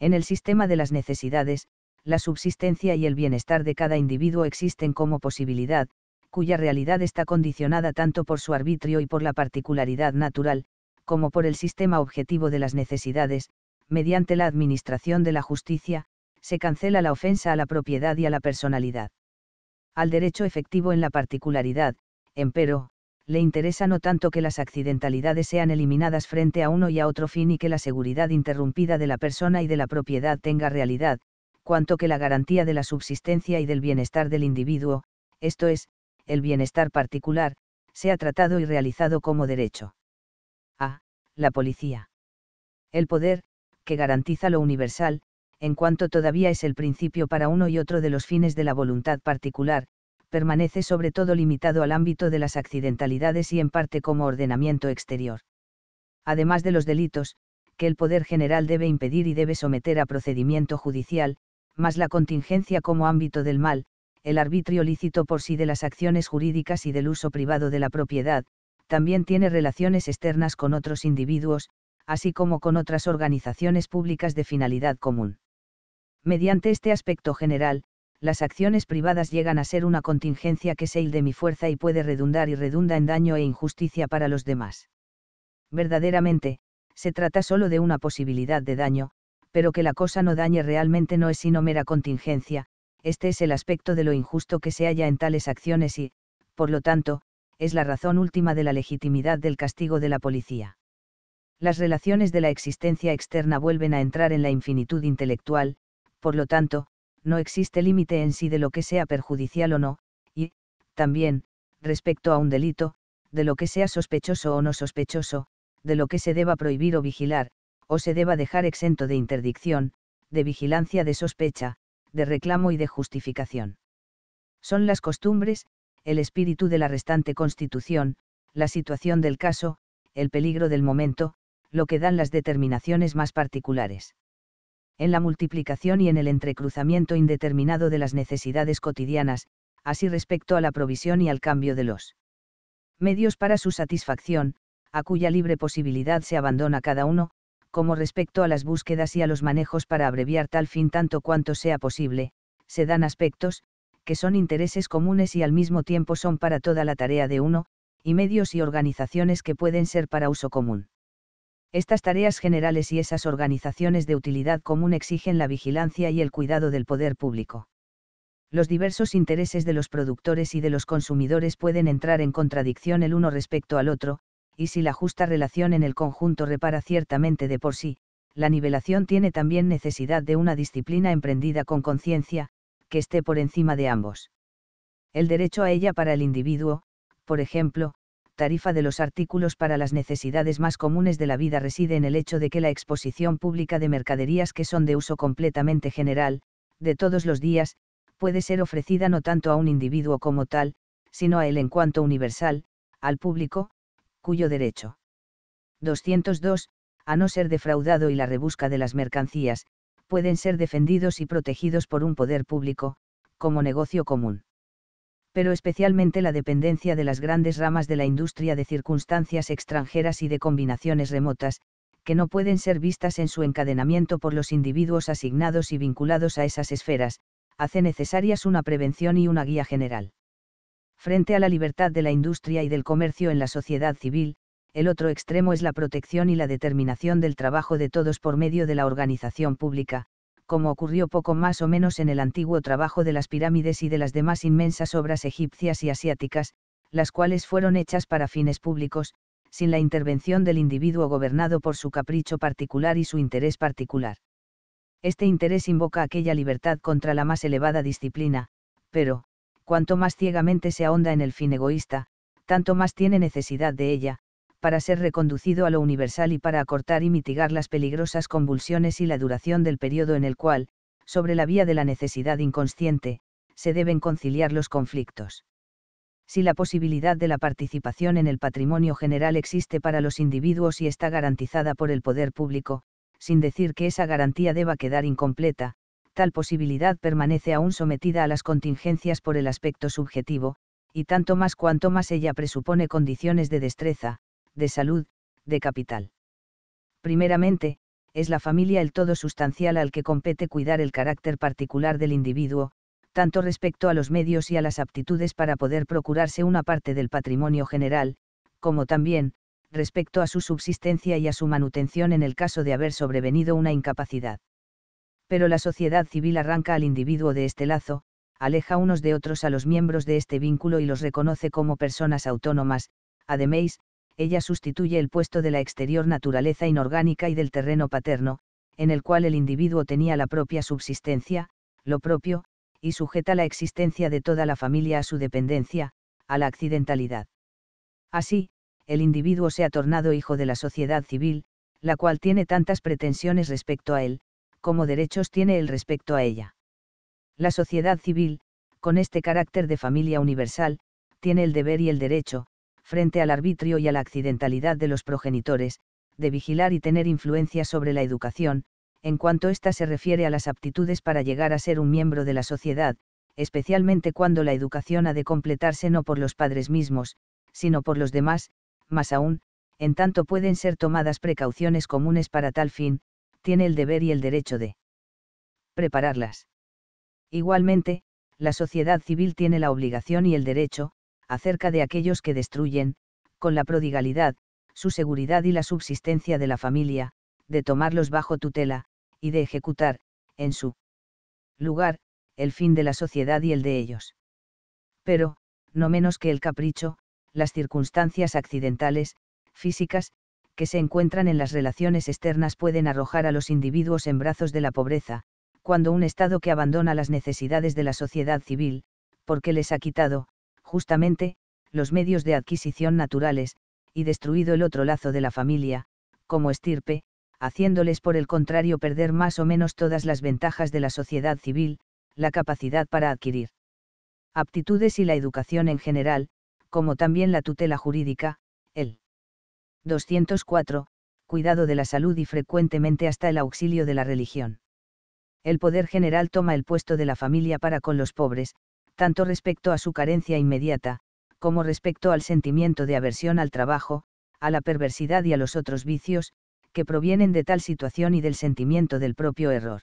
En el sistema de las necesidades, la subsistencia y el bienestar de cada individuo existen como posibilidad, cuya realidad está condicionada tanto por su arbitrio y por la particularidad natural, como por el sistema objetivo de las necesidades, mediante la administración de la justicia, se cancela la ofensa a la propiedad y a la personalidad. Al derecho efectivo en la particularidad, empero, le interesa no tanto que las accidentalidades sean eliminadas frente a uno y a otro fin y que la seguridad interrumpida de la persona y de la propiedad tenga realidad, cuanto que la garantía de la subsistencia y del bienestar del individuo, esto es, el bienestar particular, sea tratado y realizado como derecho. A. La policía. El poder, que garantiza lo universal, en cuanto todavía es el principio para uno y otro de los fines de la voluntad particular, permanece sobre todo limitado al ámbito de las accidentalidades y en parte como ordenamiento exterior. Además de los delitos, que el poder general debe impedir y debe someter a procedimiento judicial, más la contingencia como ámbito del mal, el arbitrio lícito por sí de las acciones jurídicas y del uso privado de la propiedad, también tiene relaciones externas con otros individuos, así como con otras organizaciones públicas de finalidad común. Mediante este aspecto general, las acciones privadas llegan a ser una contingencia que se de mi fuerza y puede redundar y redunda en daño e injusticia para los demás. Verdaderamente, se trata solo de una posibilidad de daño, pero que la cosa no dañe realmente no es sino mera contingencia, este es el aspecto de lo injusto que se halla en tales acciones y, por lo tanto, es la razón última de la legitimidad del castigo de la policía. Las relaciones de la existencia externa vuelven a entrar en la infinitud intelectual, por lo tanto, no existe límite en sí de lo que sea perjudicial o no, y, también, respecto a un delito, de lo que sea sospechoso o no sospechoso, de lo que se deba prohibir o vigilar, o se deba dejar exento de interdicción, de vigilancia de sospecha, de reclamo y de justificación. Son las costumbres, el espíritu de la restante constitución, la situación del caso, el peligro del momento, lo que dan las determinaciones más particulares. En la multiplicación y en el entrecruzamiento indeterminado de las necesidades cotidianas, así respecto a la provisión y al cambio de los medios para su satisfacción, a cuya libre posibilidad se abandona cada uno, como respecto a las búsquedas y a los manejos para abreviar tal fin tanto cuanto sea posible, se dan aspectos, que son intereses comunes y al mismo tiempo son para toda la tarea de uno, y medios y organizaciones que pueden ser para uso común. Estas tareas generales y esas organizaciones de utilidad común exigen la vigilancia y el cuidado del poder público. Los diversos intereses de los productores y de los consumidores pueden entrar en contradicción el uno respecto al otro, y si la justa relación en el conjunto repara ciertamente de por sí, la nivelación tiene también necesidad de una disciplina emprendida con conciencia, que esté por encima de ambos. El derecho a ella para el individuo, por ejemplo, tarifa de los artículos para las necesidades más comunes de la vida reside en el hecho de que la exposición pública de mercaderías que son de uso completamente general, de todos los días, puede ser ofrecida no tanto a un individuo como tal, sino a él en cuanto universal, al público, cuyo derecho. 202, a no ser defraudado y la rebusca de las mercancías, pueden ser defendidos y protegidos por un poder público, como negocio común. Pero especialmente la dependencia de las grandes ramas de la industria de circunstancias extranjeras y de combinaciones remotas, que no pueden ser vistas en su encadenamiento por los individuos asignados y vinculados a esas esferas, hace necesarias una prevención y una guía general. Frente a la libertad de la industria y del comercio en la sociedad civil, el otro extremo es la protección y la determinación del trabajo de todos por medio de la organización pública, como ocurrió poco más o menos en el antiguo trabajo de las pirámides y de las demás inmensas obras egipcias y asiáticas, las cuales fueron hechas para fines públicos, sin la intervención del individuo gobernado por su capricho particular y su interés particular. Este interés invoca aquella libertad contra la más elevada disciplina, pero, cuanto más ciegamente se ahonda en el fin egoísta, tanto más tiene necesidad de ella, para ser reconducido a lo universal y para acortar y mitigar las peligrosas convulsiones y la duración del periodo en el cual, sobre la vía de la necesidad inconsciente, se deben conciliar los conflictos. Si la posibilidad de la participación en el patrimonio general existe para los individuos y está garantizada por el poder público, sin decir que esa garantía deba quedar incompleta, tal posibilidad permanece aún sometida a las contingencias por el aspecto subjetivo, y tanto más cuanto más ella presupone condiciones de destreza, de salud, de capital. Primeramente, es la familia el todo sustancial al que compete cuidar el carácter particular del individuo, tanto respecto a los medios y a las aptitudes para poder procurarse una parte del patrimonio general, como también, respecto a su subsistencia y a su manutención en el caso de haber sobrevenido una incapacidad pero la sociedad civil arranca al individuo de este lazo, aleja unos de otros a los miembros de este vínculo y los reconoce como personas autónomas, además, ella sustituye el puesto de la exterior naturaleza inorgánica y del terreno paterno, en el cual el individuo tenía la propia subsistencia, lo propio, y sujeta la existencia de toda la familia a su dependencia, a la accidentalidad. Así, el individuo se ha tornado hijo de la sociedad civil, la cual tiene tantas pretensiones respecto a él, como derechos tiene el respecto a ella. La sociedad civil, con este carácter de familia universal, tiene el deber y el derecho, frente al arbitrio y a la accidentalidad de los progenitores, de vigilar y tener influencia sobre la educación, en cuanto ésta se refiere a las aptitudes para llegar a ser un miembro de la sociedad, especialmente cuando la educación ha de completarse no por los padres mismos, sino por los demás, más aún, en tanto pueden ser tomadas precauciones comunes para tal fin, tiene el deber y el derecho de prepararlas. Igualmente, la sociedad civil tiene la obligación y el derecho, acerca de aquellos que destruyen, con la prodigalidad, su seguridad y la subsistencia de la familia, de tomarlos bajo tutela, y de ejecutar, en su lugar, el fin de la sociedad y el de ellos. Pero, no menos que el capricho, las circunstancias accidentales, físicas, que se encuentran en las relaciones externas pueden arrojar a los individuos en brazos de la pobreza, cuando un Estado que abandona las necesidades de la sociedad civil, porque les ha quitado, justamente, los medios de adquisición naturales, y destruido el otro lazo de la familia, como estirpe, haciéndoles por el contrario perder más o menos todas las ventajas de la sociedad civil, la capacidad para adquirir aptitudes y la educación en general, como también la tutela jurídica, 204, cuidado de la salud y frecuentemente hasta el auxilio de la religión. El poder general toma el puesto de la familia para con los pobres, tanto respecto a su carencia inmediata, como respecto al sentimiento de aversión al trabajo, a la perversidad y a los otros vicios, que provienen de tal situación y del sentimiento del propio error.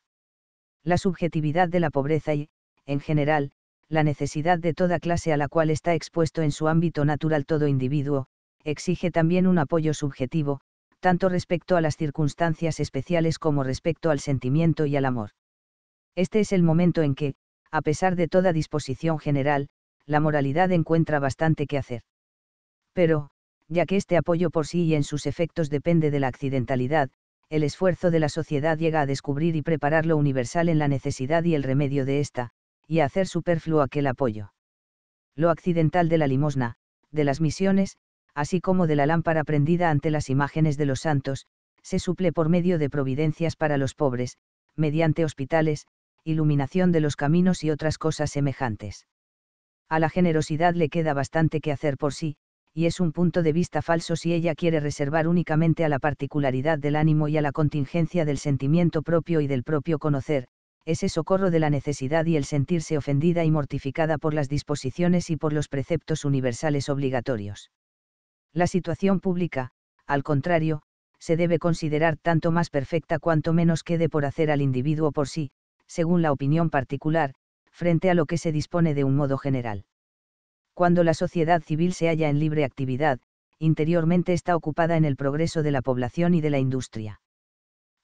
La subjetividad de la pobreza y, en general, la necesidad de toda clase a la cual está expuesto en su ámbito natural todo individuo, exige también un apoyo subjetivo, tanto respecto a las circunstancias especiales como respecto al sentimiento y al amor. Este es el momento en que, a pesar de toda disposición general, la moralidad encuentra bastante que hacer. Pero, ya que este apoyo por sí y en sus efectos depende de la accidentalidad, el esfuerzo de la sociedad llega a descubrir y preparar lo universal en la necesidad y el remedio de ésta, y a hacer superfluo aquel apoyo. Lo accidental de la limosna, de las misiones, así como de la lámpara prendida ante las imágenes de los santos, se suple por medio de providencias para los pobres, mediante hospitales, iluminación de los caminos y otras cosas semejantes. A la generosidad le queda bastante que hacer por sí, y es un punto de vista falso si ella quiere reservar únicamente a la particularidad del ánimo y a la contingencia del sentimiento propio y del propio conocer, ese socorro de la necesidad y el sentirse ofendida y mortificada por las disposiciones y por los preceptos universales obligatorios. La situación pública, al contrario, se debe considerar tanto más perfecta cuanto menos quede por hacer al individuo por sí, según la opinión particular, frente a lo que se dispone de un modo general. Cuando la sociedad civil se halla en libre actividad, interiormente está ocupada en el progreso de la población y de la industria.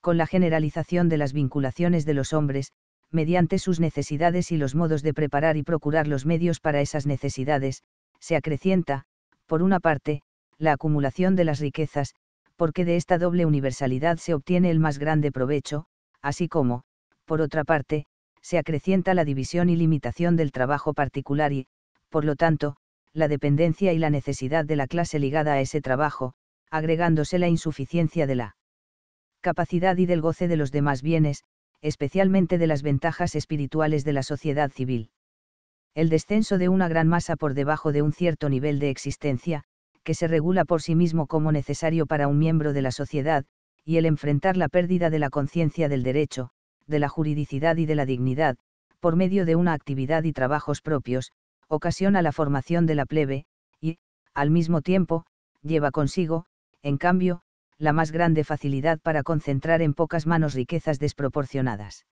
Con la generalización de las vinculaciones de los hombres, mediante sus necesidades y los modos de preparar y procurar los medios para esas necesidades, se acrecienta, por una parte, la acumulación de las riquezas, porque de esta doble universalidad se obtiene el más grande provecho, así como, por otra parte, se acrecienta la división y limitación del trabajo particular y, por lo tanto, la dependencia y la necesidad de la clase ligada a ese trabajo, agregándose la insuficiencia de la capacidad y del goce de los demás bienes, especialmente de las ventajas espirituales de la sociedad civil. El descenso de una gran masa por debajo de un cierto nivel de existencia, que se regula por sí mismo como necesario para un miembro de la sociedad, y el enfrentar la pérdida de la conciencia del derecho, de la juridicidad y de la dignidad, por medio de una actividad y trabajos propios, ocasiona la formación de la plebe, y, al mismo tiempo, lleva consigo, en cambio, la más grande facilidad para concentrar en pocas manos riquezas desproporcionadas.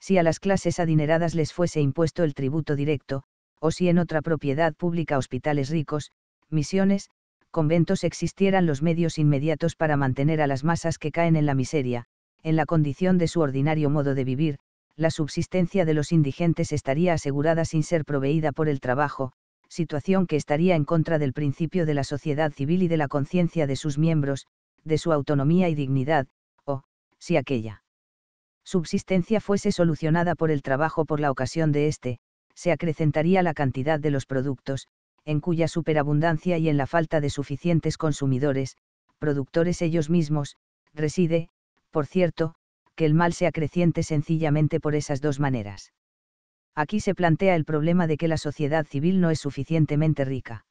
Si a las clases adineradas les fuese impuesto el tributo directo, o si en otra propiedad pública hospitales ricos, misiones, conventos existieran los medios inmediatos para mantener a las masas que caen en la miseria, en la condición de su ordinario modo de vivir, la subsistencia de los indigentes estaría asegurada sin ser proveída por el trabajo, situación que estaría en contra del principio de la sociedad civil y de la conciencia de sus miembros, de su autonomía y dignidad, o, si aquella subsistencia fuese solucionada por el trabajo por la ocasión de éste, se acrecentaría la cantidad de los productos, en cuya superabundancia y en la falta de suficientes consumidores, productores ellos mismos, reside, por cierto, que el mal se acreciente sencillamente por esas dos maneras. Aquí se plantea el problema de que la sociedad civil no es suficientemente rica.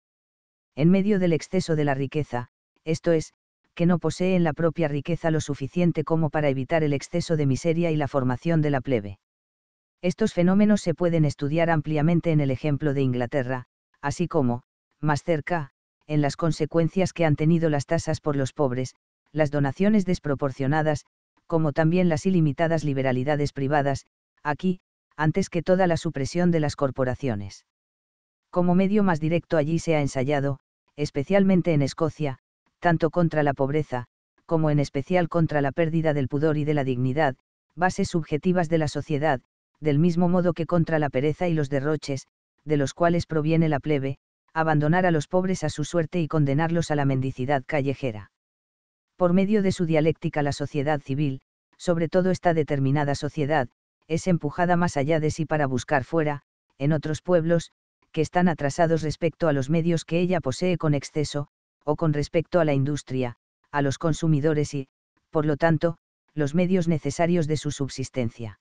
En medio del exceso de la riqueza, esto es, que no posee en la propia riqueza lo suficiente como para evitar el exceso de miseria y la formación de la plebe. Estos fenómenos se pueden estudiar ampliamente en el ejemplo de Inglaterra, así como, más cerca, en las consecuencias que han tenido las tasas por los pobres, las donaciones desproporcionadas, como también las ilimitadas liberalidades privadas, aquí, antes que toda la supresión de las corporaciones. Como medio más directo allí se ha ensayado, especialmente en Escocia, tanto contra la pobreza, como en especial contra la pérdida del pudor y de la dignidad, bases subjetivas de la sociedad, del mismo modo que contra la pereza y los derroches, de los cuales proviene la plebe, abandonar a los pobres a su suerte y condenarlos a la mendicidad callejera. Por medio de su dialéctica la sociedad civil, sobre todo esta determinada sociedad, es empujada más allá de sí para buscar fuera, en otros pueblos, que están atrasados respecto a los medios que ella posee con exceso, o con respecto a la industria, a los consumidores y, por lo tanto, los medios necesarios de su subsistencia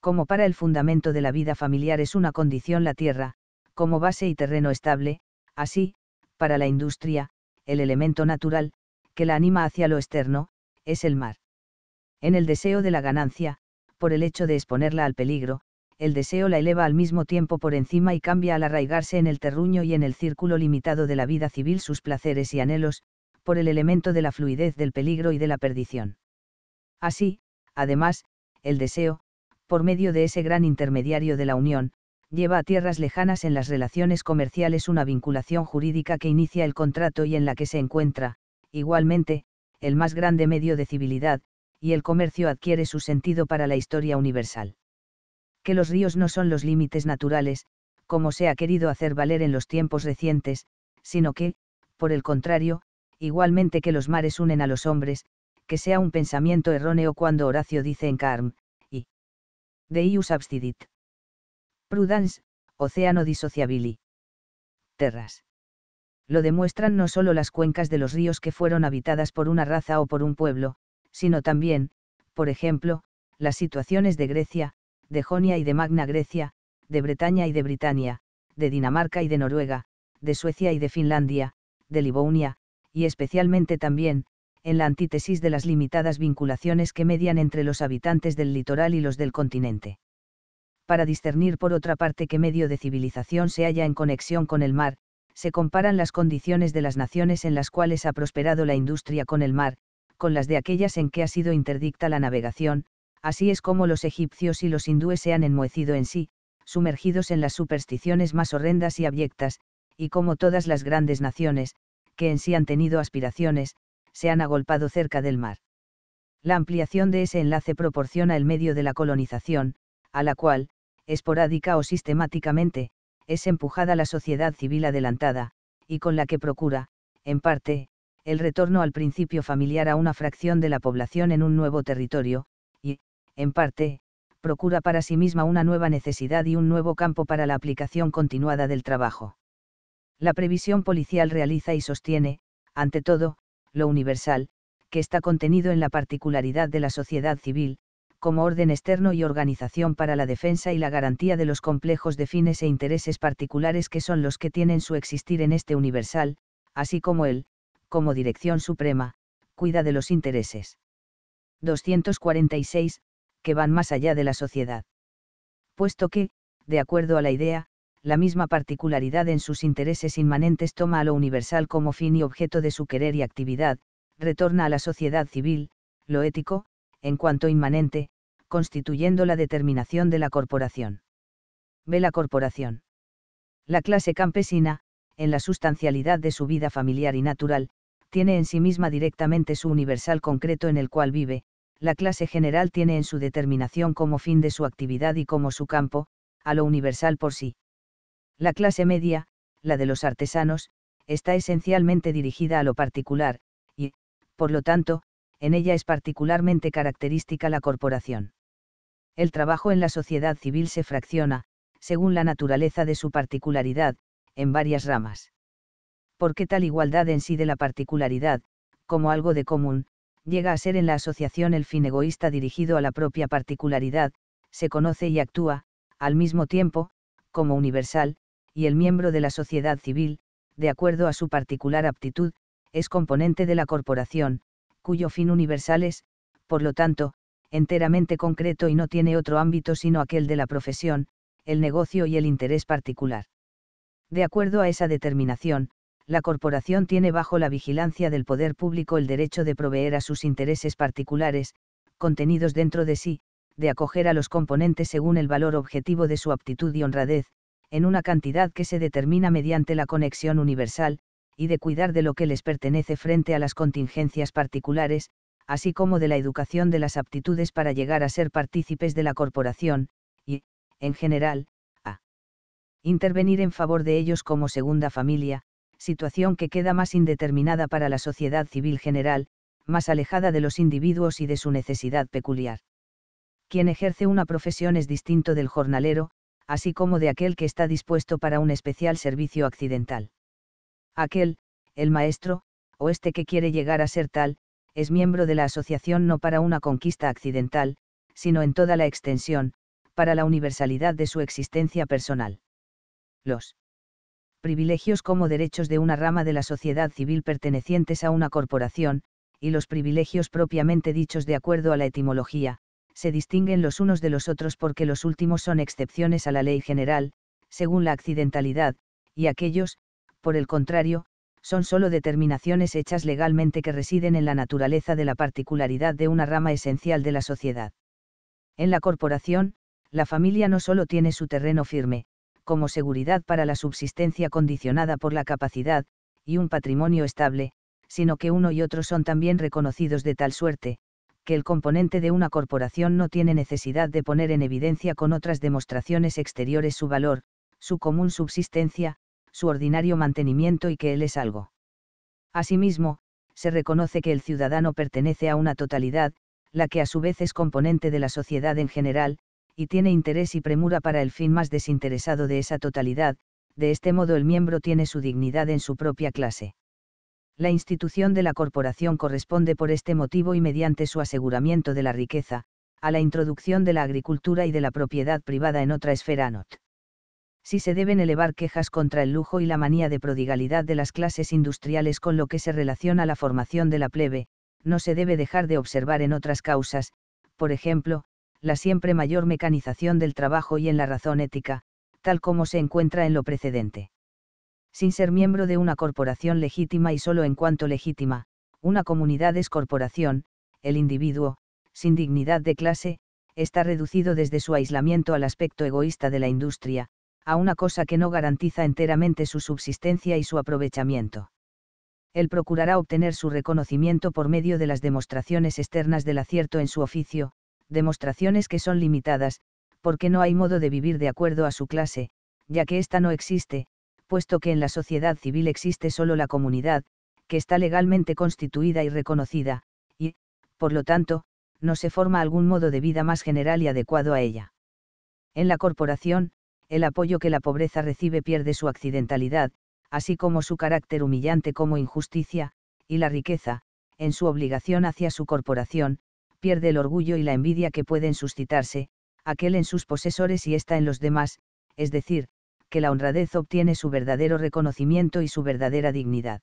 como para el fundamento de la vida familiar es una condición la tierra, como base y terreno estable, así, para la industria, el elemento natural, que la anima hacia lo externo, es el mar. En el deseo de la ganancia, por el hecho de exponerla al peligro, el deseo la eleva al mismo tiempo por encima y cambia al arraigarse en el terruño y en el círculo limitado de la vida civil sus placeres y anhelos, por el elemento de la fluidez del peligro y de la perdición. Así, además, el deseo, por medio de ese gran intermediario de la Unión, lleva a tierras lejanas en las relaciones comerciales una vinculación jurídica que inicia el contrato y en la que se encuentra, igualmente, el más grande medio de civilidad, y el comercio adquiere su sentido para la historia universal. Que los ríos no son los límites naturales, como se ha querido hacer valer en los tiempos recientes, sino que, por el contrario, igualmente que los mares unen a los hombres, que sea un pensamiento erróneo cuando Horacio dice en Carm, de ius abstidit. Prudence, Oceano Dissociabili. Terras. Lo demuestran no solo las cuencas de los ríos que fueron habitadas por una raza o por un pueblo, sino también, por ejemplo, las situaciones de Grecia, de Jonia y de Magna Grecia, de Bretaña y de Britania, de Dinamarca y de Noruega, de Suecia y de Finlandia, de Livonia, y especialmente también, en la antítesis de las limitadas vinculaciones que median entre los habitantes del litoral y los del continente. Para discernir por otra parte qué medio de civilización se halla en conexión con el mar, se comparan las condiciones de las naciones en las cuales ha prosperado la industria con el mar, con las de aquellas en que ha sido interdicta la navegación, así es como los egipcios y los hindúes se han enmohecido en sí, sumergidos en las supersticiones más horrendas y abyectas, y como todas las grandes naciones, que en sí han tenido aspiraciones, se han agolpado cerca del mar. La ampliación de ese enlace proporciona el medio de la colonización, a la cual, esporádica o sistemáticamente, es empujada la sociedad civil adelantada, y con la que procura, en parte, el retorno al principio familiar a una fracción de la población en un nuevo territorio, y, en parte, procura para sí misma una nueva necesidad y un nuevo campo para la aplicación continuada del trabajo. La previsión policial realiza y sostiene, ante todo, lo universal, que está contenido en la particularidad de la sociedad civil, como orden externo y organización para la defensa y la garantía de los complejos de fines e intereses particulares que son los que tienen su existir en este universal, así como él, como dirección suprema, cuida de los intereses. 246, que van más allá de la sociedad. Puesto que, de acuerdo a la idea, la misma particularidad en sus intereses inmanentes toma a lo universal como fin y objeto de su querer y actividad, retorna a la sociedad civil, lo ético, en cuanto inmanente, constituyendo la determinación de la corporación. Ve la corporación. La clase campesina, en la sustancialidad de su vida familiar y natural, tiene en sí misma directamente su universal concreto en el cual vive, la clase general tiene en su determinación como fin de su actividad y como su campo, a lo universal por sí. La clase media, la de los artesanos, está esencialmente dirigida a lo particular, y, por lo tanto, en ella es particularmente característica la corporación. El trabajo en la sociedad civil se fracciona, según la naturaleza de su particularidad, en varias ramas. Porque tal igualdad en sí de la particularidad, como algo de común, llega a ser en la asociación el fin egoísta dirigido a la propia particularidad, se conoce y actúa, al mismo tiempo, como universal, y el miembro de la sociedad civil, de acuerdo a su particular aptitud, es componente de la corporación, cuyo fin universal es, por lo tanto, enteramente concreto y no tiene otro ámbito sino aquel de la profesión, el negocio y el interés particular. De acuerdo a esa determinación, la corporación tiene bajo la vigilancia del poder público el derecho de proveer a sus intereses particulares, contenidos dentro de sí, de acoger a los componentes según el valor objetivo de su aptitud y honradez, en una cantidad que se determina mediante la conexión universal, y de cuidar de lo que les pertenece frente a las contingencias particulares, así como de la educación de las aptitudes para llegar a ser partícipes de la corporación, y, en general, a intervenir en favor de ellos como segunda familia, situación que queda más indeterminada para la sociedad civil general, más alejada de los individuos y de su necesidad peculiar. Quien ejerce una profesión es distinto del jornalero, así como de aquel que está dispuesto para un especial servicio accidental. Aquel, el maestro, o este que quiere llegar a ser tal, es miembro de la asociación no para una conquista accidental, sino en toda la extensión, para la universalidad de su existencia personal. Los privilegios como derechos de una rama de la sociedad civil pertenecientes a una corporación, y los privilegios propiamente dichos de acuerdo a la etimología, se distinguen los unos de los otros porque los últimos son excepciones a la ley general, según la accidentalidad, y aquellos, por el contrario, son sólo determinaciones hechas legalmente que residen en la naturaleza de la particularidad de una rama esencial de la sociedad. En la corporación, la familia no sólo tiene su terreno firme, como seguridad para la subsistencia condicionada por la capacidad, y un patrimonio estable, sino que uno y otro son también reconocidos de tal suerte, que el componente de una corporación no tiene necesidad de poner en evidencia con otras demostraciones exteriores su valor, su común subsistencia, su ordinario mantenimiento y que él es algo. Asimismo, se reconoce que el ciudadano pertenece a una totalidad, la que a su vez es componente de la sociedad en general, y tiene interés y premura para el fin más desinteresado de esa totalidad, de este modo el miembro tiene su dignidad en su propia clase la institución de la corporación corresponde por este motivo y mediante su aseguramiento de la riqueza, a la introducción de la agricultura y de la propiedad privada en otra esfera not. Si se deben elevar quejas contra el lujo y la manía de prodigalidad de las clases industriales con lo que se relaciona la formación de la plebe, no se debe dejar de observar en otras causas, por ejemplo, la siempre mayor mecanización del trabajo y en la razón ética, tal como se encuentra en lo precedente sin ser miembro de una corporación legítima y solo en cuanto legítima, una comunidad es corporación, el individuo, sin dignidad de clase, está reducido desde su aislamiento al aspecto egoísta de la industria, a una cosa que no garantiza enteramente su subsistencia y su aprovechamiento. Él procurará obtener su reconocimiento por medio de las demostraciones externas del acierto en su oficio, demostraciones que son limitadas, porque no hay modo de vivir de acuerdo a su clase, ya que ésta no existe, puesto que en la sociedad civil existe solo la comunidad, que está legalmente constituida y reconocida, y, por lo tanto, no se forma algún modo de vida más general y adecuado a ella. En la corporación, el apoyo que la pobreza recibe pierde su accidentalidad, así como su carácter humillante como injusticia, y la riqueza, en su obligación hacia su corporación, pierde el orgullo y la envidia que pueden suscitarse, aquel en sus posesores y ésta en los demás, es decir, que la honradez obtiene su verdadero reconocimiento y su verdadera dignidad.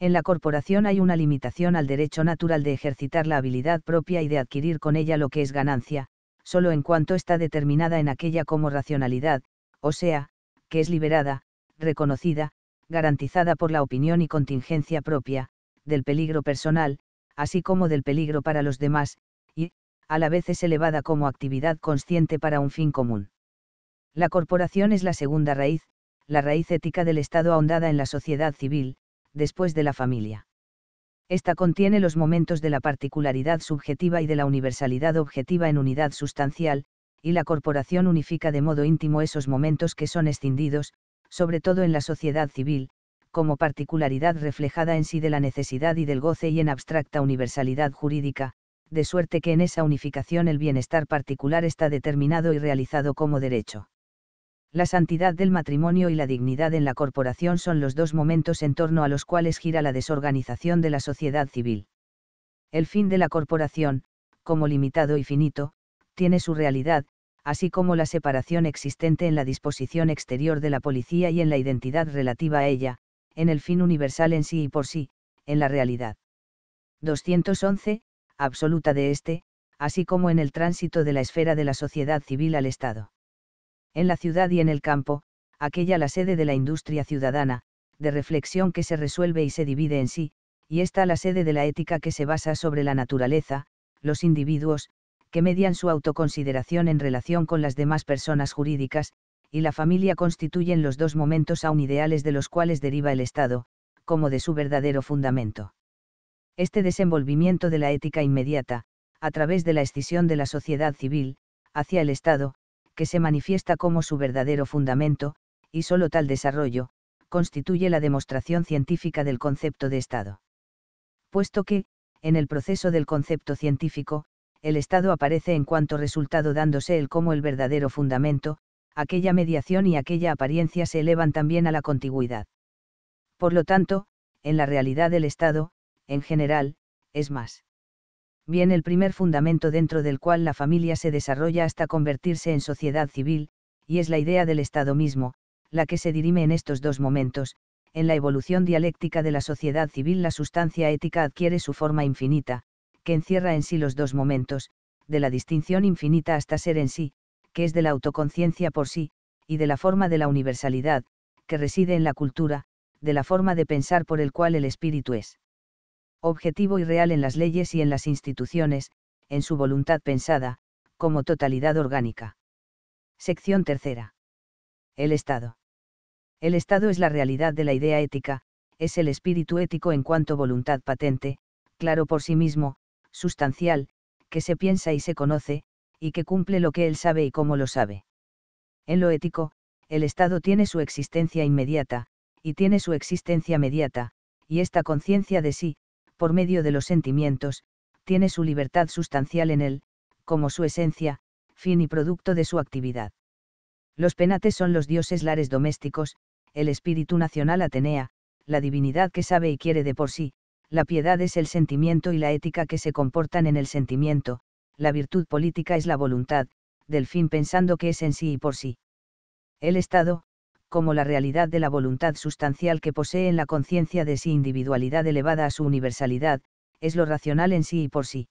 En la corporación hay una limitación al derecho natural de ejercitar la habilidad propia y de adquirir con ella lo que es ganancia, solo en cuanto está determinada en aquella como racionalidad, o sea, que es liberada, reconocida, garantizada por la opinión y contingencia propia, del peligro personal, así como del peligro para los demás, y, a la vez es elevada como actividad consciente para un fin común. La corporación es la segunda raíz, la raíz ética del Estado ahondada en la sociedad civil, después de la familia. Esta contiene los momentos de la particularidad subjetiva y de la universalidad objetiva en unidad sustancial, y la corporación unifica de modo íntimo esos momentos que son escindidos, sobre todo en la sociedad civil, como particularidad reflejada en sí de la necesidad y del goce y en abstracta universalidad jurídica, de suerte que en esa unificación el bienestar particular está determinado y realizado como derecho la santidad del matrimonio y la dignidad en la corporación son los dos momentos en torno a los cuales gira la desorganización de la sociedad civil. El fin de la corporación, como limitado y finito, tiene su realidad, así como la separación existente en la disposición exterior de la policía y en la identidad relativa a ella, en el fin universal en sí y por sí, en la realidad. 211, absoluta de este, así como en el tránsito de la esfera de la sociedad civil al Estado en la ciudad y en el campo, aquella la sede de la industria ciudadana, de reflexión que se resuelve y se divide en sí, y esta la sede de la ética que se basa sobre la naturaleza, los individuos, que median su autoconsideración en relación con las demás personas jurídicas, y la familia constituyen los dos momentos aún ideales de los cuales deriva el Estado, como de su verdadero fundamento. Este desenvolvimiento de la ética inmediata, a través de la escisión de la sociedad civil, hacia el Estado, que se manifiesta como su verdadero fundamento, y solo tal desarrollo, constituye la demostración científica del concepto de Estado. Puesto que, en el proceso del concepto científico, el Estado aparece en cuanto resultado dándose el como el verdadero fundamento, aquella mediación y aquella apariencia se elevan también a la contigüidad. Por lo tanto, en la realidad el Estado, en general, es más bien el primer fundamento dentro del cual la familia se desarrolla hasta convertirse en sociedad civil, y es la idea del Estado mismo, la que se dirime en estos dos momentos, en la evolución dialéctica de la sociedad civil la sustancia ética adquiere su forma infinita, que encierra en sí los dos momentos, de la distinción infinita hasta ser en sí, que es de la autoconciencia por sí, y de la forma de la universalidad, que reside en la cultura, de la forma de pensar por el cual el espíritu es objetivo y real en las leyes y en las instituciones, en su voluntad pensada, como totalidad orgánica. Sección tercera. El Estado. El Estado es la realidad de la idea ética, es el espíritu ético en cuanto voluntad patente, claro por sí mismo, sustancial, que se piensa y se conoce, y que cumple lo que él sabe y cómo lo sabe. En lo ético, el Estado tiene su existencia inmediata, y tiene su existencia mediata, y esta conciencia de sí, por medio de los sentimientos, tiene su libertad sustancial en él, como su esencia, fin y producto de su actividad. Los penates son los dioses lares domésticos, el espíritu nacional Atenea, la divinidad que sabe y quiere de por sí, la piedad es el sentimiento y la ética que se comportan en el sentimiento, la virtud política es la voluntad, del fin pensando que es en sí y por sí. El Estado, como la realidad de la voluntad sustancial que posee en la conciencia de sí individualidad elevada a su universalidad, es lo racional en sí y por sí.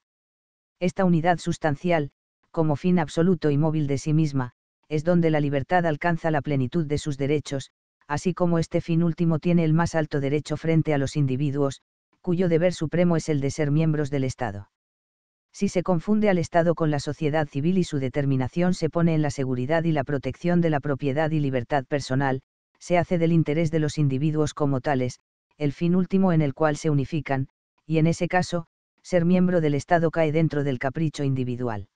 Esta unidad sustancial, como fin absoluto y móvil de sí misma, es donde la libertad alcanza la plenitud de sus derechos, así como este fin último tiene el más alto derecho frente a los individuos, cuyo deber supremo es el de ser miembros del Estado si se confunde al Estado con la sociedad civil y su determinación se pone en la seguridad y la protección de la propiedad y libertad personal, se hace del interés de los individuos como tales, el fin último en el cual se unifican, y en ese caso, ser miembro del Estado cae dentro del capricho individual.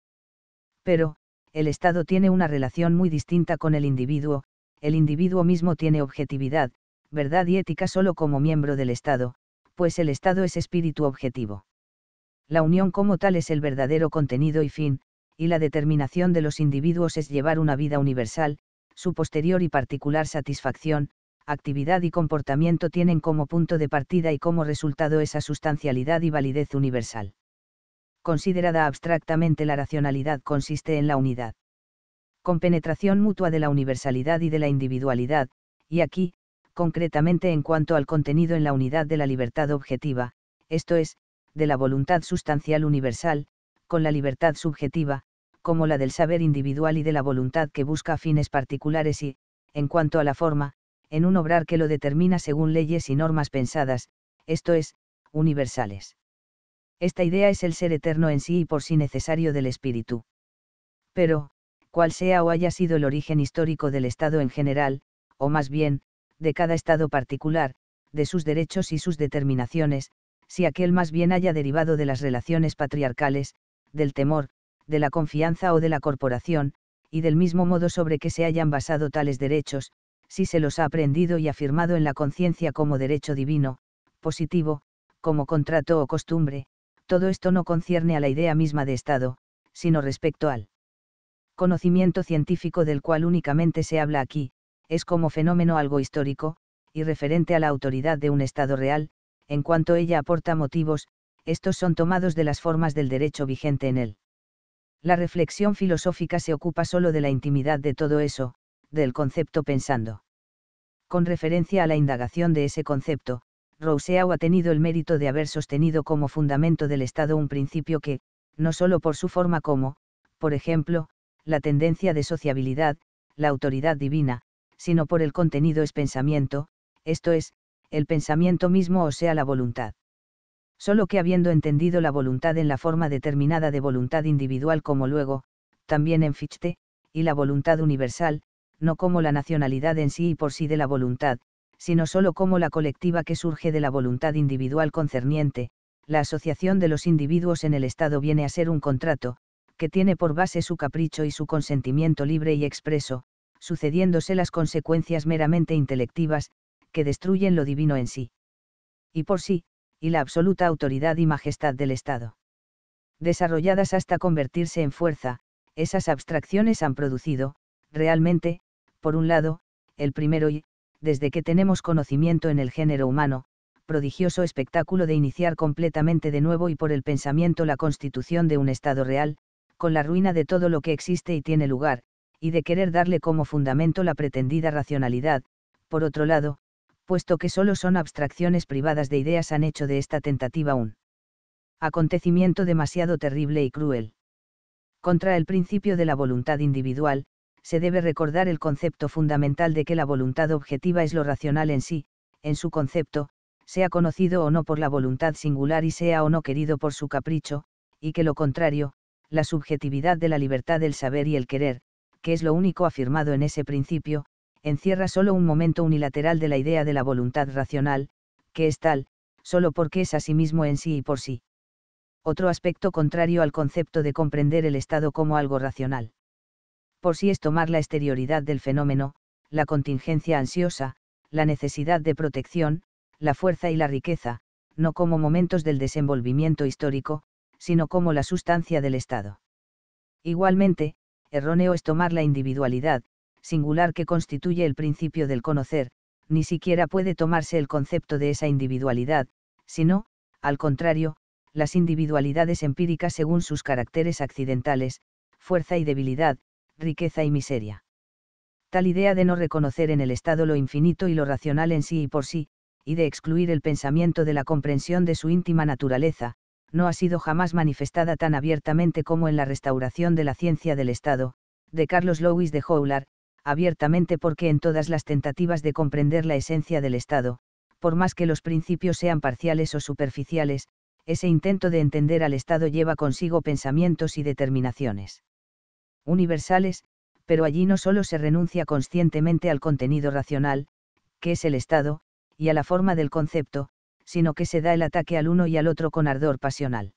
Pero, el Estado tiene una relación muy distinta con el individuo, el individuo mismo tiene objetividad, verdad y ética solo como miembro del Estado, pues el Estado es espíritu objetivo la unión como tal es el verdadero contenido y fin, y la determinación de los individuos es llevar una vida universal, su posterior y particular satisfacción, actividad y comportamiento tienen como punto de partida y como resultado esa sustancialidad y validez universal. Considerada abstractamente la racionalidad consiste en la unidad. Con penetración mutua de la universalidad y de la individualidad, y aquí, concretamente en cuanto al contenido en la unidad de la libertad objetiva, esto es, de la voluntad sustancial universal, con la libertad subjetiva, como la del saber individual y de la voluntad que busca fines particulares y, en cuanto a la forma, en un obrar que lo determina según leyes y normas pensadas, esto es, universales. Esta idea es el ser eterno en sí y por sí necesario del espíritu. Pero, cual sea o haya sido el origen histórico del Estado en general, o más bien, de cada Estado particular, de sus derechos y sus determinaciones, si aquel más bien haya derivado de las relaciones patriarcales, del temor, de la confianza o de la corporación, y del mismo modo sobre que se hayan basado tales derechos, si se los ha aprendido y afirmado en la conciencia como derecho divino, positivo, como contrato o costumbre, todo esto no concierne a la idea misma de Estado, sino respecto al conocimiento científico del cual únicamente se habla aquí, es como fenómeno algo histórico, y referente a la autoridad de un Estado real, en cuanto ella aporta motivos, estos son tomados de las formas del derecho vigente en él. La reflexión filosófica se ocupa solo de la intimidad de todo eso, del concepto pensando. Con referencia a la indagación de ese concepto, Rousseau ha tenido el mérito de haber sostenido como fundamento del Estado un principio que, no solo por su forma como, por ejemplo, la tendencia de sociabilidad, la autoridad divina, sino por el contenido es pensamiento, esto es, el pensamiento mismo o sea la voluntad. Solo que habiendo entendido la voluntad en la forma determinada de voluntad individual como luego, también en Fichte, y la voluntad universal, no como la nacionalidad en sí y por sí de la voluntad, sino solo como la colectiva que surge de la voluntad individual concerniente, la asociación de los individuos en el Estado viene a ser un contrato, que tiene por base su capricho y su consentimiento libre y expreso, sucediéndose las consecuencias meramente intelectivas, que destruyen lo divino en sí. Y por sí, y la absoluta autoridad y majestad del Estado. Desarrolladas hasta convertirse en fuerza, esas abstracciones han producido, realmente, por un lado, el primero y, desde que tenemos conocimiento en el género humano, prodigioso espectáculo de iniciar completamente de nuevo y por el pensamiento la constitución de un Estado real, con la ruina de todo lo que existe y tiene lugar, y de querer darle como fundamento la pretendida racionalidad, por otro lado, puesto que solo son abstracciones privadas de ideas han hecho de esta tentativa un acontecimiento demasiado terrible y cruel. Contra el principio de la voluntad individual, se debe recordar el concepto fundamental de que la voluntad objetiva es lo racional en sí, en su concepto, sea conocido o no por la voluntad singular y sea o no querido por su capricho, y que lo contrario, la subjetividad de la libertad del saber y el querer, que es lo único afirmado en ese principio, encierra solo un momento unilateral de la idea de la voluntad racional, que es tal, solo porque es a sí mismo en sí y por sí. Otro aspecto contrario al concepto de comprender el Estado como algo racional. Por sí es tomar la exterioridad del fenómeno, la contingencia ansiosa, la necesidad de protección, la fuerza y la riqueza, no como momentos del desenvolvimiento histórico, sino como la sustancia del Estado. Igualmente, erróneo es tomar la individualidad, singular que constituye el principio del conocer, ni siquiera puede tomarse el concepto de esa individualidad, sino, al contrario, las individualidades empíricas según sus caracteres accidentales, fuerza y debilidad, riqueza y miseria. Tal idea de no reconocer en el Estado lo infinito y lo racional en sí y por sí, y de excluir el pensamiento de la comprensión de su íntima naturaleza, no ha sido jamás manifestada tan abiertamente como en la restauración de la ciencia del Estado, de Carlos Lewis de Howlar, abiertamente porque en todas las tentativas de comprender la esencia del Estado, por más que los principios sean parciales o superficiales, ese intento de entender al Estado lleva consigo pensamientos y determinaciones universales, pero allí no solo se renuncia conscientemente al contenido racional, que es el Estado, y a la forma del concepto, sino que se da el ataque al uno y al otro con ardor pasional.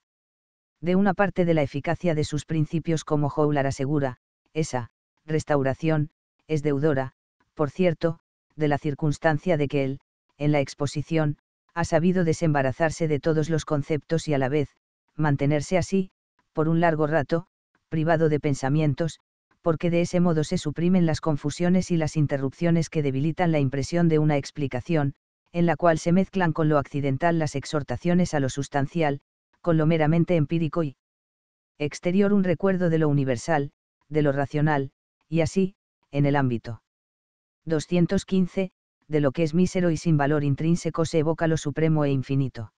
De una parte de la eficacia de sus principios como Howlar asegura, esa, restauración, es deudora, por cierto, de la circunstancia de que él, en la exposición, ha sabido desembarazarse de todos los conceptos y a la vez, mantenerse así, por un largo rato, privado de pensamientos, porque de ese modo se suprimen las confusiones y las interrupciones que debilitan la impresión de una explicación, en la cual se mezclan con lo accidental las exhortaciones a lo sustancial, con lo meramente empírico y exterior un recuerdo de lo universal, de lo racional, y así, en el ámbito 215, de lo que es mísero y sin valor intrínseco se evoca lo supremo e infinito.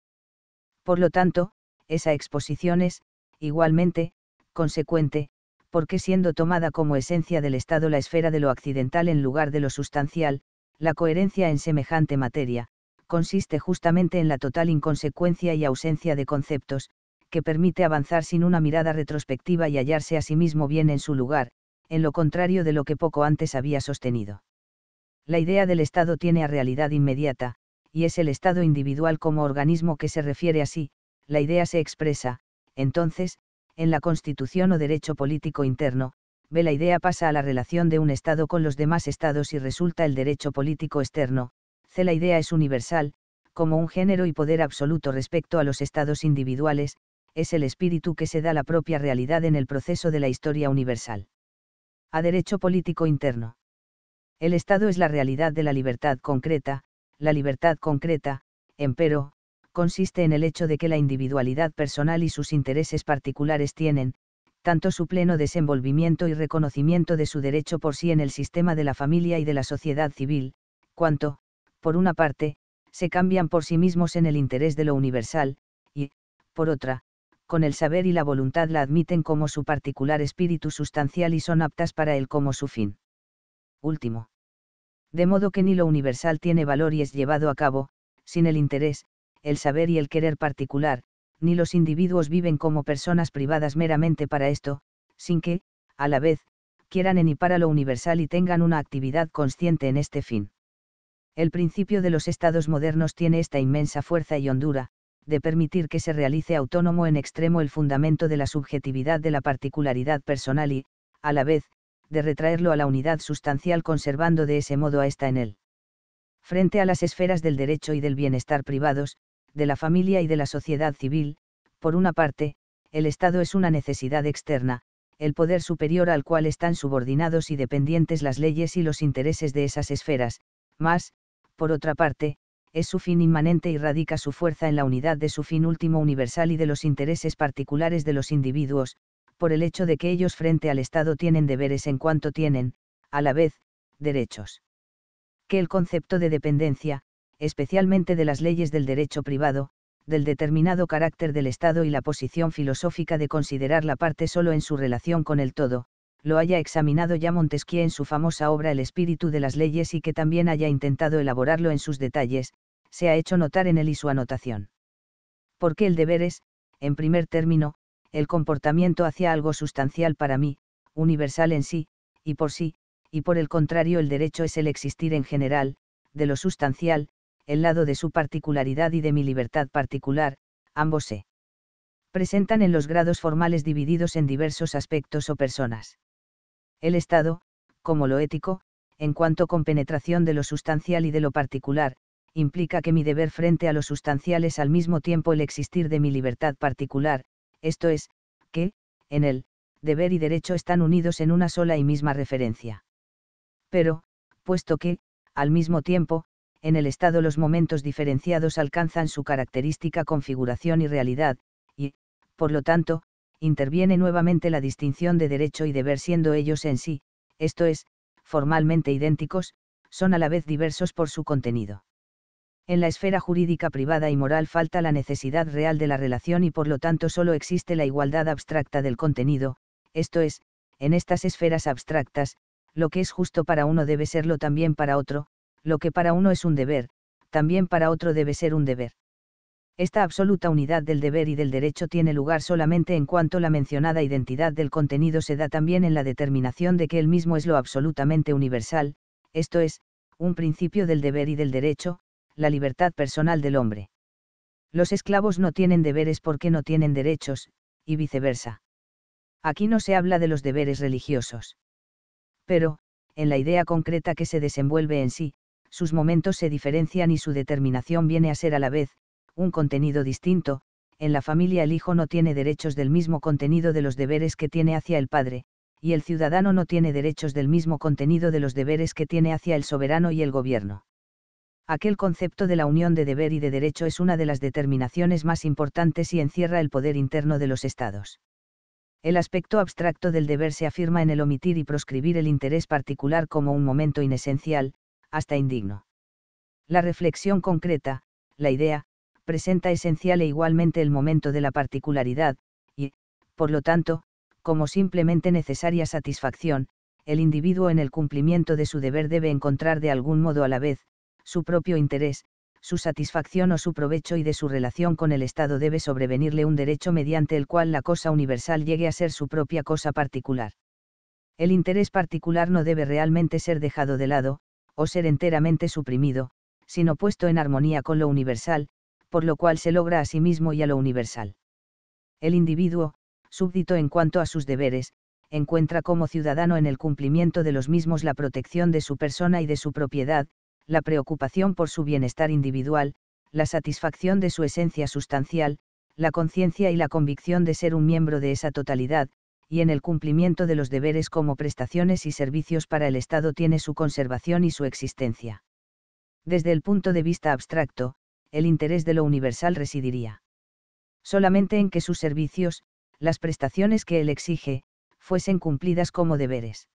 Por lo tanto, esa exposición es, igualmente, consecuente, porque siendo tomada como esencia del Estado la esfera de lo accidental en lugar de lo sustancial, la coherencia en semejante materia, consiste justamente en la total inconsecuencia y ausencia de conceptos, que permite avanzar sin una mirada retrospectiva y hallarse a sí mismo bien en su lugar, en lo contrario de lo que poco antes había sostenido. La idea del Estado tiene a realidad inmediata, y es el Estado individual como organismo que se refiere a sí, la idea se expresa, entonces, en la Constitución o derecho político interno, ve la idea pasa a la relación de un Estado con los demás Estados y resulta el derecho político externo, C la idea es universal, como un género y poder absoluto respecto a los Estados individuales, es el espíritu que se da la propia realidad en el proceso de la historia universal a derecho político interno. El Estado es la realidad de la libertad concreta, la libertad concreta, empero, consiste en el hecho de que la individualidad personal y sus intereses particulares tienen, tanto su pleno desenvolvimiento y reconocimiento de su derecho por sí en el sistema de la familia y de la sociedad civil, cuanto, por una parte, se cambian por sí mismos en el interés de lo universal, y, por otra, con el saber y la voluntad la admiten como su particular espíritu sustancial y son aptas para él como su fin. Último. De modo que ni lo universal tiene valor y es llevado a cabo, sin el interés, el saber y el querer particular, ni los individuos viven como personas privadas meramente para esto, sin que, a la vez, quieran en y para lo universal y tengan una actividad consciente en este fin. El principio de los estados modernos tiene esta inmensa fuerza y hondura, de permitir que se realice autónomo en extremo el fundamento de la subjetividad de la particularidad personal y, a la vez, de retraerlo a la unidad sustancial conservando de ese modo a esta en él. Frente a las esferas del derecho y del bienestar privados, de la familia y de la sociedad civil, por una parte, el Estado es una necesidad externa, el poder superior al cual están subordinados y dependientes las leyes y los intereses de esas esferas, más, por otra parte, es su fin inmanente y radica su fuerza en la unidad de su fin último universal y de los intereses particulares de los individuos, por el hecho de que ellos frente al Estado tienen deberes en cuanto tienen, a la vez, derechos. Que el concepto de dependencia, especialmente de las leyes del derecho privado, del determinado carácter del Estado y la posición filosófica de considerar la parte solo en su relación con el todo, lo haya examinado ya Montesquieu en su famosa obra El espíritu de las leyes y que también haya intentado elaborarlo en sus detalles, se ha hecho notar en él y su anotación. Porque el deber es, en primer término, el comportamiento hacia algo sustancial para mí, universal en sí, y por sí, y por el contrario el derecho es el existir en general, de lo sustancial, el lado de su particularidad y de mi libertad particular, ambos se presentan en los grados formales divididos en diversos aspectos o personas el Estado, como lo ético, en cuanto con penetración de lo sustancial y de lo particular, implica que mi deber frente a lo sustancial es al mismo tiempo el existir de mi libertad particular, esto es, que, en él, deber y derecho están unidos en una sola y misma referencia. Pero, puesto que, al mismo tiempo, en el Estado los momentos diferenciados alcanzan su característica configuración y realidad, y, por lo tanto, interviene nuevamente la distinción de derecho y deber siendo ellos en sí, esto es, formalmente idénticos, son a la vez diversos por su contenido. En la esfera jurídica privada y moral falta la necesidad real de la relación y por lo tanto solo existe la igualdad abstracta del contenido, esto es, en estas esferas abstractas, lo que es justo para uno debe serlo también para otro, lo que para uno es un deber, también para otro debe ser un deber. Esta absoluta unidad del deber y del derecho tiene lugar solamente en cuanto la mencionada identidad del contenido se da también en la determinación de que el mismo es lo absolutamente universal, esto es, un principio del deber y del derecho, la libertad personal del hombre. Los esclavos no tienen deberes porque no tienen derechos, y viceversa. Aquí no se habla de los deberes religiosos. Pero, en la idea concreta que se desenvuelve en sí, sus momentos se diferencian y su determinación viene a ser a la vez, un contenido distinto, en la familia el hijo no tiene derechos del mismo contenido de los deberes que tiene hacia el padre, y el ciudadano no tiene derechos del mismo contenido de los deberes que tiene hacia el soberano y el gobierno. Aquel concepto de la unión de deber y de derecho es una de las determinaciones más importantes y encierra el poder interno de los estados. El aspecto abstracto del deber se afirma en el omitir y proscribir el interés particular como un momento inesencial, hasta indigno. La reflexión concreta, la idea, presenta esencial e igualmente el momento de la particularidad, y, por lo tanto, como simplemente necesaria satisfacción, el individuo en el cumplimiento de su deber debe encontrar de algún modo a la vez, su propio interés, su satisfacción o su provecho y de su relación con el Estado debe sobrevenirle un derecho mediante el cual la cosa universal llegue a ser su propia cosa particular. El interés particular no debe realmente ser dejado de lado, o ser enteramente suprimido, sino puesto en armonía con lo universal, por lo cual se logra a sí mismo y a lo universal. El individuo, súbdito en cuanto a sus deberes, encuentra como ciudadano en el cumplimiento de los mismos la protección de su persona y de su propiedad, la preocupación por su bienestar individual, la satisfacción de su esencia sustancial, la conciencia y la convicción de ser un miembro de esa totalidad, y en el cumplimiento de los deberes como prestaciones y servicios para el Estado tiene su conservación y su existencia. Desde el punto de vista abstracto, el interés de lo universal residiría. Solamente en que sus servicios, las prestaciones que él exige, fuesen cumplidas como deberes.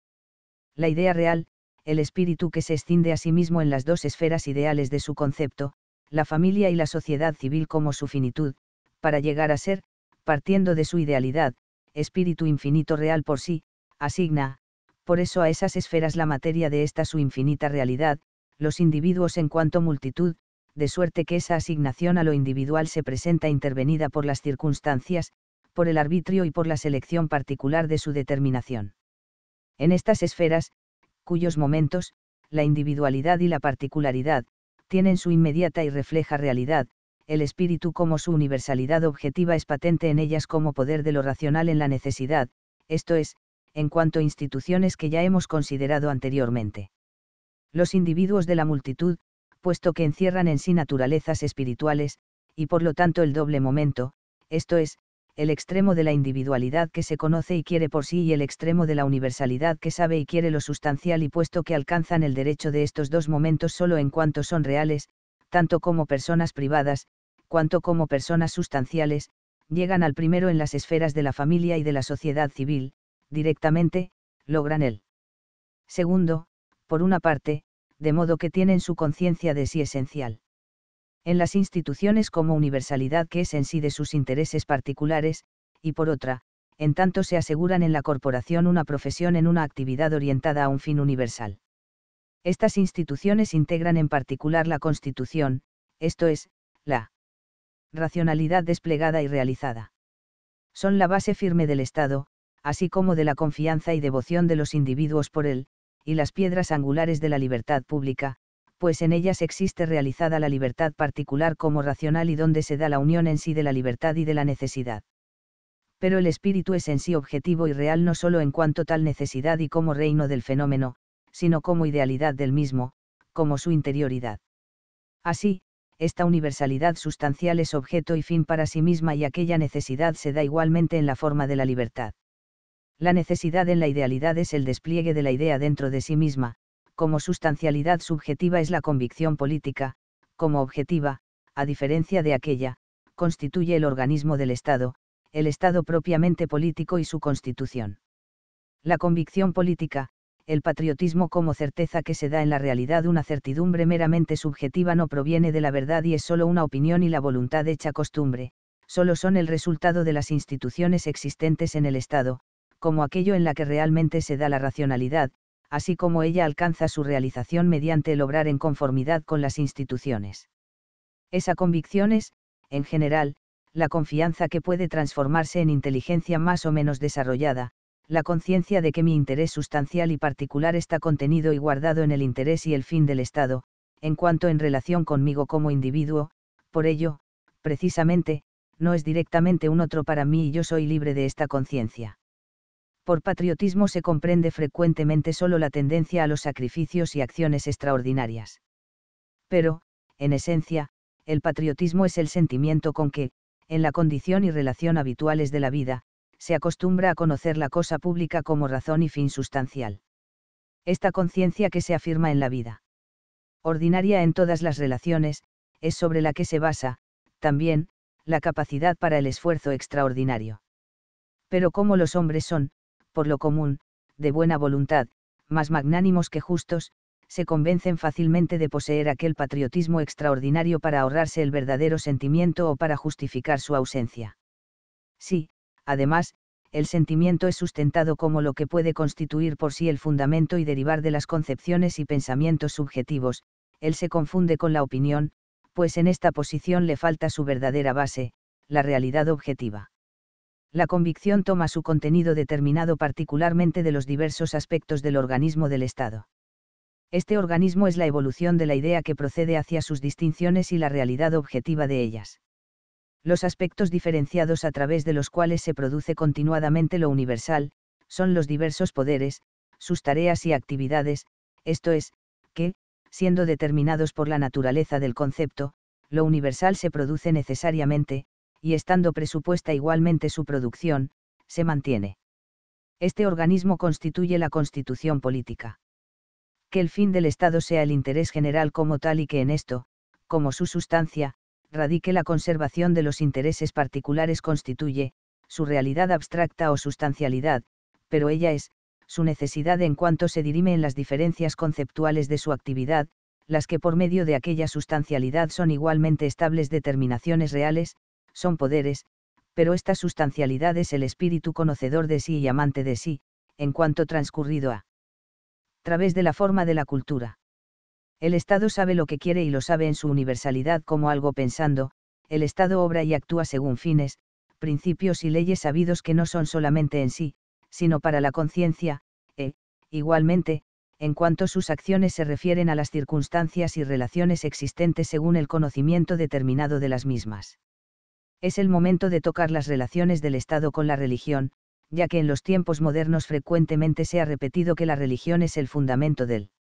La idea real, el espíritu que se escinde a sí mismo en las dos esferas ideales de su concepto, la familia y la sociedad civil como su finitud, para llegar a ser, partiendo de su idealidad, espíritu infinito real por sí, asigna, por eso a esas esferas la materia de esta su infinita realidad, los individuos en cuanto multitud, de suerte que esa asignación a lo individual se presenta intervenida por las circunstancias, por el arbitrio y por la selección particular de su determinación. En estas esferas, cuyos momentos, la individualidad y la particularidad, tienen su inmediata y refleja realidad, el espíritu como su universalidad objetiva es patente en ellas como poder de lo racional en la necesidad, esto es, en cuanto a instituciones que ya hemos considerado anteriormente. Los individuos de la multitud, puesto que encierran en sí naturalezas espirituales, y por lo tanto el doble momento, esto es, el extremo de la individualidad que se conoce y quiere por sí y el extremo de la universalidad que sabe y quiere lo sustancial y puesto que alcanzan el derecho de estos dos momentos solo en cuanto son reales, tanto como personas privadas, cuanto como personas sustanciales, llegan al primero en las esferas de la familia y de la sociedad civil, directamente, logran él. segundo, por una parte, de modo que tienen su conciencia de sí esencial. En las instituciones como universalidad que es en sí de sus intereses particulares, y por otra, en tanto se aseguran en la corporación una profesión en una actividad orientada a un fin universal. Estas instituciones integran en particular la Constitución, esto es, la racionalidad desplegada y realizada. Son la base firme del Estado, así como de la confianza y devoción de los individuos por él, y las piedras angulares de la libertad pública, pues en ellas existe realizada la libertad particular como racional y donde se da la unión en sí de la libertad y de la necesidad. Pero el espíritu es en sí objetivo y real no sólo en cuanto tal necesidad y como reino del fenómeno, sino como idealidad del mismo, como su interioridad. Así, esta universalidad sustancial es objeto y fin para sí misma y aquella necesidad se da igualmente en la forma de la libertad. La necesidad en la idealidad es el despliegue de la idea dentro de sí misma, como sustancialidad subjetiva es la convicción política, como objetiva, a diferencia de aquella, constituye el organismo del Estado, el Estado propiamente político y su constitución. La convicción política, el patriotismo como certeza que se da en la realidad una certidumbre meramente subjetiva no proviene de la verdad y es solo una opinión y la voluntad hecha costumbre, solo son el resultado de las instituciones existentes en el Estado, como aquello en la que realmente se da la racionalidad, así como ella alcanza su realización mediante el obrar en conformidad con las instituciones. Esa convicción es, en general, la confianza que puede transformarse en inteligencia más o menos desarrollada, la conciencia de que mi interés sustancial y particular está contenido y guardado en el interés y el fin del Estado, en cuanto en relación conmigo como individuo, por ello, precisamente, no es directamente un otro para mí y yo soy libre de esta conciencia. Por patriotismo se comprende frecuentemente solo la tendencia a los sacrificios y acciones extraordinarias. Pero, en esencia, el patriotismo es el sentimiento con que, en la condición y relación habituales de la vida, se acostumbra a conocer la cosa pública como razón y fin sustancial. Esta conciencia que se afirma en la vida ordinaria en todas las relaciones, es sobre la que se basa, también, la capacidad para el esfuerzo extraordinario. Pero como los hombres son, por lo común, de buena voluntad, más magnánimos que justos, se convencen fácilmente de poseer aquel patriotismo extraordinario para ahorrarse el verdadero sentimiento o para justificar su ausencia. Sí, además, el sentimiento es sustentado como lo que puede constituir por sí el fundamento y derivar de las concepciones y pensamientos subjetivos, él se confunde con la opinión, pues en esta posición le falta su verdadera base, la realidad objetiva la convicción toma su contenido determinado particularmente de los diversos aspectos del organismo del Estado. Este organismo es la evolución de la idea que procede hacia sus distinciones y la realidad objetiva de ellas. Los aspectos diferenciados a través de los cuales se produce continuadamente lo universal, son los diversos poderes, sus tareas y actividades, esto es, que, siendo determinados por la naturaleza del concepto, lo universal se produce necesariamente, y estando presupuesta igualmente su producción, se mantiene. Este organismo constituye la constitución política. Que el fin del Estado sea el interés general como tal y que en esto, como su sustancia, radique la conservación de los intereses particulares constituye, su realidad abstracta o sustancialidad, pero ella es, su necesidad en cuanto se dirime en las diferencias conceptuales de su actividad, las que por medio de aquella sustancialidad son igualmente estables determinaciones reales, son poderes, pero esta sustancialidad es el espíritu conocedor de sí y amante de sí, en cuanto transcurrido a través de la forma de la cultura. El Estado sabe lo que quiere y lo sabe en su universalidad como algo pensando, el Estado obra y actúa según fines, principios y leyes sabidos que no son solamente en sí, sino para la conciencia, e, igualmente, en cuanto sus acciones se refieren a las circunstancias y relaciones existentes según el conocimiento determinado de las mismas es el momento de tocar las relaciones del Estado con la religión, ya que en los tiempos modernos frecuentemente se ha repetido que la religión es el fundamento del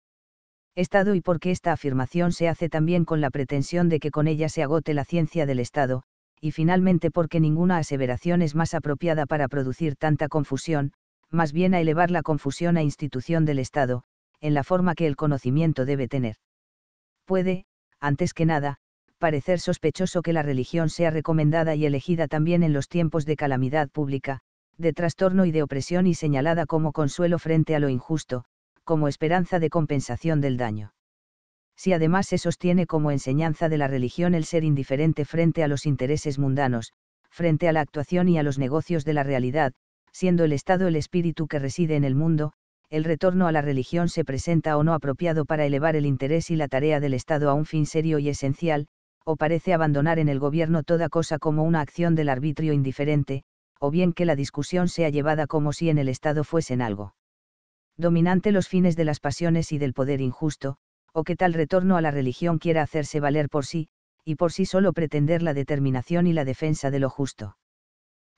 Estado y porque esta afirmación se hace también con la pretensión de que con ella se agote la ciencia del Estado, y finalmente porque ninguna aseveración es más apropiada para producir tanta confusión, más bien a elevar la confusión a institución del Estado, en la forma que el conocimiento debe tener. Puede, antes que nada, parecer sospechoso que la religión sea recomendada y elegida también en los tiempos de calamidad pública, de trastorno y de opresión y señalada como consuelo frente a lo injusto, como esperanza de compensación del daño. Si además se sostiene como enseñanza de la religión el ser indiferente frente a los intereses mundanos, frente a la actuación y a los negocios de la realidad, siendo el Estado el espíritu que reside en el mundo, el retorno a la religión se presenta o no apropiado para elevar el interés y la tarea del Estado a un fin serio y esencial, o parece abandonar en el gobierno toda cosa como una acción del arbitrio indiferente, o bien que la discusión sea llevada como si en el Estado fuesen algo dominante los fines de las pasiones y del poder injusto, o que tal retorno a la religión quiera hacerse valer por sí, y por sí solo pretender la determinación y la defensa de lo justo.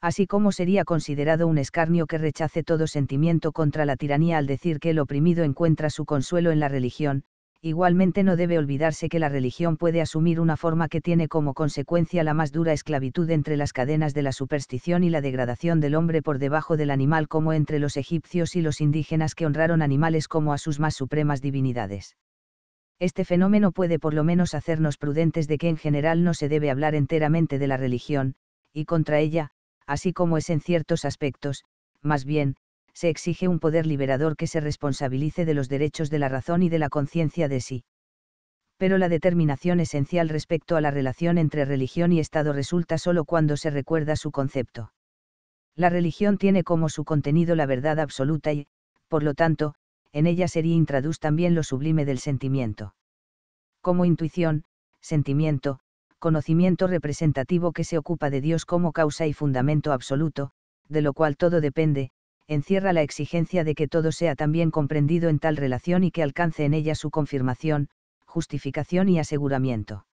Así como sería considerado un escarnio que rechace todo sentimiento contra la tiranía al decir que el oprimido encuentra su consuelo en la religión, igualmente no debe olvidarse que la religión puede asumir una forma que tiene como consecuencia la más dura esclavitud entre las cadenas de la superstición y la degradación del hombre por debajo del animal como entre los egipcios y los indígenas que honraron animales como a sus más supremas divinidades. Este fenómeno puede por lo menos hacernos prudentes de que en general no se debe hablar enteramente de la religión, y contra ella, así como es en ciertos aspectos, más bien, se exige un poder liberador que se responsabilice de los derechos de la razón y de la conciencia de sí. Pero la determinación esencial respecto a la relación entre religión y Estado resulta solo cuando se recuerda su concepto. La religión tiene como su contenido la verdad absoluta y, por lo tanto, en ella sería intraduz también lo sublime del sentimiento. Como intuición, sentimiento, conocimiento representativo que se ocupa de Dios como causa y fundamento absoluto, de lo cual todo depende, encierra la exigencia de que todo sea también comprendido en tal relación y que alcance en ella su confirmación, justificación y aseguramiento.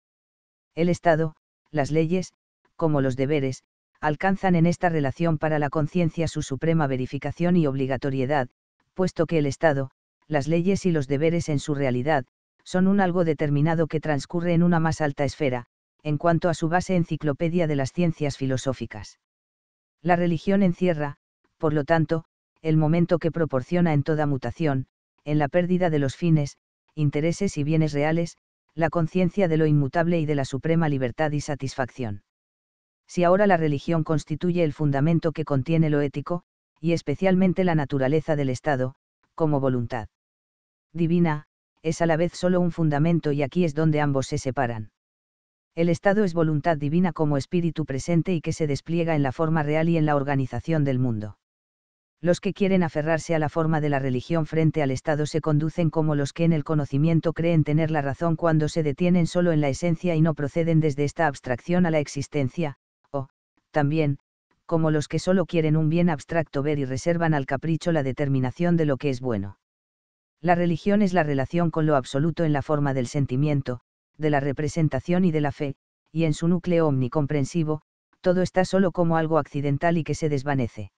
El Estado, las leyes, como los deberes, alcanzan en esta relación para la conciencia su suprema verificación y obligatoriedad, puesto que el Estado, las leyes y los deberes en su realidad, son un algo determinado que transcurre en una más alta esfera, en cuanto a su base enciclopedia de las ciencias filosóficas. La religión encierra, por lo tanto, el momento que proporciona en toda mutación, en la pérdida de los fines, intereses y bienes reales, la conciencia de lo inmutable y de la suprema libertad y satisfacción. Si ahora la religión constituye el fundamento que contiene lo ético, y especialmente la naturaleza del Estado, como voluntad divina, es a la vez solo un fundamento y aquí es donde ambos se separan. El Estado es voluntad divina como espíritu presente y que se despliega en la forma real y en la organización del mundo los que quieren aferrarse a la forma de la religión frente al Estado se conducen como los que en el conocimiento creen tener la razón cuando se detienen solo en la esencia y no proceden desde esta abstracción a la existencia, o, también, como los que solo quieren un bien abstracto ver y reservan al capricho la determinación de lo que es bueno. La religión es la relación con lo absoluto en la forma del sentimiento, de la representación y de la fe, y en su núcleo omnicomprensivo, todo está solo como algo accidental y que se desvanece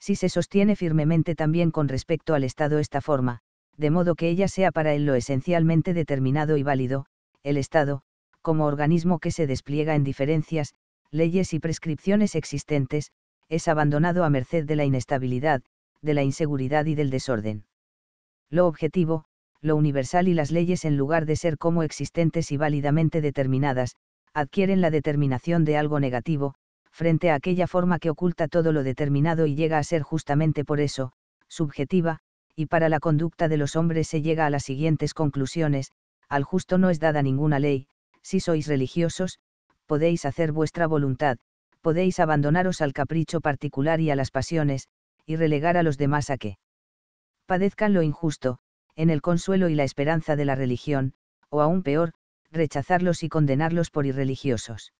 si se sostiene firmemente también con respecto al Estado esta forma, de modo que ella sea para él lo esencialmente determinado y válido, el Estado, como organismo que se despliega en diferencias, leyes y prescripciones existentes, es abandonado a merced de la inestabilidad, de la inseguridad y del desorden. Lo objetivo, lo universal y las leyes en lugar de ser como existentes y válidamente determinadas, adquieren la determinación de algo negativo, frente a aquella forma que oculta todo lo determinado y llega a ser justamente por eso, subjetiva, y para la conducta de los hombres se llega a las siguientes conclusiones, al justo no es dada ninguna ley, si sois religiosos, podéis hacer vuestra voluntad, podéis abandonaros al capricho particular y a las pasiones, y relegar a los demás a que padezcan lo injusto, en el consuelo y la esperanza de la religión, o aún peor, rechazarlos y condenarlos por irreligiosos.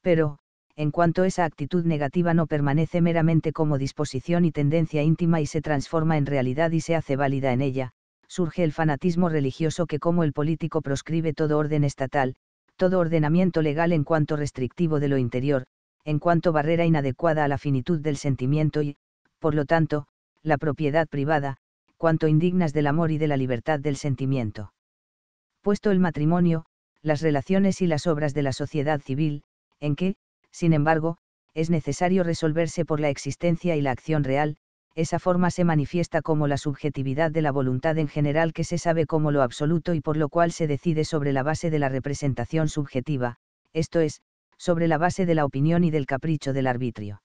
Pero, en cuanto esa actitud negativa no permanece meramente como disposición y tendencia íntima y se transforma en realidad y se hace válida en ella, surge el fanatismo religioso que como el político proscribe todo orden estatal, todo ordenamiento legal en cuanto restrictivo de lo interior, en cuanto barrera inadecuada a la finitud del sentimiento y, por lo tanto, la propiedad privada, cuanto indignas del amor y de la libertad del sentimiento. Puesto el matrimonio, las relaciones y las obras de la sociedad civil, en que, sin embargo, es necesario resolverse por la existencia y la acción real, esa forma se manifiesta como la subjetividad de la voluntad en general que se sabe como lo absoluto y por lo cual se decide sobre la base de la representación subjetiva, esto es, sobre la base de la opinión y del capricho del arbitrio.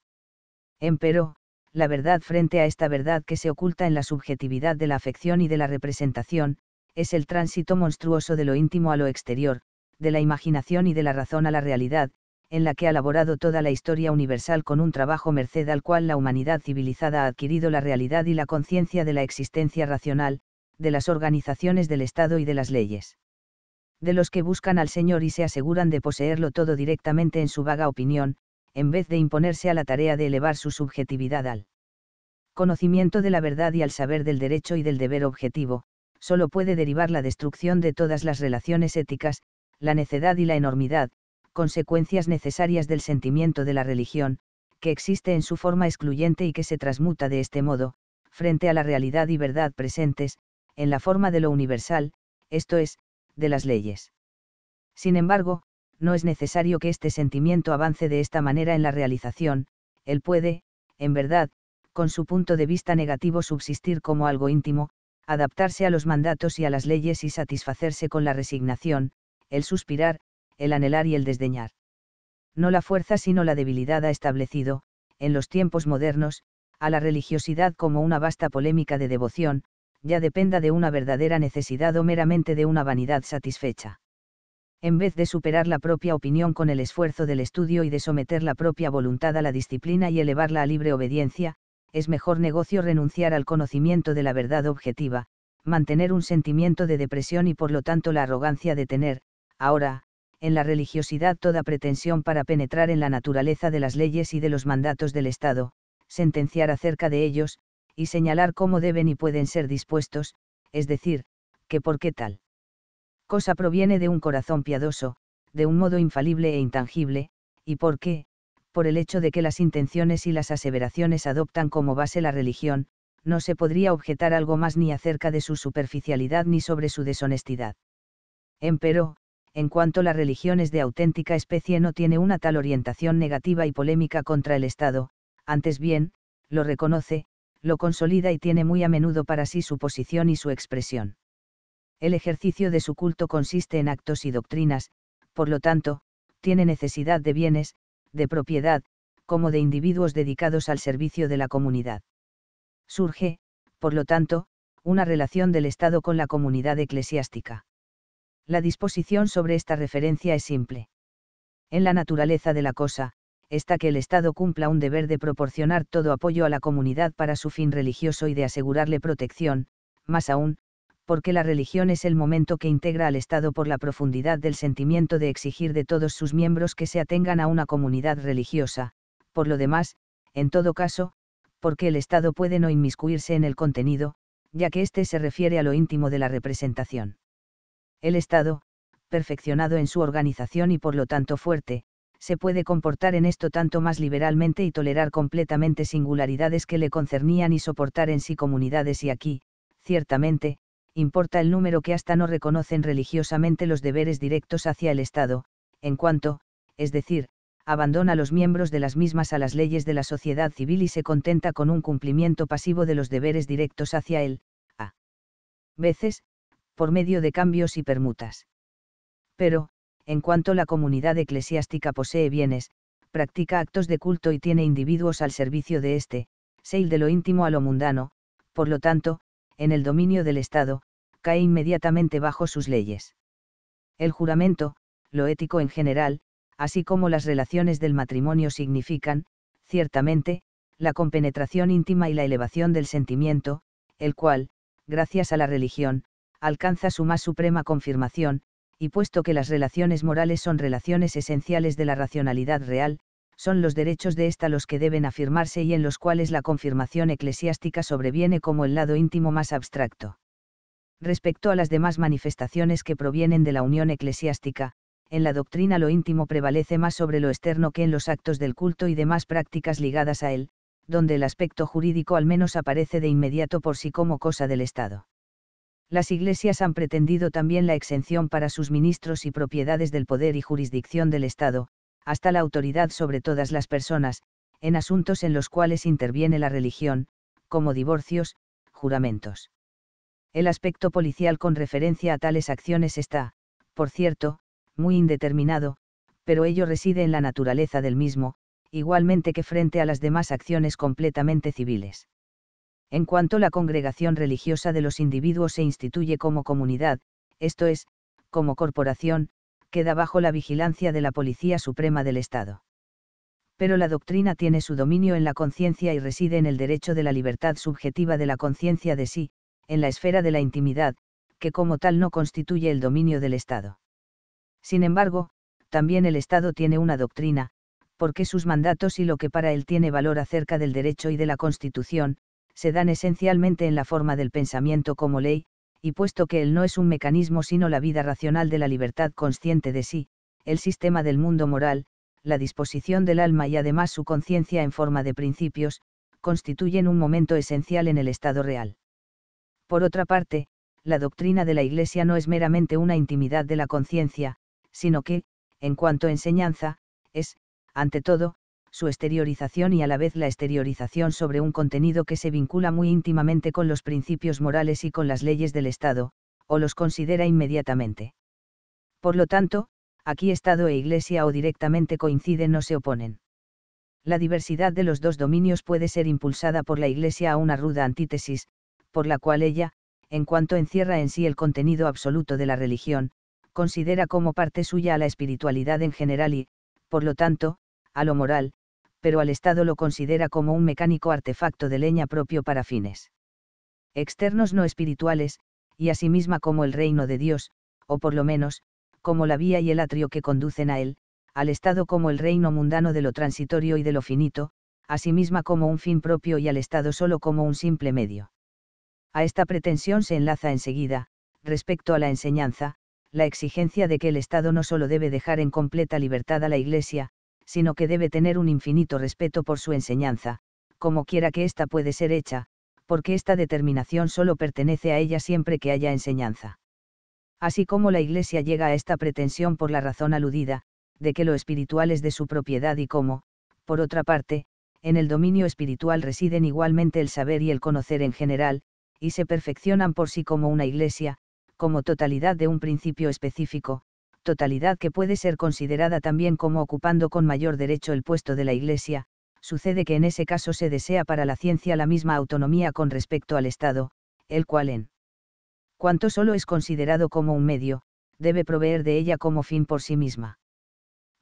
Empero, la verdad frente a esta verdad que se oculta en la subjetividad de la afección y de la representación, es el tránsito monstruoso de lo íntimo a lo exterior, de la imaginación y de la razón a la realidad, en la que ha elaborado toda la historia universal con un trabajo merced al cual la humanidad civilizada ha adquirido la realidad y la conciencia de la existencia racional, de las organizaciones del Estado y de las leyes. De los que buscan al Señor y se aseguran de poseerlo todo directamente en su vaga opinión, en vez de imponerse a la tarea de elevar su subjetividad al conocimiento de la verdad y al saber del derecho y del deber objetivo, solo puede derivar la destrucción de todas las relaciones éticas, la necedad y la enormidad, consecuencias necesarias del sentimiento de la religión, que existe en su forma excluyente y que se transmuta de este modo, frente a la realidad y verdad presentes, en la forma de lo universal, esto es, de las leyes. Sin embargo, no es necesario que este sentimiento avance de esta manera en la realización, él puede, en verdad, con su punto de vista negativo subsistir como algo íntimo, adaptarse a los mandatos y a las leyes y satisfacerse con la resignación, el suspirar, el anhelar y el desdeñar. No la fuerza sino la debilidad ha establecido, en los tiempos modernos, a la religiosidad como una vasta polémica de devoción, ya dependa de una verdadera necesidad o meramente de una vanidad satisfecha. En vez de superar la propia opinión con el esfuerzo del estudio y de someter la propia voluntad a la disciplina y elevarla a libre obediencia, es mejor negocio renunciar al conocimiento de la verdad objetiva, mantener un sentimiento de depresión y por lo tanto la arrogancia de tener, ahora, en la religiosidad toda pretensión para penetrar en la naturaleza de las leyes y de los mandatos del Estado, sentenciar acerca de ellos, y señalar cómo deben y pueden ser dispuestos, es decir, que por qué tal. Cosa proviene de un corazón piadoso, de un modo infalible e intangible, y por qué, por el hecho de que las intenciones y las aseveraciones adoptan como base la religión, no se podría objetar algo más ni acerca de su superficialidad ni sobre su deshonestidad. Empero, en cuanto la religión es de auténtica especie no tiene una tal orientación negativa y polémica contra el Estado, antes bien, lo reconoce, lo consolida y tiene muy a menudo para sí su posición y su expresión. El ejercicio de su culto consiste en actos y doctrinas, por lo tanto, tiene necesidad de bienes, de propiedad, como de individuos dedicados al servicio de la comunidad. Surge, por lo tanto, una relación del Estado con la comunidad eclesiástica la disposición sobre esta referencia es simple. En la naturaleza de la cosa, está que el Estado cumpla un deber de proporcionar todo apoyo a la comunidad para su fin religioso y de asegurarle protección, más aún, porque la religión es el momento que integra al Estado por la profundidad del sentimiento de exigir de todos sus miembros que se atengan a una comunidad religiosa, por lo demás, en todo caso, porque el Estado puede no inmiscuirse en el contenido, ya que éste se refiere a lo íntimo de la representación. El Estado, perfeccionado en su organización y por lo tanto fuerte, se puede comportar en esto tanto más liberalmente y tolerar completamente singularidades que le concernían y soportar en sí comunidades y aquí, ciertamente, importa el número que hasta no reconocen religiosamente los deberes directos hacia el Estado, en cuanto, es decir, abandona los miembros de las mismas a las leyes de la sociedad civil y se contenta con un cumplimiento pasivo de los deberes directos hacia él. A veces, por medio de cambios y permutas. Pero, en cuanto la comunidad eclesiástica posee bienes, practica actos de culto y tiene individuos al servicio de éste, se de lo íntimo a lo mundano, por lo tanto, en el dominio del Estado, cae inmediatamente bajo sus leyes. El juramento, lo ético en general, así como las relaciones del matrimonio significan, ciertamente, la compenetración íntima y la elevación del sentimiento, el cual, gracias a la religión, alcanza su más suprema confirmación, y puesto que las relaciones morales son relaciones esenciales de la racionalidad real, son los derechos de ésta los que deben afirmarse y en los cuales la confirmación eclesiástica sobreviene como el lado íntimo más abstracto. Respecto a las demás manifestaciones que provienen de la unión eclesiástica, en la doctrina lo íntimo prevalece más sobre lo externo que en los actos del culto y demás prácticas ligadas a él, donde el aspecto jurídico al menos aparece de inmediato por sí como cosa del Estado las iglesias han pretendido también la exención para sus ministros y propiedades del poder y jurisdicción del Estado, hasta la autoridad sobre todas las personas, en asuntos en los cuales interviene la religión, como divorcios, juramentos. El aspecto policial con referencia a tales acciones está, por cierto, muy indeterminado, pero ello reside en la naturaleza del mismo, igualmente que frente a las demás acciones completamente civiles en cuanto la congregación religiosa de los individuos se instituye como comunidad, esto es, como corporación, queda bajo la vigilancia de la Policía Suprema del Estado. Pero la doctrina tiene su dominio en la conciencia y reside en el derecho de la libertad subjetiva de la conciencia de sí, en la esfera de la intimidad, que como tal no constituye el dominio del Estado. Sin embargo, también el Estado tiene una doctrina, porque sus mandatos y lo que para él tiene valor acerca del derecho y de la Constitución, se dan esencialmente en la forma del pensamiento como ley, y puesto que él no es un mecanismo sino la vida racional de la libertad consciente de sí, el sistema del mundo moral, la disposición del alma y además su conciencia en forma de principios, constituyen un momento esencial en el estado real. Por otra parte, la doctrina de la Iglesia no es meramente una intimidad de la conciencia, sino que, en cuanto enseñanza, es, ante todo, su exteriorización y a la vez la exteriorización sobre un contenido que se vincula muy íntimamente con los principios morales y con las leyes del Estado, o los considera inmediatamente. Por lo tanto, aquí Estado e Iglesia o directamente coinciden o se oponen. La diversidad de los dos dominios puede ser impulsada por la Iglesia a una ruda antítesis, por la cual ella, en cuanto encierra en sí el contenido absoluto de la religión, considera como parte suya a la espiritualidad en general y, por lo tanto, a lo moral, pero al Estado lo considera como un mecánico artefacto de leña propio para fines externos no espirituales, y misma como el reino de Dios, o por lo menos, como la vía y el atrio que conducen a él, al Estado como el reino mundano de lo transitorio y de lo finito, misma como un fin propio y al Estado solo como un simple medio. A esta pretensión se enlaza enseguida, respecto a la enseñanza, la exigencia de que el Estado no solo debe dejar en completa libertad a la Iglesia, sino que debe tener un infinito respeto por su enseñanza, como quiera que ésta puede ser hecha, porque esta determinación solo pertenece a ella siempre que haya enseñanza. Así como la Iglesia llega a esta pretensión por la razón aludida, de que lo espiritual es de su propiedad y como, por otra parte, en el dominio espiritual residen igualmente el saber y el conocer en general, y se perfeccionan por sí como una Iglesia, como totalidad de un principio específico, totalidad que puede ser considerada también como ocupando con mayor derecho el puesto de la Iglesia, sucede que en ese caso se desea para la ciencia la misma autonomía con respecto al Estado, el cual en cuanto solo es considerado como un medio, debe proveer de ella como fin por sí misma.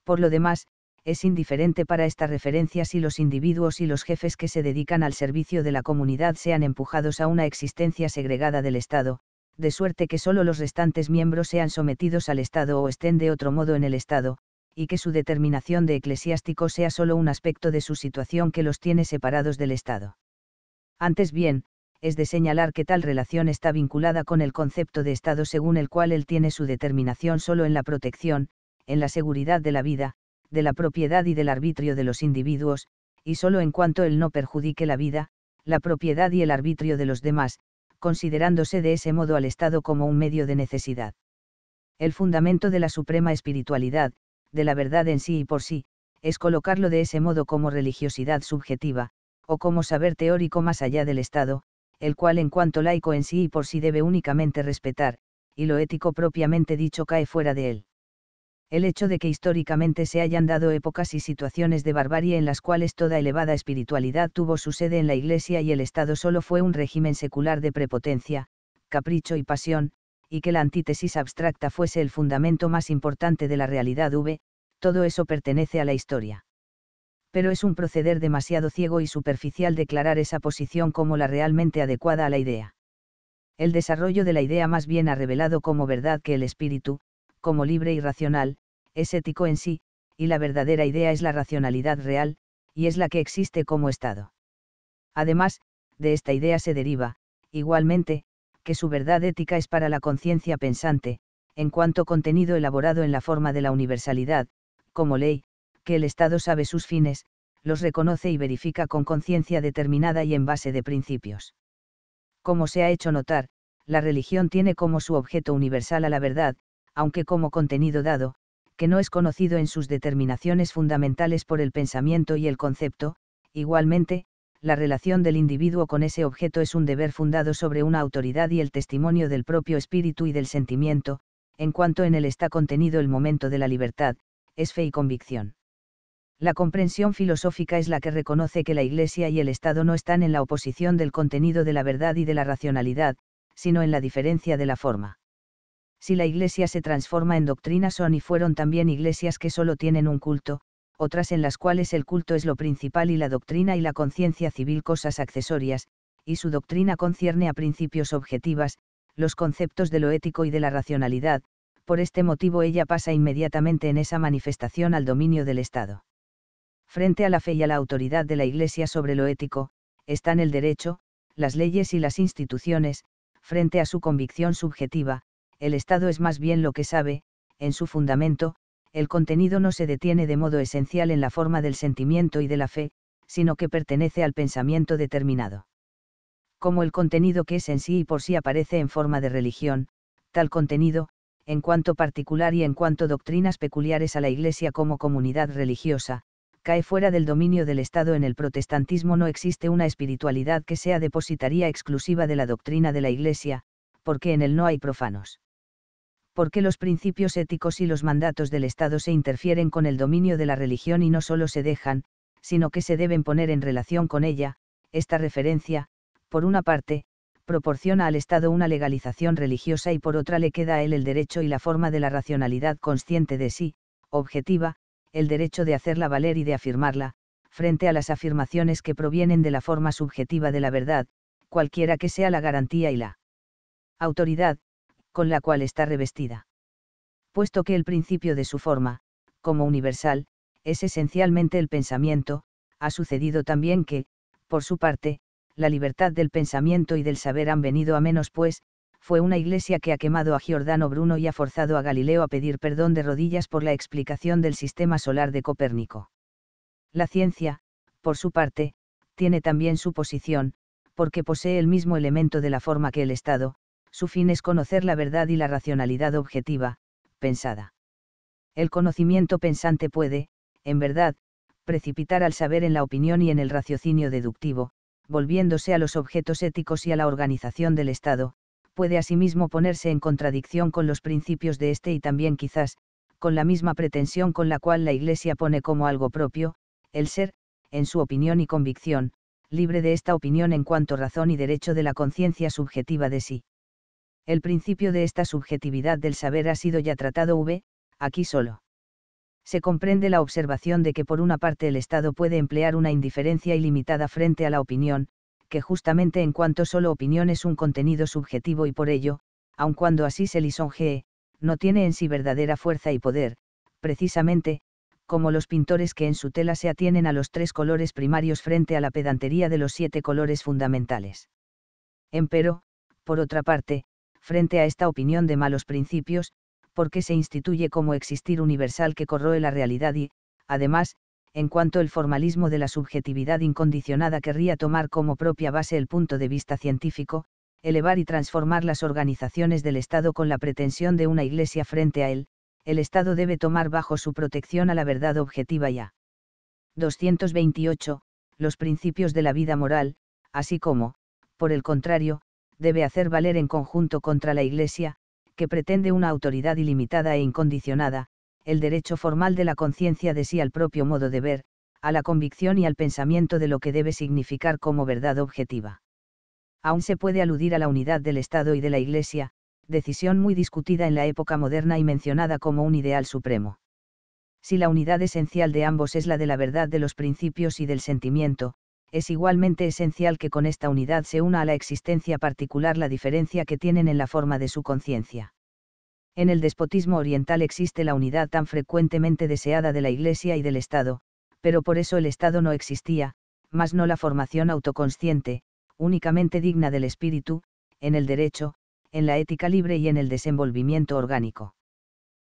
Por lo demás, es indiferente para esta referencia si los individuos y los jefes que se dedican al servicio de la comunidad sean empujados a una existencia segregada del Estado, de suerte que solo los restantes miembros sean sometidos al Estado o estén de otro modo en el Estado, y que su determinación de eclesiástico sea solo un aspecto de su situación que los tiene separados del Estado. Antes bien, es de señalar que tal relación está vinculada con el concepto de Estado según el cual él tiene su determinación solo en la protección, en la seguridad de la vida, de la propiedad y del arbitrio de los individuos, y solo en cuanto él no perjudique la vida, la propiedad y el arbitrio de los demás, considerándose de ese modo al Estado como un medio de necesidad. El fundamento de la suprema espiritualidad, de la verdad en sí y por sí, es colocarlo de ese modo como religiosidad subjetiva, o como saber teórico más allá del Estado, el cual en cuanto laico en sí y por sí debe únicamente respetar, y lo ético propiamente dicho cae fuera de él el hecho de que históricamente se hayan dado épocas y situaciones de barbarie en las cuales toda elevada espiritualidad tuvo su sede en la Iglesia y el Estado solo fue un régimen secular de prepotencia, capricho y pasión, y que la antítesis abstracta fuese el fundamento más importante de la realidad V, todo eso pertenece a la historia. Pero es un proceder demasiado ciego y superficial declarar esa posición como la realmente adecuada a la idea. El desarrollo de la idea más bien ha revelado como verdad que el espíritu, como libre y racional, es ético en sí, y la verdadera idea es la racionalidad real, y es la que existe como estado. Además, de esta idea se deriva, igualmente, que su verdad ética es para la conciencia pensante, en cuanto contenido elaborado en la forma de la universalidad, como ley, que el Estado sabe sus fines, los reconoce y verifica con conciencia determinada y en base de principios. Como se ha hecho notar, la religión tiene como su objeto universal a la verdad, aunque como contenido dado, que no es conocido en sus determinaciones fundamentales por el pensamiento y el concepto, igualmente, la relación del individuo con ese objeto es un deber fundado sobre una autoridad y el testimonio del propio espíritu y del sentimiento, en cuanto en él está contenido el momento de la libertad, es fe y convicción. La comprensión filosófica es la que reconoce que la Iglesia y el Estado no están en la oposición del contenido de la verdad y de la racionalidad, sino en la diferencia de la forma si la iglesia se transforma en doctrina son y fueron también iglesias que solo tienen un culto, otras en las cuales el culto es lo principal y la doctrina y la conciencia civil cosas accesorias, y su doctrina concierne a principios objetivas, los conceptos de lo ético y de la racionalidad, por este motivo ella pasa inmediatamente en esa manifestación al dominio del Estado. Frente a la fe y a la autoridad de la Iglesia sobre lo ético, están el derecho, las leyes y las instituciones, frente a su convicción subjetiva, el Estado es más bien lo que sabe, en su fundamento, el contenido no se detiene de modo esencial en la forma del sentimiento y de la fe, sino que pertenece al pensamiento determinado. Como el contenido que es en sí y por sí aparece en forma de religión, tal contenido, en cuanto particular y en cuanto doctrinas peculiares a la Iglesia como comunidad religiosa, cae fuera del dominio del Estado. En el protestantismo no existe una espiritualidad que sea depositaría exclusiva de la doctrina de la Iglesia, porque en él no hay profanos porque los principios éticos y los mandatos del Estado se interfieren con el dominio de la religión y no solo se dejan, sino que se deben poner en relación con ella, esta referencia, por una parte, proporciona al Estado una legalización religiosa y por otra le queda a él el derecho y la forma de la racionalidad consciente de sí, objetiva, el derecho de hacerla valer y de afirmarla, frente a las afirmaciones que provienen de la forma subjetiva de la verdad, cualquiera que sea la garantía y la autoridad, con la cual está revestida. Puesto que el principio de su forma, como universal, es esencialmente el pensamiento, ha sucedido también que, por su parte, la libertad del pensamiento y del saber han venido a menos pues, fue una iglesia que ha quemado a Giordano Bruno y ha forzado a Galileo a pedir perdón de rodillas por la explicación del sistema solar de Copérnico. La ciencia, por su parte, tiene también su posición, porque posee el mismo elemento de la forma que el Estado, su fin es conocer la verdad y la racionalidad objetiva, pensada. El conocimiento pensante puede, en verdad, precipitar al saber en la opinión y en el raciocinio deductivo, volviéndose a los objetos éticos y a la organización del Estado, puede asimismo ponerse en contradicción con los principios de este y también quizás, con la misma pretensión con la cual la Iglesia pone como algo propio, el ser, en su opinión y convicción, libre de esta opinión en cuanto razón y derecho de la conciencia subjetiva de sí. El principio de esta subjetividad del saber ha sido ya tratado v, aquí solo. Se comprende la observación de que por una parte el Estado puede emplear una indiferencia ilimitada frente a la opinión, que justamente en cuanto solo opinión es un contenido subjetivo y por ello, aun cuando así se lisonjee, no tiene en sí verdadera fuerza y poder, precisamente, como los pintores que en su tela se atienen a los tres colores primarios frente a la pedantería de los siete colores fundamentales. Empero, por otra parte, frente a esta opinión de malos principios, porque se instituye como existir universal que corroe la realidad y, además, en cuanto el formalismo de la subjetividad incondicionada querría tomar como propia base el punto de vista científico, elevar y transformar las organizaciones del Estado con la pretensión de una iglesia frente a él, el Estado debe tomar bajo su protección a la verdad objetiva y a 228, los principios de la vida moral, así como, por el contrario, debe hacer valer en conjunto contra la Iglesia, que pretende una autoridad ilimitada e incondicionada, el derecho formal de la conciencia de sí al propio modo de ver, a la convicción y al pensamiento de lo que debe significar como verdad objetiva. Aún se puede aludir a la unidad del Estado y de la Iglesia, decisión muy discutida en la época moderna y mencionada como un ideal supremo. Si la unidad esencial de ambos es la de la verdad de los principios y del sentimiento, es igualmente esencial que con esta unidad se una a la existencia particular la diferencia que tienen en la forma de su conciencia. En el despotismo oriental existe la unidad tan frecuentemente deseada de la Iglesia y del Estado, pero por eso el Estado no existía, más no la formación autoconsciente, únicamente digna del espíritu, en el derecho, en la ética libre y en el desenvolvimiento orgánico.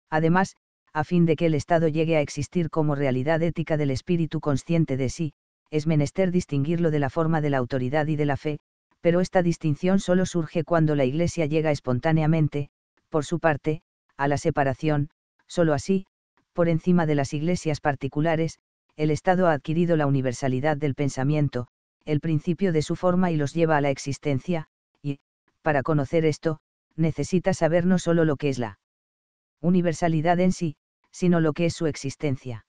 Además, a fin de que el Estado llegue a existir como realidad ética del espíritu consciente de sí, es menester distinguirlo de la forma de la autoridad y de la fe, pero esta distinción solo surge cuando la Iglesia llega espontáneamente, por su parte, a la separación, solo así, por encima de las iglesias particulares, el Estado ha adquirido la universalidad del pensamiento, el principio de su forma y los lleva a la existencia, y, para conocer esto, necesita saber no solo lo que es la universalidad en sí, sino lo que es su existencia.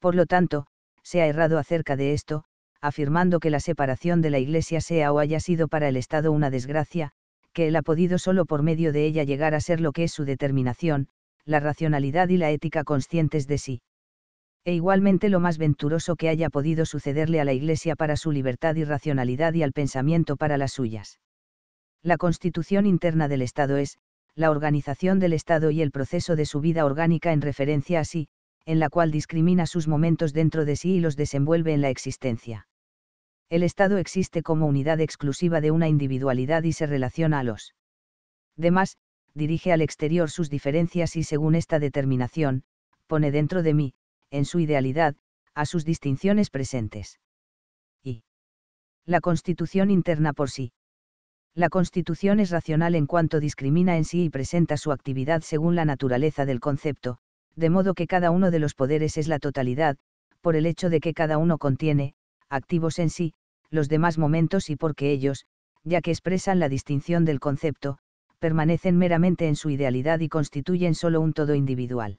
Por lo tanto, se ha errado acerca de esto, afirmando que la separación de la Iglesia sea o haya sido para el Estado una desgracia, que él ha podido solo por medio de ella llegar a ser lo que es su determinación, la racionalidad y la ética conscientes de sí. E igualmente lo más venturoso que haya podido sucederle a la Iglesia para su libertad y racionalidad y al pensamiento para las suyas. La constitución interna del Estado es, la organización del Estado y el proceso de su vida orgánica en referencia a sí, en la cual discrimina sus momentos dentro de sí y los desenvuelve en la existencia. El Estado existe como unidad exclusiva de una individualidad y se relaciona a los demás, dirige al exterior sus diferencias y según esta determinación, pone dentro de mí, en su idealidad, a sus distinciones presentes. Y. La constitución interna por sí. La constitución es racional en cuanto discrimina en sí y presenta su actividad según la naturaleza del concepto, de modo que cada uno de los poderes es la totalidad, por el hecho de que cada uno contiene, activos en sí, los demás momentos y porque ellos, ya que expresan la distinción del concepto, permanecen meramente en su idealidad y constituyen solo un todo individual.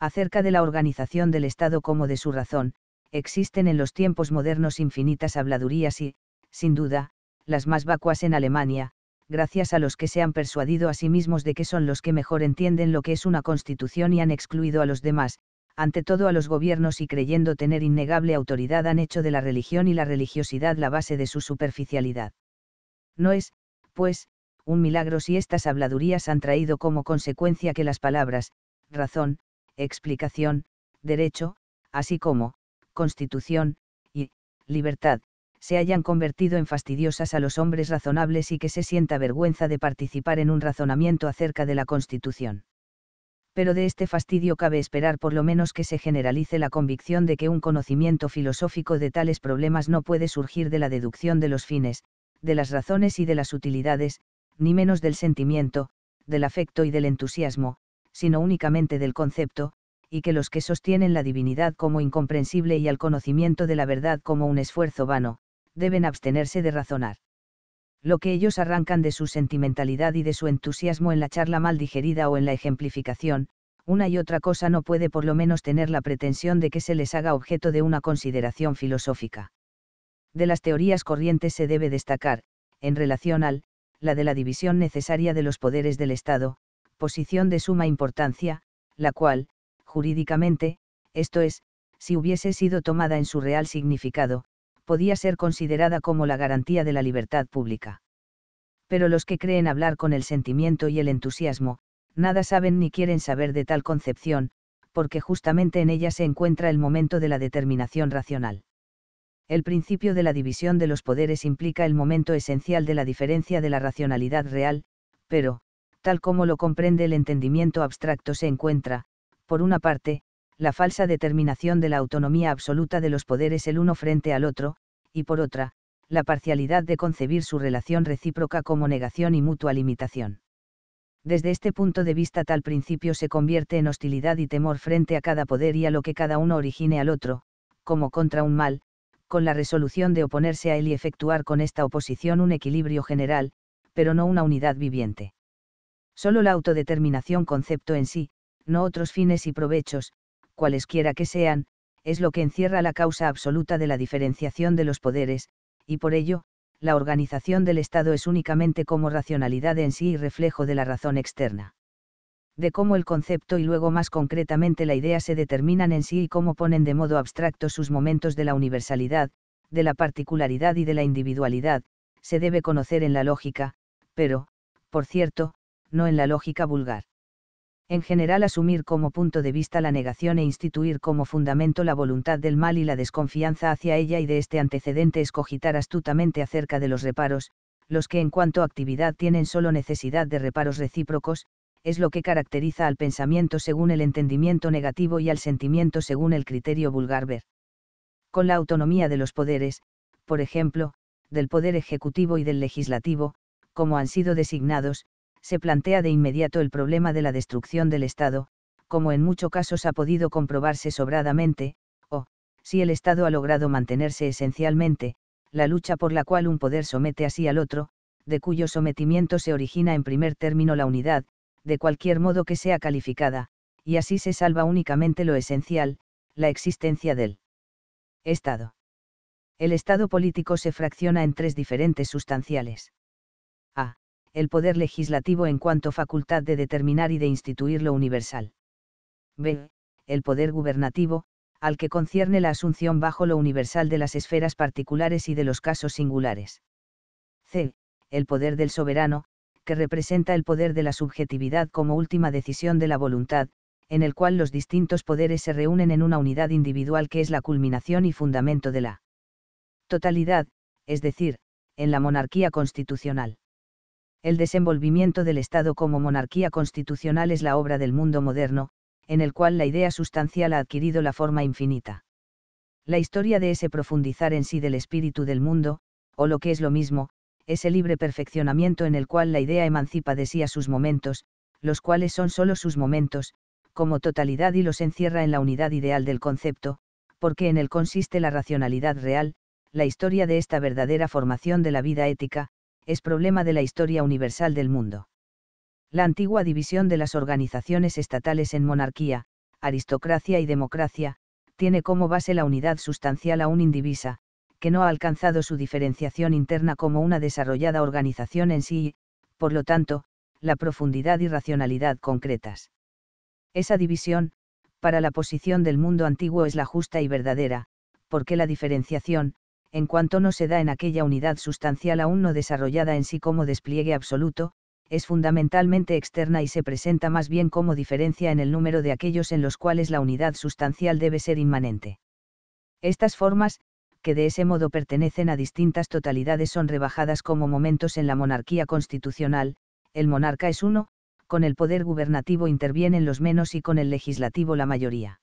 Acerca de la organización del Estado como de su razón, existen en los tiempos modernos infinitas habladurías y, sin duda, las más vacuas en Alemania, gracias a los que se han persuadido a sí mismos de que son los que mejor entienden lo que es una constitución y han excluido a los demás, ante todo a los gobiernos y creyendo tener innegable autoridad han hecho de la religión y la religiosidad la base de su superficialidad. No es, pues, un milagro si estas habladurías han traído como consecuencia que las palabras, razón, explicación, derecho, así como, constitución, y, libertad, se hayan convertido en fastidiosas a los hombres razonables y que se sienta vergüenza de participar en un razonamiento acerca de la Constitución. Pero de este fastidio cabe esperar por lo menos que se generalice la convicción de que un conocimiento filosófico de tales problemas no puede surgir de la deducción de los fines, de las razones y de las utilidades, ni menos del sentimiento, del afecto y del entusiasmo, sino únicamente del concepto, y que los que sostienen la divinidad como incomprensible y al conocimiento de la verdad como un esfuerzo vano, deben abstenerse de razonar. Lo que ellos arrancan de su sentimentalidad y de su entusiasmo en la charla mal digerida o en la ejemplificación, una y otra cosa no puede por lo menos tener la pretensión de que se les haga objeto de una consideración filosófica. De las teorías corrientes se debe destacar, en relación al, la de la división necesaria de los poderes del Estado, posición de suma importancia, la cual, jurídicamente, esto es, si hubiese sido tomada en su real significado, podía ser considerada como la garantía de la libertad pública. Pero los que creen hablar con el sentimiento y el entusiasmo, nada saben ni quieren saber de tal concepción, porque justamente en ella se encuentra el momento de la determinación racional. El principio de la división de los poderes implica el momento esencial de la diferencia de la racionalidad real, pero, tal como lo comprende el entendimiento abstracto se encuentra, por una parte, la falsa determinación de la autonomía absoluta de los poderes el uno frente al otro, y por otra, la parcialidad de concebir su relación recíproca como negación y mutua limitación. Desde este punto de vista tal principio se convierte en hostilidad y temor frente a cada poder y a lo que cada uno origine al otro, como contra un mal, con la resolución de oponerse a él y efectuar con esta oposición un equilibrio general, pero no una unidad viviente. Solo la autodeterminación concepto en sí, no otros fines y provechos, cualesquiera que sean, es lo que encierra la causa absoluta de la diferenciación de los poderes, y por ello, la organización del Estado es únicamente como racionalidad en sí y reflejo de la razón externa. De cómo el concepto y luego más concretamente la idea se determinan en sí y cómo ponen de modo abstracto sus momentos de la universalidad, de la particularidad y de la individualidad, se debe conocer en la lógica, pero, por cierto, no en la lógica vulgar en general asumir como punto de vista la negación e instituir como fundamento la voluntad del mal y la desconfianza hacia ella y de este antecedente escogitar astutamente acerca de los reparos, los que en cuanto a actividad tienen solo necesidad de reparos recíprocos, es lo que caracteriza al pensamiento según el entendimiento negativo y al sentimiento según el criterio vulgar ver. Con la autonomía de los poderes, por ejemplo, del poder ejecutivo y del legislativo, como han sido designados, se plantea de inmediato el problema de la destrucción del Estado, como en muchos casos ha podido comprobarse sobradamente, o, si el Estado ha logrado mantenerse esencialmente, la lucha por la cual un poder somete así al otro, de cuyo sometimiento se origina en primer término la unidad, de cualquier modo que sea calificada, y así se salva únicamente lo esencial, la existencia del Estado. El Estado político se fracciona en tres diferentes sustanciales el poder legislativo en cuanto facultad de determinar y de instituir lo universal. B. El poder gubernativo, al que concierne la asunción bajo lo universal de las esferas particulares y de los casos singulares. C. El poder del soberano, que representa el poder de la subjetividad como última decisión de la voluntad, en el cual los distintos poderes se reúnen en una unidad individual que es la culminación y fundamento de la totalidad, es decir, en la monarquía constitucional el desenvolvimiento del Estado como monarquía constitucional es la obra del mundo moderno, en el cual la idea sustancial ha adquirido la forma infinita. La historia de ese profundizar en sí del espíritu del mundo, o lo que es lo mismo, ese libre perfeccionamiento en el cual la idea emancipa de sí a sus momentos, los cuales son sólo sus momentos, como totalidad y los encierra en la unidad ideal del concepto, porque en él consiste la racionalidad real, la historia de esta verdadera formación de la vida ética, es problema de la historia universal del mundo. La antigua división de las organizaciones estatales en monarquía, aristocracia y democracia, tiene como base la unidad sustancial aún indivisa, que no ha alcanzado su diferenciación interna como una desarrollada organización en sí, y, por lo tanto, la profundidad y racionalidad concretas. Esa división, para la posición del mundo antiguo es la justa y verdadera, porque la diferenciación, en cuanto no se da en aquella unidad sustancial aún no desarrollada en sí como despliegue absoluto, es fundamentalmente externa y se presenta más bien como diferencia en el número de aquellos en los cuales la unidad sustancial debe ser inmanente. Estas formas, que de ese modo pertenecen a distintas totalidades, son rebajadas como momentos en la monarquía constitucional, el monarca es uno, con el poder gubernativo intervienen los menos y con el legislativo la mayoría.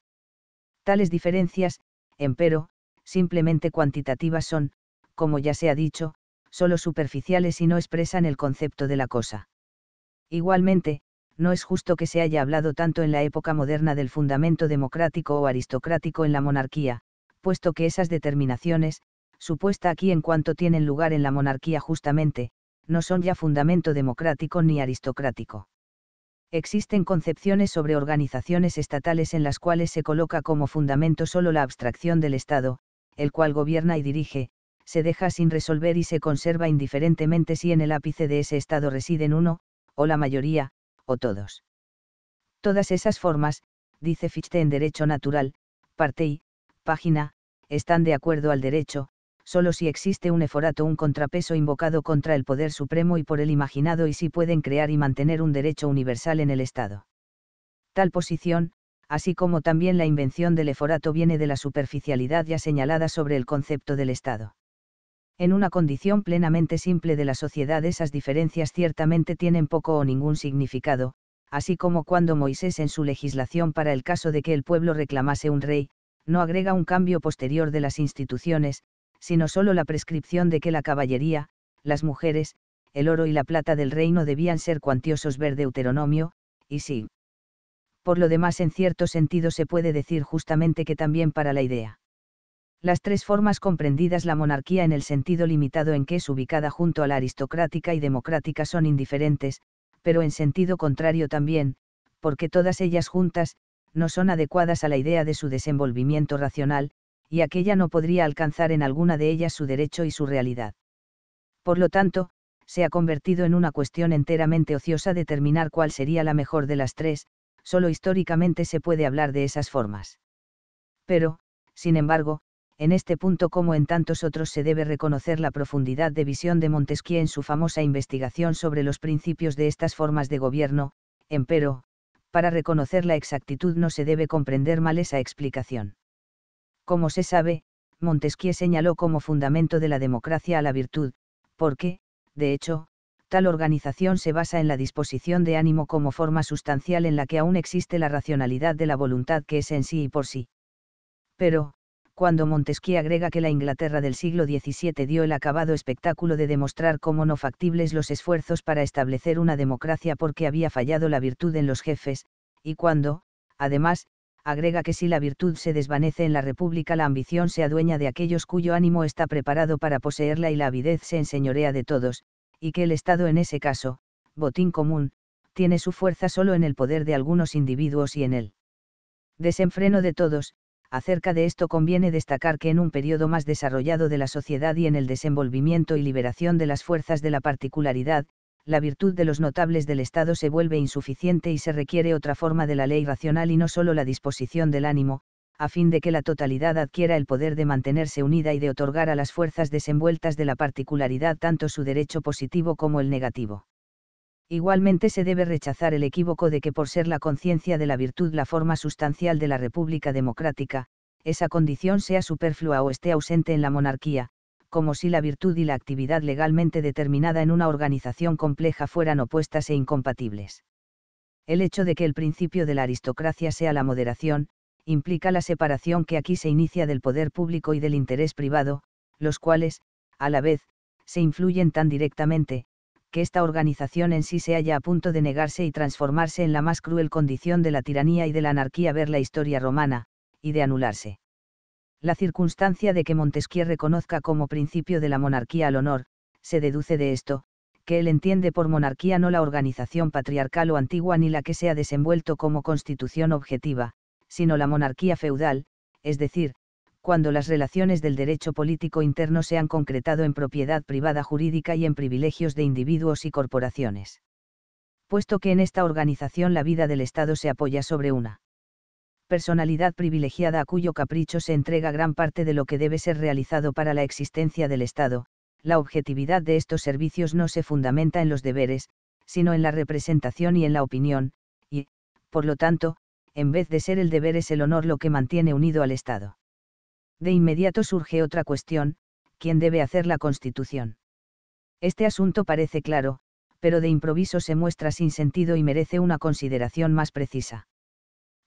Tales diferencias, empero, simplemente cuantitativas son, como ya se ha dicho, solo superficiales y no expresan el concepto de la cosa. Igualmente, no es justo que se haya hablado tanto en la época moderna del fundamento democrático o aristocrático en la monarquía, puesto que esas determinaciones, supuesta aquí en cuanto tienen lugar en la monarquía justamente, no son ya fundamento democrático ni aristocrático. Existen concepciones sobre organizaciones estatales en las cuales se coloca como fundamento solo la abstracción del Estado, el cual gobierna y dirige, se deja sin resolver y se conserva indiferentemente si en el ápice de ese estado residen uno, o la mayoría, o todos. Todas esas formas, dice Fichte en Derecho Natural, parte y, página, están de acuerdo al derecho, solo si existe un eforato, un contrapeso invocado contra el poder supremo y por el imaginado y si pueden crear y mantener un derecho universal en el Estado. Tal posición, así como también la invención del eforato viene de la superficialidad ya señalada sobre el concepto del Estado. En una condición plenamente simple de la sociedad esas diferencias ciertamente tienen poco o ningún significado, así como cuando Moisés en su legislación para el caso de que el pueblo reclamase un rey, no agrega un cambio posterior de las instituciones, sino solo la prescripción de que la caballería, las mujeres, el oro y la plata del reino debían ser cuantiosos ver Deuteronomio, y sí por lo demás en cierto sentido se puede decir justamente que también para la idea. Las tres formas comprendidas la monarquía en el sentido limitado en que es ubicada junto a la aristocrática y democrática son indiferentes, pero en sentido contrario también, porque todas ellas juntas, no son adecuadas a la idea de su desenvolvimiento racional, y aquella no podría alcanzar en alguna de ellas su derecho y su realidad. Por lo tanto, se ha convertido en una cuestión enteramente ociosa determinar cuál sería la mejor de las tres, solo históricamente se puede hablar de esas formas. Pero, sin embargo, en este punto como en tantos otros se debe reconocer la profundidad de visión de Montesquieu en su famosa investigación sobre los principios de estas formas de gobierno, empero, para reconocer la exactitud no se debe comprender mal esa explicación. Como se sabe, Montesquieu señaló como fundamento de la democracia a la virtud, porque, de hecho, Tal organización se basa en la disposición de ánimo como forma sustancial en la que aún existe la racionalidad de la voluntad que es en sí y por sí. Pero, cuando Montesquieu agrega que la Inglaterra del siglo XVII dio el acabado espectáculo de demostrar cómo no factibles los esfuerzos para establecer una democracia porque había fallado la virtud en los jefes, y cuando, además, agrega que si la virtud se desvanece en la República la ambición se adueña de aquellos cuyo ánimo está preparado para poseerla y la avidez se enseñorea de todos, y que el Estado en ese caso, botín común, tiene su fuerza solo en el poder de algunos individuos y en el desenfreno de todos, acerca de esto conviene destacar que en un periodo más desarrollado de la sociedad y en el desenvolvimiento y liberación de las fuerzas de la particularidad, la virtud de los notables del Estado se vuelve insuficiente y se requiere otra forma de la ley racional y no solo la disposición del ánimo, a fin de que la totalidad adquiera el poder de mantenerse unida y de otorgar a las fuerzas desenvueltas de la particularidad tanto su derecho positivo como el negativo. Igualmente se debe rechazar el equívoco de que por ser la conciencia de la virtud la forma sustancial de la República Democrática, esa condición sea superflua o esté ausente en la monarquía, como si la virtud y la actividad legalmente determinada en una organización compleja fueran opuestas e incompatibles. El hecho de que el principio de la aristocracia sea la moderación, implica la separación que aquí se inicia del poder público y del interés privado, los cuales, a la vez, se influyen tan directamente, que esta organización en sí se halla a punto de negarse y transformarse en la más cruel condición de la tiranía y de la anarquía ver la historia romana, y de anularse. La circunstancia de que Montesquieu reconozca como principio de la monarquía al honor, se deduce de esto, que él entiende por monarquía no la organización patriarcal o antigua ni la que se ha desenvuelto como constitución objetiva, sino la monarquía feudal, es decir, cuando las relaciones del derecho político interno se han concretado en propiedad privada jurídica y en privilegios de individuos y corporaciones. Puesto que en esta organización la vida del Estado se apoya sobre una personalidad privilegiada a cuyo capricho se entrega gran parte de lo que debe ser realizado para la existencia del Estado, la objetividad de estos servicios no se fundamenta en los deberes, sino en la representación y en la opinión, y, por lo tanto, en vez de ser el deber es el honor lo que mantiene unido al Estado. De inmediato surge otra cuestión, ¿quién debe hacer la Constitución? Este asunto parece claro, pero de improviso se muestra sin sentido y merece una consideración más precisa.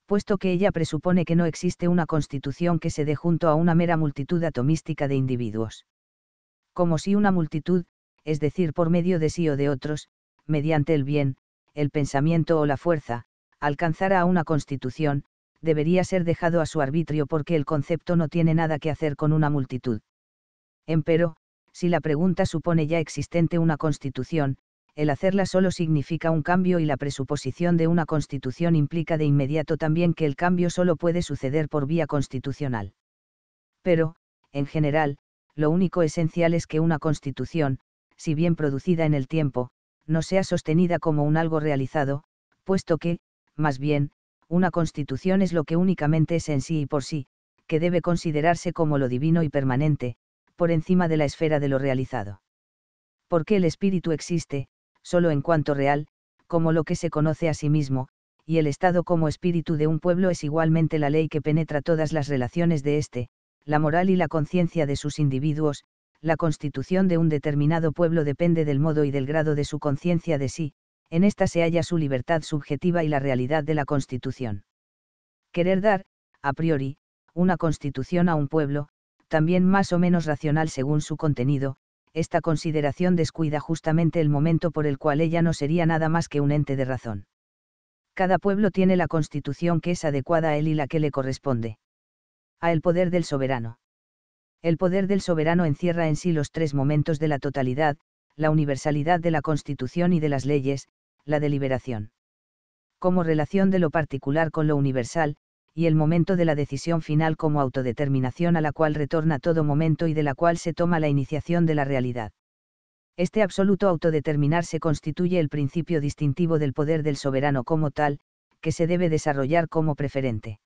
Puesto que ella presupone que no existe una constitución que se dé junto a una mera multitud atomística de individuos. Como si una multitud, es decir, por medio de sí o de otros, mediante el bien, el pensamiento o la fuerza, alcanzara a una constitución, debería ser dejado a su arbitrio porque el concepto no tiene nada que hacer con una multitud. Empero, si la pregunta supone ya existente una constitución, el hacerla solo significa un cambio y la presuposición de una constitución implica de inmediato también que el cambio solo puede suceder por vía constitucional. Pero, en general, lo único esencial es que una constitución, si bien producida en el tiempo, no sea sostenida como un algo realizado, puesto que, más bien, una constitución es lo que únicamente es en sí y por sí, que debe considerarse como lo divino y permanente, por encima de la esfera de lo realizado. Porque el espíritu existe, solo en cuanto real, como lo que se conoce a sí mismo, y el Estado como espíritu de un pueblo es igualmente la ley que penetra todas las relaciones de éste, la moral y la conciencia de sus individuos, la constitución de un determinado pueblo depende del modo y del grado de su conciencia de sí, en esta se halla su libertad subjetiva y la realidad de la Constitución. Querer dar, a priori, una Constitución a un pueblo, también más o menos racional según su contenido, esta consideración descuida justamente el momento por el cual ella no sería nada más que un ente de razón. Cada pueblo tiene la constitución que es adecuada a él y la que le corresponde. A el poder del soberano. El poder del soberano encierra en sí los tres momentos de la totalidad, la universalidad de la Constitución y de las leyes, la deliberación. Como relación de lo particular con lo universal, y el momento de la decisión final como autodeterminación a la cual retorna todo momento y de la cual se toma la iniciación de la realidad. Este absoluto autodeterminarse constituye el principio distintivo del poder del soberano como tal, que se debe desarrollar como preferente.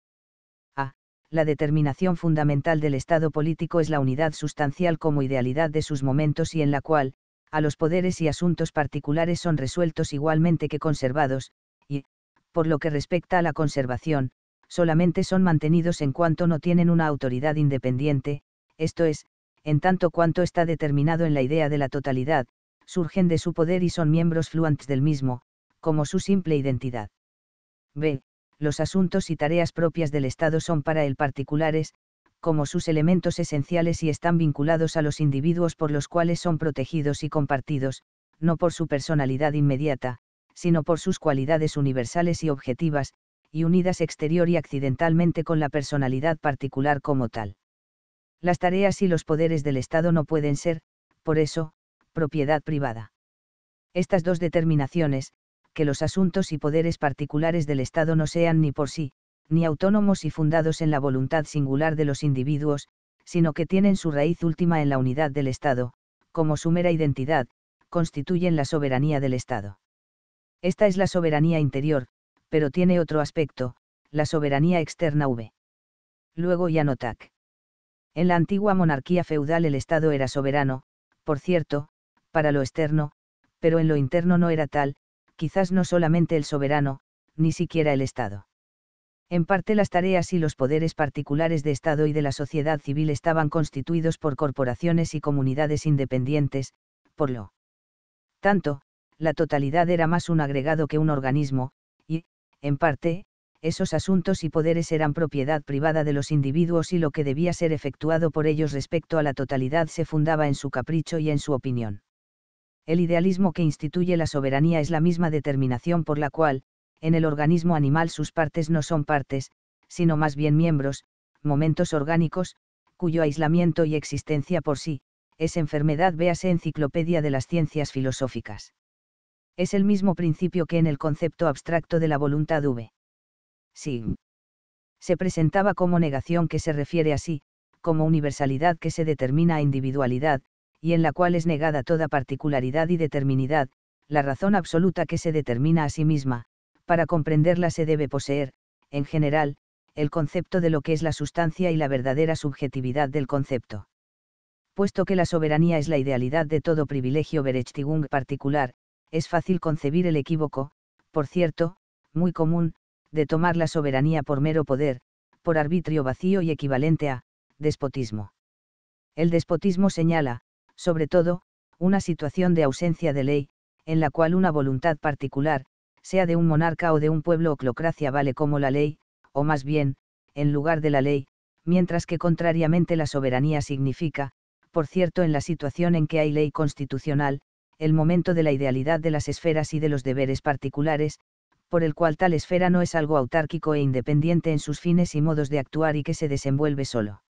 A. La determinación fundamental del Estado político es la unidad sustancial como idealidad de sus momentos y en la cual, a los poderes y asuntos particulares son resueltos igualmente que conservados, y, por lo que respecta a la conservación, solamente son mantenidos en cuanto no tienen una autoridad independiente, esto es, en tanto cuanto está determinado en la idea de la totalidad, surgen de su poder y son miembros fluentes del mismo, como su simple identidad. B. Los asuntos y tareas propias del Estado son para él particulares, como sus elementos esenciales y están vinculados a los individuos por los cuales son protegidos y compartidos, no por su personalidad inmediata, sino por sus cualidades universales y objetivas, y unidas exterior y accidentalmente con la personalidad particular como tal. Las tareas y los poderes del Estado no pueden ser, por eso, propiedad privada. Estas dos determinaciones, que los asuntos y poderes particulares del Estado no sean ni por sí, ni autónomos y fundados en la voluntad singular de los individuos, sino que tienen su raíz última en la unidad del Estado, como su mera identidad, constituyen la soberanía del Estado. Esta es la soberanía interior, pero tiene otro aspecto, la soberanía externa v. Luego Yanotak. En la antigua monarquía feudal el Estado era soberano, por cierto, para lo externo, pero en lo interno no era tal, quizás no solamente el soberano, ni siquiera el Estado. En parte las tareas y los poderes particulares de Estado y de la sociedad civil estaban constituidos por corporaciones y comunidades independientes, por lo tanto, la totalidad era más un agregado que un organismo, y, en parte, esos asuntos y poderes eran propiedad privada de los individuos y lo que debía ser efectuado por ellos respecto a la totalidad se fundaba en su capricho y en su opinión. El idealismo que instituye la soberanía es la misma determinación por la cual, en el organismo animal sus partes no son partes, sino más bien miembros, momentos orgánicos, cuyo aislamiento y existencia por sí, es enfermedad, véase Enciclopedia de las Ciencias Filosóficas. Es el mismo principio que en el concepto abstracto de la voluntad V. Sí. Se presentaba como negación que se refiere a sí, como universalidad que se determina a individualidad, y en la cual es negada toda particularidad y determinidad, la razón absoluta que se determina a sí misma, para comprenderla se debe poseer, en general, el concepto de lo que es la sustancia y la verdadera subjetividad del concepto. Puesto que la soberanía es la idealidad de todo privilegio Berechtigung particular, es fácil concebir el equívoco, por cierto, muy común, de tomar la soberanía por mero poder, por arbitrio vacío y equivalente a, despotismo. El despotismo señala, sobre todo, una situación de ausencia de ley, en la cual una voluntad particular, sea de un monarca o de un pueblo oclocracia vale como la ley, o más bien, en lugar de la ley, mientras que contrariamente la soberanía significa, por cierto en la situación en que hay ley constitucional, el momento de la idealidad de las esferas y de los deberes particulares, por el cual tal esfera no es algo autárquico e independiente en sus fines y modos de actuar y que se desenvuelve solo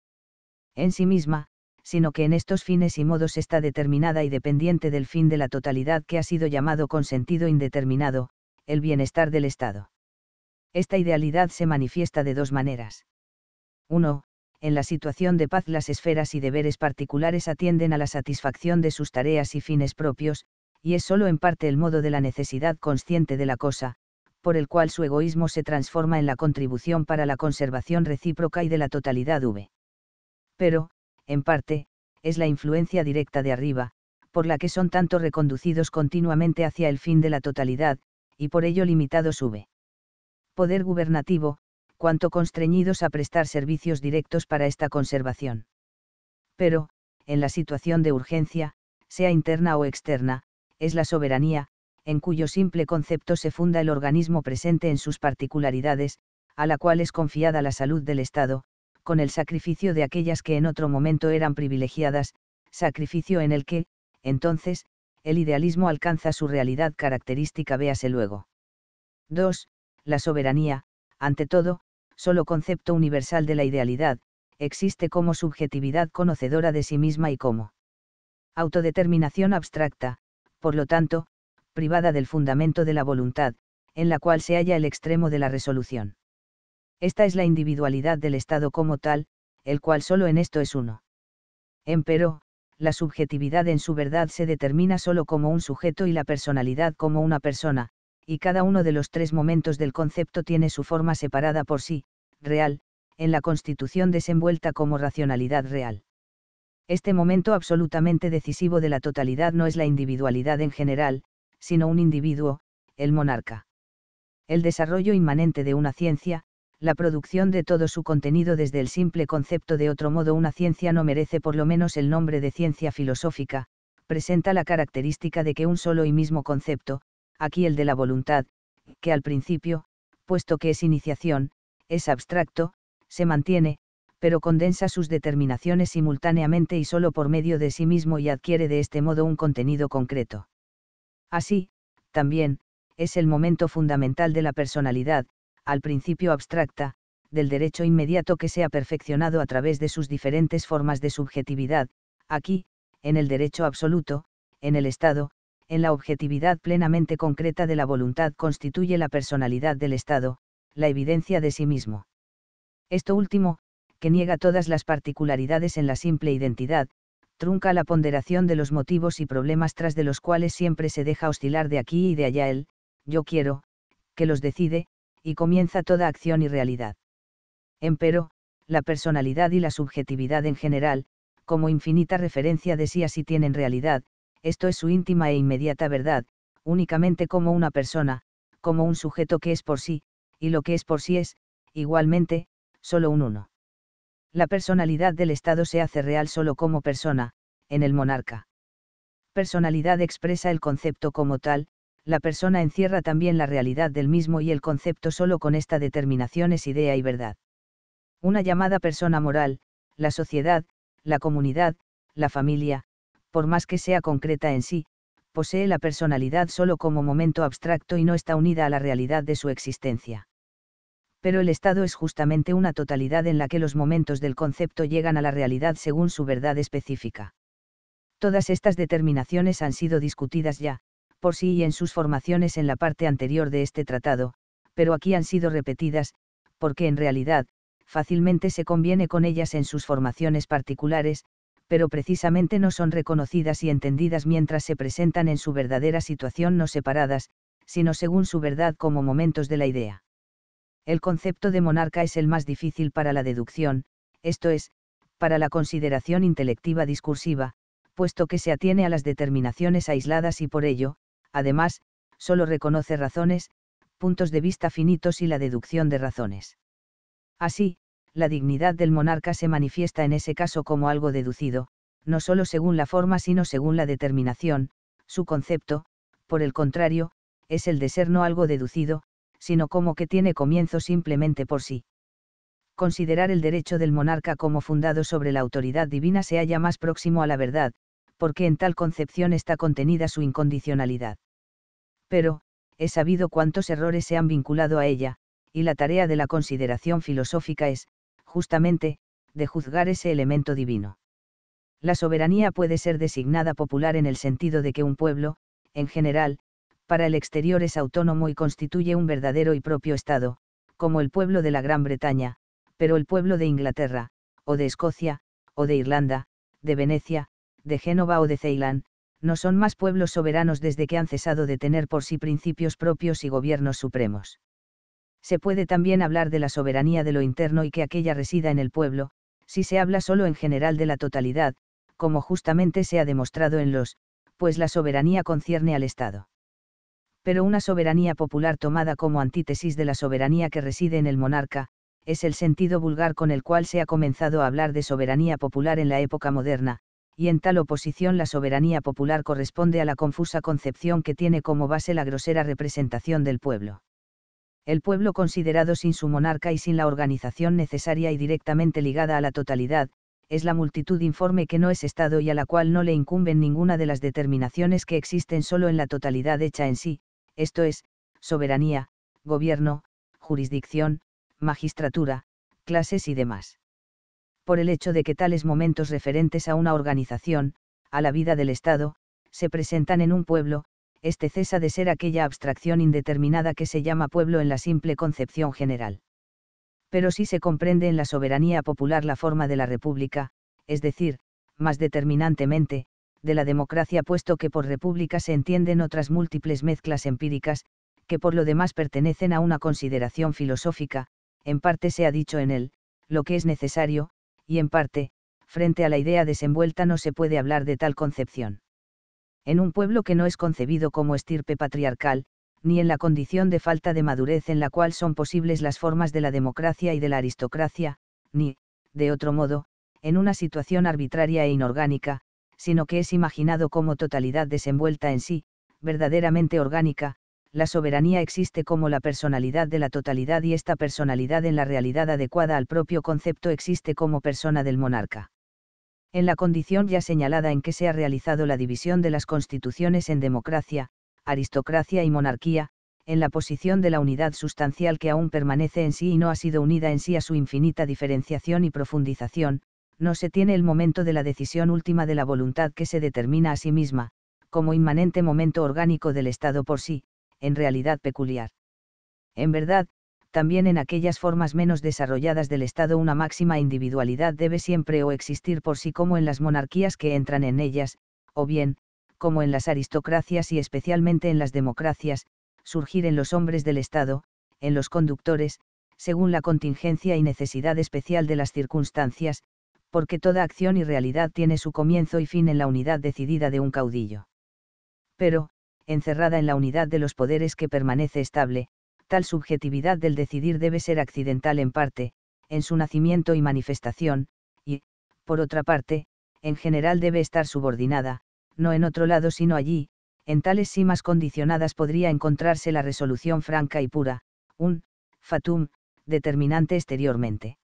en sí misma, sino que en estos fines y modos está determinada y dependiente del fin de la totalidad que ha sido llamado con sentido indeterminado, el bienestar del Estado. Esta idealidad se manifiesta de dos maneras. 1. En la situación de paz las esferas y deberes particulares atienden a la satisfacción de sus tareas y fines propios, y es solo en parte el modo de la necesidad consciente de la cosa, por el cual su egoísmo se transforma en la contribución para la conservación recíproca y de la totalidad V. Pero, en parte, es la influencia directa de arriba, por la que son tanto reconducidos continuamente hacia el fin de la totalidad, y por ello limitado sube poder gubernativo, cuanto constreñidos a prestar servicios directos para esta conservación. Pero, en la situación de urgencia, sea interna o externa, es la soberanía, en cuyo simple concepto se funda el organismo presente en sus particularidades, a la cual es confiada la salud del Estado, con el sacrificio de aquellas que en otro momento eran privilegiadas, sacrificio en el que, entonces, el idealismo alcanza su realidad característica, véase luego. 2. La soberanía, ante todo, solo concepto universal de la idealidad, existe como subjetividad conocedora de sí misma y como autodeterminación abstracta, por lo tanto, privada del fundamento de la voluntad, en la cual se halla el extremo de la resolución. Esta es la individualidad del Estado como tal, el cual solo en esto es uno. Empero, la subjetividad en su verdad se determina solo como un sujeto y la personalidad como una persona, y cada uno de los tres momentos del concepto tiene su forma separada por sí, real, en la constitución desenvuelta como racionalidad real. Este momento absolutamente decisivo de la totalidad no es la individualidad en general, sino un individuo, el monarca. El desarrollo inmanente de una ciencia, la producción de todo su contenido desde el simple concepto de otro modo una ciencia no merece por lo menos el nombre de ciencia filosófica, presenta la característica de que un solo y mismo concepto, aquí el de la voluntad, que al principio, puesto que es iniciación, es abstracto, se mantiene, pero condensa sus determinaciones simultáneamente y solo por medio de sí mismo y adquiere de este modo un contenido concreto. Así, también, es el momento fundamental de la personalidad, al principio abstracta, del derecho inmediato que se ha perfeccionado a través de sus diferentes formas de subjetividad, aquí, en el derecho absoluto, en el Estado, en la objetividad plenamente concreta de la voluntad constituye la personalidad del Estado, la evidencia de sí mismo. Esto último, que niega todas las particularidades en la simple identidad, trunca la ponderación de los motivos y problemas tras de los cuales siempre se deja oscilar de aquí y de allá el yo quiero, que los decide, y comienza toda acción y realidad. Empero, la personalidad y la subjetividad en general, como infinita referencia de sí a sí tienen realidad, esto es su íntima e inmediata verdad, únicamente como una persona, como un sujeto que es por sí, y lo que es por sí es, igualmente, solo un uno. La personalidad del Estado se hace real solo como persona, en el monarca. Personalidad expresa el concepto como tal, la persona encierra también la realidad del mismo y el concepto solo con esta determinación es idea y verdad. Una llamada persona moral, la sociedad, la comunidad, la familia, por más que sea concreta en sí, posee la personalidad solo como momento abstracto y no está unida a la realidad de su existencia. Pero el Estado es justamente una totalidad en la que los momentos del concepto llegan a la realidad según su verdad específica. Todas estas determinaciones han sido discutidas ya, por sí y en sus formaciones en la parte anterior de este tratado, pero aquí han sido repetidas, porque en realidad, fácilmente se conviene con ellas en sus formaciones particulares, pero precisamente no son reconocidas y entendidas mientras se presentan en su verdadera situación no separadas, sino según su verdad como momentos de la idea. El concepto de monarca es el más difícil para la deducción, esto es, para la consideración intelectiva discursiva, puesto que se atiene a las determinaciones aisladas y por ello, además, solo reconoce razones, puntos de vista finitos y la deducción de razones. Así, la dignidad del monarca se manifiesta en ese caso como algo deducido, no solo según la forma sino según la determinación, su concepto, por el contrario, es el de ser no algo deducido, sino como que tiene comienzo simplemente por sí. Considerar el derecho del monarca como fundado sobre la autoridad divina se halla más próximo a la verdad, porque en tal concepción está contenida su incondicionalidad. Pero, he sabido cuántos errores se han vinculado a ella, y la tarea de la consideración filosófica es, justamente, de juzgar ese elemento divino. La soberanía puede ser designada popular en el sentido de que un pueblo, en general, para el exterior es autónomo y constituye un verdadero y propio Estado, como el pueblo de la Gran Bretaña, pero el pueblo de Inglaterra, o de Escocia, o de Irlanda, de Venecia, de Génova o de Ceilán, no son más pueblos soberanos desde que han cesado de tener por sí principios propios y gobiernos supremos. Se puede también hablar de la soberanía de lo interno y que aquella resida en el pueblo, si se habla solo en general de la totalidad, como justamente se ha demostrado en los, pues la soberanía concierne al Estado. Pero una soberanía popular tomada como antítesis de la soberanía que reside en el monarca, es el sentido vulgar con el cual se ha comenzado a hablar de soberanía popular en la época moderna, y en tal oposición la soberanía popular corresponde a la confusa concepción que tiene como base la grosera representación del pueblo. El pueblo considerado sin su monarca y sin la organización necesaria y directamente ligada a la totalidad, es la multitud informe que no es Estado y a la cual no le incumben ninguna de las determinaciones que existen solo en la totalidad hecha en sí, esto es, soberanía, gobierno, jurisdicción, magistratura, clases y demás por el hecho de que tales momentos referentes a una organización, a la vida del Estado, se presentan en un pueblo, este cesa de ser aquella abstracción indeterminada que se llama pueblo en la simple concepción general. Pero sí se comprende en la soberanía popular la forma de la república, es decir, más determinantemente, de la democracia puesto que por república se entienden otras múltiples mezclas empíricas, que por lo demás pertenecen a una consideración filosófica, en parte se ha dicho en él, lo que es necesario, y en parte, frente a la idea desenvuelta no se puede hablar de tal concepción. En un pueblo que no es concebido como estirpe patriarcal, ni en la condición de falta de madurez en la cual son posibles las formas de la democracia y de la aristocracia, ni, de otro modo, en una situación arbitraria e inorgánica, sino que es imaginado como totalidad desenvuelta en sí, verdaderamente orgánica, la soberanía existe como la personalidad de la totalidad y esta personalidad en la realidad adecuada al propio concepto existe como persona del monarca. En la condición ya señalada en que se ha realizado la división de las constituciones en democracia, aristocracia y monarquía, en la posición de la unidad sustancial que aún permanece en sí y no ha sido unida en sí a su infinita diferenciación y profundización, no se tiene el momento de la decisión última de la voluntad que se determina a sí misma, como inmanente momento orgánico del Estado por sí, en realidad peculiar. En verdad, también en aquellas formas menos desarrolladas del Estado una máxima individualidad debe siempre o existir por sí como en las monarquías que entran en ellas, o bien, como en las aristocracias y especialmente en las democracias, surgir en los hombres del Estado, en los conductores, según la contingencia y necesidad especial de las circunstancias, porque toda acción y realidad tiene su comienzo y fin en la unidad decidida de un caudillo. Pero, encerrada en la unidad de los poderes que permanece estable, tal subjetividad del decidir debe ser accidental en parte, en su nacimiento y manifestación, y, por otra parte, en general debe estar subordinada, no en otro lado sino allí, en tales simas condicionadas podría encontrarse la resolución franca y pura, un fatum, determinante exteriormente.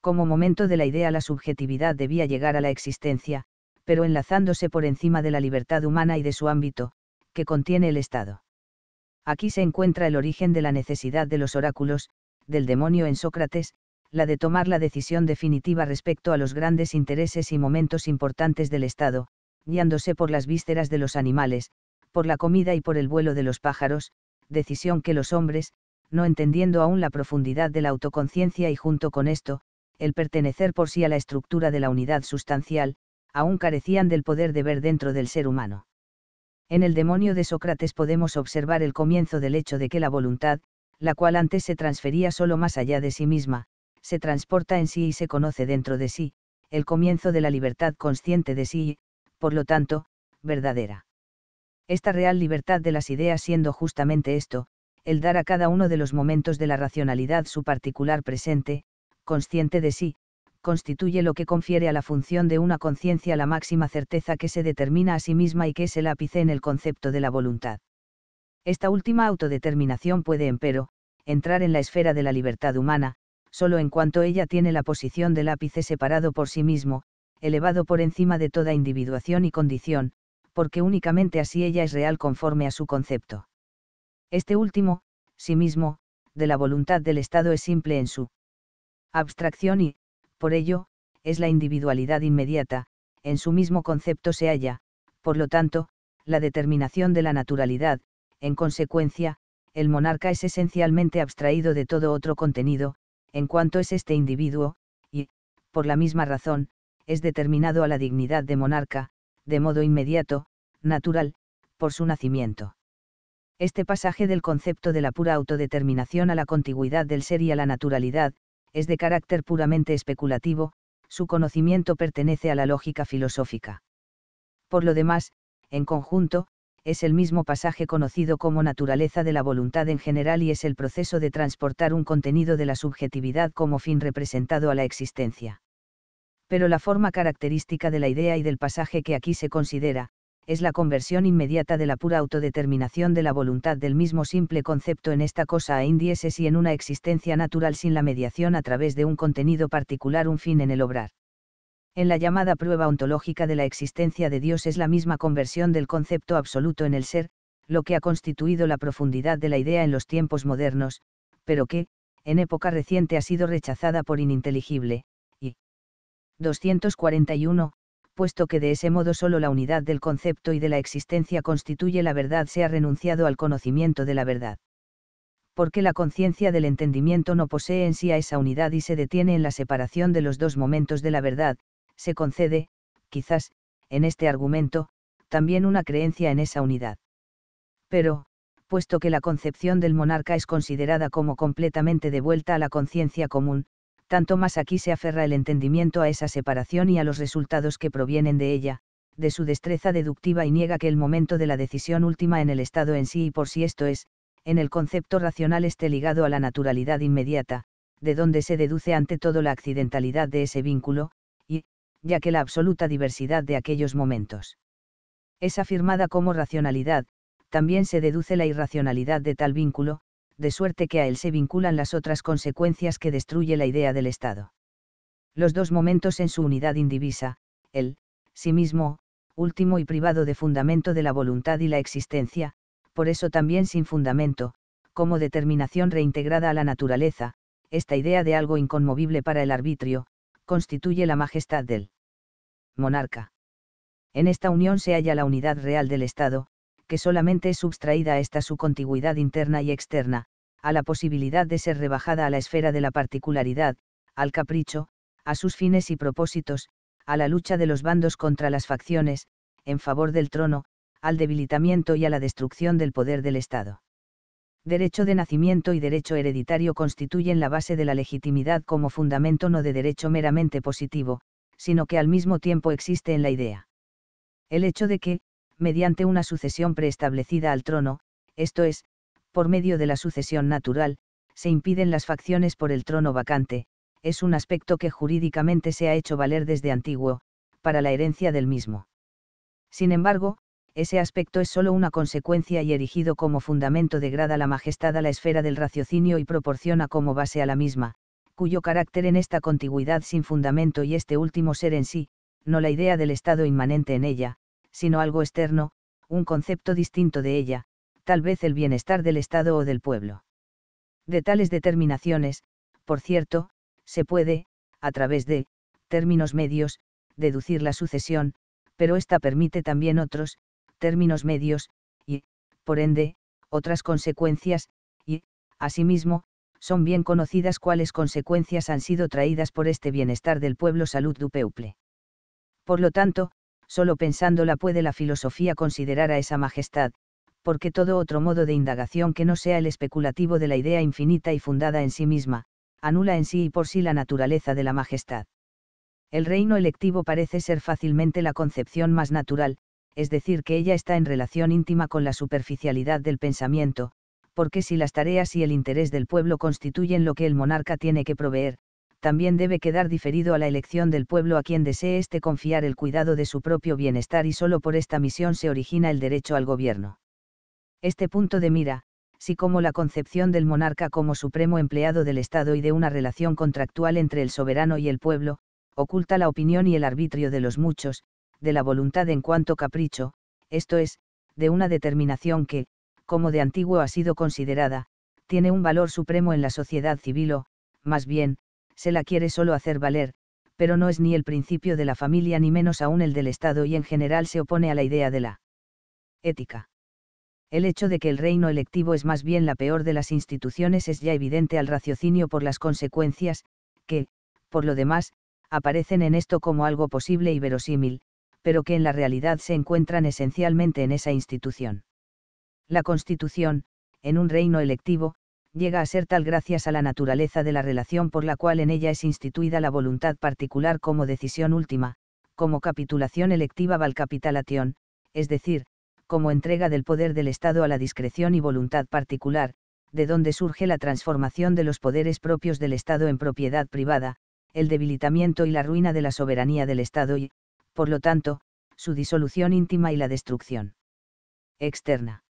Como momento de la idea la subjetividad debía llegar a la existencia, pero enlazándose por encima de la libertad humana y de su ámbito, que contiene el Estado. Aquí se encuentra el origen de la necesidad de los oráculos, del demonio en Sócrates, la de tomar la decisión definitiva respecto a los grandes intereses y momentos importantes del Estado, guiándose por las vísceras de los animales, por la comida y por el vuelo de los pájaros, decisión que los hombres, no entendiendo aún la profundidad de la autoconciencia y junto con esto, el pertenecer por sí a la estructura de la unidad sustancial, aún carecían del poder de ver dentro del ser humano en el demonio de Sócrates podemos observar el comienzo del hecho de que la voluntad, la cual antes se transfería solo más allá de sí misma, se transporta en sí y se conoce dentro de sí, el comienzo de la libertad consciente de sí y, por lo tanto, verdadera. Esta real libertad de las ideas siendo justamente esto, el dar a cada uno de los momentos de la racionalidad su particular presente, consciente de sí, constituye lo que confiere a la función de una conciencia la máxima certeza que se determina a sí misma y que es el ápice en el concepto de la voluntad. Esta última autodeterminación puede, empero, entrar en la esfera de la libertad humana, solo en cuanto ella tiene la posición del ápice separado por sí mismo, elevado por encima de toda individuación y condición, porque únicamente así ella es real conforme a su concepto. Este último, sí mismo, de la voluntad del Estado es simple en su abstracción y, por ello, es la individualidad inmediata, en su mismo concepto se halla, por lo tanto, la determinación de la naturalidad, en consecuencia, el monarca es esencialmente abstraído de todo otro contenido, en cuanto es este individuo, y, por la misma razón, es determinado a la dignidad de monarca, de modo inmediato, natural, por su nacimiento. Este pasaje del concepto de la pura autodeterminación a la contigüidad del ser y a la naturalidad, es de carácter puramente especulativo, su conocimiento pertenece a la lógica filosófica. Por lo demás, en conjunto, es el mismo pasaje conocido como naturaleza de la voluntad en general y es el proceso de transportar un contenido de la subjetividad como fin representado a la existencia. Pero la forma característica de la idea y del pasaje que aquí se considera, es la conversión inmediata de la pura autodeterminación de la voluntad del mismo simple concepto en esta cosa a indieses y en una existencia natural sin la mediación a través de un contenido particular un fin en el obrar. En la llamada prueba ontológica de la existencia de Dios es la misma conversión del concepto absoluto en el ser, lo que ha constituido la profundidad de la idea en los tiempos modernos, pero que, en época reciente ha sido rechazada por ininteligible, y 241, puesto que de ese modo solo la unidad del concepto y de la existencia constituye la verdad, se ha renunciado al conocimiento de la verdad. Porque la conciencia del entendimiento no posee en sí a esa unidad y se detiene en la separación de los dos momentos de la verdad, se concede, quizás, en este argumento, también una creencia en esa unidad. Pero, puesto que la concepción del monarca es considerada como completamente devuelta a la conciencia común, tanto más aquí se aferra el entendimiento a esa separación y a los resultados que provienen de ella, de su destreza deductiva y niega que el momento de la decisión última en el estado en sí y por si esto es, en el concepto racional esté ligado a la naturalidad inmediata, de donde se deduce ante todo la accidentalidad de ese vínculo, y, ya que la absoluta diversidad de aquellos momentos es afirmada como racionalidad, también se deduce la irracionalidad de tal vínculo, de suerte que a él se vinculan las otras consecuencias que destruye la idea del Estado. Los dos momentos en su unidad indivisa, el, sí mismo, último y privado de fundamento de la voluntad y la existencia, por eso también sin fundamento, como determinación reintegrada a la naturaleza, esta idea de algo inconmovible para el arbitrio, constituye la majestad del monarca. En esta unión se halla la unidad real del Estado, que solamente es subtraída a esta su contigüidad interna y externa, a la posibilidad de ser rebajada a la esfera de la particularidad, al capricho, a sus fines y propósitos, a la lucha de los bandos contra las facciones, en favor del trono, al debilitamiento y a la destrucción del poder del Estado. Derecho de nacimiento y derecho hereditario constituyen la base de la legitimidad como fundamento no de derecho meramente positivo, sino que al mismo tiempo existe en la idea. El hecho de que, mediante una sucesión preestablecida al trono, esto es, por medio de la sucesión natural, se impiden las facciones por el trono vacante, es un aspecto que jurídicamente se ha hecho valer desde antiguo, para la herencia del mismo. Sin embargo, ese aspecto es sólo una consecuencia y erigido como fundamento degrada la majestad a la esfera del raciocinio y proporciona como base a la misma, cuyo carácter en esta contigüidad sin fundamento y este último ser en sí, no la idea del estado inmanente en ella, sino algo externo, un concepto distinto de ella, tal vez el bienestar del Estado o del pueblo. De tales determinaciones, por cierto, se puede, a través de, términos medios, deducir la sucesión, pero ésta permite también otros, términos medios, y, por ende, otras consecuencias, y, asimismo, son bien conocidas cuáles consecuencias han sido traídas por este bienestar del pueblo salud du peuple. Por lo tanto, solo pensándola puede la filosofía considerar a esa majestad, porque todo otro modo de indagación que no sea el especulativo de la idea infinita y fundada en sí misma, anula en sí y por sí la naturaleza de la majestad. El reino electivo parece ser fácilmente la concepción más natural, es decir, que ella está en relación íntima con la superficialidad del pensamiento, porque si las tareas y el interés del pueblo constituyen lo que el monarca tiene que proveer, también debe quedar diferido a la elección del pueblo a quien desee éste confiar el cuidado de su propio bienestar y solo por esta misión se origina el derecho al gobierno. Este punto de mira, si como la concepción del monarca como supremo empleado del Estado y de una relación contractual entre el soberano y el pueblo, oculta la opinión y el arbitrio de los muchos, de la voluntad en cuanto capricho, esto es, de una determinación que, como de antiguo ha sido considerada, tiene un valor supremo en la sociedad civil o, más bien, se la quiere solo hacer valer, pero no es ni el principio de la familia ni menos aún el del Estado y en general se opone a la idea de la ética. El hecho de que el reino electivo es más bien la peor de las instituciones es ya evidente al raciocinio por las consecuencias, que, por lo demás, aparecen en esto como algo posible y verosímil, pero que en la realidad se encuentran esencialmente en esa institución. La Constitución, en un reino electivo, llega a ser tal gracias a la naturaleza de la relación por la cual en ella es instituida la voluntad particular como decisión última, como capitulación electiva valcapitalation, es decir, como entrega del poder del Estado a la discreción y voluntad particular, de donde surge la transformación de los poderes propios del Estado en propiedad privada, el debilitamiento y la ruina de la soberanía del Estado y, por lo tanto, su disolución íntima y la destrucción externa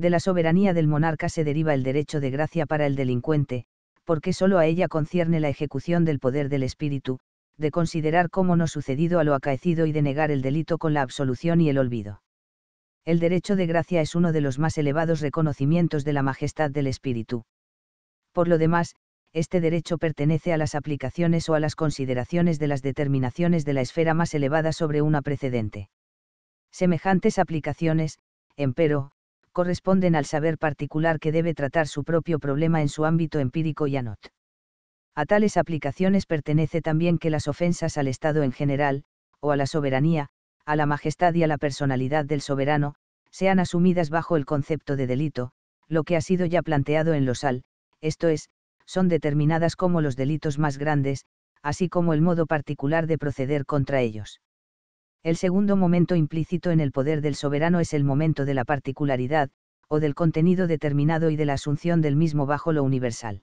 de la soberanía del monarca se deriva el derecho de gracia para el delincuente, porque sólo a ella concierne la ejecución del poder del espíritu, de considerar como no sucedido a lo acaecido y de negar el delito con la absolución y el olvido. El derecho de gracia es uno de los más elevados reconocimientos de la majestad del espíritu. Por lo demás, este derecho pertenece a las aplicaciones o a las consideraciones de las determinaciones de la esfera más elevada sobre una precedente. Semejantes aplicaciones, empero, corresponden al saber particular que debe tratar su propio problema en su ámbito empírico y anot. A tales aplicaciones pertenece también que las ofensas al Estado en general, o a la soberanía, a la majestad y a la personalidad del soberano, sean asumidas bajo el concepto de delito, lo que ha sido ya planteado en los AL, esto es, son determinadas como los delitos más grandes, así como el modo particular de proceder contra ellos. El segundo momento implícito en el poder del soberano es el momento de la particularidad, o del contenido determinado y de la asunción del mismo bajo lo universal.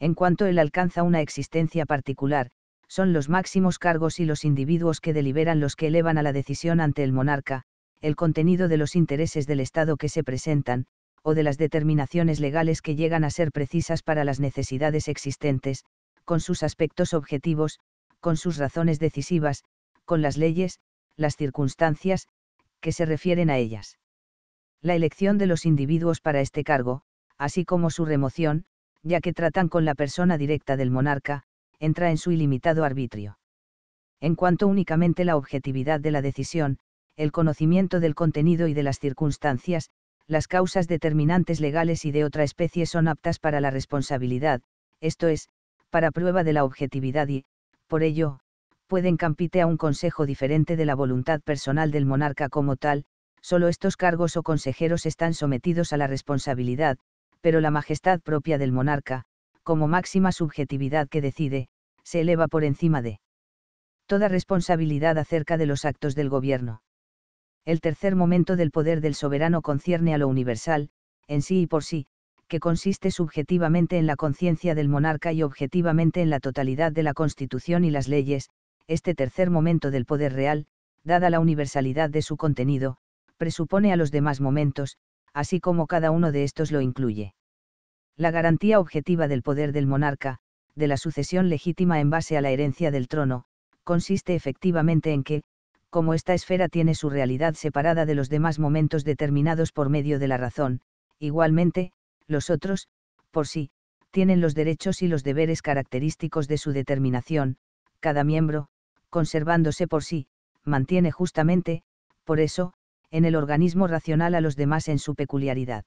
En cuanto él alcanza una existencia particular, son los máximos cargos y los individuos que deliberan los que elevan a la decisión ante el monarca, el contenido de los intereses del Estado que se presentan, o de las determinaciones legales que llegan a ser precisas para las necesidades existentes, con sus aspectos objetivos, con sus razones decisivas, con las leyes, las circunstancias, que se refieren a ellas. La elección de los individuos para este cargo, así como su remoción, ya que tratan con la persona directa del monarca, entra en su ilimitado arbitrio. En cuanto únicamente la objetividad de la decisión, el conocimiento del contenido y de las circunstancias, las causas determinantes legales y de otra especie son aptas para la responsabilidad, esto es, para prueba de la objetividad y, por ello, pueden a un consejo diferente de la voluntad personal del monarca como tal, solo estos cargos o consejeros están sometidos a la responsabilidad, pero la majestad propia del monarca, como máxima subjetividad que decide, se eleva por encima de toda responsabilidad acerca de los actos del gobierno. El tercer momento del poder del soberano concierne a lo universal, en sí y por sí, que consiste subjetivamente en la conciencia del monarca y objetivamente en la totalidad de la Constitución y las leyes, este tercer momento del poder real, dada la universalidad de su contenido, presupone a los demás momentos, así como cada uno de estos lo incluye. La garantía objetiva del poder del monarca, de la sucesión legítima en base a la herencia del trono, consiste efectivamente en que, como esta esfera tiene su realidad separada de los demás momentos determinados por medio de la razón, igualmente, los otros, por sí, tienen los derechos y los deberes característicos de su determinación, cada miembro, conservándose por sí, mantiene justamente, por eso, en el organismo racional a los demás en su peculiaridad.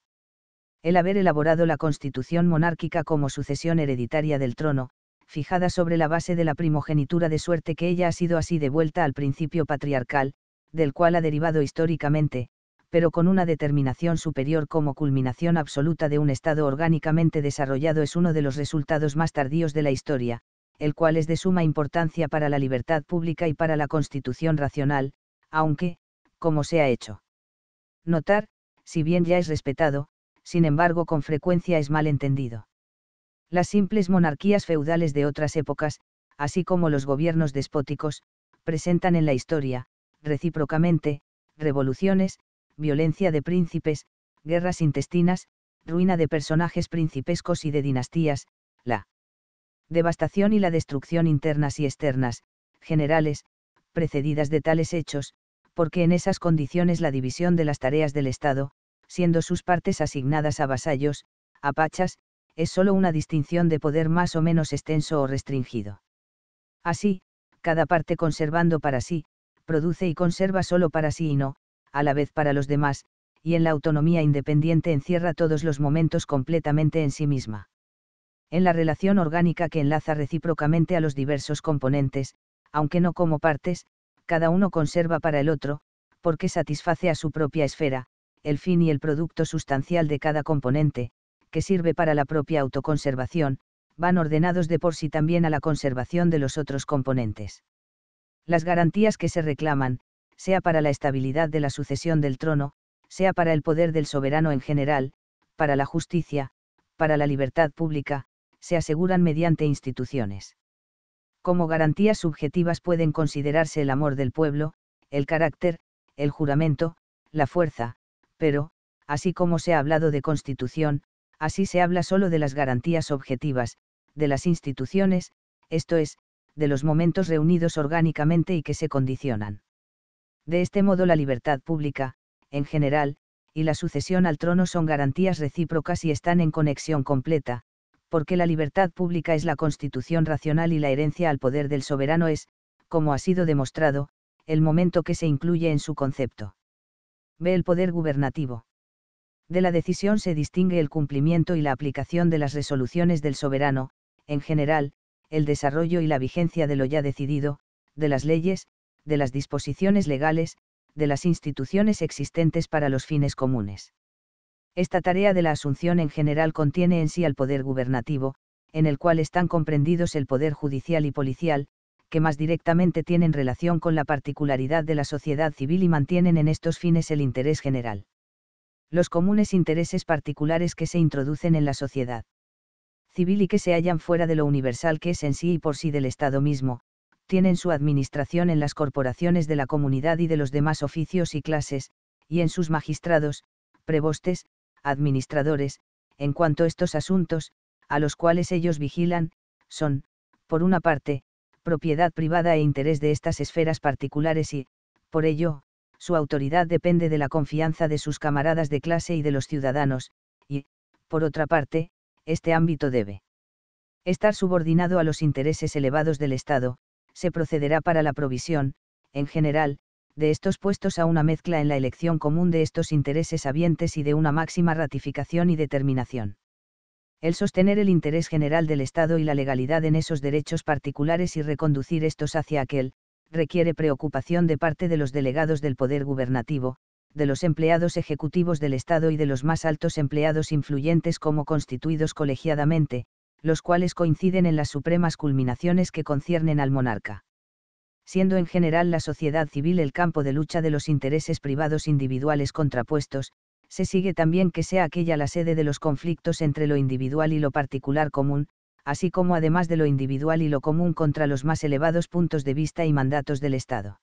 El haber elaborado la constitución monárquica como sucesión hereditaria del trono, fijada sobre la base de la primogenitura de suerte que ella ha sido así devuelta al principio patriarcal, del cual ha derivado históricamente, pero con una determinación superior como culminación absoluta de un estado orgánicamente desarrollado es uno de los resultados más tardíos de la historia, el cual es de suma importancia para la libertad pública y para la constitución racional, aunque, como se ha hecho. Notar, si bien ya es respetado, sin embargo con frecuencia es mal entendido. Las simples monarquías feudales de otras épocas, así como los gobiernos despóticos, presentan en la historia, recíprocamente, revoluciones, violencia de príncipes, guerras intestinas, ruina de personajes principescos y de dinastías, la devastación y la destrucción internas y externas, generales, precedidas de tales hechos, porque en esas condiciones la división de las tareas del Estado, siendo sus partes asignadas a vasallos, a pachas, es sólo una distinción de poder más o menos extenso o restringido. Así, cada parte conservando para sí, produce y conserva solo para sí y no, a la vez para los demás, y en la autonomía independiente encierra todos los momentos completamente en sí misma en la relación orgánica que enlaza recíprocamente a los diversos componentes, aunque no como partes, cada uno conserva para el otro, porque satisface a su propia esfera, el fin y el producto sustancial de cada componente, que sirve para la propia autoconservación, van ordenados de por sí también a la conservación de los otros componentes. Las garantías que se reclaman, sea para la estabilidad de la sucesión del trono, sea para el poder del soberano en general, para la justicia, para la libertad pública, se aseguran mediante instituciones. Como garantías subjetivas pueden considerarse el amor del pueblo, el carácter, el juramento, la fuerza, pero, así como se ha hablado de constitución, así se habla solo de las garantías objetivas, de las instituciones, esto es, de los momentos reunidos orgánicamente y que se condicionan. De este modo la libertad pública, en general, y la sucesión al trono son garantías recíprocas y están en conexión completa, porque la libertad pública es la constitución racional y la herencia al poder del soberano es, como ha sido demostrado, el momento que se incluye en su concepto. Ve El poder gubernativo. De la decisión se distingue el cumplimiento y la aplicación de las resoluciones del soberano, en general, el desarrollo y la vigencia de lo ya decidido, de las leyes, de las disposiciones legales, de las instituciones existentes para los fines comunes. Esta tarea de la asunción en general contiene en sí al poder gubernativo, en el cual están comprendidos el poder judicial y policial, que más directamente tienen relación con la particularidad de la sociedad civil y mantienen en estos fines el interés general. Los comunes intereses particulares que se introducen en la sociedad civil y que se hallan fuera de lo universal que es en sí y por sí del Estado mismo, tienen su administración en las corporaciones de la comunidad y de los demás oficios y clases, y en sus magistrados, prebostes, administradores, en cuanto a estos asuntos, a los cuales ellos vigilan, son, por una parte, propiedad privada e interés de estas esferas particulares y, por ello, su autoridad depende de la confianza de sus camaradas de clase y de los ciudadanos, y, por otra parte, este ámbito debe estar subordinado a los intereses elevados del Estado, se procederá para la provisión, en general, de estos puestos a una mezcla en la elección común de estos intereses habientes y de una máxima ratificación y determinación. El sostener el interés general del Estado y la legalidad en esos derechos particulares y reconducir estos hacia aquel, requiere preocupación de parte de los delegados del poder gubernativo, de los empleados ejecutivos del Estado y de los más altos empleados influyentes como constituidos colegiadamente, los cuales coinciden en las supremas culminaciones que conciernen al monarca siendo en general la sociedad civil el campo de lucha de los intereses privados individuales contrapuestos, se sigue también que sea aquella la sede de los conflictos entre lo individual y lo particular común, así como además de lo individual y lo común contra los más elevados puntos de vista y mandatos del Estado.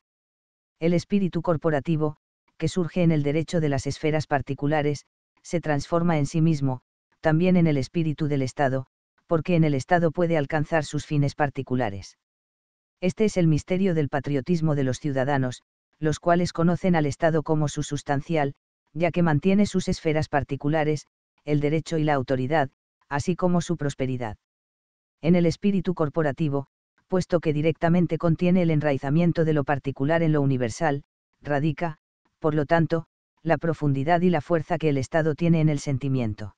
El espíritu corporativo, que surge en el derecho de las esferas particulares, se transforma en sí mismo, también en el espíritu del Estado, porque en el Estado puede alcanzar sus fines particulares. Este es el misterio del patriotismo de los ciudadanos, los cuales conocen al Estado como su sustancial, ya que mantiene sus esferas particulares, el derecho y la autoridad, así como su prosperidad. En el espíritu corporativo, puesto que directamente contiene el enraizamiento de lo particular en lo universal, radica, por lo tanto, la profundidad y la fuerza que el Estado tiene en el sentimiento.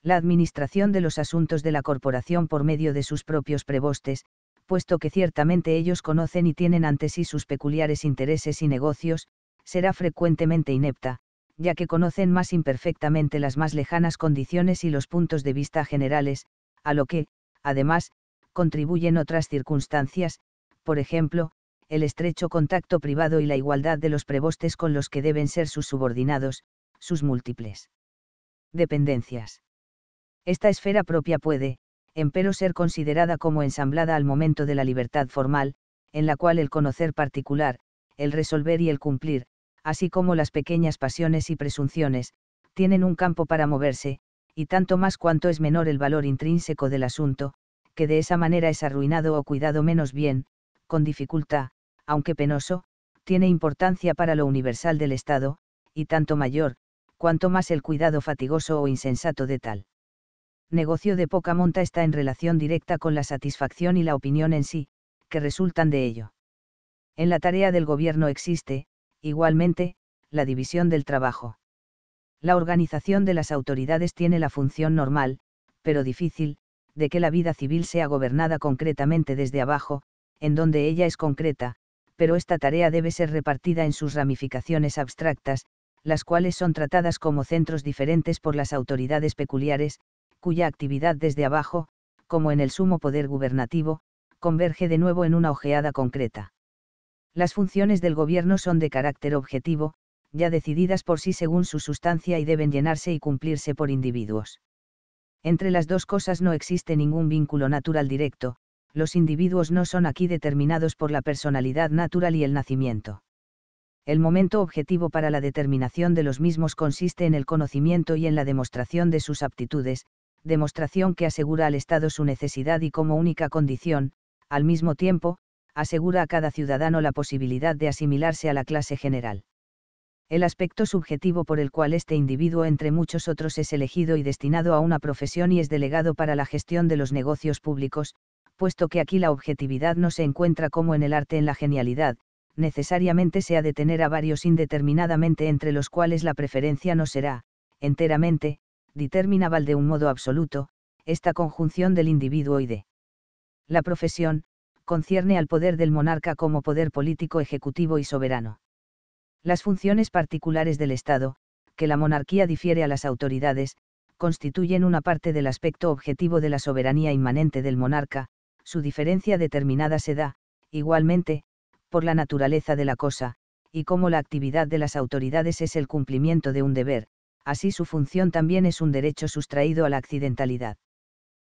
La administración de los asuntos de la corporación por medio de sus propios prebostes, puesto que ciertamente ellos conocen y tienen ante sí sus peculiares intereses y negocios, será frecuentemente inepta, ya que conocen más imperfectamente las más lejanas condiciones y los puntos de vista generales, a lo que, además, contribuyen otras circunstancias, por ejemplo, el estrecho contacto privado y la igualdad de los prebostes con los que deben ser sus subordinados, sus múltiples dependencias. Esta esfera propia puede, empero ser considerada como ensamblada al momento de la libertad formal, en la cual el conocer particular, el resolver y el cumplir, así como las pequeñas pasiones y presunciones, tienen un campo para moverse, y tanto más cuanto es menor el valor intrínseco del asunto, que de esa manera es arruinado o cuidado menos bien, con dificultad, aunque penoso, tiene importancia para lo universal del Estado, y tanto mayor, cuanto más el cuidado fatigoso o insensato de tal negocio de poca monta está en relación directa con la satisfacción y la opinión en sí, que resultan de ello. En la tarea del gobierno existe, igualmente, la división del trabajo. La organización de las autoridades tiene la función normal, pero difícil, de que la vida civil sea gobernada concretamente desde abajo, en donde ella es concreta, pero esta tarea debe ser repartida en sus ramificaciones abstractas, las cuales son tratadas como centros diferentes por las autoridades peculiares, cuya actividad desde abajo, como en el sumo poder gubernativo, converge de nuevo en una ojeada concreta. Las funciones del gobierno son de carácter objetivo, ya decididas por sí según su sustancia y deben llenarse y cumplirse por individuos. Entre las dos cosas no existe ningún vínculo natural directo, los individuos no son aquí determinados por la personalidad natural y el nacimiento. El momento objetivo para la determinación de los mismos consiste en el conocimiento y en la demostración de sus aptitudes, demostración que asegura al Estado su necesidad y como única condición, al mismo tiempo, asegura a cada ciudadano la posibilidad de asimilarse a la clase general. El aspecto subjetivo por el cual este individuo entre muchos otros es elegido y destinado a una profesión y es delegado para la gestión de los negocios públicos, puesto que aquí la objetividad no se encuentra como en el arte en la genialidad, necesariamente se ha de tener a varios indeterminadamente entre los cuales la preferencia no será, enteramente, determinaba de un modo absoluto, esta conjunción del individuo y de la profesión, concierne al poder del monarca como poder político ejecutivo y soberano. Las funciones particulares del Estado, que la monarquía difiere a las autoridades, constituyen una parte del aspecto objetivo de la soberanía inmanente del monarca, su diferencia determinada se da, igualmente, por la naturaleza de la cosa, y como la actividad de las autoridades es el cumplimiento de un deber, así su función también es un derecho sustraído a la accidentalidad.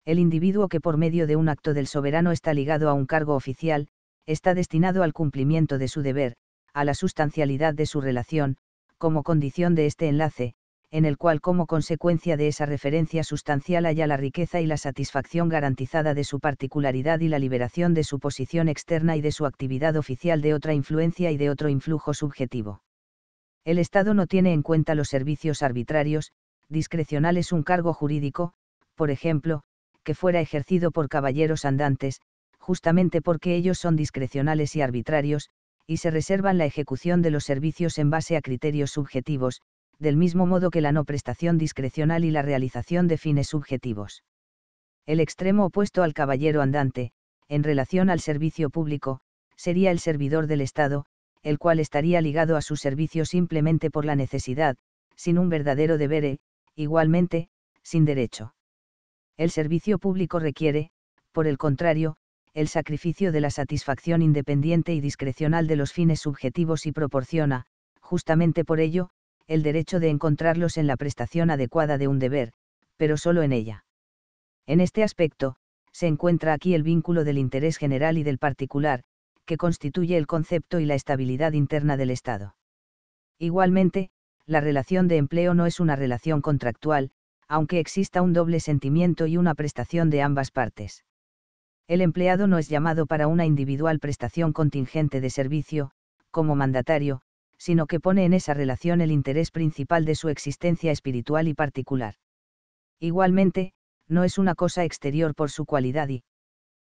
El individuo que por medio de un acto del soberano está ligado a un cargo oficial, está destinado al cumplimiento de su deber, a la sustancialidad de su relación, como condición de este enlace, en el cual como consecuencia de esa referencia sustancial haya la riqueza y la satisfacción garantizada de su particularidad y la liberación de su posición externa y de su actividad oficial de otra influencia y de otro influjo subjetivo. El Estado no tiene en cuenta los servicios arbitrarios, discrecionales un cargo jurídico, por ejemplo, que fuera ejercido por caballeros andantes, justamente porque ellos son discrecionales y arbitrarios, y se reservan la ejecución de los servicios en base a criterios subjetivos, del mismo modo que la no prestación discrecional y la realización de fines subjetivos. El extremo opuesto al caballero andante, en relación al servicio público, sería el servidor del Estado, el cual estaría ligado a su servicio simplemente por la necesidad, sin un verdadero deber e, igualmente, sin derecho. El servicio público requiere, por el contrario, el sacrificio de la satisfacción independiente y discrecional de los fines subjetivos y proporciona, justamente por ello, el derecho de encontrarlos en la prestación adecuada de un deber, pero solo en ella. En este aspecto, se encuentra aquí el vínculo del interés general y del particular, que constituye el concepto y la estabilidad interna del Estado. Igualmente, la relación de empleo no es una relación contractual, aunque exista un doble sentimiento y una prestación de ambas partes. El empleado no es llamado para una individual prestación contingente de servicio, como mandatario, sino que pone en esa relación el interés principal de su existencia espiritual y particular. Igualmente, no es una cosa exterior por su cualidad y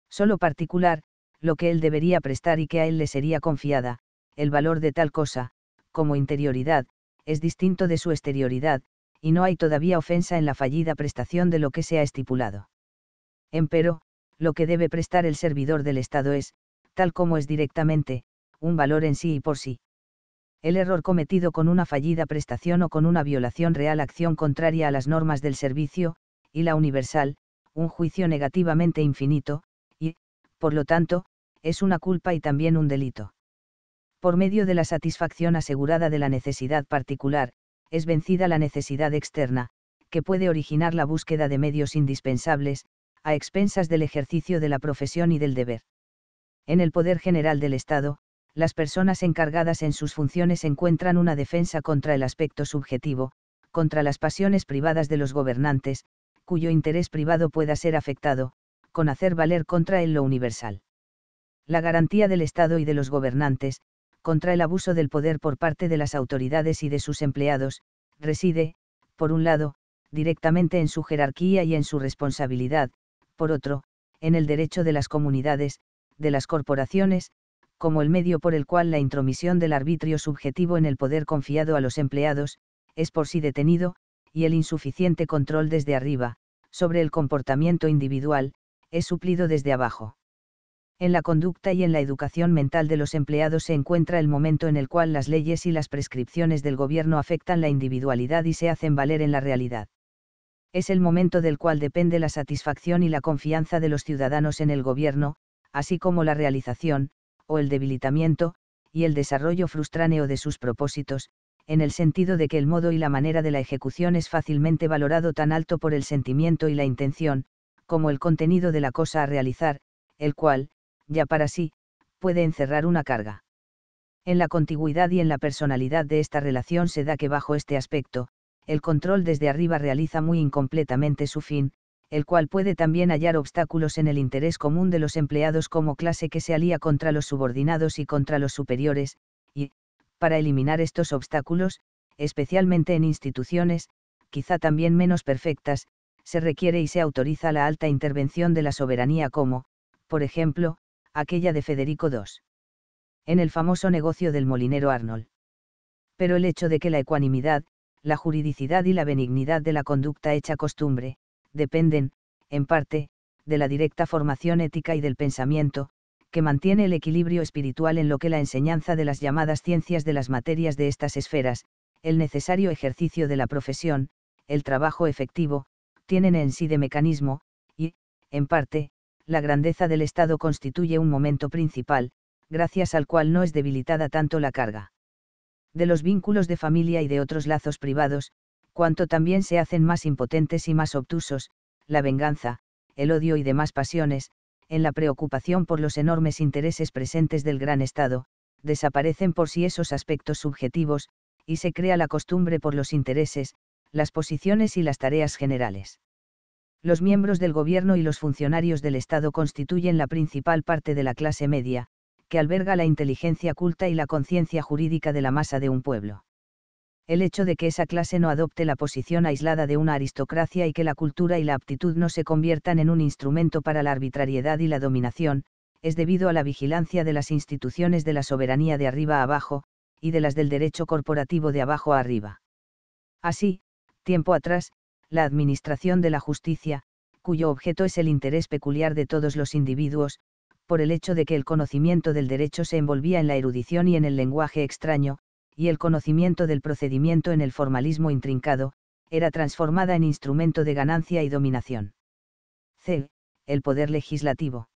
solo particular, lo que él debería prestar y que a él le sería confiada, el valor de tal cosa, como interioridad, es distinto de su exterioridad, y no hay todavía ofensa en la fallida prestación de lo que se ha estipulado. Empero, lo que debe prestar el servidor del Estado es, tal como es directamente, un valor en sí y por sí. El error cometido con una fallida prestación o con una violación real acción contraria a las normas del servicio, y la universal, un juicio negativamente infinito, y, por lo tanto, es una culpa y también un delito. Por medio de la satisfacción asegurada de la necesidad particular, es vencida la necesidad externa, que puede originar la búsqueda de medios indispensables, a expensas del ejercicio de la profesión y del deber. En el poder general del Estado, las personas encargadas en sus funciones encuentran una defensa contra el aspecto subjetivo, contra las pasiones privadas de los gobernantes, cuyo interés privado pueda ser afectado, con hacer valer contra él lo universal la garantía del Estado y de los gobernantes, contra el abuso del poder por parte de las autoridades y de sus empleados, reside, por un lado, directamente en su jerarquía y en su responsabilidad, por otro, en el derecho de las comunidades, de las corporaciones, como el medio por el cual la intromisión del arbitrio subjetivo en el poder confiado a los empleados, es por sí detenido, y el insuficiente control desde arriba, sobre el comportamiento individual, es suplido desde abajo en la conducta y en la educación mental de los empleados se encuentra el momento en el cual las leyes y las prescripciones del gobierno afectan la individualidad y se hacen valer en la realidad. Es el momento del cual depende la satisfacción y la confianza de los ciudadanos en el gobierno, así como la realización, o el debilitamiento, y el desarrollo frustráneo de sus propósitos, en el sentido de que el modo y la manera de la ejecución es fácilmente valorado tan alto por el sentimiento y la intención, como el contenido de la cosa a realizar, el cual, ya para sí, puede encerrar una carga. En la contigüidad y en la personalidad de esta relación se da que bajo este aspecto, el control desde arriba realiza muy incompletamente su fin, el cual puede también hallar obstáculos en el interés común de los empleados como clase que se alía contra los subordinados y contra los superiores, y, para eliminar estos obstáculos, especialmente en instituciones, quizá también menos perfectas, se requiere y se autoriza la alta intervención de la soberanía como, por ejemplo, aquella de Federico II. En el famoso negocio del molinero Arnold. Pero el hecho de que la ecuanimidad, la juridicidad y la benignidad de la conducta hecha costumbre, dependen, en parte, de la directa formación ética y del pensamiento, que mantiene el equilibrio espiritual en lo que la enseñanza de las llamadas ciencias de las materias de estas esferas, el necesario ejercicio de la profesión, el trabajo efectivo, tienen en sí de mecanismo, y, en parte, la grandeza del Estado constituye un momento principal, gracias al cual no es debilitada tanto la carga de los vínculos de familia y de otros lazos privados, cuanto también se hacen más impotentes y más obtusos, la venganza, el odio y demás pasiones, en la preocupación por los enormes intereses presentes del gran Estado, desaparecen por sí esos aspectos subjetivos, y se crea la costumbre por los intereses, las posiciones y las tareas generales los miembros del gobierno y los funcionarios del Estado constituyen la principal parte de la clase media, que alberga la inteligencia culta y la conciencia jurídica de la masa de un pueblo. El hecho de que esa clase no adopte la posición aislada de una aristocracia y que la cultura y la aptitud no se conviertan en un instrumento para la arbitrariedad y la dominación, es debido a la vigilancia de las instituciones de la soberanía de arriba a abajo, y de las del derecho corporativo de abajo a arriba. Así, tiempo atrás, la administración de la justicia, cuyo objeto es el interés peculiar de todos los individuos, por el hecho de que el conocimiento del derecho se envolvía en la erudición y en el lenguaje extraño, y el conocimiento del procedimiento en el formalismo intrincado, era transformada en instrumento de ganancia y dominación. C. El poder legislativo.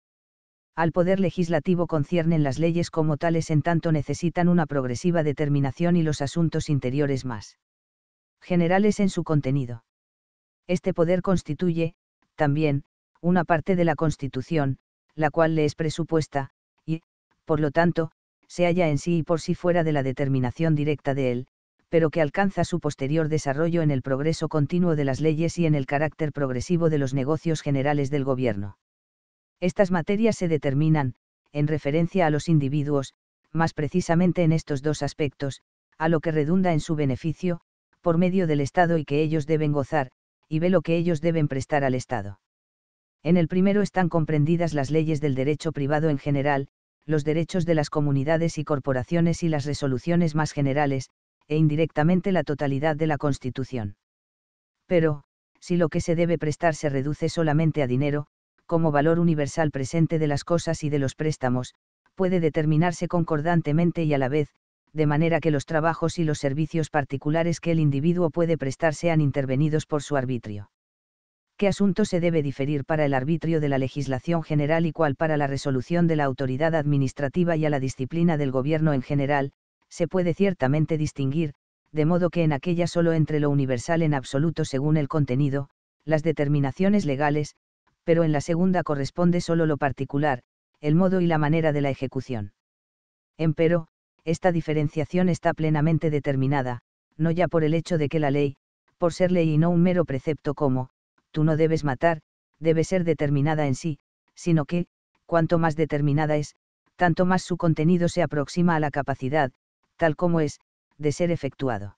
Al poder legislativo conciernen las leyes como tales en tanto necesitan una progresiva determinación y los asuntos interiores más generales en su contenido. Este poder constituye, también, una parte de la Constitución, la cual le es presupuesta, y, por lo tanto, se halla en sí y por sí fuera de la determinación directa de él, pero que alcanza su posterior desarrollo en el progreso continuo de las leyes y en el carácter progresivo de los negocios generales del Gobierno. Estas materias se determinan, en referencia a los individuos, más precisamente en estos dos aspectos, a lo que redunda en su beneficio, por medio del Estado y que ellos deben gozar, y ve lo que ellos deben prestar al Estado. En el primero están comprendidas las leyes del derecho privado en general, los derechos de las comunidades y corporaciones y las resoluciones más generales, e indirectamente la totalidad de la Constitución. Pero, si lo que se debe prestar se reduce solamente a dinero, como valor universal presente de las cosas y de los préstamos, puede determinarse concordantemente y a la vez, de manera que los trabajos y los servicios particulares que el individuo puede prestar sean intervenidos por su arbitrio. ¿Qué asunto se debe diferir para el arbitrio de la legislación general y cuál para la resolución de la autoridad administrativa y a la disciplina del gobierno en general? Se puede ciertamente distinguir, de modo que en aquella solo entre lo universal en absoluto según el contenido, las determinaciones legales, pero en la segunda corresponde solo lo particular, el modo y la manera de la ejecución. Empero, esta diferenciación está plenamente determinada, no ya por el hecho de que la ley, por ser ley y no un mero precepto como, tú no debes matar, debe ser determinada en sí, sino que, cuanto más determinada es, tanto más su contenido se aproxima a la capacidad, tal como es, de ser efectuado.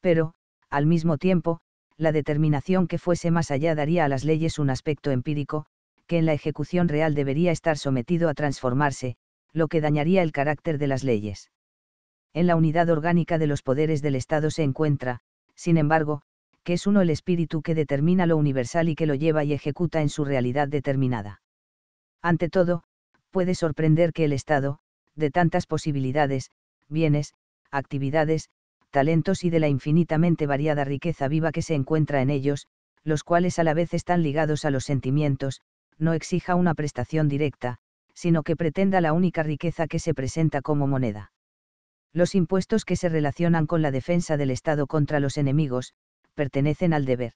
Pero, al mismo tiempo, la determinación que fuese más allá daría a las leyes un aspecto empírico, que en la ejecución real debería estar sometido a transformarse, lo que dañaría el carácter de las leyes. En la unidad orgánica de los poderes del Estado se encuentra, sin embargo, que es uno el espíritu que determina lo universal y que lo lleva y ejecuta en su realidad determinada. Ante todo, puede sorprender que el Estado, de tantas posibilidades, bienes, actividades, talentos y de la infinitamente variada riqueza viva que se encuentra en ellos, los cuales a la vez están ligados a los sentimientos, no exija una prestación directa, sino que pretenda la única riqueza que se presenta como moneda. Los impuestos que se relacionan con la defensa del Estado contra los enemigos, pertenecen al deber.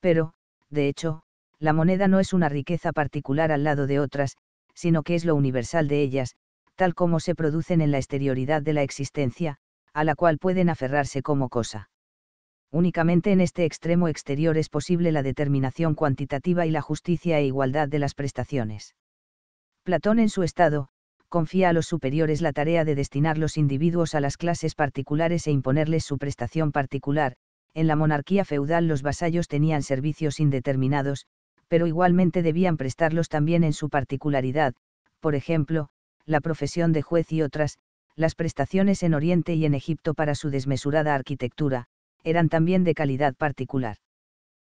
Pero, de hecho, la moneda no es una riqueza particular al lado de otras, sino que es lo universal de ellas, tal como se producen en la exterioridad de la existencia, a la cual pueden aferrarse como cosa. Únicamente en este extremo exterior es posible la determinación cuantitativa y la justicia e igualdad de las prestaciones. Platón en su estado, confía a los superiores la tarea de destinar los individuos a las clases particulares e imponerles su prestación particular, en la monarquía feudal los vasallos tenían servicios indeterminados, pero igualmente debían prestarlos también en su particularidad, por ejemplo, la profesión de juez y otras, las prestaciones en Oriente y en Egipto para su desmesurada arquitectura, eran también de calidad particular.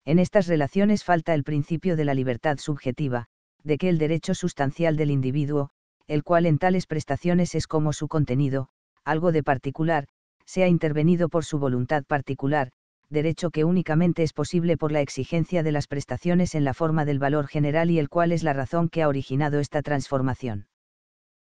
En estas relaciones falta el principio de la libertad subjetiva, de que el derecho sustancial del individuo, el cual en tales prestaciones es como su contenido, algo de particular, sea intervenido por su voluntad particular, derecho que únicamente es posible por la exigencia de las prestaciones en la forma del valor general y el cual es la razón que ha originado esta transformación.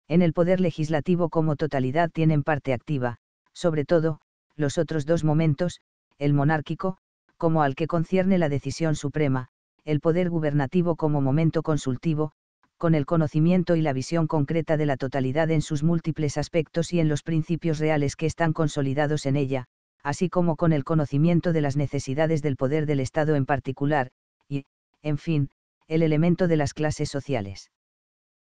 En el poder legislativo como totalidad tienen parte activa, sobre todo, los otros dos momentos, el monárquico, como al que concierne la decisión suprema, el poder gubernativo como momento consultivo, con el conocimiento y la visión concreta de la totalidad en sus múltiples aspectos y en los principios reales que están consolidados en ella, así como con el conocimiento de las necesidades del poder del Estado en particular, y, en fin, el elemento de las clases sociales.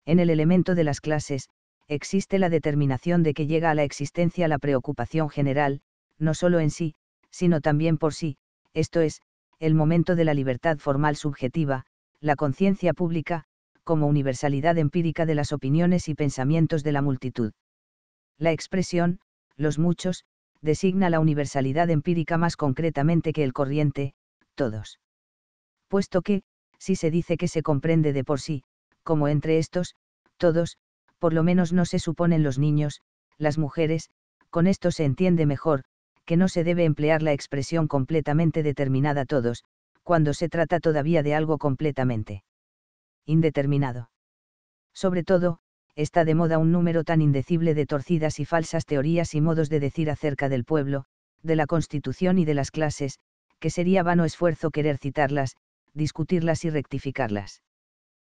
En el elemento de las clases, existe la determinación de que llega a la existencia la preocupación general, no solo en sí, sino también por sí, esto es, el momento de la libertad formal subjetiva, la conciencia pública, como universalidad empírica de las opiniones y pensamientos de la multitud. La expresión, los muchos, designa la universalidad empírica más concretamente que el corriente, todos. Puesto que, si se dice que se comprende de por sí, como entre estos, todos, por lo menos no se suponen los niños, las mujeres, con esto se entiende mejor, que no se debe emplear la expresión completamente determinada todos, cuando se trata todavía de algo completamente indeterminado. Sobre todo, está de moda un número tan indecible de torcidas y falsas teorías y modos de decir acerca del pueblo, de la constitución y de las clases, que sería vano esfuerzo querer citarlas, discutirlas y rectificarlas.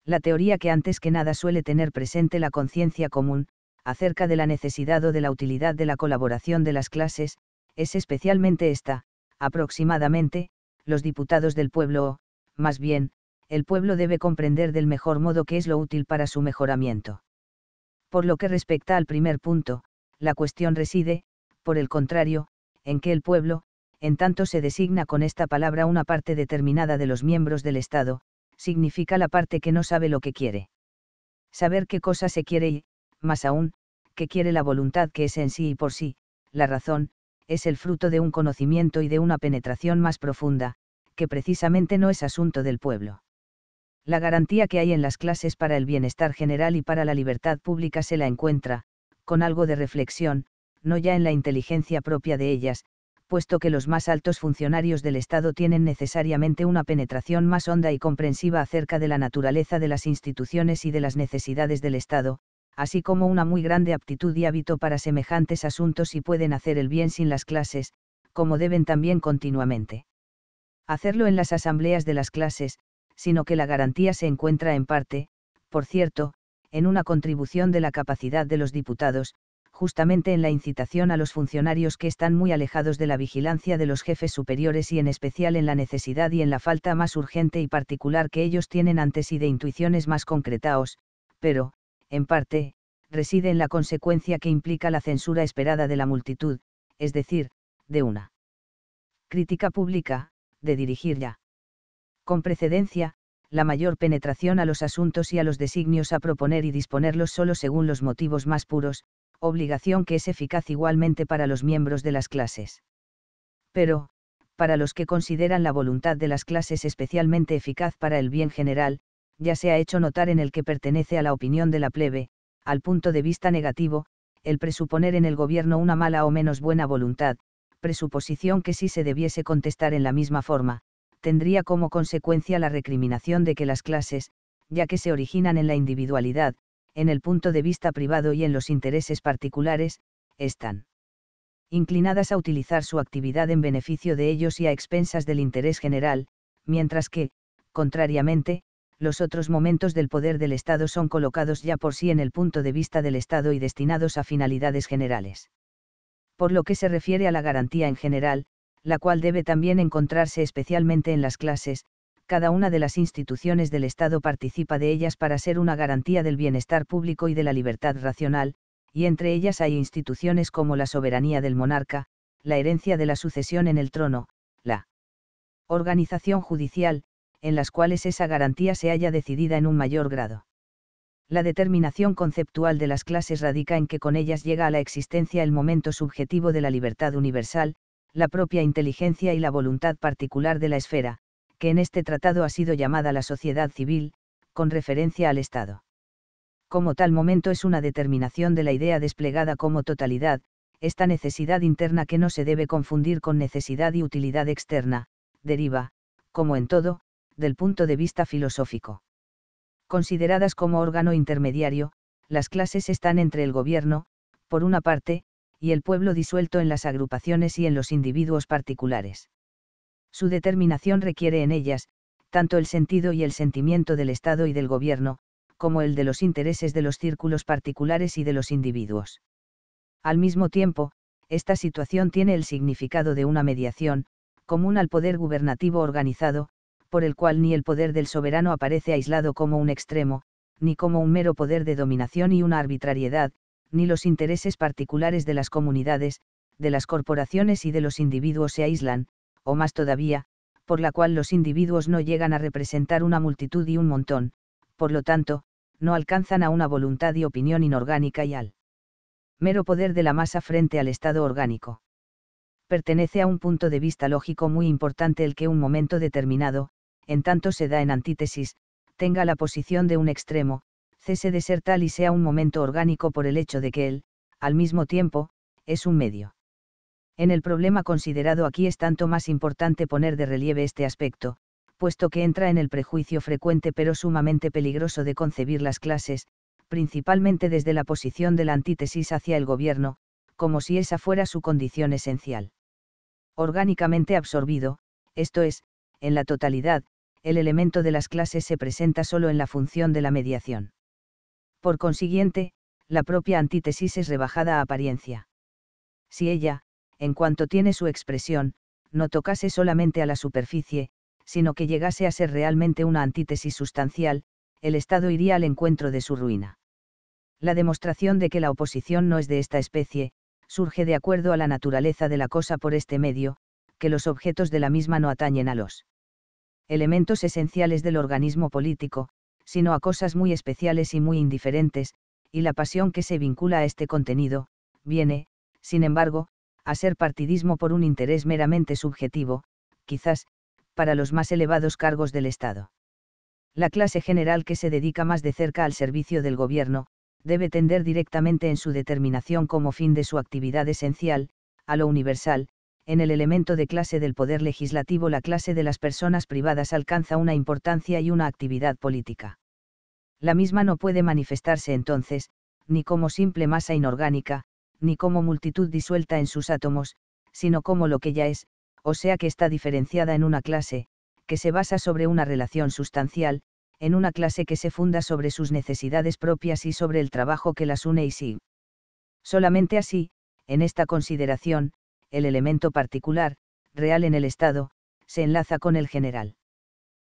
La teoría que antes que nada suele tener presente la conciencia común, acerca de la necesidad o de la utilidad de la colaboración de las clases, es especialmente esta, aproximadamente, los diputados del pueblo o, más bien, el pueblo debe comprender del mejor modo qué es lo útil para su mejoramiento. Por lo que respecta al primer punto, la cuestión reside, por el contrario, en que el pueblo, en tanto se designa con esta palabra una parte determinada de los miembros del Estado, significa la parte que no sabe lo que quiere. Saber qué cosa se quiere y, más aún, qué quiere la voluntad que es en sí y por sí, la razón, es el fruto de un conocimiento y de una penetración más profunda, que precisamente no es asunto del pueblo. La garantía que hay en las clases para el bienestar general y para la libertad pública se la encuentra, con algo de reflexión, no ya en la inteligencia propia de ellas, puesto que los más altos funcionarios del Estado tienen necesariamente una penetración más honda y comprensiva acerca de la naturaleza de las instituciones y de las necesidades del Estado, así como una muy grande aptitud y hábito para semejantes asuntos y pueden hacer el bien sin las clases, como deben también continuamente. Hacerlo en las asambleas de las clases, sino que la garantía se encuentra en parte, por cierto, en una contribución de la capacidad de los diputados, justamente en la incitación a los funcionarios que están muy alejados de la vigilancia de los jefes superiores y en especial en la necesidad y en la falta más urgente y particular que ellos tienen antes y de intuiciones más concretaos, pero, en parte, reside en la consecuencia que implica la censura esperada de la multitud, es decir, de una crítica pública, de dirigir ya. Con precedencia, la mayor penetración a los asuntos y a los designios a proponer y disponerlos solo según los motivos más puros, obligación que es eficaz igualmente para los miembros de las clases. Pero, para los que consideran la voluntad de las clases especialmente eficaz para el bien general, ya se ha hecho notar en el que pertenece a la opinión de la plebe, al punto de vista negativo, el presuponer en el gobierno una mala o menos buena voluntad, presuposición que si se debiese contestar en la misma forma, tendría como consecuencia la recriminación de que las clases, ya que se originan en la individualidad, en el punto de vista privado y en los intereses particulares, están inclinadas a utilizar su actividad en beneficio de ellos y a expensas del interés general, mientras que, contrariamente, los otros momentos del poder del Estado son colocados ya por sí en el punto de vista del Estado y destinados a finalidades generales. Por lo que se refiere a la garantía en general, la cual debe también encontrarse especialmente en las clases, cada una de las instituciones del Estado participa de ellas para ser una garantía del bienestar público y de la libertad racional, y entre ellas hay instituciones como la soberanía del monarca, la herencia de la sucesión en el trono, la organización judicial, en las cuales esa garantía se haya decidida en un mayor grado. La determinación conceptual de las clases radica en que con ellas llega a la existencia el momento subjetivo de la libertad universal, la propia inteligencia y la voluntad particular de la esfera, que en este tratado ha sido llamada la sociedad civil, con referencia al Estado. Como tal momento es una determinación de la idea desplegada como totalidad, esta necesidad interna que no se debe confundir con necesidad y utilidad externa, deriva, como en todo, del punto de vista filosófico. Consideradas como órgano intermediario, las clases están entre el gobierno, por una parte, y el pueblo disuelto en las agrupaciones y en los individuos particulares. Su determinación requiere en ellas, tanto el sentido y el sentimiento del Estado y del gobierno, como el de los intereses de los círculos particulares y de los individuos. Al mismo tiempo, esta situación tiene el significado de una mediación, común al poder gubernativo organizado, por el cual ni el poder del soberano aparece aislado como un extremo, ni como un mero poder de dominación y una arbitrariedad, ni los intereses particulares de las comunidades, de las corporaciones y de los individuos se aíslan, o más todavía, por la cual los individuos no llegan a representar una multitud y un montón, por lo tanto, no alcanzan a una voluntad y opinión inorgánica y al mero poder de la masa frente al estado orgánico. Pertenece a un punto de vista lógico muy importante el que un momento determinado, en tanto se da en antítesis, tenga la posición de un extremo, cese de ser tal y sea un momento orgánico por el hecho de que él, al mismo tiempo, es un medio. En el problema considerado aquí es tanto más importante poner de relieve este aspecto, puesto que entra en el prejuicio frecuente pero sumamente peligroso de concebir las clases, principalmente desde la posición de la antítesis hacia el gobierno, como si esa fuera su condición esencial. Orgánicamente absorbido, esto es, en la totalidad, el elemento de las clases se presenta solo en la función de la mediación. Por consiguiente, la propia antítesis es rebajada a apariencia. Si ella, en cuanto tiene su expresión, no tocase solamente a la superficie, sino que llegase a ser realmente una antítesis sustancial, el Estado iría al encuentro de su ruina. La demostración de que la oposición no es de esta especie, surge de acuerdo a la naturaleza de la cosa por este medio, que los objetos de la misma no atañen a los elementos esenciales del organismo político, sino a cosas muy especiales y muy indiferentes, y la pasión que se vincula a este contenido, viene, sin embargo, a ser partidismo por un interés meramente subjetivo, quizás, para los más elevados cargos del Estado. La clase general que se dedica más de cerca al servicio del gobierno, debe tender directamente en su determinación como fin de su actividad esencial, a lo universal, en el elemento de clase del poder legislativo la clase de las personas privadas alcanza una importancia y una actividad política. La misma no puede manifestarse entonces, ni como simple masa inorgánica, ni como multitud disuelta en sus átomos, sino como lo que ya es, o sea que está diferenciada en una clase, que se basa sobre una relación sustancial, en una clase que se funda sobre sus necesidades propias y sobre el trabajo que las une y sí. Solamente así, en esta consideración, el elemento particular, real en el Estado, se enlaza con el general.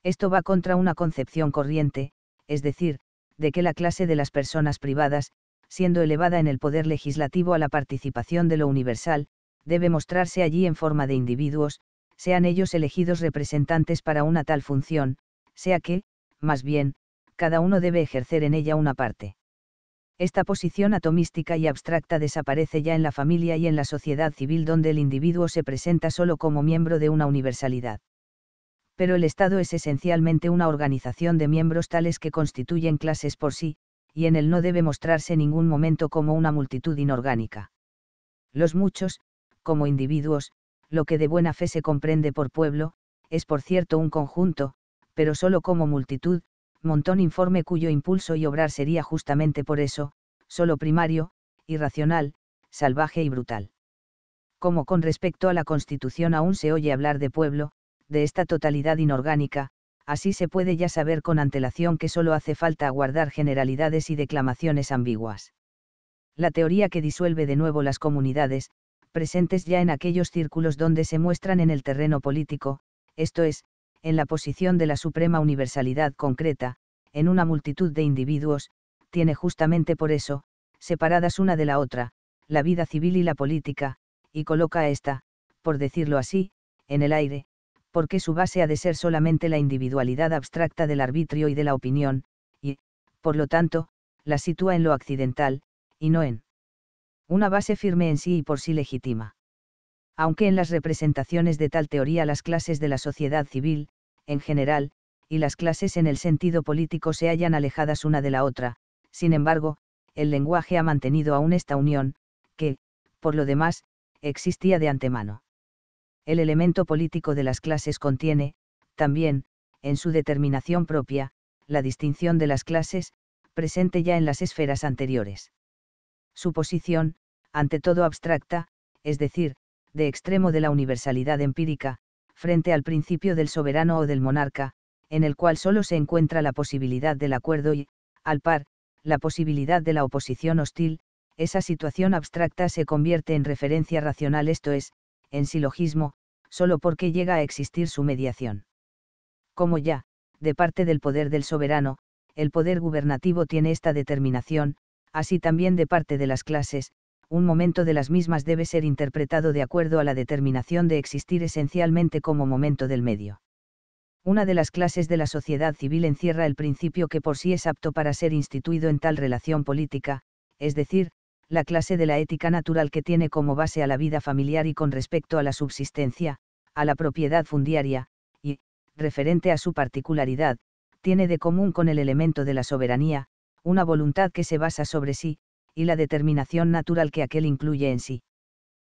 Esto va contra una concepción corriente, es decir, de que la clase de las personas privadas, siendo elevada en el poder legislativo a la participación de lo universal, debe mostrarse allí en forma de individuos, sean ellos elegidos representantes para una tal función, sea que, más bien, cada uno debe ejercer en ella una parte. Esta posición atomística y abstracta desaparece ya en la familia y en la sociedad civil donde el individuo se presenta solo como miembro de una universalidad. Pero el Estado es esencialmente una organización de miembros tales que constituyen clases por sí, y en él no debe mostrarse ningún momento como una multitud inorgánica. Los muchos, como individuos, lo que de buena fe se comprende por pueblo, es por cierto un conjunto, pero solo como multitud, montón informe cuyo impulso y obrar sería justamente por eso, solo primario, irracional, salvaje y brutal. Como con respecto a la Constitución aún se oye hablar de pueblo, de esta totalidad inorgánica, así se puede ya saber con antelación que solo hace falta aguardar generalidades y declamaciones ambiguas. La teoría que disuelve de nuevo las comunidades, presentes ya en aquellos círculos donde se muestran en el terreno político, esto es, en la posición de la suprema universalidad concreta, en una multitud de individuos, tiene justamente por eso, separadas una de la otra, la vida civil y la política, y coloca a esta, por decirlo así, en el aire, porque su base ha de ser solamente la individualidad abstracta del arbitrio y de la opinión, y, por lo tanto, la sitúa en lo accidental, y no en una base firme en sí y por sí legítima aunque en las representaciones de tal teoría las clases de la sociedad civil, en general, y las clases en el sentido político se hayan alejadas una de la otra, sin embargo, el lenguaje ha mantenido aún esta unión, que, por lo demás, existía de antemano. El elemento político de las clases contiene, también, en su determinación propia, la distinción de las clases, presente ya en las esferas anteriores. Su posición, ante todo abstracta, es decir, de extremo de la universalidad empírica, frente al principio del soberano o del monarca, en el cual solo se encuentra la posibilidad del acuerdo y, al par, la posibilidad de la oposición hostil, esa situación abstracta se convierte en referencia racional, esto es, en silogismo, solo porque llega a existir su mediación. Como ya, de parte del poder del soberano, el poder gubernativo tiene esta determinación, así también de parte de las clases, un momento de las mismas debe ser interpretado de acuerdo a la determinación de existir esencialmente como momento del medio. Una de las clases de la sociedad civil encierra el principio que por sí es apto para ser instituido en tal relación política, es decir, la clase de la ética natural que tiene como base a la vida familiar y con respecto a la subsistencia, a la propiedad fundiaria, y, referente a su particularidad, tiene de común con el elemento de la soberanía, una voluntad que se basa sobre sí, y la determinación natural que aquel incluye en sí.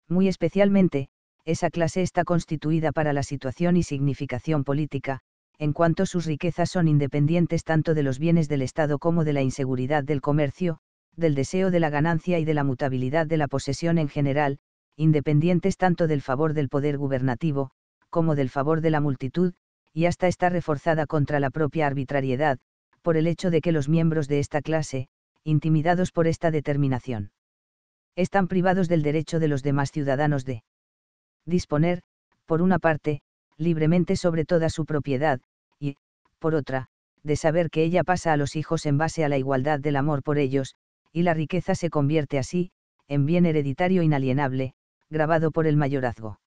Muy especialmente, esa clase está constituida para la situación y significación política, en cuanto sus riquezas son independientes tanto de los bienes del Estado como de la inseguridad del comercio, del deseo de la ganancia y de la mutabilidad de la posesión en general, independientes tanto del favor del poder gubernativo, como del favor de la multitud, y hasta está reforzada contra la propia arbitrariedad, por el hecho de que los miembros de esta clase, intimidados por esta determinación. Están privados del derecho de los demás ciudadanos de disponer, por una parte, libremente sobre toda su propiedad, y, por otra, de saber que ella pasa a los hijos en base a la igualdad del amor por ellos, y la riqueza se convierte así, en bien hereditario inalienable, grabado por el mayorazgo.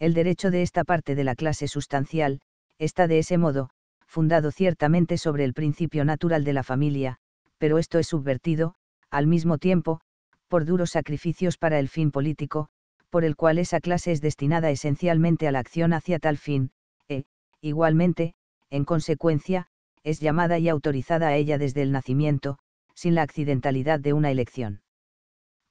El derecho de esta parte de la clase sustancial, está de ese modo, fundado ciertamente sobre el principio natural de la familia, pero esto es subvertido, al mismo tiempo, por duros sacrificios para el fin político, por el cual esa clase es destinada esencialmente a la acción hacia tal fin, e, igualmente, en consecuencia, es llamada y autorizada a ella desde el nacimiento, sin la accidentalidad de una elección.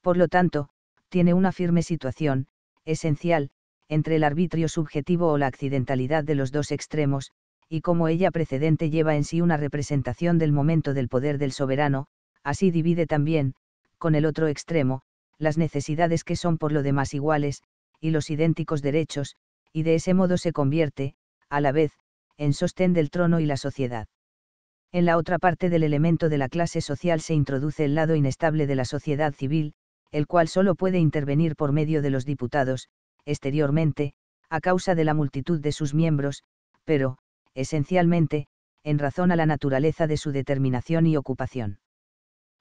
Por lo tanto, tiene una firme situación, esencial, entre el arbitrio subjetivo o la accidentalidad de los dos extremos, y como ella precedente lleva en sí una representación del momento del poder del soberano, así divide también, con el otro extremo, las necesidades que son por lo demás iguales, y los idénticos derechos, y de ese modo se convierte, a la vez, en sostén del trono y la sociedad. En la otra parte del elemento de la clase social se introduce el lado inestable de la sociedad civil, el cual solo puede intervenir por medio de los diputados, exteriormente, a causa de la multitud de sus miembros, pero, esencialmente, en razón a la naturaleza de su determinación y ocupación.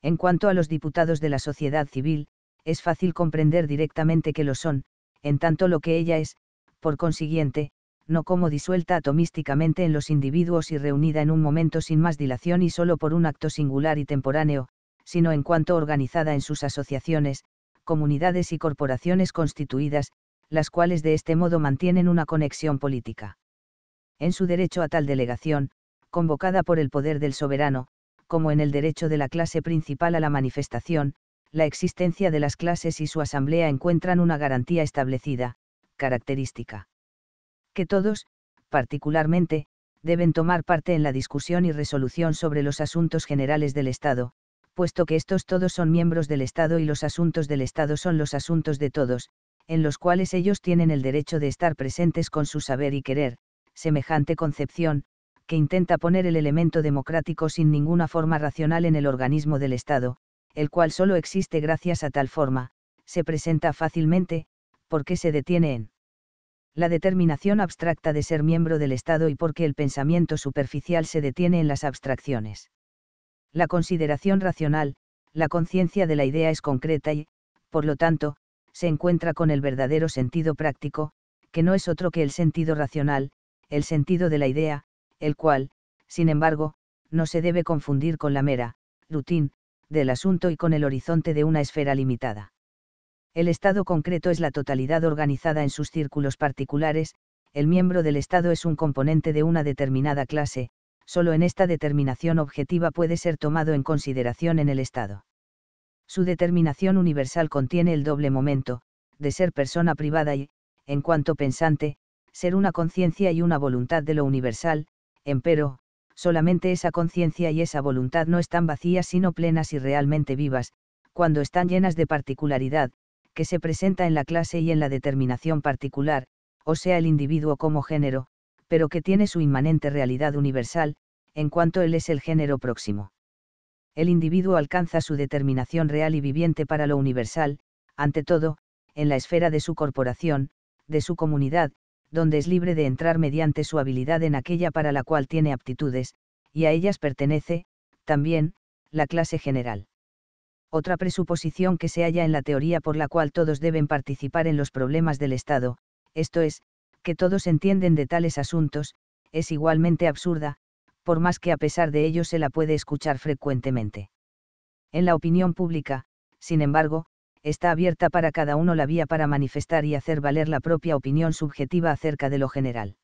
En cuanto a los diputados de la sociedad civil, es fácil comprender directamente que lo son, en tanto lo que ella es, por consiguiente, no como disuelta atomísticamente en los individuos y reunida en un momento sin más dilación y solo por un acto singular y temporáneo, sino en cuanto organizada en sus asociaciones, comunidades y corporaciones constituidas, las cuales de este modo mantienen una conexión política en su derecho a tal delegación, convocada por el poder del soberano, como en el derecho de la clase principal a la manifestación, la existencia de las clases y su asamblea encuentran una garantía establecida, característica. Que todos, particularmente, deben tomar parte en la discusión y resolución sobre los asuntos generales del Estado, puesto que estos todos son miembros del Estado y los asuntos del Estado son los asuntos de todos, en los cuales ellos tienen el derecho de estar presentes con su saber y querer, semejante concepción, que intenta poner el elemento democrático sin ninguna forma racional en el organismo del Estado, el cual solo existe gracias a tal forma, se presenta fácilmente, porque se detiene en la determinación abstracta de ser miembro del Estado y porque el pensamiento superficial se detiene en las abstracciones. La consideración racional, la conciencia de la idea es concreta y, por lo tanto, se encuentra con el verdadero sentido práctico, que no es otro que el sentido racional, el sentido de la idea, el cual, sin embargo, no se debe confundir con la mera, rutín, del asunto y con el horizonte de una esfera limitada. El Estado concreto es la totalidad organizada en sus círculos particulares, el miembro del Estado es un componente de una determinada clase, solo en esta determinación objetiva puede ser tomado en consideración en el Estado. Su determinación universal contiene el doble momento, de ser persona privada y, en cuanto pensante, ser una conciencia y una voluntad de lo universal, empero, solamente esa conciencia y esa voluntad no están vacías sino plenas y realmente vivas, cuando están llenas de particularidad, que se presenta en la clase y en la determinación particular, o sea el individuo como género, pero que tiene su inmanente realidad universal, en cuanto él es el género próximo. El individuo alcanza su determinación real y viviente para lo universal, ante todo, en la esfera de su corporación, de su comunidad, donde es libre de entrar mediante su habilidad en aquella para la cual tiene aptitudes, y a ellas pertenece, también, la clase general. Otra presuposición que se halla en la teoría por la cual todos deben participar en los problemas del Estado, esto es, que todos entienden de tales asuntos, es igualmente absurda, por más que a pesar de ello se la puede escuchar frecuentemente. En la opinión pública, sin embargo, está abierta para cada uno la vía para manifestar y hacer valer la propia opinión subjetiva acerca de lo general.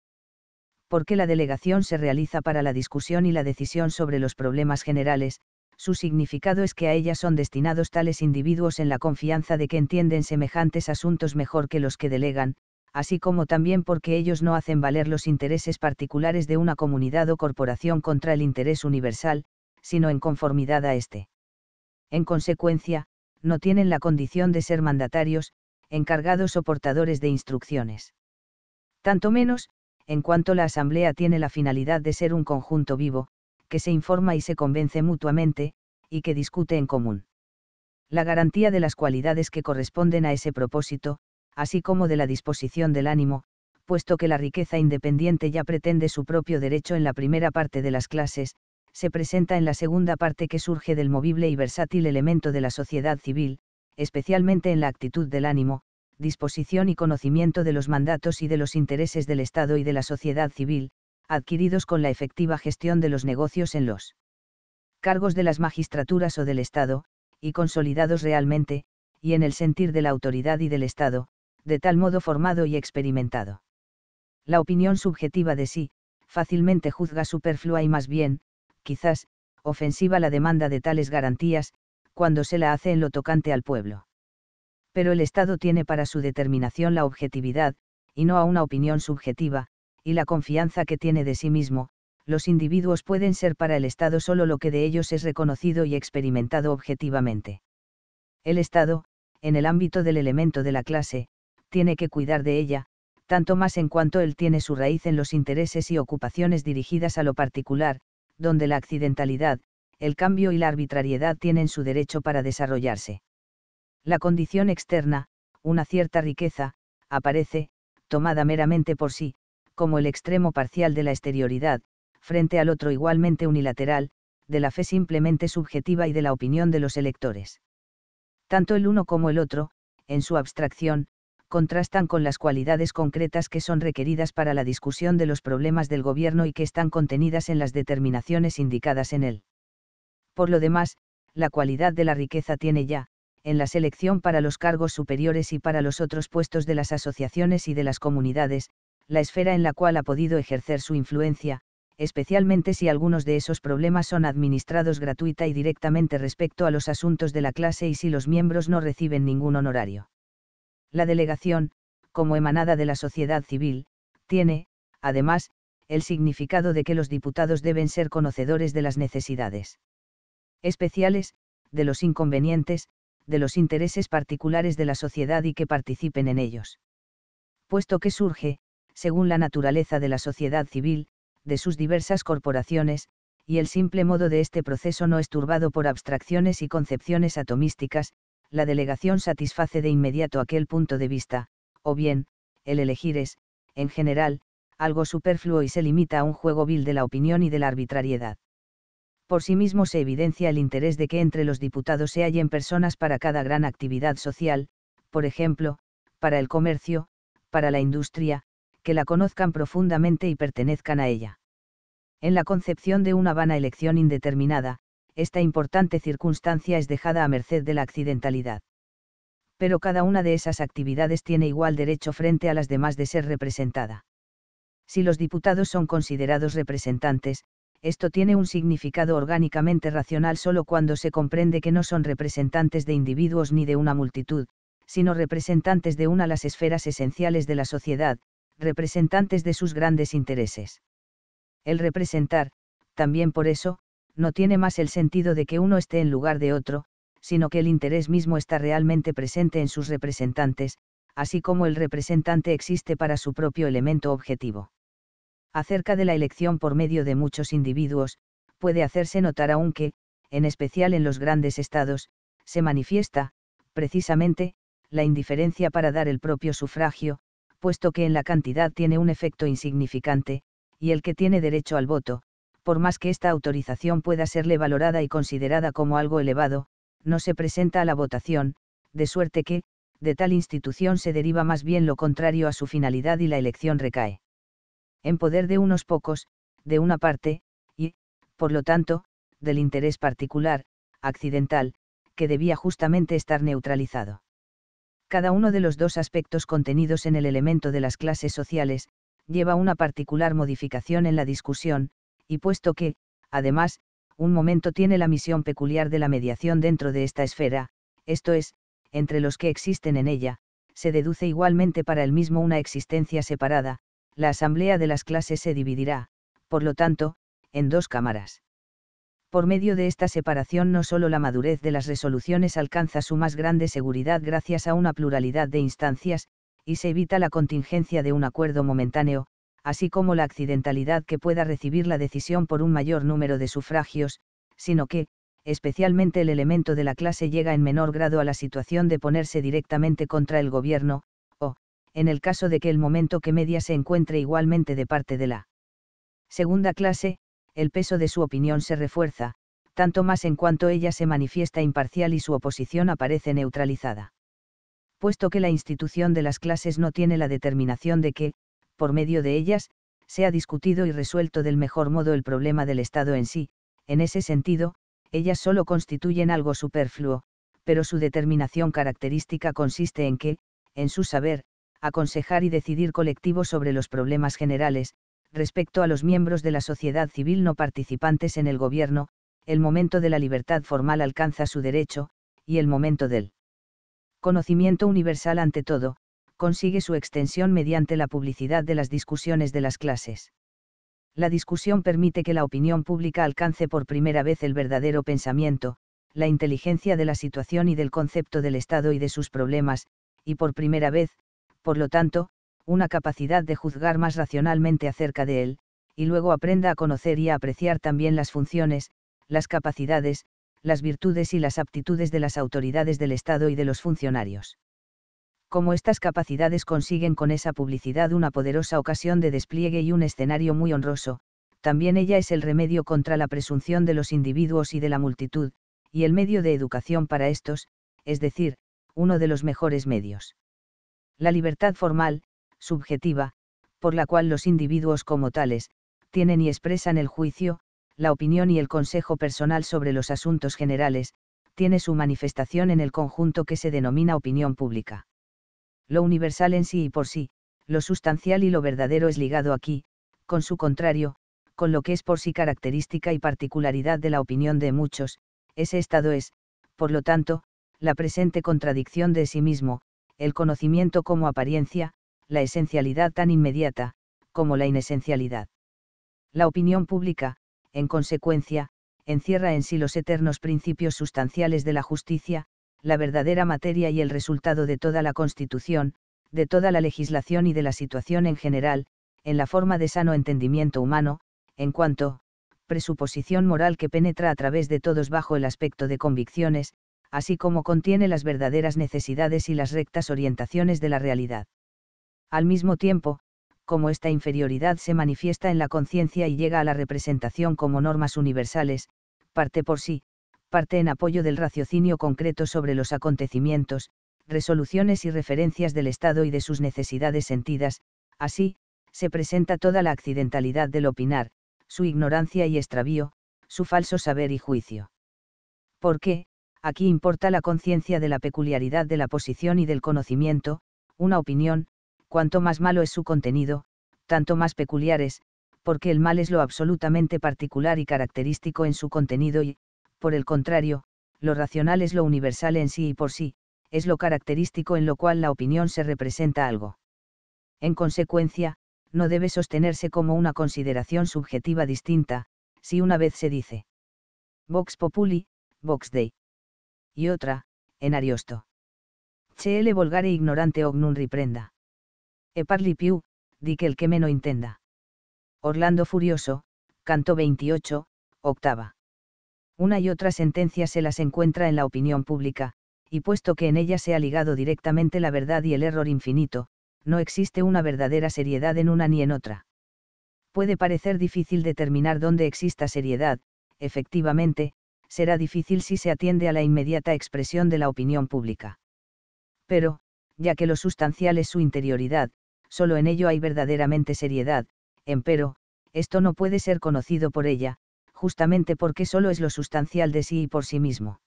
Porque la delegación se realiza para la discusión y la decisión sobre los problemas generales, su significado es que a ella son destinados tales individuos en la confianza de que entienden semejantes asuntos mejor que los que delegan, así como también porque ellos no hacen valer los intereses particulares de una comunidad o corporación contra el interés universal, sino en conformidad a éste. En consecuencia, no tienen la condición de ser mandatarios, encargados o portadores de instrucciones. Tanto menos, en cuanto la Asamblea tiene la finalidad de ser un conjunto vivo, que se informa y se convence mutuamente, y que discute en común. La garantía de las cualidades que corresponden a ese propósito, así como de la disposición del ánimo, puesto que la riqueza independiente ya pretende su propio derecho en la primera parte de las clases, se presenta en la segunda parte que surge del movible y versátil elemento de la sociedad civil, especialmente en la actitud del ánimo, disposición y conocimiento de los mandatos y de los intereses del Estado y de la sociedad civil, adquiridos con la efectiva gestión de los negocios en los cargos de las magistraturas o del Estado, y consolidados realmente, y en el sentir de la autoridad y del Estado, de tal modo formado y experimentado. La opinión subjetiva de sí, fácilmente juzga superflua y más bien, quizás, ofensiva la demanda de tales garantías, cuando se la hace en lo tocante al pueblo. Pero el Estado tiene para su determinación la objetividad, y no a una opinión subjetiva, y la confianza que tiene de sí mismo, los individuos pueden ser para el Estado solo lo que de ellos es reconocido y experimentado objetivamente. El Estado, en el ámbito del elemento de la clase, tiene que cuidar de ella, tanto más en cuanto él tiene su raíz en los intereses y ocupaciones dirigidas a lo particular, donde la accidentalidad, el cambio y la arbitrariedad tienen su derecho para desarrollarse. La condición externa, una cierta riqueza, aparece, tomada meramente por sí, como el extremo parcial de la exterioridad, frente al otro igualmente unilateral, de la fe simplemente subjetiva y de la opinión de los electores. Tanto el uno como el otro, en su abstracción, contrastan con las cualidades concretas que son requeridas para la discusión de los problemas del gobierno y que están contenidas en las determinaciones indicadas en él. Por lo demás, la cualidad de la riqueza tiene ya, en la selección para los cargos superiores y para los otros puestos de las asociaciones y de las comunidades, la esfera en la cual ha podido ejercer su influencia, especialmente si algunos de esos problemas son administrados gratuita y directamente respecto a los asuntos de la clase y si los miembros no reciben ningún honorario. La delegación, como emanada de la sociedad civil, tiene, además, el significado de que los diputados deben ser conocedores de las necesidades especiales, de los inconvenientes, de los intereses particulares de la sociedad y que participen en ellos. Puesto que surge, según la naturaleza de la sociedad civil, de sus diversas corporaciones, y el simple modo de este proceso no es turbado por abstracciones y concepciones atomísticas, la delegación satisface de inmediato aquel punto de vista, o bien, el elegir es, en general, algo superfluo y se limita a un juego vil de la opinión y de la arbitrariedad. Por sí mismo se evidencia el interés de que entre los diputados se hallen personas para cada gran actividad social, por ejemplo, para el comercio, para la industria, que la conozcan profundamente y pertenezcan a ella. En la concepción de una vana elección indeterminada, esta importante circunstancia es dejada a merced de la accidentalidad. Pero cada una de esas actividades tiene igual derecho frente a las demás de ser representada. Si los diputados son considerados representantes, esto tiene un significado orgánicamente racional solo cuando se comprende que no son representantes de individuos ni de una multitud, sino representantes de una de las esferas esenciales de la sociedad, representantes de sus grandes intereses. El representar, también por eso, no tiene más el sentido de que uno esté en lugar de otro, sino que el interés mismo está realmente presente en sus representantes, así como el representante existe para su propio elemento objetivo. Acerca de la elección por medio de muchos individuos, puede hacerse notar aún que, en especial en los grandes estados, se manifiesta, precisamente, la indiferencia para dar el propio sufragio, puesto que en la cantidad tiene un efecto insignificante, y el que tiene derecho al voto, por más que esta autorización pueda serle valorada y considerada como algo elevado, no se presenta a la votación, de suerte que, de tal institución se deriva más bien lo contrario a su finalidad y la elección recae. En poder de unos pocos, de una parte, y, por lo tanto, del interés particular, accidental, que debía justamente estar neutralizado. Cada uno de los dos aspectos contenidos en el elemento de las clases sociales, lleva una particular modificación en la discusión, y puesto que, además, un momento tiene la misión peculiar de la mediación dentro de esta esfera, esto es, entre los que existen en ella, se deduce igualmente para el mismo una existencia separada, la asamblea de las clases se dividirá, por lo tanto, en dos cámaras. Por medio de esta separación no solo la madurez de las resoluciones alcanza su más grande seguridad gracias a una pluralidad de instancias, y se evita la contingencia de un acuerdo momentáneo, así como la accidentalidad que pueda recibir la decisión por un mayor número de sufragios, sino que, especialmente el elemento de la clase llega en menor grado a la situación de ponerse directamente contra el gobierno, o, en el caso de que el momento que media se encuentre igualmente de parte de la segunda clase, el peso de su opinión se refuerza, tanto más en cuanto ella se manifiesta imparcial y su oposición aparece neutralizada. Puesto que la institución de las clases no tiene la determinación de que, por medio de ellas, se ha discutido y resuelto del mejor modo el problema del Estado en sí, en ese sentido, ellas solo constituyen algo superfluo, pero su determinación característica consiste en que, en su saber, aconsejar y decidir colectivo sobre los problemas generales, respecto a los miembros de la sociedad civil no participantes en el gobierno, el momento de la libertad formal alcanza su derecho, y el momento del conocimiento universal ante todo, consigue su extensión mediante la publicidad de las discusiones de las clases. La discusión permite que la opinión pública alcance por primera vez el verdadero pensamiento, la inteligencia de la situación y del concepto del Estado y de sus problemas, y por primera vez, por lo tanto, una capacidad de juzgar más racionalmente acerca de él, y luego aprenda a conocer y a apreciar también las funciones, las capacidades, las virtudes y las aptitudes de las autoridades del Estado y de los funcionarios como estas capacidades consiguen con esa publicidad una poderosa ocasión de despliegue y un escenario muy honroso, también ella es el remedio contra la presunción de los individuos y de la multitud, y el medio de educación para estos, es decir, uno de los mejores medios. La libertad formal, subjetiva, por la cual los individuos como tales, tienen y expresan el juicio, la opinión y el consejo personal sobre los asuntos generales, tiene su manifestación en el conjunto que se denomina opinión pública. Lo universal en sí y por sí, lo sustancial y lo verdadero es ligado aquí, con su contrario, con lo que es por sí característica y particularidad de la opinión de muchos, ese estado es, por lo tanto, la presente contradicción de sí mismo, el conocimiento como apariencia, la esencialidad tan inmediata, como la inesencialidad. La opinión pública, en consecuencia, encierra en sí los eternos principios sustanciales de la justicia, la verdadera materia y el resultado de toda la Constitución, de toda la legislación y de la situación en general, en la forma de sano entendimiento humano, en cuanto, presuposición moral que penetra a través de todos bajo el aspecto de convicciones, así como contiene las verdaderas necesidades y las rectas orientaciones de la realidad. Al mismo tiempo, como esta inferioridad se manifiesta en la conciencia y llega a la representación como normas universales, parte por sí, parte en apoyo del raciocinio concreto sobre los acontecimientos, resoluciones y referencias del Estado y de sus necesidades sentidas, así, se presenta toda la accidentalidad del opinar, su ignorancia y extravío, su falso saber y juicio. Porque Aquí importa la conciencia de la peculiaridad de la posición y del conocimiento, una opinión, cuanto más malo es su contenido, tanto más peculiar es, porque el mal es lo absolutamente particular y característico en su contenido y, por el contrario, lo racional es lo universal en sí y por sí, es lo característico en lo cual la opinión se representa algo. En consecuencia, no debe sostenerse como una consideración subjetiva distinta, si una vez se dice Vox Populi, Vox Dei. Y otra, en Ariosto. le volgare ignorante ognun riprenda. E parli più, di que el que meno intenda. Orlando Furioso, canto 28, octava. Una y otra sentencia se las encuentra en la opinión pública, y puesto que en ella se ha ligado directamente la verdad y el error infinito, no existe una verdadera seriedad en una ni en otra. Puede parecer difícil determinar dónde exista seriedad, efectivamente, será difícil si se atiende a la inmediata expresión de la opinión pública. Pero, ya que lo sustancial es su interioridad, solo en ello hay verdaderamente seriedad, empero, esto no puede ser conocido por ella, justamente porque solo es lo sustancial de sí y por sí mismo.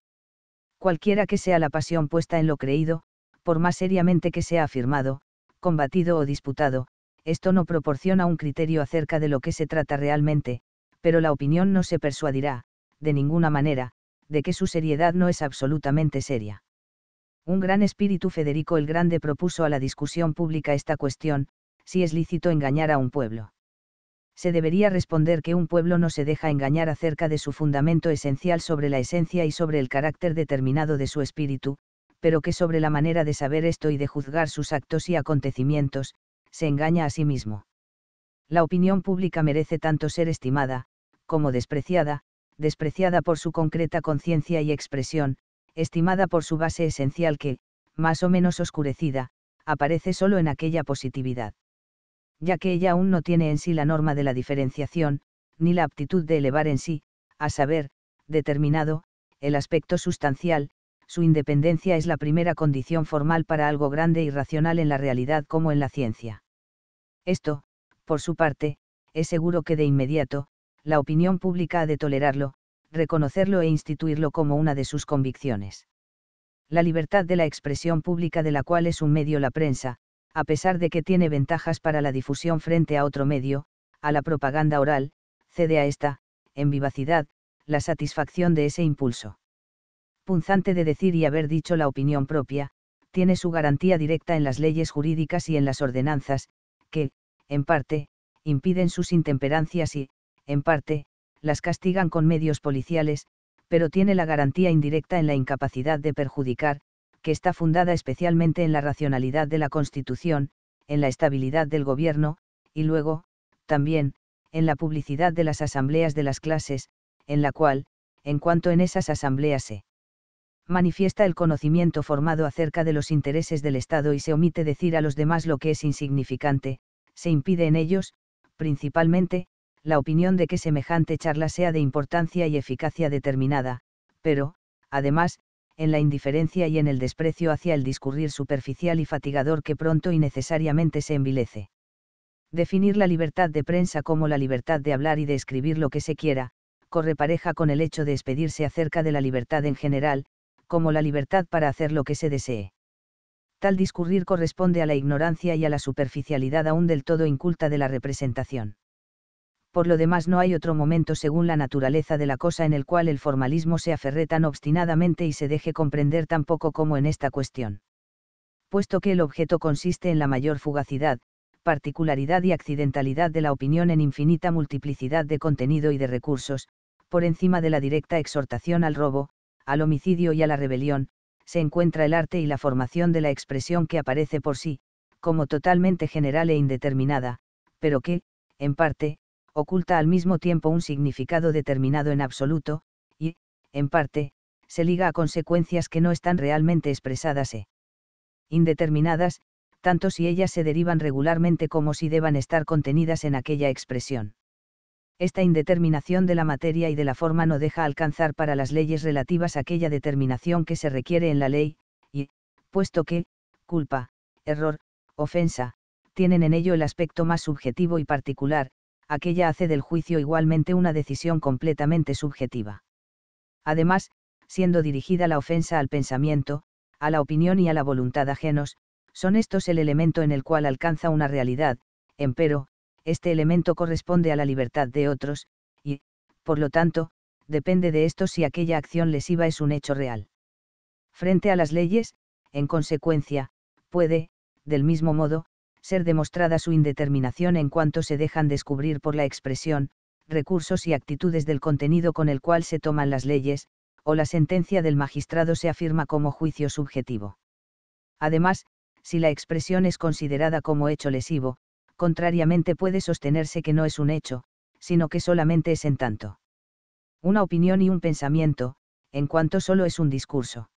Cualquiera que sea la pasión puesta en lo creído, por más seriamente que sea afirmado, combatido o disputado, esto no proporciona un criterio acerca de lo que se trata realmente, pero la opinión no se persuadirá, de ninguna manera, de que su seriedad no es absolutamente seria. Un gran espíritu Federico el Grande propuso a la discusión pública esta cuestión, si es lícito engañar a un pueblo se debería responder que un pueblo no se deja engañar acerca de su fundamento esencial sobre la esencia y sobre el carácter determinado de su espíritu, pero que sobre la manera de saber esto y de juzgar sus actos y acontecimientos, se engaña a sí mismo. La opinión pública merece tanto ser estimada, como despreciada, despreciada por su concreta conciencia y expresión, estimada por su base esencial que, más o menos oscurecida, aparece solo en aquella positividad ya que ella aún no tiene en sí la norma de la diferenciación, ni la aptitud de elevar en sí, a saber, determinado, el aspecto sustancial, su independencia es la primera condición formal para algo grande y racional en la realidad como en la ciencia. Esto, por su parte, es seguro que de inmediato, la opinión pública ha de tolerarlo, reconocerlo e instituirlo como una de sus convicciones. La libertad de la expresión pública de la cual es un medio la prensa, a pesar de que tiene ventajas para la difusión frente a otro medio, a la propaganda oral, cede a esta, en vivacidad, la satisfacción de ese impulso. Punzante de decir y haber dicho la opinión propia, tiene su garantía directa en las leyes jurídicas y en las ordenanzas, que, en parte, impiden sus intemperancias y, en parte, las castigan con medios policiales, pero tiene la garantía indirecta en la incapacidad de perjudicar, que está fundada especialmente en la racionalidad de la Constitución, en la estabilidad del gobierno, y luego, también, en la publicidad de las asambleas de las clases, en la cual, en cuanto en esas asambleas se manifiesta el conocimiento formado acerca de los intereses del Estado y se omite decir a los demás lo que es insignificante, se impide en ellos, principalmente, la opinión de que semejante charla sea de importancia y eficacia determinada, pero, además, en la indiferencia y en el desprecio hacia el discurrir superficial y fatigador que pronto y necesariamente se envilece. Definir la libertad de prensa como la libertad de hablar y de escribir lo que se quiera, corre pareja con el hecho de expedirse acerca de la libertad en general, como la libertad para hacer lo que se desee. Tal discurrir corresponde a la ignorancia y a la superficialidad aún del todo inculta de la representación por lo demás no hay otro momento según la naturaleza de la cosa en el cual el formalismo se aferre tan obstinadamente y se deje comprender tan poco como en esta cuestión. Puesto que el objeto consiste en la mayor fugacidad, particularidad y accidentalidad de la opinión en infinita multiplicidad de contenido y de recursos, por encima de la directa exhortación al robo, al homicidio y a la rebelión, se encuentra el arte y la formación de la expresión que aparece por sí, como totalmente general e indeterminada, pero que, en parte, oculta al mismo tiempo un significado determinado en absoluto, y, en parte, se liga a consecuencias que no están realmente expresadas e indeterminadas, tanto si ellas se derivan regularmente como si deban estar contenidas en aquella expresión. Esta indeterminación de la materia y de la forma no deja alcanzar para las leyes relativas aquella determinación que se requiere en la ley, y, puesto que, culpa, error, ofensa, tienen en ello el aspecto más subjetivo y particular, aquella hace del juicio igualmente una decisión completamente subjetiva. Además, siendo dirigida la ofensa al pensamiento, a la opinión y a la voluntad ajenos, son estos el elemento en el cual alcanza una realidad, empero, este elemento corresponde a la libertad de otros, y, por lo tanto, depende de esto si aquella acción lesiva es un hecho real. Frente a las leyes, en consecuencia, puede, del mismo modo, ser demostrada su indeterminación en cuanto se dejan descubrir por la expresión, recursos y actitudes del contenido con el cual se toman las leyes, o la sentencia del magistrado se afirma como juicio subjetivo. Además, si la expresión es considerada como hecho lesivo, contrariamente puede sostenerse que no es un hecho, sino que solamente es en tanto. Una opinión y un pensamiento, en cuanto solo es un discurso.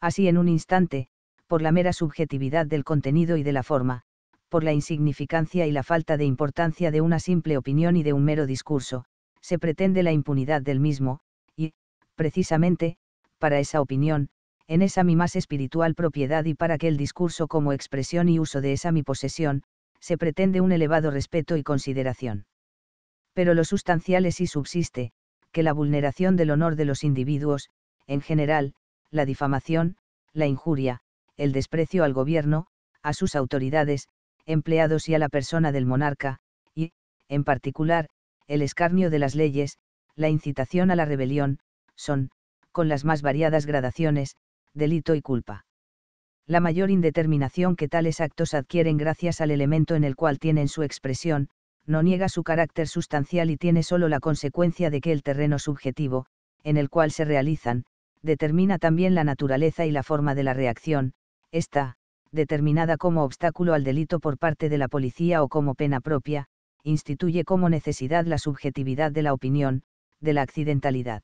Así en un instante, por la mera subjetividad del contenido y de la forma, por la insignificancia y la falta de importancia de una simple opinión y de un mero discurso, se pretende la impunidad del mismo, y, precisamente, para esa opinión, en esa mi más espiritual propiedad y para que el discurso como expresión y uso de esa mi posesión, se pretende un elevado respeto y consideración. Pero lo sustancial es y subsiste, que la vulneración del honor de los individuos, en general, la difamación, la injuria, el desprecio al gobierno, a sus autoridades, empleados y a la persona del monarca, y, en particular, el escarnio de las leyes, la incitación a la rebelión, son, con las más variadas gradaciones, delito y culpa. La mayor indeterminación que tales actos adquieren gracias al elemento en el cual tienen su expresión, no niega su carácter sustancial y tiene sólo la consecuencia de que el terreno subjetivo, en el cual se realizan, determina también la naturaleza y la forma de la reacción, esta, determinada como obstáculo al delito por parte de la policía o como pena propia, instituye como necesidad la subjetividad de la opinión, de la accidentalidad.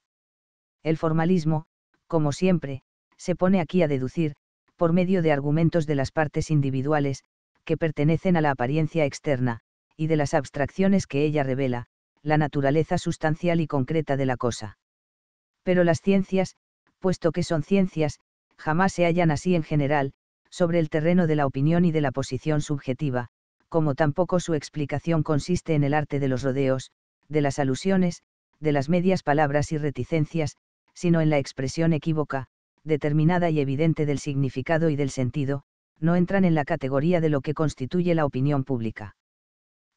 El formalismo, como siempre, se pone aquí a deducir, por medio de argumentos de las partes individuales, que pertenecen a la apariencia externa, y de las abstracciones que ella revela, la naturaleza sustancial y concreta de la cosa. Pero las ciencias, puesto que son ciencias, jamás se hallan así en general, sobre el terreno de la opinión y de la posición subjetiva, como tampoco su explicación consiste en el arte de los rodeos, de las alusiones, de las medias palabras y reticencias, sino en la expresión equívoca, determinada y evidente del significado y del sentido, no entran en la categoría de lo que constituye la opinión pública.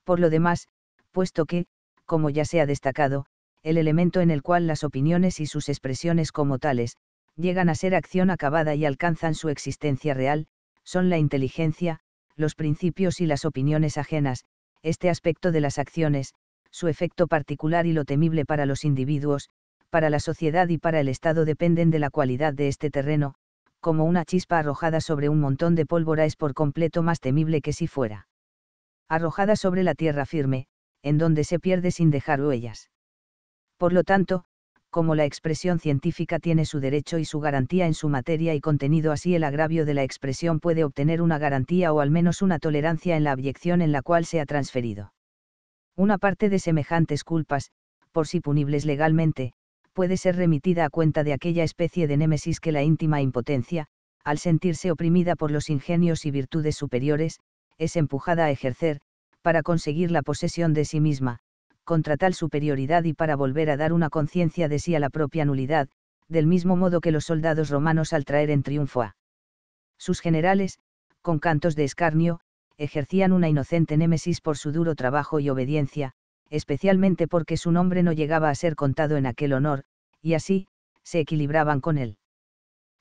Por lo demás, puesto que, como ya se ha destacado, el elemento en el cual las opiniones y sus expresiones como tales, llegan a ser acción acabada y alcanzan su existencia real, son la inteligencia, los principios y las opiniones ajenas, este aspecto de las acciones, su efecto particular y lo temible para los individuos, para la sociedad y para el Estado dependen de la cualidad de este terreno, como una chispa arrojada sobre un montón de pólvora es por completo más temible que si fuera arrojada sobre la tierra firme, en donde se pierde sin dejar huellas. Por lo tanto, como la expresión científica tiene su derecho y su garantía en su materia y contenido, así el agravio de la expresión puede obtener una garantía o al menos una tolerancia en la abyección en la cual se ha transferido. Una parte de semejantes culpas, por si punibles legalmente, puede ser remitida a cuenta de aquella especie de némesis que la íntima impotencia, al sentirse oprimida por los ingenios y virtudes superiores, es empujada a ejercer, para conseguir la posesión de sí misma, contra tal superioridad y para volver a dar una conciencia de sí a la propia nulidad, del mismo modo que los soldados romanos al traer en triunfo a sus generales, con cantos de escarnio, ejercían una inocente némesis por su duro trabajo y obediencia, especialmente porque su nombre no llegaba a ser contado en aquel honor, y así, se equilibraban con él.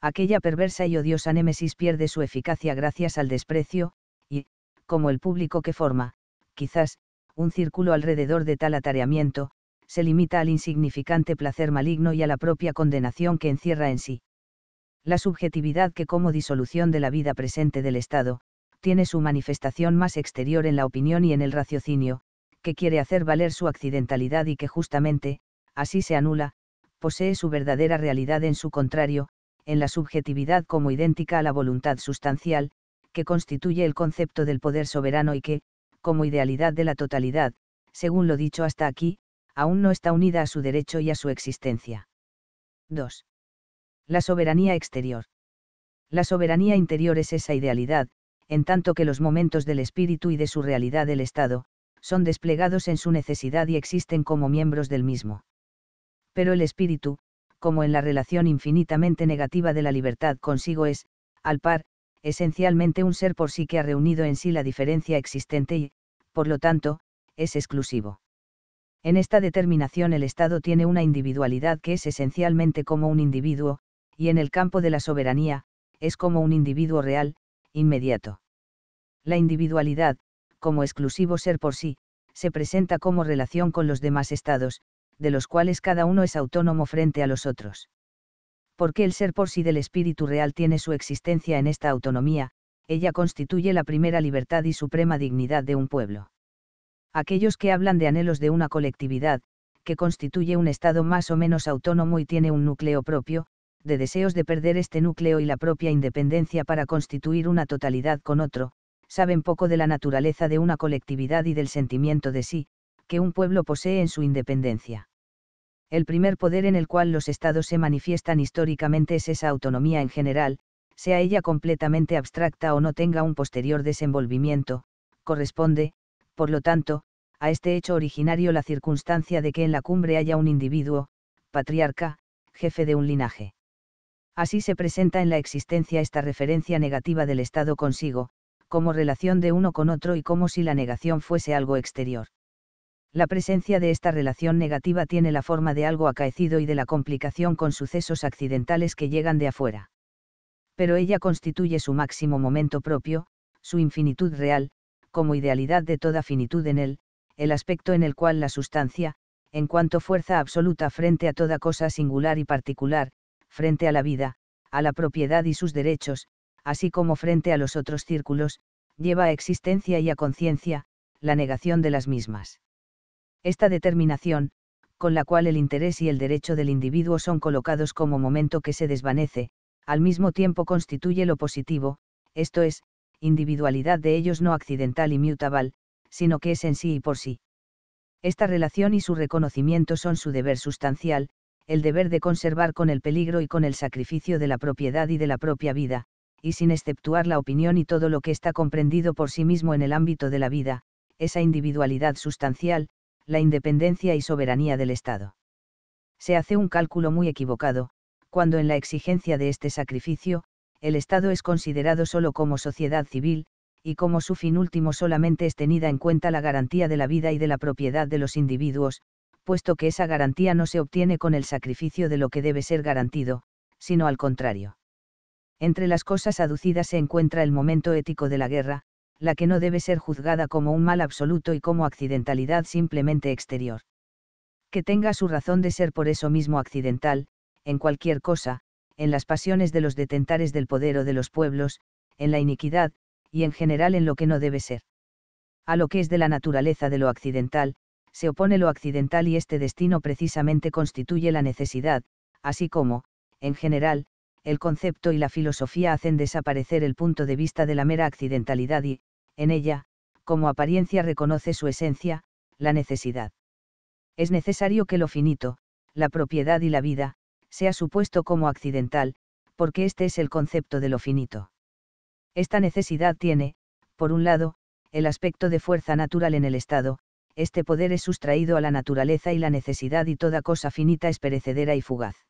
Aquella perversa y odiosa némesis pierde su eficacia gracias al desprecio, y, como el público que forma, quizás, un círculo alrededor de tal atareamiento, se limita al insignificante placer maligno y a la propia condenación que encierra en sí. La subjetividad que como disolución de la vida presente del Estado, tiene su manifestación más exterior en la opinión y en el raciocinio, que quiere hacer valer su accidentalidad y que justamente, así se anula, posee su verdadera realidad en su contrario, en la subjetividad como idéntica a la voluntad sustancial, que constituye el concepto del poder soberano y que, como idealidad de la totalidad, según lo dicho hasta aquí, aún no está unida a su derecho y a su existencia. 2. La soberanía exterior. La soberanía interior es esa idealidad, en tanto que los momentos del espíritu y de su realidad del Estado, son desplegados en su necesidad y existen como miembros del mismo. Pero el espíritu, como en la relación infinitamente negativa de la libertad consigo es, al par, esencialmente un ser por sí que ha reunido en sí la diferencia existente y, por lo tanto, es exclusivo. En esta determinación el Estado tiene una individualidad que es esencialmente como un individuo, y en el campo de la soberanía, es como un individuo real, inmediato. La individualidad, como exclusivo ser por sí, se presenta como relación con los demás estados, de los cuales cada uno es autónomo frente a los otros porque el ser por sí del espíritu real tiene su existencia en esta autonomía, ella constituye la primera libertad y suprema dignidad de un pueblo. Aquellos que hablan de anhelos de una colectividad, que constituye un Estado más o menos autónomo y tiene un núcleo propio, de deseos de perder este núcleo y la propia independencia para constituir una totalidad con otro, saben poco de la naturaleza de una colectividad y del sentimiento de sí, que un pueblo posee en su independencia. El primer poder en el cual los estados se manifiestan históricamente es esa autonomía en general, sea ella completamente abstracta o no tenga un posterior desenvolvimiento, corresponde, por lo tanto, a este hecho originario la circunstancia de que en la cumbre haya un individuo, patriarca, jefe de un linaje. Así se presenta en la existencia esta referencia negativa del Estado consigo, como relación de uno con otro y como si la negación fuese algo exterior la presencia de esta relación negativa tiene la forma de algo acaecido y de la complicación con sucesos accidentales que llegan de afuera. Pero ella constituye su máximo momento propio, su infinitud real, como idealidad de toda finitud en él, el aspecto en el cual la sustancia, en cuanto fuerza absoluta frente a toda cosa singular y particular, frente a la vida, a la propiedad y sus derechos, así como frente a los otros círculos, lleva a existencia y a conciencia, la negación de las mismas. Esta determinación, con la cual el interés y el derecho del individuo son colocados como momento que se desvanece, al mismo tiempo constituye lo positivo, esto es, individualidad de ellos no accidental y mutable, sino que es en sí y por sí. Esta relación y su reconocimiento son su deber sustancial, el deber de conservar con el peligro y con el sacrificio de la propiedad y de la propia vida, y sin exceptuar la opinión y todo lo que está comprendido por sí mismo en el ámbito de la vida, esa individualidad sustancial, la independencia y soberanía del Estado. Se hace un cálculo muy equivocado, cuando en la exigencia de este sacrificio, el Estado es considerado solo como sociedad civil, y como su fin último solamente es tenida en cuenta la garantía de la vida y de la propiedad de los individuos, puesto que esa garantía no se obtiene con el sacrificio de lo que debe ser garantido, sino al contrario. Entre las cosas aducidas se encuentra el momento ético de la guerra, la que no debe ser juzgada como un mal absoluto y como accidentalidad simplemente exterior. Que tenga su razón de ser por eso mismo accidental, en cualquier cosa, en las pasiones de los detentares del poder o de los pueblos, en la iniquidad, y en general en lo que no debe ser. A lo que es de la naturaleza de lo accidental, se opone lo accidental y este destino precisamente constituye la necesidad, así como, en general, el concepto y la filosofía hacen desaparecer el punto de vista de la mera accidentalidad y, en ella, como apariencia reconoce su esencia, la necesidad. Es necesario que lo finito, la propiedad y la vida, sea supuesto como accidental, porque este es el concepto de lo finito. Esta necesidad tiene, por un lado, el aspecto de fuerza natural en el Estado, este poder es sustraído a la naturaleza y la necesidad y toda cosa finita es perecedera y fugaz.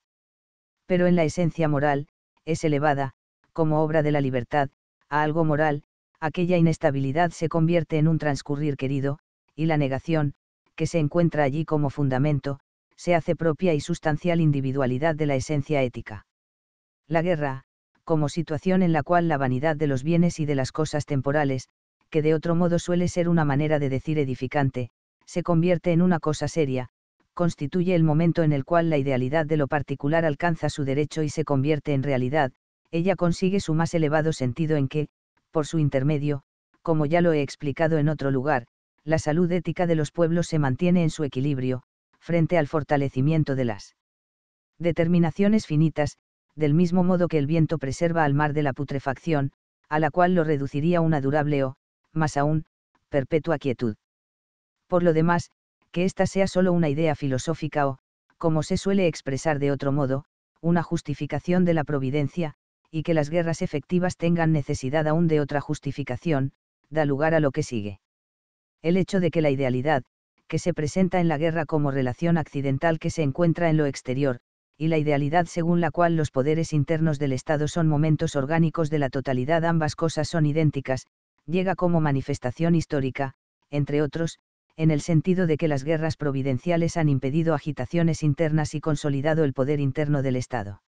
Pero en la esencia moral, es elevada, como obra de la libertad, a algo moral, aquella inestabilidad se convierte en un transcurrir querido, y la negación, que se encuentra allí como fundamento, se hace propia y sustancial individualidad de la esencia ética. La guerra, como situación en la cual la vanidad de los bienes y de las cosas temporales, que de otro modo suele ser una manera de decir edificante, se convierte en una cosa seria, constituye el momento en el cual la idealidad de lo particular alcanza su derecho y se convierte en realidad, ella consigue su más elevado sentido en que, por su intermedio, como ya lo he explicado en otro lugar, la salud ética de los pueblos se mantiene en su equilibrio, frente al fortalecimiento de las determinaciones finitas, del mismo modo que el viento preserva al mar de la putrefacción, a la cual lo reduciría una durable o, más aún, perpetua quietud. Por lo demás, que esta sea solo una idea filosófica o, como se suele expresar de otro modo, una justificación de la providencia, y que las guerras efectivas tengan necesidad aún de otra justificación, da lugar a lo que sigue. El hecho de que la idealidad, que se presenta en la guerra como relación accidental que se encuentra en lo exterior, y la idealidad según la cual los poderes internos del Estado son momentos orgánicos de la totalidad, ambas cosas son idénticas, llega como manifestación histórica, entre otros, en el sentido de que las guerras providenciales han impedido agitaciones internas y consolidado el poder interno del Estado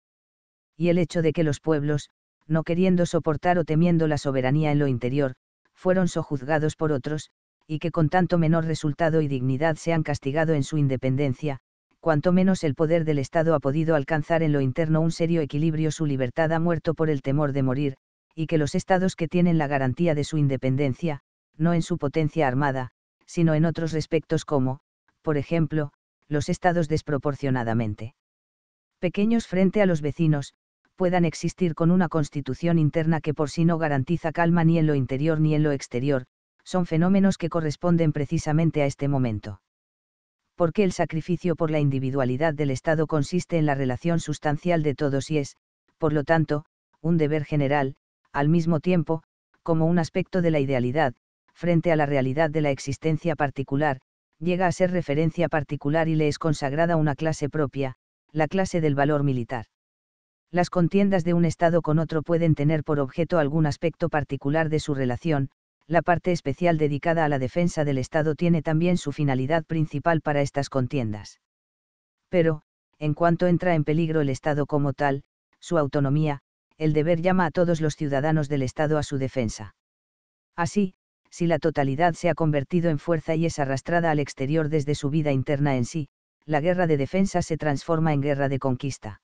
y el hecho de que los pueblos, no queriendo soportar o temiendo la soberanía en lo interior, fueron sojuzgados por otros, y que con tanto menor resultado y dignidad se han castigado en su independencia, cuanto menos el poder del Estado ha podido alcanzar en lo interno un serio equilibrio su libertad ha muerto por el temor de morir, y que los Estados que tienen la garantía de su independencia, no en su potencia armada, sino en otros respectos como, por ejemplo, los Estados desproporcionadamente pequeños frente a los vecinos, puedan existir con una constitución interna que por sí no garantiza calma ni en lo interior ni en lo exterior, son fenómenos que corresponden precisamente a este momento. Porque el sacrificio por la individualidad del Estado consiste en la relación sustancial de todos y es, por lo tanto, un deber general, al mismo tiempo, como un aspecto de la idealidad, frente a la realidad de la existencia particular, llega a ser referencia particular y le es consagrada una clase propia, la clase del valor militar las contiendas de un Estado con otro pueden tener por objeto algún aspecto particular de su relación, la parte especial dedicada a la defensa del Estado tiene también su finalidad principal para estas contiendas. Pero, en cuanto entra en peligro el Estado como tal, su autonomía, el deber llama a todos los ciudadanos del Estado a su defensa. Así, si la totalidad se ha convertido en fuerza y es arrastrada al exterior desde su vida interna en sí, la guerra de defensa se transforma en guerra de conquista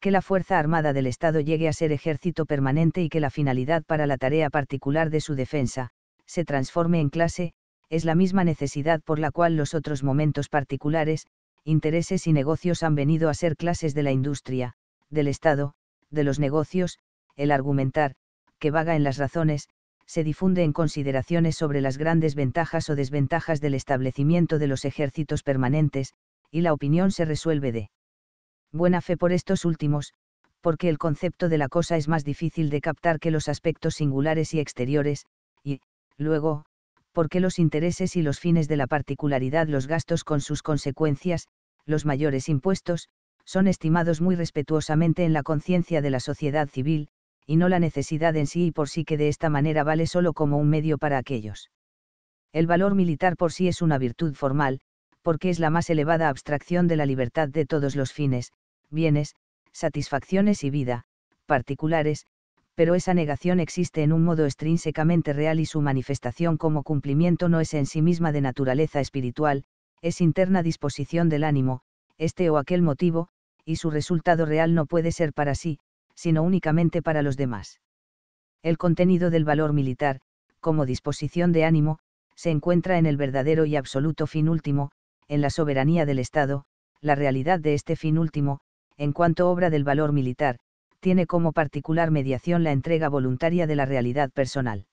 que la Fuerza Armada del Estado llegue a ser ejército permanente y que la finalidad para la tarea particular de su defensa, se transforme en clase, es la misma necesidad por la cual los otros momentos particulares, intereses y negocios han venido a ser clases de la industria, del Estado, de los negocios, el argumentar, que vaga en las razones, se difunde en consideraciones sobre las grandes ventajas o desventajas del establecimiento de los ejércitos permanentes, y la opinión se resuelve de buena fe por estos últimos, porque el concepto de la cosa es más difícil de captar que los aspectos singulares y exteriores, y, luego, porque los intereses y los fines de la particularidad, los gastos con sus consecuencias, los mayores impuestos, son estimados muy respetuosamente en la conciencia de la sociedad civil, y no la necesidad en sí y por sí que de esta manera vale solo como un medio para aquellos. El valor militar por sí es una virtud formal, porque es la más elevada abstracción de la libertad de todos los fines, bienes, satisfacciones y vida, particulares, pero esa negación existe en un modo extrínsecamente real y su manifestación como cumplimiento no es en sí misma de naturaleza espiritual, es interna disposición del ánimo, este o aquel motivo, y su resultado real no puede ser para sí, sino únicamente para los demás. El contenido del valor militar, como disposición de ánimo, se encuentra en el verdadero y absoluto fin último, en la soberanía del Estado, la realidad de este fin último, en cuanto obra del valor militar, tiene como particular mediación la entrega voluntaria de la realidad personal.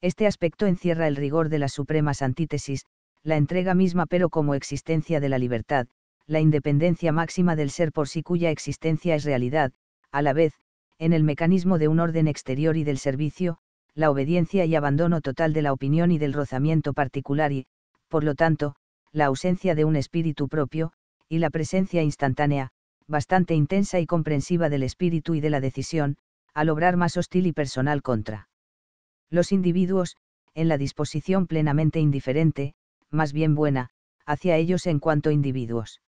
Este aspecto encierra el rigor de las supremas antítesis, la entrega misma pero como existencia de la libertad, la independencia máxima del ser por sí cuya existencia es realidad, a la vez, en el mecanismo de un orden exterior y del servicio, la obediencia y abandono total de la opinión y del rozamiento particular y, por lo tanto, la ausencia de un espíritu propio, y la presencia instantánea, bastante intensa y comprensiva del espíritu y de la decisión, al obrar más hostil y personal contra los individuos, en la disposición plenamente indiferente, más bien buena, hacia ellos en cuanto individuos.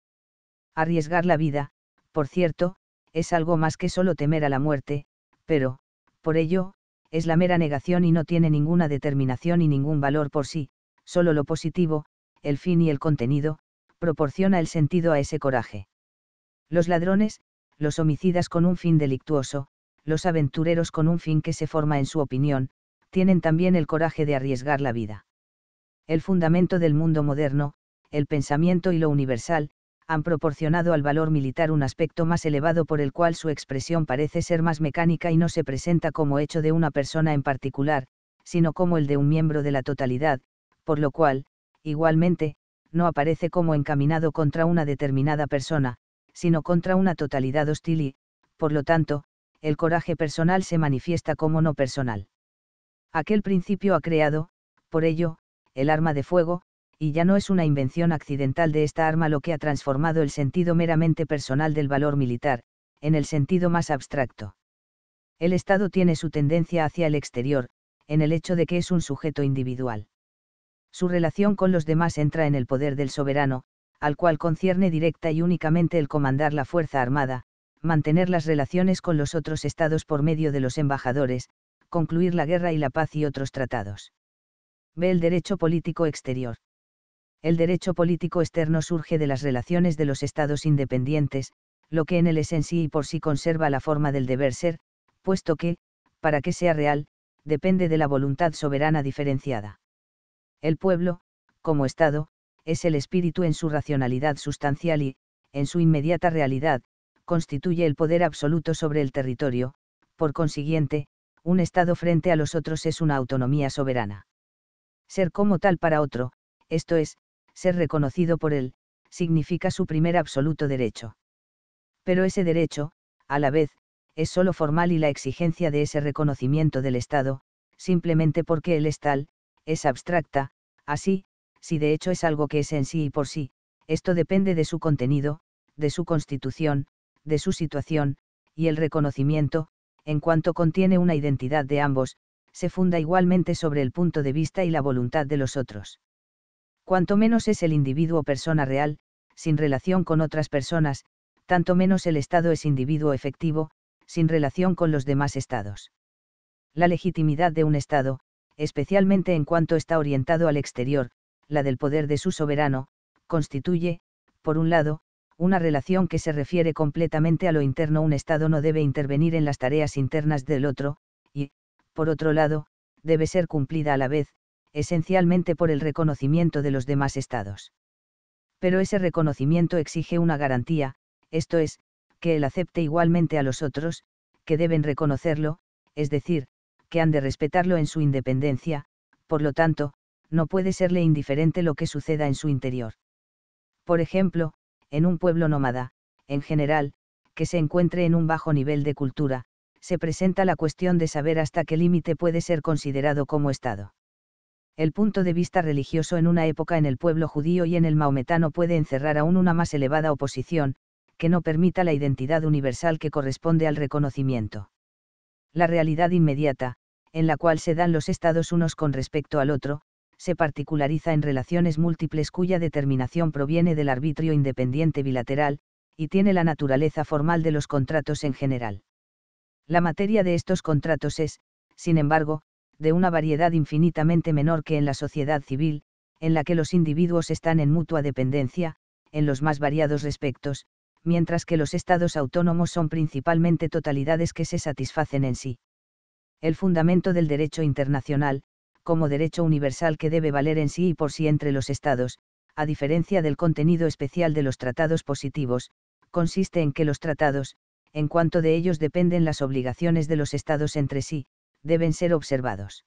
Arriesgar la vida, por cierto, es algo más que solo temer a la muerte, pero, por ello, es la mera negación y no tiene ninguna determinación y ningún valor por sí, solo lo positivo, el fin y el contenido, proporciona el sentido a ese coraje los ladrones, los homicidas con un fin delictuoso, los aventureros con un fin que se forma en su opinión, tienen también el coraje de arriesgar la vida. El fundamento del mundo moderno, el pensamiento y lo universal, han proporcionado al valor militar un aspecto más elevado por el cual su expresión parece ser más mecánica y no se presenta como hecho de una persona en particular, sino como el de un miembro de la totalidad, por lo cual, igualmente, no aparece como encaminado contra una determinada persona, sino contra una totalidad hostil y, por lo tanto, el coraje personal se manifiesta como no personal. Aquel principio ha creado, por ello, el arma de fuego, y ya no es una invención accidental de esta arma lo que ha transformado el sentido meramente personal del valor militar, en el sentido más abstracto. El Estado tiene su tendencia hacia el exterior, en el hecho de que es un sujeto individual. Su relación con los demás entra en el poder del soberano, al cual concierne directa y únicamente el comandar la Fuerza Armada, mantener las relaciones con los otros estados por medio de los embajadores, concluir la guerra y la paz y otros tratados. Ve El derecho político exterior. El derecho político externo surge de las relaciones de los estados independientes, lo que en él es en sí y por sí conserva la forma del deber ser, puesto que, para que sea real, depende de la voluntad soberana diferenciada. El pueblo, como Estado, es el espíritu en su racionalidad sustancial y, en su inmediata realidad, constituye el poder absoluto sobre el territorio, por consiguiente, un Estado frente a los otros es una autonomía soberana. Ser como tal para otro, esto es, ser reconocido por él, significa su primer absoluto derecho. Pero ese derecho, a la vez, es sólo formal y la exigencia de ese reconocimiento del Estado, simplemente porque él es tal, es abstracta, así, si de hecho es algo que es en sí y por sí, esto depende de su contenido, de su constitución, de su situación, y el reconocimiento, en cuanto contiene una identidad de ambos, se funda igualmente sobre el punto de vista y la voluntad de los otros. Cuanto menos es el individuo persona real, sin relación con otras personas, tanto menos el Estado es individuo efectivo, sin relación con los demás Estados. La legitimidad de un Estado, especialmente en cuanto está orientado al exterior, la del poder de su soberano, constituye, por un lado, una relación que se refiere completamente a lo interno un Estado no debe intervenir en las tareas internas del otro, y, por otro lado, debe ser cumplida a la vez, esencialmente por el reconocimiento de los demás Estados. Pero ese reconocimiento exige una garantía, esto es, que él acepte igualmente a los otros, que deben reconocerlo, es decir, que han de respetarlo en su independencia, por lo tanto, no puede serle indiferente lo que suceda en su interior. Por ejemplo, en un pueblo nómada, en general, que se encuentre en un bajo nivel de cultura, se presenta la cuestión de saber hasta qué límite puede ser considerado como Estado. El punto de vista religioso en una época en el pueblo judío y en el maometano puede encerrar aún una más elevada oposición, que no permita la identidad universal que corresponde al reconocimiento. La realidad inmediata, en la cual se dan los estados unos con respecto al otro, se particulariza en relaciones múltiples cuya determinación proviene del arbitrio independiente bilateral, y tiene la naturaleza formal de los contratos en general. La materia de estos contratos es, sin embargo, de una variedad infinitamente menor que en la sociedad civil, en la que los individuos están en mutua dependencia, en los más variados respectos, mientras que los estados autónomos son principalmente totalidades que se satisfacen en sí. El fundamento del derecho internacional, como derecho universal que debe valer en sí y por sí entre los Estados, a diferencia del contenido especial de los tratados positivos, consiste en que los tratados, en cuanto de ellos dependen las obligaciones de los Estados entre sí, deben ser observados.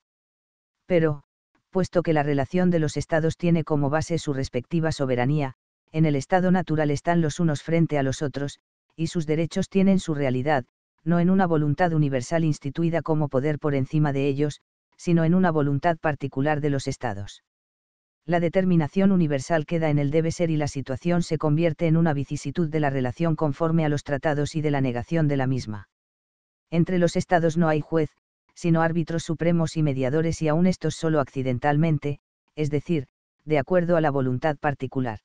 Pero, puesto que la relación de los Estados tiene como base su respectiva soberanía, en el estado natural están los unos frente a los otros, y sus derechos tienen su realidad, no en una voluntad universal instituida como poder por encima de ellos, sino en una voluntad particular de los Estados. La determinación universal queda en el debe ser y la situación se convierte en una vicisitud de la relación conforme a los tratados y de la negación de la misma. Entre los Estados no hay juez, sino árbitros supremos y mediadores y aún estos solo accidentalmente, es decir, de acuerdo a la voluntad particular.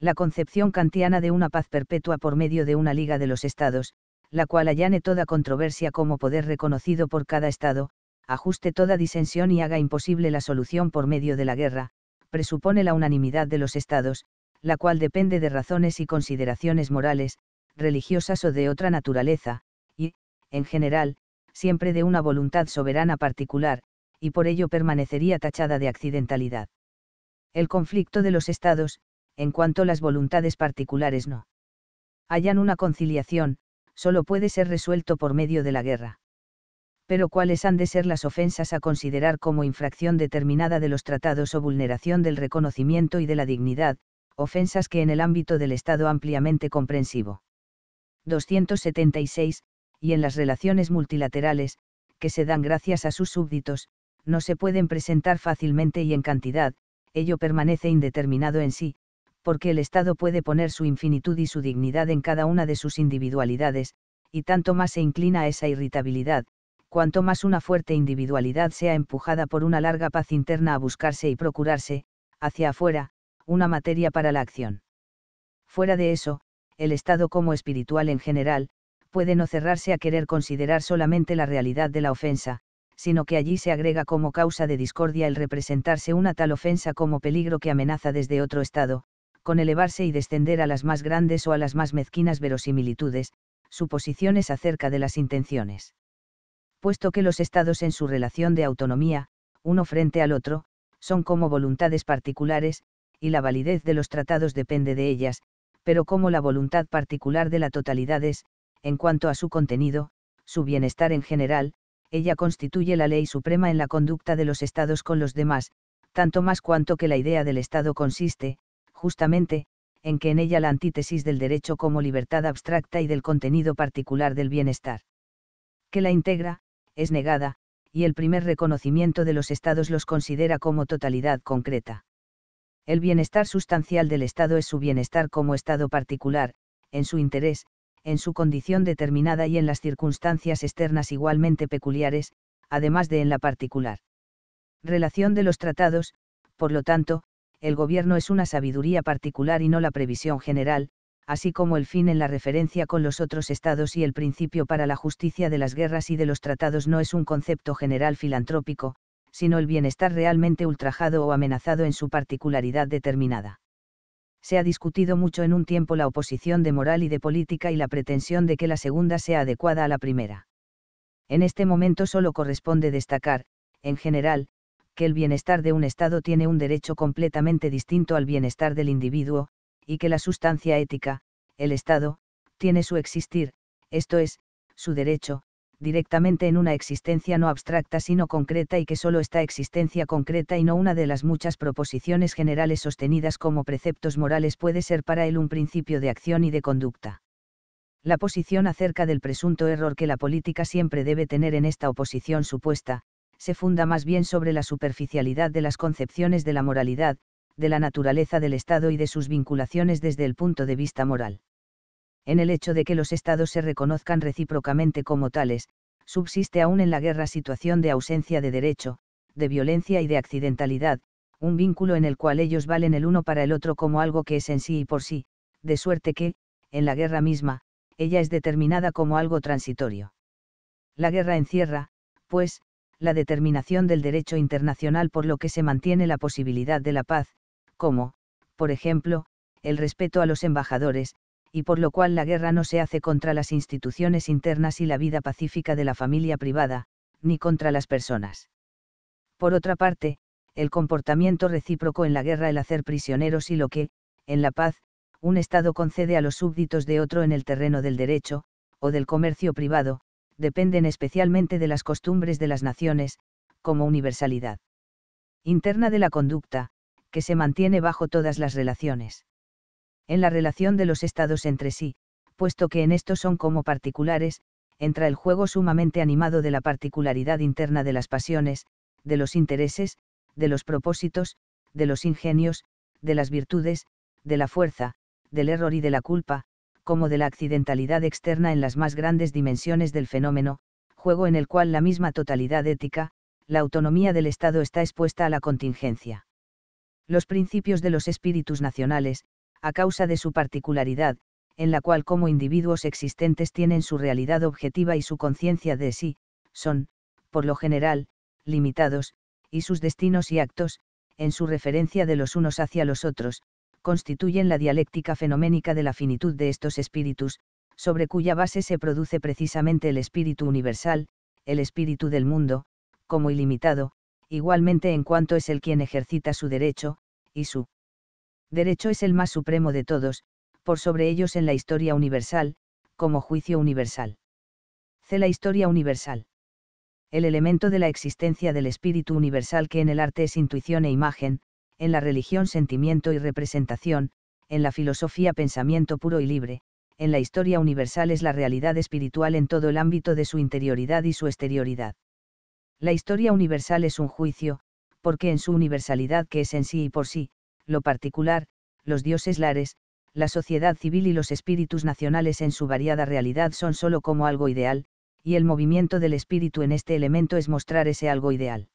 La concepción kantiana de una paz perpetua por medio de una liga de los estados, la cual allane toda controversia como poder reconocido por cada estado, ajuste toda disensión y haga imposible la solución por medio de la guerra, presupone la unanimidad de los Estados, la cual depende de razones y consideraciones morales, religiosas o de otra naturaleza, y, en general, siempre de una voluntad soberana particular, y por ello permanecería tachada de accidentalidad. El conflicto de los Estados, en cuanto las voluntades particulares no hayan una conciliación, solo puede ser resuelto por medio de la guerra pero cuáles han de ser las ofensas a considerar como infracción determinada de los tratados o vulneración del reconocimiento y de la dignidad, ofensas que en el ámbito del Estado ampliamente comprensivo. 276, y en las relaciones multilaterales, que se dan gracias a sus súbditos, no se pueden presentar fácilmente y en cantidad, ello permanece indeterminado en sí, porque el Estado puede poner su infinitud y su dignidad en cada una de sus individualidades, y tanto más se inclina a esa irritabilidad, cuanto más una fuerte individualidad sea empujada por una larga paz interna a buscarse y procurarse, hacia afuera, una materia para la acción. Fuera de eso, el estado como espiritual en general, puede no cerrarse a querer considerar solamente la realidad de la ofensa, sino que allí se agrega como causa de discordia el representarse una tal ofensa como peligro que amenaza desde otro estado, con elevarse y descender a las más grandes o a las más mezquinas verosimilitudes, suposiciones acerca de las intenciones puesto que los estados en su relación de autonomía, uno frente al otro, son como voluntades particulares, y la validez de los tratados depende de ellas, pero como la voluntad particular de la totalidad es, en cuanto a su contenido, su bienestar en general, ella constituye la ley suprema en la conducta de los estados con los demás, tanto más cuanto que la idea del Estado consiste, justamente, en que en ella la antítesis del derecho como libertad abstracta y del contenido particular del bienestar. Que la integra, es negada, y el primer reconocimiento de los estados los considera como totalidad concreta. El bienestar sustancial del Estado es su bienestar como Estado particular, en su interés, en su condición determinada y en las circunstancias externas igualmente peculiares, además de en la particular. Relación de los tratados, por lo tanto, el gobierno es una sabiduría particular y no la previsión general, así como el fin en la referencia con los otros estados y el principio para la justicia de las guerras y de los tratados no es un concepto general filantrópico, sino el bienestar realmente ultrajado o amenazado en su particularidad determinada. Se ha discutido mucho en un tiempo la oposición de moral y de política y la pretensión de que la segunda sea adecuada a la primera. En este momento solo corresponde destacar, en general, que el bienestar de un Estado tiene un derecho completamente distinto al bienestar del individuo, y que la sustancia ética, el Estado, tiene su existir, esto es, su derecho, directamente en una existencia no abstracta sino concreta y que solo esta existencia concreta y no una de las muchas proposiciones generales sostenidas como preceptos morales puede ser para él un principio de acción y de conducta. La posición acerca del presunto error que la política siempre debe tener en esta oposición supuesta, se funda más bien sobre la superficialidad de las concepciones de la moralidad, de la naturaleza del Estado y de sus vinculaciones desde el punto de vista moral. En el hecho de que los Estados se reconozcan recíprocamente como tales, subsiste aún en la guerra situación de ausencia de derecho, de violencia y de accidentalidad, un vínculo en el cual ellos valen el uno para el otro como algo que es en sí y por sí, de suerte que, en la guerra misma, ella es determinada como algo transitorio. La guerra encierra, pues, la determinación del derecho internacional por lo que se mantiene la posibilidad de la paz, como, por ejemplo, el respeto a los embajadores, y por lo cual la guerra no se hace contra las instituciones internas y la vida pacífica de la familia privada, ni contra las personas. Por otra parte, el comportamiento recíproco en la guerra el hacer prisioneros y lo que, en la paz, un Estado concede a los súbditos de otro en el terreno del derecho, o del comercio privado, dependen especialmente de las costumbres de las naciones, como universalidad interna de la conducta, que se mantiene bajo todas las relaciones. En la relación de los estados entre sí, puesto que en estos son como particulares, entra el juego sumamente animado de la particularidad interna de las pasiones, de los intereses, de los propósitos, de los ingenios, de las virtudes, de la fuerza, del error y de la culpa, como de la accidentalidad externa en las más grandes dimensiones del fenómeno, juego en el cual la misma totalidad ética, la autonomía del Estado está expuesta a la contingencia los principios de los espíritus nacionales, a causa de su particularidad, en la cual como individuos existentes tienen su realidad objetiva y su conciencia de sí, son, por lo general, limitados, y sus destinos y actos, en su referencia de los unos hacia los otros, constituyen la dialéctica fenoménica de la finitud de estos espíritus, sobre cuya base se produce precisamente el espíritu universal, el espíritu del mundo, como ilimitado, igualmente en cuanto es el quien ejercita su derecho, y su derecho es el más supremo de todos, por sobre ellos en la historia universal, como juicio universal. C. La historia universal. El elemento de la existencia del espíritu universal que en el arte es intuición e imagen, en la religión sentimiento y representación, en la filosofía pensamiento puro y libre, en la historia universal es la realidad espiritual en todo el ámbito de su interioridad y su exterioridad. La historia universal es un juicio, porque en su universalidad que es en sí y por sí, lo particular, los dioses lares, la sociedad civil y los espíritus nacionales en su variada realidad son sólo como algo ideal, y el movimiento del espíritu en este elemento es mostrar ese algo ideal.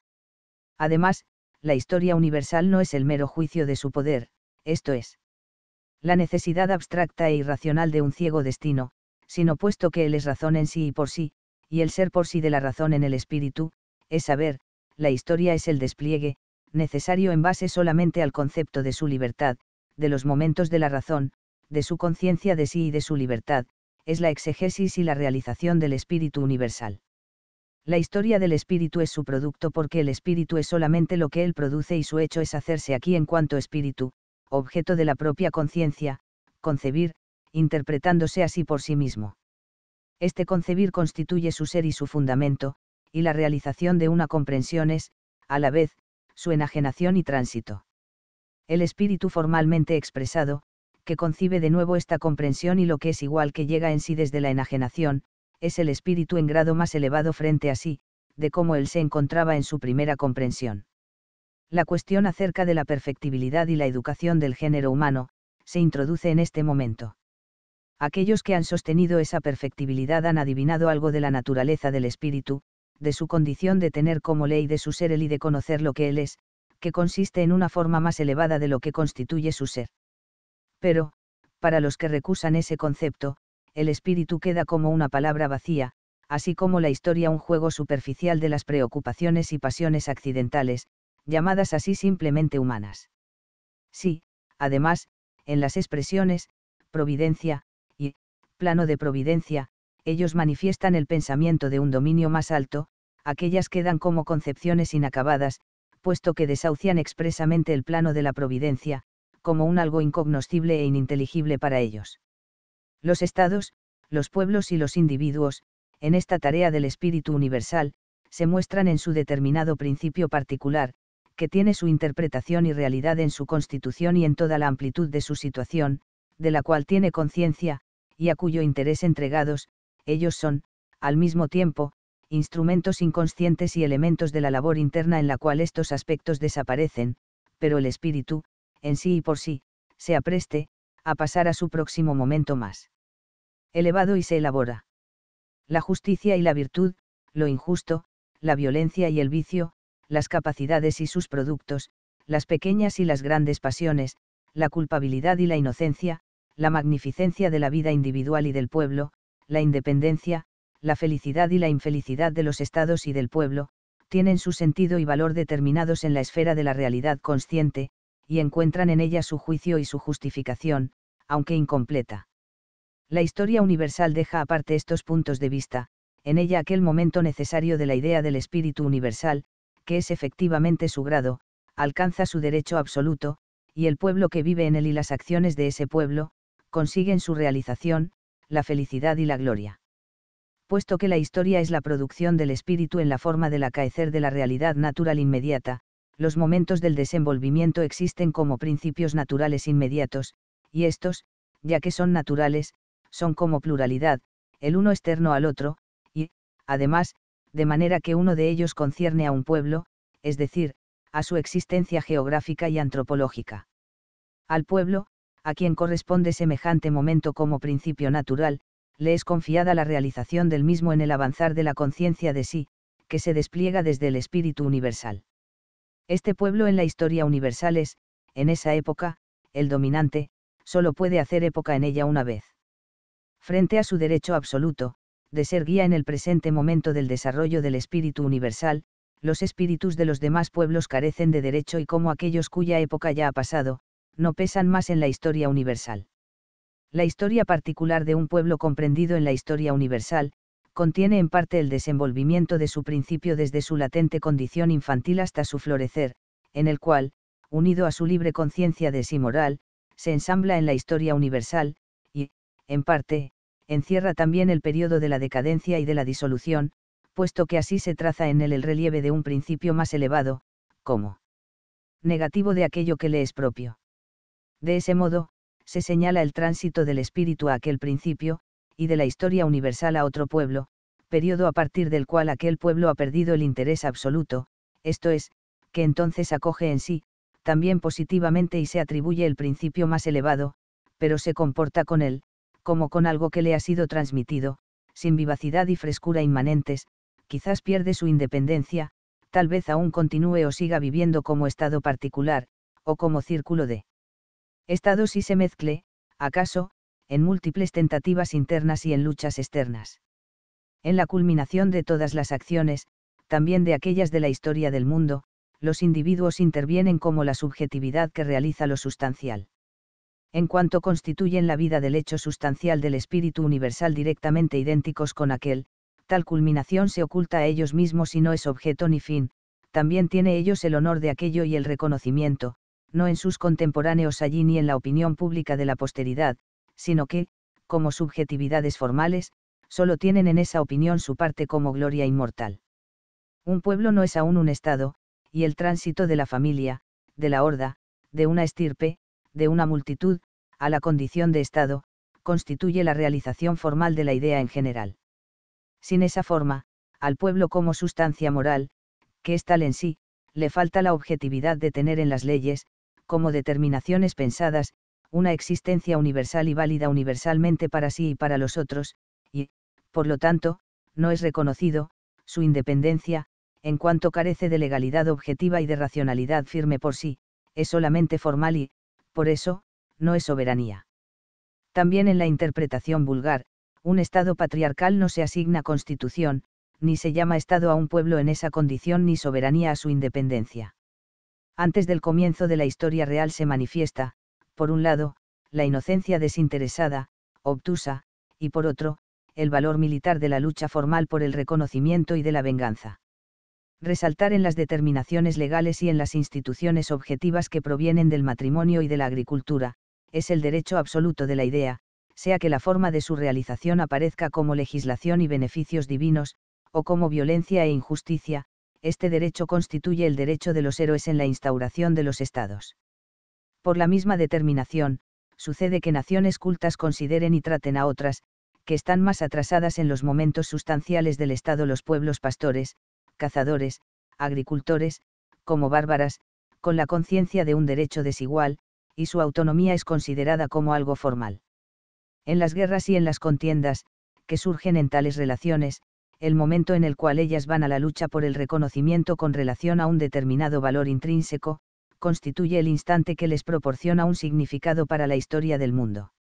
Además, la historia universal no es el mero juicio de su poder, esto es, la necesidad abstracta e irracional de un ciego destino, sino puesto que él es razón en sí y por sí, y el ser por sí de la razón en el espíritu, es saber, la historia es el despliegue, necesario en base solamente al concepto de su libertad, de los momentos de la razón, de su conciencia de sí y de su libertad, es la exegesis y la realización del espíritu universal. La historia del espíritu es su producto porque el espíritu es solamente lo que él produce y su hecho es hacerse aquí en cuanto espíritu, objeto de la propia conciencia, concebir, interpretándose así por sí mismo. Este concebir constituye su ser y su fundamento, y la realización de una comprensión es, a la vez, su enajenación y tránsito. El espíritu formalmente expresado, que concibe de nuevo esta comprensión y lo que es igual que llega en sí desde la enajenación, es el espíritu en grado más elevado frente a sí, de cómo él se encontraba en su primera comprensión. La cuestión acerca de la perfectibilidad y la educación del género humano, se introduce en este momento. Aquellos que han sostenido esa perfectibilidad han adivinado algo de la naturaleza del espíritu, de su condición de tener como ley de su ser él y de conocer lo que él es, que consiste en una forma más elevada de lo que constituye su ser. Pero, para los que recusan ese concepto, el espíritu queda como una palabra vacía, así como la historia un juego superficial de las preocupaciones y pasiones accidentales, llamadas así simplemente humanas. Sí, además, en las expresiones, providencia, y, plano de providencia, ellos manifiestan el pensamiento de un dominio más alto, aquellas quedan como concepciones inacabadas, puesto que desahucian expresamente el plano de la providencia, como un algo incognoscible e ininteligible para ellos. Los estados, los pueblos y los individuos, en esta tarea del espíritu universal, se muestran en su determinado principio particular, que tiene su interpretación y realidad en su constitución y en toda la amplitud de su situación, de la cual tiene conciencia, y a cuyo interés entregados, ellos son, al mismo tiempo, instrumentos inconscientes y elementos de la labor interna en la cual estos aspectos desaparecen, pero el espíritu, en sí y por sí, se apreste, a pasar a su próximo momento más elevado y se elabora. La justicia y la virtud, lo injusto, la violencia y el vicio, las capacidades y sus productos, las pequeñas y las grandes pasiones, la culpabilidad y la inocencia, la magnificencia de la vida individual y del pueblo, la independencia, la felicidad y la infelicidad de los estados y del pueblo, tienen su sentido y valor determinados en la esfera de la realidad consciente, y encuentran en ella su juicio y su justificación, aunque incompleta. La historia universal deja aparte estos puntos de vista, en ella aquel momento necesario de la idea del espíritu universal, que es efectivamente su grado, alcanza su derecho absoluto, y el pueblo que vive en él y las acciones de ese pueblo, consiguen su realización, la felicidad y la gloria. Puesto que la historia es la producción del espíritu en la forma del acaecer de la realidad natural inmediata, los momentos del desenvolvimiento existen como principios naturales inmediatos, y estos, ya que son naturales, son como pluralidad, el uno externo al otro, y, además, de manera que uno de ellos concierne a un pueblo, es decir, a su existencia geográfica y antropológica. Al pueblo, a quien corresponde semejante momento como principio natural, le es confiada la realización del mismo en el avanzar de la conciencia de sí, que se despliega desde el espíritu universal. Este pueblo en la historia universal es, en esa época, el dominante, solo puede hacer época en ella una vez. Frente a su derecho absoluto, de ser guía en el presente momento del desarrollo del espíritu universal, los espíritus de los demás pueblos carecen de derecho y como aquellos cuya época ya ha pasado, no pesan más en la historia universal. La historia particular de un pueblo comprendido en la historia universal, contiene en parte el desenvolvimiento de su principio desde su latente condición infantil hasta su florecer, en el cual, unido a su libre conciencia de sí moral, se ensambla en la historia universal, y, en parte, encierra también el periodo de la decadencia y de la disolución, puesto que así se traza en él el relieve de un principio más elevado, como negativo de aquello que le es propio. De ese modo, se señala el tránsito del espíritu a aquel principio, y de la historia universal a otro pueblo, periodo a partir del cual aquel pueblo ha perdido el interés absoluto, esto es, que entonces acoge en sí, también positivamente y se atribuye el principio más elevado, pero se comporta con él, como con algo que le ha sido transmitido, sin vivacidad y frescura inmanentes, quizás pierde su independencia, tal vez aún continúe o siga viviendo como estado particular, o como círculo de Estado y se mezcle, acaso, en múltiples tentativas internas y en luchas externas. En la culminación de todas las acciones, también de aquellas de la historia del mundo, los individuos intervienen como la subjetividad que realiza lo sustancial. En cuanto constituyen la vida del hecho sustancial del espíritu universal directamente idénticos con aquel, tal culminación se oculta a ellos mismos y no es objeto ni fin, también tiene ellos el honor de aquello y el reconocimiento, no en sus contemporáneos allí ni en la opinión pública de la posteridad, sino que, como subjetividades formales, solo tienen en esa opinión su parte como gloria inmortal. Un pueblo no es aún un Estado, y el tránsito de la familia, de la horda, de una estirpe, de una multitud, a la condición de Estado, constituye la realización formal de la idea en general. Sin esa forma, al pueblo como sustancia moral, que es tal en sí, le falta la objetividad de tener en las leyes, como determinaciones pensadas, una existencia universal y válida universalmente para sí y para los otros, y, por lo tanto, no es reconocido, su independencia, en cuanto carece de legalidad objetiva y de racionalidad firme por sí, es solamente formal y, por eso, no es soberanía. También en la interpretación vulgar, un Estado patriarcal no se asigna constitución, ni se llama Estado a un pueblo en esa condición ni soberanía a su independencia antes del comienzo de la historia real se manifiesta, por un lado, la inocencia desinteresada, obtusa, y por otro, el valor militar de la lucha formal por el reconocimiento y de la venganza. Resaltar en las determinaciones legales y en las instituciones objetivas que provienen del matrimonio y de la agricultura, es el derecho absoluto de la idea, sea que la forma de su realización aparezca como legislación y beneficios divinos, o como violencia e injusticia, este derecho constituye el derecho de los héroes en la instauración de los estados. Por la misma determinación, sucede que naciones cultas consideren y traten a otras, que están más atrasadas en los momentos sustanciales del Estado los pueblos pastores, cazadores, agricultores, como bárbaras, con la conciencia de un derecho desigual, y su autonomía es considerada como algo formal. En las guerras y en las contiendas, que surgen en tales relaciones, el momento en el cual ellas van a la lucha por el reconocimiento con relación a un determinado valor intrínseco, constituye el instante que les proporciona un significado para la historia del mundo.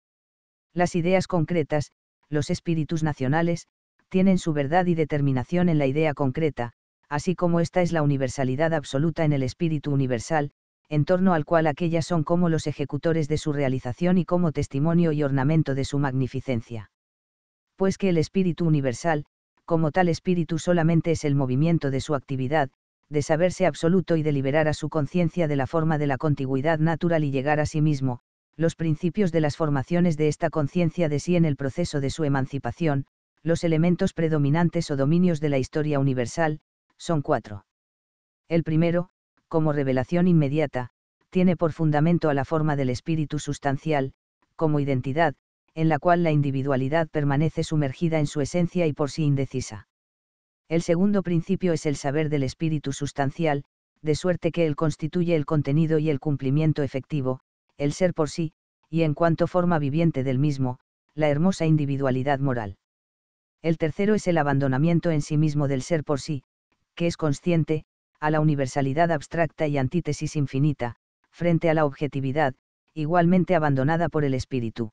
Las ideas concretas, los espíritus nacionales, tienen su verdad y determinación en la idea concreta, así como esta es la universalidad absoluta en el espíritu universal, en torno al cual aquellas son como los ejecutores de su realización y como testimonio y ornamento de su magnificencia. Pues que el espíritu universal, como tal espíritu solamente es el movimiento de su actividad, de saberse absoluto y de liberar a su conciencia de la forma de la contigüidad natural y llegar a sí mismo, los principios de las formaciones de esta conciencia de sí en el proceso de su emancipación, los elementos predominantes o dominios de la historia universal, son cuatro. El primero, como revelación inmediata, tiene por fundamento a la forma del espíritu sustancial, como identidad, en la cual la individualidad permanece sumergida en su esencia y por sí indecisa. El segundo principio es el saber del espíritu sustancial, de suerte que él constituye el contenido y el cumplimiento efectivo, el ser por sí, y en cuanto forma viviente del mismo, la hermosa individualidad moral. El tercero es el abandonamiento en sí mismo del ser por sí, que es consciente, a la universalidad abstracta y antítesis infinita, frente a la objetividad, igualmente abandonada por el espíritu.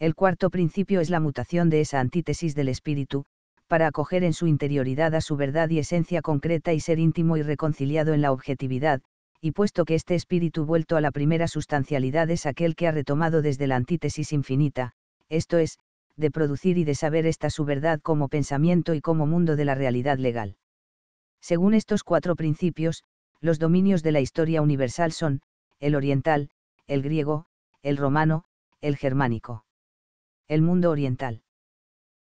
El cuarto principio es la mutación de esa antítesis del espíritu, para acoger en su interioridad a su verdad y esencia concreta y ser íntimo y reconciliado en la objetividad, y puesto que este espíritu vuelto a la primera sustancialidad es aquel que ha retomado desde la antítesis infinita, esto es, de producir y de saber esta su verdad como pensamiento y como mundo de la realidad legal. Según estos cuatro principios, los dominios de la historia universal son, el oriental, el griego, el romano, el germánico el mundo oriental.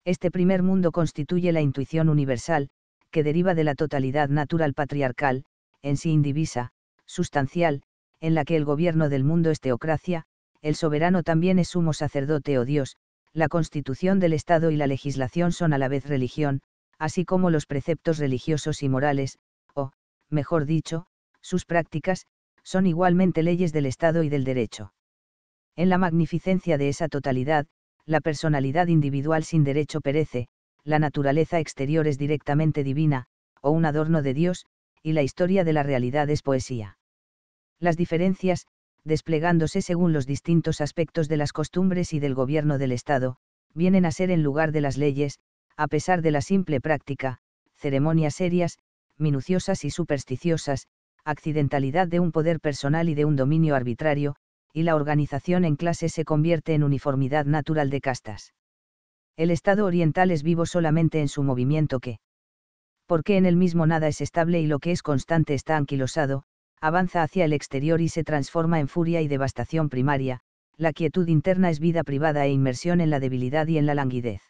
Este primer mundo constituye la intuición universal, que deriva de la totalidad natural patriarcal, en sí indivisa, sustancial, en la que el gobierno del mundo es teocracia, el soberano también es sumo sacerdote o Dios, la constitución del Estado y la legislación son a la vez religión, así como los preceptos religiosos y morales, o, mejor dicho, sus prácticas, son igualmente leyes del Estado y del derecho. En la magnificencia de esa totalidad, la personalidad individual sin derecho perece, la naturaleza exterior es directamente divina, o un adorno de Dios, y la historia de la realidad es poesía. Las diferencias, desplegándose según los distintos aspectos de las costumbres y del gobierno del Estado, vienen a ser en lugar de las leyes, a pesar de la simple práctica, ceremonias serias, minuciosas y supersticiosas, accidentalidad de un poder personal y de un dominio arbitrario, y la organización en clase se convierte en uniformidad natural de castas. El Estado oriental es vivo solamente en su movimiento que, porque en el mismo nada es estable y lo que es constante está anquilosado, avanza hacia el exterior y se transforma en furia y devastación primaria, la quietud interna es vida privada e inmersión en la debilidad y en la languidez.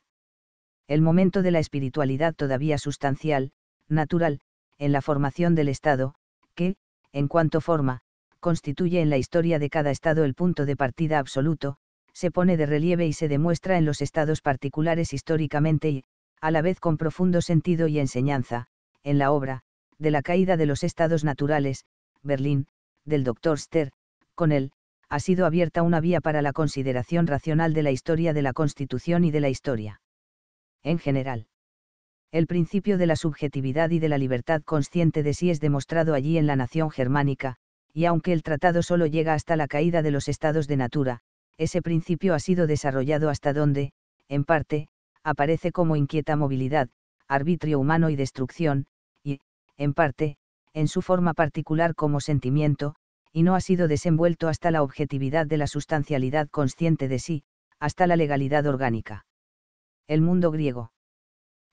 El momento de la espiritualidad todavía sustancial, natural, en la formación del Estado, que, en cuanto forma, constituye en la historia de cada Estado el punto de partida absoluto, se pone de relieve y se demuestra en los estados particulares históricamente y, a la vez con profundo sentido y enseñanza, en la obra, de la caída de los estados naturales, Berlín, del doctor Ster, con él, ha sido abierta una vía para la consideración racional de la historia de la Constitución y de la historia. En general, el principio de la subjetividad y de la libertad consciente de sí es demostrado allí en la nación germánica, y aunque el tratado solo llega hasta la caída de los estados de natura, ese principio ha sido desarrollado hasta donde, en parte, aparece como inquieta movilidad, arbitrio humano y destrucción, y, en parte, en su forma particular como sentimiento, y no ha sido desenvuelto hasta la objetividad de la sustancialidad consciente de sí, hasta la legalidad orgánica. El mundo griego.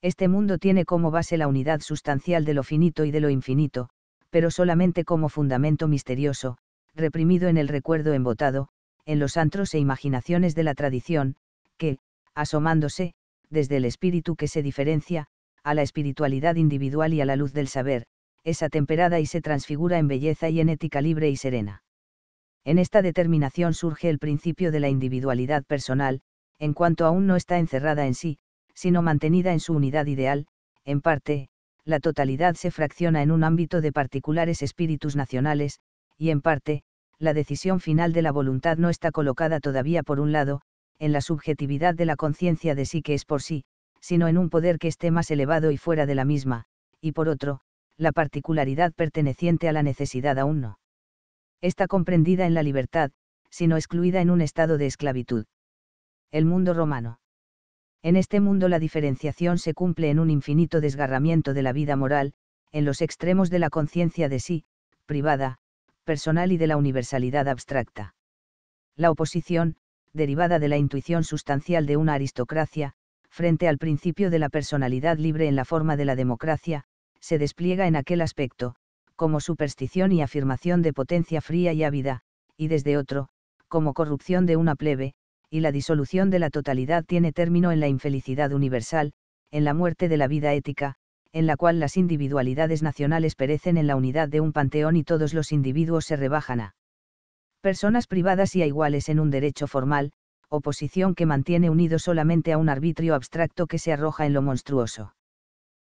Este mundo tiene como base la unidad sustancial de lo finito y de lo infinito, pero solamente como fundamento misterioso, reprimido en el recuerdo embotado, en los antros e imaginaciones de la tradición, que, asomándose, desde el espíritu que se diferencia, a la espiritualidad individual y a la luz del saber, es atemperada y se transfigura en belleza y en ética libre y serena. En esta determinación surge el principio de la individualidad personal, en cuanto aún no está encerrada en sí, sino mantenida en su unidad ideal, en parte, la totalidad se fracciona en un ámbito de particulares espíritus nacionales, y en parte, la decisión final de la voluntad no está colocada todavía por un lado, en la subjetividad de la conciencia de sí que es por sí, sino en un poder que esté más elevado y fuera de la misma, y por otro, la particularidad perteneciente a la necesidad aún no. Está comprendida en la libertad, sino excluida en un estado de esclavitud. El mundo romano. En este mundo la diferenciación se cumple en un infinito desgarramiento de la vida moral, en los extremos de la conciencia de sí, privada, personal y de la universalidad abstracta. La oposición, derivada de la intuición sustancial de una aristocracia, frente al principio de la personalidad libre en la forma de la democracia, se despliega en aquel aspecto, como superstición y afirmación de potencia fría y ávida, y desde otro, como corrupción de una plebe, y la disolución de la totalidad tiene término en la infelicidad universal, en la muerte de la vida ética, en la cual las individualidades nacionales perecen en la unidad de un panteón y todos los individuos se rebajan a personas privadas y a iguales en un derecho formal, oposición que mantiene unido solamente a un arbitrio abstracto que se arroja en lo monstruoso.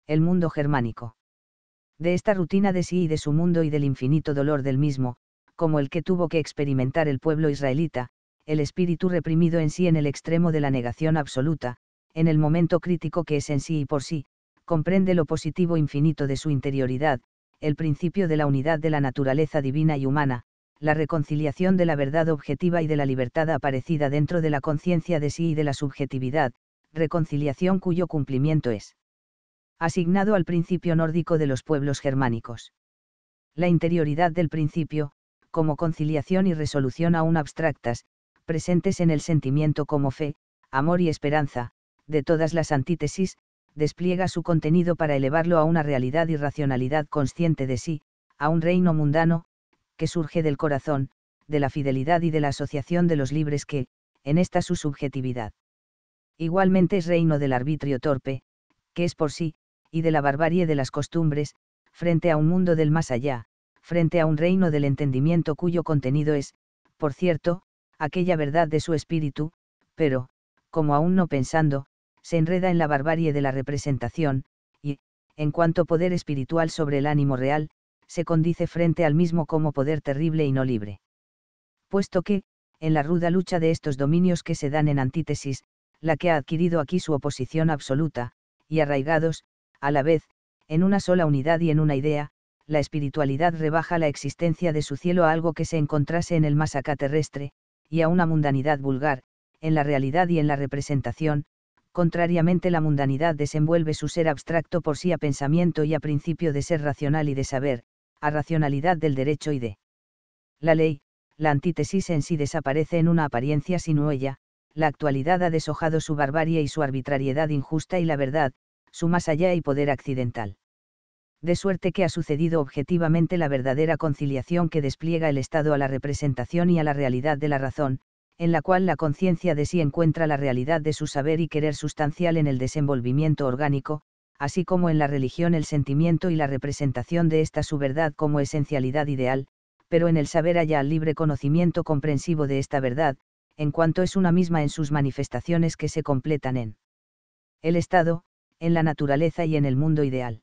El mundo germánico. De esta rutina de sí y de su mundo y del infinito dolor del mismo, como el que tuvo que experimentar el pueblo israelita, el espíritu reprimido en sí en el extremo de la negación absoluta, en el momento crítico que es en sí y por sí, comprende lo positivo infinito de su interioridad, el principio de la unidad de la naturaleza divina y humana, la reconciliación de la verdad objetiva y de la libertad aparecida dentro de la conciencia de sí y de la subjetividad, reconciliación cuyo cumplimiento es asignado al principio nórdico de los pueblos germánicos. La interioridad del principio, como conciliación y resolución aún abstractas, presentes en el sentimiento como fe, amor y esperanza, de todas las antítesis, despliega su contenido para elevarlo a una realidad y racionalidad consciente de sí, a un reino mundano, que surge del corazón, de la fidelidad y de la asociación de los libres que, en esta su subjetividad. Igualmente es reino del arbitrio torpe, que es por sí, y de la barbarie de las costumbres, frente a un mundo del más allá, frente a un reino del entendimiento cuyo contenido es, por cierto, aquella verdad de su espíritu, pero, como aún no pensando, se enreda en la barbarie de la representación, y, en cuanto poder espiritual sobre el ánimo real, se condice frente al mismo como poder terrible y no libre. Puesto que, en la ruda lucha de estos dominios que se dan en antítesis, la que ha adquirido aquí su oposición absoluta, y arraigados, a la vez, en una sola unidad y en una idea, la espiritualidad rebaja la existencia de su cielo a algo que se encontrase en el más acá terrestre, y a una mundanidad vulgar, en la realidad y en la representación, contrariamente la mundanidad desenvuelve su ser abstracto por sí a pensamiento y a principio de ser racional y de saber, a racionalidad del derecho y de la ley, la antítesis en sí desaparece en una apariencia sin huella, la actualidad ha deshojado su barbarie y su arbitrariedad injusta y la verdad, su más allá y poder accidental de suerte que ha sucedido objetivamente la verdadera conciliación que despliega el Estado a la representación y a la realidad de la razón, en la cual la conciencia de sí encuentra la realidad de su saber y querer sustancial en el desenvolvimiento orgánico, así como en la religión el sentimiento y la representación de esta su verdad como esencialidad ideal, pero en el saber haya al libre conocimiento comprensivo de esta verdad, en cuanto es una misma en sus manifestaciones que se completan en el Estado, en la naturaleza y en el mundo ideal.